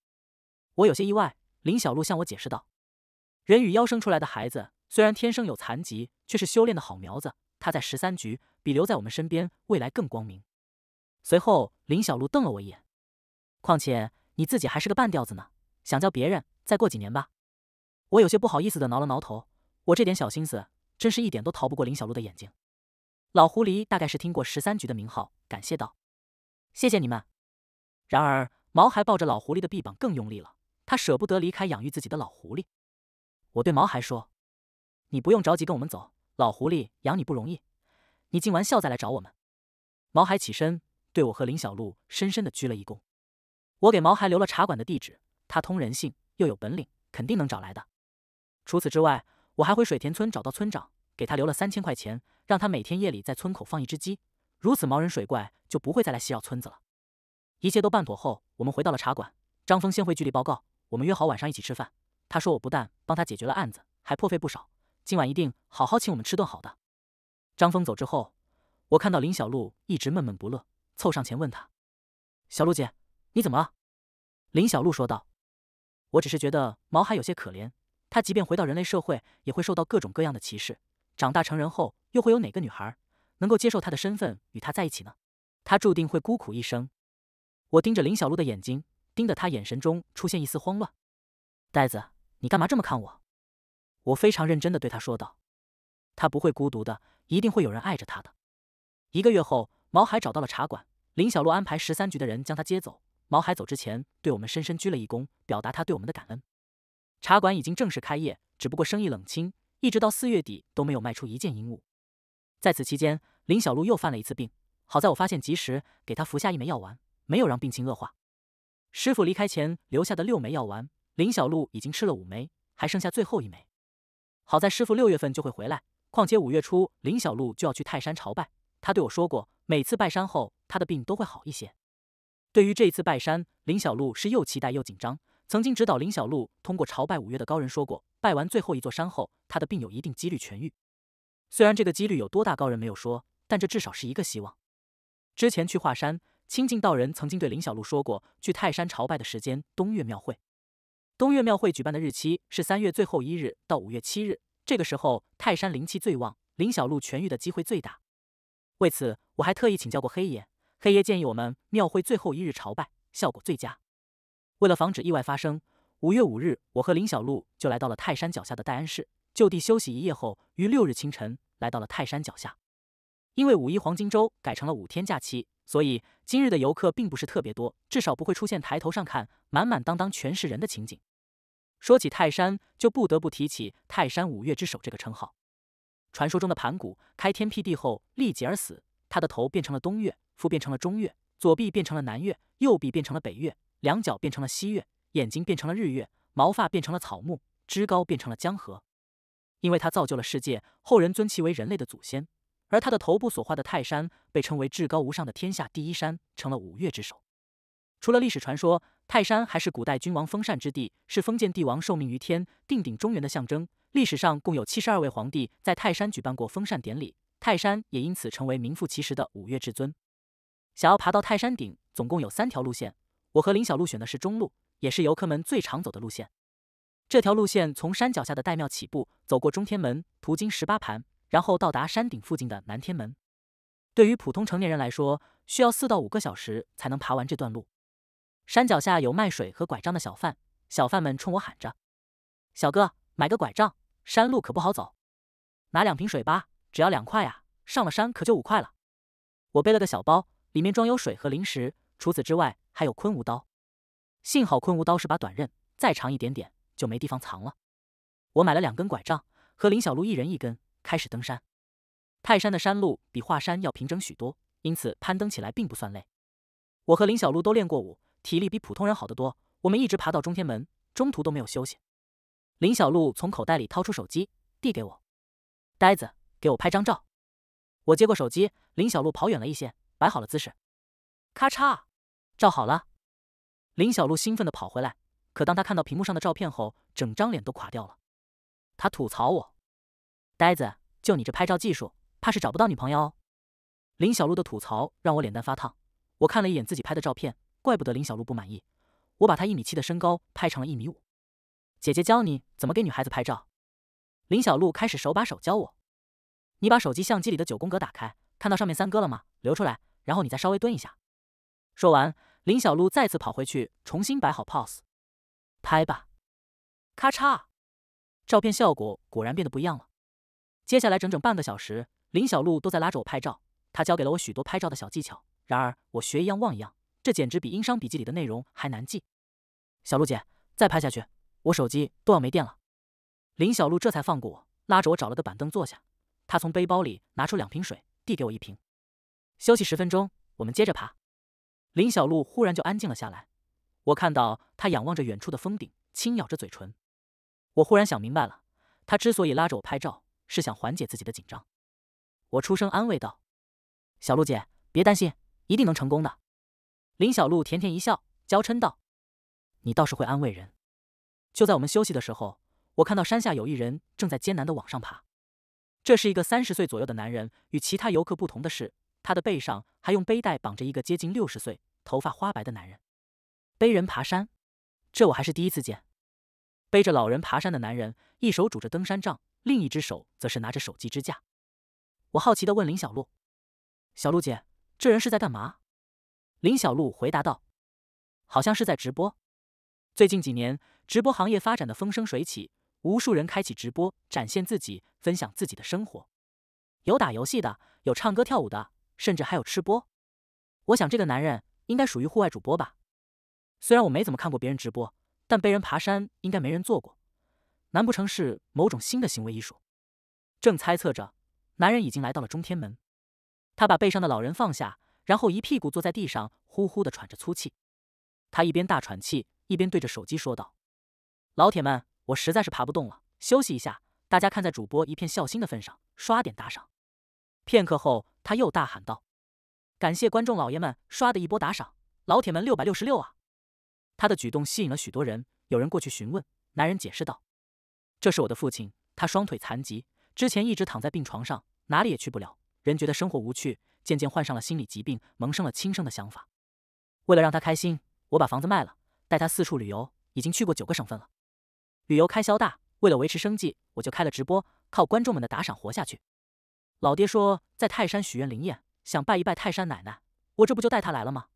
我有些意外，林小璐向我解释道：“人与妖生出来的孩子，虽然天生有残疾，却是修炼的好苗子。他在十三局比留在我们身边未来更光明。”随后，林小璐瞪了我一眼：“况且你自己还是个半吊子呢，想叫别人，再过几年吧。”我有些不好意思的挠了挠头。我这点小心思，真是一点都逃不过林小璐的眼睛。老狐狸大概是听过十三局的名号，感谢道：“谢谢你们。”然而毛孩抱着老狐狸的臂膀更用力了，他舍不得离开养育自己的老狐狸。我对毛孩说：“你不用着急跟我们走，老狐狸养你不容易，你尽完孝再来找我们。”毛孩起身，对我和林小璐深深的鞠了一躬。我给毛孩留了茶馆的地址，他通人性，又有本领，肯定能找来的。除此之外。我还回水田村找到村长，给他留了三千块钱，让他每天夜里在村口放一只鸡，如此毛人水怪就不会再来西扰村子了。一切都办妥后，我们回到了茶馆。张峰先回局里报告，我们约好晚上一起吃饭。他说我不但帮他解决了案子，还破费不少，今晚一定好好请我们吃顿好的。张峰走之后，我看到林小璐一直闷闷不乐，凑上前问他：“小璐姐，你怎么了？”林小璐说道：“我只是觉得毛海有些可怜。”他即便回到人类社会，也会受到各种各样的歧视。长大成人后，又会有哪个女孩能够接受他的身份与他在一起呢？他注定会孤苦一生。我盯着林小璐的眼睛，盯得她眼神中出现一丝慌乱。呆子，你干嘛这么看我？我非常认真的对他说道：“他不会孤独的，一定会有人爱着他的。”一个月后，毛海找到了茶馆，林小璐安排十三局的人将他接走。毛海走之前，对我们深深鞠了一躬，表达他对我们的感恩。茶馆已经正式开业，只不过生意冷清，一直到四月底都没有卖出一件银物。在此期间，林小璐又犯了一次病，好在我发现及时，给她服下一枚药丸，没有让病情恶化。师傅离开前留下的六枚药丸，林小璐已经吃了五枚，还剩下最后一枚。好在师傅六月份就会回来，况且五月初林小璐就要去泰山朝拜，他对我说过，每次拜山后，他的病都会好一些。对于这一次拜山，林小璐是又期待又紧张。曾经指导林小璐通过朝拜五岳的高人说过，拜完最后一座山后，他的病有一定几率痊愈。虽然这个几率有多大，高人没有说，但这至少是一个希望。之前去华山，清净道人曾经对林小璐说过，去泰山朝拜的时间，东岳庙会。东岳庙会举办的日期是三月最后一日到五月七日，这个时候泰山灵气最旺，林小璐痊愈的机会最大。为此，我还特意请教过黑爷，黑爷建议我们庙会最后一日朝拜，效果最佳。为了防止意外发生，五月五日，我和林小璐就来到了泰山脚下的戴安市，就地休息一夜后，于六日清晨来到了泰山脚下。因为五一黄金周改成了五天假期，所以今日的游客并不是特别多，至少不会出现抬头上看满满当当全是人的情景。说起泰山，就不得不提起泰山五岳之首这个称号。传说中的盘古开天辟地后力竭而死，他的头变成了东岳，腹变成了中岳，左臂变成了南岳，右臂变成了北岳。两脚变成了西月，眼睛变成了日月，毛发变成了草木，枝高变成了江河。因为他造就了世界，后人尊其为人类的祖先。而他的头部所画的泰山，被称为至高无上的天下第一山，成了五岳之首。除了历史传说，泰山还是古代君王封禅之地，是封建帝王受命于天、定鼎中原的象征。历史上共有七十二位皇帝在泰山举办过封禅典礼，泰山也因此成为名副其实的五岳至尊。想要爬到泰山顶，总共有三条路线。我和林小璐选的是中路，也是游客们最常走的路线。这条路线从山脚下的岱庙起步，走过中天门，途经十八盘，然后到达山顶附近的南天门。对于普通成年人来说，需要四到五个小时才能爬完这段路。山脚下有卖水和拐杖的小贩，小贩们冲我喊着：“小哥，买个拐杖，山路可不好走。拿两瓶水吧，只要两块啊，上了山可就五块了。”我背了个小包，里面装有水和零食。除此之外，还有昆吾刀。幸好昆吾刀是把短刃，再长一点点就没地方藏了。我买了两根拐杖，和林小璐一人一根，开始登山。泰山的山路比华山要平整许多，因此攀登起来并不算累。我和林小璐都练过武，体力比普通人好得多。我们一直爬到中天门，中途都没有休息。林小璐从口袋里掏出手机，递给我：“呆子，给我拍张照。”我接过手机，林小璐跑远了一些，摆好了姿势，咔嚓。照好了，林小璐兴奋的跑回来。可当她看到屏幕上的照片后，整张脸都垮掉了。她吐槽我：“呆子，就你这拍照技术，怕是找不到女朋友哦。”林小璐的吐槽让我脸蛋发烫。我看了一眼自己拍的照片，怪不得林小璐不满意。我把她一米七的身高拍成了一米五。姐姐教你怎么给女孩子拍照。林小璐开始手把手教我：“你把手机相机里的九宫格打开，看到上面三哥了吗？留出来，然后你再稍微蹲一下。”说完，林小璐再次跑回去，重新摆好 pose，拍吧。咔嚓，照片效果果然变得不一样了。接下来整整半个小时，林小璐都在拉着我拍照，她教给了我许多拍照的小技巧。然而我学一样忘一样，这简直比殷商笔记里的内容还难记。小璐姐，再拍下去，我手机都要没电了。林小璐这才放过我，拉着我找了个板凳坐下。她从背包里拿出两瓶水，递给我一瓶，休息十分钟，我们接着爬。林小璐忽然就安静了下来，我看到她仰望着远处的峰顶，轻咬着嘴唇。我忽然想明白了，她之所以拉着我拍照，是想缓解自己的紧张。我出声安慰道：“小璐姐，别担心，一定能成功的。”林小璐甜甜一笑，娇嗔道：“你倒是会安慰人。”就在我们休息的时候，我看到山下有一人正在艰难的往上爬。这是一个三十岁左右的男人，与其他游客不同的是。他的背上还用背带绑着一个接近六十岁、头发花白的男人。背人爬山，这我还是第一次见。背着老人爬山的男人，一手拄着登山杖，另一只手则是拿着手机支架。我好奇的问林小璐：“小璐姐，这人是在干嘛？”林小璐回答道：“好像是在直播。”最近几年，直播行业发展的风生水起，无数人开启直播，展现自己，分享自己的生活。有打游戏的，有唱歌跳舞的。甚至还有吃播，我想这个男人应该属于户外主播吧。虽然我没怎么看过别人直播，但被人爬山应该没人做过，难不成是某种新的行为艺术？正猜测着，男人已经来到了中天门。他把背上的老人放下，然后一屁股坐在地上，呼呼的喘着粗气。他一边大喘气，一边对着手机说道：“老铁们，我实在是爬不动了，休息一下。大家看在主播一片孝心的份上，刷点打赏。”片刻后。他又大喊道：“感谢观众老爷们刷的一波打赏，老铁们六百六十六啊！”他的举动吸引了许多人，有人过去询问。男人解释道：“这是我的父亲，他双腿残疾，之前一直躺在病床上，哪里也去不了，人觉得生活无趣，渐渐患上了心理疾病，萌生了轻生的想法。为了让他开心，我把房子卖了，带他四处旅游，已经去过九个省份了。旅游开销大，为了维持生计，我就开了直播，靠观众们的打赏活下去。”老爹说，在泰山许愿灵验，想拜一拜泰山奶奶，我这不就带他来了吗？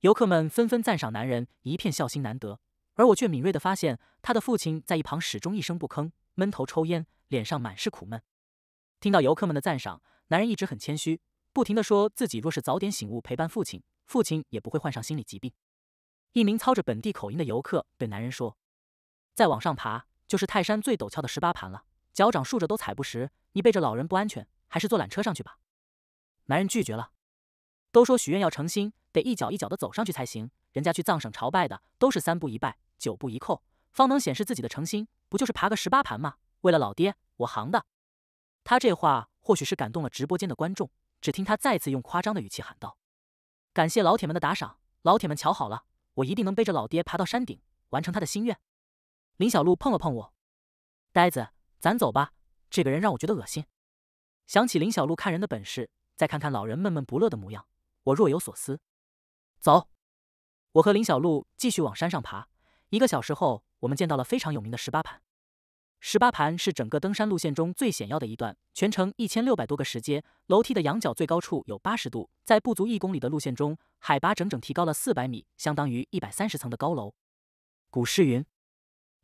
游客们纷纷赞赏男人一片孝心难得，而我却敏锐地发现，他的父亲在一旁始终一声不吭，闷头抽烟，脸上满是苦闷。听到游客们的赞赏，男人一直很谦虚，不停地说自己若是早点醒悟，陪伴父亲，父亲也不会患上心理疾病。一名操着本地口音的游客对男人说：“再往上爬，就是泰山最陡峭的十八盘了，脚掌竖着都踩不实，你背着老人不安全。”还是坐缆车上去吧。男人拒绝了。都说许愿要诚心，得一脚一脚的走上去才行。人家去藏省朝拜的，都是三步一拜，九步一叩，方能显示自己的诚心。不就是爬个十八盘吗？为了老爹，我行的。他这话或许是感动了直播间的观众。只听他再次用夸张的语气喊道：“感谢老铁们的打赏，老铁们瞧好了，我一定能背着老爹爬到山顶，完成他的心愿。”林小璐碰了碰我：“呆子，咱走吧。这个人让我觉得恶心。”想起林小璐看人的本事，再看看老人闷闷不乐的模样，我若有所思。走，我和林小璐继续往山上爬。一个小时后，我们见到了非常有名的十八盘。十八盘是整个登山路线中最险要的一段，全程一千六百多个石阶楼梯的仰角最高处有八十度，在不足一公里的路线中，海拔整整提高了四百米，相当于一百三十层的高楼。古诗云：“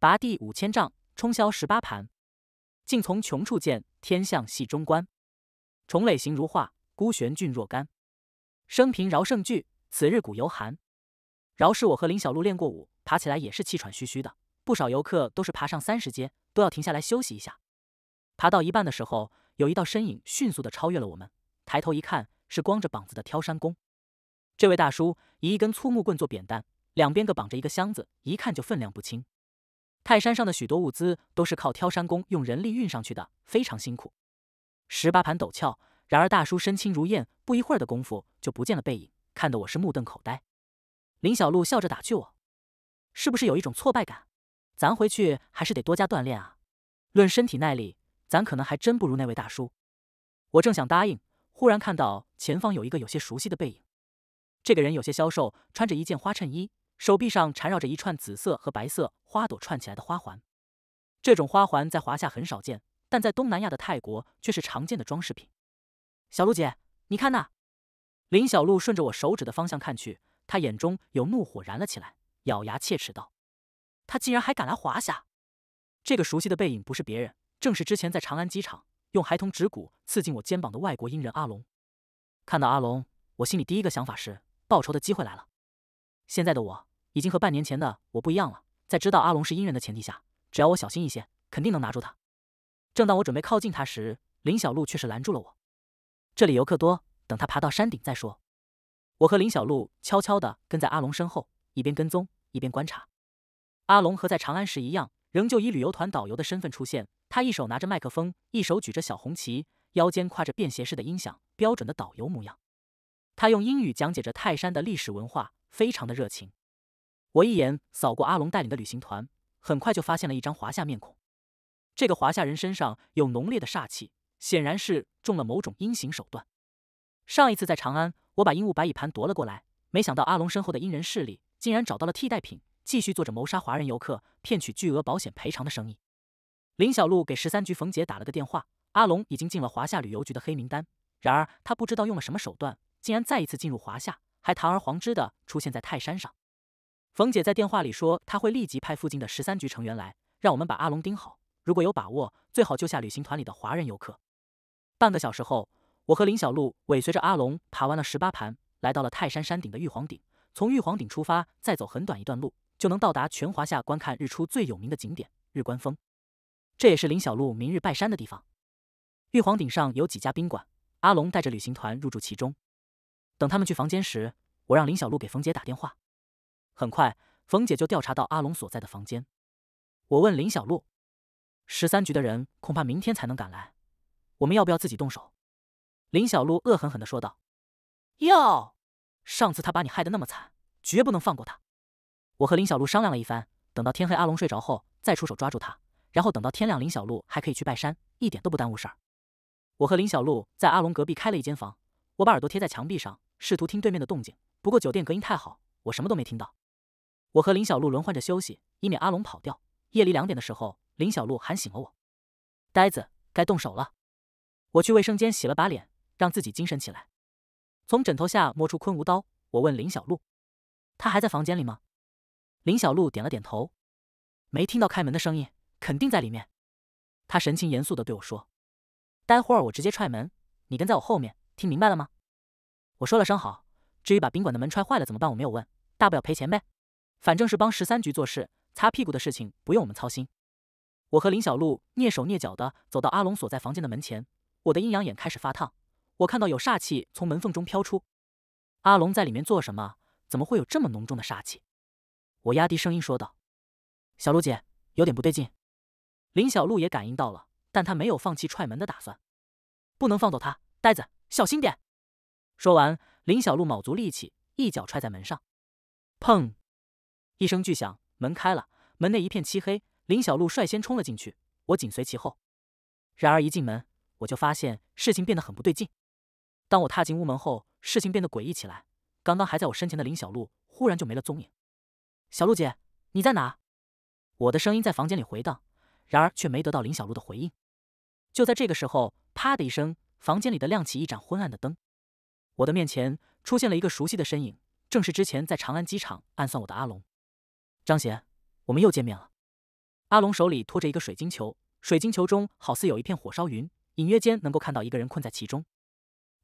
拔地五千丈，冲霄十八盘。尽从穷处见，天象系中观。”重垒形如画，孤悬峻若干。生平饶胜句，此日古犹寒。饶是我和林小璐练过舞，爬起来也是气喘吁吁的。不少游客都是爬上三十阶，都要停下来休息一下。爬到一半的时候，有一道身影迅速的超越了我们。抬头一看，是光着膀子的挑山工。这位大叔以一根粗木棍做扁担，两边各绑着一个箱子，一看就分量不轻。泰山上的许多物资都是靠挑山工用人力运上去的，非常辛苦。十八盘陡峭，然而大叔身轻如燕，不一会儿的功夫就不见了背影，看得我是目瞪口呆。林小璐笑着打趣我：“是不是有一种挫败感？咱回去还是得多加锻炼啊。论身体耐力，咱可能还真不如那位大叔。”我正想答应，忽然看到前方有一个有些熟悉的背影。这个人有些消瘦，穿着一件花衬衣，手臂上缠绕着一串紫色和白色花朵串起来的花环。这种花环在华夏很少见。但在东南亚的泰国却是常见的装饰品。小鹿姐，你看呐！林小鹿顺着我手指的方向看去，她眼中有怒火燃了起来，咬牙切齿道：“他竟然还敢来华夏！”这个熟悉的背影不是别人，正是之前在长安机场用孩童指骨刺进我肩膀的外国阴人阿龙。看到阿龙，我心里第一个想法是报仇的机会来了。现在的我已经和半年前的我不一样了，在知道阿龙是阴人的前提下，只要我小心一些，肯定能拿住他。正当我准备靠近他时，林小璐却是拦住了我。这里游客多，等他爬到山顶再说。我和林小璐悄悄地跟在阿龙身后，一边跟踪一边观察。阿龙和在长安时一样，仍旧以旅游团导游的身份出现。他一手拿着麦克风，一手举着小红旗，腰间挎着便携式的音响，标准的导游模样。他用英语讲解着泰山的历史文化，非常的热情。我一眼扫过阿龙带领的旅行团，很快就发现了一张华夏面孔。这个华夏人身上有浓烈的煞气，显然是中了某种阴行手段。上一次在长安，我把鹦鹉白蚁盘夺了过来，没想到阿龙身后的阴人势力竟然找到了替代品，继续做着谋杀华人游客、骗取巨额保险赔偿的生意。林小璐给十三局冯姐打了个电话，阿龙已经进了华夏旅游局的黑名单。然而他不知道用了什么手段，竟然再一次进入华夏，还堂而皇之的出现在泰山上。冯姐在电话里说，他会立即派附近的十三局成员来，让我们把阿龙盯好。如果有把握，最好救下旅行团里的华人游客。半个小时后，我和林小璐尾随着阿龙爬完了十八盘，来到了泰山山顶的玉皇顶。从玉皇顶出发，再走很短一段路，就能到达全华夏观看日出最有名的景点日观峰。这也是林小璐明日拜山的地方。玉皇顶上有几家宾馆，阿龙带着旅行团入住其中。等他们去房间时，我让林小璐给冯姐打电话。很快，冯姐就调查到阿龙所在的房间。我问林小璐。十三局的人恐怕明天才能赶来，我们要不要自己动手？林小璐恶狠狠的说道：“要，上次他把你害得那么惨，绝不能放过他。”我和林小璐商量了一番，等到天黑阿龙睡着后，再出手抓住他，然后等到天亮，林小璐还可以去拜山，一点都不耽误事儿。我和林小璐在阿龙隔壁开了一间房，我把耳朵贴在墙壁上，试图听对面的动静，不过酒店隔音太好，我什么都没听到。我和林小璐轮换着休息，以免阿龙跑掉。夜里两点的时候，林小璐喊醒了我。呆子，该动手了。我去卫生间洗了把脸，让自己精神起来。从枕头下摸出坤无刀，我问林小璐：“他还在房间里吗？”林小璐点了点头。没听到开门的声音，肯定在里面。他神情严肃的对我说：“待会儿我直接踹门，你跟在我后面，听明白了吗？”我说了声好。至于把宾馆的门踹坏了怎么办，我没有问。大不了赔钱呗，反正是帮十三局做事。擦屁股的事情不用我们操心。我和林小璐蹑手蹑脚地走到阿龙所在房间的门前，我的阴阳眼开始发烫，我看到有煞气从门缝中飘出。阿龙在里面做什么？怎么会有这么浓重的煞气？我压低声音说道：“小璐姐，有点不对劲。”林小璐也感应到了，但她没有放弃踹门的打算。不能放走他，呆子，小心点！说完，林小璐卯足力气一脚踹在门上，砰！一声巨响。门开了，门内一片漆黑。林小璐率先冲了进去，我紧随其后。然而一进门，我就发现事情变得很不对劲。当我踏进屋门后，事情变得诡异起来。刚刚还在我身前的林小璐，忽然就没了踪影。小璐姐，你在哪？我的声音在房间里回荡，然而却没得到林小璐的回应。就在这个时候，啪的一声，房间里的亮起一盏昏暗的灯。我的面前出现了一个熟悉的身影，正是之前在长安机场暗算我的阿龙。张贤，我们又见面了。阿龙手里托着一个水晶球，水晶球中好似有一片火烧云，隐约间能够看到一个人困在其中。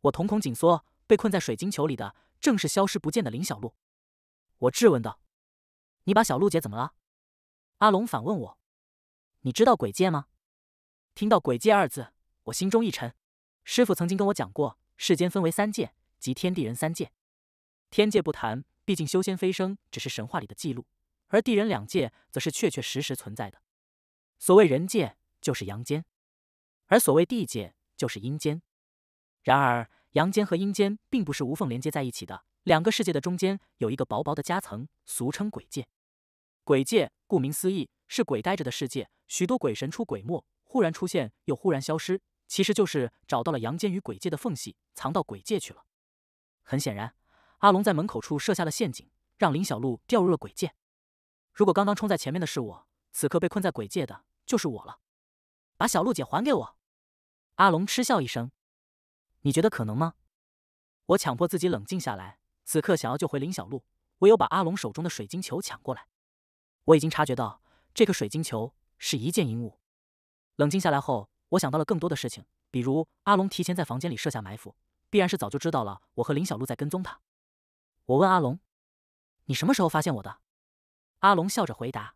我瞳孔紧缩，被困在水晶球里的正是消失不见的林小璐。我质问道：“你把小璐姐怎么了？”阿龙反问我：“你知道鬼界吗？”听到“鬼界”二字，我心中一沉。师傅曾经跟我讲过，世间分为三界，即天地人三界。天界不谈，毕竟修仙飞升只是神话里的记录。而地人两界则是确确实实存在的。所谓人界就是阳间，而所谓地界就是阴间。然而，阳间和阴间并不是无缝连接在一起的，两个世界的中间有一个薄薄的夹层，俗称鬼界。鬼界顾名思义是鬼呆着的世界，许多鬼神出鬼没，忽然出现又忽然消失，其实就是找到了阳间与鬼界的缝隙，藏到鬼界去了。很显然，阿龙在门口处设下了陷阱，让林小璐掉入了鬼界。如果刚刚冲在前面的是我，此刻被困在鬼界的就是我了。把小鹿姐还给我！阿龙嗤笑一声：“你觉得可能吗？”我强迫自己冷静下来，此刻想要救回林小鹿，唯有把阿龙手中的水晶球抢过来。我已经察觉到这个水晶球是一件阴物。冷静下来后，我想到了更多的事情，比如阿龙提前在房间里设下埋伏，必然是早就知道了我和林小鹿在跟踪他。我问阿龙：“你什么时候发现我的？”阿龙笑着回答：“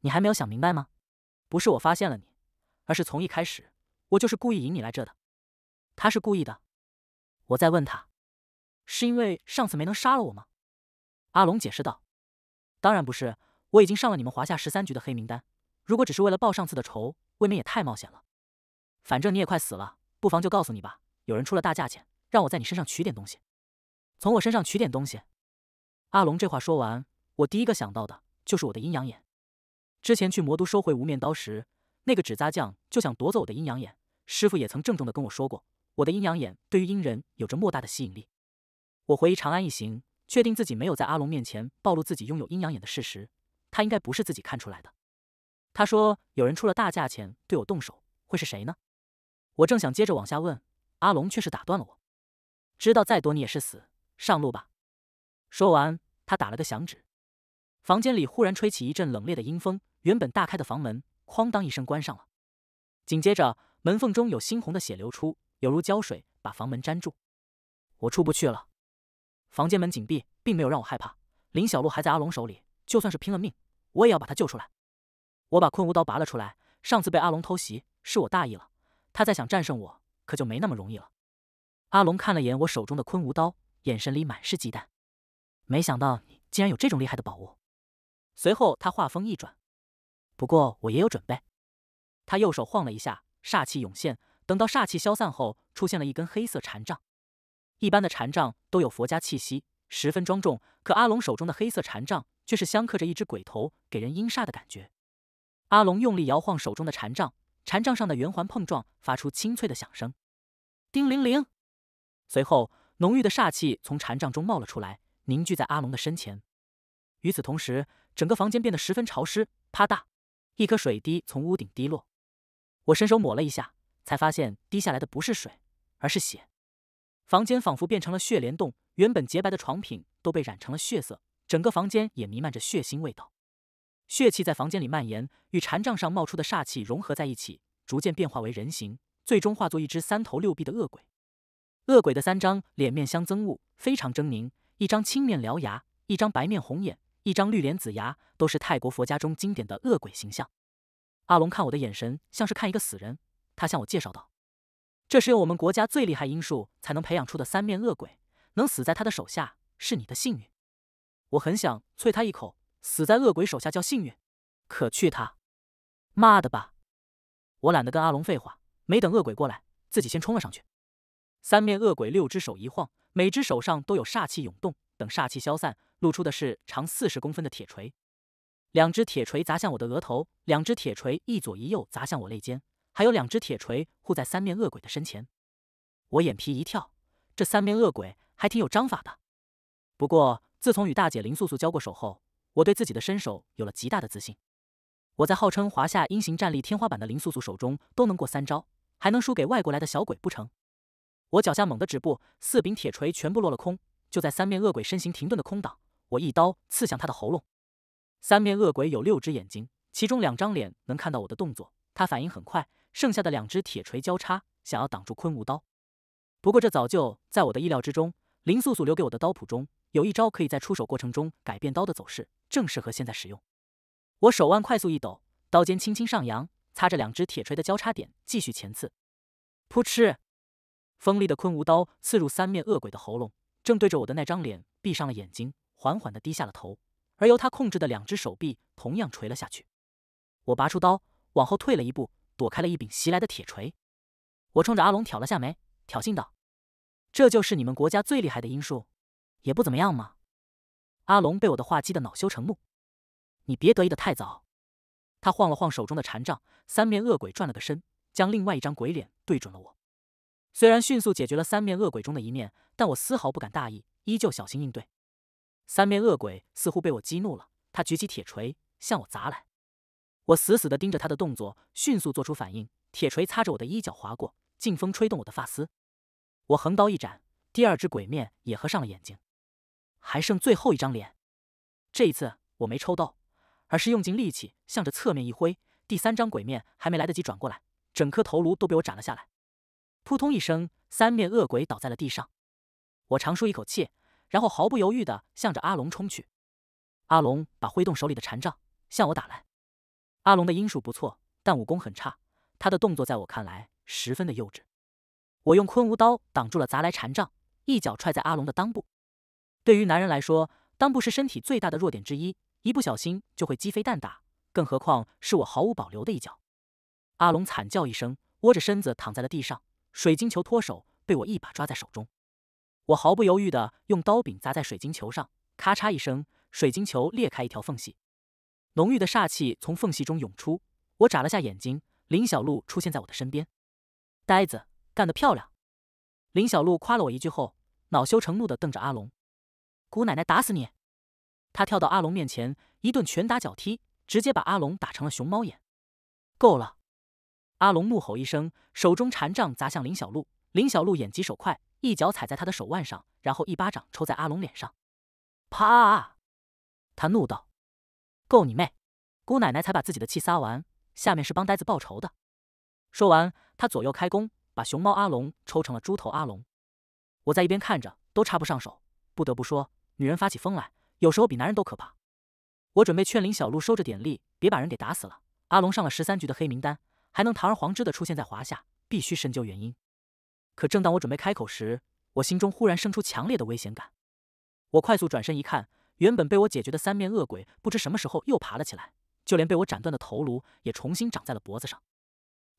你还没有想明白吗？不是我发现了你，而是从一开始，我就是故意引你来这的。”他是故意的。我再问他，是因为上次没能杀了我吗？阿龙解释道：“当然不是，我已经上了你们华夏十三局的黑名单。如果只是为了报上次的仇，未免也太冒险了。反正你也快死了，不妨就告诉你吧。有人出了大价钱，让我在你身上取点东西。从我身上取点东西。”阿龙这话说完。我第一个想到的就是我的阴阳眼。之前去魔都收回无面刀时，那个纸扎匠就想夺走我的阴阳眼。师傅也曾郑重的跟我说过，我的阴阳眼对于阴人有着莫大的吸引力。我怀疑长安一行，确定自己没有在阿龙面前暴露自己拥有阴阳眼的事实，他应该不是自己看出来的。他说有人出了大价钱对我动手，会是谁呢？我正想接着往下问，阿龙却是打断了我。知道再多你也是死，上路吧。说完，他打了个响指。房间里忽然吹起一阵冷冽的阴风，原本大开的房门哐当一声关上了。紧接着，门缝中有猩红的血流出，有如胶水把房门粘住。我出不去了。房间门紧闭，并没有让我害怕。林小璐还在阿龙手里，就算是拼了命，我也要把她救出来。我把昆吾刀拔了出来。上次被阿龙偷袭，是我大意了。他再想战胜我，可就没那么容易了。阿龙看了眼我手中的昆吾刀，眼神里满是忌惮。没想到你竟然有这种厉害的宝物。随后，他话锋一转，不过我也有准备。他右手晃了一下，煞气涌现。等到煞气消散后，出现了一根黑色禅杖。一般的禅杖都有佛家气息，十分庄重。可阿龙手中的黑色禅杖却是镶刻着一只鬼头，给人阴煞的感觉。阿龙用力摇晃手中的禅杖，禅杖上的圆环碰撞发出清脆的响声，叮铃铃。随后，浓郁的煞气从禅杖中冒了出来，凝聚在阿龙的身前。与此同时，整个房间变得十分潮湿。啪嗒，一颗水滴从屋顶滴落。我伸手抹了一下，才发现滴下来的不是水，而是血。房间仿佛变成了血莲洞，原本洁白的床品都被染成了血色，整个房间也弥漫着血腥味道。血气在房间里蔓延，与禅杖上冒出的煞气融合在一起，逐渐变化为人形，最终化作一只三头六臂的恶鬼。恶鬼的三张脸面相憎恶，非常狰狞：一张青面獠牙，一张白面红眼。一张绿脸、子牙，都是泰国佛家中经典的恶鬼形象。阿龙看我的眼神像是看一个死人。他向我介绍道：“这是用我们国家最厉害阴术才能培养出的三面恶鬼，能死在他的手下是你的幸运。”我很想啐他一口，死在恶鬼手下叫幸运？可去他！妈的吧！我懒得跟阿龙废话，没等恶鬼过来，自己先冲了上去。三面恶鬼六只手一晃，每只手上都有煞气涌动。等煞气消散。露出的是长四十公分的铁锤，两只铁锤砸向我的额头，两只铁锤一左一右砸向我肋间，还有两只铁锤护在三面恶鬼的身前。我眼皮一跳，这三面恶鬼还挺有章法的。不过自从与大姐林素素交过手后，我对自己的身手有了极大的自信。我在号称华夏英雄战力天花板的林素素手中都能过三招，还能输给外国来的小鬼不成？我脚下猛地止步，四柄铁锤全部落了空。就在三面恶鬼身形停顿的空档。我一刀刺向他的喉咙。三面恶鬼有六只眼睛，其中两张脸能看到我的动作。他反应很快，剩下的两只铁锤交叉，想要挡住昆吾刀。不过这早就在我的意料之中。林素素留给我的刀谱中有一招可以在出手过程中改变刀的走势，正适合现在使用。我手腕快速一抖，刀尖轻轻上扬，擦着两只铁锤的交叉点继续前刺。扑哧，锋利的昆吾刀刺入三面恶鬼的喉咙，正对着我的那张脸闭上了眼睛。缓缓地低下了头，而由他控制的两只手臂同样垂了下去。我拔出刀，往后退了一步，躲开了一柄袭来的铁锤。我冲着阿龙挑了下眉，挑衅道：“这就是你们国家最厉害的阴术，也不怎么样嘛。”阿龙被我的话激得恼羞成怒：“你别得意的太早！”他晃了晃手中的禅杖，三面恶鬼转了个身，将另外一张鬼脸对准了我。虽然迅速解决了三面恶鬼中的一面，但我丝毫不敢大意，依旧小心应对。三面恶鬼似乎被我激怒了，他举起铁锤向我砸来。我死死地盯着他的动作，迅速做出反应。铁锤擦着我的衣角划过，劲风吹动我的发丝。我横刀一斩，第二只鬼面也合上了眼睛。还剩最后一张脸。这一次我没抽到，而是用尽力气向着侧面一挥。第三张鬼面还没来得及转过来，整颗头颅都被我斩了下来。扑通一声，三面恶鬼倒在了地上。我长舒一口气。然后毫不犹豫的向着阿龙冲去，阿龙把挥动手里的禅杖向我打来。阿龙的音术不错，但武功很差，他的动作在我看来十分的幼稚。我用昆吾刀挡住了砸来禅杖，一脚踹在阿龙的裆部。对于男人来说，裆部是身体最大的弱点之一，一不小心就会鸡飞蛋打，更何况是我毫无保留的一脚。阿龙惨叫一声，窝着身子躺在了地上，水晶球脱手被我一把抓在手中。我毫不犹豫地用刀柄砸在水晶球上，咔嚓一声，水晶球裂开一条缝隙，浓郁的煞气从缝隙中涌出。我眨了下眼睛，林小璐出现在我的身边。呆子，干得漂亮！林小璐夸了我一句后，恼羞成怒地瞪着阿龙：“姑奶奶，打死你！”她跳到阿龙面前，一顿拳打脚踢，直接把阿龙打成了熊猫眼。够了！阿龙怒吼一声，手中禅杖砸向林小璐。林小璐眼疾手快。一脚踩在他的手腕上，然后一巴掌抽在阿龙脸上，啪！他怒道：“够你妹！”姑奶奶才把自己的气撒完，下面是帮呆子报仇的。说完，他左右开弓，把熊猫阿龙抽成了猪头阿龙。我在一边看着，都插不上手。不得不说，女人发起疯来，有时候比男人都可怕。我准备劝林小璐收着点力，别把人给打死了。阿龙上了十三局的黑名单，还能堂而皇之的出现在华夏，必须深究原因。可正当我准备开口时，我心中忽然生出强烈的危险感。我快速转身一看，原本被我解决的三面恶鬼不知什么时候又爬了起来，就连被我斩断的头颅也重新长在了脖子上。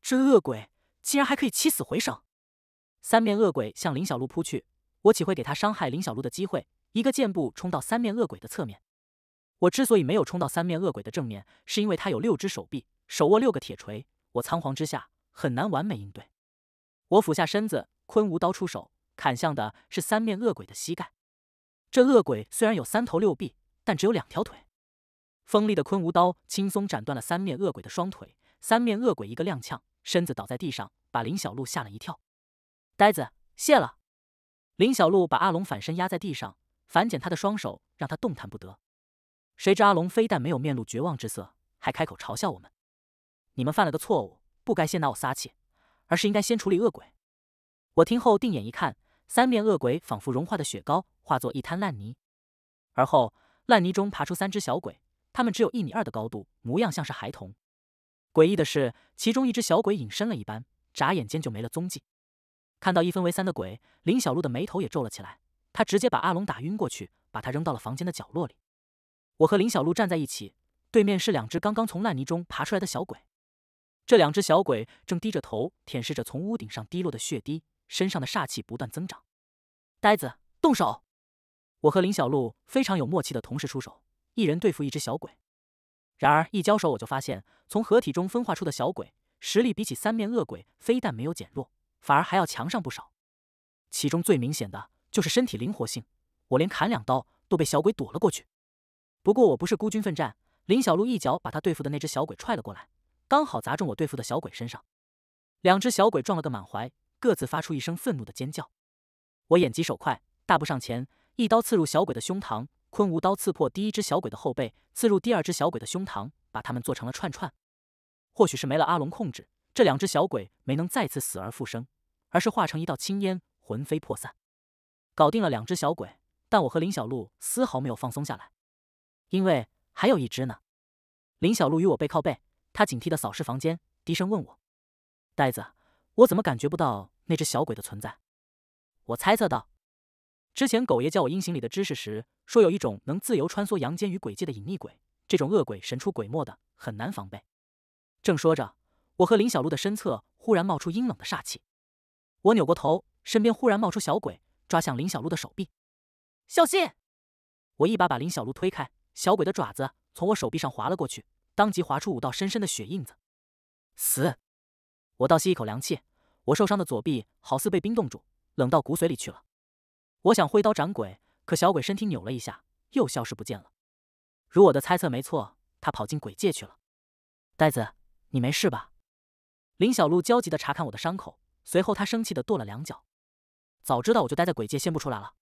这恶鬼竟然还可以起死回生！三面恶鬼向林小璐扑去，我岂会给他伤害林小璐的机会？一个箭步冲到三面恶鬼的侧面。我之所以没有冲到三面恶鬼的正面，是因为他有六只手臂，手握六个铁锤，我仓皇之下很难完美应对。我俯下身子，昆吾刀出手，砍向的是三面恶鬼的膝盖。这恶鬼虽然有三头六臂，但只有两条腿。锋利的昆吾刀轻松斩断了三面恶鬼的双腿，三面恶鬼一个踉跄，身子倒在地上，把林小璐吓了一跳。呆子，谢了。林小璐把阿龙反身压在地上，反剪他的双手，让他动弹不得。谁知阿龙非但没有面露绝望之色，还开口嘲笑我们：“你们犯了个错误，不该先拿我撒气。”而是应该先处理恶鬼。我听后定眼一看，三面恶鬼仿佛融化的雪糕，化作一滩烂泥。而后，烂泥中爬出三只小鬼，他们只有一米二的高度，模样像是孩童。诡异的是，其中一只小鬼隐身了一般，眨眼间就没了踪迹。看到一分为三的鬼，林小璐的眉头也皱了起来。他直接把阿龙打晕过去，把他扔到了房间的角落里。我和林小璐站在一起，对面是两只刚刚从烂泥中爬出来的小鬼。这两只小鬼正低着头舔舐着从屋顶上滴落的血滴，身上的煞气不断增长。呆子，动手！我和林小璐非常有默契的同时出手，一人对付一只小鬼。然而一交手，我就发现从合体中分化出的小鬼实力比起三面恶鬼，非但没有减弱，反而还要强上不少。其中最明显的，就是身体灵活性。我连砍两刀都被小鬼躲了过去。不过我不是孤军奋战，林小璐一脚把他对付的那只小鬼踹了过来。刚好砸中我对付的小鬼身上，两只小鬼撞了个满怀，各自发出一声愤怒的尖叫。我眼疾手快，大步上前，一刀刺入小鬼的胸膛，昆吾刀刺破第一只小鬼的后背，刺入第二只小鬼的胸膛，把他们做成了串串。或许是没了阿龙控制，这两只小鬼没能再次死而复生，而是化成一道青烟，魂飞魄散。搞定了两只小鬼，但我和林小璐丝毫没有放松下来，因为还有一只呢。林小璐与我背靠背。他警惕的扫视房间，低声问我：“呆子，我怎么感觉不到那只小鬼的存在？”我猜测道：“之前狗爷教我阴行里的知识时，说有一种能自由穿梭阳间与鬼界的隐匿鬼，这种恶鬼神出鬼没的，很难防备。”正说着，我和林小璐的身侧忽然冒出阴冷的煞气。我扭过头，身边忽然冒出小鬼，抓向林小璐的手臂。小心！我一把把林小璐推开，小鬼的爪子从我手臂上划了过去。当即划出五道深深的血印子，死！我倒吸一口凉气，我受伤的左臂好似被冰冻住，冷到骨髓里去了。我想挥刀斩鬼，可小鬼身体扭了一下，又消失不见了。如我的猜测没错，他跑进鬼界去了。呆子，你没事吧？林小璐焦急地查看我的伤口，随后她生气地跺了两脚。早知道我就待在鬼界，先不出来了。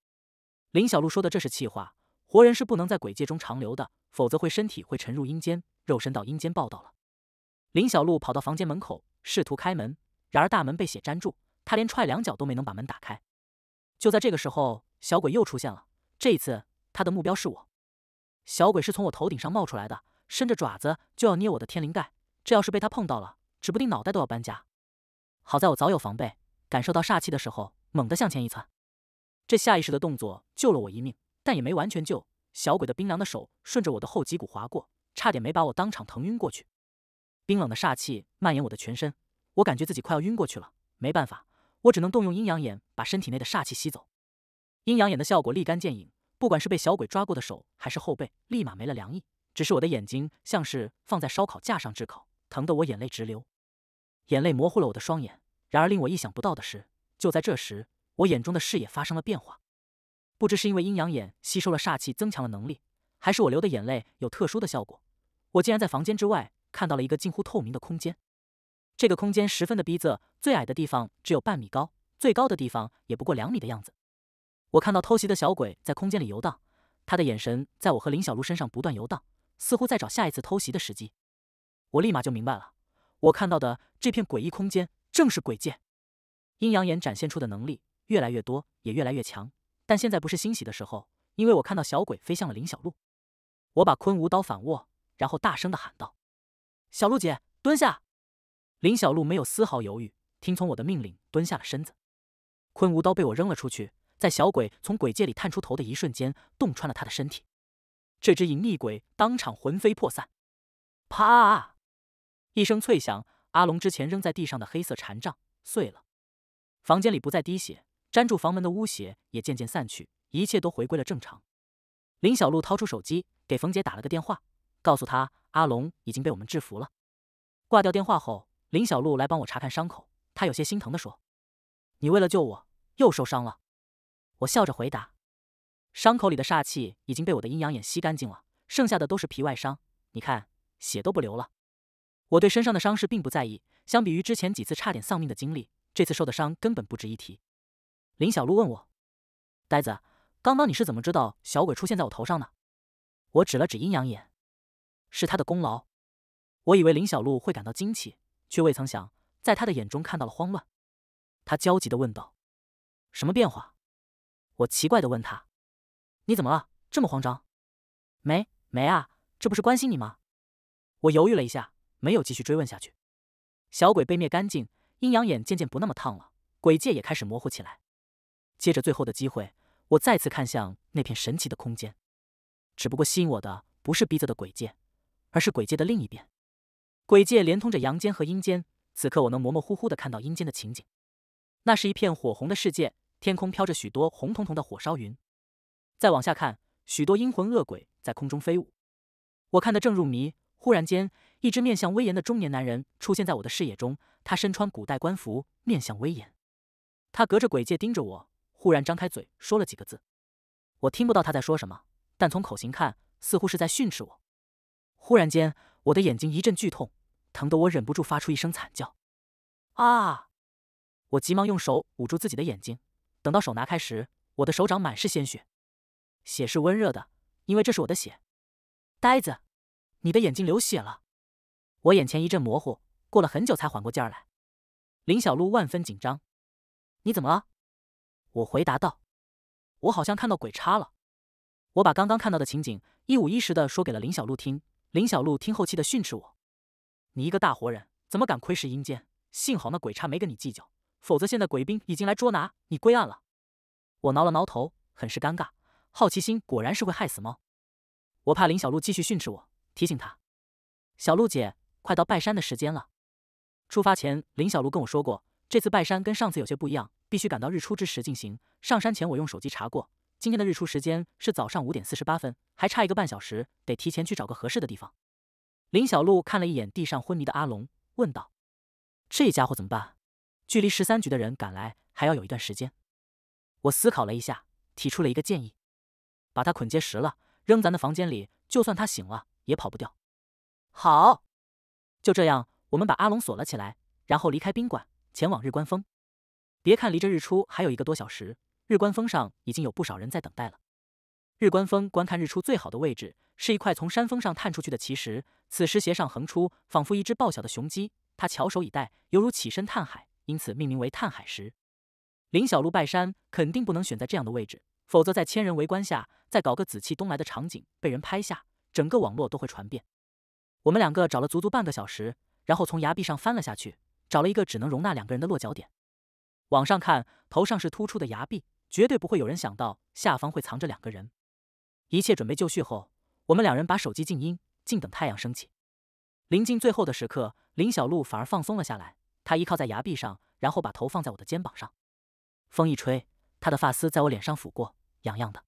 林小璐说的这是气话。活人是不能在鬼界中长留的，否则会身体会沉入阴间，肉身到阴间报道了。林小璐跑到房间门口，试图开门，然而大门被血粘住，她连踹两脚都没能把门打开。就在这个时候，小鬼又出现了。这一次，他的目标是我。小鬼是从我头顶上冒出来的，伸着爪子就要捏我的天灵盖，这要是被他碰到了，指不定脑袋都要搬家。好在我早有防备，感受到煞气的时候，猛地向前一窜，这下意识的动作救了我一命。但也没完全救。小鬼的冰凉的手顺着我的后脊骨划过，差点没把我当场疼晕过去。冰冷的煞气蔓延我的全身，我感觉自己快要晕过去了。没办法，我只能动用阴阳眼，把身体内的煞气吸走。阴阳眼的效果立竿见影，不管是被小鬼抓过的手，还是后背，立马没了凉意。只是我的眼睛像是放在烧烤架上炙烤，疼得我眼泪直流，眼泪模糊了我的双眼。然而令我意想不到的是，就在这时，我眼中的视野发生了变化。不知是因为阴阳眼吸收了煞气增强了能力，还是我流的眼泪有特殊的效果，我竟然在房间之外看到了一个近乎透明的空间。这个空间十分的逼仄，最矮的地方只有半米高，最高的地方也不过两米的样子。我看到偷袭的小鬼在空间里游荡，他的眼神在我和林小璐身上不断游荡，似乎在找下一次偷袭的时机。我立马就明白了，我看到的这片诡异空间正是鬼界。阴阳眼展现出的能力越来越多，也越来越强。但现在不是欣喜的时候，因为我看到小鬼飞向了林小璐，我把昆吾刀反握，然后大声的喊道：“小璐姐，蹲下！”林小璐没有丝毫犹豫，听从我的命令，蹲下了身子。昆吾刀被我扔了出去，在小鬼从鬼界里探出头的一瞬间，洞穿了他的身体。这只隐匿鬼当场魂飞魄散。啪！一声脆响，阿龙之前扔在地上的黑色禅杖碎了，房间里不再滴血。粘住房门的污血也渐渐散去，一切都回归了正常。林小璐掏出手机给冯杰打了个电话，告诉他阿龙已经被我们制服了。挂掉电话后，林小璐来帮我查看伤口，她有些心疼地说：“你为了救我又受伤了。”我笑着回答：“伤口里的煞气已经被我的阴阳眼吸干净了，剩下的都是皮外伤，你看血都不流了。”我对身上的伤势并不在意，相比于之前几次差点丧命的经历，这次受的伤根本不值一提。林小璐问我：“呆子，刚刚你是怎么知道小鬼出现在我头上呢？”我指了指阴阳眼，是他的功劳。我以为林小璐会感到惊奇，却未曾想，在他的眼中看到了慌乱。他焦急地问道：“什么变化？”我奇怪的问他：“你怎么了？这么慌张？”“没没啊，这不是关心你吗？”我犹豫了一下，没有继续追问下去。小鬼被灭干净，阴阳眼渐渐不那么烫了，鬼界也开始模糊起来。借着最后的机会，我再次看向那片神奇的空间。只不过吸引我的不是逼仄的鬼界，而是鬼界的另一边。鬼界连通着阳间和阴间，此刻我能模模糊糊的看到阴间的情景。那是一片火红的世界，天空飘着许多红彤彤的火烧云。再往下看，许多阴魂恶鬼在空中飞舞。我看得正入迷，忽然间，一只面相威严的中年男人出现在我的视野中。他身穿古代官服，面相威严。他隔着鬼界盯着我。忽然张开嘴说了几个字，我听不到他在说什么，但从口型看，似乎是在训斥我。忽然间，我的眼睛一阵剧痛，疼得我忍不住发出一声惨叫。啊！我急忙用手捂住自己的眼睛，等到手拿开时，我的手掌满是鲜血，血是温热的，因为这是我的血。呆子，你的眼睛流血了！我眼前一阵模糊，过了很久才缓过劲儿来。林小璐万分紧张：“你怎么了？”我回答道：“我好像看到鬼差了。”我把刚刚看到的情景一五一十的说给了林小璐听。林小璐听后气的训斥我：“你一个大活人，怎么敢窥视阴间？幸好那鬼差没跟你计较，否则现在鬼兵已经来捉拿你归案了。”我挠了挠头，很是尴尬。好奇心果然是会害死猫。我怕林小璐继续训斥我，提醒她：“小璐姐，快到拜山的时间了。”出发前，林小璐跟我说过，这次拜山跟上次有些不一样。必须赶到日出之时进行上山前，我用手机查过，今天的日出时间是早上五点四十八分，还差一个半小时，得提前去找个合适的地方。林小璐看了一眼地上昏迷的阿龙，问道：“这家伙怎么办？”距离十三局的人赶来还要有一段时间，我思考了一下，提出了一个建议：“把他捆结实了，扔咱的房间里，就算他醒了也跑不掉。”好，就这样，我们把阿龙锁了起来，然后离开宾馆，前往日观峰。别看离这日出还有一个多小时，日观峰上已经有不少人在等待了。日观峰观看日出最好的位置是一块从山峰上探出去的奇石，此时斜上横出，仿佛一只暴晓的雄鸡，它翘首以待，犹如起身探海，因此命名为探海石。林小璐拜山肯定不能选在这样的位置，否则在千人围观下再搞个紫气东来的场景，被人拍下，整个网络都会传遍。我们两个找了足足半个小时，然后从崖壁上翻了下去，找了一个只能容纳两个人的落脚点。往上看，头上是突出的崖壁，绝对不会有人想到下方会藏着两个人。一切准备就绪后，我们两人把手机静音，静等太阳升起。临近最后的时刻，林小璐反而放松了下来，她依靠在崖壁上，然后把头放在我的肩膀上。风一吹，她的发丝在我脸上抚过，痒痒的。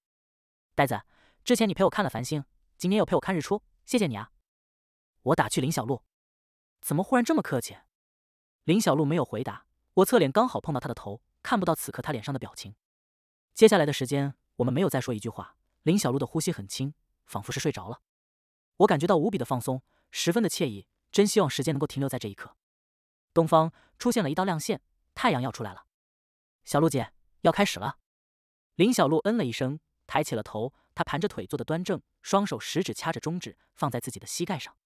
呆子，之前你陪我看了繁星，今天又陪我看日出，谢谢你啊！我打趣林小璐：“怎么忽然这么客气？”林小璐没有回答。我侧脸刚好碰到他的头，看不到此刻他脸上的表情。接下来的时间，我们没有再说一句话。林小璐的呼吸很轻，仿佛是睡着了。我感觉到无比的放松，十分的惬意，真希望时间能够停留在这一刻。东方出现了一道亮线，太阳要出来了。小璐姐要开始了。林小璐嗯了一声，抬起了头。她盘着腿坐的端正，双手食指掐着中指，放在自己的膝盖上。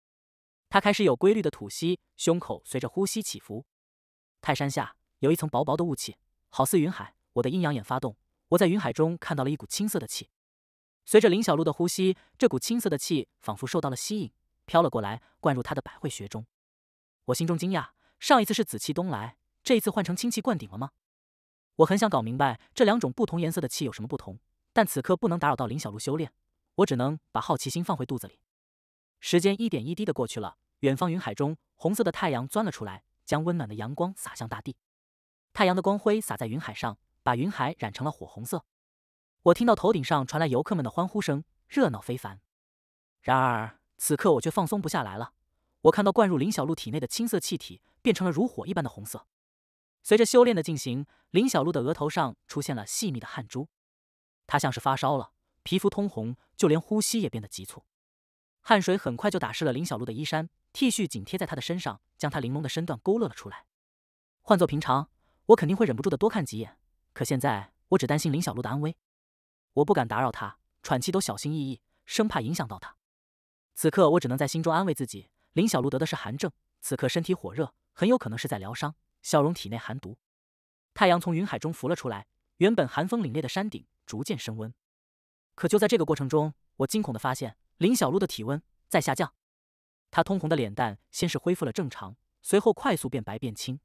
她开始有规律的吐息，胸口随着呼吸起伏。泰山下。有一层薄薄的雾气，好似云海。我的阴阳眼发动，我在云海中看到了一股青色的气。随着林小璐的呼吸，这股青色的气仿佛受到了吸引，飘了过来，灌入她的百会穴中。我心中惊讶，上一次是紫气东来，这一次换成青气灌顶了吗？我很想搞明白这两种不同颜色的气有什么不同，但此刻不能打扰到林小璐修炼，我只能把好奇心放回肚子里。时间一点一滴的过去了，远方云海中，红色的太阳钻了出来，将温暖的阳光洒向大地。太阳的光辉洒在云海上，把云海染成了火红色。我听到头顶上传来游客们的欢呼声，热闹非凡。然而此刻我却放松不下来了。我看到灌入林小璐体内的青色气体变成了如火一般的红色。随着修炼的进行，林小璐的额头上出现了细密的汗珠，她像是发烧了，皮肤通红，就连呼吸也变得急促。汗水很快就打湿了林小璐的衣衫，T 恤紧贴在她的身上，将她玲珑的身段勾勒了出来。换作平常，我肯定会忍不住的多看几眼，可现在我只担心林小璐的安危，我不敢打扰她，喘气都小心翼翼，生怕影响到她。此刻我只能在心中安慰自己：林小璐得的是寒症，此刻身体火热，很有可能是在疗伤，笑容体内寒毒。太阳从云海中浮了出来，原本寒风凛冽的山顶逐渐升温。可就在这个过程中，我惊恐的发现林小璐的体温在下降，她通红的脸蛋先是恢复了正常，随后快速变白变青。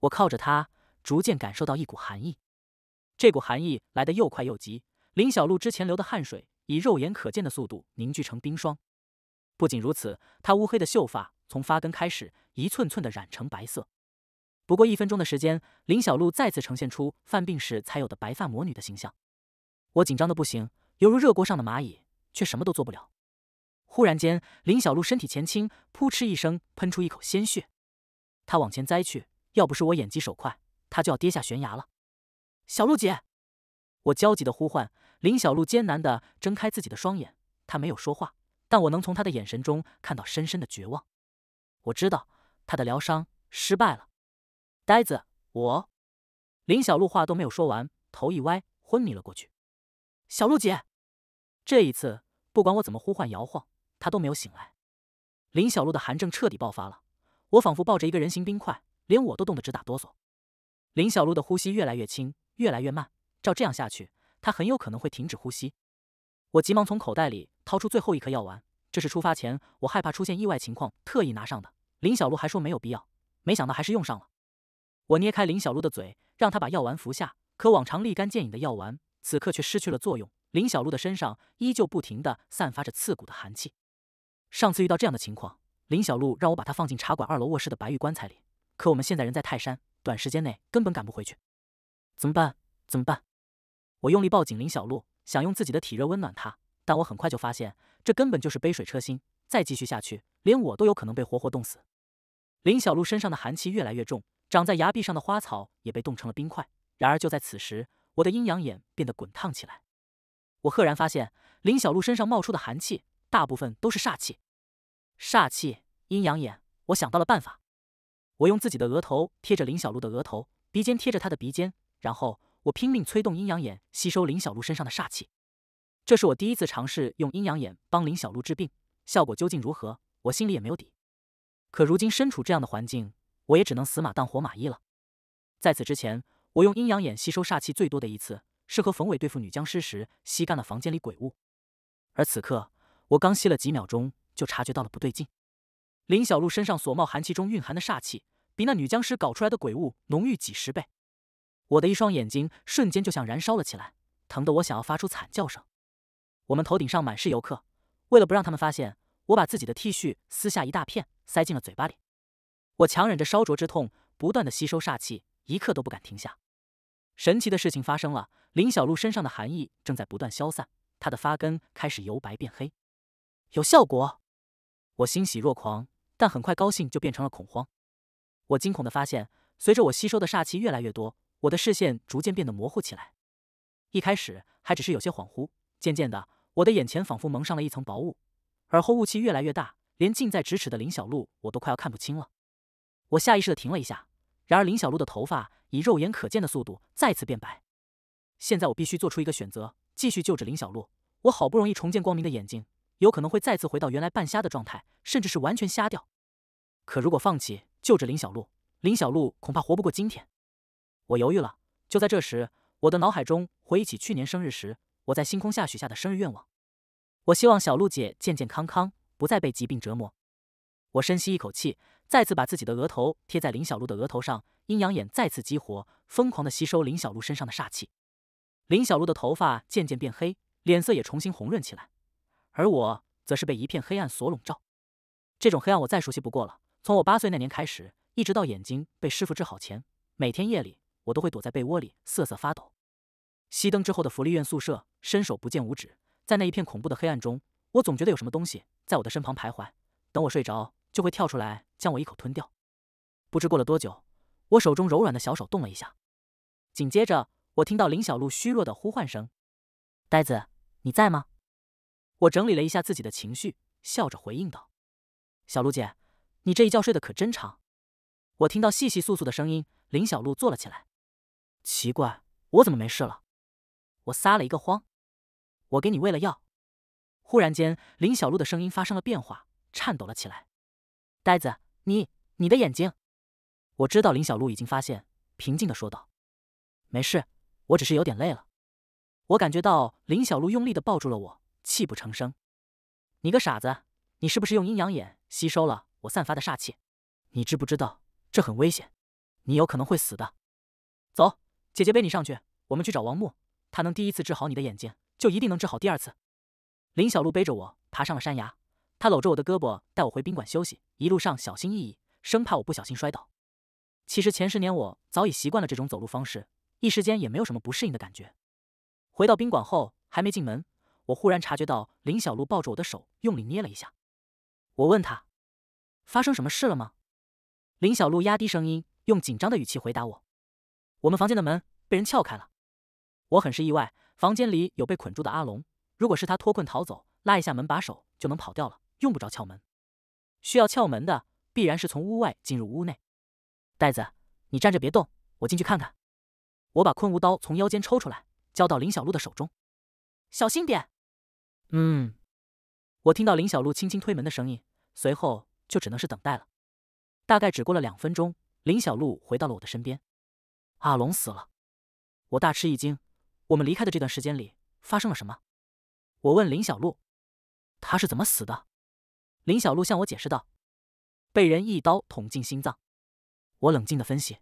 我靠着她逐渐感受到一股寒意，这股寒意来得又快又急。林小璐之前流的汗水以肉眼可见的速度凝聚成冰霜。不仅如此，她乌黑的秀发从发根开始一寸寸的染成白色。不过一分钟的时间，林小璐再次呈现出犯病时才有的白发魔女的形象。我紧张的不行，犹如热锅上的蚂蚁，却什么都做不了。忽然间，林小璐身体前倾，扑哧一声喷出一口鲜血。她往前栽去，要不是我眼疾手快。他就要跌下悬崖了，小鹿姐，我焦急的呼唤。林小鹿艰难的睁开自己的双眼，她没有说话，但我能从她的眼神中看到深深的绝望。我知道她的疗伤失败了。呆子，我林小璐话都没有说完，头一歪，昏迷了过去。小鹿姐，这一次不管我怎么呼唤、摇晃，她都没有醒来。林小璐的寒症彻底爆发了，我仿佛抱着一个人形冰块，连我都冻得直打哆嗦。林小璐的呼吸越来越轻，越来越慢，照这样下去，她很有可能会停止呼吸。我急忙从口袋里掏出最后一颗药丸，这是出发前我害怕出现意外情况特意拿上的。林小璐还说没有必要，没想到还是用上了。我捏开林小璐的嘴，让她把药丸服下。可往常立竿见影的药丸，此刻却失去了作用。林小璐的身上依旧不停地散发着刺骨的寒气。上次遇到这样的情况，林小璐让我把她放进茶馆二楼卧室的白玉棺材里，可我们现在人在泰山。短时间内根本赶不回去，怎么办？怎么办？我用力抱紧林小璐，想用自己的体热温暖她，但我很快就发现这根本就是杯水车薪，再继续下去，连我都有可能被活活冻死。林小璐身上的寒气越来越重，长在崖壁上的花草也被冻成了冰块。然而就在此时，我的阴阳眼变得滚烫起来，我赫然发现林小璐身上冒出的寒气大部分都是煞气。煞气，阴阳眼，我想到了办法。我用自己的额头贴着林小璐的额头，鼻尖贴着她的鼻尖，然后我拼命催动阴阳眼吸收林小璐身上的煞气。这是我第一次尝试用阴阳眼帮林小璐治病，效果究竟如何，我心里也没有底。可如今身处这样的环境，我也只能死马当活马医了。在此之前，我用阴阳眼吸收煞气最多的一次是和冯伟对付女僵尸时吸干了房间里鬼物，而此刻我刚吸了几秒钟，就察觉到了不对劲。林小璐身上所冒寒气中蕴含的煞气，比那女僵尸搞出来的鬼物浓郁几十倍。我的一双眼睛瞬间就像燃烧了起来，疼得我想要发出惨叫声。我们头顶上满是游客，为了不让他们发现，我把自己的 T 恤撕下一大片，塞进了嘴巴里。我强忍着烧灼之痛，不断的吸收煞气，一刻都不敢停下。神奇的事情发生了，林小璐身上的寒意正在不断消散，她的发根开始由白变黑，有效果！我欣喜若狂。但很快，高兴就变成了恐慌。我惊恐的发现，随着我吸收的煞气越来越多，我的视线逐渐变得模糊起来。一开始还只是有些恍惚，渐渐的，我的眼前仿佛蒙上了一层薄雾，而后雾气越来越大，连近在咫尺的林小璐我都快要看不清了。我下意识的停了一下，然而林小璐的头发以肉眼可见的速度再次变白。现在我必须做出一个选择：继续救治林小璐，我好不容易重见光明的眼睛。有可能会再次回到原来半瞎的状态，甚至是完全瞎掉。可如果放弃救治林小璐，林小璐恐怕活不过今天。我犹豫了。就在这时，我的脑海中回忆起去年生日时，我在星空下许下的生日愿望。我希望小璐姐健健康康，不再被疾病折磨。我深吸一口气，再次把自己的额头贴在林小璐的额头上，阴阳眼再次激活，疯狂的吸收林小璐身上的煞气。林小璐的头发渐渐变黑，脸色也重新红润起来。而我则是被一片黑暗所笼罩，这种黑暗我再熟悉不过了。从我八岁那年开始，一直到眼睛被师傅治好前，每天夜里我都会躲在被窝里瑟瑟发抖。熄灯之后的福利院宿舍，伸手不见五指，在那一片恐怖的黑暗中，我总觉得有什么东西在我的身旁徘徊，等我睡着就会跳出来将我一口吞掉。不知过了多久，我手中柔软的小手动了一下，紧接着我听到林小璐虚弱的呼唤声：“呆子，你在吗？”我整理了一下自己的情绪，笑着回应道：“小鹿姐，你这一觉睡得可真长。”我听到细细簌簌的声音，林小璐坐了起来。奇怪，我怎么没事了？我撒了一个慌：“我给你喂了药。”忽然间，林小璐的声音发生了变化，颤抖了起来。“呆子，你……你的眼睛？”我知道林小璐已经发现，平静的说道：“没事，我只是有点累了。”我感觉到林小璐用力的抱住了我。泣不成声，你个傻子，你是不是用阴阳眼吸收了我散发的煞气？你知不知道这很危险？你有可能会死的。走，姐姐背你上去，我们去找王木，他能第一次治好你的眼睛，就一定能治好第二次。林小璐背着我爬上了山崖，她搂着我的胳膊带我回宾馆休息，一路上小心翼翼，生怕我不小心摔倒。其实前十年我早已习惯了这种走路方式，一时间也没有什么不适应的感觉。回到宾馆后，还没进门。我忽然察觉到林小璐抱着我的手用力捏了一下，我问她：“发生什么事了吗？”林小璐压低声音，用紧张的语气回答我：“我们房间的门被人撬开了。”我很是意外，房间里有被捆住的阿龙，如果是他脱困逃走，拉一下门把手就能跑掉了，用不着撬门。需要撬门的，必然是从屋外进入屋内。袋子，你站着别动，我进去看看。我把昆吾刀从腰间抽出来，交到林小璐的手中，小心点。嗯，我听到林小璐轻轻推门的声音，随后就只能是等待了。大概只过了两分钟，林小璐回到了我的身边。阿龙死了，我大吃一惊。我们离开的这段时间里发生了什么？我问林小璐，他是怎么死的？林小璐向我解释道，被人一刀捅进心脏。我冷静的分析，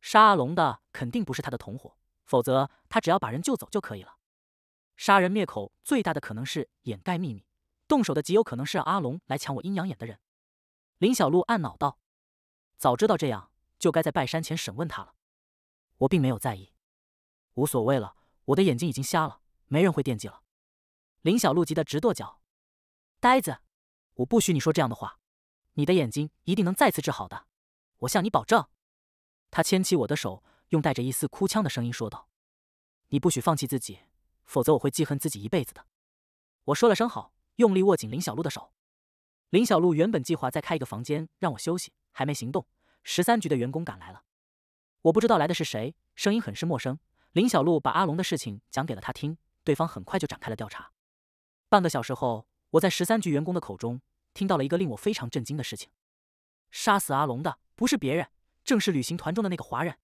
杀阿龙的肯定不是他的同伙，否则他只要把人救走就可以了。杀人灭口，最大的可能是掩盖秘密。动手的极有可能是让阿龙来抢我阴阳眼的人。林小璐暗恼道：“早知道这样，就该在拜山前审问他了。”我并没有在意，无所谓了，我的眼睛已经瞎了，没人会惦记了。林小璐急得直跺脚：“呆子，我不许你说这样的话！你的眼睛一定能再次治好的，我向你保证。”他牵起我的手，用带着一丝哭腔的声音说道：“你不许放弃自己。”否则我会记恨自己一辈子的。我说了声好，用力握紧林小璐的手。林小璐原本计划再开一个房间让我休息，还没行动，十三局的员工赶来了。我不知道来的是谁，声音很是陌生。林小璐把阿龙的事情讲给了他听，对方很快就展开了调查。半个小时后，我在十三局员工的口中听到了一个令我非常震惊的事情：杀死阿龙的不是别人，正是旅行团中的那个华人。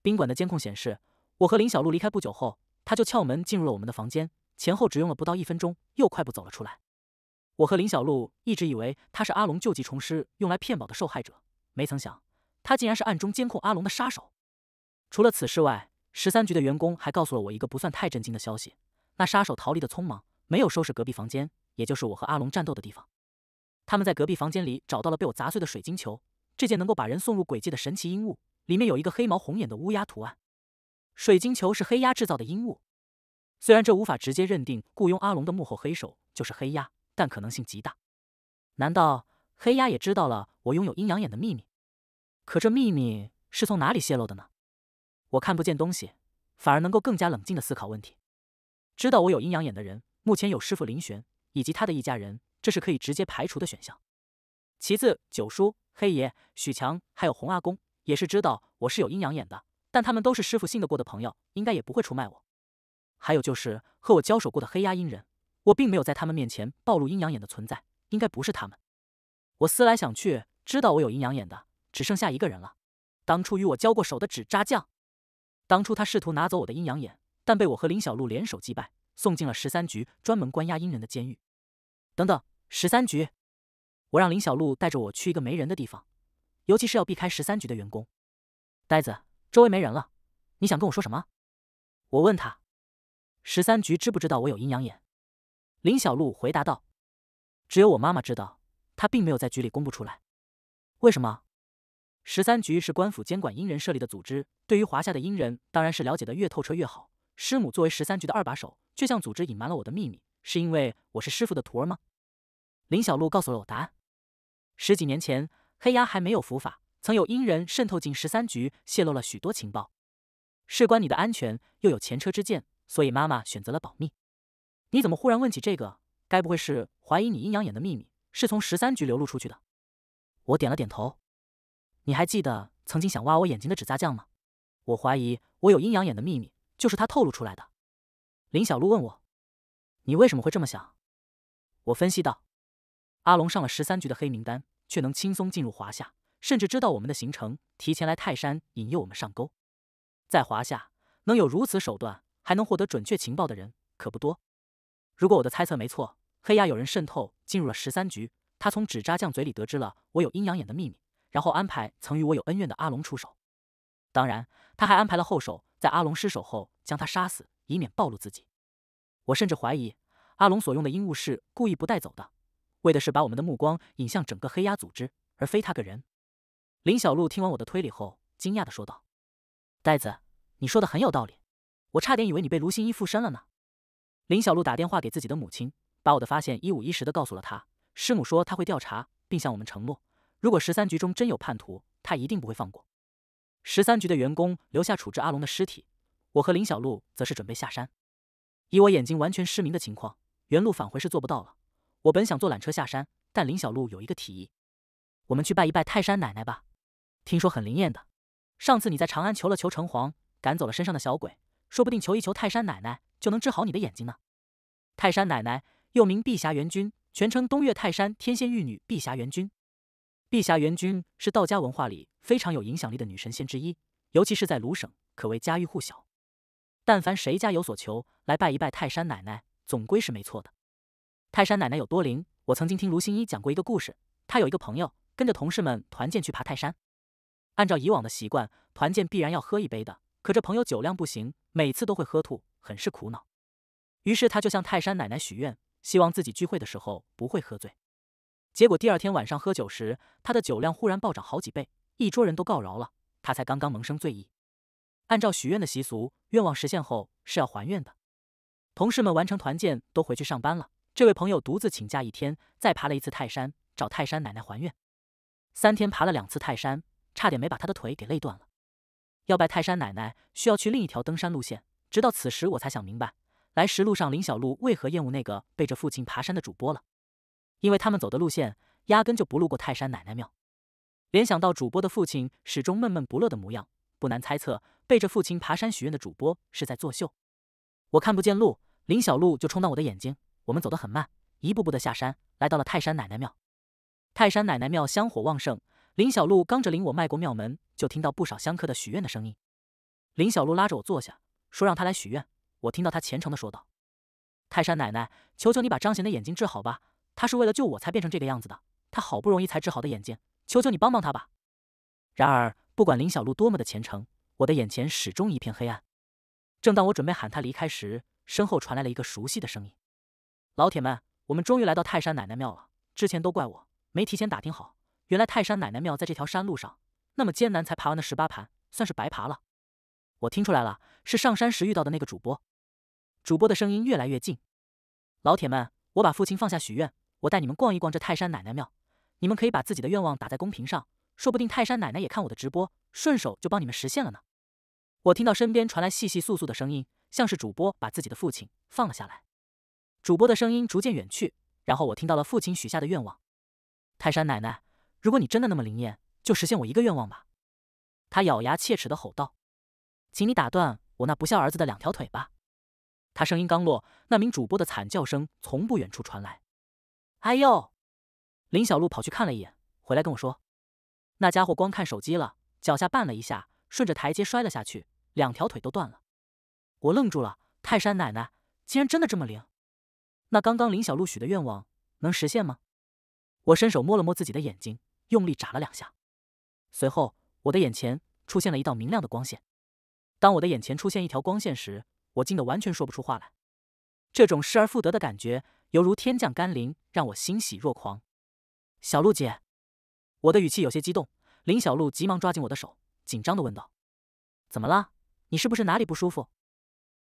宾馆的监控显示，我和林小璐离开不久后。他就撬门进入了我们的房间，前后只用了不到一分钟，又快步走了出来。我和林小璐一直以为他是阿龙救急重施用来骗保的受害者，没曾想他竟然是暗中监控阿龙的杀手。除了此事外，十三局的员工还告诉了我一个不算太震惊的消息：那杀手逃离的匆忙，没有收拾隔壁房间，也就是我和阿龙战斗的地方。他们在隔壁房间里找到了被我砸碎的水晶球，这件能够把人送入鬼界的神奇阴物，里面有一个黑毛红眼的乌鸦图案。水晶球是黑鸦制造的阴物，虽然这无法直接认定雇佣阿龙的幕后黑手就是黑鸦，但可能性极大。难道黑鸦也知道了我拥有阴阳眼的秘密？可这秘密是从哪里泄露的呢？我看不见东西，反而能够更加冷静地思考问题。知道我有阴阳眼的人，目前有师傅林玄以及他的一家人，这是可以直接排除的选项。其次，九叔、黑爷、许强还有红阿公也是知道我是有阴阳眼的。但他们都是师傅信得过的朋友，应该也不会出卖我。还有就是和我交手过的黑鸦阴人，我并没有在他们面前暴露阴阳眼的存在，应该不是他们。我思来想去，知道我有阴阳眼的只剩下一个人了，当初与我交过手的纸扎匠。当初他试图拿走我的阴阳眼，但被我和林小璐联手击败，送进了十三局专门关押阴人的监狱。等等，十三局，我让林小璐带着我去一个没人的地方，尤其是要避开十三局的员工。呆子。周围没人了，你想跟我说什么？我问他：“十三局知不知道我有阴阳眼？”林小璐回答道：“只有我妈妈知道，她并没有在局里公布出来。为什么？十三局是官府监管阴人设立的组织，对于华夏的阴人，当然是了解的越透彻越好。师母作为十三局的二把手，却向组织隐瞒了我的秘密，是因为我是师傅的徒儿吗？”林小璐告诉了我答案：十几年前，黑鸦还没有伏法。曾有阴人渗透进十三局，泄露了许多情报，事关你的安全，又有前车之鉴，所以妈妈选择了保密。你怎么忽然问起这个？该不会是怀疑你阴阳眼的秘密是从十三局流露出去的？我点了点头。你还记得曾经想挖我眼睛的纸扎匠吗？我怀疑我有阴阳眼的秘密就是他透露出来的。林小璐问我，你为什么会这么想？我分析道：阿龙上了十三局的黑名单，却能轻松进入华夏。甚至知道我们的行程，提前来泰山引诱我们上钩。在华夏能有如此手段，还能获得准确情报的人可不多。如果我的猜测没错，黑鸦有人渗透进入了十三局，他从纸扎匠嘴里得知了我有阴阳眼的秘密，然后安排曾与我有恩怨的阿龙出手。当然，他还安排了后手，在阿龙失手后将他杀死，以免暴露自己。我甚至怀疑，阿龙所用的阴物是故意不带走的，为的是把我们的目光引向整个黑鸦组织，而非他个人。林小璐听完我的推理后，惊讶的说道：“呆子，你说的很有道理，我差点以为你被卢新一附身了呢。”林小璐打电话给自己的母亲，把我的发现一五一十的告诉了她。师母说她会调查，并向我们承诺，如果十三局中真有叛徒，她一定不会放过。十三局的员工留下处置阿龙的尸体，我和林小璐则是准备下山。以我眼睛完全失明的情况，原路返回是做不到了。我本想坐缆车下山，但林小璐有一个提议：“我们去拜一拜泰山奶奶吧。”听说很灵验的，上次你在长安求了求城隍，赶走了身上的小鬼，说不定求一求泰山奶奶就能治好你的眼睛呢。泰山奶奶又名碧霞元君，全称东岳泰山天仙玉女碧霞元君。碧霞元君是道家文化里非常有影响力的女神仙之一，尤其是在鲁省可谓家喻户晓。但凡谁家有所求，来拜一拜泰山奶奶，总归是没错的。泰山奶奶有多灵？我曾经听卢新一讲过一个故事，他有一个朋友跟着同事们团建去爬泰山。按照以往的习惯，团建必然要喝一杯的。可这朋友酒量不行，每次都会喝吐，很是苦恼。于是他就向泰山奶奶许愿，希望自己聚会的时候不会喝醉。结果第二天晚上喝酒时，他的酒量忽然暴涨好几倍，一桌人都告饶了。他才刚刚萌生醉意。按照许愿的习俗，愿望实现后是要还愿的。同事们完成团建都回去上班了，这位朋友独自请假一天，再爬了一次泰山，找泰山奶奶还愿。三天爬了两次泰山。差点没把他的腿给累断了。要拜泰山奶奶，需要去另一条登山路线。直到此时，我才想明白，来时路上林小璐为何厌恶那个背着父亲爬山的主播了，因为他们走的路线压根就不路过泰山奶奶庙。联想到主播的父亲始终闷闷不乐的模样，不难猜测，背着父亲爬山许愿的主播是在作秀。我看不见路，林小璐就冲到我的眼睛。我们走得很慢，一步步的下山，来到了泰山奶奶庙。泰山奶奶庙香火旺盛。林小璐刚着领我迈过庙门，就听到不少香客的许愿的声音。林小璐拉着我坐下，说：“让她来许愿。”我听到她虔诚的说道：“泰山奶奶，求求你把张贤的眼睛治好吧！他是为了救我才变成这个样子的，他好不容易才治好的眼睛，求求你帮帮他吧！”然而，不管林小璐多么的虔诚，我的眼前始终一片黑暗。正当我准备喊他离开时，身后传来了一个熟悉的声音：“老铁们，我们终于来到泰山奶奶庙了。之前都怪我，没提前打听好。”原来泰山奶奶庙在这条山路上，那么艰难才爬完的十八盘，算是白爬了。我听出来了，是上山时遇到的那个主播。主播的声音越来越近，老铁们，我把父亲放下许愿，我带你们逛一逛这泰山奶奶庙，你们可以把自己的愿望打在公屏上，说不定泰山奶奶也看我的直播，顺手就帮你们实现了呢。我听到身边传来细细簌簌的声音，像是主播把自己的父亲放了下来。主播的声音逐渐远去，然后我听到了父亲许下的愿望：泰山奶奶。如果你真的那么灵验，就实现我一个愿望吧！”他咬牙切齿的吼道，“请你打断我那不孝儿子的两条腿吧！”他声音刚落，那名主播的惨叫声从不远处传来：“哎呦！”林小璐跑去看了一眼，回来跟我说：“那家伙光看手机了，脚下绊了一下，顺着台阶摔了下去，两条腿都断了。”我愣住了：“泰山奶奶，竟然真的这么灵？那刚刚林小璐许的愿望能实现吗？”我伸手摸了摸自己的眼睛。用力眨了两下，随后我的眼前出现了一道明亮的光线。当我的眼前出现一条光线时，我惊得完全说不出话来。这种失而复得的感觉，犹如天降甘霖，让我欣喜若狂。小鹿姐，我的语气有些激动。林小鹿急忙抓紧我的手，紧张地问道：“怎么了？你是不是哪里不舒服？”“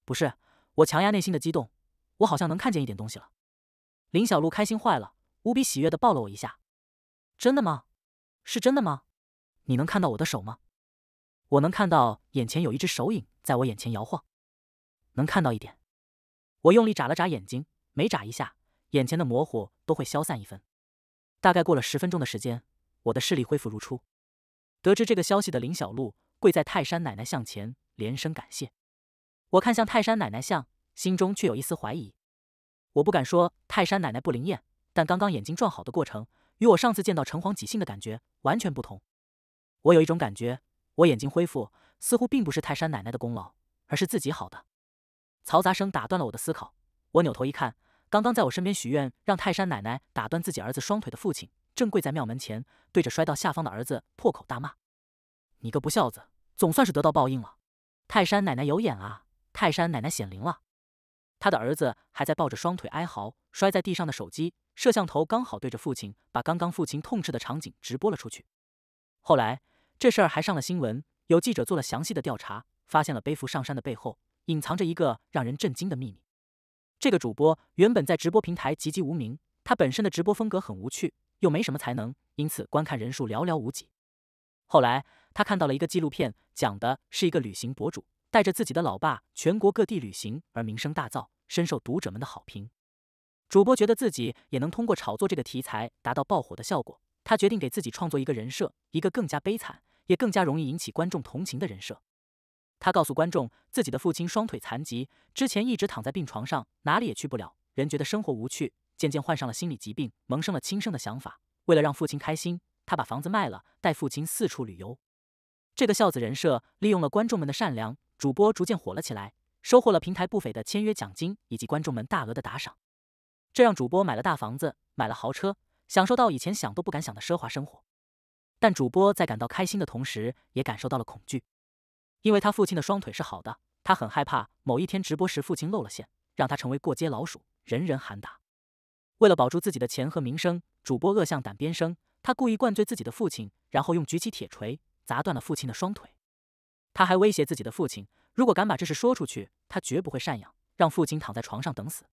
不是。”我强压内心的激动，“我好像能看见一点东西了。”林小璐开心坏了，无比喜悦地抱了我一下。“真的吗？”是真的吗？你能看到我的手吗？我能看到眼前有一只手影在我眼前摇晃，能看到一点。我用力眨了眨眼睛，每眨一下，眼前的模糊都会消散一分。大概过了十分钟的时间，我的视力恢复如初。得知这个消息的林小璐跪在泰山奶奶像前，连声感谢。我看向泰山奶奶像，心中却有一丝怀疑。我不敢说泰山奶奶不灵验，但刚刚眼睛撞好的过程。与我上次见到城隍几信的感觉完全不同。我有一种感觉，我眼睛恢复似乎并不是泰山奶奶的功劳，而是自己好的。嘈杂声打断了我的思考，我扭头一看，刚刚在我身边许愿让泰山奶奶打断自己儿子双腿的父亲，正跪在庙门前，对着摔到下方的儿子破口大骂：“你个不孝子，总算是得到报应了！”泰山奶奶有眼啊！泰山奶奶显灵了！他的儿子还在抱着双腿哀嚎，摔在地上的手机。摄像头刚好对着父亲，把刚刚父亲痛斥的场景直播了出去。后来这事儿还上了新闻，有记者做了详细的调查，发现了背负上山的背后隐藏着一个让人震惊的秘密。这个主播原本在直播平台籍籍无名，他本身的直播风格很无趣，又没什么才能，因此观看人数寥寥无几。后来他看到了一个纪录片，讲的是一个旅行博主带着自己的老爸全国各地旅行，而名声大噪，深受读者们的好评。主播觉得自己也能通过炒作这个题材达到爆火的效果，他决定给自己创作一个人设，一个更加悲惨也更加容易引起观众同情的人设。他告诉观众，自己的父亲双腿残疾，之前一直躺在病床上，哪里也去不了，人觉得生活无趣，渐渐患上了心理疾病，萌生了轻生的想法。为了让父亲开心，他把房子卖了，带父亲四处旅游。这个孝子人设利用了观众们的善良，主播逐渐火了起来，收获了平台不菲的签约奖金以及观众们大额的打赏。这让主播买了大房子，买了豪车，享受到以前想都不敢想的奢华生活。但主播在感到开心的同时，也感受到了恐惧，因为他父亲的双腿是好的，他很害怕某一天直播时父亲露了馅，让他成为过街老鼠，人人喊打。为了保住自己的钱和名声，主播恶向胆边生，他故意灌醉自己的父亲，然后用举起铁锤砸断了父亲的双腿。他还威胁自己的父亲，如果敢把这事说出去，他绝不会赡养，让父亲躺在床上等死。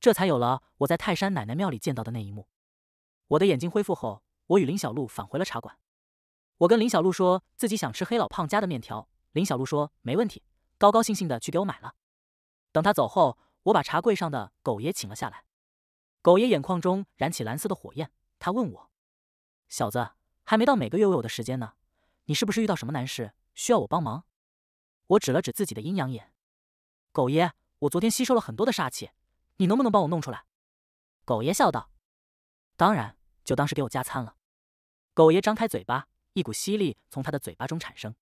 这才有了我在泰山奶奶庙里见到的那一幕。我的眼睛恢复后，我与林小璐返回了茶馆。我跟林小璐说自己想吃黑老胖家的面条，林小璐说没问题，高高兴兴的去给我买了。等他走后，我把茶柜上的狗爷请了下来。狗爷眼眶中燃起蓝色的火焰，他问我：“小子，还没到每个月为我的时间呢，你是不是遇到什么难事需要我帮忙？”我指了指自己的阴阳眼，狗爷，我昨天吸收了很多的煞气。你能不能帮我弄出来？狗爷笑道：“当然，就当是给我加餐了。”狗爷张开嘴巴，一股吸力从他的嘴巴中产生。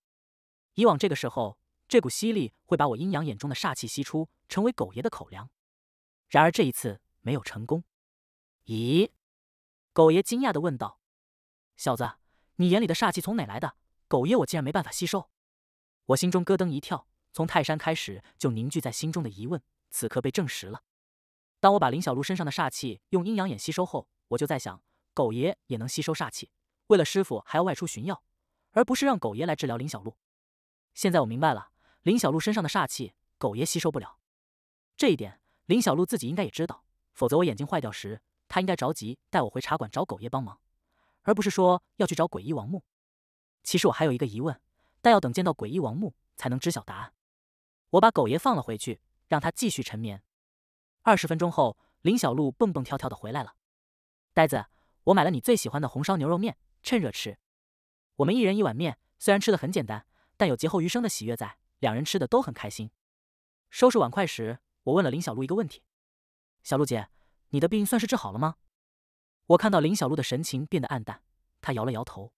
以往这个时候，这股吸力会把我阴阳眼中的煞气吸出，成为狗爷的口粮。然而这一次没有成功。咦？狗爷惊讶的问道：“小子，你眼里的煞气从哪来的？狗爷我竟然没办法吸收！”我心中咯噔一跳，从泰山开始就凝聚在心中的疑问，此刻被证实了。当我把林小璐身上的煞气用阴阳眼吸收后，我就在想，狗爷也能吸收煞气。为了师傅还要外出寻药，而不是让狗爷来治疗林小璐。现在我明白了，林小璐身上的煞气，狗爷吸收不了。这一点，林小璐自己应该也知道，否则我眼睛坏掉时，她应该着急带我回茶馆找狗爷帮忙，而不是说要去找诡异王墓。其实我还有一个疑问，但要等见到诡异王墓才能知晓答案。我把狗爷放了回去，让他继续沉眠。二十分钟后，林小璐蹦蹦跳跳的回来了。呆子，我买了你最喜欢的红烧牛肉面，趁热吃。我们一人一碗面，虽然吃的很简单，但有劫后余生的喜悦在，两人吃的都很开心。收拾碗筷时，我问了林小璐一个问题：“小璐姐，你的病算是治好了吗？”我看到林小璐的神情变得暗淡，她摇了摇头：“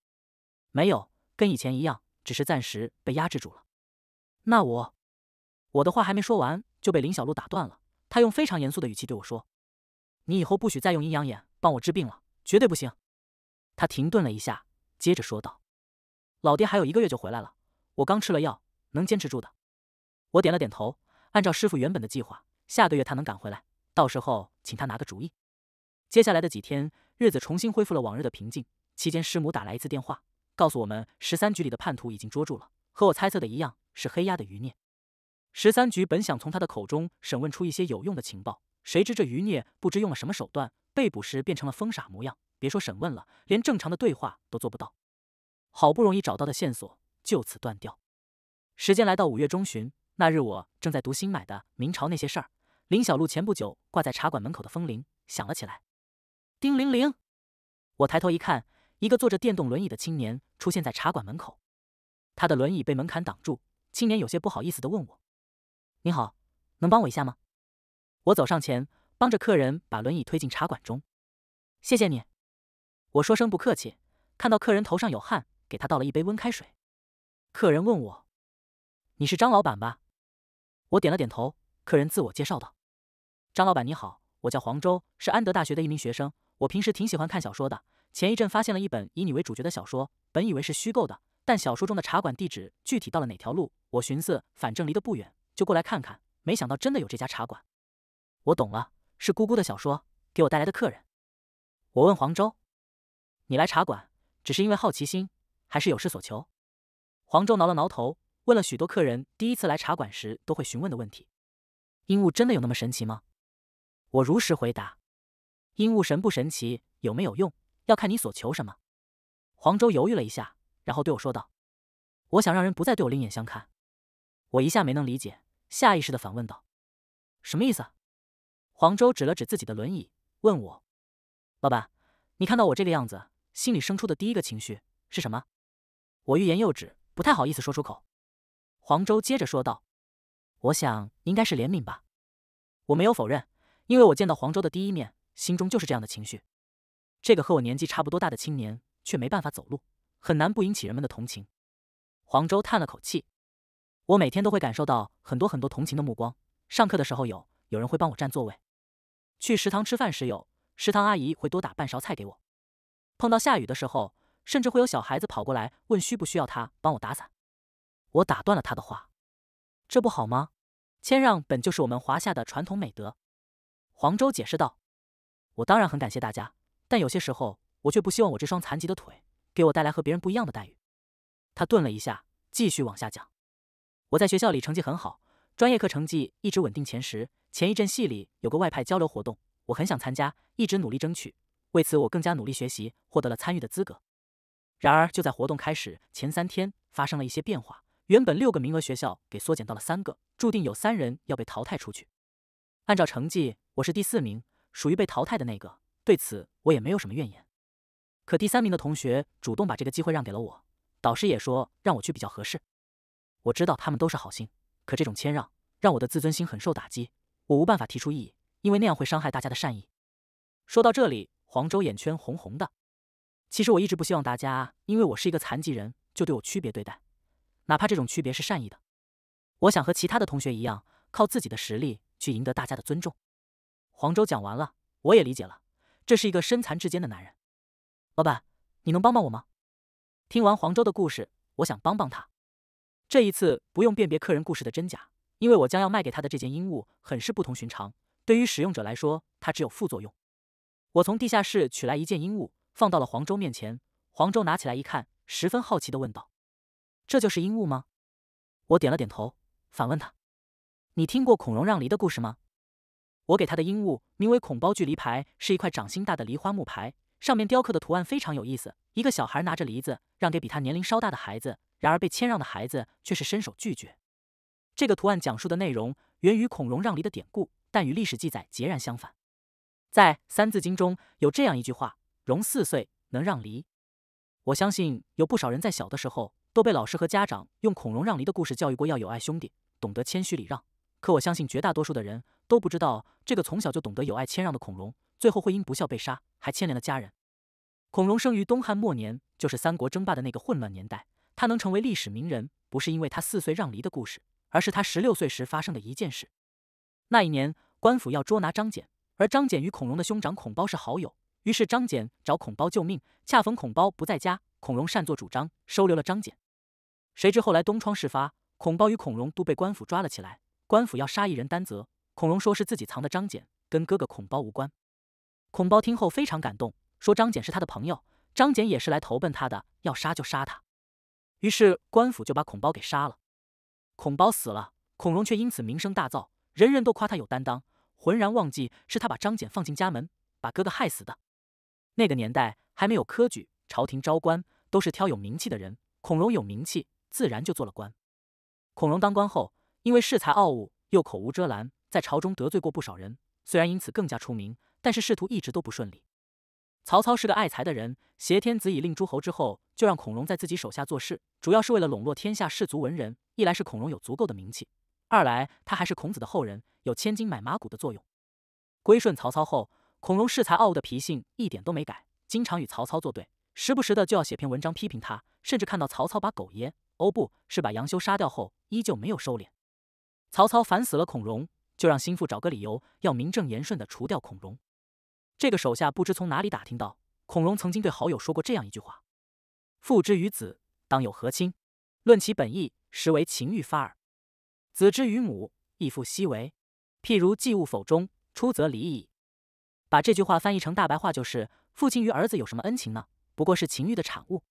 没有，跟以前一样，只是暂时被压制住了。”那我……我的话还没说完，就被林小璐打断了。他用非常严肃的语气对我说：“你以后不许再用阴阳眼帮我治病了，绝对不行。”他停顿了一下，接着说道：“老爹还有一个月就回来了，我刚吃了药，能坚持住的。”我点了点头，按照师傅原本的计划，下个月他能赶回来，到时候请他拿个主意。接下来的几天，日子重新恢复了往日的平静。期间，师母打来一次电话，告诉我们十三局里的叛徒已经捉住了，和我猜测的一样，是黑鸦的余孽。十三局本想从他的口中审问出一些有用的情报，谁知这余孽不知用了什么手段，被捕时变成了疯傻模样，别说审问了，连正常的对话都做不到。好不容易找到的线索就此断掉。时间来到五月中旬，那日我正在读新买的《明朝那些事儿》，林小璐前不久挂在茶馆门口的风铃响了起来，叮铃铃。我抬头一看，一个坐着电动轮椅的青年出现在茶馆门口，他的轮椅被门槛挡住，青年有些不好意思的问我。你好，能帮我一下吗？我走上前，帮着客人把轮椅推进茶馆中。谢谢你，我说声不客气。看到客人头上有汗，给他倒了一杯温开水。客人问我：“你是张老板吧？”我点了点头。客人自我介绍道：“张老板你好，我叫黄州，是安德大学的一名学生。我平时挺喜欢看小说的。前一阵发现了一本以你为主角的小说，本以为是虚构的，但小说中的茶馆地址具体到了哪条路？我寻思，反正离得不远。”就过来看看，没想到真的有这家茶馆。我懂了，是姑姑的小说给我带来的客人。我问黄州：“你来茶馆只是因为好奇心，还是有事所求？”黄州挠了挠头，问了许多客人第一次来茶馆时都会询问的问题：“鹦鹉真的有那么神奇吗？”我如实回答：“鹦鹉神不神奇，有没有用，要看你所求什么。”黄州犹豫了一下，然后对我说道：“我想让人不再对我另眼相看。”我一下没能理解。下意识的反问道：“什么意思？”黄州指了指自己的轮椅，问我：“老板，你看到我这个样子，心里生出的第一个情绪是什么？”我欲言又止，不太好意思说出口。黄州接着说道：“我想应该是怜悯吧。”我没有否认，因为我见到黄州的第一面，心中就是这样的情绪。这个和我年纪差不多大的青年，却没办法走路，很难不引起人们的同情。黄州叹了口气。我每天都会感受到很多很多同情的目光。上课的时候有有人会帮我占座位，去食堂吃饭时有食堂阿姨会多打半勺菜给我，碰到下雨的时候，甚至会有小孩子跑过来问需不需要他帮我打伞。我打断了他的话，这不好吗？谦让本就是我们华夏的传统美德。”黄州解释道，“我当然很感谢大家，但有些时候，我却不希望我这双残疾的腿给我带来和别人不一样的待遇。”他顿了一下，继续往下讲。我在学校里成绩很好，专业课成绩一直稳定前十。前一阵系里有个外派交流活动，我很想参加，一直努力争取。为此我更加努力学习，获得了参与的资格。然而就在活动开始前三天，发生了一些变化。原本六个名额，学校给缩减到了三个，注定有三人要被淘汰出去。按照成绩，我是第四名，属于被淘汰的那个。对此我也没有什么怨言。可第三名的同学主动把这个机会让给了我，导师也说让我去比较合适。我知道他们都是好心，可这种谦让让我的自尊心很受打击。我无办法提出异议，因为那样会伤害大家的善意。说到这里，黄州眼圈红红的。其实我一直不希望大家因为我是一个残疾人就对我区别对待，哪怕这种区别是善意的。我想和其他的同学一样，靠自己的实力去赢得大家的尊重。黄州讲完了，我也理解了，这是一个身残志坚的男人。老板，你能帮帮我吗？听完黄州的故事，我想帮帮他。这一次不用辨别客人故事的真假，因为我将要卖给他的这件阴物很是不同寻常。对于使用者来说，它只有副作用。我从地下室取来一件阴物，放到了黄州面前。黄州拿起来一看，十分好奇的问道：“这就是阴物吗？”我点了点头，反问他：“你听过孔融让梨的故事吗？”我给他的阴物名为“孔包距梨牌”，是一块掌心大的梨花木牌，上面雕刻的图案非常有意思。一个小孩拿着梨子，让给比他年龄稍大的孩子。然而被谦让的孩子却是伸手拒绝。这个图案讲述的内容源于孔融让梨的典故，但与历史记载截然相反。在《三字经》中有这样一句话：“融四岁，能让梨。”我相信有不少人在小的时候都被老师和家长用孔融让梨的故事教育过，要有爱兄弟，懂得谦虚礼让。可我相信绝大多数的人都不知道，这个从小就懂得友爱谦让的孔融，最后会因不孝被杀，还牵连了家人。孔融生于东汉末年，就是三国争霸的那个混乱年代。他能成为历史名人，不是因为他四岁让梨的故事，而是他十六岁时发生的一件事。那一年，官府要捉拿张俭，而张俭与孔融的兄长孔包是好友，于是张俭找孔包救命。恰逢孔包不在家，孔融擅作主张收留了张俭。谁知后来东窗事发，孔包与孔融都被官府抓了起来。官府要杀一人担责，孔融说是自己藏的张俭，跟哥哥孔包无关。孔包听后非常感动，说张俭是他的朋友，张俭也是来投奔他的，要杀就杀他。于是官府就把孔褒给杀了。孔褒死了，孔融却因此名声大噪，人人都夸他有担当，浑然忘记是他把张俭放进家门，把哥哥害死的。那个年代还没有科举，朝廷招官都是挑有名气的人。孔融有名气，自然就做了官。孔融当官后，因为恃才傲物又口无遮拦，在朝中得罪过不少人。虽然因此更加出名，但是仕途一直都不顺利。曹操是个爱才的人，挟天子以令诸侯之后，就让孔融在自己手下做事，主要是为了笼络天下士族文人。一来是孔融有足够的名气，二来他还是孔子的后人，有千金买马骨的作用。归顺曹操后，孔融恃才傲物的脾性一点都没改，经常与曹操作对，时不时的就要写篇文章批评他，甚至看到曹操把狗爷，哦，不是把杨修杀掉后，依旧没有收敛。曹操烦死了孔融，就让心腹找个理由，要名正言顺的除掉孔融。这个手下不知从哪里打听到，孔融曾经对好友说过这样一句话：“父之于子，当有何亲？论其本意，实为情欲发耳。子之于母，亦复奚为？譬如既物否中，出则离矣。”把这句话翻译成大白话就是：父亲与儿子有什么恩情呢？不过是情欲的产物。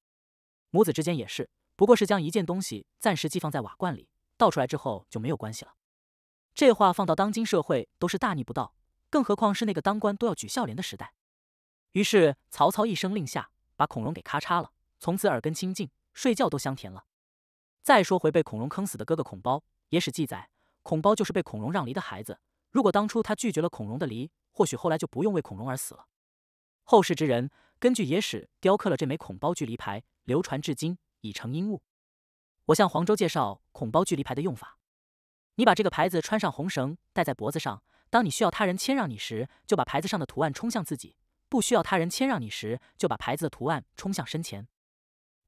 母子之间也是，不过是将一件东西暂时寄放在瓦罐里，倒出来之后就没有关系了。这话放到当今社会都是大逆不道。更何况是那个当官都要举孝廉的时代，于是曹操一声令下，把孔融给咔嚓了。从此耳根清净，睡觉都香甜了。再说回被孔融坑死的哥哥孔褒，野史记载，孔褒就是被孔融让梨的孩子。如果当初他拒绝了孔融的梨，或许后来就不用为孔融而死了。后世之人根据野史雕刻了这枚孔褒距离牌，流传至今，已成阴物。我向黄州介绍孔褒距离牌的用法，你把这个牌子穿上红绳，戴在脖子上。当你需要他人谦让你时，就把牌子上的图案冲向自己；不需要他人谦让你时，就把牌子的图案冲向身前。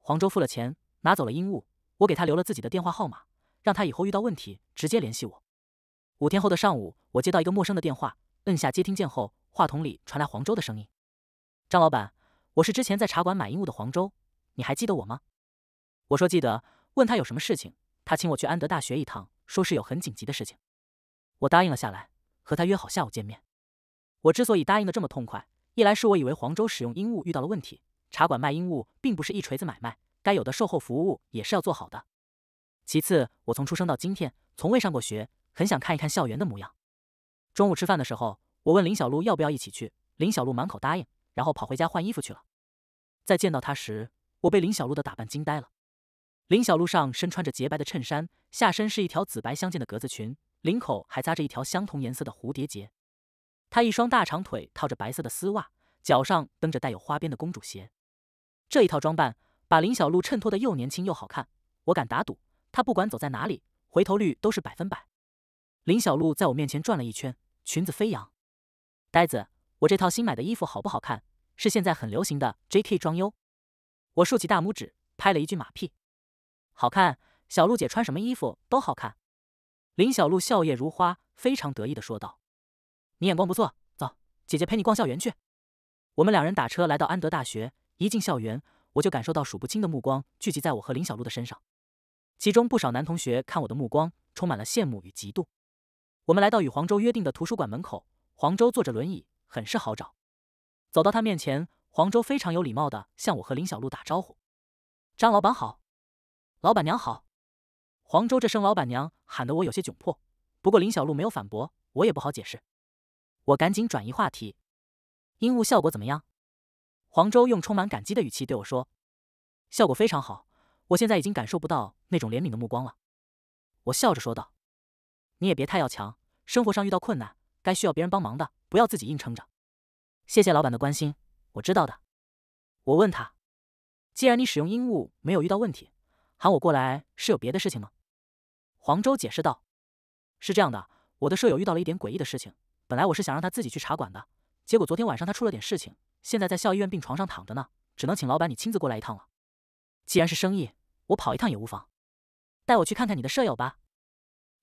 黄州付了钱，拿走了鹦鹉，我给他留了自己的电话号码，让他以后遇到问题直接联系我。五天后的上午，我接到一个陌生的电话，摁下接听键后，话筒里传来黄州的声音：“张老板，我是之前在茶馆买鹦鹉的黄州，你还记得我吗？”我说：“记得。”问他有什么事情，他请我去安德大学一趟，说是有很紧急的事情。我答应了下来。和他约好下午见面。我之所以答应的这么痛快，一来是我以为黄州使用鹦鹉遇到了问题，茶馆卖鹦鹉并不是一锤子买卖，该有的售后服务也是要做好的。其次，我从出生到今天从未上过学，很想看一看校园的模样。中午吃饭的时候，我问林小璐要不要一起去，林小璐满口答应，然后跑回家换衣服去了。在见到她时，我被林小璐的打扮惊呆了。林小璐上身穿着洁白的衬衫，下身是一条紫白相间的格子裙。领口还扎着一条相同颜色的蝴蝶结，她一双大长腿套着白色的丝袜，脚上蹬着带有花边的公主鞋，这一套装扮把林小璐衬托得又年轻又好看。我敢打赌，她不管走在哪里，回头率都是百分百。林小璐在我面前转了一圈，裙子飞扬。呆子，我这套新买的衣服好不好看？是现在很流行的 JK 装哟。我竖起大拇指，拍了一句马屁。好看，小璐姐穿什么衣服都好看。林小璐笑靥如花，非常得意的说道：“你眼光不错，走，姐姐陪你逛校园去。”我们两人打车来到安德大学，一进校园，我就感受到数不清的目光聚集在我和林小璐的身上，其中不少男同学看我的目光充满了羡慕与嫉妒。我们来到与黄州约定的图书馆门口，黄州坐着轮椅，很是好找。走到他面前，黄州非常有礼貌的向我和林小璐打招呼：“张老板好，老板娘好。”黄州这声老板娘喊得我有些窘迫，不过林小璐没有反驳，我也不好解释。我赶紧转移话题：“鹦鹉效果怎么样？”黄州用充满感激的语气对我说：“效果非常好，我现在已经感受不到那种怜悯的目光了。”我笑着说道：“你也别太要强，生活上遇到困难，该需要别人帮忙的，不要自己硬撑着。”谢谢老板的关心，我知道的。我问他：“既然你使用鹦鹉没有遇到问题，喊我过来是有别的事情吗？”黄州解释道：“是这样的，我的舍友遇到了一点诡异的事情。本来我是想让他自己去茶馆的，结果昨天晚上他出了点事情，现在在校医院病床上躺着呢，只能请老板你亲自过来一趟了。既然是生意，我跑一趟也无妨。带我去看看你的舍友吧。”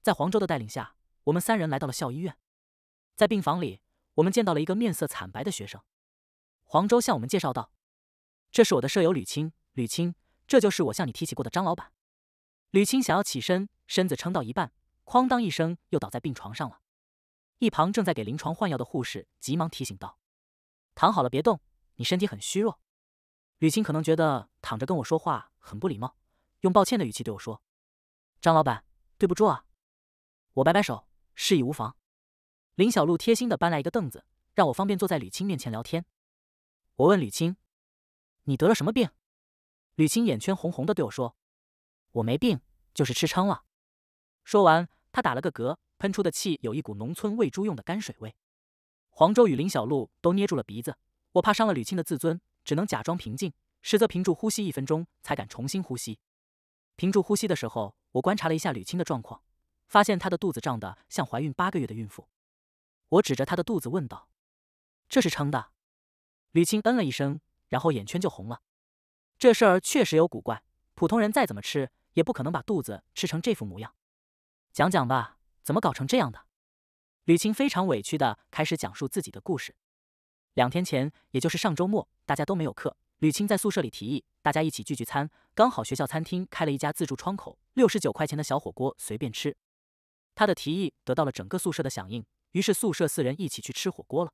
在黄州的带领下，我们三人来到了校医院。在病房里，我们见到了一个面色惨白的学生。黄州向我们介绍道：“这是我的舍友吕青，吕青，这就是我向你提起过的张老板。”吕青想要起身。身子撑到一半，哐当一声，又倒在病床上了。一旁正在给临床换药的护士急忙提醒道：“躺好了，别动，你身体很虚弱。”吕青可能觉得躺着跟我说话很不礼貌，用抱歉的语气对我说：“张老板，对不住啊。”我摆摆手，示意无妨。林小璐贴心的搬来一个凳子，让我方便坐在吕青面前聊天。我问吕青：“你得了什么病？”吕青眼圈红红的对我说：“我没病，就是吃撑了。”说完，他打了个嗝，喷出的气有一股农村喂猪用的泔水味。黄州与林小璐都捏住了鼻子，我怕伤了吕青的自尊，只能假装平静，实则屏住呼吸一分钟，才敢重新呼吸。屏住呼吸的时候，我观察了一下吕青的状况，发现她的肚子胀得像怀孕八个月的孕妇。我指着她的肚子问道：“这是撑的？”吕青嗯了一声，然后眼圈就红了。这事儿确实有古怪，普通人再怎么吃，也不可能把肚子吃成这副模样。讲讲吧，怎么搞成这样的？吕青非常委屈的开始讲述自己的故事。两天前，也就是上周末，大家都没有课，吕青在宿舍里提议大家一起聚聚餐，刚好学校餐厅开了一家自助窗口，六十九块钱的小火锅随便吃。他的提议得到了整个宿舍的响应，于是宿舍四人一起去吃火锅了。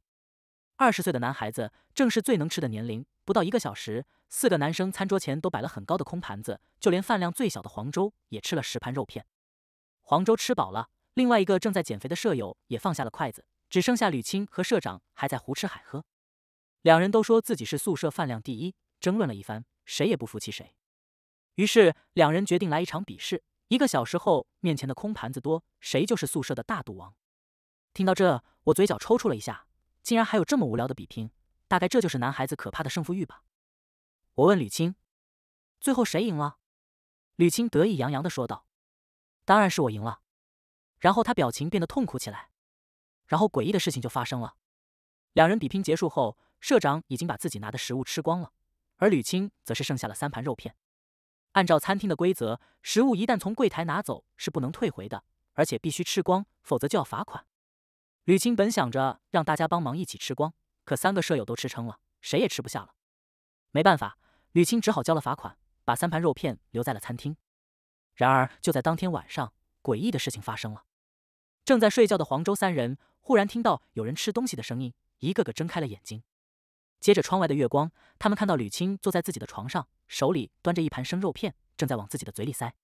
二十岁的男孩子正是最能吃的年龄，不到一个小时，四个男生餐桌前都摆了很高的空盘子，就连饭量最小的黄周也吃了十盘肉片。黄州吃饱了，另外一个正在减肥的舍友也放下了筷子，只剩下吕青和社长还在胡吃海喝。两人都说自己是宿舍饭量第一，争论了一番，谁也不服气谁。于是两人决定来一场比试，一个小时后面前的空盘子多，谁就是宿舍的大肚王。听到这，我嘴角抽搐了一下，竟然还有这么无聊的比拼，大概这就是男孩子可怕的胜负欲吧。我问吕青，最后谁赢了？吕青得意洋洋地说道。当然是我赢了，然后他表情变得痛苦起来，然后诡异的事情就发生了。两人比拼结束后，社长已经把自己拿的食物吃光了，而吕青则是剩下了三盘肉片。按照餐厅的规则，食物一旦从柜台拿走是不能退回的，而且必须吃光，否则就要罚款。吕青本想着让大家帮忙一起吃光，可三个舍友都吃撑了，谁也吃不下了。没办法，吕青只好交了罚款，把三盘肉片留在了餐厅。然而，就在当天晚上，诡异的事情发生了。正在睡觉的黄州三人忽然听到有人吃东西的声音，一个个睁开了眼睛。接着，窗外的月光，他们看到吕青坐在自己的床上，手里端着一盘生肉片，正在往自己的嘴里塞。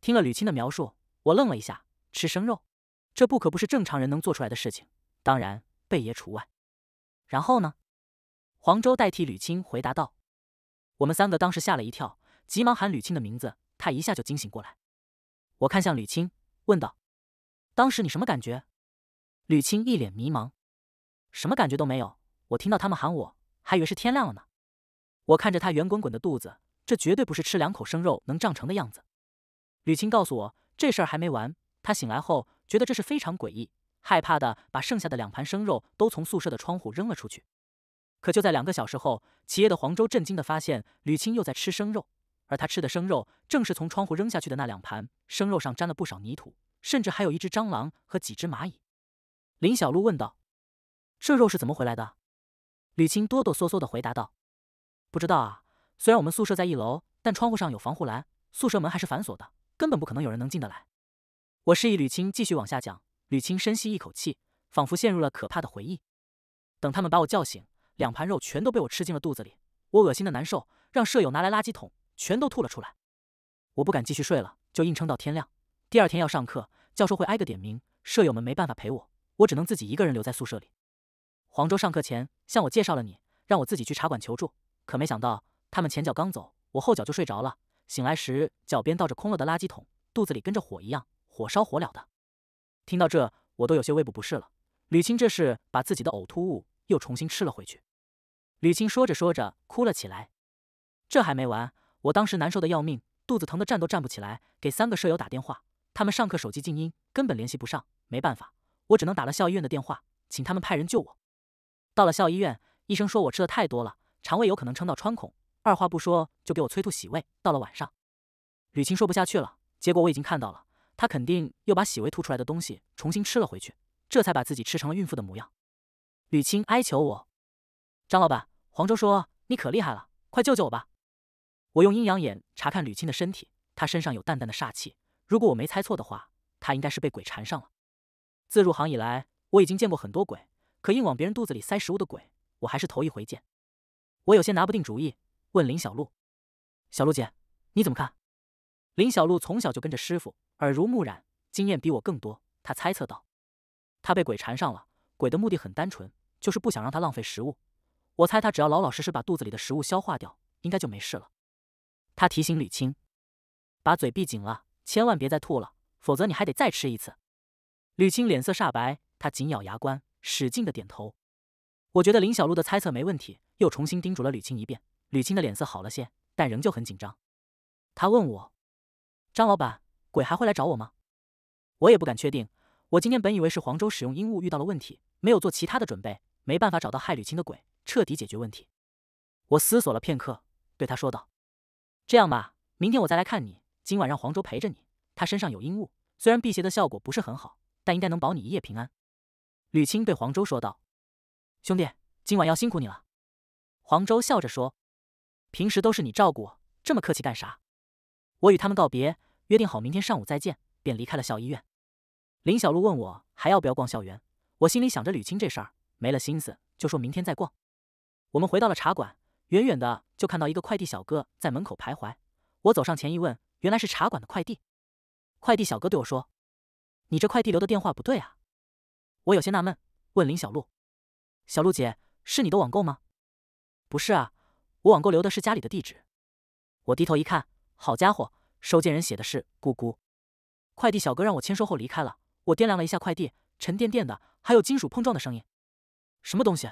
听了吕青的描述，我愣了一下：“吃生肉，这不可不是正常人能做出来的事情，当然贝爷除外。”然后呢？黄州代替吕青回答道：“我们三个当时吓了一跳，急忙喊吕青的名字。”他一下就惊醒过来，我看向吕青，问道：“当时你什么感觉？”吕青一脸迷茫：“什么感觉都没有。我听到他们喊我，还以为是天亮了呢。”我看着他圆滚滚的肚子，这绝对不是吃两口生肉能胀成的样子。吕青告诉我，这事儿还没完。他醒来后觉得这是非常诡异，害怕的把剩下的两盘生肉都从宿舍的窗户扔了出去。可就在两个小时后，起夜的黄州震惊的发现，吕青又在吃生肉。而他吃的生肉正是从窗户扔下去的那两盘生肉，上沾了不少泥土，甚至还有一只蟑螂和几只蚂蚁。林小璐问道：“这肉是怎么回来的？”吕青哆哆嗦嗦的回答道：“不知道啊。虽然我们宿舍在一楼，但窗户上有防护栏，宿舍门还是反锁的，根本不可能有人能进得来。”我示意吕青继续往下讲。吕青深吸一口气，仿佛陷入了可怕的回忆。等他们把我叫醒，两盘肉全都被我吃进了肚子里，我恶心的难受，让舍友拿来垃圾桶。全都吐了出来，我不敢继续睡了，就硬撑到天亮。第二天要上课，教授会挨个点名，舍友们没办法陪我，我只能自己一个人留在宿舍里。黄州上课前向我介绍了你，让我自己去茶馆求助，可没想到他们前脚刚走，我后脚就睡着了。醒来时脚边倒着空了的垃圾桶，肚子里跟着火一样，火烧火燎的。听到这，我都有些胃部不适了。吕青这是把自己的呕吐物又重新吃了回去。吕青说着说着哭了起来。这还没完。我当时难受的要命，肚子疼的站都站不起来。给三个舍友打电话，他们上课手机静音，根本联系不上。没办法，我只能打了校医院的电话，请他们派人救我。到了校医院，医生说我吃的太多了，肠胃有可能撑到穿孔，二话不说就给我催吐洗胃。到了晚上，吕青说不下去了，结果我已经看到了，他肯定又把洗胃吐出来的东西重新吃了回去，这才把自己吃成了孕妇的模样。吕青哀求我：“张老板，黄州说你可厉害了，快救救我吧。”我用阴阳眼查看吕青的身体，他身上有淡淡的煞气。如果我没猜错的话，他应该是被鬼缠上了。自入行以来，我已经见过很多鬼，可硬往别人肚子里塞食物的鬼，我还是头一回见。我有些拿不定主意，问林小璐：“小璐姐，你怎么看？”林小璐从小就跟着师傅，耳濡目染，经验比我更多。她猜测道：“他被鬼缠上了，鬼的目的很单纯，就是不想让他浪费食物。我猜他只要老老实实把肚子里的食物消化掉，应该就没事了。”他提醒吕青：“把嘴闭紧了，千万别再吐了，否则你还得再吃一次。”吕青脸色煞白，他紧咬牙关，使劲的点头。我觉得林小璐的猜测没问题，又重新叮嘱了吕青一遍。吕青的脸色好了些，但仍旧很紧张。他问我：“张老板，鬼还会来找我吗？”我也不敢确定。我今天本以为是黄州使用阴物遇到了问题，没有做其他的准备，没办法找到害吕青的鬼，彻底解决问题。我思索了片刻，对他说道。这样吧，明天我再来看你。今晚让黄州陪着你，他身上有阴物，虽然辟邪的效果不是很好，但应该能保你一夜平安。吕青对黄州说道：“兄弟，今晚要辛苦你了。”黄州笑着说：“平时都是你照顾，这么客气干啥？”我与他们告别，约定好明天上午再见，便离开了校医院。林小璐问我还要不要逛校园，我心里想着吕青这事儿，没了心思，就说明天再逛。我们回到了茶馆，远远的。就看到一个快递小哥在门口徘徊，我走上前一问，原来是茶馆的快递。快递小哥对我说：“你这快递留的电话不对啊。”我有些纳闷，问林小璐：“小璐姐，是你的网购吗？”“不是啊，我网购留的是家里的地址。”我低头一看，好家伙，收件人写的是“姑姑”。快递小哥让我签收后离开了。我掂量了一下快递，沉甸甸的，还有金属碰撞的声音。什么东西？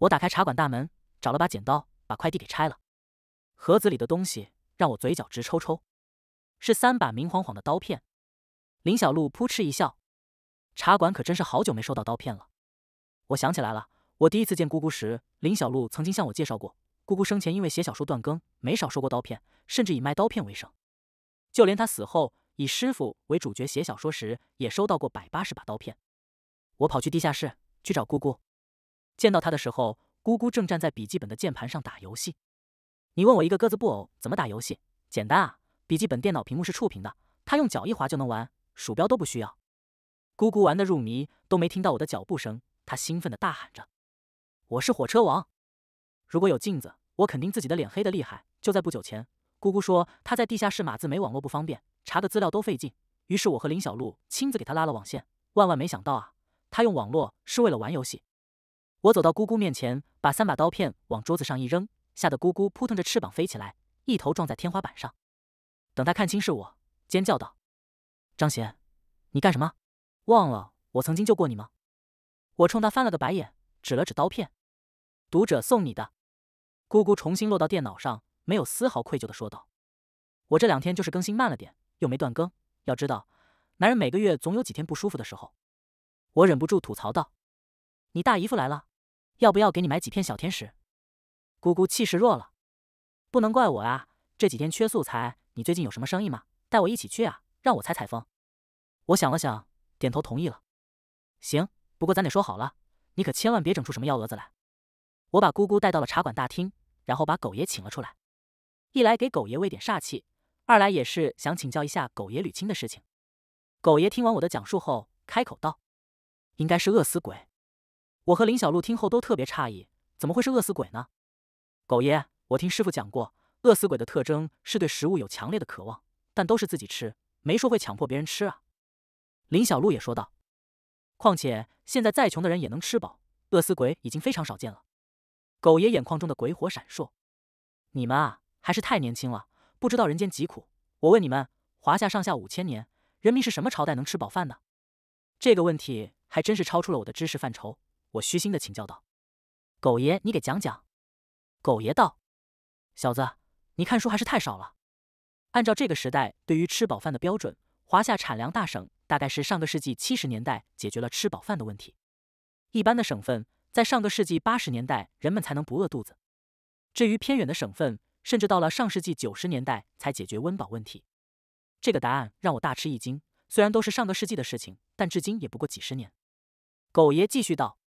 我打开茶馆大门，找了把剪刀。把快递给拆了，盒子里的东西让我嘴角直抽抽，是三把明晃晃的刀片。林小璐扑哧一笑，茶馆可真是好久没收到刀片了。我想起来了，我第一次见姑姑时，林小璐曾经向我介绍过，姑姑生前因为写小说断更，没少收过刀片，甚至以卖刀片为生。就连她死后，以师傅为主角写小说时，也收到过百八十把刀片。我跑去地下室去找姑姑，见到她的时候。姑姑正站在笔记本的键盘上打游戏，你问我一个鸽子布偶怎么打游戏？简单啊，笔记本电脑屏幕是触屏的，他用脚一滑就能玩，鼠标都不需要。姑姑玩得入迷，都没听到我的脚步声。她兴奋地大喊着：“我是火车王！”如果有镜子，我肯定自己的脸黑得厉害。就在不久前，姑姑说她在地下室码字没网络不方便，查个资料都费劲。于是我和林小璐亲自给她拉了网线。万万没想到啊，她用网络是为了玩游戏。我走到姑姑面前，把三把刀片往桌子上一扔，吓得姑姑扑腾着翅膀飞起来，一头撞在天花板上。等她看清是我，尖叫道：“张贤，你干什么？忘了我曾经救过你吗？”我冲他翻了个白眼，指了指刀片：“读者送你的。”姑姑重新落到电脑上，没有丝毫愧疚地说道：“我这两天就是更新慢了点，又没断更。要知道，男人每个月总有几天不舒服的时候。”我忍不住吐槽道：“你大姨夫来了。”要不要给你买几片小天使？姑姑气势弱了，不能怪我啊。这几天缺素材，你最近有什么生意吗？带我一起去啊，让我采采风。我想了想，点头同意了。行，不过咱得说好了，你可千万别整出什么幺蛾子来。我把姑姑带到了茶馆大厅，然后把狗爷请了出来。一来给狗爷喂点煞气，二来也是想请教一下狗爷吕青的事情。狗爷听完我的讲述后，开口道：“应该是饿死鬼。”我和林小璐听后都特别诧异，怎么会是饿死鬼呢？狗爷，我听师傅讲过，饿死鬼的特征是对食物有强烈的渴望，但都是自己吃，没说会强迫别人吃啊。林小璐也说道，况且现在再穷的人也能吃饱，饿死鬼已经非常少见了。狗爷眼眶中的鬼火闪烁，你们啊，还是太年轻了，不知道人间疾苦。我问你们，华夏上下五千年，人民是什么朝代能吃饱饭的？”这个问题还真是超出了我的知识范畴。我虚心的请教道：“狗爷，你给讲讲。”狗爷道：“小子，你看书还是太少了。按照这个时代对于吃饱饭的标准，华夏产粮大省大概是上个世纪七十年代解决了吃饱饭的问题；一般的省份，在上个世纪八十年代人们才能不饿肚子；至于偏远的省份，甚至到了上世纪九十年代才解决温饱问题。”这个答案让我大吃一惊。虽然都是上个世纪的事情，但至今也不过几十年。狗爷继续道。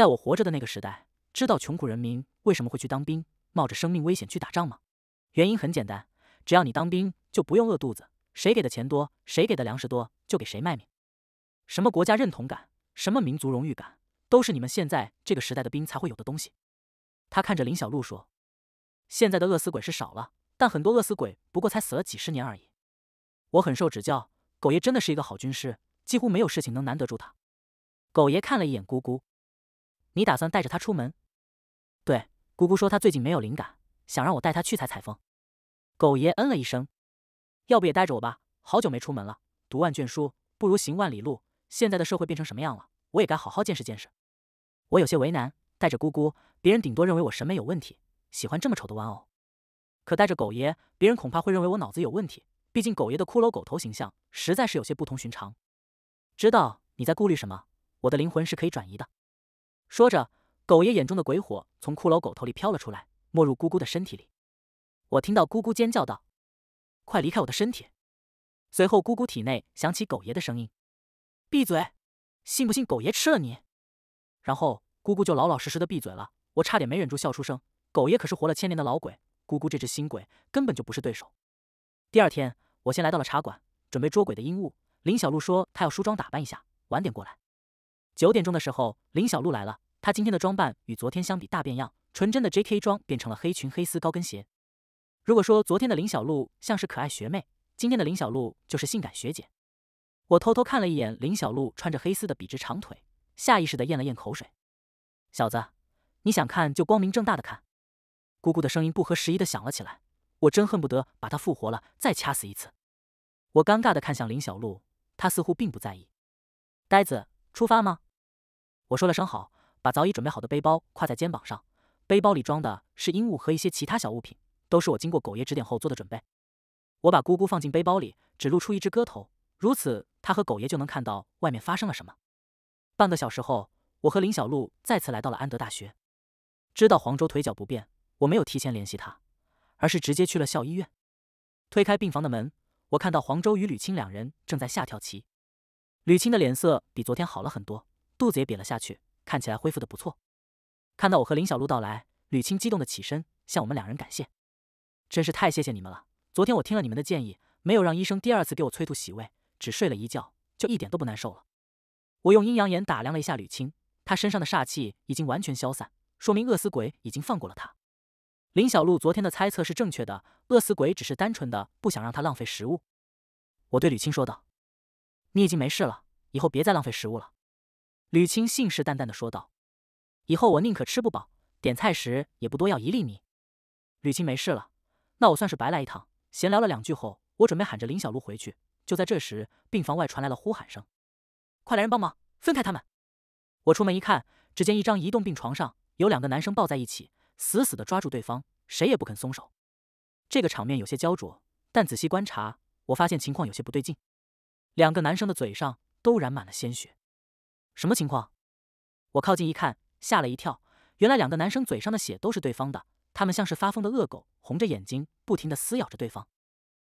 在我活着的那个时代，知道穷苦人民为什么会去当兵，冒着生命危险去打仗吗？原因很简单，只要你当兵，就不用饿肚子。谁给的钱多，谁给的粮食多，就给谁卖命。什么国家认同感，什么民族荣誉感，都是你们现在这个时代的兵才会有的东西。他看着林小璐说：“现在的饿死鬼是少了，但很多饿死鬼不过才死了几十年而已。”我很受指教，狗爷真的是一个好军师，几乎没有事情能难得住他。狗爷看了一眼姑姑，你打算带着他出门？对，姑姑说她最近没有灵感，想让我带她去采采风。狗爷嗯了一声，要不也带着我吧？好久没出门了，读万卷书不如行万里路。现在的社会变成什么样了？我也该好好见识见识。我有些为难，带着姑姑，别人顶多认为我审美有问题，喜欢这么丑的玩偶；可带着狗爷，别人恐怕会认为我脑子有问题。毕竟狗爷的骷髅狗头形象实在是有些不同寻常。知道你在顾虑什么？我的灵魂是可以转移的。说着，狗爷眼中的鬼火从骷髅狗头里飘了出来，没入姑姑的身体里。我听到姑姑尖叫道：“快离开我的身体！”随后，姑姑体内响起狗爷的声音：“闭嘴，信不信狗爷吃了你？”然后，姑姑就老老实实的闭嘴了。我差点没忍住笑出声。狗爷可是活了千年的老鬼，姑姑这只新鬼根本就不是对手。第二天，我先来到了茶馆，准备捉鬼的鹦物林小璐说她要梳妆打扮一下，晚点过来。九点钟的时候，林小璐来了。她今天的装扮与昨天相比大变样，纯真的 J K 装变成了黑裙、黑丝、高跟鞋。如果说昨天的林小璐像是可爱学妹，今天的林小璐就是性感学姐。我偷偷看了一眼林小璐穿着黑丝的笔直长腿，下意识的咽了咽口水。小子，你想看就光明正大的看。姑姑的声音不合时宜的响了起来，我真恨不得把她复活了再掐死一次。我尴尬的看向林小璐，她似乎并不在意。呆子。出发吗？我说了声好，把早已准备好的背包挎在肩膀上。背包里装的是衣物和一些其他小物品，都是我经过狗爷指点后做的准备。我把咕咕放进背包里，只露出一只歌头，如此，他和狗爷就能看到外面发生了什么。半个小时后，我和林小璐再次来到了安德大学。知道黄州腿脚不便，我没有提前联系他，而是直接去了校医院。推开病房的门，我看到黄州与吕青两人正在下跳棋。吕青的脸色比昨天好了很多，肚子也瘪了下去，看起来恢复的不错。看到我和林小璐到来，吕青激动的起身向我们两人感谢，真是太谢谢你们了。昨天我听了你们的建议，没有让医生第二次给我催吐洗胃，只睡了一觉就一点都不难受了。我用阴阳眼打量了一下吕青，他身上的煞气已经完全消散，说明饿死鬼已经放过了他。林小璐昨天的猜测是正确的，饿死鬼只是单纯的不想让他浪费食物。我对吕青说道。你已经没事了，以后别再浪费食物了。”吕青信誓旦旦的说道，“以后我宁可吃不饱，点菜时也不多要一粒米。”吕青没事了，那我算是白来一趟。闲聊了两句后，我准备喊着林小璐回去。就在这时，病房外传来了呼喊声：“快来人帮忙，分开他们！”我出门一看，只见一张移动病床上有两个男生抱在一起，死死的抓住对方，谁也不肯松手。这个场面有些焦灼，但仔细观察，我发现情况有些不对劲。两个男生的嘴上都染满了鲜血，什么情况？我靠近一看，吓了一跳，原来两个男生嘴上的血都是对方的，他们像是发疯的恶狗，红着眼睛不停地撕咬着对方。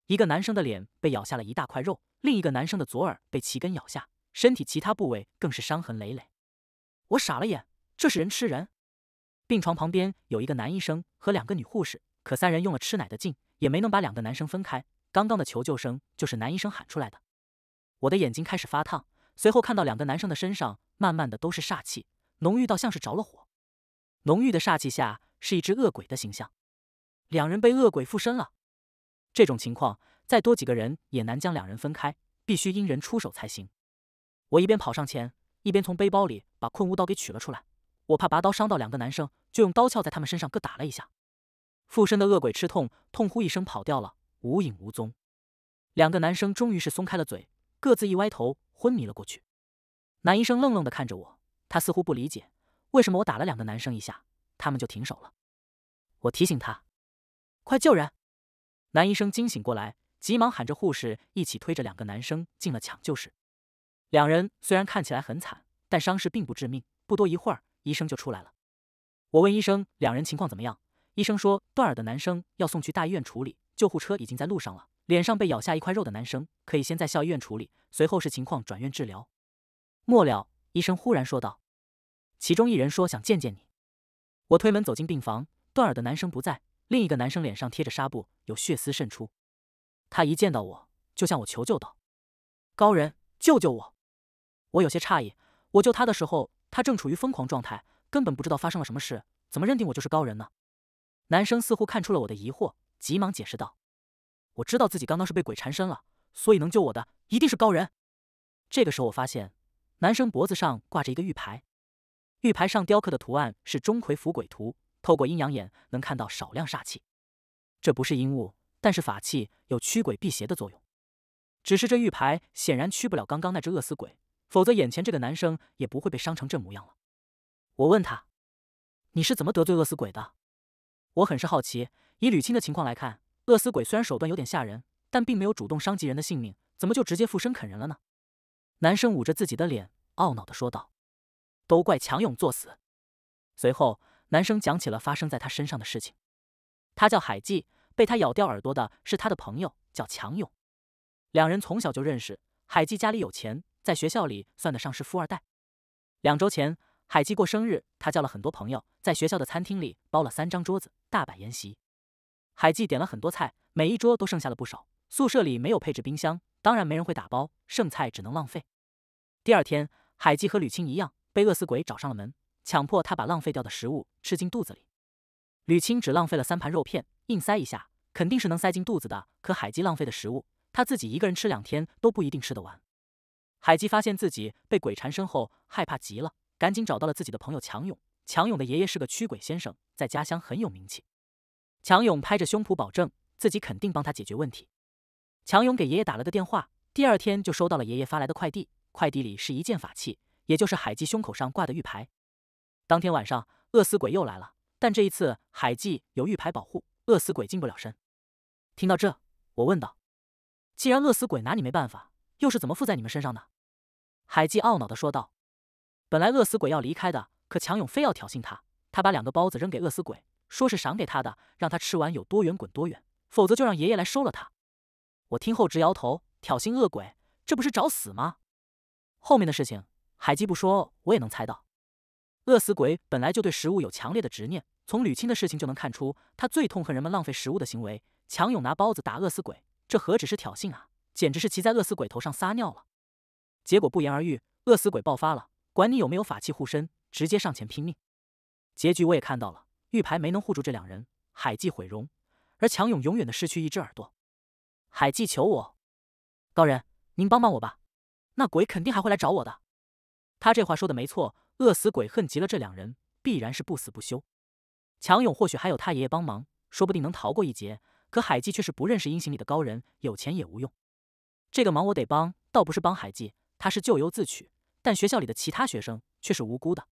一个男生的脸被咬下了一大块肉，另一个男生的左耳被齐根咬下，身体其他部位更是伤痕累累。我傻了眼，这是人吃人！病床旁边有一个男医生和两个女护士，可三人用了吃奶的劲，也没能把两个男生分开。刚刚的求救声就是男医生喊出来的。我的眼睛开始发烫，随后看到两个男生的身上慢慢的都是煞气，浓郁到像是着了火。浓郁的煞气下是一只恶鬼的形象，两人被恶鬼附身了。这种情况再多几个人也难将两人分开，必须阴人出手才行。我一边跑上前，一边从背包里把困巫刀给取了出来。我怕拔刀伤到两个男生，就用刀鞘在他们身上各打了一下。附身的恶鬼吃痛，痛呼一声跑掉了，无影无踪。两个男生终于是松开了嘴。各自一歪头，昏迷了过去。男医生愣愣的看着我，他似乎不理解为什么我打了两个男生一下，他们就停手了。我提醒他，快救人！男医生惊醒过来，急忙喊着护士一起推着两个男生进了抢救室。两人虽然看起来很惨，但伤势并不致命。不多一会儿，医生就出来了。我问医生两人情况怎么样，医生说断耳的男生要送去大医院处理，救护车已经在路上了。脸上被咬下一块肉的男生可以先在校医院处理，随后视情况转院治疗。末了，医生忽然说道：“其中一人说想见见你。”我推门走进病房，断耳的男生不在，另一个男生脸上贴着纱布，有血丝渗出。他一见到我，就向我求救道：“高人，救救我！”我有些诧异，我救他的时候，他正处于疯狂状态，根本不知道发生了什么事，怎么认定我就是高人呢？男生似乎看出了我的疑惑，急忙解释道。我知道自己刚刚是被鬼缠身了，所以能救我的一定是高人。这个时候，我发现男生脖子上挂着一个玉牌，玉牌上雕刻的图案是钟馗伏鬼图。透过阴阳眼，能看到少量煞气。这不是阴物，但是法器有驱鬼辟邪的作用。只是这玉牌显然驱不了刚刚那只饿死鬼，否则眼前这个男生也不会被伤成这模样了。我问他：“你是怎么得罪饿死鬼的？”我很是好奇。以吕青的情况来看。饿死鬼虽然手段有点吓人，但并没有主动伤及人的性命，怎么就直接附身啃人了呢？男生捂着自己的脸，懊恼的说道：“都怪强勇作死。”随后，男生讲起了发生在他身上的事情。他叫海季，被他咬掉耳朵的是他的朋友，叫强勇。两人从小就认识。海季家里有钱，在学校里算得上是富二代。两周前，海季过生日，他叫了很多朋友，在学校的餐厅里包了三张桌子，大摆宴席。海季点了很多菜，每一桌都剩下了不少。宿舍里没有配置冰箱，当然没人会打包剩菜，只能浪费。第二天，海季和吕青一样，被饿死鬼找上了门，强迫他把浪费掉的食物吃进肚子里。吕青只浪费了三盘肉片，硬塞一下肯定是能塞进肚子的。可海季浪费的食物，他自己一个人吃两天都不一定吃得完。海季发现自己被鬼缠身后，害怕极了，赶紧找到了自己的朋友强勇。强勇的爷爷是个驱鬼先生，在家乡很有名气。强勇拍着胸脯保证，自己肯定帮他解决问题。强勇给爷爷打了个电话，第二天就收到了爷爷发来的快递。快递里是一件法器，也就是海记胸口上挂的玉牌。当天晚上，饿死鬼又来了，但这一次海记有玉牌保护，饿死鬼进不了身。听到这，我问道：“既然饿死鬼拿你没办法，又是怎么附在你们身上的？”海记懊恼的说道：“本来饿死鬼要离开的，可强勇非要挑衅他，他把两个包子扔给饿死鬼。”说是赏给他的，让他吃完有多远滚多远，否则就让爷爷来收了他。我听后直摇头，挑衅恶鬼，这不是找死吗？后面的事情海基不说我也能猜到。饿死鬼本来就对食物有强烈的执念，从吕青的事情就能看出，他最痛恨人们浪费食物的行为。强勇拿包子打饿死鬼，这何止是挑衅啊，简直是骑在饿死鬼头上撒尿了。结果不言而喻，饿死鬼爆发了，管你有没有法器护身，直接上前拼命。结局我也看到了。玉牌没能护住这两人，海记毁容，而强勇永远的失去一只耳朵。海记求我，高人，您帮帮我吧！那鬼肯定还会来找我的。他这话说的没错，饿死鬼恨极了这两人，必然是不死不休。强勇或许还有他爷爷帮忙，说不定能逃过一劫。可海记却是不认识阴行里的高人，有钱也无用。这个忙我得帮，倒不是帮海记，他是咎由自取。但学校里的其他学生却是无辜的。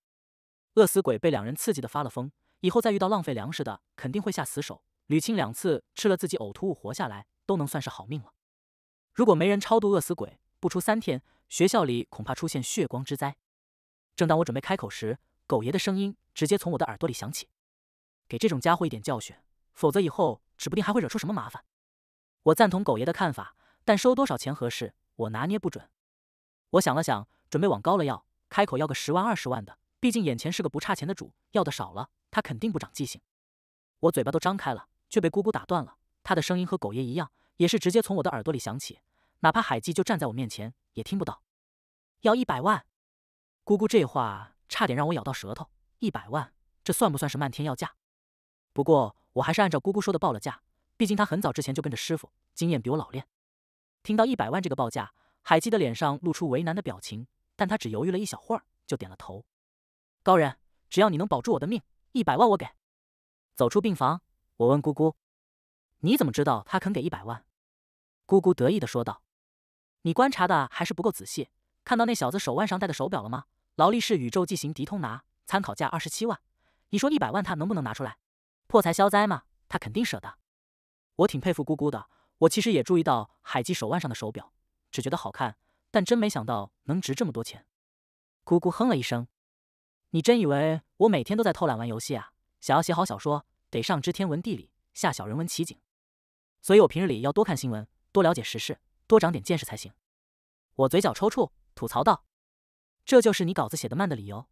饿死鬼被两人刺激的发了疯。以后再遇到浪费粮食的，肯定会下死手。吕青两次吃了自己呕吐物活下来，都能算是好命了。如果没人超度饿死鬼，不出三天，学校里恐怕出现血光之灾。正当我准备开口时，狗爷的声音直接从我的耳朵里响起：“给这种家伙一点教训，否则以后指不定还会惹出什么麻烦。”我赞同狗爷的看法，但收多少钱合适，我拿捏不准。我想了想，准备往高了要，开口要个十万二十万的。毕竟眼前是个不差钱的，主要的少了。他肯定不长记性，我嘴巴都张开了，却被姑姑打断了。她的声音和狗爷一样，也是直接从我的耳朵里响起，哪怕海记就站在我面前，也听不到。要一百万，姑姑这话差点让我咬到舌头。一百万，这算不算是漫天要价？不过我还是按照姑姑说的报了价，毕竟她很早之前就跟着师傅，经验比我老练。听到一百万这个报价，海记的脸上露出为难的表情，但他只犹豫了一小会儿，就点了头。高人，只要你能保住我的命。一百万我给。走出病房，我问姑姑：“你怎么知道他肯给一百万？”姑姑得意的说道：“你观察的还是不够仔细，看到那小子手腕上戴的手表了吗？劳力士宇宙纪行迪通拿，参考价二十七万。你说一百万他能不能拿出来？破财消灾嘛，他肯定舍得。”我挺佩服姑姑的，我其实也注意到海基手腕上的手表，只觉得好看，但真没想到能值这么多钱。姑姑哼了一声。你真以为我每天都在偷懒玩游戏啊？想要写好小说，得上知天文地理，下晓人文奇景，所以我平日里要多看新闻，多了解时事，多长点见识才行。我嘴角抽搐，吐槽道：“这就是你稿子写的慢的理由。”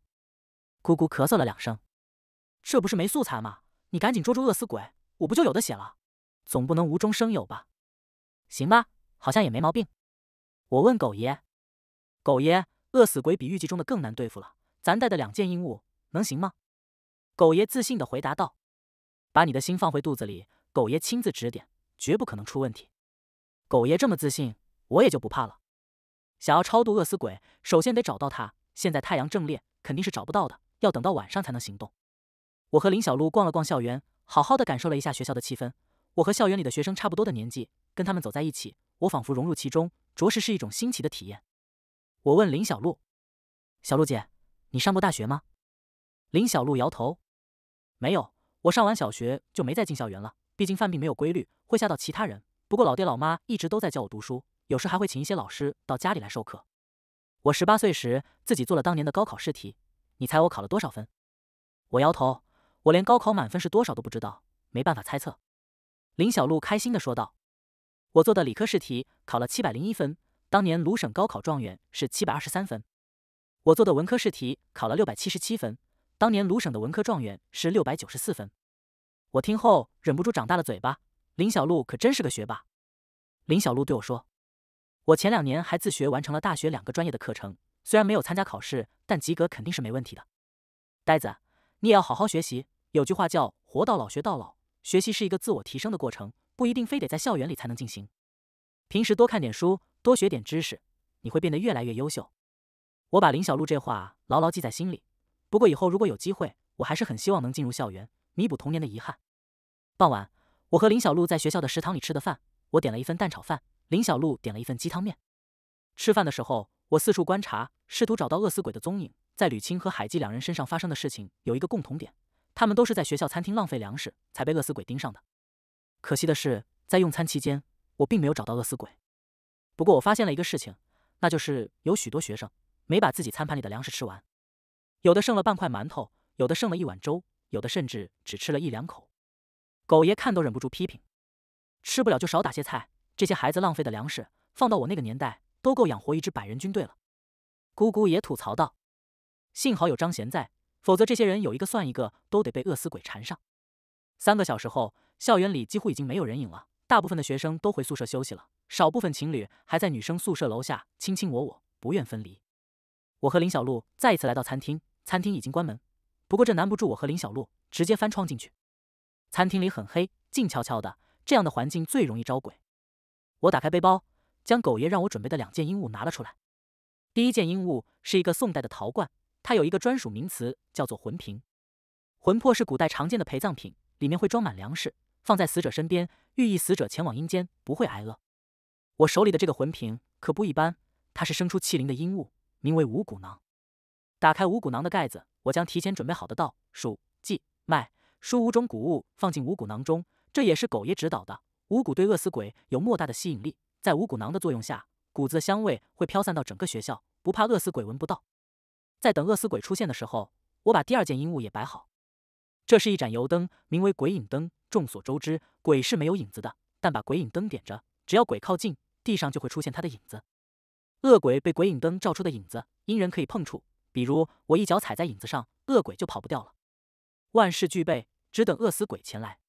咕咕咳嗽了两声：“这不是没素材吗？你赶紧捉住饿死鬼，我不就有的写了？总不能无中生有吧？”行吧，好像也没毛病。我问狗爷：“狗爷，饿死鬼比预计中的更难对付了。”咱带的两件硬物能行吗？狗爷自信地回答道：“把你的心放回肚子里。”狗爷亲自指点，绝不可能出问题。狗爷这么自信，我也就不怕了。想要超度饿死鬼，首先得找到他。现在太阳正烈，肯定是找不到的，要等到晚上才能行动。我和林小璐逛了逛校园，好好的感受了一下学校的气氛。我和校园里的学生差不多的年纪，跟他们走在一起，我仿佛融入其中，着实是一种新奇的体验。我问林小璐：“小璐姐。”你上过大学吗？林小璐摇头，没有。我上完小学就没再进校园了。毕竟犯病没有规律，会吓到其他人。不过老爹老妈一直都在教我读书，有时还会请一些老师到家里来授课。我十八岁时自己做了当年的高考试题，你猜我考了多少分？我摇头，我连高考满分是多少都不知道，没办法猜测。林小璐开心的说道：“我做的理科试题考了七百零一分，当年鲁省高考状元是七百二十三分。”我做的文科试题考了六百七十七分，当年鲁省的文科状元是六百九十四分。我听后忍不住长大了嘴巴，林小璐可真是个学霸。林小璐对我说：“我前两年还自学完成了大学两个专业的课程，虽然没有参加考试，但及格肯定是没问题的。”呆子，你也要好好学习。有句话叫“活到老，学到老”，学习是一个自我提升的过程，不一定非得在校园里才能进行。平时多看点书，多学点知识，你会变得越来越优秀。我把林小璐这话牢牢记在心里。不过以后如果有机会，我还是很希望能进入校园，弥补童年的遗憾。傍晚，我和林小璐在学校的食堂里吃的饭。我点了一份蛋炒饭，林小璐点了一份鸡汤面。吃饭的时候，我四处观察，试图找到饿死鬼的踪影。在吕青和海季两人身上发生的事情有一个共同点，他们都是在学校餐厅浪费粮食才被饿死鬼盯上的。可惜的是，在用餐期间，我并没有找到饿死鬼。不过我发现了一个事情，那就是有许多学生。没把自己餐盘里的粮食吃完，有的剩了半块馒头，有的剩了一碗粥，有的甚至只吃了一两口。狗爷看都忍不住批评：“吃不了就少打些菜，这些孩子浪费的粮食，放到我那个年代都够养活一支百人军队了。”姑姑也吐槽道：“幸好有张贤在，否则这些人有一个算一个都得被饿死鬼缠上。”三个小时后，校园里几乎已经没有人影了，大部分的学生都回宿舍休息了，少部分情侣还在女生宿舍楼下卿卿我我，不愿分离。我和林小璐再一次来到餐厅，餐厅已经关门。不过这难不住我和林小璐，直接翻窗进去。餐厅里很黑，静悄悄的，这样的环境最容易招鬼。我打开背包，将狗爷让我准备的两件阴物拿了出来。第一件阴物是一个宋代的陶罐，它有一个专属名词，叫做魂瓶。魂魄是古代常见的陪葬品，里面会装满粮食，放在死者身边，寓意死者前往阴间不会挨饿。我手里的这个魂瓶可不一般，它是生出器灵的阴物。名为五谷囊，打开五谷囊的盖子，我将提前准备好的稻、黍、稷、麦、菽五种谷物放进五谷囊中，这也是狗爷指导的。五谷对饿死鬼有莫大的吸引力，在五谷囊的作用下，谷子的香味会飘散到整个学校，不怕饿死鬼闻不到。在等饿死鬼出现的时候，我把第二件阴物也摆好，这是一盏油灯，名为鬼影灯。众所周知，鬼是没有影子的，但把鬼影灯点着，只要鬼靠近，地上就会出现它的影子。恶鬼被鬼影灯照出的影子，阴人可以碰触。比如我一脚踩在影子上，恶鬼就跑不掉了。万事俱备，只等饿死鬼前来。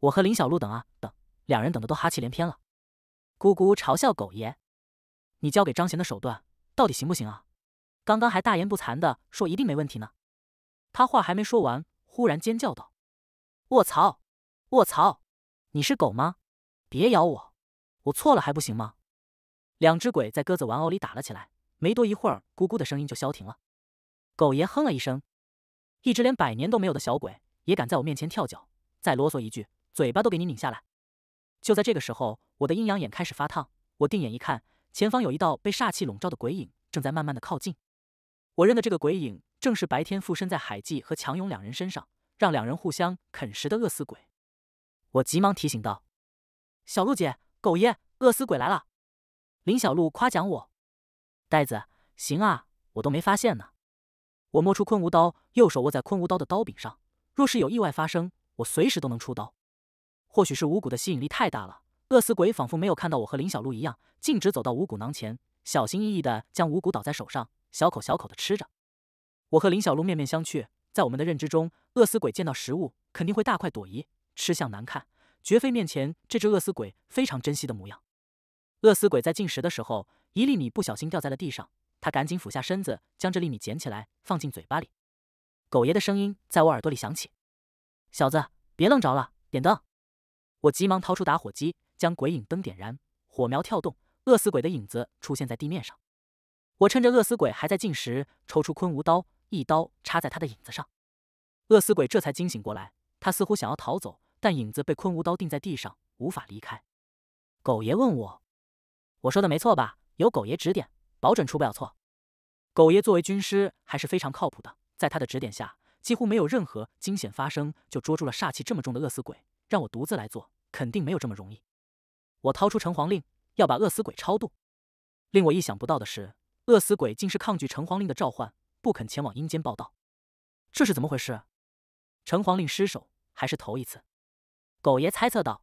我和林小璐等啊等，两人等的都哈气连天了。姑姑嘲笑狗爷：“你交给张贤的手段到底行不行啊？刚刚还大言不惭的说一定没问题呢。”他话还没说完，忽然尖叫道：“卧槽！卧槽！你是狗吗？别咬我！我错了还不行吗？”两只鬼在鸽子玩偶里打了起来，没多一会儿，咕咕的声音就消停了。狗爷哼了一声，一只连百年都没有的小鬼也敢在我面前跳脚，再啰嗦一句，嘴巴都给你拧下来。就在这个时候，我的阴阳眼开始发烫，我定眼一看，前方有一道被煞气笼罩的鬼影正在慢慢的靠近。我认得这个鬼影，正是白天附身在海季和强勇两人身上，让两人互相啃食的饿死鬼。我急忙提醒道：“小鹿姐，狗爷，饿死鬼来了。”林小璐夸奖我：“呆子行啊，我都没发现呢。”我摸出昆吾刀，右手握在昆吾刀的刀柄上。若是有意外发生，我随时都能出刀。或许是五谷的吸引力太大了，饿死鬼仿佛没有看到我和林小璐一样，径直走到五谷囊前，小心翼翼的将五谷倒在手上，小口小口的吃着。我和林小璐面面相觑，在我们的认知中，饿死鬼见到食物肯定会大快朵颐，吃相难看，绝非面前这只饿死鬼非常珍惜的模样。饿死鬼在进食的时候，一粒米不小心掉在了地上，他赶紧俯下身子，将这粒米捡起来放进嘴巴里。狗爷的声音在我耳朵里响起：“小子，别愣着了，点灯！”我急忙掏出打火机，将鬼影灯点燃，火苗跳动，饿死鬼的影子出现在地面上。我趁着饿死鬼还在进食，抽出昆吾刀，一刀插在他的影子上。饿死鬼这才惊醒过来，他似乎想要逃走，但影子被昆吾刀钉在地上，无法离开。狗爷问我。我说的没错吧？有狗爷指点，保准出不了错。狗爷作为军师还是非常靠谱的，在他的指点下，几乎没有任何惊险发生，就捉住了煞气这么重的饿死鬼。让我独自来做，肯定没有这么容易。我掏出城隍令，要把饿死鬼超度。令我意想不到的是，饿死鬼竟是抗拒城隍令的召唤，不肯前往阴间报道。这是怎么回事？城隍令失手还是头一次。狗爷猜测道：“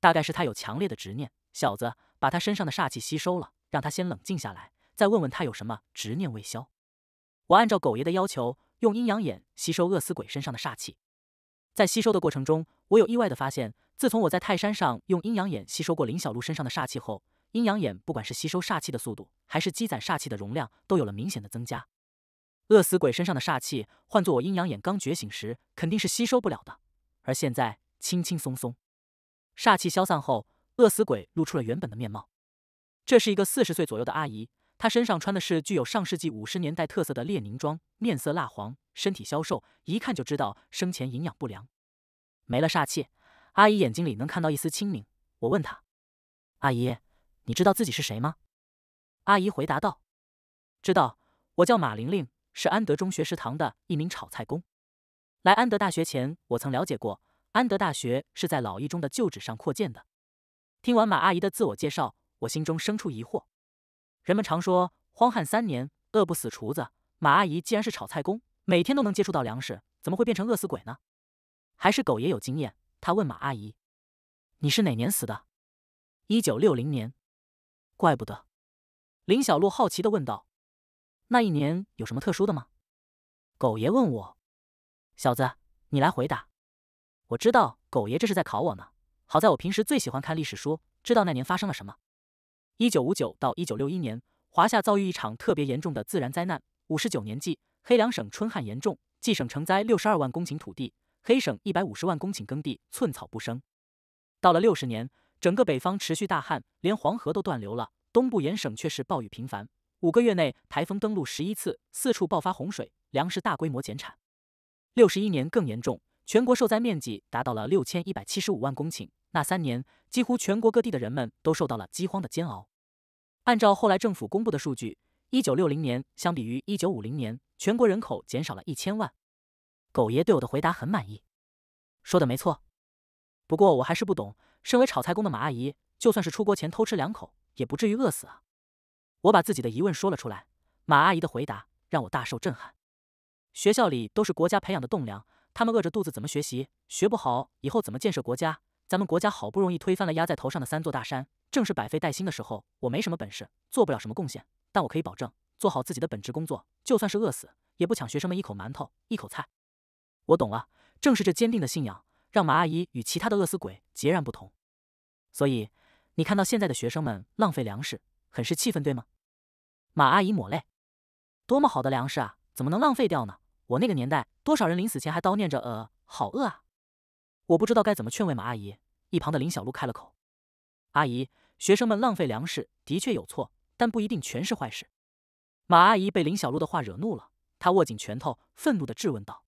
大概是他有强烈的执念，小子。”把他身上的煞气吸收了，让他先冷静下来，再问问他有什么执念未消。我按照狗爷的要求，用阴阳眼吸收饿死鬼身上的煞气。在吸收的过程中，我有意外的发现：自从我在泰山上用阴阳眼吸收过林小璐身上的煞气后，阴阳眼不管是吸收煞气的速度，还是积攒煞气的容量，都有了明显的增加。饿死鬼身上的煞气，换做我阴阳眼刚觉醒时，肯定是吸收不了的，而现在轻轻松松。煞气消散后。饿死鬼露出了原本的面貌，这是一个四十岁左右的阿姨，她身上穿的是具有上世纪五十年代特色的列宁装，面色蜡黄，身体消瘦，一看就知道生前营养不良，没了煞气。阿姨眼睛里能看到一丝清明。我问她：“阿姨，你知道自己是谁吗？”阿姨回答道：“知道，我叫马玲玲，是安德中学食堂的一名炒菜工。来安德大学前，我曾了解过，安德大学是在老一中的旧址上扩建的。”听完马阿姨的自我介绍，我心中生出疑惑。人们常说“荒旱三年，饿不死厨子”。马阿姨既然是炒菜工，每天都能接触到粮食，怎么会变成饿死鬼呢？还是狗爷有经验，他问马阿姨：“你是哪年死的？”“一九六零年。”怪不得，林小璐好奇地问道：“那一年有什么特殊的吗？”狗爷问我：“小子，你来回答。”我知道，狗爷这是在考我呢。好在我平时最喜欢看历史书，知道那年发生了什么。一九五九到一九六一年，华夏遭遇一场特别严重的自然灾难。五十九年季，黑两省春旱严重，季省成灾六十二万公顷土地，黑省一百五十万公顷耕地寸草不生。到了六十年，整个北方持续大旱，连黄河都断流了。东部沿省却是暴雨频繁，五个月内台风登陆十一次，四处爆发洪水，粮食大规模减产。六十一年更严重，全国受灾面积达到了六千一百七十五万公顷。那三年，几乎全国各地的人们都受到了饥荒的煎熬。按照后来政府公布的数据，一九六零年相比于一九五零年，全国人口减少了一千万。狗爷对我的回答很满意，说的没错。不过我还是不懂，身为炒菜工的马阿姨，就算是出国前偷吃两口，也不至于饿死啊。我把自己的疑问说了出来，马阿姨的回答让我大受震撼。学校里都是国家培养的栋梁，他们饿着肚子怎么学习？学不好，以后怎么建设国家？咱们国家好不容易推翻了压在头上的三座大山，正是百废待兴的时候。我没什么本事，做不了什么贡献，但我可以保证做好自己的本职工作。就算是饿死，也不抢学生们一口馒头一口菜。我懂了，正是这坚定的信仰，让马阿姨与其他的饿死鬼截然不同。所以，你看到现在的学生们浪费粮食，很是气愤，对吗？马阿姨抹泪，多么好的粮食啊，怎么能浪费掉呢？我那个年代，多少人临死前还叨念着呃，好饿啊。我不知道该怎么劝慰马阿姨。一旁的林小璐开了口：“阿姨，学生们浪费粮食的确有错，但不一定全是坏事。”马阿姨被林小璐的话惹怒了，她握紧拳头，愤怒地质问道：“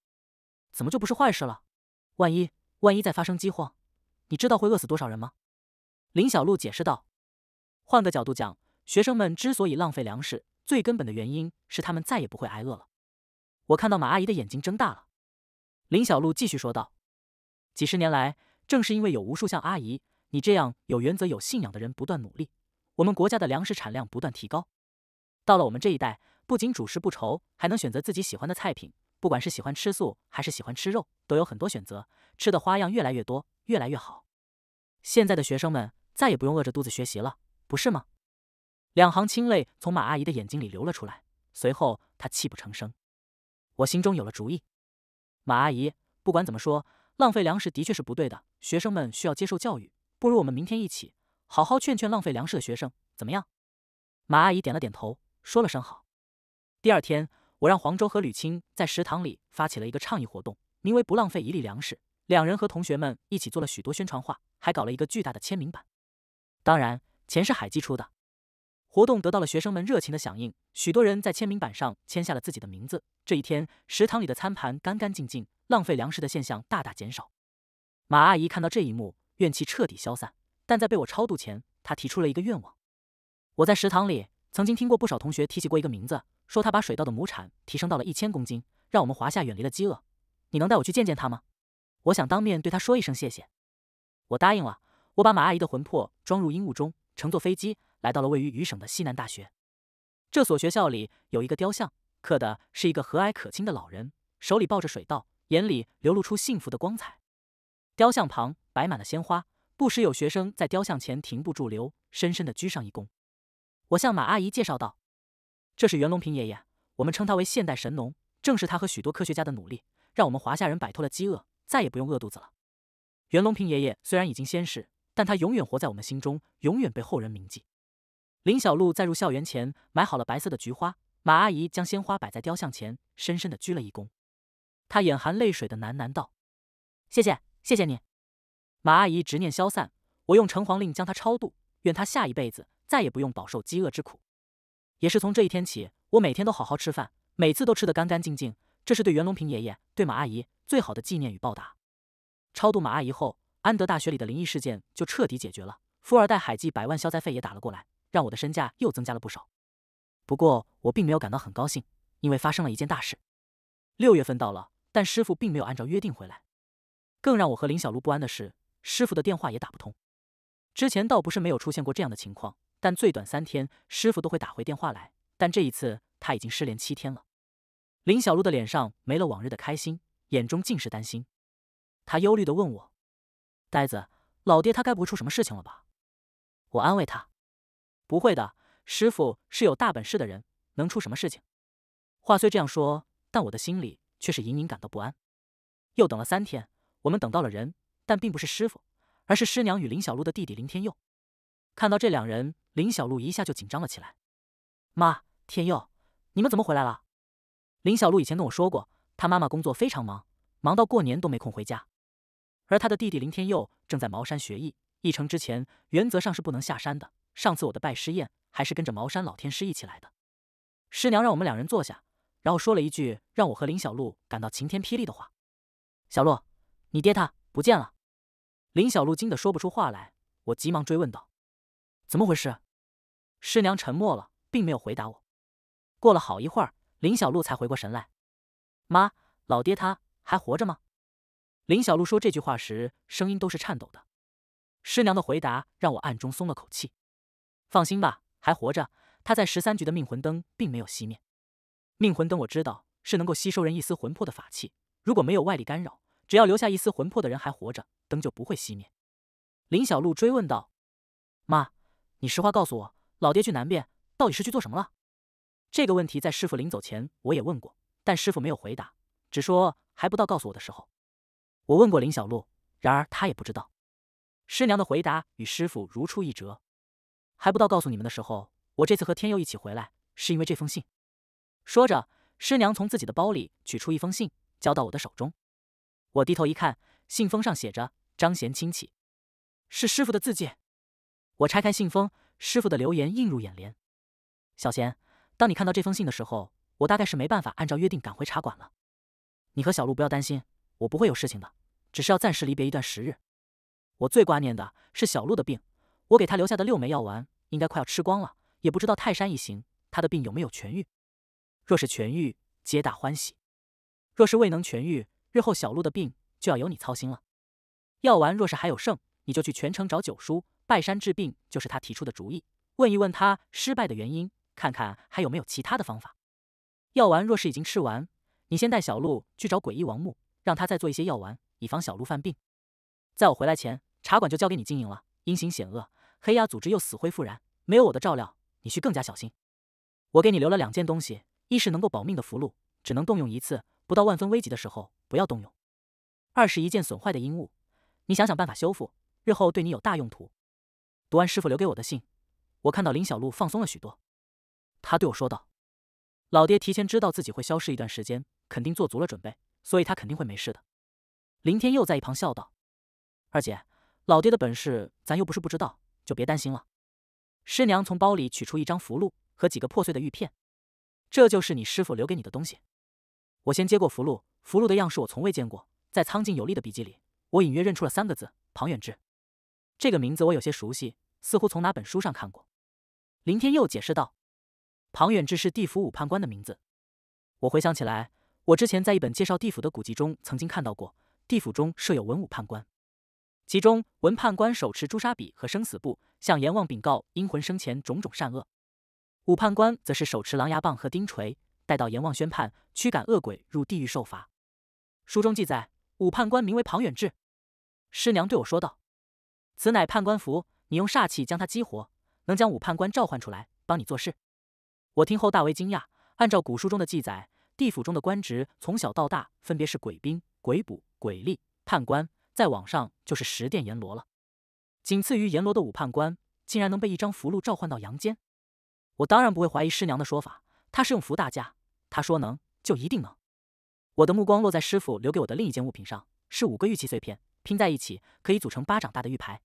怎么就不是坏事了？万一万一再发生饥荒，你知道会饿死多少人吗？”林小璐解释道：“换个角度讲，学生们之所以浪费粮食，最根本的原因是他们再也不会挨饿了。”我看到马阿姨的眼睛睁大了。林小璐继续说道。几十年来，正是因为有无数像阿姨你这样有原则、有信仰的人不断努力，我们国家的粮食产量不断提高。到了我们这一代，不仅主食不愁，还能选择自己喜欢的菜品，不管是喜欢吃素还是喜欢吃肉，都有很多选择，吃的花样越来越多，越来越好。现在的学生们再也不用饿着肚子学习了，不是吗？两行清泪从马阿姨的眼睛里流了出来，随后她泣不成声。我心中有了主意，马阿姨，不管怎么说。浪费粮食的确是不对的，学生们需要接受教育。不如我们明天一起好好劝劝浪费粮食的学生，怎么样？马阿姨点了点头，说了声好。第二天，我让黄州和吕青在食堂里发起了一个倡议活动，名为“不浪费一粒粮食”。两人和同学们一起做了许多宣传画，还搞了一个巨大的签名板。当然，钱是海基出的。活动得到了学生们热情的响应，许多人在签名板上签下了自己的名字。这一天，食堂里的餐盘干干净净，浪费粮食的现象大大减少。马阿姨看到这一幕，怨气彻底消散。但在被我超度前，她提出了一个愿望：我在食堂里曾经听过不少同学提起过一个名字，说他把水稻的亩产提升到了一千公斤，让我们华夏远离了饥饿。你能带我去见见他吗？我想当面对他说一声谢谢。我答应了，我把马阿姨的魂魄装入鹦鹉中，乘坐飞机。来到了位于渝省的西南大学，这所学校里有一个雕像，刻的是一个和蔼可亲的老人，手里抱着水稻，眼里流露出幸福的光彩。雕像旁摆满了鲜花，不时有学生在雕像前停步驻留，深深的鞠上一躬。我向马阿姨介绍道：“这是袁隆平爷爷，我们称他为现代神农。正是他和许多科学家的努力，让我们华夏人摆脱了饥饿，再也不用饿肚子了。”袁隆平爷爷虽然已经仙逝，但他永远活在我们心中，永远被后人铭记。林小璐在入校园前买好了白色的菊花，马阿姨将鲜花摆在雕像前，深深地鞠了一躬。她眼含泪水的喃喃道：“谢谢，谢谢你。”马阿姨执念消散，我用城隍令将她超度，愿她下一辈子再也不用饱受饥饿之苦。也是从这一天起，我每天都好好吃饭，每次都吃得干干净净，这是对袁隆平爷爷、对马阿姨最好的纪念与报答。超度马阿姨后，安德大学里的灵异事件就彻底解决了。富二代海记百万消灾费也打了过来。让我的身价又增加了不少，不过我并没有感到很高兴，因为发生了一件大事。六月份到了，但师傅并没有按照约定回来。更让我和林小璐不安的是，师傅的电话也打不通。之前倒不是没有出现过这样的情况，但最短三天师傅都会打回电话来。但这一次他已经失联七天了。林小璐的脸上没了往日的开心，眼中尽是担心。他忧虑的问我：“呆子，老爹他该不会出什么事情了吧？”我安慰他。不会的，师傅是有大本事的人，能出什么事情？话虽这样说，但我的心里却是隐隐感到不安。又等了三天，我们等到了人，但并不是师傅，而是师娘与林小璐的弟弟林天佑。看到这两人，林小璐一下就紧张了起来：“妈，天佑，你们怎么回来了？”林小璐以前跟我说过，她妈妈工作非常忙，忙到过年都没空回家，而她的弟弟林天佑正在茅山学艺，一成之前原则上是不能下山的。上次我的拜师宴还是跟着茅山老天师一起来的，师娘让我们两人坐下，然后说了一句让我和林小璐感到晴天霹雳的话：“小璐，你爹他不见了。”林小璐惊得说不出话来，我急忙追问道：“怎么回事？”师娘沉默了，并没有回答我。过了好一会儿，林小璐才回过神来：“妈，老爹他还活着吗？”林小璐说这句话时，声音都是颤抖的。师娘的回答让我暗中松了口气。放心吧，还活着。他在十三局的命魂灯并没有熄灭。命魂灯我知道是能够吸收人一丝魂魄的法器，如果没有外力干扰，只要留下一丝魂魄的人还活着，灯就不会熄灭。林小璐追问道：“妈，你实话告诉我，老爹去南边到底是去做什么了？”这个问题在师傅临走前我也问过，但师傅没有回答，只说还不到告诉我的时候。我问过林小璐，然而他也不知道。师娘的回答与师傅如出一辙。还不到告诉你们的时候。我这次和天佑一起回来，是因为这封信。说着，师娘从自己的包里取出一封信，交到我的手中。我低头一看，信封上写着“张贤亲启”，是师傅的字迹。我拆开信封，师傅的留言映入眼帘：“小贤，当你看到这封信的时候，我大概是没办法按照约定赶回茶馆了。你和小鹿不要担心，我不会有事情的，只是要暂时离别一段时日。我最挂念的是小鹿的病。”我给他留下的六枚药丸应该快要吃光了，也不知道泰山一行他的病有没有痊愈。若是痊愈，皆大欢喜；若是未能痊愈，日后小鹿的病就要由你操心了。药丸若是还有剩，你就去全城找九叔拜山治病，就是他提出的主意。问一问他失败的原因，看看还有没有其他的方法。药丸若是已经吃完，你先带小鹿去找诡异王墓，让他再做一些药丸，以防小鹿犯病。在我回来前，茶馆就交给你经营了。阴行险恶。黑鸦组织又死灰复燃，没有我的照料，你需更加小心。我给你留了两件东西，一是能够保命的符箓，只能动用一次，不到万分危急的时候不要动用；二是一件损坏的阴物，你想想办法修复，日后对你有大用途。读完师傅留给我的信，我看到林小璐放松了许多，他对我说道：“老爹提前知道自己会消失一段时间，肯定做足了准备，所以他肯定会没事的。”林天佑在一旁笑道：“二姐，老爹的本事咱又不是不知道。”就别担心了。师娘从包里取出一张符箓和几个破碎的玉片，这就是你师傅留给你的东西。我先接过符箓，符箓的样式我从未见过，在苍劲有力的笔迹里，我隐约认出了三个字：庞远志。这个名字我有些熟悉，似乎从哪本书上看过。林天佑解释道：“庞远志是地府武判官的名字。我回想起来，我之前在一本介绍地府的古籍中曾经看到过，地府中设有文武判官。”其中，文判官手持朱砂笔和生死簿，向阎王禀告阴魂生前种种善恶；武判官则是手持狼牙棒和钉锤，待到阎王宣判，驱赶恶鬼入地狱受罚。书中记载，武判官名为庞远志。师娘对我说道：“此乃判官符，你用煞气将它激活，能将武判官召唤出来，帮你做事。”我听后大为惊讶。按照古书中的记载，地府中的官职从小到大分别是鬼兵、鬼捕、鬼吏、判官。在网上就是十殿阎罗了，仅次于阎罗的武判官竟然能被一张符箓召唤到阳间，我当然不会怀疑师娘的说法，他是用符大家，他说能就一定能。我的目光落在师傅留给我的另一件物品上，是五个玉器碎片拼在一起，可以组成巴掌大的玉牌。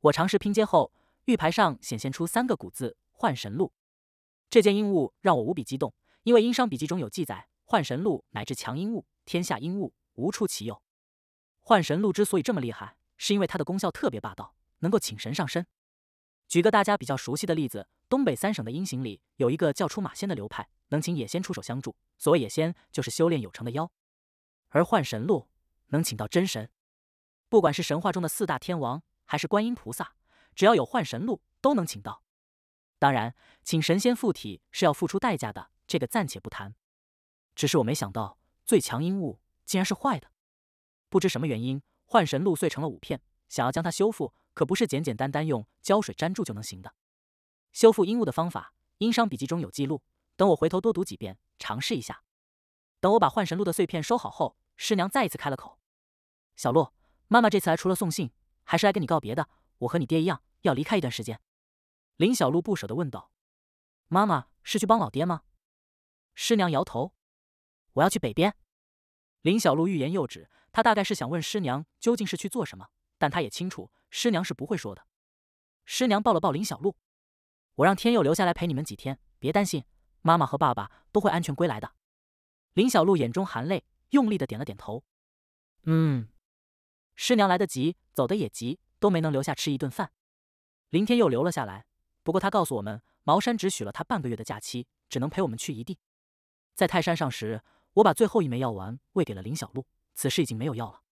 我尝试拼接后，玉牌上显现出三个古字“幻神录”。这件阴物让我无比激动，因为《殷商笔记》中有记载，幻神录乃至强阴物，天下阴物无出其右。幻神录之所以这么厉害，是因为它的功效特别霸道，能够请神上身。举个大家比较熟悉的例子，东北三省的阴行里有一个叫出马仙的流派，能请野仙出手相助。所谓野仙，就是修炼有成的妖。而幻神录能请到真神，不管是神话中的四大天王，还是观音菩萨，只要有幻神录都能请到。当然，请神仙附体是要付出代价的，这个暂且不谈。只是我没想到，最强阴物竟然是坏的。不知什么原因，幻神录碎成了五片，想要将它修复，可不是简简单单用胶水粘住就能行的。修复阴物的方法，阴商笔记中有记录，等我回头多读几遍，尝试一下。等我把幻神录的碎片收好后，师娘再一次开了口：“小洛，妈妈这次来除了送信，还是来跟你告别的。我和你爹一样，要离开一段时间。”林小璐不舍得问道：“妈妈是去帮老爹吗？”师娘摇头：“我要去北边。”林小璐欲言又止。他大概是想问师娘究竟是去做什么，但他也清楚师娘是不会说的。师娘抱了抱林小璐，我让天佑留下来陪你们几天，别担心，妈妈和爸爸都会安全归来的。林小璐眼中含泪，用力的点了点头。嗯，师娘来得急，走得也急，都没能留下吃一顿饭。林天佑留了下来，不过他告诉我们，茅山只许了他半个月的假期，只能陪我们去一地。在泰山上时，我把最后一枚药丸喂给了林小璐。此事已经没有药了，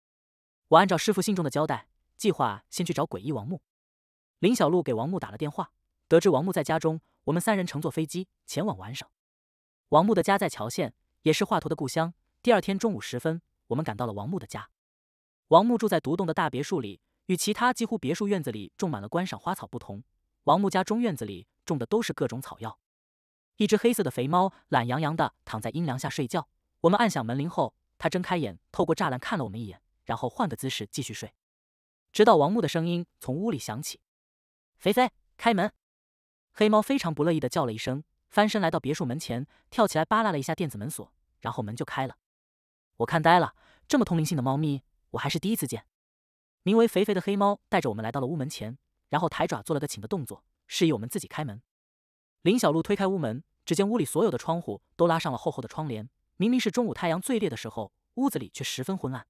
我按照师傅信中的交代，计划先去找诡异王木。林小璐给王木打了电话，得知王木在家中。我们三人乘坐飞机前往皖省。王木的家在桥县，也是华佗的故乡。第二天中午时分，我们赶到了王木的家。王木住在独栋的大别墅里，与其他几乎别墅院子里种满了观赏花草不同，王木家中院子里种的都是各种草药。一只黑色的肥猫懒洋洋的躺在阴凉下睡觉。我们按响门铃后。他睁开眼，透过栅栏看了我们一眼，然后换个姿势继续睡，直到王木的声音从屋里响起：“肥肥，开门。”黑猫非常不乐意的叫了一声，翻身来到别墅门前，跳起来扒拉了一下电子门锁，然后门就开了。我看呆了，这么通灵性的猫咪，我还是第一次见。名为肥肥的黑猫带着我们来到了屋门前，然后抬爪做了个请的动作，示意我们自己开门。林小璐推开屋门，只见屋里所有的窗户都拉上了厚厚的窗帘。明明是中午太阳最烈的时候，屋子里却十分昏暗。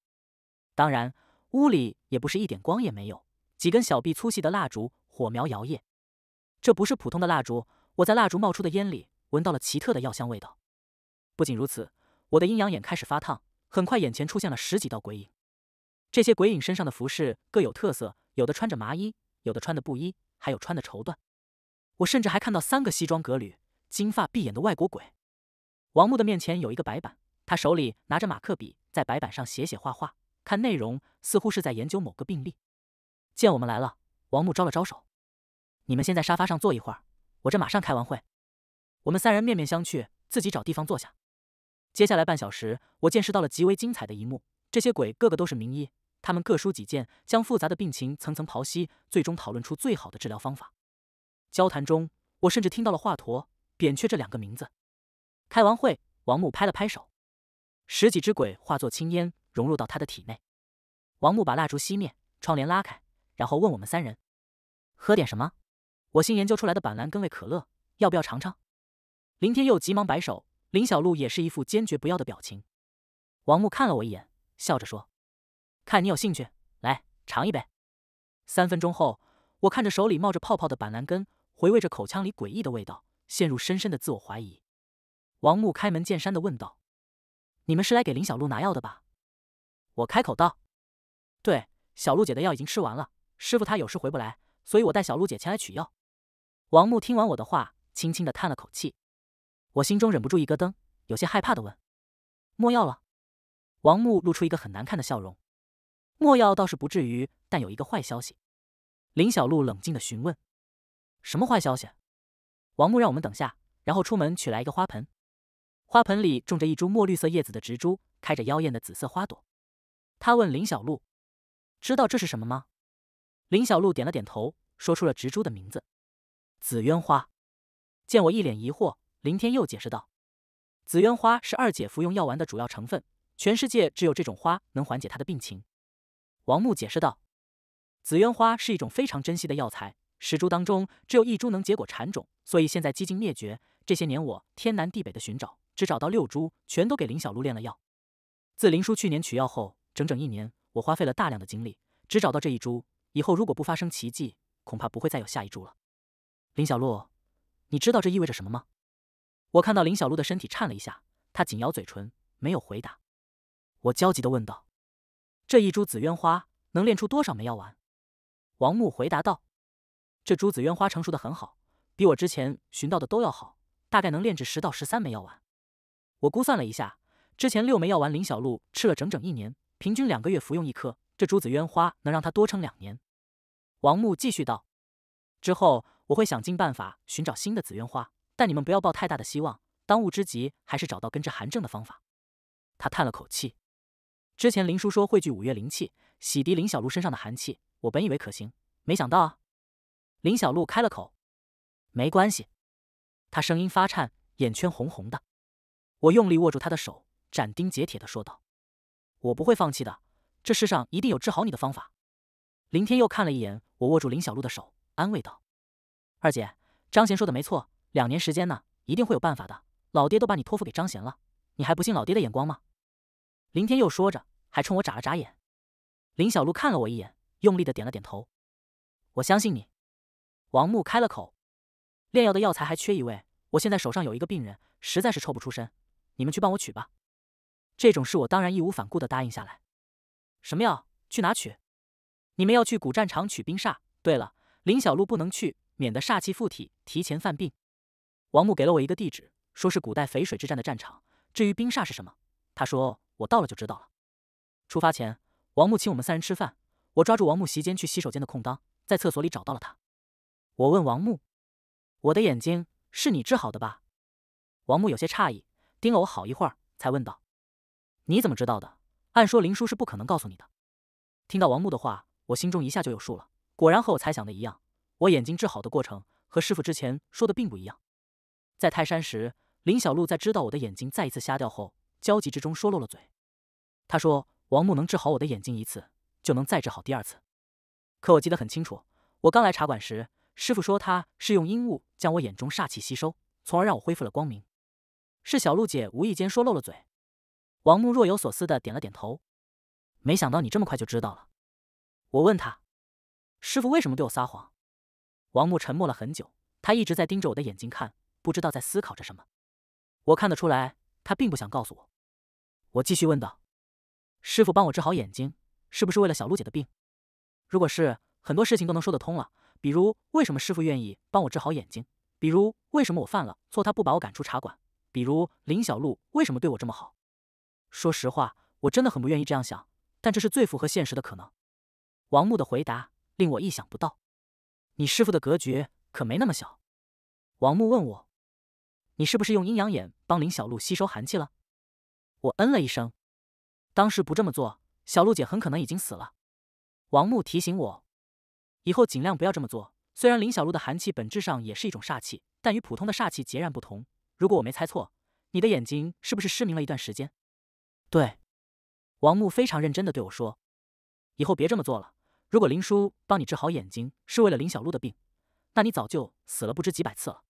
当然，屋里也不是一点光也没有，几根小臂粗细的蜡烛，火苗摇曳。这不是普通的蜡烛，我在蜡烛冒出的烟里闻到了奇特的药香味道。不仅如此，我的阴阳眼开始发烫，很快眼前出现了十几道鬼影。这些鬼影身上的服饰各有特色，有的穿着麻衣，有的穿的布衣，还有穿的绸缎。我甚至还看到三个西装革履、金发碧眼的外国鬼。王木的面前有一个白板，他手里拿着马克笔在白板上写写画画，看内容似乎是在研究某个病例。见我们来了，王木招了招手：“你们先在沙发上坐一会儿，我这马上开完会。”我们三人面面相觑，自己找地方坐下。接下来半小时，我见识到了极为精彩的一幕：这些鬼个个都是名医，他们各抒己见，将复杂的病情层层剖析，最终讨论出最好的治疗方法。交谈中，我甚至听到了华佗、扁鹊这两个名字。开完会，王木拍了拍手，十几只鬼化作青烟融入到他的体内。王木把蜡烛熄灭，窗帘拉开，然后问我们三人：“喝点什么？我新研究出来的板蓝根味可乐，要不要尝尝？”林天佑急忙摆手，林小璐也是一副坚决不要的表情。王木看了我一眼，笑着说：“看你有兴趣，来尝一杯。”三分钟后，我看着手里冒着泡泡的板蓝根，回味着口腔里诡异的味道，陷入深深的自我怀疑。王木开门见山的问道：“你们是来给林小璐拿药的吧？”我开口道：“对，小璐姐的药已经吃完了，师傅他有事回不来，所以我带小璐姐前来取药。”王木听完我的话，轻轻的叹了口气。我心中忍不住一咯噔，有些害怕的问：“莫药了？”王木露出一个很难看的笑容：“莫药倒是不至于，但有一个坏消息。”林小璐冷静的询问：“什么坏消息？”王木让我们等下，然后出门取来一个花盆。花盆里种着一株墨绿色叶子的植株，开着妖艳的紫色花朵。他问林小璐：“知道这是什么吗？”林小璐点了点头，说出了植株的名字：“紫鸢花。”见我一脸疑惑，林天又解释道：“紫鸢花是二姐服用药丸的主要成分，全世界只有这种花能缓解她的病情。”王木解释道：“紫鸢花是一种非常珍惜的药材，石株当中只有一株能结果产种，所以现在几近灭绝。”这些年我天南地北的寻找，只找到六株，全都给林小璐炼了药。自林叔去年取药后，整整一年，我花费了大量的精力，只找到这一株。以后如果不发生奇迹，恐怕不会再有下一株了。林小璐，你知道这意味着什么吗？我看到林小璐的身体颤了一下，她紧咬嘴唇，没有回答。我焦急的问道：“这一株紫渊花能炼出多少枚药丸？”王木回答道：“这株紫渊花成熟的很好，比我之前寻到的都要好。”大概能炼制十到十三枚药丸，我估算了一下，之前六枚药丸林小璐吃了整整一年，平均两个月服用一颗。这株紫渊花能让她多撑两年。王木继续道：“之后我会想尽办法寻找新的紫渊花，但你们不要抱太大的希望。当务之急还是找到根治寒症的方法。”他叹了口气：“之前林叔说汇聚五月灵气洗涤林小璐身上的寒气，我本以为可行，没想到……”林小璐开了口：“没关系。”他声音发颤，眼圈红红的。我用力握住他的手，斩钉截铁的说道：“我不会放弃的，这世上一定有治好你的方法。”林天佑看了一眼我握住林小璐的手，安慰道：“二姐，张贤说的没错，两年时间呢，一定会有办法的。老爹都把你托付给张贤了，你还不信老爹的眼光吗？”林天佑说着，还冲我眨了眨眼。林小璐看了我一眼，用力的点了点头：“我相信你。”王木开了口：“炼药的药材还缺一味。”我现在手上有一个病人，实在是抽不出身，你们去帮我取吧。这种事我当然义无反顾的答应下来。什么药？去哪取？你们要去古战场取冰煞。对了，林小璐不能去，免得煞气附体，提前犯病。王木给了我一个地址，说是古代淝水之战的战场。至于冰煞是什么，他说我到了就知道了。出发前，王木请我们三人吃饭。我抓住王木席间去洗手间的空当，在厕所里找到了他。我问王木：“我的眼睛？”是你治好的吧？王木有些诧异，盯了我好一会儿，才问道：“你怎么知道的？按说林叔是不可能告诉你的。”听到王木的话，我心中一下就有数了。果然和我猜想的一样，我眼睛治好的过程和师傅之前说的并不一样。在泰山时，林小璐在知道我的眼睛再一次瞎掉后，焦急之中说漏了嘴。他说：“王木能治好我的眼睛一次，就能再治好第二次。”可我记得很清楚，我刚来茶馆时。师傅说他是用阴物将我眼中煞气吸收，从而让我恢复了光明。是小鹿姐无意间说漏了嘴。王木若有所思的点了点头。没想到你这么快就知道了。我问他，师傅为什么对我撒谎？王木沉默了很久，他一直在盯着我的眼睛看，不知道在思考着什么。我看得出来，他并不想告诉我。我继续问道，师傅帮我治好眼睛，是不是为了小鹿姐的病？如果是，很多事情都能说得通了。比如，为什么师傅愿意帮我治好眼睛？比如，为什么我犯了错他不把我赶出茶馆？比如，林小璐为什么对我这么好？说实话，我真的很不愿意这样想，但这是最符合现实的可能。王木的回答令我意想不到，你师傅的格局可没那么小。王木问我：“你是不是用阴阳眼帮林小璐吸收寒气了？”我嗯了一声。当时不这么做，小璐姐很可能已经死了。王木提醒我。以后尽量不要这么做。虽然林小璐的寒气本质上也是一种煞气，但与普通的煞气截然不同。如果我没猜错，你的眼睛是不是失明了一段时间？对，王木非常认真的对我说：“以后别这么做了。如果林叔帮你治好眼睛是为了林小璐的病，那你早就死了不知几百次了。”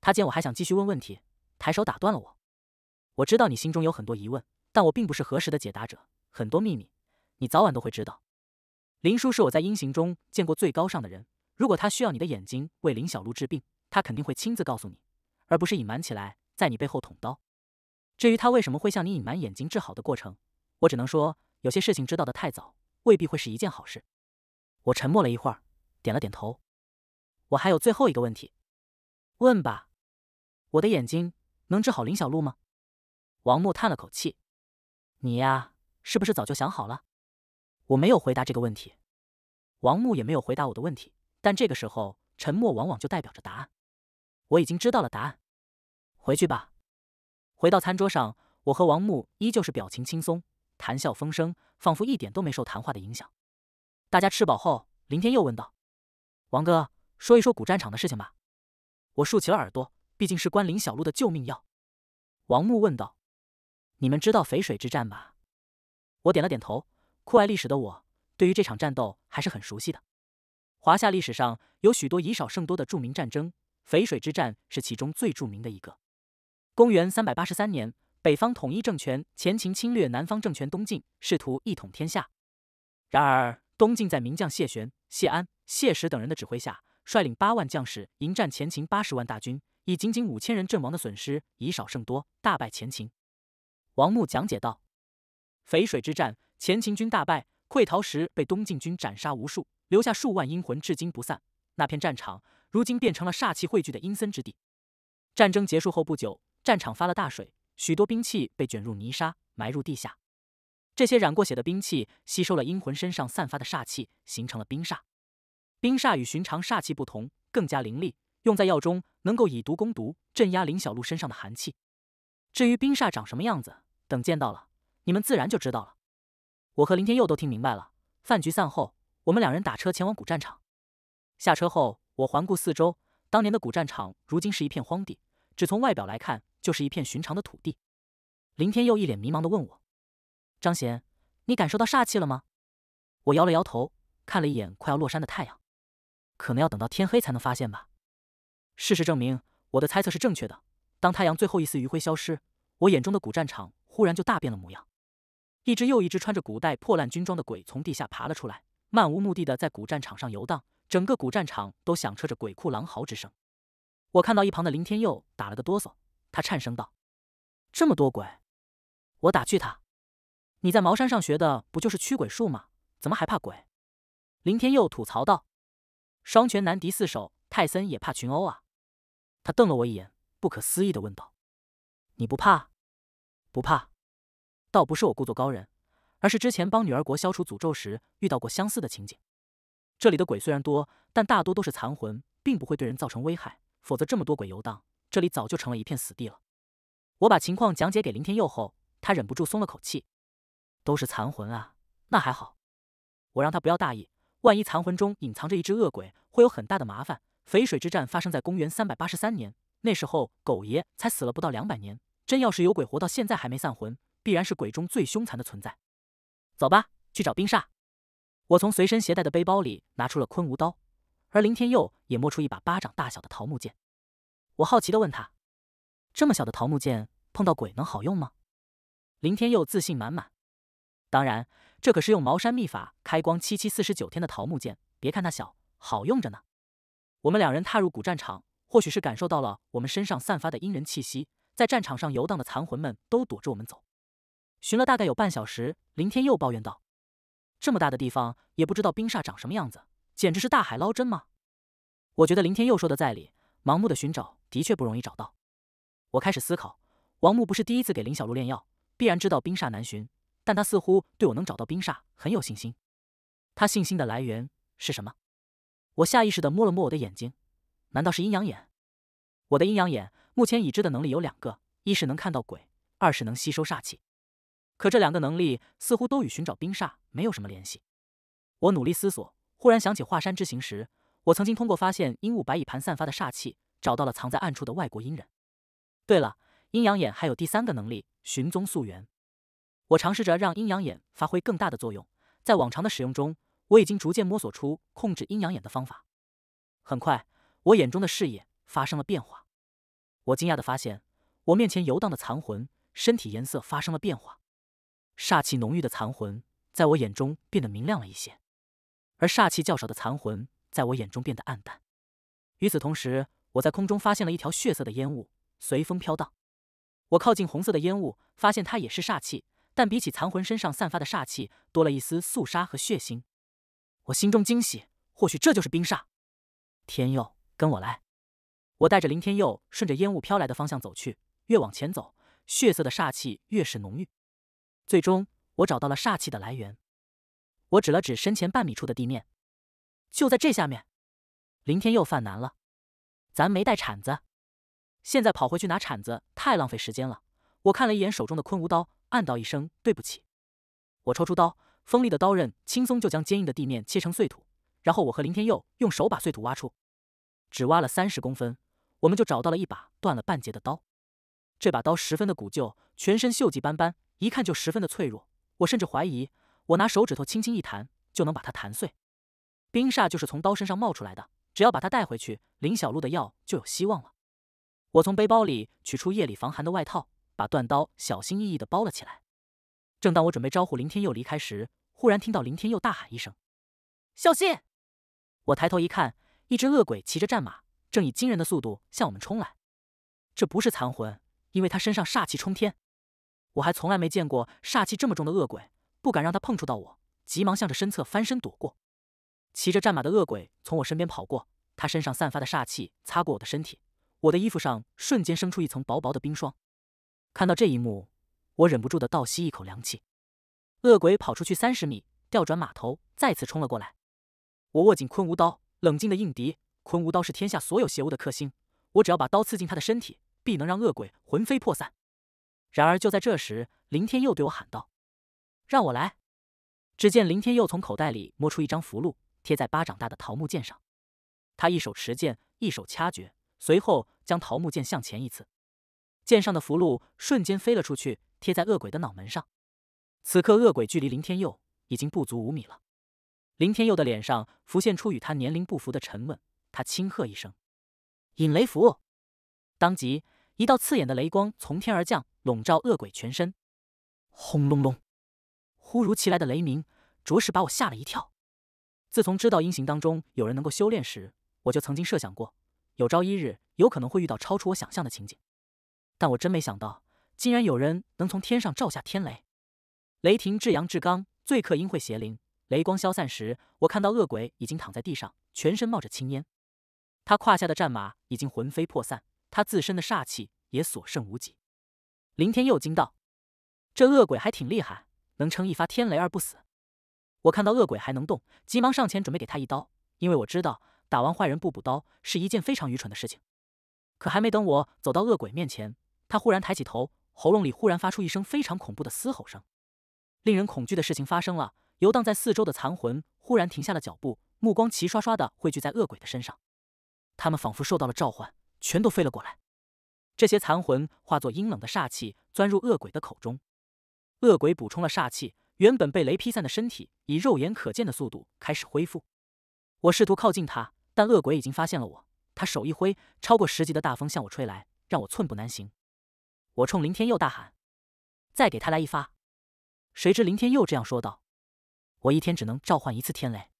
他见我还想继续问问题，抬手打断了我。我知道你心中有很多疑问，但我并不是合适的解答者。很多秘密，你早晚都会知道。林叔是我在阴行中见过最高尚的人。如果他需要你的眼睛为林小璐治病，他肯定会亲自告诉你，而不是隐瞒起来，在你背后捅刀。至于他为什么会向你隐瞒眼睛治好的过程，我只能说，有些事情知道得太早，未必会是一件好事。我沉默了一会儿，点了点头。我还有最后一个问题，问吧。我的眼睛能治好林小璐吗？王默叹了口气：“你呀，是不是早就想好了？”我没有回答这个问题，王木也没有回答我的问题。但这个时候，沉默往往就代表着答案。我已经知道了答案。回去吧。回到餐桌上，我和王木依旧是表情轻松，谈笑风生，仿佛一点都没受谈话的影响。大家吃饱后，林天又问道：“王哥，说一说古战场的事情吧。”我竖起了耳朵，毕竟是关林小璐的救命药。王木问道：“你们知道淝水之战吧？”我点了点头。酷爱历史的我，对于这场战斗还是很熟悉的。华夏历史上有许多以少胜多的著名战争，淝水之战是其中最著名的一个。公元三百八十三年，北方统一政权前秦侵略南方政权东晋，试图一统天下。然而，东晋在名将谢玄、谢安、谢石等人的指挥下，率领八万将士迎战前秦八十万大军，以仅仅五千人阵亡的损失，以少胜多，大败前秦。王穆讲解道：“淝水之战。”前秦军大败溃逃时，被东晋军斩杀无数，留下数万阴魂，至今不散。那片战场如今变成了煞气汇聚的阴森之地。战争结束后不久，战场发了大水，许多兵器被卷入泥沙，埋入地下。这些染过血的兵器吸收了阴魂身上散发的煞气，形成了冰煞。冰煞与寻常煞气不同，更加凌厉，用在药中能够以毒攻毒，镇压林小璐身上的寒气。至于冰煞长什么样子，等见到了，你们自然就知道了。我和林天佑都听明白了。饭局散后，我们两人打车前往古战场。下车后，我环顾四周，当年的古战场如今是一片荒地，只从外表来看就是一片寻常的土地。林天佑一脸迷茫的问我：“张贤，你感受到煞气了吗？”我摇了摇头，看了一眼快要落山的太阳，可能要等到天黑才能发现吧。事实证明，我的猜测是正确的。当太阳最后一丝余晖消失，我眼中的古战场忽然就大变了模样。一只又一只穿着古代破烂军装的鬼从地下爬了出来，漫无目的的在古战场上游荡，整个古战场都响彻着鬼哭狼嚎之声。我看到一旁的林天佑打了个哆嗦，他颤声道：“这么多鬼！”我打趣他：“你在茅山上学的不就是驱鬼术吗？怎么还怕鬼？”林天佑吐槽道：“双拳难敌四手，泰森也怕群殴啊！”他瞪了我一眼，不可思议的问道：“你不怕？不怕？”倒不是我故作高人，而是之前帮女儿国消除诅咒时遇到过相似的情景。这里的鬼虽然多，但大多都是残魂，并不会对人造成危害。否则这么多鬼游荡，这里早就成了一片死地了。我把情况讲解给林天佑后，他忍不住松了口气：“都是残魂啊，那还好。”我让他不要大意，万一残魂中隐藏着一只恶鬼，会有很大的麻烦。淝水之战发生在公元三百八十三年，那时候狗爷才死了不到两百年。真要是有鬼活到现在还没散魂，必然是鬼中最凶残的存在。走吧，去找冰煞。我从随身携带的背包里拿出了昆吾刀，而林天佑也摸出一把巴掌大小的桃木剑。我好奇的问他：“这么小的桃木剑碰到鬼能好用吗？”林天佑自信满满：“当然，这可是用茅山秘法开光七七四十九天的桃木剑，别看它小，好用着呢。”我们两人踏入古战场，或许是感受到了我们身上散发的阴人气息，在战场上游荡的残魂们都躲着我们走。寻了大概有半小时，林天佑抱怨道：“这么大的地方，也不知道冰煞长什么样子，简直是大海捞针吗？”我觉得林天佑说的在理，盲目的寻找的确不容易找到。我开始思考，王木不是第一次给林小璐炼药，必然知道冰煞难寻，但他似乎对我能找到冰煞很有信心。他信心的来源是什么？我下意识的摸了摸我的眼睛，难道是阴阳眼？我的阴阳眼目前已知的能力有两个，一是能看到鬼，二是能吸收煞气。可这两个能力似乎都与寻找冰煞没有什么联系。我努力思索，忽然想起华山之行时，我曾经通过发现鹦鹉白蚁盘散发的煞气，找到了藏在暗处的外国阴人。对了，阴阳眼还有第三个能力——寻踪溯源。我尝试着让阴阳眼发挥更大的作用。在往常的使用中，我已经逐渐摸索出控制阴阳眼的方法。很快，我眼中的视野发生了变化。我惊讶地发现，我面前游荡的残魂身体颜色发生了变化。煞气浓郁的残魂，在我眼中变得明亮了一些；而煞气较少的残魂，在我眼中变得暗淡。与此同时，我在空中发现了一条血色的烟雾，随风飘荡。我靠近红色的烟雾，发现它也是煞气，但比起残魂身上散发的煞气，多了一丝肃杀和血腥。我心中惊喜，或许这就是冰煞。天佑，跟我来！我带着林天佑，顺着烟雾飘来的方向走去。越往前走，血色的煞气越是浓郁。最终，我找到了煞气的来源。我指了指身前半米处的地面，就在这下面。林天佑犯难了，咱没带铲子，现在跑回去拿铲子太浪费时间了。我看了一眼手中的昆吾刀，暗道一声对不起。我抽出刀，锋利的刀刃轻松就将坚硬的地面切成碎土。然后我和林天佑用手把碎土挖出，只挖了三十公分，我们就找到了一把断了半截的刀。这把刀十分的古旧，全身锈迹斑斑。一看就十分的脆弱，我甚至怀疑，我拿手指头轻轻一弹就能把它弹碎。冰煞就是从刀身上冒出来的，只要把它带回去，林小璐的药就有希望了。我从背包里取出夜里防寒的外套，把断刀小心翼翼地包了起来。正当我准备招呼林天佑离开时，忽然听到林天佑大喊一声：“小心！”我抬头一看，一只恶鬼骑着战马，正以惊人的速度向我们冲来。这不是残魂，因为他身上煞气冲天。我还从来没见过煞气这么重的恶鬼，不敢让他碰触到我，急忙向着身侧翻身躲过。骑着战马的恶鬼从我身边跑过，他身上散发的煞气擦过我的身体，我的衣服上瞬间生出一层薄薄的冰霜。看到这一幕，我忍不住的倒吸一口凉气。恶鬼跑出去三十米，调转马头，再次冲了过来。我握紧昆吾刀，冷静的应敌。昆吾刀是天下所有邪物的克星，我只要把刀刺进他的身体，必能让恶鬼魂飞魄散。然而，就在这时，林天佑对我喊道：“让我来！”只见林天佑从口袋里摸出一张符箓，贴在巴掌大的桃木剑上。他一手持剑，一手掐诀，随后将桃木剑向前一次，剑上的符箓瞬间飞了出去，贴在恶鬼的脑门上。此刻，恶鬼距离林天佑已经不足五米了。林天佑的脸上浮现出与他年龄不符的沉稳，他轻喝一声：“引雷符！”当即，一道刺眼的雷光从天而降。笼罩恶鬼全身，轰隆隆！忽如其来的雷鸣，着实把我吓了一跳。自从知道阴行当中有人能够修炼时，我就曾经设想过，有朝一日有可能会遇到超出我想象的情景。但我真没想到，竟然有人能从天上照下天雷。雷霆至阳至刚，最克阴晦邪灵。雷光消散时，我看到恶鬼已经躺在地上，全身冒着青烟。他胯下的战马已经魂飞魄散，他自身的煞气也所剩无几。林天佑惊道：“这恶鬼还挺厉害，能撑一发天雷而不死。我看到恶鬼还能动，急忙上前准备给他一刀，因为我知道打完坏人不补刀是一件非常愚蠢的事情。可还没等我走到恶鬼面前，他忽然抬起头，喉咙里忽然发出一声非常恐怖的嘶吼声。令人恐惧的事情发生了，游荡在四周的残魂忽然停下了脚步，目光齐刷刷的汇聚在恶鬼的身上。他们仿佛受到了召唤，全都飞了过来。”这些残魂化作阴冷的煞气，钻入恶鬼的口中。恶鬼补充了煞气，原本被雷劈散的身体以肉眼可见的速度开始恢复。我试图靠近他，但恶鬼已经发现了我。他手一挥，超过十级的大风向我吹来，让我寸步难行。我冲林天佑大喊：“再给他来一发！”谁知林天佑这样说道：“我一天只能召唤一次天雷，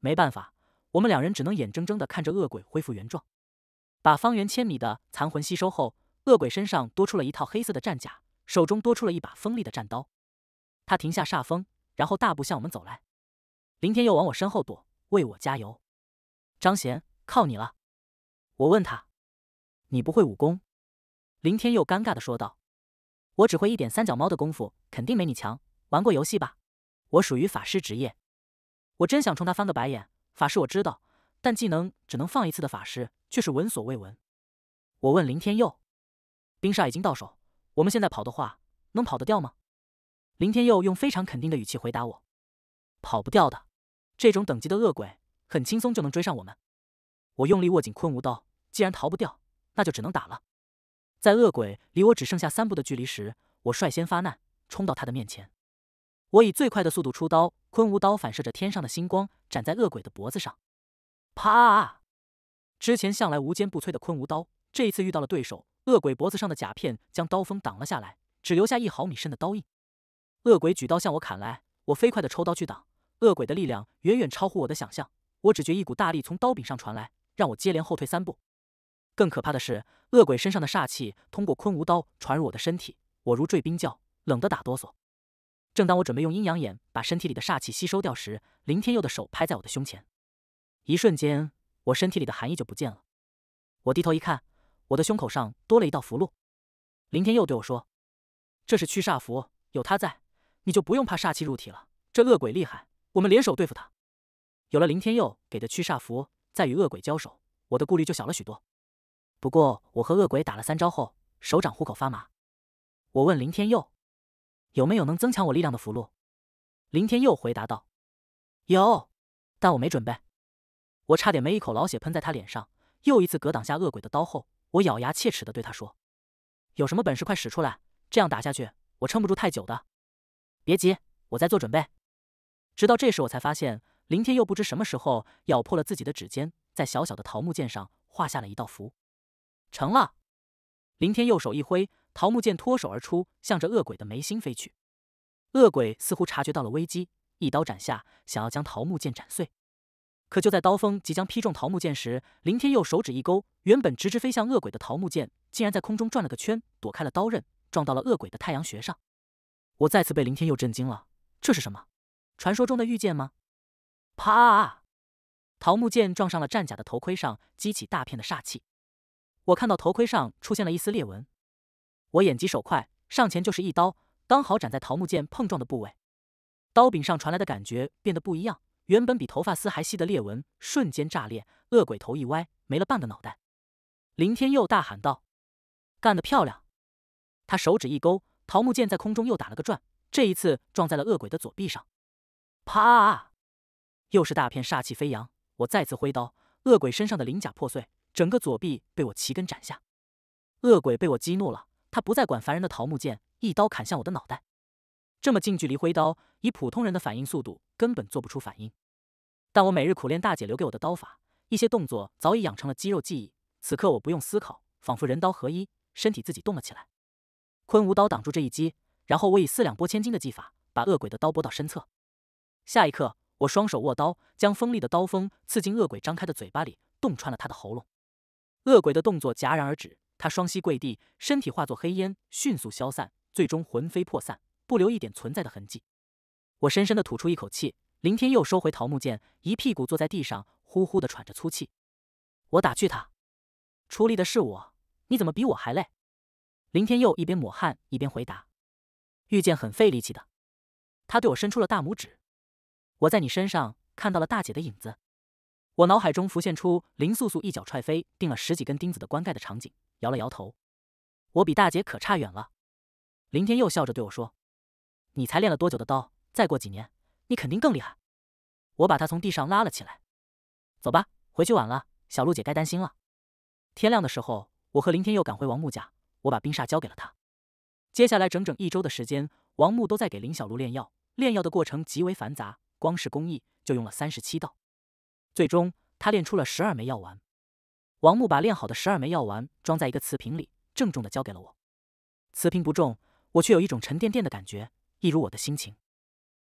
没办法，我们两人只能眼睁睁地看着恶鬼恢复原状。”把方圆千米的残魂吸收后，恶鬼身上多出了一套黑色的战甲，手中多出了一把锋利的战刀。他停下煞风，然后大步向我们走来。林天佑往我身后躲，为我加油。张贤，靠你了！我问他：“你不会武功？”林天佑尴尬的说道：“我只会一点三脚猫的功夫，肯定没你强。玩过游戏吧？我属于法师职业。我真想冲他翻个白眼。法师，我知道。”但技能只能放一次的法师却是闻所未闻。我问林天佑：“冰煞已经到手，我们现在跑的话，能跑得掉吗？”林天佑用非常肯定的语气回答我：“跑不掉的，这种等级的恶鬼，很轻松就能追上我们。”我用力握紧昆吾刀，既然逃不掉，那就只能打了。在恶鬼离我只剩下三步的距离时，我率先发难，冲到他的面前。我以最快的速度出刀，昆吾刀反射着天上的星光，斩在恶鬼的脖子上。啪！之前向来无坚不摧的坤无刀，这一次遇到了对手，恶鬼脖子上的甲片将刀锋挡了下来，只留下一毫米深的刀印。恶鬼举刀向我砍来，我飞快的抽刀去挡。恶鬼的力量远远超乎我的想象，我只觉一股大力从刀柄上传来，让我接连后退三步。更可怕的是，恶鬼身上的煞气通过坤无刀传入我的身体，我如坠冰窖，冷得打哆嗦。正当我准备用阴阳眼把身体里的煞气吸收掉时，林天佑的手拍在我的胸前。一瞬间，我身体里的寒意就不见了。我低头一看，我的胸口上多了一道符箓。林天佑对我说：“这是驱煞符，有它在，你就不用怕煞气入体了。这恶鬼厉害，我们联手对付他。”有了林天佑给的驱煞符，再与恶鬼交手，我的顾虑就小了许多。不过，我和恶鬼打了三招后，手掌虎口发麻。我问林天佑：“有没有能增强我力量的符箓？”林天佑回答道：“有，但我没准备。”我差点没一口老血喷在他脸上。又一次格挡下恶鬼的刀后，我咬牙切齿的对他说：“有什么本事快使出来！这样打下去，我撑不住太久的。”别急，我在做准备。直到这时，我才发现林天又不知什么时候咬破了自己的指尖，在小小的桃木剑上画下了一道符。成了！林天右手一挥，桃木剑脱手而出，向着恶鬼的眉心飞去。恶鬼似乎察觉到了危机，一刀斩下，想要将桃木剑斩碎。可就在刀锋即将劈中桃木剑时，林天佑手指一勾，原本直直飞向恶鬼的桃木剑，竟然在空中转了个圈，躲开了刀刃，撞到了恶鬼的太阳穴上。我再次被林天佑震惊了，这是什么？传说中的御剑吗？啪！桃木剑撞上了战甲的头盔上，激起大片的煞气。我看到头盔上出现了一丝裂纹。我眼疾手快，上前就是一刀，刚好斩在桃木剑碰撞的部位。刀柄上传来的感觉变得不一样。原本比头发丝还细的裂纹瞬间炸裂，恶鬼头一歪，没了半个脑袋。林天佑大喊道：“干得漂亮！”他手指一勾，桃木剑在空中又打了个转，这一次撞在了恶鬼的左臂上，啪！又是大片煞气飞扬。我再次挥刀，恶鬼身上的鳞甲破碎，整个左臂被我齐根斩下。恶鬼被我激怒了，他不再管凡人的桃木剑，一刀砍向我的脑袋。这么近距离挥刀。以普通人的反应速度，根本做不出反应。但我每日苦练大姐留给我的刀法，一些动作早已养成了肌肉记忆。此刻我不用思考，仿佛人刀合一，身体自己动了起来。昆吾刀挡住这一击，然后我以四两拨千斤的技法，把恶鬼的刀拨到身侧。下一刻，我双手握刀，将锋利的刀锋刺进恶鬼张开的嘴巴里，洞穿了他的喉咙。恶鬼的动作戛然而止，他双膝跪地，身体化作黑烟，迅速消散，最终魂飞魄散，不留一点存在的痕迹。我深深的吐出一口气，林天佑收回桃木剑，一屁股坐在地上，呼呼的喘着粗气。我打趣他：“出力的是我，你怎么比我还累？”林天佑一边抹汗一边回答：“御剑很费力气的。”他对我伸出了大拇指。我在你身上看到了大姐的影子。我脑海中浮现出林素素一脚踹飞钉了十几根钉子的棺盖的场景，摇了摇头：“我比大姐可差远了。”林天佑笑着对我说：“你才练了多久的刀？”再过几年，你肯定更厉害。我把他从地上拉了起来，走吧，回去晚了，小鹿姐该担心了。天亮的时候，我和林天佑赶回王木家，我把冰煞交给了他。接下来整整一周的时间，王木都在给林小璐炼药。炼药的过程极为繁杂，光是工艺就用了三十七道。最终，他炼出了十二枚药丸。王木把炼好的十二枚药丸装在一个瓷瓶里，郑重的交给了我。瓷瓶不重，我却有一种沉甸甸的感觉，一如我的心情。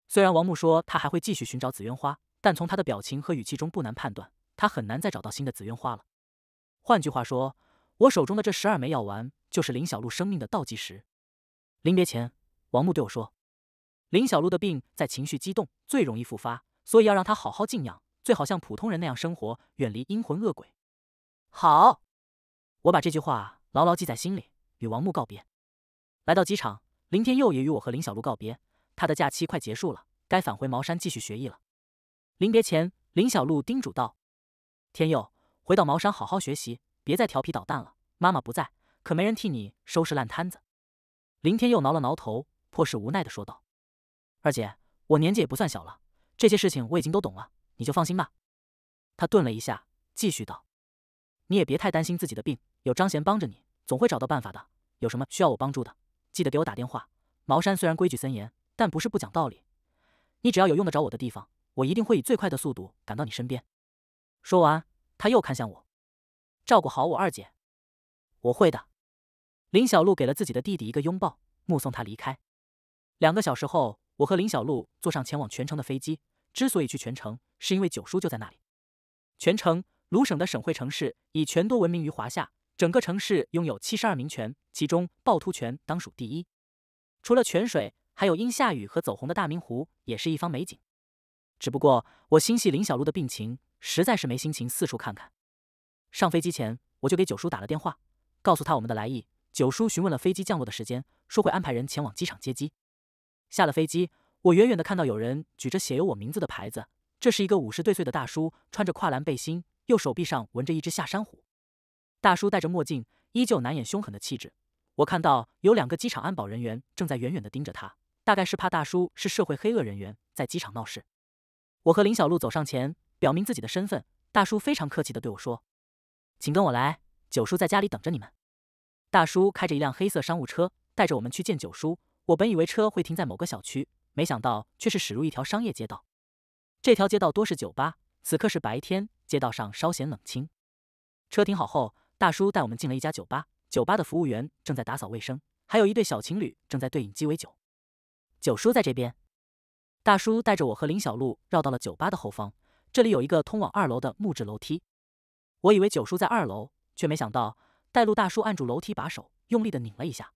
虽然王木说他还会继续寻找紫渊花，但从他的表情和语气中不难判断，他很难再找到新的紫渊花了。换句话说，我手中的这十二枚药丸就是林小璐生命的倒计时。临别前，王木对我说：“林小璐的病在情绪激动最容易复发，所以要让她好好静养，最好像普通人那样生活，远离阴魂恶鬼。”好，我把这句话牢牢记在心里，与王木告别。来到机场，林天佑也与我和林小璐告别。他的假期快结束了，该返回茅山继续学艺了。临别前，林小璐叮嘱道：“天佑，回到茅山好好学习，别再调皮捣蛋了。妈妈不在，可没人替你收拾烂摊子。”林天佑挠了挠头，颇是无奈的说道：“二姐，我年纪也不算小了，这些事情我已经都懂了，你就放心吧。”他顿了一下，继续道：“你也别太担心自己的病，有张贤帮着你，总会找到办法的。有什么需要我帮助的，记得给我打电话。茅山虽然规矩森严。”但不是不讲道理，你只要有用得着我的地方，我一定会以最快的速度赶到你身边。说完，他又看向我，照顾好我二姐，我会的。林小璐给了自己的弟弟一个拥抱，目送他离开。两个小时后，我和林小璐坐上前往全城的飞机。之所以去全城，是因为九叔就在那里。全城，鲁省的省会城市，以泉多闻名于华夏。整个城市拥有七十二名泉，其中趵突泉当属第一。除了泉水，还有因下雨和走红的大明湖也是一方美景，只不过我心系林小璐的病情，实在是没心情四处看看。上飞机前，我就给九叔打了电话，告诉他我们的来意。九叔询问了飞机降落的时间，说会安排人前往机场接机。下了飞机，我远远地看到有人举着写有我名字的牌子。这是一个五十多岁的大叔，穿着跨栏背心，右手臂上纹着一只下山虎。大叔戴着墨镜，依旧难掩凶狠的气质。我看到有两个机场安保人员正在远远地盯着他。大概是怕大叔是社会黑恶人员，在机场闹事。我和林小璐走上前，表明自己的身份。大叔非常客气的对我说：“请跟我来，九叔在家里等着你们。”大叔开着一辆黑色商务车，带着我们去见九叔。我本以为车会停在某个小区，没想到却是驶入一条商业街道。这条街道多是酒吧，此刻是白天，街道上稍显冷清。车停好后，大叔带我们进了一家酒吧。酒吧的服务员正在打扫卫生，还有一对小情侣正在对饮鸡尾酒。九叔在这边，大叔带着我和林小璐绕到了酒吧的后方，这里有一个通往二楼的木质楼梯。我以为九叔在二楼，却没想到带路大叔按住楼梯把手，用力的拧了一下。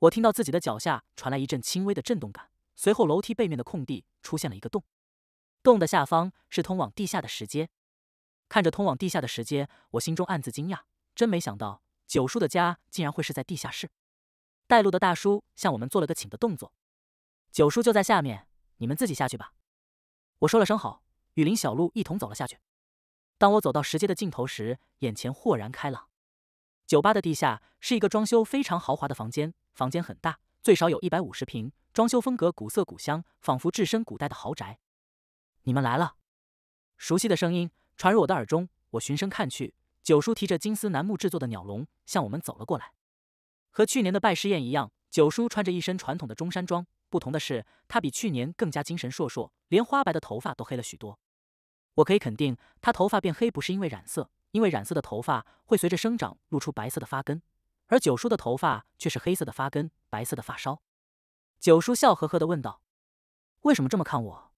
我听到自己的脚下传来一阵轻微的震动感，随后楼梯背面的空地出现了一个洞，洞的下方是通往地下的石阶。看着通往地下的石阶，我心中暗自惊讶，真没想到九叔的家竟然会是在地下室。带路的大叔向我们做了个请的动作。九叔就在下面，你们自己下去吧。我说了声好，与林小璐一同走了下去。当我走到石阶的尽头时，眼前豁然开朗。酒吧的地下是一个装修非常豪华的房间，房间很大，最少有一百五十平，装修风格古色古香，仿佛置身古代的豪宅。你们来了，熟悉的声音传入我的耳中，我循声看去，九叔提着金丝楠木制作的鸟笼向我们走了过来。和去年的拜师宴一样，九叔穿着一身传统的中山装。不同的是，他比去年更加精神烁烁，连花白的头发都黑了许多。我可以肯定，他头发变黑不是因为染色，因为染色的头发会随着生长露出白色的发根，而九叔的头发却是黑色的发根，白色的发梢。九叔笑呵呵的问道：“为什么这么看我？”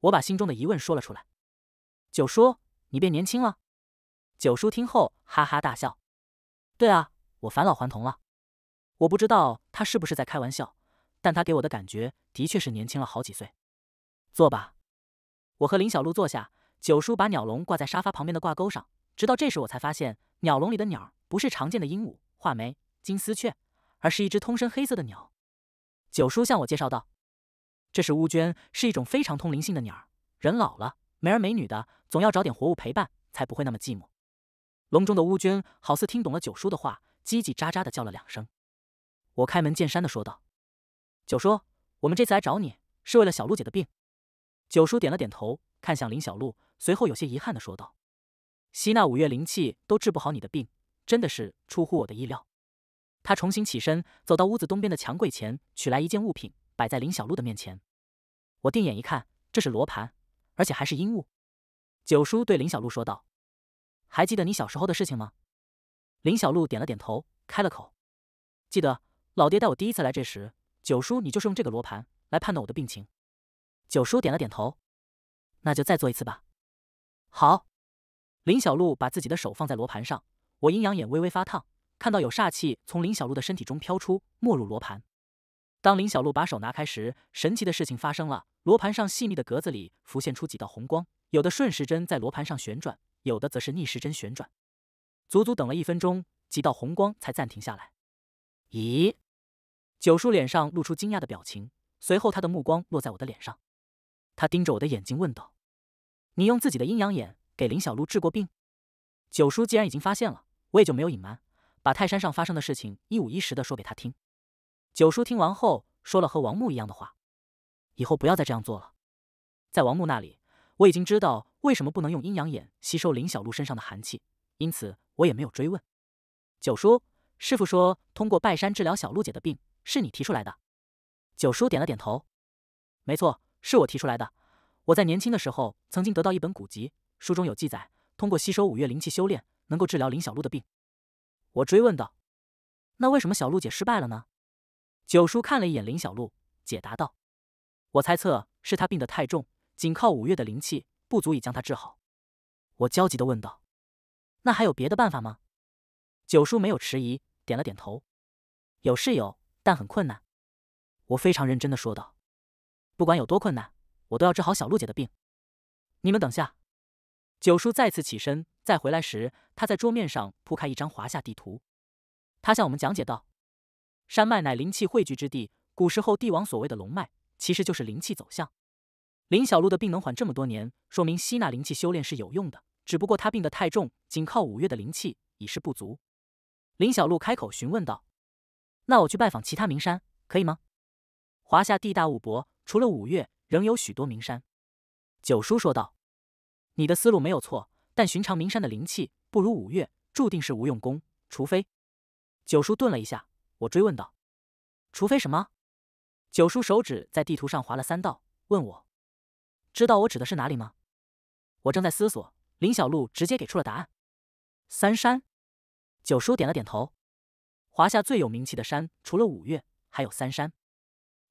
我把心中的疑问说了出来：“九叔，你变年轻了。”九叔听后哈哈大笑：“对啊，我返老还童了。”我不知道他是不是在开玩笑。但他给我的感觉的确是年轻了好几岁。坐吧，我和林小璐坐下。九叔把鸟笼挂在沙发旁边的挂钩上。直到这时，我才发现鸟笼里的鸟不是常见的鹦鹉、画眉、金丝雀，而是一只通身黑色的鸟。九叔向我介绍道：“这是乌鹃，是一种非常通灵性的鸟人老了，没儿没女的，总要找点活物陪伴，才不会那么寂寞。”笼中的乌鹃好似听懂了九叔的话，叽叽喳喳的叫了两声。我开门见山的说道。九叔，我们这次来找你是为了小鹿姐的病。九叔点了点头，看向林小璐，随后有些遗憾的说道：“吸纳五岳灵气都治不好你的病，真的是出乎我的意料。”他重新起身，走到屋子东边的墙柜前，取来一件物品，摆在林小璐的面前。我定眼一看，这是罗盘，而且还是阴物。九叔对林小璐说道：“还记得你小时候的事情吗？”林小璐点了点头，开了口：“记得，老爹带我第一次来这时。”九叔，你就是用这个罗盘来判断我的病情。九叔点了点头，那就再做一次吧。好，林小璐把自己的手放在罗盘上，我阴阳眼微微发烫，看到有煞气从林小璐的身体中飘出，没入罗盘。当林小璐把手拿开时，神奇的事情发生了，罗盘上细密的格子里浮现出几道红光，有的顺时针在罗盘上旋转，有的则是逆时针旋转。足足等了一分钟，几道红光才暂停下来。咦？九叔脸上露出惊讶的表情，随后他的目光落在我的脸上，他盯着我的眼睛问道：“你用自己的阴阳眼给林小璐治过病？”九叔既然已经发现了，我也就没有隐瞒，把泰山上发生的事情一五一十的说给他听。九叔听完后说了和王木一样的话：“以后不要再这样做了。”在王木那里，我已经知道为什么不能用阴阳眼吸收林小璐身上的寒气，因此我也没有追问。九叔师傅说：“通过拜山治疗小璐姐的病。”是你提出来的，九叔点了点头。没错，是我提出来的。我在年轻的时候曾经得到一本古籍，书中有记载，通过吸收五岳灵气修炼，能够治疗林小璐的病。我追问道：“那为什么小璐姐失败了呢？”九叔看了一眼林小璐，解答道：“我猜测是她病得太重，仅靠五岳的灵气不足以将她治好。”我焦急的问道：“那还有别的办法吗？”九叔没有迟疑，点了点头：“有是有。”但很困难，我非常认真的说道：“不管有多困难，我都要治好小鹿姐的病。”你们等下，九叔再次起身，再回来时，他在桌面上铺开一张华夏地图，他向我们讲解道：“山脉乃灵气汇聚之地，古时候帝王所谓的龙脉，其实就是灵气走向。林小璐的病能缓这么多年，说明吸纳灵气修炼是有用的，只不过她病得太重，仅靠五月的灵气已是不足。”林小璐开口询问道。那我去拜访其他名山，可以吗？华夏地大物博，除了五岳，仍有许多名山。九叔说道：“你的思路没有错，但寻常名山的灵气不如五岳，注定是无用功。除非……”九叔顿了一下，我追问道：“除非什么？”九叔手指在地图上划了三道，问我：“知道我指的是哪里吗？”我正在思索，林小璐直接给出了答案：“三山。”九叔点了点头。华夏最有名气的山，除了五岳，还有三山。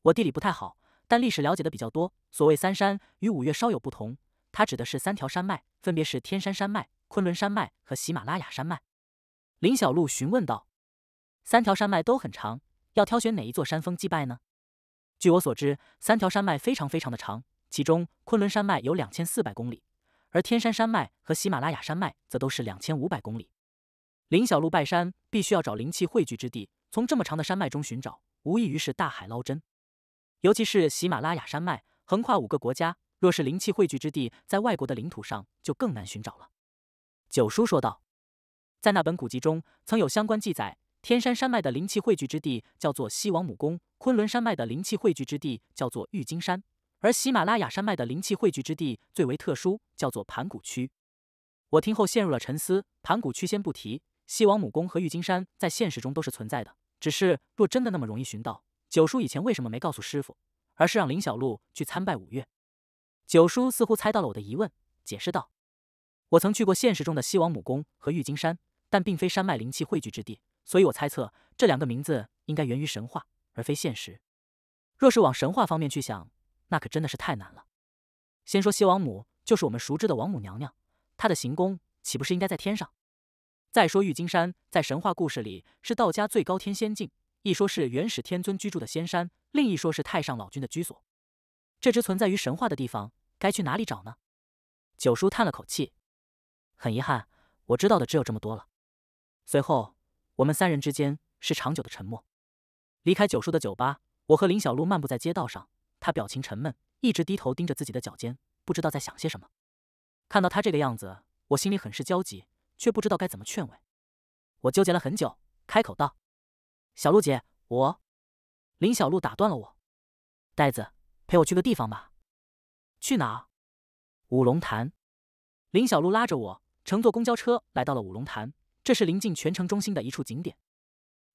我地理不太好，但历史了解的比较多。所谓三山与五岳稍有不同，它指的是三条山脉，分别是天山山脉、昆仑山脉和喜马拉雅山脉。林小璐询问道：“三条山脉都很长，要挑选哪一座山峰祭拜呢？”据我所知，三条山脉非常非常的长，其中昆仑山脉有两千四百公里，而天山山脉和喜马拉雅山脉则都是两千五百公里。林小路拜山必须要找灵气汇聚之地，从这么长的山脉中寻找，无异于是大海捞针。尤其是喜马拉雅山脉横跨五个国家，若是灵气汇聚之地在外国的领土上，就更难寻找了。九叔说道：“在那本古籍中曾有相关记载，天山山脉的灵气汇聚之地叫做西王母宫，昆仑山脉的灵气汇聚之地叫做玉金山，而喜马拉雅山脉的灵气汇聚之地最为特殊，叫做盘古区。”我听后陷入了沉思，盘古区先不提。西王母宫和玉金山在现实中都是存在的，只是若真的那么容易寻到，九叔以前为什么没告诉师傅，而是让林小璐去参拜五岳？九叔似乎猜到了我的疑问，解释道：“我曾去过现实中的西王母宫和玉金山，但并非山脉灵气汇聚之地，所以我猜测这两个名字应该源于神话，而非现实。若是往神话方面去想，那可真的是太难了。先说西王母，就是我们熟知的王母娘娘，她的行宫岂不是应该在天上？”再说，玉金山在神话故事里是道家最高天仙境，一说是元始天尊居住的仙山，另一说是太上老君的居所。这只存在于神话的地方，该去哪里找呢？九叔叹了口气，很遗憾，我知道的只有这么多了。随后，我们三人之间是长久的沉默。离开九叔的酒吧，我和林小璐漫步在街道上，他表情沉闷，一直低头盯着自己的脚尖，不知道在想些什么。看到他这个样子，我心里很是焦急。却不知道该怎么劝慰，我纠结了很久，开口道：“小鹿姐，我……”林小璐打断了我：“呆子，陪我去个地方吧。”“去哪？”“五龙潭。”林小璐拉着我乘坐公交车来到了五龙潭，这是临近全城中心的一处景点。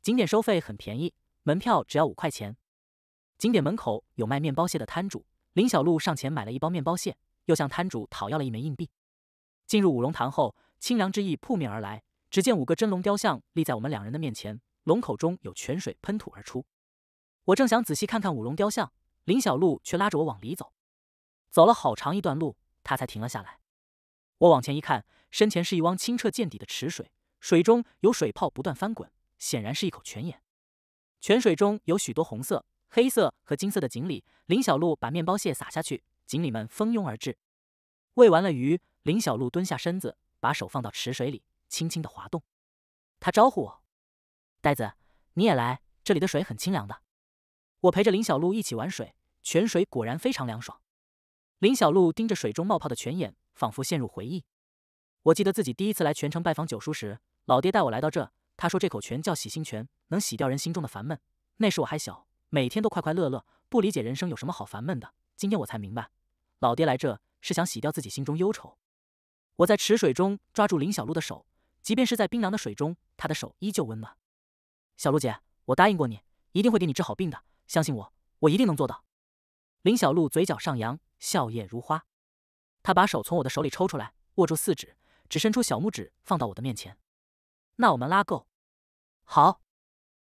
景点收费很便宜，门票只要五块钱。景点门口有卖面包蟹的摊主，林小璐上前买了一包面包蟹，又向摊主讨要了一枚硬币。进入五龙潭后，清凉之意扑面而来。只见五个真龙雕像立在我们两人的面前，龙口中有泉水喷吐而出。我正想仔细看看五龙雕像，林小璐却拉着我往里走。走了好长一段路，她才停了下来。我往前一看，身前是一汪清澈见底的池水，水中有水泡不断翻滚，显然是一口泉眼。泉水中有许多红色、黑色和金色的锦鲤。林小璐把面包屑撒下去，锦鲤们蜂拥而至。喂完了鱼，林小璐蹲下身子。把手放到池水里，轻轻的滑动。他招呼我：“呆子，你也来，这里的水很清凉的。”我陪着林小璐一起玩水，泉水果然非常凉爽。林小璐盯着水中冒泡的泉眼，仿佛陷入回忆。我记得自己第一次来泉城拜访九叔时，老爹带我来到这，他说这口泉叫洗心泉，能洗掉人心中的烦闷。那时我还小，每天都快快乐乐，不理解人生有什么好烦闷的。今天我才明白，老爹来这是想洗掉自己心中忧愁。我在池水中抓住林小璐的手，即便是在冰凉的水中，她的手依旧温暖。小璐姐，我答应过你，一定会给你治好病的，相信我，我一定能做到。林小璐嘴角上扬，笑靥如花，她把手从我的手里抽出来，握住四指，只伸出小拇指放到我的面前。那我们拉钩。好。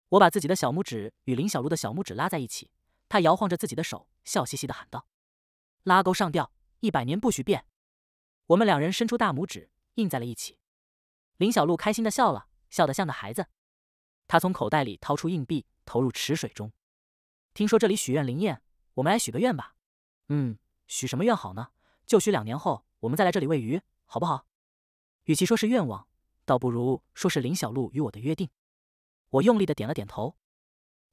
我把自己的小拇指与林小璐的小拇指拉在一起，她摇晃着自己的手，笑嘻嘻的喊道：“拉钩上吊，一百年不许变。”我们两人伸出大拇指，印在了一起。林小璐开心的笑了笑，得像个孩子。她从口袋里掏出硬币，投入池水中。听说这里许愿灵验，我们来许个愿吧。嗯，许什么愿好呢？就许两年后我们再来这里喂鱼，好不好？与其说是愿望，倒不如说是林小璐与我的约定。我用力的点了点头。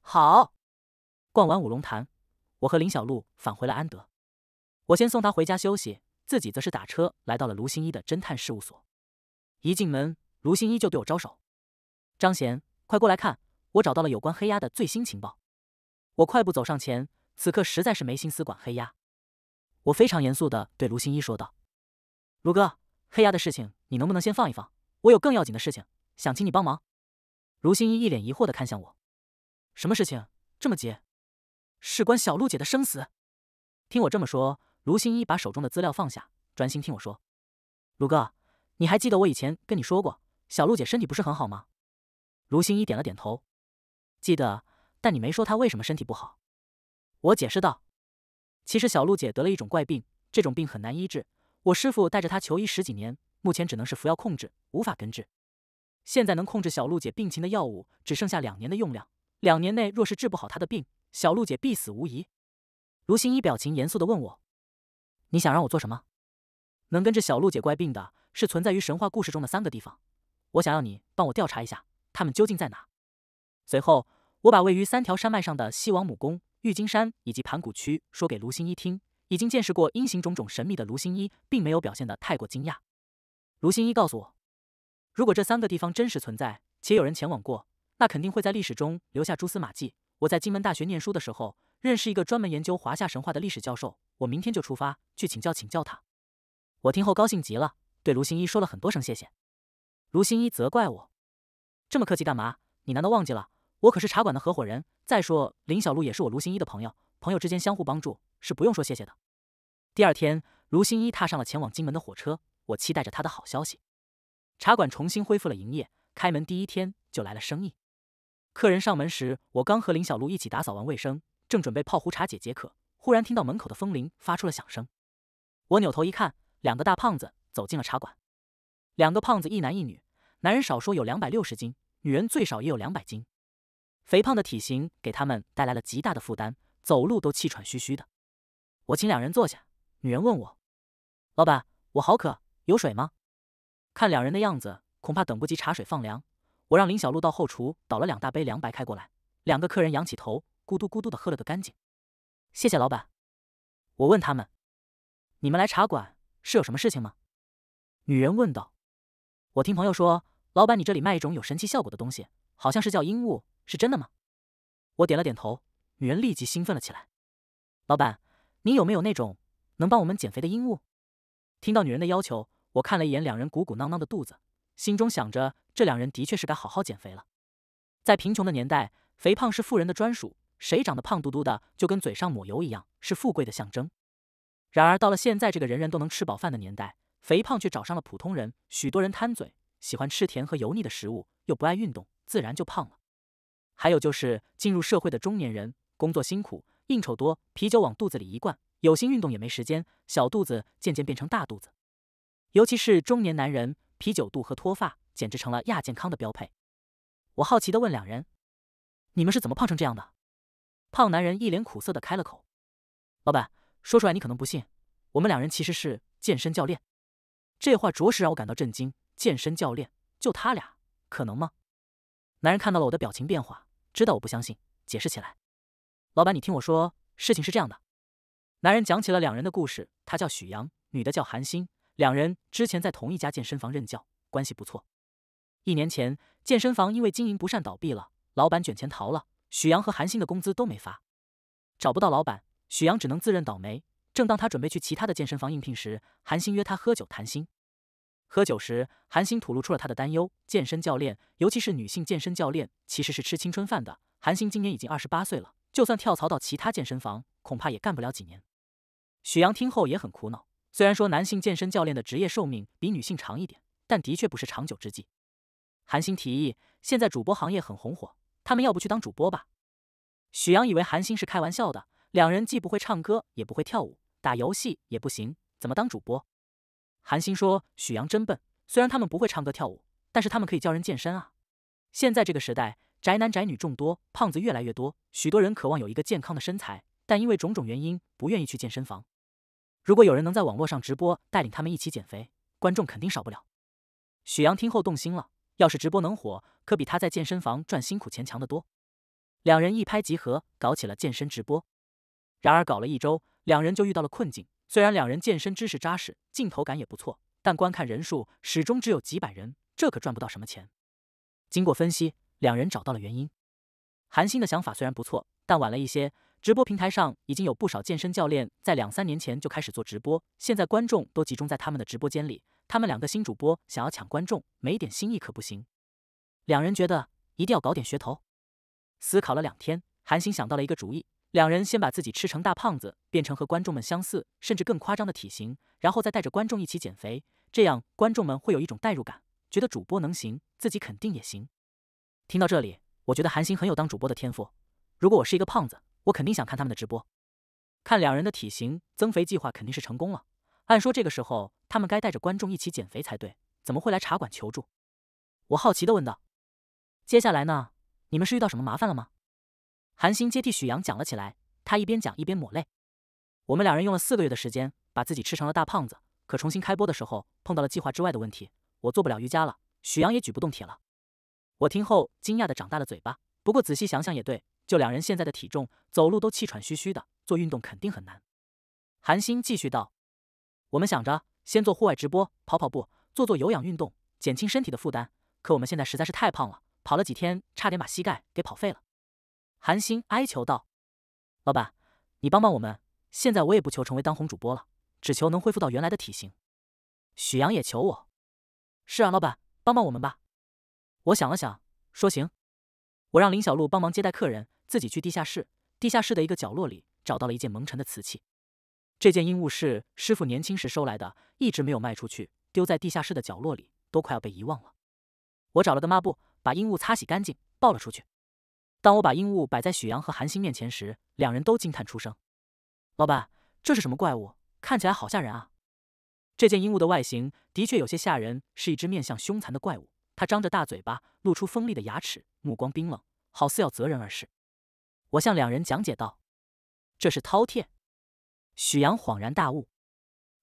好。逛完五龙潭，我和林小璐返回了安德。我先送她回家休息。自己则是打车来到了卢新一的侦探事务所。一进门，卢新一就对我招手：“张贤，快过来看，我找到了有关黑鸭的最新情报。”我快步走上前，此刻实在是没心思管黑鸭。我非常严肃的对卢新一说道：“卢哥，黑鸭的事情你能不能先放一放？我有更要紧的事情想请你帮忙。”卢新一一脸疑惑的看向我：“什么事情这么急？事关小鹿姐的生死。”听我这么说。卢新一把手中的资料放下，专心听我说：“卢哥，你还记得我以前跟你说过小陆姐身体不是很好吗？”卢新一点了点头，记得，但你没说她为什么身体不好。我解释道：“其实小陆姐得了一种怪病，这种病很难医治。我师傅带着她求医十几年，目前只能是服药控制，无法根治。现在能控制小陆姐病情的药物只剩下两年的用量，两年内若是治不好她的病，小陆姐必死无疑。”卢新一表情严肃的问我。你想让我做什么？能跟着小鹿姐怪病的是存在于神话故事中的三个地方，我想要你帮我调查一下，他们究竟在哪？随后，我把位于三条山脉上的西王母宫、玉金山以及盘古区说给卢新一听。已经见识过阴行种种神秘的卢新一，并没有表现得太过惊讶。卢新一告诉我，如果这三个地方真实存在且有人前往过，那肯定会在历史中留下蛛丝马迹。我在金门大学念书的时候，认识一个专门研究华夏神话的历史教授。我明天就出发去请教请教他。我听后高兴极了，对卢新一说了很多声谢谢。卢新一责怪我：“这么客气干嘛？你难道忘记了，我可是茶馆的合伙人。再说林小璐也是我卢新一的朋友，朋友之间相互帮助是不用说谢谢的。”第二天，卢新一踏上了前往金门的火车，我期待着他的好消息。茶馆重新恢复了营业，开门第一天就来了生意。客人上门时，我刚和林小璐一起打扫完卫生，正准备泡壶茶解解渴。忽然听到门口的风铃发出了响声，我扭头一看，两个大胖子走进了茶馆。两个胖子一男一女，男人少说有两百六十斤，女人最少也有两百斤，肥胖的体型给他们带来了极大的负担，走路都气喘吁吁的。我请两人坐下，女人问我：“老板，我好渴，有水吗？”看两人的样子，恐怕等不及茶水放凉，我让林小璐到后厨倒了两大杯凉白开过来。两个客人仰起头，咕嘟咕嘟的喝了个干净。谢谢老板。我问他们：“你们来茶馆是有什么事情吗？”女人问道。我听朋友说，老板你这里卖一种有神奇效果的东西，好像是叫“阴物”，是真的吗？我点了点头。女人立即兴奋了起来：“老板，你有没有那种能帮我们减肥的阴物？”听到女人的要求，我看了一眼两人鼓鼓囊囊的肚子，心中想着：这两人的确是该好好减肥了。在贫穷的年代，肥胖是富人的专属。谁长得胖嘟嘟的，就跟嘴上抹油一样，是富贵的象征。然而到了现在这个人人都能吃饱饭的年代，肥胖却找上了普通人。许多人贪嘴，喜欢吃甜和油腻的食物，又不爱运动，自然就胖了。还有就是进入社会的中年人，工作辛苦，应酬多，啤酒往肚子里一灌，有心运动也没时间，小肚子渐渐变成大肚子。尤其是中年男人，啤酒肚和脱发简直成了亚健康的标配。我好奇地问两人：“你们是怎么胖成这样的？”胖男人一脸苦涩的开了口：“老板，说出来你可能不信，我们两人其实是健身教练。”这话着实让我感到震惊。健身教练，就他俩，可能吗？男人看到了我的表情变化，知道我不相信，解释起来：“老板，你听我说，事情是这样的。”男人讲起了两人的故事。他叫许阳，女的叫韩星，两人之前在同一家健身房任教，关系不错。一年前，健身房因为经营不善倒闭了，老板卷钱逃了。许阳和韩星的工资都没发，找不到老板，许阳只能自认倒霉。正当他准备去其他的健身房应聘时，韩星约他喝酒谈心。喝酒时，韩星吐露出了他的担忧：健身教练，尤其是女性健身教练，其实是吃青春饭的。韩星今年已经二十八岁了，就算跳槽到其他健身房，恐怕也干不了几年。许阳听后也很苦恼。虽然说男性健身教练的职业寿命比女性长一点，但的确不是长久之计。韩星提议，现在主播行业很红火。他们要不去当主播吧？许阳以为韩星是开玩笑的。两人既不会唱歌，也不会跳舞，打游戏也不行，怎么当主播？韩星说：“许阳真笨。虽然他们不会唱歌跳舞，但是他们可以教人健身啊。现在这个时代，宅男宅女众多，胖子越来越多，许多人渴望有一个健康的身材，但因为种种原因不愿意去健身房。如果有人能在网络上直播，带领他们一起减肥，观众肯定少不了。”许阳听后动心了。要是直播能火，可比他在健身房赚辛苦钱强得多。两人一拍即合，搞起了健身直播。然而，搞了一周，两人就遇到了困境。虽然两人健身知识扎实，镜头感也不错，但观看人数始终只有几百人，这可赚不到什么钱。经过分析，两人找到了原因。韩星的想法虽然不错，但晚了一些。直播平台上已经有不少健身教练在两三年前就开始做直播，现在观众都集中在他们的直播间里。他们两个新主播想要抢观众，没点心意可不行。两人觉得一定要搞点噱头。思考了两天，韩星想到了一个主意：两人先把自己吃成大胖子，变成和观众们相似甚至更夸张的体型，然后再带着观众一起减肥。这样观众们会有一种代入感，觉得主播能行，自己肯定也行。听到这里，我觉得韩星很有当主播的天赋。如果我是一个胖子，我肯定想看他们的直播。看两人的体型增肥计划肯定是成功了。按说这个时候他们该带着观众一起减肥才对，怎么会来茶馆求助？我好奇的问道：“接下来呢？你们是遇到什么麻烦了吗？”韩星接替许阳讲了起来，他一边讲一边抹泪：“我们两人用了四个月的时间把自己吃成了大胖子，可重新开播的时候碰到了计划之外的问题，我做不了瑜伽了，许阳也举不动铁了。”我听后惊讶的长大了嘴巴，不过仔细想想也对，就两人现在的体重，走路都气喘吁吁的，做运动肯定很难。韩星继续道。我们想着先做户外直播，跑跑步，做做有氧运动，减轻身体的负担。可我们现在实在是太胖了，跑了几天，差点把膝盖给跑废了。韩星哀求道：“老板，你帮帮我们！现在我也不求成为当红主播了，只求能恢复到原来的体型。”许阳也求我：“是啊，老板，帮帮我们吧！”我想了想，说：“行。”我让林小璐帮忙接待客人，自己去地下室。地下室的一个角落里，找到了一件蒙尘的瓷器。这件鹦鹉是师傅年轻时收来的，一直没有卖出去，丢在地下室的角落里，都快要被遗忘了。我找了个抹布，把鹦鹉擦洗干净，抱了出去。当我把鹦鹉摆在许阳和韩星面前时，两人都惊叹出声：“老板，这是什么怪物？看起来好吓人啊！”这件鹦鹉的外形的确有些吓人，是一只面相凶残的怪物。它张着大嘴巴，露出锋利的牙齿，目光冰冷，好似要择人而噬。我向两人讲解道：“这是饕餮。”许阳恍然大悟：“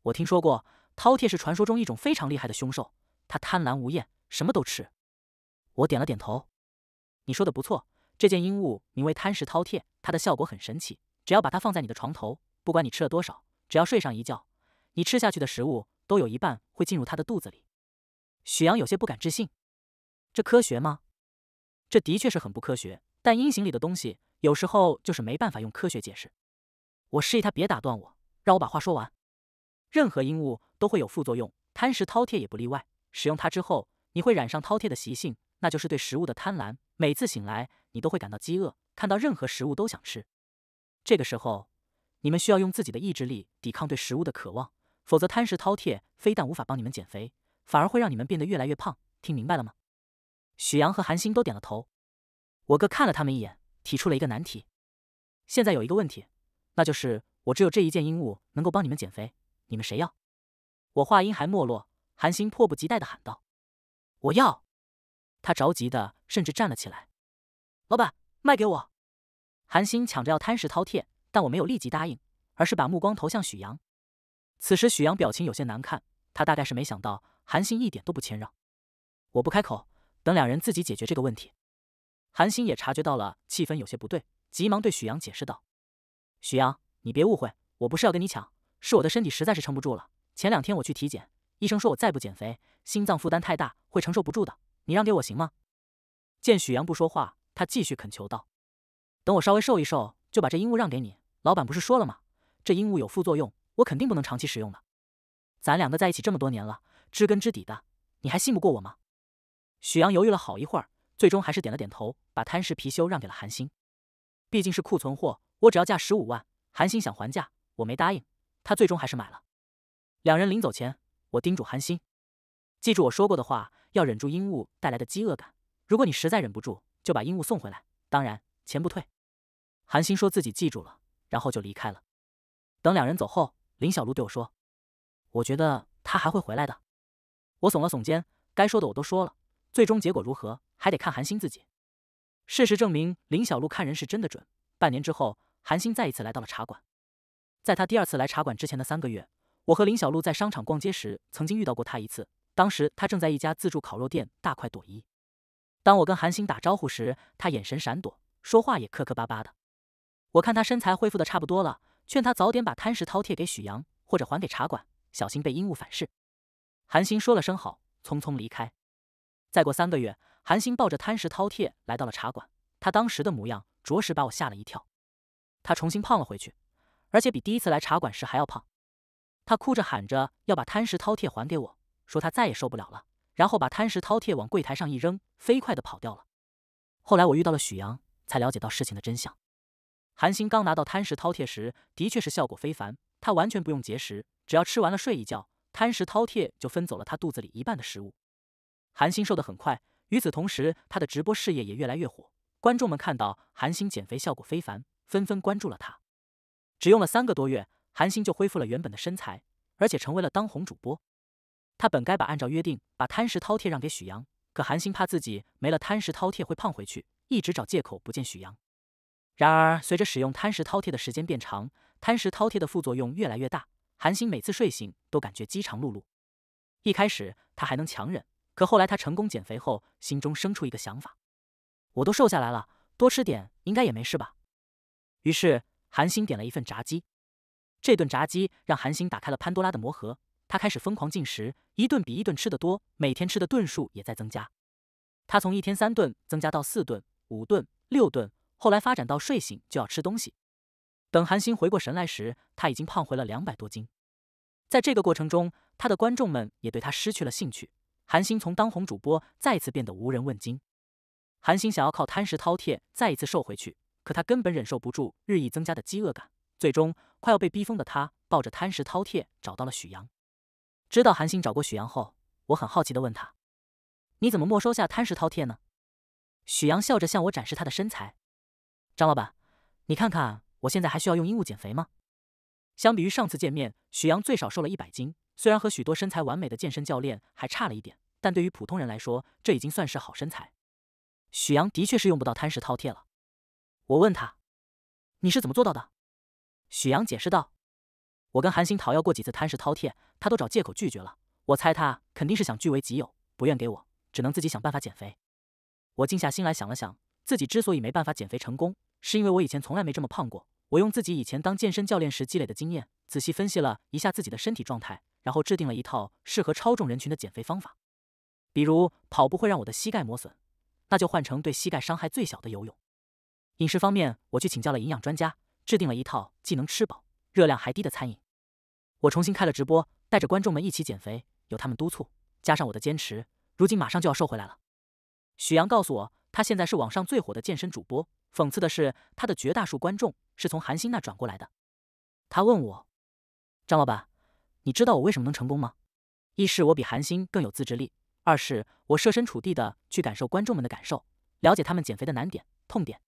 我听说过，饕餮是传说中一种非常厉害的凶兽，它贪婪无厌，什么都吃。”我点了点头：“你说的不错，这件阴物名为贪食饕餮，它的效果很神奇，只要把它放在你的床头，不管你吃了多少，只要睡上一觉，你吃下去的食物都有一半会进入它的肚子里。”许阳有些不敢置信：“这科学吗？”“这的确是很不科学，但阴行里的东西有时候就是没办法用科学解释。”我示意他别打断我，让我把话说完。任何阴物都会有副作用，贪食饕餮也不例外。使用它之后，你会染上饕餮的习性，那就是对食物的贪婪。每次醒来，你都会感到饥饿，看到任何食物都想吃。这个时候，你们需要用自己的意志力抵抗对食物的渴望，否则贪食饕餮非但无法帮你们减肥，反而会让你们变得越来越胖。听明白了吗？许阳和韩星都点了头。我哥看了他们一眼，提出了一个难题。现在有一个问题。那就是我只有这一件衣物能够帮你们减肥，你们谁要？我话音还没落，韩星迫不及待地喊道：“我要！”他着急的甚至站了起来：“老板，卖给我！”韩星抢着要，贪食饕餮。但我没有立即答应，而是把目光投向许阳。此时许阳表情有些难看，他大概是没想到韩星一点都不谦让。我不开口，等两人自己解决这个问题。韩星也察觉到了气氛有些不对，急忙对许阳解释道。许阳，你别误会，我不是要跟你抢，是我的身体实在是撑不住了。前两天我去体检，医生说我再不减肥，心脏负担太大会承受不住的。你让给我行吗？见许阳不说话，他继续恳求道：“等我稍微瘦一瘦，就把这鹦鹉让给你。老板不是说了吗？这鹦鹉有副作用，我肯定不能长期使用的。咱两个在一起这么多年了，知根知底的，你还信不过我吗？”许阳犹豫了好一会儿，最终还是点了点头，把贪食貔貅让给了韩星。毕竟是库存货。我只要价十五万，韩心想还价，我没答应，他最终还是买了。两人临走前，我叮嘱韩心，记住我说过的话，要忍住鹦鹉带来的饥饿感。如果你实在忍不住，就把鹦鹉送回来，当然钱不退。韩心说自己记住了，然后就离开了。等两人走后，林小璐对我说：“我觉得他还会回来的。”我耸了耸肩，该说的我都说了，最终结果如何还得看韩心自己。事实证明，林小璐看人是真的准。半年之后。韩星再一次来到了茶馆。在他第二次来茶馆之前的三个月，我和林小璐在商场逛街时，曾经遇到过他一次。当时他正在一家自助烤肉店大快朵颐。当我跟韩星打招呼时，他眼神闪躲，说话也磕磕巴巴的。我看他身材恢复的差不多了，劝他早点把贪食饕餮给许阳，或者还给茶馆，小心被阴物反噬。韩星说了声好，匆匆离开。再过三个月，韩星抱着贪食饕餮来到了茶馆。他当时的模样，着实把我吓了一跳。他重新胖了回去，而且比第一次来茶馆时还要胖。他哭着喊着要把贪食饕餮还给我，说他再也受不了了，然后把贪食饕餮往柜台上一扔，飞快地跑掉了。后来我遇到了许阳，才了解到事情的真相。韩星刚拿到贪食饕餮时，的确是效果非凡，他完全不用节食，只要吃完了睡一觉，贪食饕餮就分走了他肚子里一半的食物。韩星瘦得很快，与此同时，他的直播事业也越来越火，观众们看到韩星减肥效果非凡。纷纷关注了他，只用了三个多月，韩星就恢复了原本的身材，而且成为了当红主播。他本该把按照约定把贪食饕餮让给许阳，可韩星怕自己没了贪食饕餮会胖回去，一直找借口不见许阳。然而，随着使用贪食饕餮的时间变长，贪食饕餮的副作用越来越大，韩星每次睡醒都感觉饥肠辘辘。一开始他还能强忍，可后来他成功减肥后，心中生出一个想法：我都瘦下来了，多吃点应该也没事吧。于是，韩星点了一份炸鸡。这顿炸鸡让韩星打开了潘多拉的魔盒，他开始疯狂进食，一顿比一顿吃的多，每天吃的顿数也在增加。他从一天三顿增加到四顿、五顿、六顿，后来发展到睡醒就要吃东西。等韩星回过神来时，他已经胖回了两百多斤。在这个过程中，他的观众们也对他失去了兴趣。韩星从当红主播再次变得无人问津。韩星想要靠贪食饕餮再一次瘦回去。可他根本忍受不住日益增加的饥饿感，最终快要被逼疯的他抱着贪食饕餮找到了许阳。知道韩星找过许阳后，我很好奇地问他：“你怎么没收下贪食饕餮呢？”许阳笑着向我展示他的身材：“张老板，你看看我现在还需要用衣物减肥吗？”相比于上次见面，许阳最少瘦了一百斤，虽然和许多身材完美的健身教练还差了一点，但对于普通人来说，这已经算是好身材。许阳的确是用不到贪食饕餮了。我问他：“你是怎么做到的？”许阳解释道：“我跟韩星讨要过几次贪食饕餮，他都找借口拒绝了。我猜他肯定是想据为己有，不愿给我，只能自己想办法减肥。”我静下心来想了想，自己之所以没办法减肥成功，是因为我以前从来没这么胖过。我用自己以前当健身教练时积累的经验，仔细分析了一下自己的身体状态，然后制定了一套适合超重人群的减肥方法。比如跑步会让我的膝盖磨损，那就换成对膝盖伤害最小的游泳。饮食方面，我去请教了营养专家，制定了一套既能吃饱、热量还低的餐饮。我重新开了直播，带着观众们一起减肥。有他们督促，加上我的坚持，如今马上就要瘦回来了。许阳告诉我，他现在是网上最火的健身主播。讽刺的是，他的绝大数观众是从韩星那转过来的。他问我：“张老板，你知道我为什么能成功吗？”一是我比韩星更有自制力；二是我设身处地地去感受观众们的感受，了解他们减肥的难点、痛点。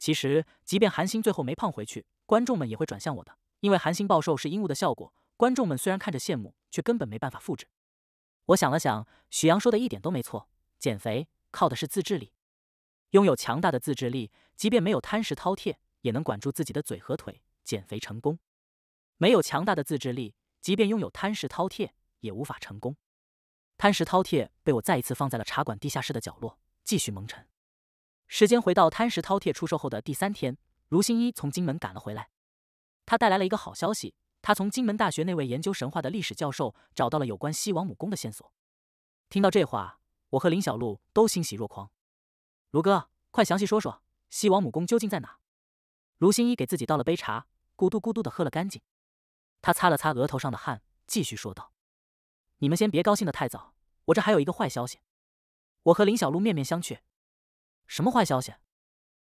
其实，即便韩星最后没胖回去，观众们也会转向我的。因为韩星暴瘦是药物的效果，观众们虽然看着羡慕，却根本没办法复制。我想了想，许阳说的一点都没错，减肥靠的是自制力。拥有强大的自制力，即便没有贪食饕餮，也能管住自己的嘴和腿，减肥成功。没有强大的自制力，即便拥有贪食饕餮，也无法成功。贪食饕餮被我再一次放在了茶馆地下室的角落，继续蒙尘。时间回到贪食饕餮出售后的第三天，卢新一从金门赶了回来。他带来了一个好消息，他从金门大学那位研究神话的历史教授找到了有关西王母宫的线索。听到这话，我和林小璐都欣喜若狂。卢哥，快详细说说西王母宫究竟在哪？卢新一给自己倒了杯茶，咕嘟咕嘟的喝了干净。他擦了擦额头上的汗，继续说道：“你们先别高兴的太早，我这还有一个坏消息。”我和林小璐面面相觑。什么坏消息？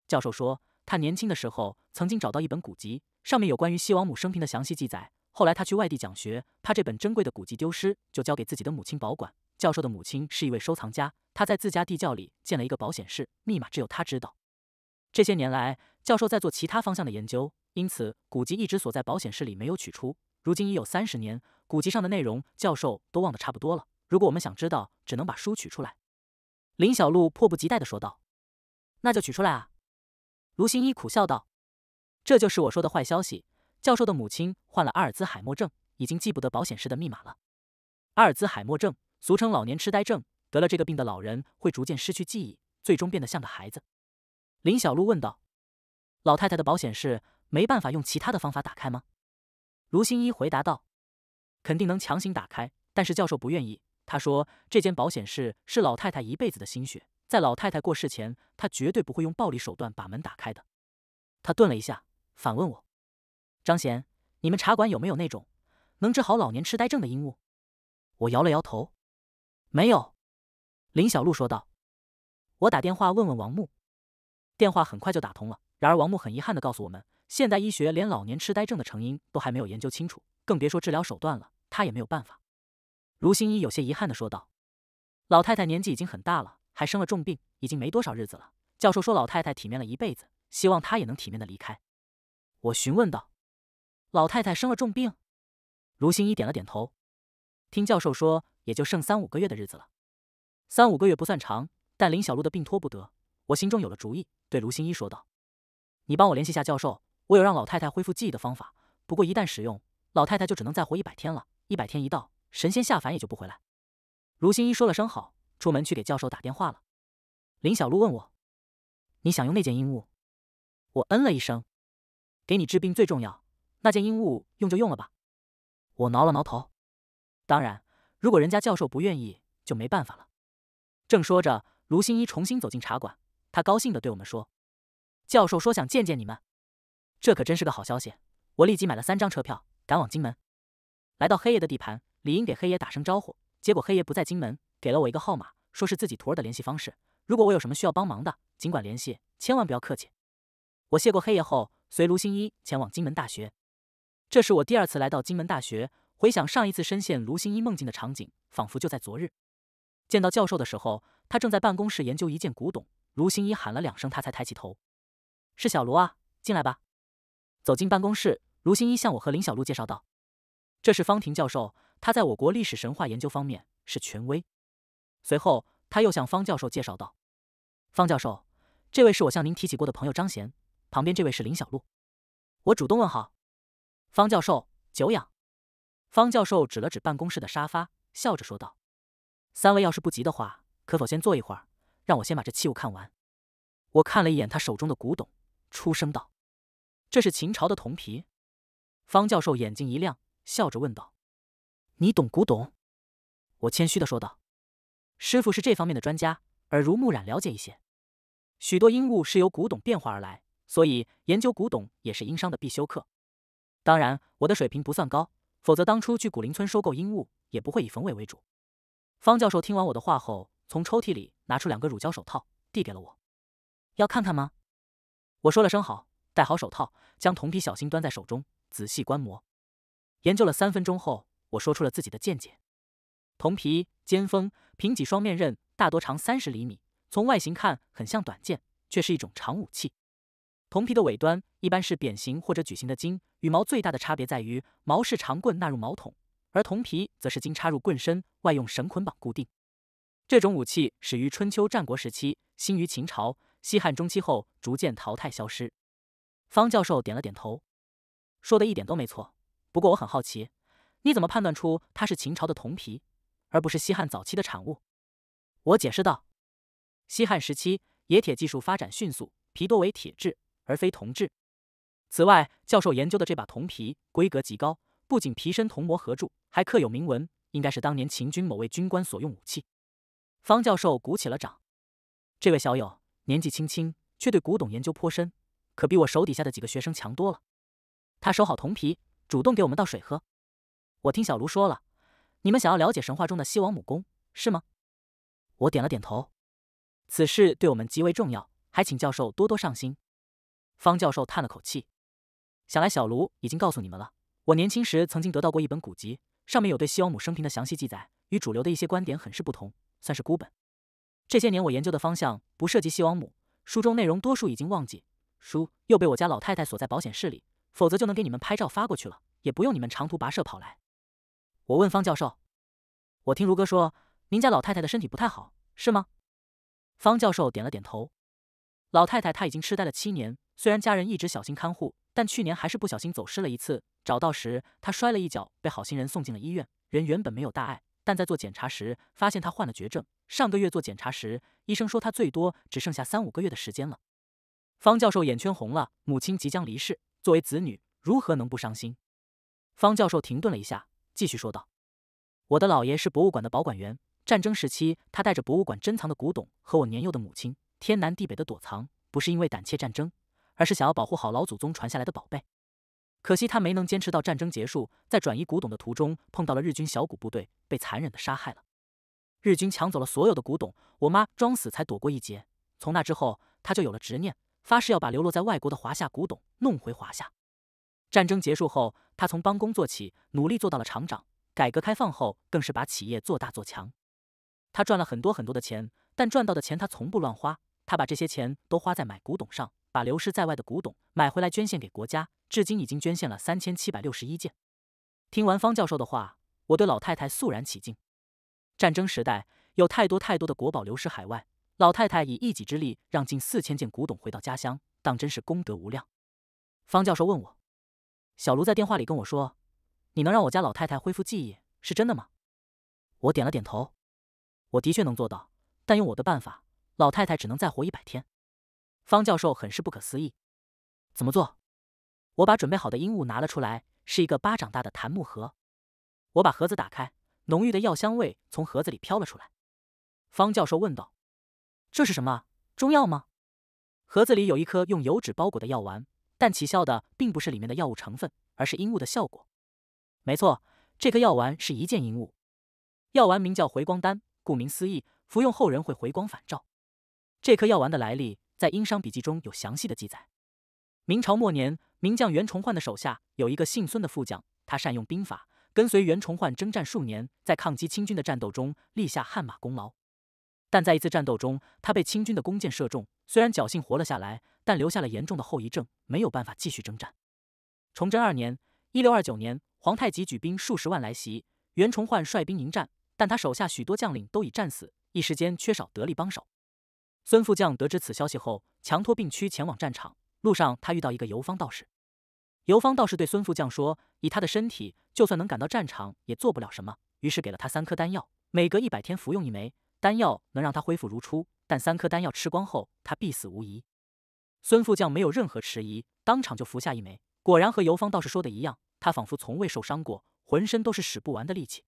教授说，他年轻的时候曾经找到一本古籍，上面有关于西王母生平的详细记载。后来他去外地讲学，怕这本珍贵的古籍丢失，就交给自己的母亲保管。教授的母亲是一位收藏家，他在自家地窖里建了一个保险室，密码只有他知道。这些年来，教授在做其他方向的研究，因此古籍一直锁在保险室里没有取出。如今已有三十年，古籍上的内容教授都忘得差不多了。如果我们想知道，只能把书取出来。林小璐迫不及待的说道。那就取出来啊！卢新一苦笑道：“这就是我说的坏消息。教授的母亲患了阿尔兹海默症，已经记不得保险室的密码了。”阿尔兹海默症俗称老年痴呆症，得了这个病的老人会逐渐失去记忆，最终变得像个孩子。林小璐问道：“老太太的保险室没办法用其他的方法打开吗？”卢新一回答道：“肯定能强行打开，但是教授不愿意。他说这间保险室是老太太一辈子的心血。”在老太太过世前，他绝对不会用暴力手段把门打开的。他顿了一下，反问我：“张贤，你们茶馆有没有那种能治好老年痴呆症的阴物？”我摇了摇头：“没有。”林小璐说道：“我打电话问问王木。”电话很快就打通了。然而，王木很遗憾地告诉我们：“现代医学连老年痴呆症的成因都还没有研究清楚，更别说治疗手段了。他也没有办法。”卢新一有些遗憾地说道：“老太太年纪已经很大了。”还生了重病，已经没多少日子了。教授说老太太体面了一辈子，希望她也能体面的离开。我询问道：“老太太生了重病？”卢新一点了点头，听教授说也就剩三五个月的日子了。三五个月不算长，但林小璐的病拖不得。我心中有了主意，对卢新一说道：“你帮我联系下教授，我有让老太太恢复记忆的方法。不过一旦使用，老太太就只能再活一百天了。一百天一到，神仙下凡也就不回来。”卢新一说了声好。出门去给教授打电话了。林小璐问我：“你想用那件衣物？”我嗯了一声。“给你治病最重要，那件衣物用就用了吧。”我挠了挠头。“当然，如果人家教授不愿意，就没办法了。”正说着，卢新一重新走进茶馆。他高兴的对我们说：“教授说想见见你们，这可真是个好消息！”我立即买了三张车票，赶往金门。来到黑爷的地盘，理应给黑爷打声招呼，结果黑爷不在金门。给了我一个号码，说是自己徒儿的联系方式。如果我有什么需要帮忙的，尽管联系，千万不要客气。我谢过黑夜后，随卢新一前往金门大学。这是我第二次来到金门大学，回想上一次深陷卢新一梦境的场景，仿佛就在昨日。见到教授的时候，他正在办公室研究一件古董。卢新一喊了两声，他才抬起头：“是小卢啊，进来吧。”走进办公室，卢新一向我和林小璐介绍道：“这是方婷教授，他在我国历史神话研究方面是权威。”随后，他又向方教授介绍道：“方教授，这位是我向您提起过的朋友张贤，旁边这位是林小璐。我主动问好，方教授久仰。”方教授指了指办公室的沙发，笑着说道：“三位要是不急的话，可否先坐一会儿？让我先把这器物看完。”我看了一眼他手中的古董，出声道：“这是秦朝的铜皮。”方教授眼睛一亮，笑着问道：“你懂古董？”我谦虚的说道。师傅是这方面的专家，耳濡目染，了解一些。许多阴物是由古董变化而来，所以研究古董也是阴商的必修课。当然，我的水平不算高，否则当初去古林村收购阴物也不会以冯伟为主。方教授听完我的话后，从抽屉里拿出两个乳胶手套，递给了我：“要看看吗？”我说了声好，戴好手套，将铜皮小心端在手中，仔细观摩。研究了三分钟后，我说出了自己的见解。铜皮尖锋平脊双面刃，大多长三十厘米。从外形看，很像短剑，却是一种长武器。铜皮的尾端一般是扁形或者矩形的筋羽毛，最大的差别在于毛是长棍纳入毛筒，而铜皮则是筋插入棍身，外用绳捆绑固定。这种武器始于春秋战国时期，兴于秦朝，西汉中期后逐渐淘汰消失。方教授点了点头，说的一点都没错。不过我很好奇，你怎么判断出它是秦朝的铜皮？而不是西汉早期的产物，我解释道。西汉时期冶铁技术发展迅速，皮多为铁制而非铜制。此外，教授研究的这把铜皮规格极高，不仅皮身铜模合铸，还刻有铭文，应该是当年秦军某位军官所用武器。方教授鼓起了掌。这位小友年纪轻轻，却对古董研究颇深，可比我手底下的几个学生强多了。他收好铜皮，主动给我们倒水喝。我听小卢说了。你们想要了解神话中的西王母宫是吗？我点了点头。此事对我们极为重要，还请教授多多上心。方教授叹了口气，想来小卢已经告诉你们了。我年轻时曾经得到过一本古籍，上面有对西王母生平的详细记载，与主流的一些观点很是不同，算是孤本。这些年我研究的方向不涉及西王母，书中内容多数已经忘记，书又被我家老太太锁在保险室里，否则就能给你们拍照发过去了，也不用你们长途跋涉跑来。我问方教授：“我听如哥说，您家老太太的身体不太好，是吗？”方教授点了点头。老太太她已经痴呆了七年，虽然家人一直小心看护，但去年还是不小心走失了一次。找到时，她摔了一跤，被好心人送进了医院。人原本没有大碍，但在做检查时发现她患了绝症。上个月做检查时，医生说她最多只剩下三五个月的时间了。方教授眼圈红了，母亲即将离世，作为子女，如何能不伤心？方教授停顿了一下。继续说道：“我的姥爷是博物馆的保管员。战争时期，他带着博物馆珍藏的古董和我年幼的母亲天南地北的躲藏，不是因为胆怯战争，而是想要保护好老祖宗传下来的宝贝。可惜他没能坚持到战争结束，在转移古董的途中碰到了日军小股部队，被残忍的杀害了。日军抢走了所有的古董，我妈装死才躲过一劫。从那之后，他就有了执念，发誓要把流落在外国的华夏古董弄回华夏。战争结束后。”他从帮工做起，努力做到了厂长。改革开放后，更是把企业做大做强。他赚了很多很多的钱，但赚到的钱他从不乱花，他把这些钱都花在买古董上，把流失在外的古董买回来捐献给国家，至今已经捐献了三千七百六十一件。听完方教授的话，我对老太太肃然起敬。战争时代，有太多太多的国宝流失海外，老太太以一己之力让近四千件古董回到家乡，当真是功德无量。方教授问我。小卢在电话里跟我说：“你能让我家老太太恢复记忆，是真的吗？”我点了点头：“我的确能做到，但用我的办法，老太太只能再活一百天。”方教授很是不可思议：“怎么做？”我把准备好的药物拿了出来，是一个巴掌大的檀木盒。我把盒子打开，浓郁的药香味从盒子里飘了出来。方教授问道：“这是什么中药吗？”盒子里有一颗用油纸包裹的药丸。但起效的并不是里面的药物成分，而是阴物的效果。没错，这颗药丸是一件阴物。药丸名叫回光丹，顾名思义，服用后人会回光返照。这颗药丸的来历，在《殷商笔记》中有详细的记载。明朝末年，名将袁崇焕的手下有一个姓孙的副将，他善用兵法，跟随袁崇焕征战数年，在抗击清军的战斗中立下汗马功劳。但在一次战斗中，他被清军的弓箭射中，虽然侥幸活了下来。但留下了严重的后遗症，没有办法继续征战。崇祯二年（一六二九年），皇太极举兵数十万来袭，袁崇焕率兵迎战，但他手下许多将领都已战死，一时间缺少得力帮手。孙副将得知此消息后，强拖病躯前往战场。路上，他遇到一个游方道士。游方道士对孙副将说：“以他的身体，就算能赶到战场，也做不了什么。”于是给了他三颗丹药，每隔一百天服用一枚，丹药能让他恢复如初。但三颗丹药吃光后，他必死无疑。孙副将没有任何迟疑，当场就服下一枚。果然和游方道士说的一样，他仿佛从未受伤过，浑身都是使不完的力气。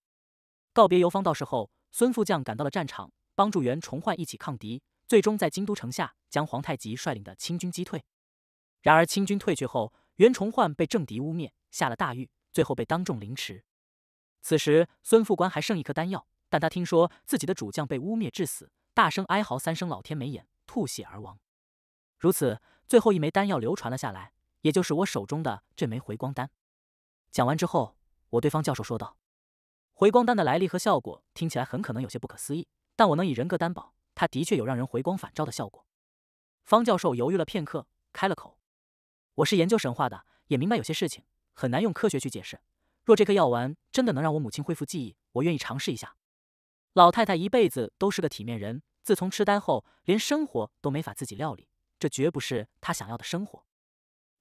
告别游方道士后，孙副将赶到了战场，帮助袁崇焕一起抗敌，最终在京都城下将皇太极率领的清军击退。然而清军退去后，袁崇焕被政敌污蔑，下了大狱，最后被当众凌迟。此时孙副官还剩一颗丹药，但他听说自己的主将被污蔑致死，大声哀嚎三声“老天没眼”，吐血而亡。如此，最后一枚丹药流传了下来，也就是我手中的这枚回光丹。讲完之后，我对方教授说道：“回光丹的来历和效果听起来很可能有些不可思议，但我能以人格担保，它的确有让人回光返照的效果。”方教授犹豫了片刻，开了口：“我是研究神话的，也明白有些事情很难用科学去解释。若这颗药丸真的能让我母亲恢复记忆，我愿意尝试一下。”老太太一辈子都是个体面人，自从痴呆后，连生活都没法自己料理。这绝不是他想要的生活。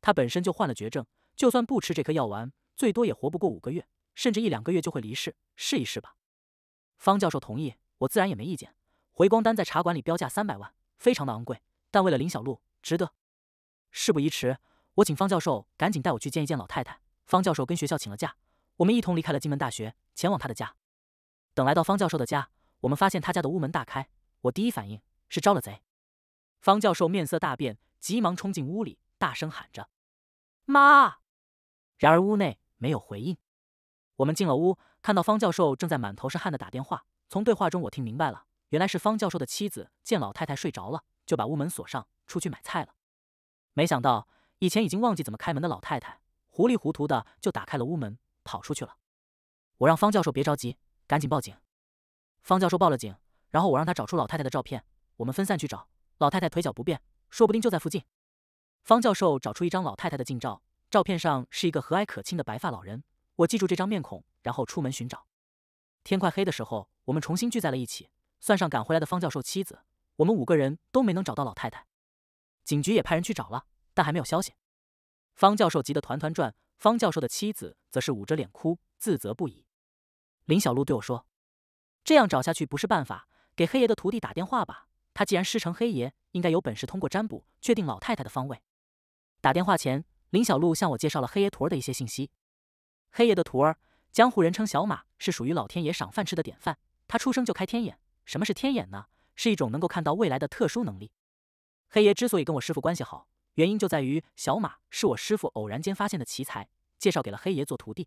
他本身就患了绝症，就算不吃这颗药丸，最多也活不过五个月，甚至一两个月就会离世。试一试吧。方教授同意，我自然也没意见。回光丹在茶馆里标价三百万，非常的昂贵，但为了林小璐，值得。事不宜迟，我请方教授赶紧带我去见一见老太太。方教授跟学校请了假，我们一同离开了金门大学，前往他的家。等来到方教授的家，我们发现他家的屋门大开，我第一反应是招了贼。方教授面色大变，急忙冲进屋里，大声喊着：“妈！”然而屋内没有回应。我们进了屋，看到方教授正在满头是汗地打电话。从对话中我听明白了，原来是方教授的妻子见老太太睡着了，就把屋门锁上，出去买菜了。没想到以前已经忘记怎么开门的老太太，糊里糊涂的就打开了屋门，跑出去了。我让方教授别着急，赶紧报警。方教授报了警，然后我让他找出老太太的照片，我们分散去找。老太太腿脚不便，说不定就在附近。方教授找出一张老太太的近照，照片上是一个和蔼可亲的白发老人。我记住这张面孔，然后出门寻找。天快黑的时候，我们重新聚在了一起，算上赶回来的方教授妻子，我们五个人都没能找到老太太。警局也派人去找了，但还没有消息。方教授急得团团转，方教授的妻子则是捂着脸哭，自责不已。林小璐对我说：“这样找下去不是办法，给黑爷的徒弟打电话吧。”他既然师承黑爷，应该有本事通过占卜确定老太太的方位。打电话前，林小璐向我介绍了黑爷徒儿的一些信息。黑爷的徒儿，江湖人称小马，是属于老天爷赏饭吃的典范。他出生就开天眼。什么是天眼呢？是一种能够看到未来的特殊能力。黑爷之所以跟我师父关系好，原因就在于小马是我师父偶然间发现的奇才，介绍给了黑爷做徒弟。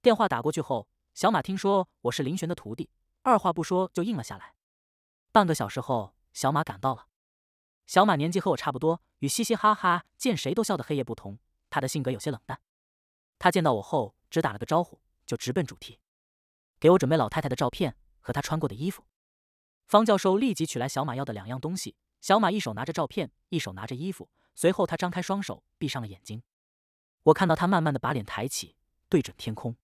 电话打过去后，小马听说我是林玄的徒弟，二话不说就应了下来。半个小时后。小马赶到了。小马年纪和我差不多，与嘻嘻哈哈见谁都笑的黑夜不同，他的性格有些冷淡。他见到我后，只打了个招呼，就直奔主题，给我准备老太太的照片和她穿过的衣服。方教授立即取来小马要的两样东西。小马一手拿着照片，一手拿着衣服，随后他张开双手，闭上了眼睛。我看到他慢慢的把脸抬起，对准天空。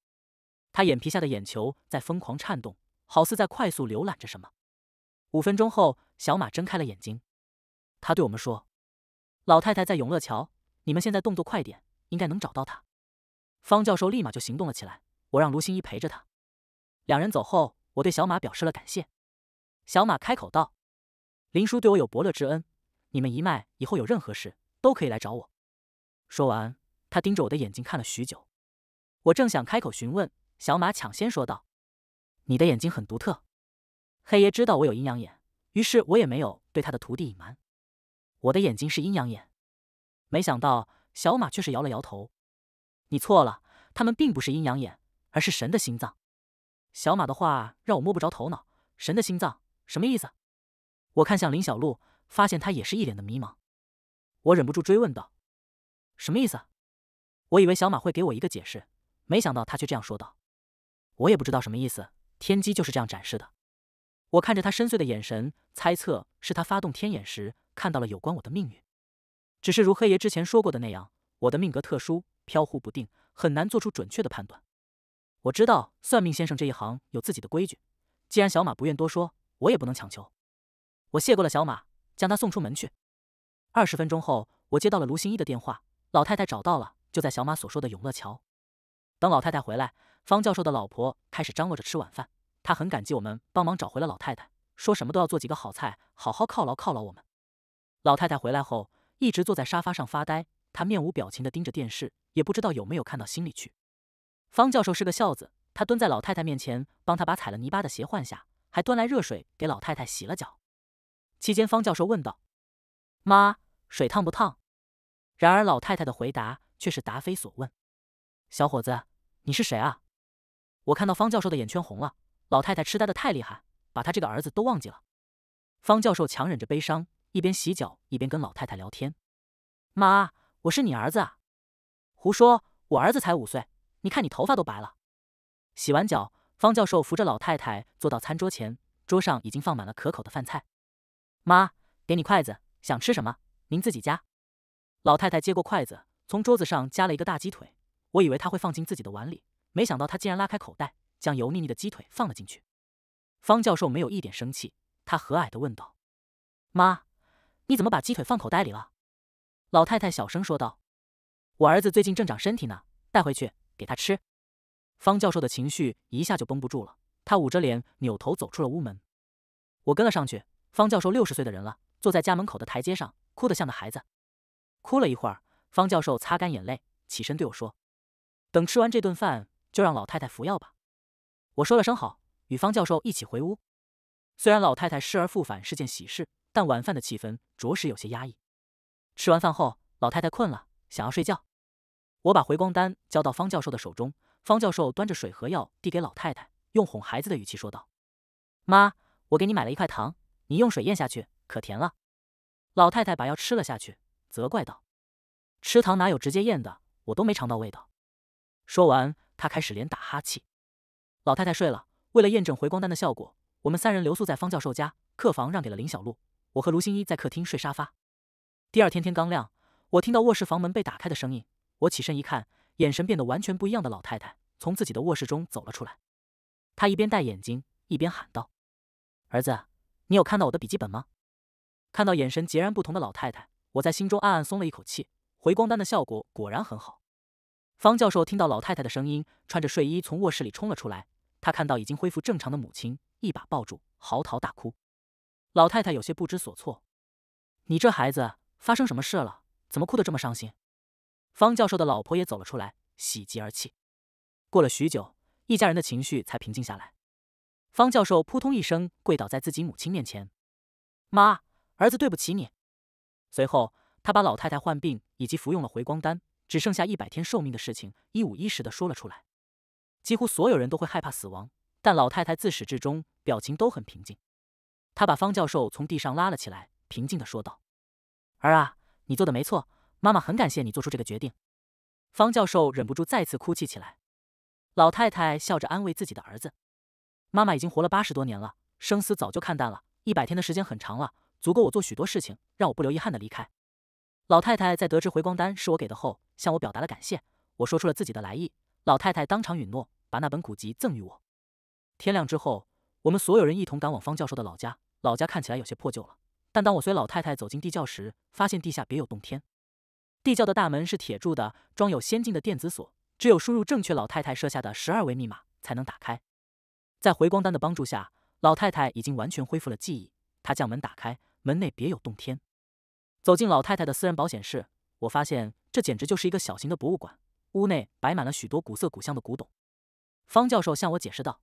他眼皮下的眼球在疯狂颤动，好似在快速浏览着什么。五分钟后，小马睁开了眼睛，他对我们说：“老太太在永乐桥，你们现在动作快点，应该能找到她。”方教授立马就行动了起来，我让卢心怡陪着他。两人走后，我对小马表示了感谢。小马开口道：“林叔对我有伯乐之恩，你们一脉以后有任何事都可以来找我。”说完，他盯着我的眼睛看了许久。我正想开口询问，小马抢先说道：“你的眼睛很独特。”黑爷知道我有阴阳眼，于是我也没有对他的徒弟隐瞒，我的眼睛是阴阳眼。没想到小马却是摇了摇头：“你错了，他们并不是阴阳眼，而是神的心脏。”小马的话让我摸不着头脑，“神的心脏”什么意思？我看向林小璐，发现他也是一脸的迷茫。我忍不住追问道：“什么意思？”我以为小马会给我一个解释，没想到他却这样说道：“我也不知道什么意思，天机就是这样展示的。”我看着他深邃的眼神，猜测是他发动天眼时看到了有关我的命运。只是如黑爷之前说过的那样，我的命格特殊，飘忽不定，很难做出准确的判断。我知道算命先生这一行有自己的规矩，既然小马不愿多说，我也不能强求。我谢过了小马，将他送出门去。二十分钟后，我接到了卢新一的电话，老太太找到了，就在小马所说的永乐桥。等老太太回来，方教授的老婆开始张罗着吃晚饭。他很感激我们帮忙找回了老太太，说什么都要做几个好菜，好好犒劳犒劳我们。老太太回来后一直坐在沙发上发呆，她面无表情地盯着电视，也不知道有没有看到心里去。方教授是个孝子，他蹲在老太太面前，帮她把踩了泥巴的鞋换下，还端来热水给老太太洗了脚。期间，方教授问道：“妈，水烫不烫？”然而老太太的回答却是答非所问：“小伙子，你是谁啊？”我看到方教授的眼圈红了。老太太痴呆的太厉害，把她这个儿子都忘记了。方教授强忍着悲伤，一边洗脚一边跟老太太聊天：“妈，我是你儿子啊！”“胡说，我儿子才五岁，你看你头发都白了。”洗完脚，方教授扶着老太太坐到餐桌前，桌上已经放满了可口的饭菜。“妈，给你筷子，想吃什么您自己夹。”老太太接过筷子，从桌子上夹了一个大鸡腿。我以为她会放进自己的碗里，没想到她竟然拉开口袋。将油腻腻的鸡腿放了进去，方教授没有一点生气，他和蔼的问道：“妈，你怎么把鸡腿放口袋里了？”老太太小声说道：“我儿子最近正长身体呢，带回去给他吃。”方教授的情绪一下就绷不住了，他捂着脸扭头走出了屋门。我跟了上去。方教授六十岁的人了，坐在家门口的台阶上，哭得像个孩子。哭了一会儿，方教授擦干眼泪，起身对我说：“等吃完这顿饭，就让老太太服药吧。”我说了声好，与方教授一起回屋。虽然老太太失而复返是件喜事，但晚饭的气氛着实有些压抑。吃完饭后，老太太困了，想要睡觉。我把回光丹交到方教授的手中，方教授端着水和药递给老太太，用哄孩子的语气说道：“妈，我给你买了一块糖，你用水咽下去，可甜了。”老太太把药吃了下去，责怪道：“吃糖哪有直接咽的？我都没尝到味道。”说完，她开始连打哈气。老太太睡了。为了验证回光丹的效果，我们三人留宿在方教授家，客房让给了林小璐，我和卢新一在客厅睡沙发。第二天天刚亮，我听到卧室房门被打开的声音，我起身一看，眼神变得完全不一样的老太太从自己的卧室中走了出来。她一边戴眼镜，一边喊道：“儿子，你有看到我的笔记本吗？”看到眼神截然不同的老太太，我在心中暗暗松了一口气，回光丹的效果果然很好。方教授听到老太太的声音，穿着睡衣从卧室里冲了出来。他看到已经恢复正常的母亲，一把抱住，嚎啕大哭。老太太有些不知所措：“你这孩子，发生什么事了？怎么哭得这么伤心？”方教授的老婆也走了出来，喜极而泣。过了许久，一家人的情绪才平静下来。方教授扑通一声跪倒在自己母亲面前：“妈，儿子对不起你。”随后，他把老太太患病以及服用了回光丹。只剩下一百天寿命的事情，一五一十的说了出来。几乎所有人都会害怕死亡，但老太太自始至终表情都很平静。她把方教授从地上拉了起来，平静的说道：“儿啊，你做的没错，妈妈很感谢你做出这个决定。”方教授忍不住再次哭泣起来。老太太笑着安慰自己的儿子：“妈妈已经活了八十多年了，生死早就看淡了。一百天的时间很长了，足够我做许多事情，让我不留遗憾的离开。”老太太在得知回光丹是我给的后，向我表达了感谢。我说出了自己的来意，老太太当场允诺把那本古籍赠予我。天亮之后，我们所有人一同赶往方教授的老家。老家看起来有些破旧了，但当我随老太太走进地窖时，发现地下别有洞天。地窖的大门是铁铸的，装有先进的电子锁，只有输入正确老太太设下的十二位密码才能打开。在回光丹的帮助下，老太太已经完全恢复了记忆。她将门打开，门内别有洞天。走进老太太的私人保险室，我发现。这简直就是一个小型的博物馆，屋内摆满了许多古色古香的古董。方教授向我解释道：“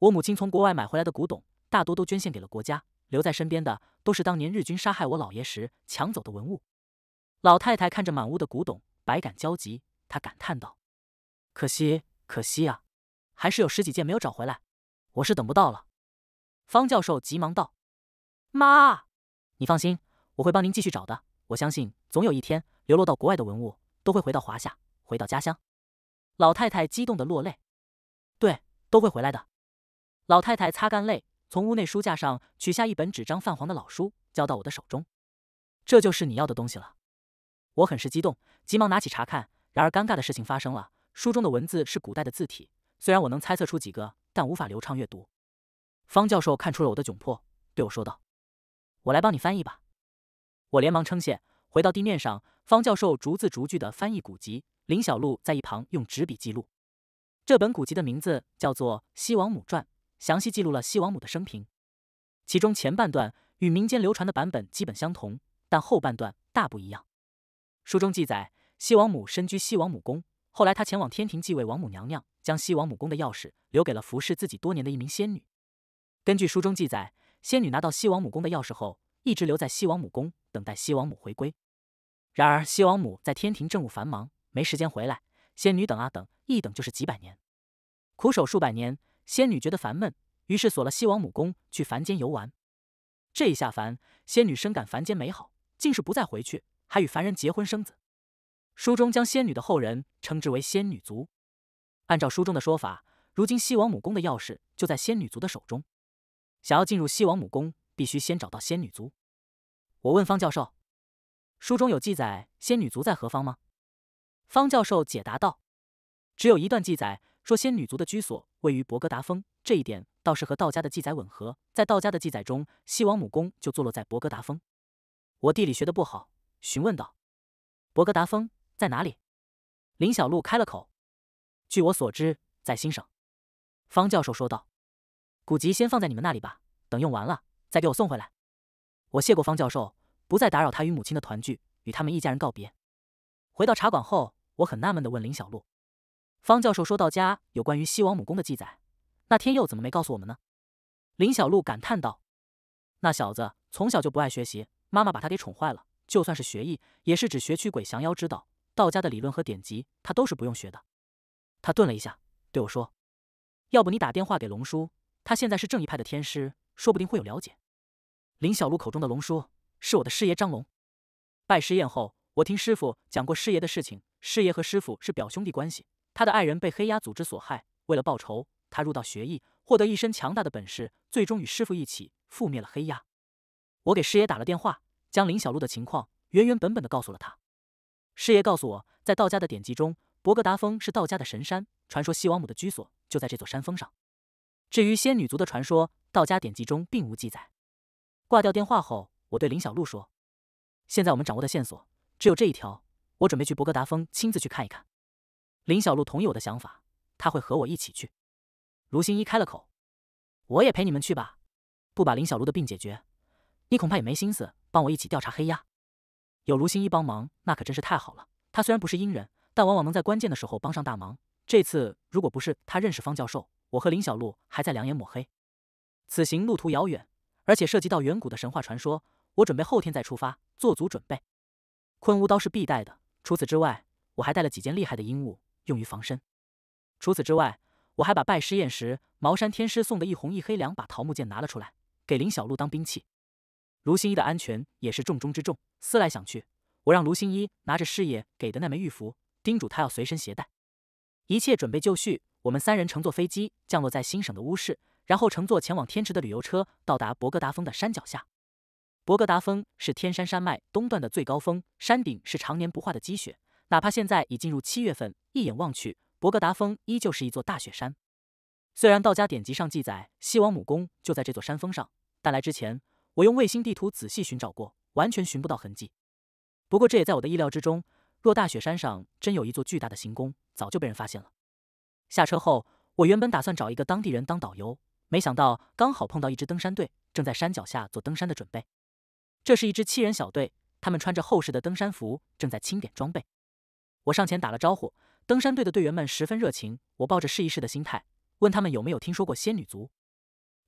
我母亲从国外买回来的古董，大多都捐献给了国家，留在身边的都是当年日军杀害我姥爷时抢走的文物。”老太太看着满屋的古董，百感交集，她感叹道：“可惜，可惜啊！还是有十几件没有找回来，我是等不到了。”方教授急忙道：“妈，你放心，我会帮您继续找的。我相信总有一天……”流落到国外的文物都会回到华夏，回到家乡。老太太激动的落泪，对，都会回来的。老太太擦干泪，从屋内书架上取下一本纸张泛黄的老书，交到我的手中。这就是你要的东西了。我很是激动，急忙拿起查看。然而，尴尬的事情发生了，书中的文字是古代的字体，虽然我能猜测出几个，但无法流畅阅读。方教授看出了我的窘迫，对我说道：“我来帮你翻译吧。”我连忙称谢，回到地面上。方教授逐字逐句的翻译古籍，林小璐在一旁用纸笔记录。这本古籍的名字叫做《西王母传》，详细记录了西王母的生平。其中前半段与民间流传的版本基本相同，但后半段大不一样。书中记载，西王母身居西王母宫，后来她前往天庭继位王母娘娘，将西王母宫的钥匙留给了服侍自己多年的一名仙女。根据书中记载，仙女拿到西王母宫的钥匙后，一直留在西王母宫，等待西王母回归。然而，西王母在天庭政务繁忙，没时间回来。仙女等啊等，一等就是几百年，苦守数百年。仙女觉得烦闷，于是锁了西王母宫，去凡间游玩。这一下凡，仙女深感凡间美好，竟是不再回去，还与凡人结婚生子。书中将仙女的后人称之为仙女族。按照书中的说法，如今西王母宫的钥匙就在仙女族的手中。想要进入西王母宫，必须先找到仙女族。我问方教授。书中有记载仙女族在何方吗？方教授解答道：“只有一段记载说仙女族的居所位于博格达峰，这一点倒是和道家的记载吻合。在道家的记载中，西王母宫就坐落在博格达峰。”我地理学的不好，询问道：“博格达峰在哪里？”林小璐开了口：“据我所知，在新省。”方教授说道：“古籍先放在你们那里吧，等用完了再给我送回来。”我谢过方教授。不再打扰他与母亲的团聚，与他们一家人告别。回到茶馆后，我很纳闷的问林小璐：“方教授说到家有关于西王母宫的记载，那天佑怎么没告诉我们呢？”林小璐感叹道：“那小子从小就不爱学习，妈妈把他给宠坏了。就算是学艺，也是只学驱鬼降妖之道，道家的理论和典籍他都是不用学的。”他顿了一下，对我说：“要不你打电话给龙叔，他现在是正一派的天师，说不定会有了解。”林小璐口中的龙叔。是我的师爷张龙。拜师宴后，我听师傅讲过师爷的事情。师爷和师傅是表兄弟关系。他的爱人被黑鸦组织所害，为了报仇，他入道学艺，获得一身强大的本事，最终与师傅一起覆灭了黑鸦。我给师爷打了电话，将林小璐的情况原原本本的告诉了他。师爷告诉我，在道家的典籍中，博格达峰是道家的神山，传说西王母的居所就在这座山峰上。至于仙女族的传说，道家典籍中并无记载。挂掉电话后。我对林小璐说：“现在我们掌握的线索只有这一条，我准备去博格达峰亲自去看一看。”林小璐同意我的想法，她会和我一起去。卢新一开了口：“我也陪你们去吧，不把林小璐的病解决，你恐怕也没心思帮我一起调查黑鸦。”有卢新一帮忙，那可真是太好了。他虽然不是阴人，但往往能在关键的时候帮上大忙。这次如果不是他认识方教授，我和林小璐还在两眼抹黑。此行路途遥远，而且涉及到远古的神话传说。我准备后天再出发，做足准备。昆吾刀是必带的，除此之外，我还带了几件厉害的阴物用于防身。除此之外，我还把拜师宴时茅山天师送的一红一黑两把桃木剑拿了出来，给林小璐当兵器。卢新一的安全也是重中之重。思来想去，我让卢新一拿着师爷给的那枚玉符，叮嘱他要随身携带。一切准备就绪，我们三人乘坐飞机降落在新省的乌市，然后乘坐前往天池的旅游车，到达博格达峰的山脚下。博格达峰是天山山脉东段的最高峰，山顶是常年不化的积雪。哪怕现在已进入七月份，一眼望去，博格达峰依旧是一座大雪山。虽然道家典籍上记载西王母宫就在这座山峰上，但来之前我用卫星地图仔细寻找过，完全寻不到痕迹。不过这也在我的意料之中。若大雪山上真有一座巨大的行宫，早就被人发现了。下车后，我原本打算找一个当地人当导游，没想到刚好碰到一支登山队正在山脚下做登山的准备。这是一支七人小队，他们穿着厚实的登山服，正在清点装备。我上前打了招呼，登山队的队员们十分热情。我抱着试一试的心态，问他们有没有听说过仙女族。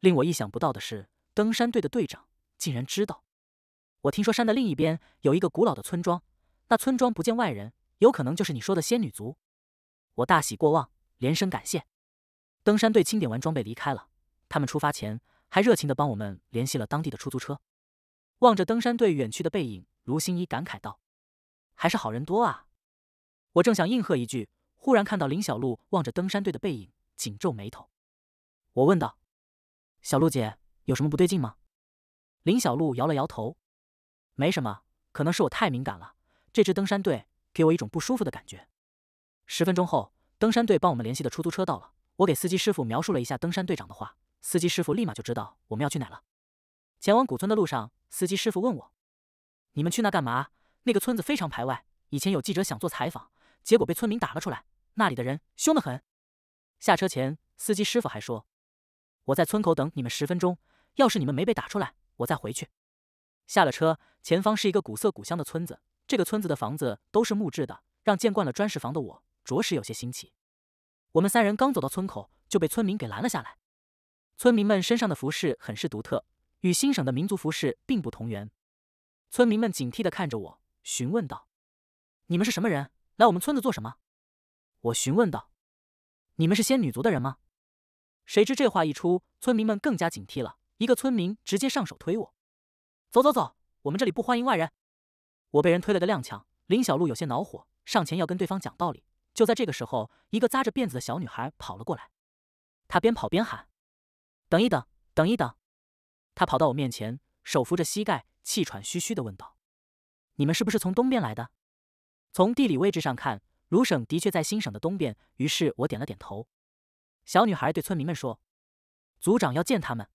令我意想不到的是，登山队的队长竟然知道。我听说山的另一边有一个古老的村庄，那村庄不见外人，有可能就是你说的仙女族。我大喜过望，连声感谢。登山队清点完装备离开了。他们出发前还热情的帮我们联系了当地的出租车。望着登山队远去的背影，卢心一感慨道：“还是好人多啊！”我正想应和一句，忽然看到林小璐望着登山队的背影，紧皱眉头。我问道：“小璐姐，有什么不对劲吗？”林小璐摇了摇头：“没什么，可能是我太敏感了。这支登山队给我一种不舒服的感觉。”十分钟后，登山队帮我们联系的出租车到了。我给司机师傅描述了一下登山队长的话，司机师傅立马就知道我们要去哪了。前往古村的路上。司机师傅问我：“你们去那干嘛？”那个村子非常排外，以前有记者想做采访，结果被村民打了出来。那里的人凶得很。下车前，司机师傅还说：“我在村口等你们十分钟，要是你们没被打出来，我再回去。”下了车，前方是一个古色古香的村子。这个村子的房子都是木质的，让见惯了砖石房的我着实有些新奇。我们三人刚走到村口，就被村民给拦了下来。村民们身上的服饰很是独特。与新省的民族服饰并不同源，村民们警惕的看着我，询问道：“你们是什么人？来我们村子做什么？”我询问道：“你们是仙女族的人吗？”谁知这话一出，村民们更加警惕了。一个村民直接上手推我：“走走走，我们这里不欢迎外人！”我被人推了个踉跄，林小璐有些恼火，上前要跟对方讲道理。就在这个时候，一个扎着辫子的小女孩跑了过来，她边跑边喊：“等一等，等一等！”他跑到我面前，手扶着膝盖，气喘吁吁地问道：“你们是不是从东边来的？”从地理位置上看，卢省的确在新省的东边。于是我点了点头。小女孩对村民们说：“族长要见他们。”